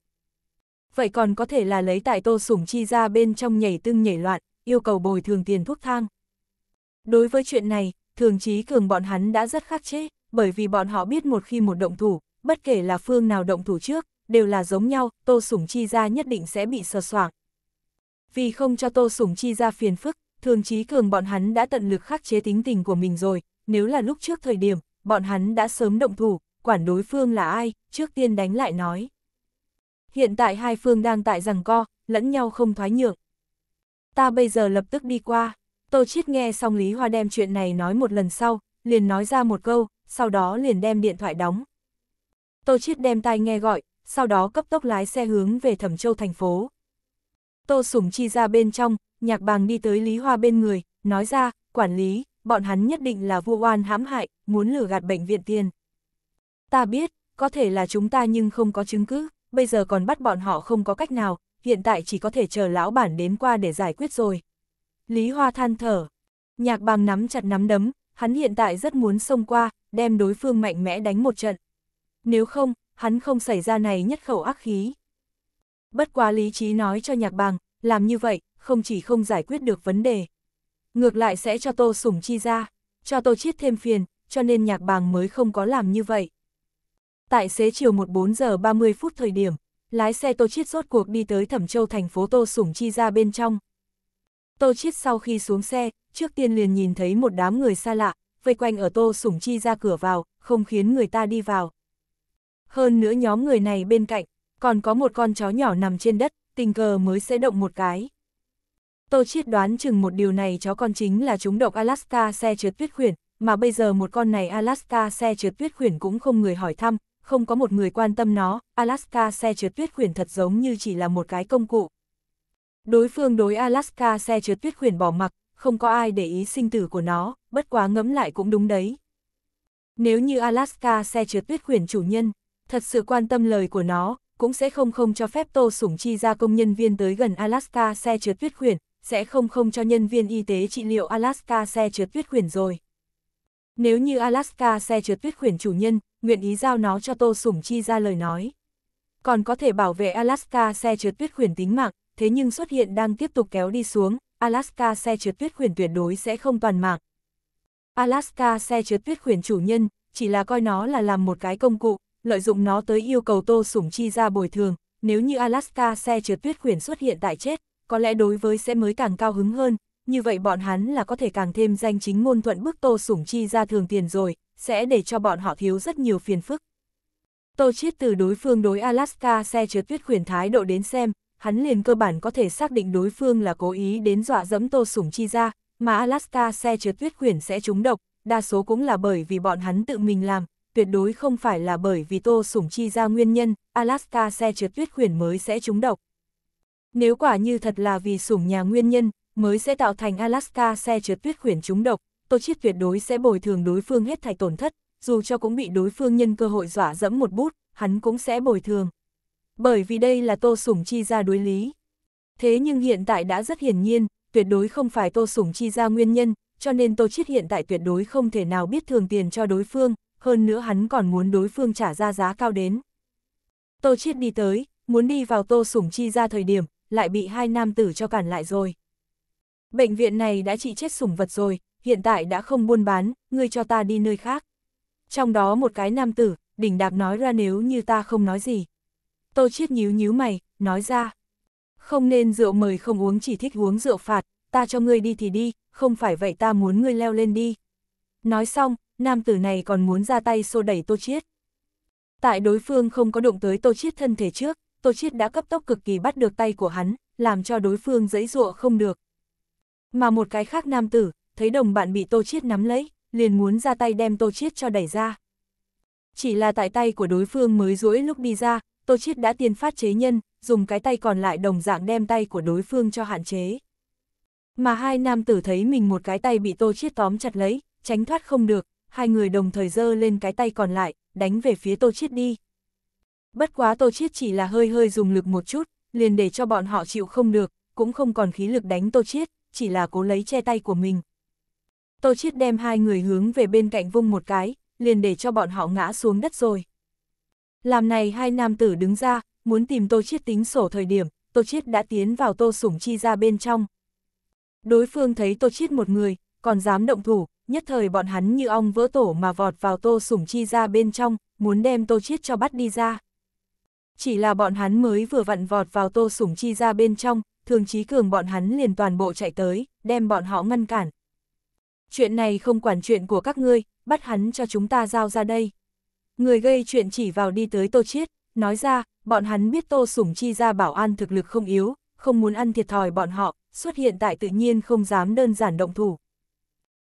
Vậy còn có thể là lấy tại tô sủng chi ra bên trong nhảy tưng nhảy loạn, yêu cầu bồi thường tiền thuốc thang. Đối với chuyện này, thường chí cường bọn hắn đã rất khắc chế, bởi vì bọn họ biết một khi một động thủ, bất kể là phương nào động thủ trước, đều là giống nhau, Tô Sủng Chi ra nhất định sẽ bị sờ soạng. Vì không cho Tô Sủng Chi ra phiền phức, thường chí cường bọn hắn đã tận lực khắc chế tính tình của mình rồi, nếu là lúc trước thời điểm, bọn hắn đã sớm động thủ, quản đối phương là ai, trước tiên đánh lại nói. Hiện tại hai phương đang tại rằng co, lẫn nhau không thoái nhượng. Ta bây giờ lập tức đi qua. Tô Chiết nghe xong Lý Hoa đem chuyện này nói một lần sau, liền nói ra một câu, sau đó liền đem điện thoại đóng. Tô Chiết đem tai nghe gọi, sau đó cấp tốc lái xe hướng về Thẩm Châu thành phố. Tô Sủng Chi ra bên trong, nhạc bàng đi tới Lý Hoa bên người, nói ra, quản lý, bọn hắn nhất định là vua oan hãm hại, muốn lừa gạt bệnh viện tiền. Ta biết, có thể là chúng ta nhưng không có chứng cứ, bây giờ còn bắt bọn họ không có cách nào, hiện tại chỉ có thể chờ lão bản đến qua để giải quyết rồi. Lý Hoa than thở. Nhạc bằng nắm chặt nắm đấm, hắn hiện tại rất muốn xông qua, đem đối phương mạnh mẽ đánh một trận. Nếu không, hắn không xảy ra này nhất khẩu ác khí. Bất quá lý trí nói cho nhạc bằng, làm như vậy, không chỉ không giải quyết được vấn đề. Ngược lại sẽ cho tô sủng chi ra, cho tô chiết thêm phiền, cho nên nhạc bằng mới không có làm như vậy. Tại xế chiều 14 giờ 30 phút thời điểm, lái xe tô chiết rốt cuộc đi tới Thẩm Châu thành phố Tô Sủng Chi ra bên trong. Tô Chiết sau khi xuống xe, trước tiên liền nhìn thấy một đám người xa lạ, vây quanh ở Tô Sủng Chi ra cửa vào, không khiến người ta đi vào. Hơn nữa nhóm người này bên cạnh, còn có một con chó nhỏ nằm trên đất, tình cờ mới sẽ động một cái. Tô Chiết đoán chừng một điều này chó con chính là chúng độc Alaska xe trượt tuyết khuyển, mà bây giờ một con này Alaska xe trượt tuyết khuyển cũng không người hỏi thăm, không có một người quan tâm nó, Alaska xe trượt tuyết khuyển thật giống như chỉ là một cái công cụ. Đối phương đối Alaska xe chứa tuyết khuyển bỏ mặc, không có ai để ý sinh tử của nó, bất quá ngẫm lại cũng đúng đấy. Nếu như Alaska xe chứa tuyết khuyển chủ nhân, thật sự quan tâm lời của nó, cũng sẽ không không cho phép Tô Sủng Chi ra công nhân viên tới gần Alaska xe chứa tuyết khuyển, sẽ không không cho nhân viên y tế trị liệu Alaska xe chứa tuyết khuyển rồi. Nếu như Alaska xe chứa tuyết khuyển chủ nhân, nguyện ý giao nó cho Tô Sủng Chi ra lời nói. Còn có thể bảo vệ Alaska xe chứa tuyết khuyển tính mạng, thế nhưng xuất hiện đang tiếp tục kéo đi xuống, Alaska xe trượt tuyết khuyển tuyệt đối sẽ không toàn mạng. Alaska xe trượt tuyết khuyển chủ nhân, chỉ là coi nó là làm một cái công cụ, lợi dụng nó tới yêu cầu Tô Sủng Chi ra bồi thường, nếu như Alaska xe trượt tuyết khuyển xuất hiện tại chết, có lẽ đối với sẽ mới càng cao hứng hơn, như vậy bọn hắn là có thể càng thêm danh chính ngôn thuận bức Tô Sủng Chi ra thường tiền rồi, sẽ để cho bọn họ thiếu rất nhiều phiền phức. Tô Chiết từ đối phương đối Alaska xe trượt tuyết khuyển thái độ đến xem, hắn liền cơ bản có thể xác định đối phương là cố ý đến dọa dẫm Tô Sủng Chi ra, mà Alaska xe trượt tuyết khuyển sẽ trúng độc, đa số cũng là bởi vì bọn hắn tự mình làm, tuyệt đối không phải là bởi vì Tô Sủng Chi ra nguyên nhân, Alaska xe trượt tuyết khuyển mới sẽ trúng độc. Nếu quả như thật là vì sủng nhà nguyên nhân, mới sẽ tạo thành Alaska xe trượt tuyết khuyển trúng độc, Tô Chiết tuyệt đối sẽ bồi thường đối phương hết thảy tổn thất, dù cho cũng bị đối phương nhân cơ hội dọa dẫm một bút, hắn cũng sẽ bồi thường bởi vì đây là Tô Sủng Chi ra đối lý. Thế nhưng hiện tại đã rất hiển nhiên, tuyệt đối không phải Tô Sủng Chi ra nguyên nhân, cho nên Tô Chiết hiện tại tuyệt đối không thể nào biết thường tiền cho đối phương, hơn nữa hắn còn muốn đối phương trả ra giá cao đến. Tô Chiết đi tới, muốn đi vào Tô Sủng Chi ra thời điểm, lại bị hai nam tử cho cản lại rồi. Bệnh viện này đã trị chết sủng vật rồi, hiện tại đã không buôn bán, ngươi cho ta đi nơi khác. Trong đó một cái nam tử, đỉnh đạp nói ra nếu như ta không nói gì, Tô Chiết nhíu nhíu mày, nói ra. Không nên rượu mời không uống chỉ thích uống rượu phạt, ta cho ngươi đi thì đi, không phải vậy ta muốn ngươi leo lên đi. Nói xong, nam tử này còn muốn ra tay xô đẩy Tô Chiết. Tại đối phương không có động tới Tô Chiết thân thể trước, Tô Chiết đã cấp tốc cực kỳ bắt được tay của hắn, làm cho đối phương dãy dụa không được. Mà một cái khác nam tử, thấy đồng bạn bị Tô Chiết nắm lấy, liền muốn ra tay đem Tô Chiết cho đẩy ra. Chỉ là tại tay của đối phương mới duỗi lúc đi ra, Tô Chiết đã tiên phát chế nhân, dùng cái tay còn lại đồng dạng đem tay của đối phương cho hạn chế. Mà hai nam tử thấy mình một cái tay bị Tô Chiết tóm chặt lấy, tránh thoát không được, hai người đồng thời giơ lên cái tay còn lại, đánh về phía Tô Chiết đi. Bất quá Tô Chiết chỉ là hơi hơi dùng lực một chút, liền để cho bọn họ chịu không được, cũng không còn khí lực đánh Tô Chiết, chỉ là cố lấy che tay của mình. Tô Chiết đem hai người hướng về bên cạnh vung một cái, liền để cho bọn họ ngã xuống đất rồi. Làm này hai nam tử đứng ra, muốn tìm Tô Chiết tính sổ thời điểm, Tô Chiết đã tiến vào Tô Sủng Chi ra bên trong. Đối phương thấy Tô Chiết một người, còn dám động thủ, nhất thời bọn hắn như ong vỡ tổ mà vọt vào Tô Sủng Chi ra bên trong, muốn đem Tô Chiết cho bắt đi ra. Chỉ là bọn hắn mới vừa vặn vọt vào Tô Sủng Chi ra bên trong, Thường trí Cường bọn hắn liền toàn bộ chạy tới, đem bọn họ ngăn cản. Chuyện này không quản chuyện của các ngươi, bắt hắn cho chúng ta giao ra đây. Người gây chuyện chỉ vào đi tới Tô Chiết, nói ra, bọn hắn biết Tô Sủng Chi ra bảo an thực lực không yếu, không muốn ăn thiệt thòi bọn họ, xuất hiện tại tự nhiên không dám đơn giản động thủ.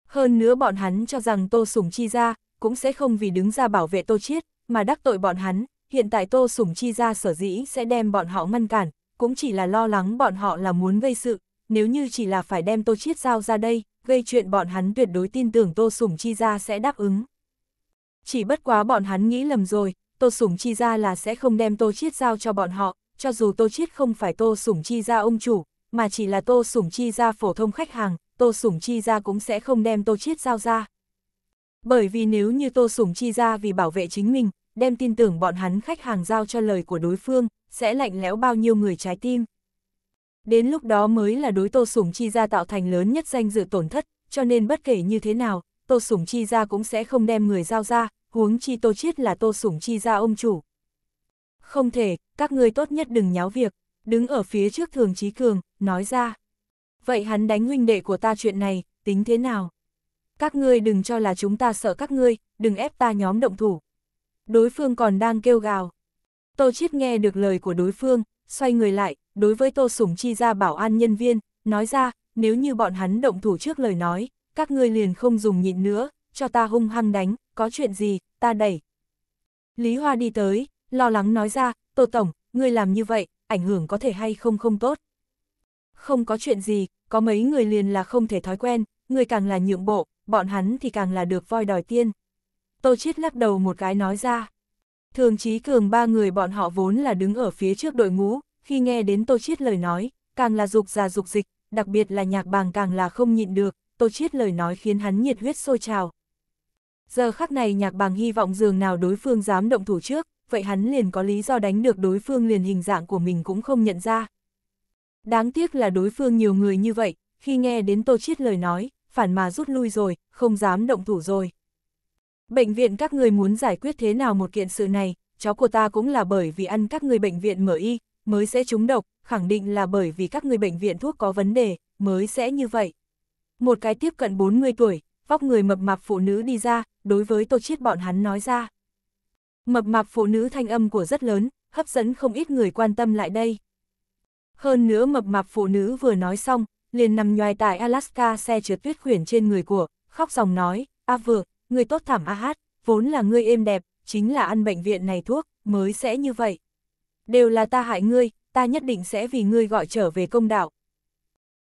Hơn nữa bọn hắn cho rằng Tô Sủng Chi ra, cũng sẽ không vì đứng ra bảo vệ Tô Chiết, mà đắc tội bọn hắn, hiện tại Tô Sủng Chi ra sở dĩ sẽ đem bọn họ ngăn cản, cũng chỉ là lo lắng bọn họ là muốn gây sự, nếu như chỉ là phải đem Tô Chiết giao ra đây, gây chuyện bọn hắn tuyệt đối tin tưởng Tô Sủng Chi ra sẽ đáp ứng. Chỉ bất quá bọn hắn nghĩ lầm rồi, Tô Sủng Chi ra là sẽ không đem Tô Chiết giao cho bọn họ, cho dù Tô Chiết không phải Tô Sủng Chi ra ông chủ, mà chỉ là Tô Sủng Chi ra phổ thông khách hàng, Tô Sủng Chi ra cũng sẽ không đem Tô Chiết giao ra. Bởi vì nếu như Tô Sủng Chi ra vì bảo vệ chính mình, đem tin tưởng bọn hắn khách hàng giao cho lời của đối phương, sẽ lạnh lẽo bao nhiêu người trái tim. Đến lúc đó mới là đối Tô Sủng Chi ra tạo thành lớn nhất danh dự tổn thất, cho nên bất kể như thế nào, Tô Sủng Chi ra cũng sẽ không đem người giao ra, huống chi Tô Chiết là Tô Sủng Chi ra ông chủ. Không thể, các ngươi tốt nhất đừng nháo việc, đứng ở phía trước Thường Chí Cường, nói ra. Vậy hắn đánh huynh đệ của ta chuyện này, tính thế nào? Các ngươi đừng cho là chúng ta sợ các ngươi, đừng ép ta nhóm động thủ. Đối phương còn đang kêu gào. Tô Chiết nghe được lời của đối phương, xoay người lại, đối với Tô Sủng Chi ra bảo an nhân viên, nói ra, nếu như bọn hắn động thủ trước lời nói, các ngươi liền không dùng nhịn nữa, cho ta hung hăng đánh, có chuyện gì, ta đẩy. Lý Hoa đi tới, lo lắng nói ra, Tô Tổng, ngươi làm như vậy, ảnh hưởng có thể hay không không tốt. Không có chuyện gì, có mấy người liền là không thể thói quen, người càng là nhượng bộ, bọn hắn thì càng là được voi đòi tiên. Tô Chiết lắc đầu một cái nói ra. Thường trí Cường ba người bọn họ vốn là đứng ở phía trước đội ngũ, khi nghe đến Tô Chiết lời nói, càng là dục già dục dịch, đặc biệt là nhạc bàng càng là không nhịn được, Tô Chiết lời nói khiến hắn nhiệt huyết sôi trào. Giờ khắc này nhạc bàng hy vọng dường nào đối phương dám động thủ trước, vậy hắn liền có lý do đánh được đối phương liền hình dạng của mình cũng không nhận ra. Đáng tiếc là đối phương nhiều người như vậy, khi nghe đến Tô Chiết lời nói, phản mà rút lui rồi, không dám động thủ rồi. Bệnh viện các người muốn giải quyết thế nào một kiện sự này, cháu của ta cũng là bởi vì ăn các người bệnh viện mở y, mới sẽ trúng độc, khẳng định là bởi vì các người bệnh viện thuốc có vấn đề, mới sẽ như vậy một cái tiếp cận 40 tuổi, vóc người mập mạp phụ nữ đi ra, đối với Tô Chiết bọn hắn nói ra. Mập mạp phụ nữ thanh âm của rất lớn, hấp dẫn không ít người quan tâm lại đây. Hơn nữa mập mạp phụ nữ vừa nói xong, liền nằm nhoài tại Alaska xe trượt tuyết khuyển trên người của, khóc dòng nói, a vừa, người tốt thảm a hát, vốn là ngươi êm đẹp, chính là ăn bệnh viện này thuốc, mới sẽ như vậy. Đều là ta hại ngươi, ta nhất định sẽ vì ngươi gọi trở về công đạo,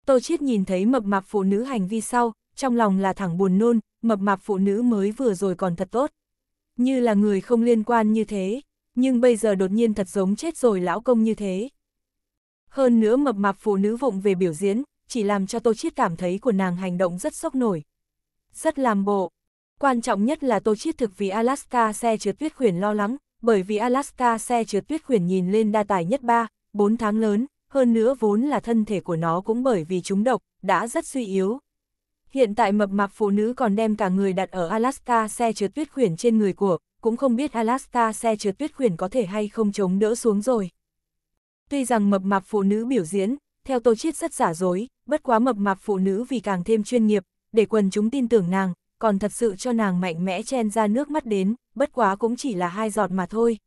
Tô Chiết nhìn thấy mập mạp phụ nữ hành vi sau, trong lòng là thẳng buồn nôn, mập mạp phụ nữ mới vừa rồi còn thật tốt. Như là người không liên quan như thế, nhưng bây giờ đột nhiên thật giống chết rồi lão công như thế. Hơn nữa mập mạp phụ nữ vụng về biểu diễn, chỉ làm cho Tô Chiết cảm thấy của nàng hành động rất sốc nổi. Rất làm bộ. Quan trọng nhất là Tô Chiết thực vì Alaska xe chứa tuyết khuyển lo lắng, bởi vì Alaska xe chứa tuyết khuyển nhìn lên đa tài nhất 3, 4 tháng lớn, hơn nữa vốn là thân thể của nó cũng bởi vì chúng độc, đã rất suy yếu. Hiện tại mập mạp phụ nữ còn đem cả người đặt ở Alaska xe trượt tuyết khuyển trên người của, cũng không biết Alaska xe trượt tuyết khuyển có thể hay không chống đỡ xuống rồi. Tuy rằng mập mạp phụ nữ biểu diễn, theo tô chiết rất giả dối, bất quá mập mạp phụ nữ vì càng thêm chuyên nghiệp, để quần chúng tin tưởng nàng, còn thật sự cho nàng mạnh mẽ chen ra nước mắt đến, bất quá cũng chỉ là hai giọt mà thôi.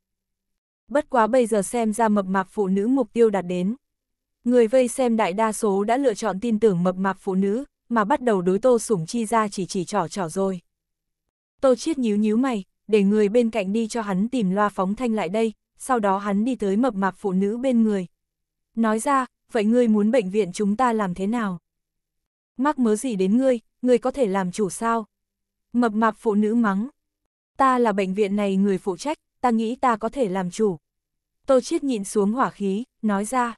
Bất quá bây giờ xem ra mập mạp phụ nữ mục tiêu đạt đến. Người vây xem đại đa số đã lựa chọn tin tưởng mập mạp phụ nữ, mà bắt đầu đối Tô Sủng Chi ra chỉ chỉ trỏ trỏ rồi. Tô Chiết nhíu nhíu mày, để người bên cạnh đi cho hắn tìm loa phóng thanh lại đây, sau đó hắn đi tới mập mạp phụ nữ bên người. Nói ra, vậy ngươi muốn bệnh viện chúng ta làm thế nào? Mắc mớ gì đến ngươi, ngươi có thể làm chủ sao? Mập mạp phụ nữ mắng. Ta là bệnh viện này người phụ trách, ta nghĩ ta có thể làm chủ. Tô Chiết nhịn xuống hỏa khí, nói ra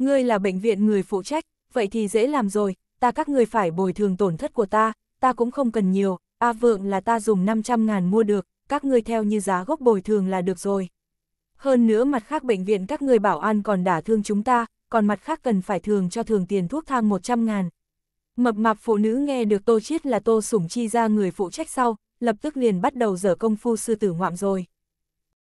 ngươi là bệnh viện người phụ trách, vậy thì dễ làm rồi, ta các ngươi phải bồi thường tổn thất của ta, ta cũng không cần nhiều, A Vượng là ta dùng 500 ngàn mua được, các ngươi theo như giá gốc bồi thường là được rồi. Hơn nữa mặt khác bệnh viện các ngươi bảo an còn đả thương chúng ta, còn mặt khác cần phải thường cho thường tiền thuốc thang 100 ngàn. Mập mạp phụ nữ nghe được tô chiết là tô sủng chi ra người phụ trách sau, lập tức liền bắt đầu dở công phu sư tử ngoạm rồi.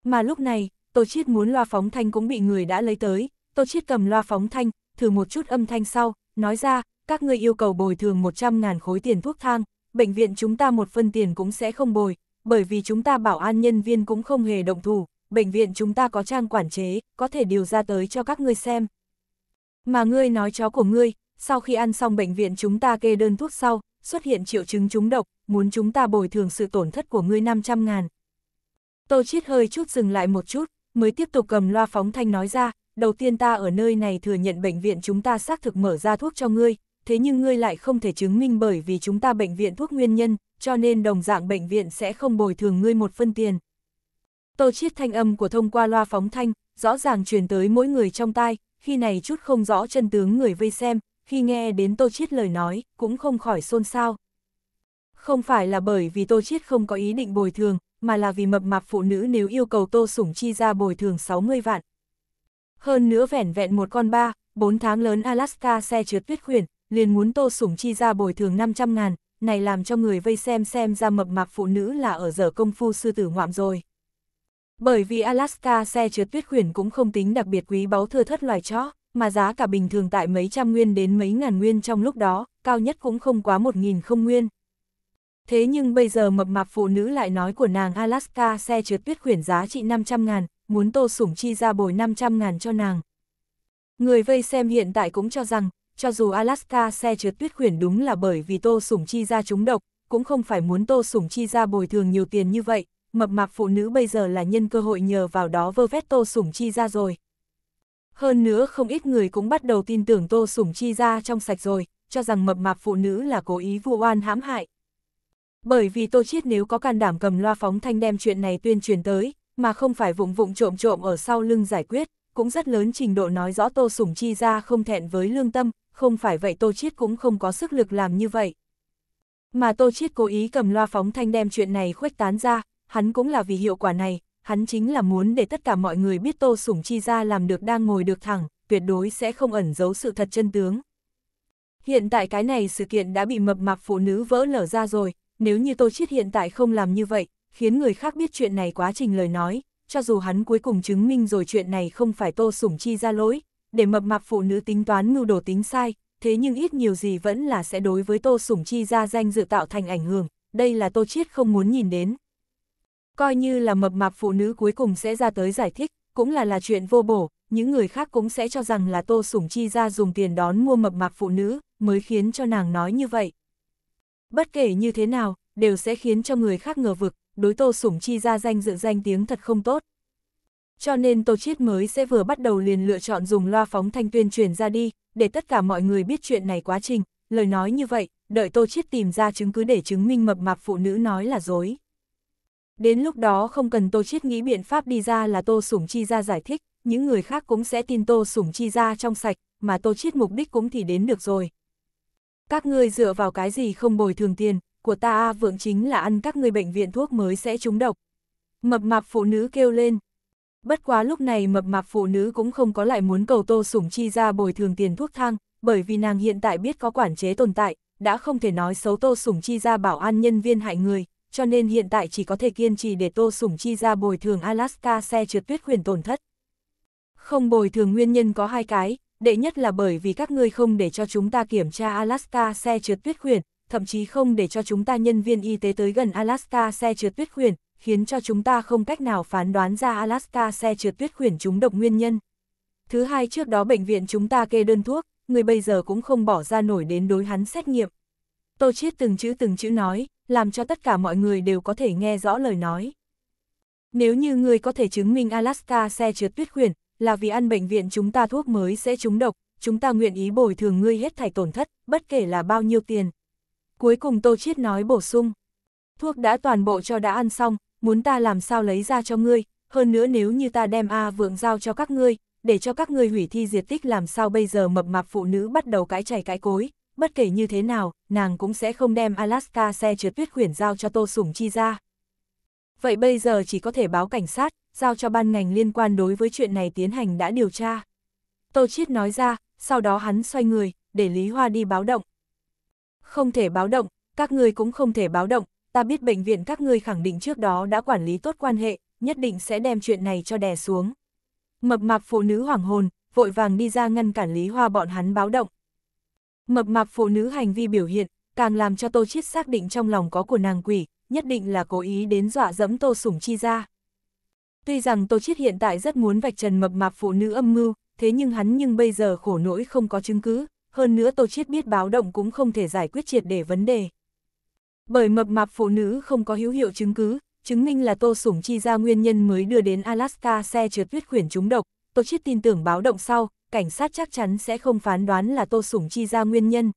Mà lúc này, tô chiết muốn loa phóng thanh cũng bị người đã lấy tới, Tô Chiết cầm loa phóng thanh, thử một chút âm thanh sau, nói ra, các ngươi yêu cầu bồi thường 100.000 khối tiền thuốc thang, bệnh viện chúng ta một phân tiền cũng sẽ không bồi, bởi vì chúng ta bảo an nhân viên cũng không hề động thủ, bệnh viện chúng ta có trang quản chế, có thể điều ra tới cho các ngươi xem. Mà ngươi nói chó của ngươi, sau khi ăn xong bệnh viện chúng ta kê đơn thuốc sau, xuất hiện triệu chứng trúng độc, muốn chúng ta bồi thường sự tổn thất của ngươi 500 ngàn. Tô Chiết hơi chút dừng lại một chút, mới tiếp tục cầm loa phóng thanh nói ra, đầu tiên ta ở nơi này thừa nhận bệnh viện chúng ta xác thực mở ra thuốc cho ngươi, thế nhưng ngươi lại không thể chứng minh bởi vì chúng ta bệnh viện thuốc nguyên nhân, cho nên đồng dạng bệnh viện sẽ không bồi thường ngươi một phân tiền. Tô chiết thanh âm của thông qua loa phóng thanh, rõ ràng truyền tới mỗi người trong tai, khi này chút không rõ chân tướng người vây xem, khi nghe đến Tô chiết lời nói, cũng không khỏi xôn xao. Không phải là bởi vì Tô chiết không có ý định bồi thường, mà là vì mập mạp phụ nữ nếu yêu cầu Tô Sủng Chi ra bồi thường 60 vạn, hơn nữa vẻn vẹn một con ba, bốn tháng lớn Alaska xe trượt tuyết khuyển, liền muốn tô sủng chi ra bồi thường 500 ngàn, này làm cho người vây xem xem ra mập mạp phụ nữ là ở giờ công phu sư tử ngoạm rồi. Bởi vì Alaska xe trượt tuyết khuyển cũng không tính đặc biệt quý báu thừa thất loài chó, mà giá cả bình thường tại mấy trăm nguyên đến mấy ngàn nguyên trong lúc đó, cao nhất cũng không quá một nghìn không nguyên. Thế nhưng bây giờ mập mạp phụ nữ lại nói của nàng Alaska xe trượt tuyết khuyển giá trị 500 ngàn, muốn Tô Sủng Chi ra bồi 500 ngàn cho nàng. Người vây xem hiện tại cũng cho rằng, cho dù Alaska xe trượt tuyết khuyển đúng là bởi vì Tô Sủng Chi ra chúng độc, cũng không phải muốn Tô Sủng Chi ra bồi thường nhiều tiền như vậy, mập mạp phụ nữ bây giờ là nhân cơ hội nhờ vào đó vơ vét Tô Sủng Chi ra rồi. Hơn nữa không ít người cũng bắt đầu tin tưởng Tô Sủng Chi ra trong sạch rồi, cho rằng mập mạp phụ nữ là cố ý vu oan hãm hại. Bởi vì Tô Chiết nếu có can đảm cầm loa phóng thanh đem chuyện này tuyên truyền tới, mà không phải vụng vụng trộm trộm ở sau lưng giải quyết, cũng rất lớn trình độ nói rõ Tô Sủng Chi ra không thẹn với lương tâm, không phải vậy Tô Chiết cũng không có sức lực làm như vậy. Mà Tô Chiết cố ý cầm loa phóng thanh đem chuyện này khuếch tán ra, hắn cũng là vì hiệu quả này, hắn chính là muốn để tất cả mọi người biết Tô Sủng Chi ra làm được đang ngồi được thẳng, tuyệt đối sẽ không ẩn giấu sự thật chân tướng. Hiện tại cái này sự kiện đã bị mập mạp phụ nữ vỡ lở ra rồi, nếu như Tô Chiết hiện tại không làm như vậy, khiến người khác biết chuyện này quá trình lời nói, cho dù hắn cuối cùng chứng minh rồi chuyện này không phải Tô Sủng Chi ra lỗi, để mập mạp phụ nữ tính toán mưu đồ tính sai, thế nhưng ít nhiều gì vẫn là sẽ đối với Tô Sủng Chi ra danh dự tạo thành ảnh hưởng, đây là Tô Chiết không muốn nhìn đến. Coi như là mập mạp phụ nữ cuối cùng sẽ ra tới giải thích, cũng là là chuyện vô bổ, những người khác cũng sẽ cho rằng là Tô Sủng Chi ra dùng tiền đón mua mập mạp phụ nữ, mới khiến cho nàng nói như vậy. Bất kể như thế nào, đều sẽ khiến cho người khác ngờ vực, đối Tô Sủng Chi ra danh dự danh tiếng thật không tốt. Cho nên Tô Chiết mới sẽ vừa bắt đầu liền lựa chọn dùng loa phóng thanh tuyên truyền ra đi, để tất cả mọi người biết chuyện này quá trình, lời nói như vậy, đợi Tô Chiết tìm ra chứng cứ để chứng minh mập mạp phụ nữ nói là dối. Đến lúc đó không cần Tô Chiết nghĩ biện pháp đi ra là Tô Sủng Chi ra giải thích, những người khác cũng sẽ tin Tô Sủng Chi ra trong sạch, mà Tô Chiết mục đích cũng thì đến được rồi. Các ngươi dựa vào cái gì không bồi thường tiền, của ta A Vượng chính là ăn các người bệnh viện thuốc mới sẽ trúng độc. Mập mạp phụ nữ kêu lên. Bất quá lúc này mập mạp phụ nữ cũng không có lại muốn cầu Tô Sủng Chi ra bồi thường tiền thuốc thang, bởi vì nàng hiện tại biết có quản chế tồn tại, đã không thể nói xấu Tô Sủng Chi ra bảo an nhân viên hại người, cho nên hiện tại chỉ có thể kiên trì để Tô Sủng Chi ra bồi thường Alaska xe trượt tuyết quyền tổn thất. Không bồi thường nguyên nhân có hai cái, đệ nhất là bởi vì các ngươi không để cho chúng ta kiểm tra Alaska xe trượt tuyết quyền, thậm chí không để cho chúng ta nhân viên y tế tới gần Alaska xe trượt tuyết khuyển, khiến cho chúng ta không cách nào phán đoán ra Alaska xe trượt tuyết khuyển chúng độc nguyên nhân. Thứ hai trước đó bệnh viện chúng ta kê đơn thuốc, người bây giờ cũng không bỏ ra nổi đến đối hắn xét nghiệm. Tô Chiết từng chữ từng chữ nói, làm cho tất cả mọi người đều có thể nghe rõ lời nói. Nếu như người có thể chứng minh Alaska xe trượt tuyết khuyển, là vì ăn bệnh viện chúng ta thuốc mới sẽ trúng độc, chúng ta nguyện ý bồi thường ngươi hết thảy tổn thất, bất kể là bao nhiêu tiền. Cuối cùng Tô Chiết nói bổ sung. Thuốc đã toàn bộ cho đã ăn xong, muốn ta làm sao lấy ra cho ngươi, hơn nữa nếu như ta đem A vượng giao cho các ngươi, để cho các ngươi hủy thi diệt tích làm sao bây giờ mập mạp phụ nữ bắt đầu cãi chảy cãi cối, bất kể như thế nào, nàng cũng sẽ không đem Alaska xe trượt tuyết khuyển giao cho Tô sùng Chi ra. Vậy bây giờ chỉ có thể báo cảnh sát, giao cho ban ngành liên quan đối với chuyện này tiến hành đã điều tra. Tô Chiết nói ra, sau đó hắn xoay người, để Lý Hoa đi báo động không thể báo động, các ngươi cũng không thể báo động, ta biết bệnh viện các ngươi khẳng định trước đó đã quản lý tốt quan hệ, nhất định sẽ đem chuyện này cho đè xuống. Mập mạp phụ nữ hoảng hồn, vội vàng đi ra ngăn cản Lý Hoa bọn hắn báo động. Mập mạp phụ nữ hành vi biểu hiện, càng làm cho Tô Chiết xác định trong lòng có của nàng quỷ, nhất định là cố ý đến dọa dẫm Tô Sủng Chi ra. Tuy rằng Tô Chiết hiện tại rất muốn vạch trần mập mạp phụ nữ âm mưu, thế nhưng hắn nhưng bây giờ khổ nỗi không có chứng cứ, hơn nữa Tô Chiết biết báo động cũng không thể giải quyết triệt để vấn đề. Bởi mập mạp phụ nữ không có hữu hiệu chứng cứ, chứng minh là Tô Sủng Chi ra nguyên nhân mới đưa đến Alaska xe trượt tuyết khuyển trúng độc, Tô Chiết tin tưởng báo động sau, cảnh sát chắc chắn sẽ không phán đoán là Tô Sủng Chi ra nguyên nhân.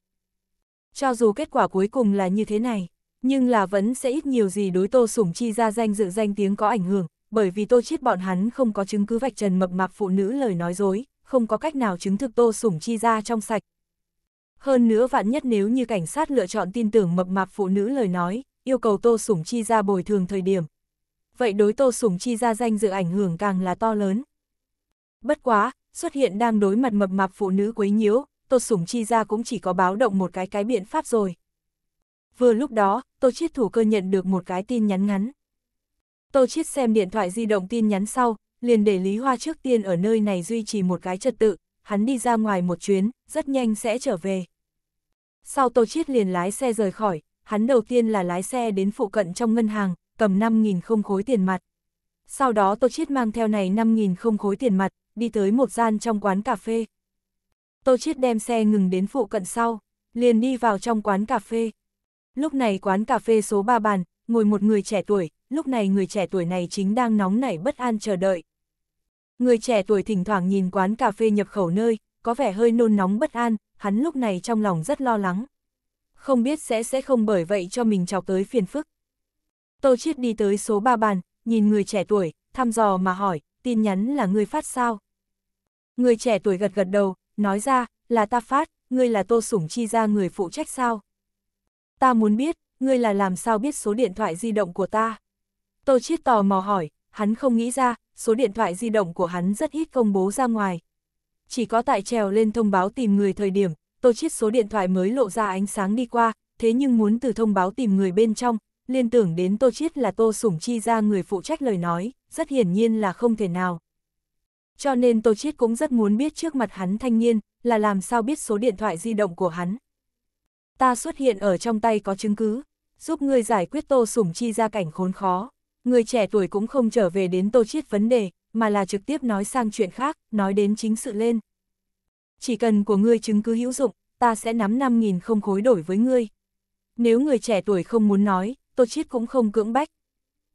Cho dù kết quả cuối cùng là như thế này, nhưng là vẫn sẽ ít nhiều gì đối Tô Sủng Chi ra danh dự danh tiếng có ảnh hưởng, bởi vì Tô Chiết bọn hắn không có chứng cứ vạch trần mập mạp phụ nữ lời nói dối, không có cách nào chứng thực Tô Sủng Chi ra trong sạch, hơn nữa vạn nhất nếu như cảnh sát lựa chọn tin tưởng mập mạp phụ nữ lời nói, yêu cầu Tô Sủng Chi ra bồi thường thời điểm. Vậy đối Tô Sủng Chi ra danh dự ảnh hưởng càng là to lớn. Bất quá, xuất hiện đang đối mặt mập mạp phụ nữ quấy nhiễu, Tô Sủng Chi ra cũng chỉ có báo động một cái cái biện pháp rồi. Vừa lúc đó, Tô Chiết thủ cơ nhận được một cái tin nhắn ngắn. Tô Chiết xem điện thoại di động tin nhắn sau, liền để Lý Hoa trước tiên ở nơi này duy trì một cái trật tự, hắn đi ra ngoài một chuyến, rất nhanh sẽ trở về. Sau Tô Chiết liền lái xe rời khỏi, hắn đầu tiên là lái xe đến phụ cận trong ngân hàng, cầm 5.000 không khối tiền mặt. Sau đó Tô Chiết mang theo này 5.000 không khối tiền mặt, đi tới một gian trong quán cà phê. Tô Chiết đem xe ngừng đến phụ cận sau, liền đi vào trong quán cà phê. Lúc này quán cà phê số 3 bàn, ngồi một người trẻ tuổi, lúc này người trẻ tuổi này chính đang nóng nảy bất an chờ đợi. Người trẻ tuổi thỉnh thoảng nhìn quán cà phê nhập khẩu nơi, có vẻ hơi nôn nóng bất an, hắn lúc này trong lòng rất lo lắng. Không biết sẽ sẽ không bởi vậy cho mình chọc tới phiền phức. Tô Chiết đi tới số ba bàn, nhìn người trẻ tuổi, thăm dò mà hỏi, tin nhắn là người phát sao? Người trẻ tuổi gật gật đầu, nói ra, là ta phát, ngươi là Tô Sủng Chi ra người phụ trách sao? Ta muốn biết, ngươi là làm sao biết số điện thoại di động của ta? Tô Chiết tò mò hỏi, hắn không nghĩ ra, số điện thoại di động của hắn rất ít công bố ra ngoài, chỉ có tại trèo lên thông báo tìm người thời điểm, Tô Chiết số điện thoại mới lộ ra ánh sáng đi qua, thế nhưng muốn từ thông báo tìm người bên trong, liên tưởng đến Tô Chiết là Tô Sủng Chi ra người phụ trách lời nói, rất hiển nhiên là không thể nào. Cho nên Tô Chiết cũng rất muốn biết trước mặt hắn thanh niên, là làm sao biết số điện thoại di động của hắn. Ta xuất hiện ở trong tay có chứng cứ, giúp ngươi giải quyết Tô Sủng Chi ra cảnh khốn khó. Người trẻ tuổi cũng không trở về đến Tô Chiết vấn đề, mà là trực tiếp nói sang chuyện khác, nói đến chính sự lên. Chỉ cần của ngươi chứng cứ hữu dụng, ta sẽ nắm 5.000 không khối đổi với ngươi. Nếu người trẻ tuổi không muốn nói, Tô Chiết cũng không cưỡng bách.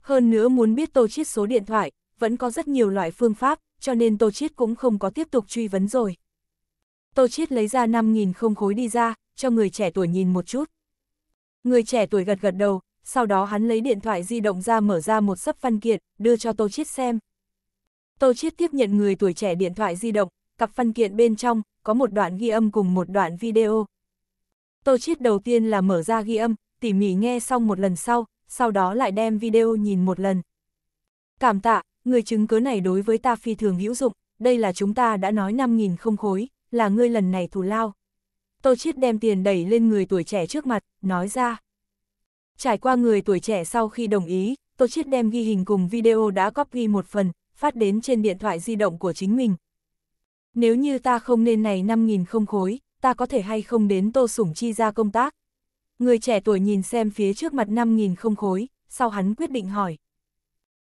Hơn nữa muốn biết Tô Chiết số điện thoại, vẫn có rất nhiều loại phương pháp, cho nên Tô Chiết cũng không có tiếp tục truy vấn rồi. Tô Chiết lấy ra 5.000 không khối đi ra, cho người trẻ tuổi nhìn một chút. Người trẻ tuổi gật gật đầu, sau đó hắn lấy điện thoại di động ra mở ra một sấp văn kiện, đưa cho Tô Chiết xem. Tô Chiết tiếp nhận người tuổi trẻ điện thoại di động, cặp văn kiện bên trong, có một đoạn ghi âm cùng một đoạn video. Tô Chiết đầu tiên là mở ra ghi âm, tỉ mỉ nghe xong một lần sau, sau đó lại đem video nhìn một lần. Cảm tạ, người chứng cứ này đối với ta phi thường hữu dụng, đây là chúng ta đã nói 5.000 không khối, là ngươi lần này thù lao. Tô Chiết đem tiền đẩy lên người tuổi trẻ trước mặt, nói ra. Trải qua người tuổi trẻ sau khi đồng ý, Tô Chiết đem ghi hình cùng video đã copy một phần, phát đến trên điện thoại di động của chính mình. Nếu như ta không nên này 5.000 không khối, ta có thể hay không đến Tô Sủng Chi ra công tác. Người trẻ tuổi nhìn xem phía trước mặt 5.000 không khối, sau hắn quyết định hỏi.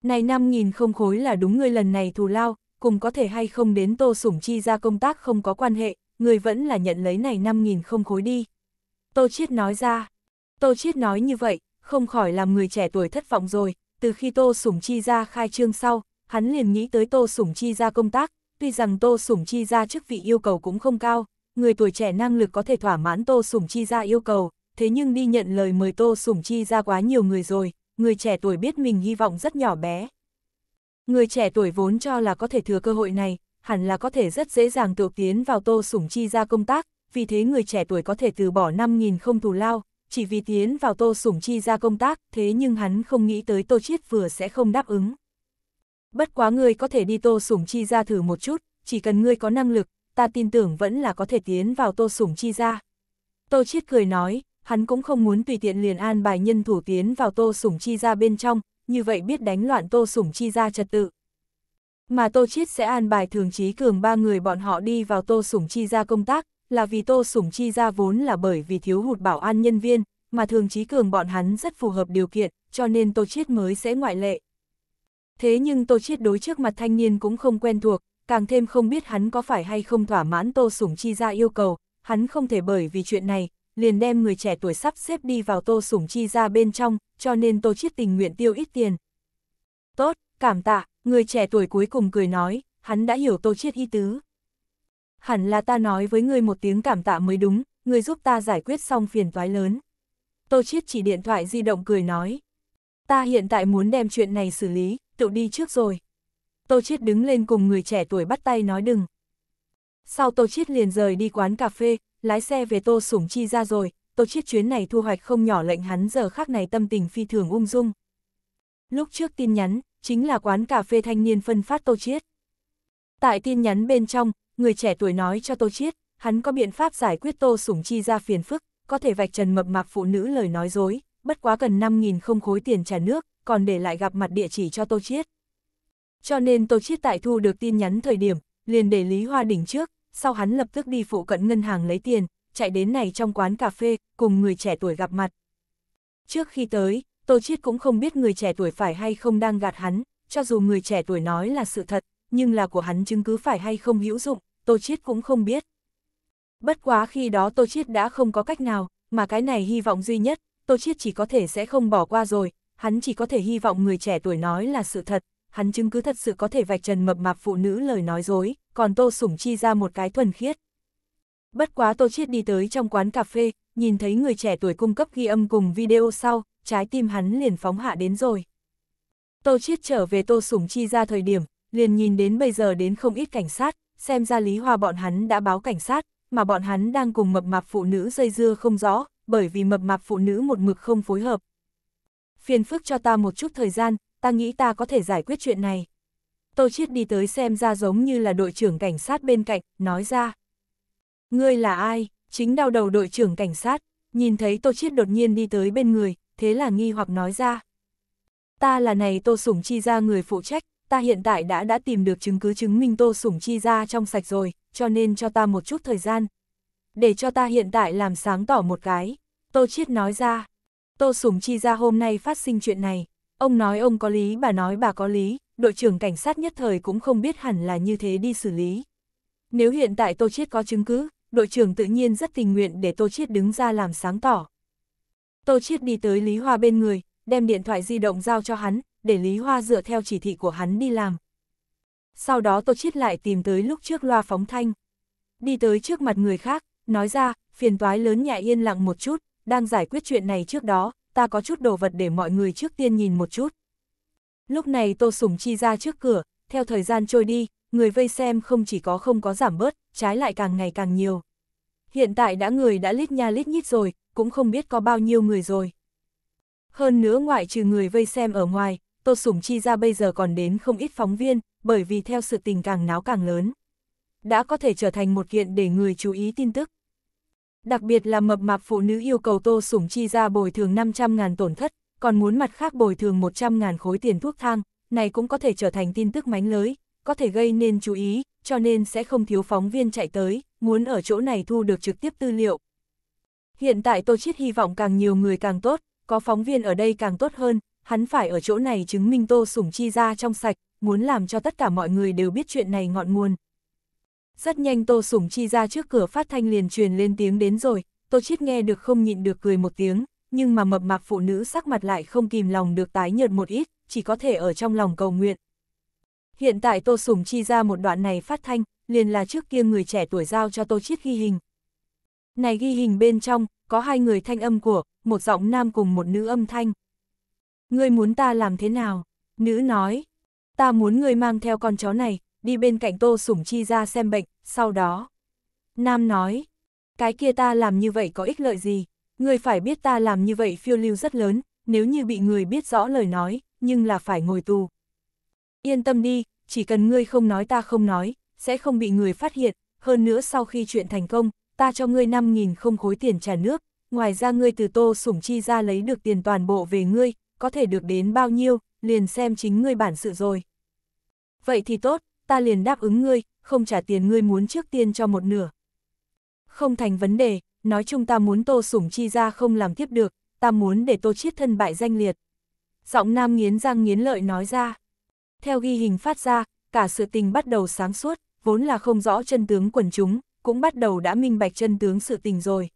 Này 5.000 không khối là đúng người lần này thù lao, cùng có thể hay không đến Tô Sủng Chi ra công tác không có quan hệ, người vẫn là nhận lấy này 5.000 không khối đi. Tô Chiết nói ra. Tô Chiết nói như vậy, không khỏi làm người trẻ tuổi thất vọng rồi, từ khi Tô Sủng Chi ra khai trương sau, hắn liền nghĩ tới Tô Sủng Chi ra công tác, tuy rằng Tô Sủng Chi ra chức vị yêu cầu cũng không cao, người tuổi trẻ năng lực có thể thỏa mãn Tô Sủng Chi ra yêu cầu, thế nhưng đi nhận lời mời Tô Sủng Chi ra quá nhiều người rồi, người trẻ tuổi biết mình hy vọng rất nhỏ bé. Người trẻ tuổi vốn cho là có thể thừa cơ hội này, hẳn là có thể rất dễ dàng tự tiến vào Tô Sủng Chi ra công tác, vì thế người trẻ tuổi có thể từ bỏ 5.000 không thù lao, chỉ vì tiến vào Tô Sủng Chi ra công tác, thế nhưng hắn không nghĩ tới Tô Chiết vừa sẽ không đáp ứng bất quá ngươi có thể đi tô sủng chi ra thử một chút, chỉ cần ngươi có năng lực, ta tin tưởng vẫn là có thể tiến vào tô sủng chi ra. Tô Chiết cười nói, hắn cũng không muốn tùy tiện liền an bài nhân thủ tiến vào tô sủng chi ra bên trong, như vậy biết đánh loạn tô sủng chi ra trật tự. Mà Tô Chiết sẽ an bài thường trí cường ba người bọn họ đi vào tô sủng chi ra công tác, là vì tô sủng chi ra vốn là bởi vì thiếu hụt bảo an nhân viên, mà thường trí cường bọn hắn rất phù hợp điều kiện, cho nên Tô Chiết mới sẽ ngoại lệ. Thế nhưng Tô Chiết đối trước mặt thanh niên cũng không quen thuộc, càng thêm không biết hắn có phải hay không thỏa mãn Tô Sủng Chi ra yêu cầu, hắn không thể bởi vì chuyện này, liền đem người trẻ tuổi sắp xếp đi vào Tô Sủng Chi ra bên trong, cho nên Tô Chiết tình nguyện tiêu ít tiền. Tốt, cảm tạ, người trẻ tuổi cuối cùng cười nói, hắn đã hiểu Tô Chiết ý tứ. Hẳn là ta nói với người một tiếng cảm tạ mới đúng, người giúp ta giải quyết xong phiền toái lớn. Tô Chiết chỉ điện thoại di động cười nói. Ta hiện tại muốn đem chuyện này xử lý, tự đi trước rồi. Tô Chiết đứng lên cùng người trẻ tuổi bắt tay nói đừng. Sau Tô Chiết liền rời đi quán cà phê, lái xe về Tô Sủng Chi ra rồi, Tô Chiết chuyến này thu hoạch không nhỏ lệnh hắn giờ khác này tâm tình phi thường ung dung. Lúc trước tin nhắn, chính là quán cà phê thanh niên phân phát Tô Chiết. Tại tin nhắn bên trong, người trẻ tuổi nói cho Tô Chiết, hắn có biện pháp giải quyết Tô Sủng Chi ra phiền phức, có thể vạch trần mập mạp phụ nữ lời nói dối, bất quá cần 5.000 không khối tiền trả nước, còn để lại gặp mặt địa chỉ cho Tô Chiết. Cho nên Tô Chiết tại thu được tin nhắn thời điểm, liền để Lý Hoa Đình trước, sau hắn lập tức đi phụ cận ngân hàng lấy tiền, chạy đến này trong quán cà phê, cùng người trẻ tuổi gặp mặt. Trước khi tới, Tô Chiết cũng không biết người trẻ tuổi phải hay không đang gạt hắn, cho dù người trẻ tuổi nói là sự thật, nhưng là của hắn chứng cứ phải hay không hữu dụng, Tô Chiết cũng không biết. Bất quá khi đó Tô Chiết đã không có cách nào, mà cái này hy vọng duy nhất, Tô Chiết chỉ có thể sẽ không bỏ qua rồi, hắn chỉ có thể hy vọng người trẻ tuổi nói là sự thật, hắn chứng cứ thật sự có thể vạch trần mập mạp phụ nữ lời nói dối, còn Tô Sủng Chi ra một cái thuần khiết. Bất quá Tô Chiết đi tới trong quán cà phê, nhìn thấy người trẻ tuổi cung cấp ghi âm cùng video sau, trái tim hắn liền phóng hạ đến rồi. Tô Chiết trở về Tô Sủng Chi ra thời điểm, liền nhìn đến bây giờ đến không ít cảnh sát, xem ra Lý Hoa bọn hắn đã báo cảnh sát, mà bọn hắn đang cùng mập mạp phụ nữ dây dưa không rõ, bởi vì mập mạp phụ nữ một mực không phối hợp, phiền phức cho ta một chút thời gian, ta nghĩ ta có thể giải quyết chuyện này. Tô Chiết đi tới xem ra giống như là đội trưởng cảnh sát bên cạnh, nói ra. Ngươi là ai? Chính đau đầu đội trưởng cảnh sát, nhìn thấy Tô Chiết đột nhiên đi tới bên người, thế là nghi hoặc nói ra. Ta là này Tô Sủng Chi ra người phụ trách, ta hiện tại đã đã tìm được chứng cứ chứng minh Tô Sủng Chi ra trong sạch rồi, cho nên cho ta một chút thời gian. Để cho ta hiện tại làm sáng tỏ một cái, Tô Chiết nói ra. Tô Sùng Chi ra hôm nay phát sinh chuyện này, ông nói ông có lý bà nói bà có lý, đội trưởng cảnh sát nhất thời cũng không biết hẳn là như thế đi xử lý. Nếu hiện tại Tô Chiết có chứng cứ, đội trưởng tự nhiên rất tình nguyện để Tô Chiết đứng ra làm sáng tỏ. Tô Chiết đi tới Lý Hoa bên người, đem điện thoại di động giao cho hắn, để Lý Hoa dựa theo chỉ thị của hắn đi làm. Sau đó Tô Chiết lại tìm tới lúc trước loa phóng thanh. Đi tới trước mặt người khác, nói ra, phiền toái lớn nhẹ yên lặng một chút, đang giải quyết chuyện này trước đó, ta có chút đồ vật để mọi người trước tiên nhìn một chút. Lúc này Tô Sùng Chi ra trước cửa, theo thời gian trôi đi, người vây xem không chỉ có không có giảm bớt, trái lại càng ngày càng nhiều. Hiện tại đã người đã lít nha lít nhít rồi, cũng không biết có bao nhiêu người rồi. Hơn nữa ngoại trừ người vây xem ở ngoài, Tô Sủng Chi ra bây giờ còn đến không ít phóng viên, bởi vì theo sự tình càng náo càng lớn. Đã có thể trở thành một kiện để người chú ý tin tức đặc biệt là mập mạp phụ nữ yêu cầu Tô Sủng Chi ra bồi thường 500.000 tổn thất, còn muốn mặt khác bồi thường 100.000 khối tiền thuốc thang, này cũng có thể trở thành tin tức mánh lới, có thể gây nên chú ý, cho nên sẽ không thiếu phóng viên chạy tới, muốn ở chỗ này thu được trực tiếp tư liệu. Hiện tại Tô Chiết hy vọng càng nhiều người càng tốt, có phóng viên ở đây càng tốt hơn, hắn phải ở chỗ này chứng minh Tô Sủng Chi ra trong sạch, muốn làm cho tất cả mọi người đều biết chuyện này ngọn nguồn. Rất nhanh Tô Sủng Chi ra trước cửa phát thanh liền truyền lên tiếng đến rồi, Tô Chiết nghe được không nhịn được cười một tiếng, nhưng mà mập mạp phụ nữ sắc mặt lại không kìm lòng được tái nhợt một ít, chỉ có thể ở trong lòng cầu nguyện. Hiện tại Tô Sủng Chi ra một đoạn này phát thanh, liền là trước kia người trẻ tuổi giao cho Tô Chiết ghi hình. Này ghi hình bên trong, có hai người thanh âm của, một giọng nam cùng một nữ âm thanh. Ngươi muốn ta làm thế nào? Nữ nói, ta muốn ngươi mang theo con chó này, đi bên cạnh Tô Sủng Chi ra xem bệnh, sau đó. Nam nói, cái kia ta làm như vậy có ích lợi gì, người phải biết ta làm như vậy phiêu lưu rất lớn, nếu như bị người biết rõ lời nói, nhưng là phải ngồi tù. Yên tâm đi, chỉ cần ngươi không nói ta không nói, sẽ không bị người phát hiện, hơn nữa sau khi chuyện thành công, ta cho ngươi 5.000 không khối tiền trả nước, ngoài ra ngươi từ tô sủng chi ra lấy được tiền toàn bộ về ngươi, có thể được đến bao nhiêu, liền xem chính ngươi bản sự rồi. Vậy thì tốt, ta liền đáp ứng ngươi, không trả tiền ngươi muốn trước tiên cho một nửa. Không thành vấn đề, nói chung ta muốn tô sủng chi ra không làm tiếp được, ta muốn để tô chiết thân bại danh liệt. Giọng nam nghiến răng nghiến lợi nói ra. Theo ghi hình phát ra, cả sự tình bắt đầu sáng suốt, vốn là không rõ chân tướng quần chúng, cũng bắt đầu đã minh bạch chân tướng sự tình rồi.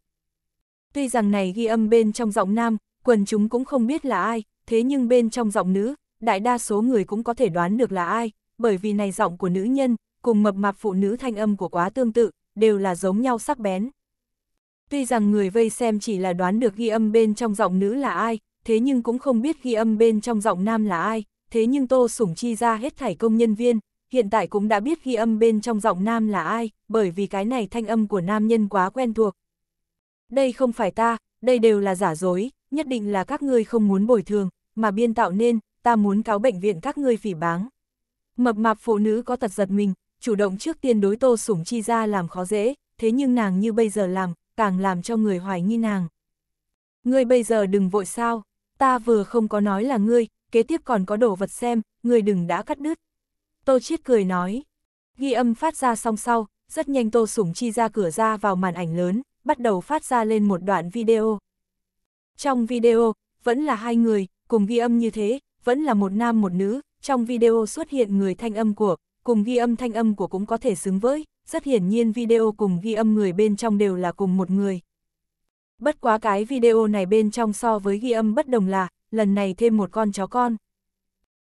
Tuy rằng này ghi âm bên trong giọng nam, quần chúng cũng không biết là ai, thế nhưng bên trong giọng nữ, đại đa số người cũng có thể đoán được là ai, bởi vì này giọng của nữ nhân, cùng mập mạp phụ nữ thanh âm của quá tương tự, đều là giống nhau sắc bén. Tuy rằng người vây xem chỉ là đoán được ghi âm bên trong giọng nữ là ai, thế nhưng cũng không biết ghi âm bên trong giọng nam là ai, thế nhưng Tô Sủng Chi ra hết thảy công nhân viên, hiện tại cũng đã biết ghi âm bên trong giọng nam là ai, bởi vì cái này thanh âm của nam nhân quá quen thuộc. Đây không phải ta, đây đều là giả dối, nhất định là các ngươi không muốn bồi thường, mà biên tạo nên, ta muốn cáo bệnh viện các ngươi phỉ báng. Mập mạp phụ nữ có tật giật mình, chủ động trước tiên đối Tô Sủng Chi ra làm khó dễ, thế nhưng nàng như bây giờ làm, càng làm cho người hoài nghi nàng. Ngươi bây giờ đừng vội sao, ta vừa không có nói là ngươi, kế tiếp còn có đồ vật xem, ngươi đừng đã cắt đứt. Tô Chiết cười nói, ghi âm phát ra song sau, rất nhanh Tô Sủng Chi ra cửa ra vào màn ảnh lớn, bắt đầu phát ra lên một đoạn video. Trong video, vẫn là hai người, cùng ghi âm như thế, vẫn là một nam một nữ, trong video xuất hiện người thanh âm của, cùng ghi âm thanh âm của cũng có thể xứng với, rất hiển nhiên video cùng ghi âm người bên trong đều là cùng một người. Bất quá cái video này bên trong so với ghi âm bất đồng là, lần này thêm một con chó con.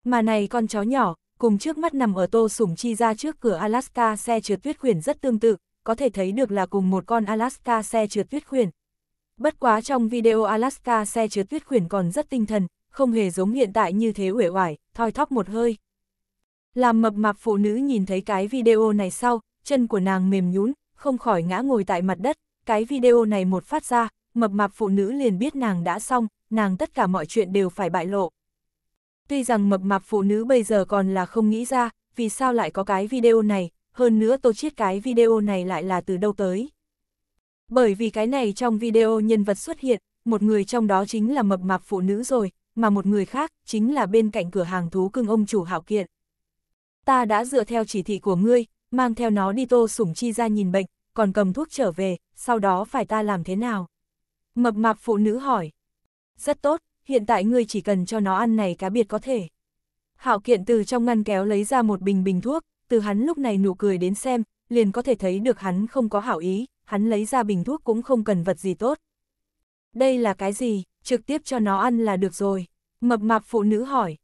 Mà này con chó nhỏ, cùng trước mắt nằm ở tô sủng chi ra trước cửa Alaska xe trượt tuyết khuyển rất tương tự, có thể thấy được là cùng một con Alaska xe trượt tuyết khuyển. Bất quá trong video Alaska xe trượt tuyết khuyển còn rất tinh thần, không hề giống hiện tại như thế uể oải, thoi thóp một hơi. Làm mập mạp phụ nữ nhìn thấy cái video này sau, chân của nàng mềm nhún, không khỏi ngã ngồi tại mặt đất, cái video này một phát ra, mập mạp phụ nữ liền biết nàng đã xong, nàng tất cả mọi chuyện đều phải bại lộ. Tuy rằng mập mạp phụ nữ bây giờ còn là không nghĩ ra, vì sao lại có cái video này, hơn nữa tô chiết cái video này lại là từ đâu tới. Bởi vì cái này trong video nhân vật xuất hiện, một người trong đó chính là mập mạp phụ nữ rồi, mà một người khác chính là bên cạnh cửa hàng thú cưng ông chủ Hảo Kiện. Ta đã dựa theo chỉ thị của ngươi, mang theo nó đi Tô Sủng Chi ra nhìn bệnh, còn cầm thuốc trở về, sau đó phải ta làm thế nào? Mập mạp phụ nữ hỏi. Rất tốt, hiện tại ngươi chỉ cần cho nó ăn này cá biệt có thể. Hảo Kiện từ trong ngăn kéo lấy ra một bình bình thuốc, từ hắn lúc này nụ cười đến xem, liền có thể thấy được hắn không có hảo ý, hắn lấy ra bình thuốc cũng không cần vật gì tốt. Đây là cái gì, trực tiếp cho nó ăn là được rồi. Mập mạp phụ nữ hỏi.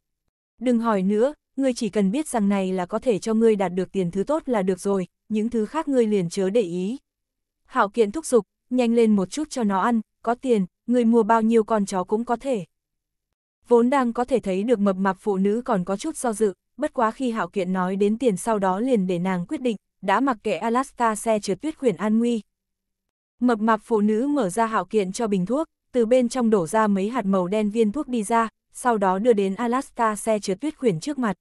Đừng hỏi nữa, ngươi chỉ cần biết rằng này là có thể cho ngươi đạt được tiền thứ tốt là được rồi, những thứ khác ngươi liền chớ để ý. Hạo kiện thúc giục, nhanh lên một chút cho nó ăn, có tiền, ngươi mua bao nhiêu con chó cũng có thể. Vốn đang có thể thấy được mập mạp phụ nữ còn có chút do dự, bất quá khi hạo kiện nói đến tiền sau đó liền để nàng quyết định, đã mặc kệ Alaska xe trượt tuyết khuyển an nguy. Mập mạp phụ nữ mở ra hạo kiện cho bình thuốc, từ bên trong đổ ra mấy hạt màu đen viên thuốc đi ra, sau đó đưa đến Alaska xe trượt tuyết khuyển trước mặt.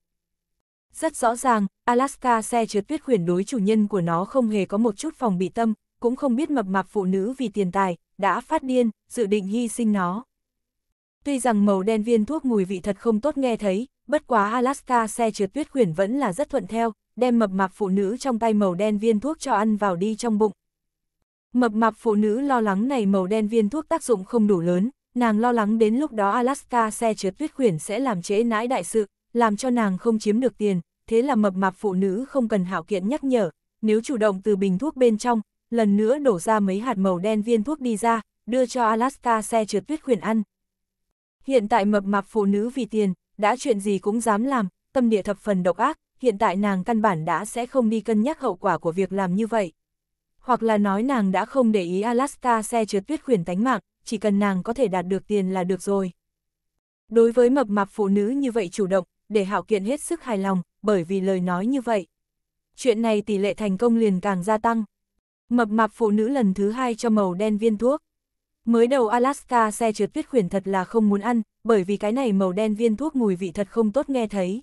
Rất rõ ràng, Alaska xe trượt tuyết khuyển đối chủ nhân của nó không hề có một chút phòng bị tâm, cũng không biết mập mạp phụ nữ vì tiền tài, đã phát điên, dự định hy sinh nó. Tuy rằng màu đen viên thuốc mùi vị thật không tốt nghe thấy, bất quá Alaska xe trượt tuyết khuyển vẫn là rất thuận theo, đem mập mạp phụ nữ trong tay màu đen viên thuốc cho ăn vào đi trong bụng. Mập mạp phụ nữ lo lắng này màu đen viên thuốc tác dụng không đủ lớn, nàng lo lắng đến lúc đó Alaska xe trượt tuyết khuyển sẽ làm trễ nãi đại sự, làm cho nàng không chiếm được tiền, thế là mập mạp phụ nữ không cần hảo kiện nhắc nhở, nếu chủ động từ bình thuốc bên trong, lần nữa đổ ra mấy hạt màu đen viên thuốc đi ra, đưa cho Alaska xe trượt tuyết khuyển ăn. Hiện tại mập mạp phụ nữ vì tiền, đã chuyện gì cũng dám làm, tâm địa thập phần độc ác, hiện tại nàng căn bản đã sẽ không đi cân nhắc hậu quả của việc làm như vậy. Hoặc là nói nàng đã không để ý Alaska xe trượt tuyết khuyển tánh mạng, chỉ cần nàng có thể đạt được tiền là được rồi. Đối với mập mạp phụ nữ như vậy chủ động, để hạo kiện hết sức hài lòng, bởi vì lời nói như vậy. Chuyện này tỷ lệ thành công liền càng gia tăng. Mập mạp phụ nữ lần thứ hai cho màu đen viên thuốc. Mới đầu Alaska xe trượt tuyết khuyển thật là không muốn ăn, bởi vì cái này màu đen viên thuốc mùi vị thật không tốt nghe thấy.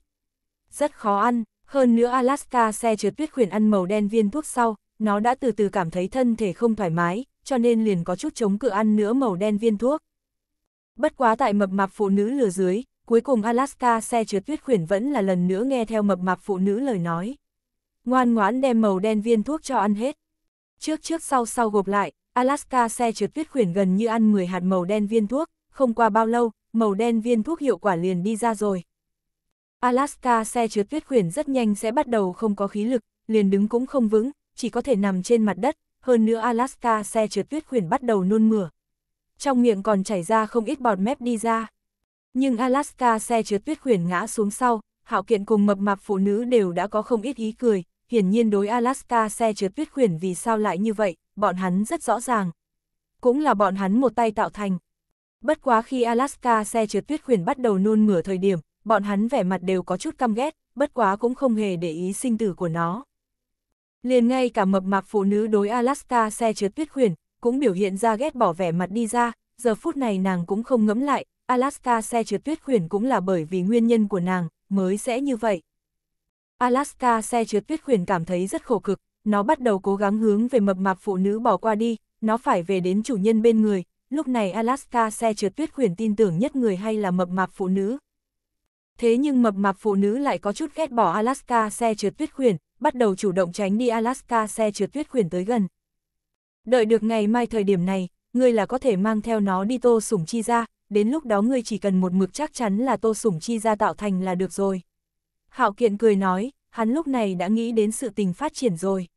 Rất khó ăn, hơn nữa Alaska xe trượt tuyết khuyển ăn màu đen viên thuốc sau, nó đã từ từ cảm thấy thân thể không thoải mái, cho nên liền có chút chống cự ăn nữa màu đen viên thuốc. Bất quá tại mập mạp phụ nữ lừa dưới, cuối cùng Alaska xe chứa tuyết khuyển vẫn là lần nữa nghe theo mập mạp phụ nữ lời nói. Ngoan ngoãn đem màu đen viên thuốc cho ăn hết. Trước trước sau sau gộp lại, Alaska xe chứa tuyết khuyển gần như ăn 10 hạt màu đen viên thuốc, không qua bao lâu, màu đen viên thuốc hiệu quả liền đi ra rồi. Alaska xe chứa tuyết khuyển rất nhanh sẽ bắt đầu không có khí lực, liền đứng cũng không vững, chỉ có thể nằm trên mặt đất, hơn nữa Alaska xe trượt tuyết khuyển bắt đầu nôn mửa. Trong miệng còn chảy ra không ít bọt mép đi ra. Nhưng Alaska xe trượt tuyết khuyển ngã xuống sau, hạo kiện cùng mập mạp phụ nữ đều đã có không ít ý cười, hiển nhiên đối Alaska xe trượt tuyết khuyển vì sao lại như vậy, bọn hắn rất rõ ràng. Cũng là bọn hắn một tay tạo thành. Bất quá khi Alaska xe trượt tuyết khuyển bắt đầu nôn mửa thời điểm, bọn hắn vẻ mặt đều có chút căm ghét, bất quá cũng không hề để ý sinh tử của nó. Liền ngay cả mập mạp phụ nữ đối Alaska xe trượt tuyết khuyển, cũng biểu hiện ra ghét bỏ vẻ mặt đi ra, giờ phút này nàng cũng không ngẫm lại, Alaska xe trượt tuyết khuyển cũng là bởi vì nguyên nhân của nàng, mới sẽ như vậy. Alaska xe trượt tuyết khuyển cảm thấy rất khổ cực, nó bắt đầu cố gắng hướng về mập mạp phụ nữ bỏ qua đi, nó phải về đến chủ nhân bên người, lúc này Alaska xe trượt tuyết khuyển tin tưởng nhất người hay là mập mạp phụ nữ. Thế nhưng mập mạp phụ nữ lại có chút ghét bỏ Alaska xe trượt tuyết khuyển, bắt đầu chủ động tránh đi Alaska xe trượt tuyết khuyển tới gần. Đợi được ngày mai thời điểm này, ngươi là có thể mang theo nó đi tô sủng chi ra, đến lúc đó ngươi chỉ cần một mực chắc chắn là tô sủng chi ra tạo thành là được rồi. Hạo kiện cười nói, hắn lúc này đã nghĩ đến sự tình phát triển rồi.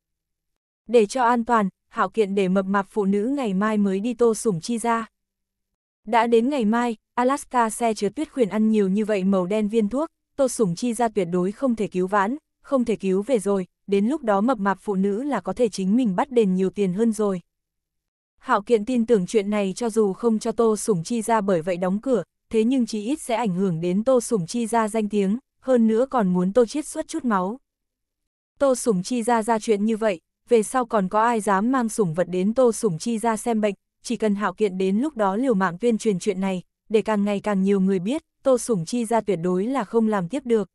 Để cho an toàn, hạo kiện để mập mạp phụ nữ ngày mai mới đi tô sủng chi ra. Đã đến ngày mai, Alaska xe trượt tuyết khuyển ăn nhiều như vậy màu đen viên thuốc, tô sủng chi ra tuyệt đối không thể cứu vãn, không thể cứu về rồi, đến lúc đó mập mạp phụ nữ là có thể chính mình bắt đền nhiều tiền hơn rồi. Hạo kiện tin tưởng chuyện này cho dù không cho Tô Sủng Chi ra bởi vậy đóng cửa, thế nhưng chí ít sẽ ảnh hưởng đến Tô Sủng Chi ra danh tiếng, hơn nữa còn muốn Tô Chiết xuất chút máu. Tô Sủng Chi ra ra chuyện như vậy, về sau còn có ai dám mang sủng vật đến Tô Sủng Chi ra xem bệnh, chỉ cần hạo kiện đến lúc đó liều mạng tuyên truyền chuyện này, để càng ngày càng nhiều người biết, Tô Sủng Chi ra tuyệt đối là không làm tiếp được.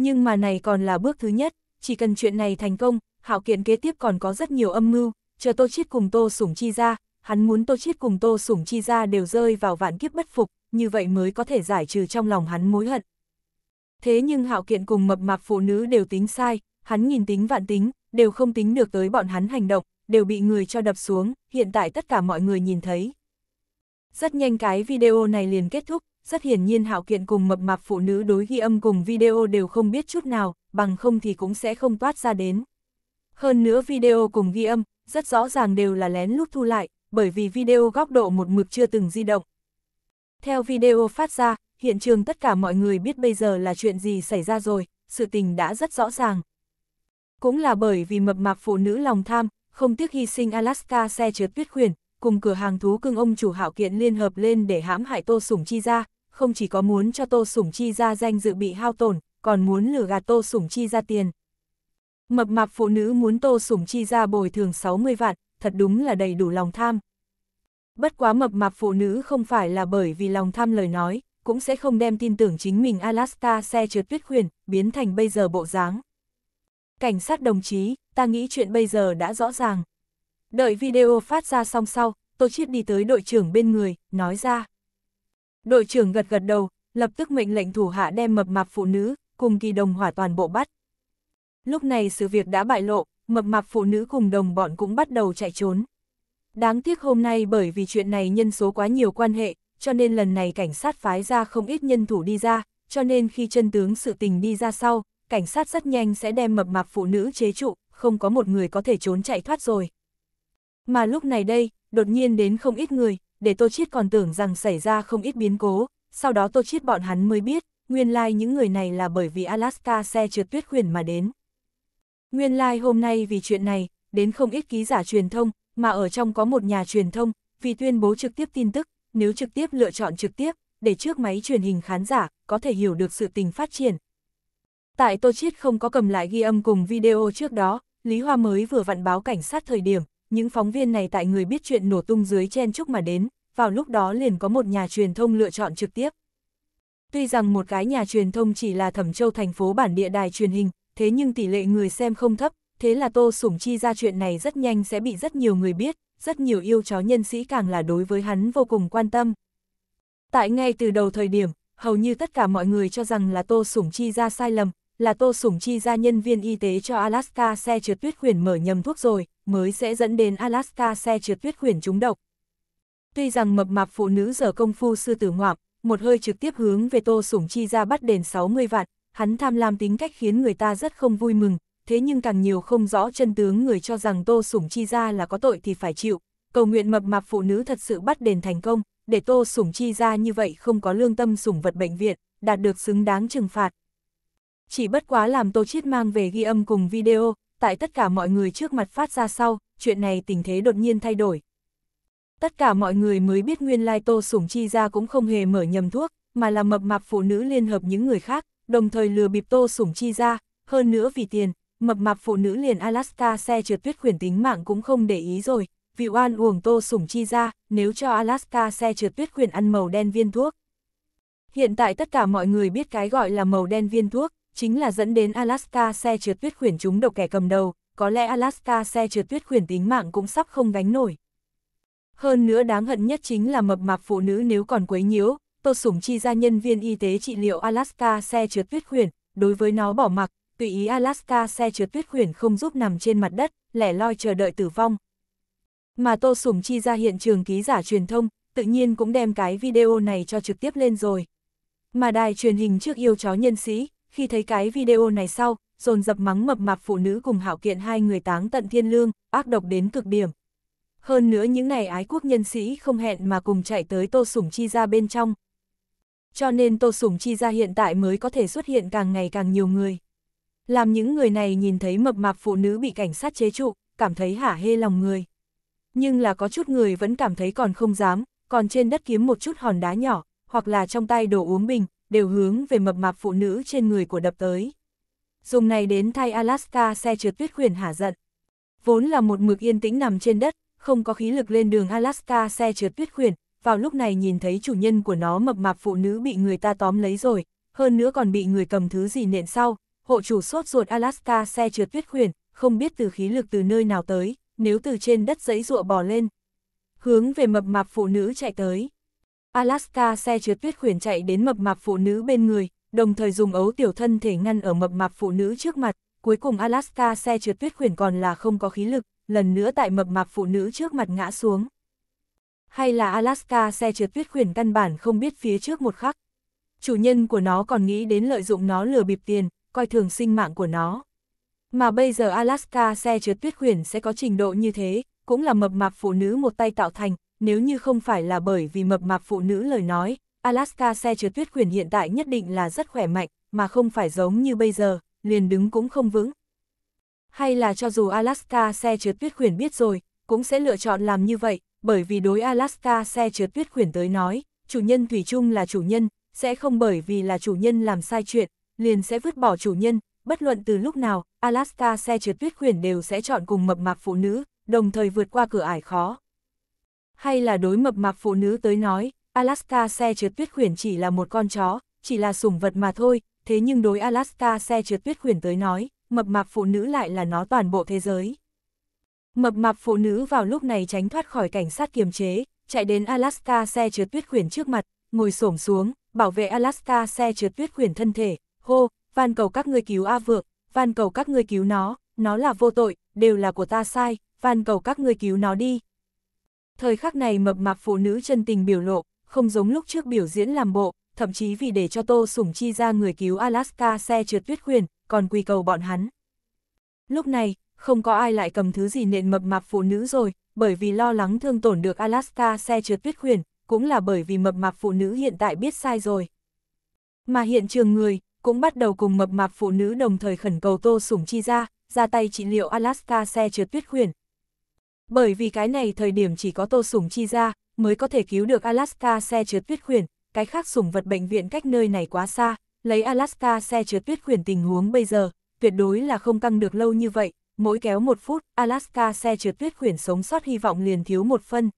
Nhưng mà này còn là bước thứ nhất, chỉ cần chuyện này thành công, hạo kiện kế tiếp còn có rất nhiều âm mưu, chờ Tô Chiết cùng Tô Sủng Chi ra, hắn muốn Tô Chiết cùng Tô Sủng Chi ra đều rơi vào vạn kiếp bất phục, như vậy mới có thể giải trừ trong lòng hắn mối hận. Thế nhưng hạo kiện cùng mập mạp phụ nữ đều tính sai, hắn nhìn tính vạn tính, đều không tính được tới bọn hắn hành động, đều bị người cho đập xuống, hiện tại tất cả mọi người nhìn thấy. Rất nhanh cái video này liền kết thúc, rất hiển nhiên hạo kiện cùng mập mạp phụ nữ đối ghi âm cùng video đều không biết chút nào, bằng không thì cũng sẽ không toát ra đến. Hơn nữa video cùng ghi âm, rất rõ ràng đều là lén lút thu lại, bởi vì video góc độ một mực chưa từng di động. Theo video phát ra, hiện trường tất cả mọi người biết bây giờ là chuyện gì xảy ra rồi, sự tình đã rất rõ ràng. Cũng là bởi vì mập mạp phụ nữ lòng tham, không tiếc hy sinh Alaska xe trượt tuyết khuyển, cùng cửa hàng thú cưng ông chủ hảo kiện liên hợp lên để hãm hại Tô Sủng Chi ra, không chỉ có muốn cho Tô Sủng Chi ra danh dự bị hao tổn, còn muốn lừa gạt Tô Sủng Chi ra tiền. Mập mạp phụ nữ muốn Tô Sủng Chi ra bồi thường 60 vạn, thật đúng là đầy đủ lòng tham. Bất quá mập mạp phụ nữ không phải là bởi vì lòng tham lời nói, cũng sẽ không đem tin tưởng chính mình Alaska xe trượt tuyết khuyển, biến thành bây giờ bộ dáng. Cảnh sát đồng chí, ta nghĩ chuyện bây giờ đã rõ ràng. Đợi video phát ra xong sau, Tô Chiết đi tới đội trưởng bên người, nói ra. Đội trưởng gật gật đầu, lập tức mệnh lệnh thủ hạ đem mập mạp phụ nữ, cùng kỳ đồng hỏa toàn bộ bắt. Lúc này sự việc đã bại lộ, mập mạp phụ nữ cùng đồng bọn cũng bắt đầu chạy trốn. Đáng tiếc hôm nay bởi vì chuyện này nhân số quá nhiều quan hệ, cho nên lần này cảnh sát phái ra không ít nhân thủ đi ra, cho nên khi chân tướng sự tình đi ra sau, cảnh sát rất nhanh sẽ đem mập mạp phụ nữ chế trụ, không có một người có thể trốn chạy thoát rồi. Mà lúc này đây, đột nhiên đến không ít người, để Tô Chiết còn tưởng rằng xảy ra không ít biến cố, sau đó Tô Chiết bọn hắn mới biết, nguyên lai like những người này là bởi vì Alaska xe trượt tuyết khuyển mà đến. Nguyên lai like hôm nay vì chuyện này, đến không ít ký giả truyền thông, mà ở trong có một nhà truyền thông, vì tuyên bố trực tiếp tin tức, nếu trực tiếp lựa chọn trực tiếp, để trước máy truyền hình khán giả có thể hiểu được sự tình phát triển. Tại Tô Chiết không có cầm lại ghi âm cùng video trước đó, Lý Hoa mới vừa vặn báo cảnh sát thời điểm, những phóng viên này tại người biết chuyện nổ tung dưới chen chúc mà đến, vào lúc đó liền có một nhà truyền thông lựa chọn trực tiếp. Tuy rằng một cái nhà truyền thông chỉ là thẩm châu thành phố bản địa đài truyền hình, thế nhưng tỷ lệ người xem không thấp, thế là Tô Sủng Chi ra chuyện này rất nhanh sẽ bị rất nhiều người biết, rất nhiều yêu chó nhân sĩ càng là đối với hắn vô cùng quan tâm. Tại ngay từ đầu thời điểm, hầu như tất cả mọi người cho rằng là Tô Sủng Chi ra sai lầm, là Tô Sủng Chi ra nhân viên y tế cho Alaska xe trượt tuyết khuyển mở nhầm thuốc rồi, mới sẽ dẫn đến Alaska xe trượt tuyết khuyển trúng độc. Tuy rằng mập mạp phụ nữ giờ công phu sư tử ngoạm, một hơi trực tiếp hướng về Tô Sủng Chi ra bắt đền 60 vạn, hắn tham lam tính cách khiến người ta rất không vui mừng, thế nhưng càng nhiều không rõ chân tướng người cho rằng Tô Sủng Chi ra là có tội thì phải chịu, cầu nguyện mập mạp phụ nữ thật sự bắt đền thành công, để Tô Sủng Chi ra như vậy không có lương tâm sủng vật bệnh viện, đạt được xứng đáng trừng phạt. Chỉ bất quá làm Tô Chiết mang về ghi âm cùng video, tại tất cả mọi người trước mặt phát ra sau, chuyện này tình thế đột nhiên thay đổi. Tất cả mọi người mới biết nguyên lai Tô Sủng Chi ra cũng không hề mở nhầm thuốc, mà là mập mạp phụ nữ liên hợp những người khác, đồng thời lừa bịp Tô Sủng Chi ra, hơn nữa vì tiền, mập mạp phụ nữ liền Alaska xe trượt tuyết khuyển tính mạng cũng không để ý rồi, vì oan uổng Tô Sủng Chi ra, nếu cho Alaska xe trượt tuyết khuyển ăn màu đen viên thuốc. Hiện tại tất cả mọi người biết cái gọi là màu đen viên thuốc, chính là dẫn đến Alaska xe trượt tuyết khuyển chúng độc kẻ cầm đầu, có lẽ Alaska xe trượt tuyết khuyển tính mạng cũng sắp không gánh nổi. Hơn nữa đáng hận nhất chính là mập mạp phụ nữ nếu còn quấy nhiễu, Tô Sủng Chi ra nhân viên y tế trị liệu Alaska xe trượt tuyết khuyển, đối với nó bỏ mặc, tùy ý Alaska xe trượt tuyết khuyển không giúp nằm trên mặt đất, lẻ loi chờ đợi tử vong. Mà Tô Sủng Chi ra hiện trường ký giả truyền thông, tự nhiên cũng đem cái video này cho trực tiếp lên rồi. Mà đài truyền hình trước yêu chó nhân sĩ, khi thấy cái video này sau, dồn dập mắng mập mạp phụ nữ cùng hảo kiện hai người táng tận thiên lương, ác độc đến cực điểm. Hơn nữa những này ái quốc nhân sĩ không hẹn mà cùng chạy tới Tô Sủng Chi ra bên trong. Cho nên Tô Sủng Chi ra hiện tại mới có thể xuất hiện càng ngày càng nhiều người. Làm những người này nhìn thấy mập mạp phụ nữ bị cảnh sát chế trụ, cảm thấy hả hê lòng người. Nhưng là có chút người vẫn cảm thấy còn không dám, còn trên đất kiếm một chút hòn đá nhỏ, hoặc là trong tay đồ uống bình, đều hướng về mập mạp phụ nữ trên người của đập tới. Dùng này đến thay Alaska xe trượt tuyết khuyển hả giận. Vốn là một mực yên tĩnh nằm trên đất, không có khí lực lên đường Alaska xe trượt tuyết khuyển, vào lúc này nhìn thấy chủ nhân của nó mập mạp phụ nữ bị người ta tóm lấy rồi, hơn nữa còn bị người cầm thứ gì nện sau, hộ chủ sốt ruột Alaska xe trượt tuyết khuyển, không biết từ khí lực từ nơi nào tới, nếu từ trên đất giấy ruộng bò lên. Hướng về mập mạp phụ nữ chạy tới. Alaska xe chứa tuyết khuyển chạy đến mập mạp phụ nữ bên người, đồng thời dùng ấu tiểu thân thể ngăn ở mập mạp phụ nữ trước mặt, cuối cùng Alaska xe trượt tuyết khuyển còn là không có khí lực, lần nữa tại mập mạp phụ nữ trước mặt ngã xuống. Hay là Alaska xe trượt tuyết khuyển căn bản không biết phía trước một khắc. Chủ nhân của nó còn nghĩ đến lợi dụng nó lừa bịp tiền, coi thường sinh mạng của nó. Mà bây giờ Alaska xe trượt tuyết khuyển sẽ có trình độ như thế, cũng là mập mạp phụ nữ một tay tạo thành, nếu như không phải là bởi vì mập mạp phụ nữ lời nói, Alaska xe chứa tuyết quyền hiện tại nhất định là rất khỏe mạnh, mà không phải giống như bây giờ, liền đứng cũng không vững. Hay là cho dù Alaska xe chứa tuyết quyền biết rồi, cũng sẽ lựa chọn làm như vậy, bởi vì đối Alaska xe chứa tuyết quyền tới nói, chủ nhân Thủy chung là chủ nhân, sẽ không bởi vì là chủ nhân làm sai chuyện, liền sẽ vứt bỏ chủ nhân, bất luận từ lúc nào, Alaska xe trượt tuyết quyền đều sẽ chọn cùng mập mạp phụ nữ, đồng thời vượt qua cửa ải khó hay là đối mập mạp phụ nữ tới nói, Alaska xe trượt tuyết khuyển chỉ là một con chó, chỉ là sủng vật mà thôi, thế nhưng đối Alaska xe trượt tuyết khuyển tới nói, mập mạp phụ nữ lại là nó toàn bộ thế giới. Mập mạp phụ nữ vào lúc này tránh thoát khỏi cảnh sát kiềm chế, chạy đến Alaska xe trượt tuyết khuyển trước mặt, ngồi xổm xuống, bảo vệ Alaska xe trượt tuyết khuyển thân thể, hô, van cầu các ngươi cứu A vượt van cầu các ngươi cứu nó, nó là vô tội, đều là của ta sai, van cầu các ngươi cứu nó đi, Thời khắc này mập mạp phụ nữ chân tình biểu lộ, không giống lúc trước biểu diễn làm bộ, thậm chí vì để cho Tô Sủng Chi ra người cứu Alaska xe trượt tuyết khuyển, còn quy cầu bọn hắn. Lúc này, không có ai lại cầm thứ gì nện mập mạp phụ nữ rồi, bởi vì lo lắng thương tổn được Alaska xe trượt tuyết khuyển, cũng là bởi vì mập mạp phụ nữ hiện tại biết sai rồi. Mà hiện trường người, cũng bắt đầu cùng mập mạp phụ nữ đồng thời khẩn cầu Tô Sủng Chi ra, ra tay trị liệu Alaska xe trượt tuyết khuyển. Bởi vì cái này thời điểm chỉ có tô sủng chi ra, mới có thể cứu được Alaska xe trượt tuyết khuyển, cái khác sủng vật bệnh viện cách nơi này quá xa, lấy Alaska xe trượt tuyết khuyển tình huống bây giờ, tuyệt đối là không căng được lâu như vậy, mỗi kéo một phút, Alaska xe trượt tuyết khuyển sống sót hy vọng liền thiếu một phân.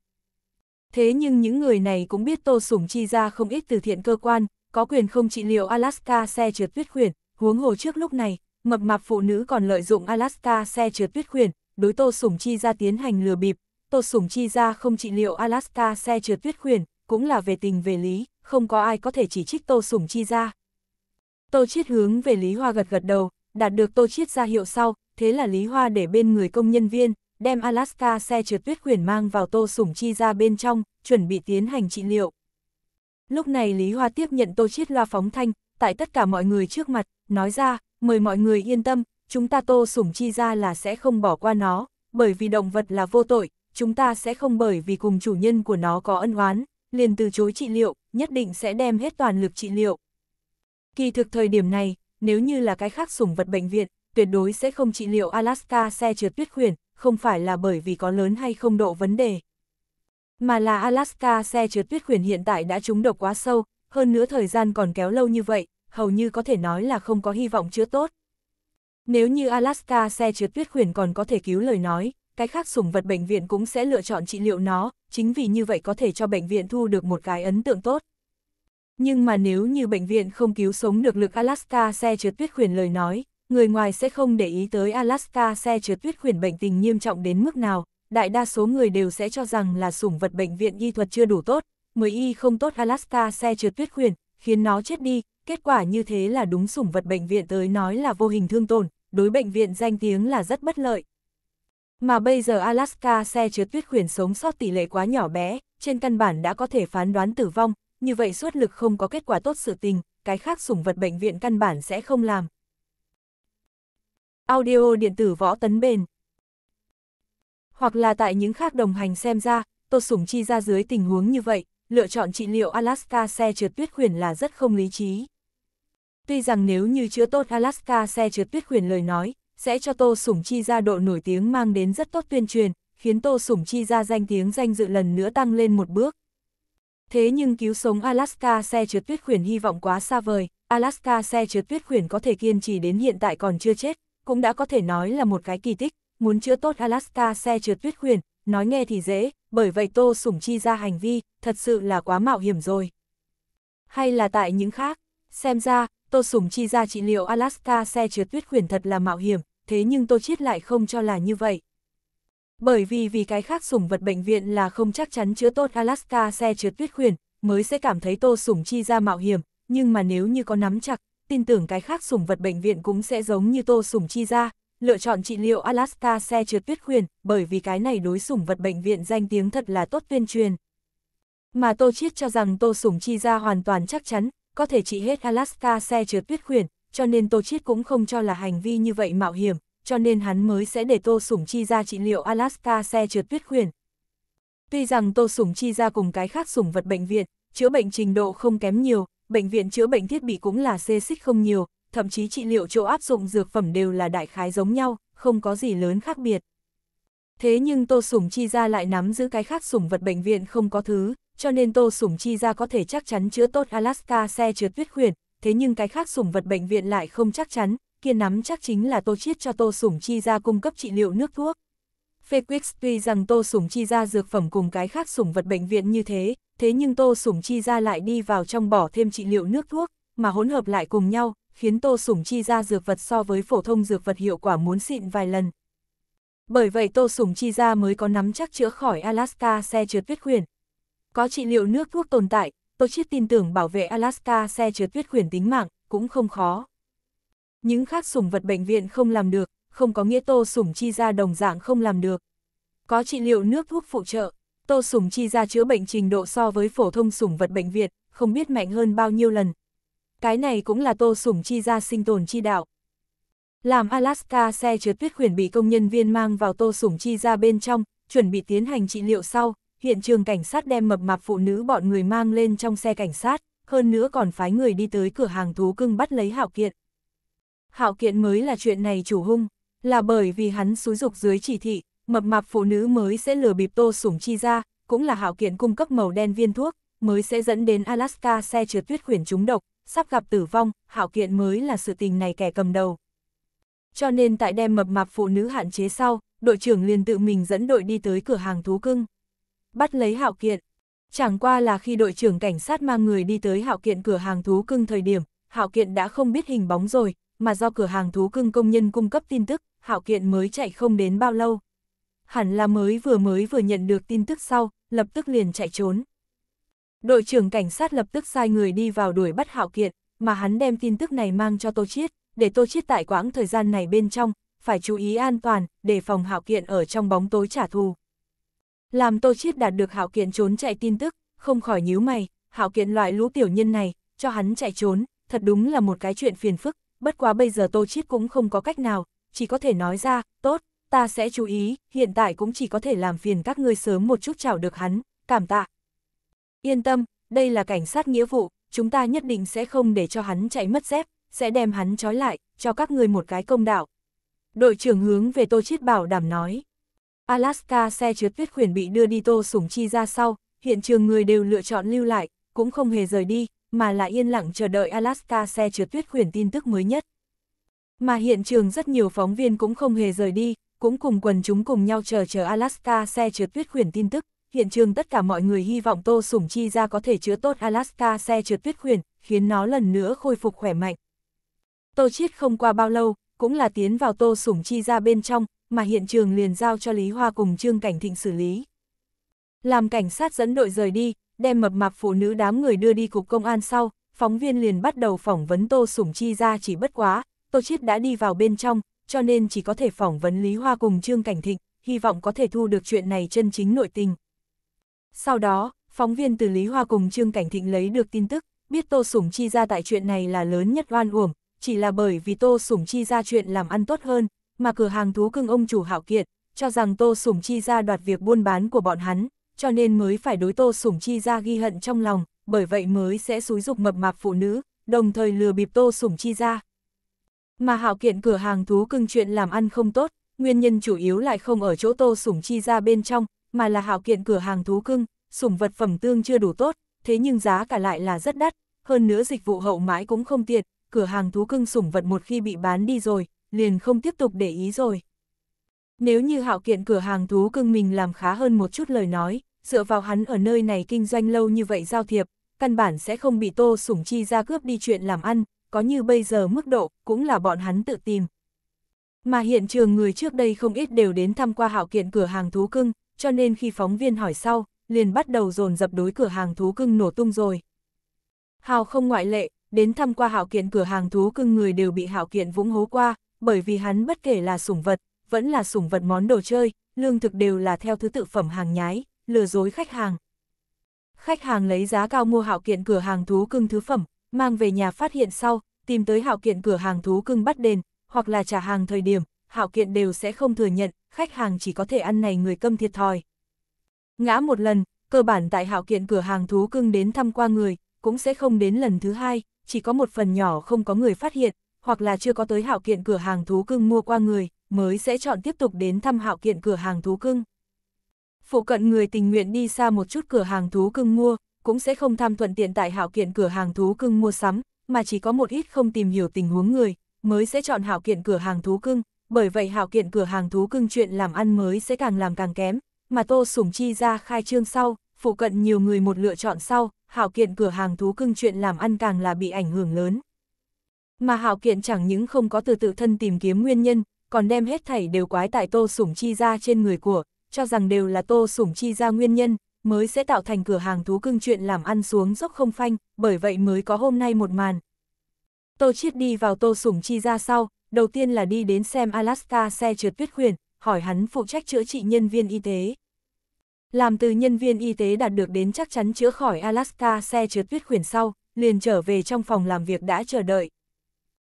Thế nhưng những người này cũng biết Tô Sủng chi ra không ít từ thiện cơ quan, có quyền không trị liệu Alaska xe trượt tuyết khuyển, huống hồ trước lúc này, mập mạp phụ nữ còn lợi dụng Alaska xe trượt tuyết khuyển, đối Tô Sủng Chi ra tiến hành lừa bịp, Tô Sủng Chi ra không trị liệu Alaska xe trượt tuyết khuyển, cũng là về tình về lý, không có ai có thể chỉ trích Tô Sủng Chi ra. Tô Chiết hướng về Lý Hoa gật gật đầu, đạt được Tô Chiết ra hiệu sau, thế là Lý Hoa để bên người công nhân viên, đem Alaska xe trượt tuyết khuyển mang vào Tô Sủng Chi ra bên trong, chuẩn bị tiến hành trị liệu. Lúc này Lý Hoa tiếp nhận Tô Chiết loa phóng thanh, tại tất cả mọi người trước mặt, nói ra, mời mọi người yên tâm, chúng ta tô sủng chi ra là sẽ không bỏ qua nó, bởi vì động vật là vô tội, chúng ta sẽ không bởi vì cùng chủ nhân của nó có ân oán, liền từ chối trị liệu, nhất định sẽ đem hết toàn lực trị liệu. Kỳ thực thời điểm này, nếu như là cái khác sủng vật bệnh viện, tuyệt đối sẽ không trị liệu Alaska xe trượt tuyết khuyển, không phải là bởi vì có lớn hay không độ vấn đề. Mà là Alaska xe trượt tuyết khuyển hiện tại đã trúng độc quá sâu, hơn nữa thời gian còn kéo lâu như vậy, hầu như có thể nói là không có hy vọng chữa tốt. Nếu như Alaska xe trượt tuyết khuyển còn có thể cứu lời nói, cái khác sủng vật bệnh viện cũng sẽ lựa chọn trị liệu nó, chính vì như vậy có thể cho bệnh viện thu được một cái ấn tượng tốt. Nhưng mà nếu như bệnh viện không cứu sống được lực Alaska xe trượt tuyết khuyển lời nói, người ngoài sẽ không để ý tới Alaska xe trượt tuyết khuyển bệnh tình nghiêm trọng đến mức nào, đại đa số người đều sẽ cho rằng là sủng vật bệnh viện y thuật chưa đủ tốt, mới y không tốt Alaska xe trượt tuyết khuyển, khiến nó chết đi, Kết quả như thế là đúng sủng vật bệnh viện tới nói là vô hình thương tổn, đối bệnh viện danh tiếng là rất bất lợi. Mà bây giờ Alaska xe chứa tuyết khuyển sống sót tỷ lệ quá nhỏ bé, trên căn bản đã có thể phán đoán tử vong, như vậy suốt lực không có kết quả tốt sự tình, cái khác sủng vật bệnh viện căn bản sẽ không làm. Audio điện tử võ tấn bền Hoặc là tại những khác đồng hành xem ra, tôi sủng chi ra dưới tình huống như vậy, lựa chọn trị liệu Alaska xe trượt tuyết khuyển là rất không lý trí. Tuy rằng nếu như chứa tốt Alaska xe trượt tuyết quyền lời nói, sẽ cho Tô Sủng Chi ra độ nổi tiếng mang đến rất tốt tuyên truyền, khiến Tô Sủng Chi ra danh tiếng danh dự lần nữa tăng lên một bước. Thế nhưng cứu sống Alaska xe trượt tuyết khuyển hy vọng quá xa vời, Alaska xe trượt tuyết khuyển có thể kiên trì đến hiện tại còn chưa chết, cũng đã có thể nói là một cái kỳ tích, muốn chữa tốt Alaska xe trượt tuyết khuyển, nói nghe thì dễ, bởi vậy Tô Sủng Chi ra hành vi, thật sự là quá mạo hiểm rồi. Hay là tại những khác, Xem ra, Tô Sủng chi ra trị liệu Alaska xe trượt tuyết khuyển thật là mạo hiểm, thế nhưng Tô Chiết lại không cho là như vậy. Bởi vì vì cái khác sủng vật bệnh viện là không chắc chắn chữa tốt Alaska xe trượt tuyết khuyển, mới sẽ cảm thấy Tô Sủng chi ra mạo hiểm, nhưng mà nếu như có nắm chặt, tin tưởng cái khác sủng vật bệnh viện cũng sẽ giống như Tô Sủng chi ra, lựa chọn trị liệu Alaska xe trượt tuyết khuyển, bởi vì cái này đối sủng vật bệnh viện danh tiếng thật là tốt tuyên truyền. Mà Tô Chiết cho rằng Tô Sủng chi ra hoàn toàn chắc chắn, có thể trị hết Alaska xe trượt tuyết khuyển, cho nên Tô Chiết cũng không cho là hành vi như vậy mạo hiểm, cho nên hắn mới sẽ để Tô Sủng Chi ra trị liệu Alaska xe trượt tuyết khuyển. Tuy rằng Tô Sủng Chi ra cùng cái khác sủng vật bệnh viện, chữa bệnh trình độ không kém nhiều, bệnh viện chữa bệnh thiết bị cũng là xê xích không nhiều, thậm chí trị liệu chỗ áp dụng dược phẩm đều là đại khái giống nhau, không có gì lớn khác biệt. Thế nhưng Tô Sủng Chi ra lại nắm giữ cái khác sủng vật bệnh viện không có thứ, cho nên Tô Sủng Chi ra có thể chắc chắn chữa tốt Alaska xe chứa tuyết khuyển, thế nhưng cái khác sủng vật bệnh viện lại không chắc chắn, kia nắm chắc chính là Tô Chiết cho Tô Sủng Chi ra cung cấp trị liệu nước thuốc. Fequix tuy rằng Tô Sủng Chi ra dược phẩm cùng cái khác sủng vật bệnh viện như thế, thế nhưng Tô Sủng Chi ra lại đi vào trong bỏ thêm trị liệu nước thuốc, mà hỗn hợp lại cùng nhau, khiến Tô Sủng Chi ra dược vật so với phổ thông dược vật hiệu quả muốn xịn vài lần. Bởi vậy Tô Sủng Chi ra mới có nắm chắc chữa khỏi Alaska xe trượt tuyết khuyển, có trị liệu nước thuốc tồn tại, tôi chiết tin tưởng bảo vệ Alaska xe chứa tuyết khuyển tính mạng, cũng không khó. Những khác sủng vật bệnh viện không làm được, không có nghĩa tô sủng chi ra đồng dạng không làm được. Có trị liệu nước thuốc phụ trợ, tô sủng chi ra chữa bệnh trình độ so với phổ thông sủng vật bệnh viện, không biết mạnh hơn bao nhiêu lần. Cái này cũng là tô sủng chi ra sinh tồn chi đạo. Làm Alaska xe chứa tuyết khuyển bị công nhân viên mang vào tô sủng chi ra bên trong, chuẩn bị tiến hành trị liệu sau, hiện trường cảnh sát đem mập mạp phụ nữ bọn người mang lên trong xe cảnh sát, hơn nữa còn phái người đi tới cửa hàng thú cưng bắt lấy Hạo Kiện. Hạo Kiện mới là chuyện này chủ hung, là bởi vì hắn xúi dục dưới chỉ thị, mập mạp phụ nữ mới sẽ lừa bịp Tô Sủng Chi ra, cũng là Hạo Kiện cung cấp màu đen viên thuốc, mới sẽ dẫn đến Alaska xe trượt tuyết khuyển trúng độc, sắp gặp tử vong, Hạo Kiện mới là sự tình này kẻ cầm đầu. Cho nên tại đem mập mạp phụ nữ hạn chế sau, đội trưởng liền tự mình dẫn đội đi tới cửa hàng thú cưng bắt lấy Hạo Kiện. Chẳng qua là khi đội trưởng cảnh sát mang người đi tới Hạo Kiện cửa hàng thú cưng thời điểm, Hạo Kiện đã không biết hình bóng rồi, mà do cửa hàng thú cưng công nhân cung cấp tin tức, Hạo Kiện mới chạy không đến bao lâu. Hẳn là mới vừa mới vừa nhận được tin tức sau, lập tức liền chạy trốn. Đội trưởng cảnh sát lập tức sai người đi vào đuổi bắt Hạo Kiện, mà hắn đem tin tức này mang cho Tô Chiết, để Tô Chiết tại quãng thời gian này bên trong, phải chú ý an toàn, để phòng Hạo Kiện ở trong bóng tối trả thù. Làm Tô Chiết đạt được Hạo Kiện trốn chạy tin tức, không khỏi nhíu mày, Hạo Kiện loại lũ tiểu nhân này, cho hắn chạy trốn, thật đúng là một cái chuyện phiền phức, bất quá bây giờ Tô Chiết cũng không có cách nào, chỉ có thể nói ra, tốt, ta sẽ chú ý, hiện tại cũng chỉ có thể làm phiền các ngươi sớm một chút chảo được hắn, cảm tạ. Yên tâm, đây là cảnh sát nghĩa vụ, chúng ta nhất định sẽ không để cho hắn chạy mất dép, sẽ đem hắn trói lại, cho các ngươi một cái công đạo. Đội trưởng hướng về Tô Chiết bảo đảm nói. Alaska xe trượt tuyết khuyển bị đưa đi tô sủng chi ra sau, hiện trường người đều lựa chọn lưu lại, cũng không hề rời đi, mà lại yên lặng chờ đợi Alaska xe trượt tuyết khuyển tin tức mới nhất. Mà hiện trường rất nhiều phóng viên cũng không hề rời đi, cũng cùng quần chúng cùng nhau chờ chờ Alaska xe trượt tuyết khuyển tin tức. Hiện trường tất cả mọi người hy vọng Tô Sủng Chi ra có thể chữa tốt Alaska xe trượt tuyết khuyển, khiến nó lần nữa khôi phục khỏe mạnh. Tô Chiết không qua bao lâu, cũng là tiến vào Tô Sủng Chi ra bên trong, mà hiện trường liền giao cho Lý Hoa cùng Trương Cảnh Thịnh xử lý. Làm cảnh sát dẫn đội rời đi, đem mập mạp phụ nữ đám người đưa đi cục công an sau, phóng viên liền bắt đầu phỏng vấn Tô Sủng Chi ra chỉ bất quá, Tô Chiết đã đi vào bên trong, cho nên chỉ có thể phỏng vấn Lý Hoa cùng Trương Cảnh Thịnh, hy vọng có thể thu được chuyện này chân chính nội tình. Sau đó, phóng viên từ Lý Hoa cùng Trương Cảnh Thịnh lấy được tin tức, biết Tô Sủng Chi ra tại chuyện này là lớn nhất oan uổng, chỉ là bởi vì Tô Sủng Chi ra chuyện làm ăn tốt hơn, mà cửa hàng thú cưng ông chủ hạo kiệt, cho rằng Tô Sủng Chi ra đoạt việc buôn bán của bọn hắn, cho nên mới phải đối Tô Sủng Chi ra ghi hận trong lòng, bởi vậy mới sẽ xúi dục mập mạp phụ nữ, đồng thời lừa bịp Tô Sủng Chi ra. Mà hạo kiện cửa hàng thú cưng chuyện làm ăn không tốt, nguyên nhân chủ yếu lại không ở chỗ Tô Sủng Chi ra bên trong, mà là hạo kiện cửa hàng thú cưng, sủng vật phẩm tương chưa đủ tốt, thế nhưng giá cả lại là rất đắt, hơn nữa dịch vụ hậu mãi cũng không tiện, cửa hàng thú cưng sủng vật một khi bị bán đi rồi, liền không tiếp tục để ý rồi. Nếu như hạo kiện cửa hàng thú cưng mình làm khá hơn một chút lời nói, dựa vào hắn ở nơi này kinh doanh lâu như vậy giao thiệp, căn bản sẽ không bị tô sủng chi ra cướp đi chuyện làm ăn, có như bây giờ mức độ cũng là bọn hắn tự tìm. Mà hiện trường người trước đây không ít đều đến thăm qua hạo kiện cửa hàng thú cưng, cho nên khi phóng viên hỏi sau, liền bắt đầu dồn dập đối cửa hàng thú cưng nổ tung rồi. Hào không ngoại lệ, đến thăm qua hạo kiện cửa hàng thú cưng người đều bị hạo kiện vũng hố qua, bởi vì hắn bất kể là sủng vật, vẫn là sủng vật món đồ chơi, lương thực đều là theo thứ tự phẩm hàng nhái, lừa dối khách hàng. Khách hàng lấy giá cao mua hạo kiện cửa hàng thú cưng thứ phẩm, mang về nhà phát hiện sau, tìm tới hạo kiện cửa hàng thú cưng bắt đền, hoặc là trả hàng thời điểm, hạo kiện đều sẽ không thừa nhận, khách hàng chỉ có thể ăn này người câm thiệt thòi. Ngã một lần, cơ bản tại hạo kiện cửa hàng thú cưng đến thăm qua người, cũng sẽ không đến lần thứ hai, chỉ có một phần nhỏ không có người phát hiện, hoặc là chưa có tới hạo kiện cửa hàng thú cưng mua qua người, mới sẽ chọn tiếp tục đến thăm hạo kiện cửa hàng thú cưng. Phụ cận người tình nguyện đi xa một chút cửa hàng thú cưng mua, cũng sẽ không tham thuận tiện tại hạo kiện cửa hàng thú cưng mua sắm, mà chỉ có một ít không tìm hiểu tình huống người, mới sẽ chọn hạo kiện cửa hàng thú cưng, bởi vậy hạo kiện cửa hàng thú cưng chuyện làm ăn mới sẽ càng làm càng kém, mà Tô Sủng Chi ra khai trương sau, phụ cận nhiều người một lựa chọn sau, hạo kiện cửa hàng thú cưng chuyện làm ăn càng là bị ảnh hưởng lớn. Mà Hạo Kiện chẳng những không có từ tự thân tìm kiếm nguyên nhân, còn đem hết thảy đều quái tại Tô Sủng Chi ra trên người của, cho rằng đều là Tô Sủng Chi ra nguyên nhân, mới sẽ tạo thành cửa hàng thú cưng chuyện làm ăn xuống dốc không phanh, bởi vậy mới có hôm nay một màn. Tô Chiết đi vào Tô Sủng Chi ra sau, đầu tiên là đi đến xem Alaska xe trượt tuyết khuyển, hỏi hắn phụ trách chữa trị nhân viên y tế. Làm từ nhân viên y tế đạt được đến chắc chắn chữa khỏi Alaska xe trượt tuyết khuyển sau, liền trở về trong phòng làm việc đã chờ đợi.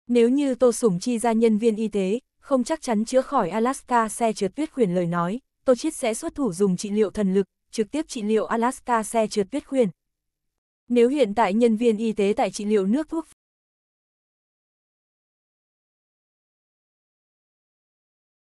Nếu như Tô Sủng Chi ra nhân viên y tế, không chắc chắn chữa khỏi Alaska xe trượt tuyết khuyển lời nói, Tô Chiết sẽ xuất thủ dùng trị liệu thần lực, trực tiếp trị liệu Alaska xe trượt tuyết khuyển. Nếu hiện tại nhân viên y tế tại trị liệu nước thuốc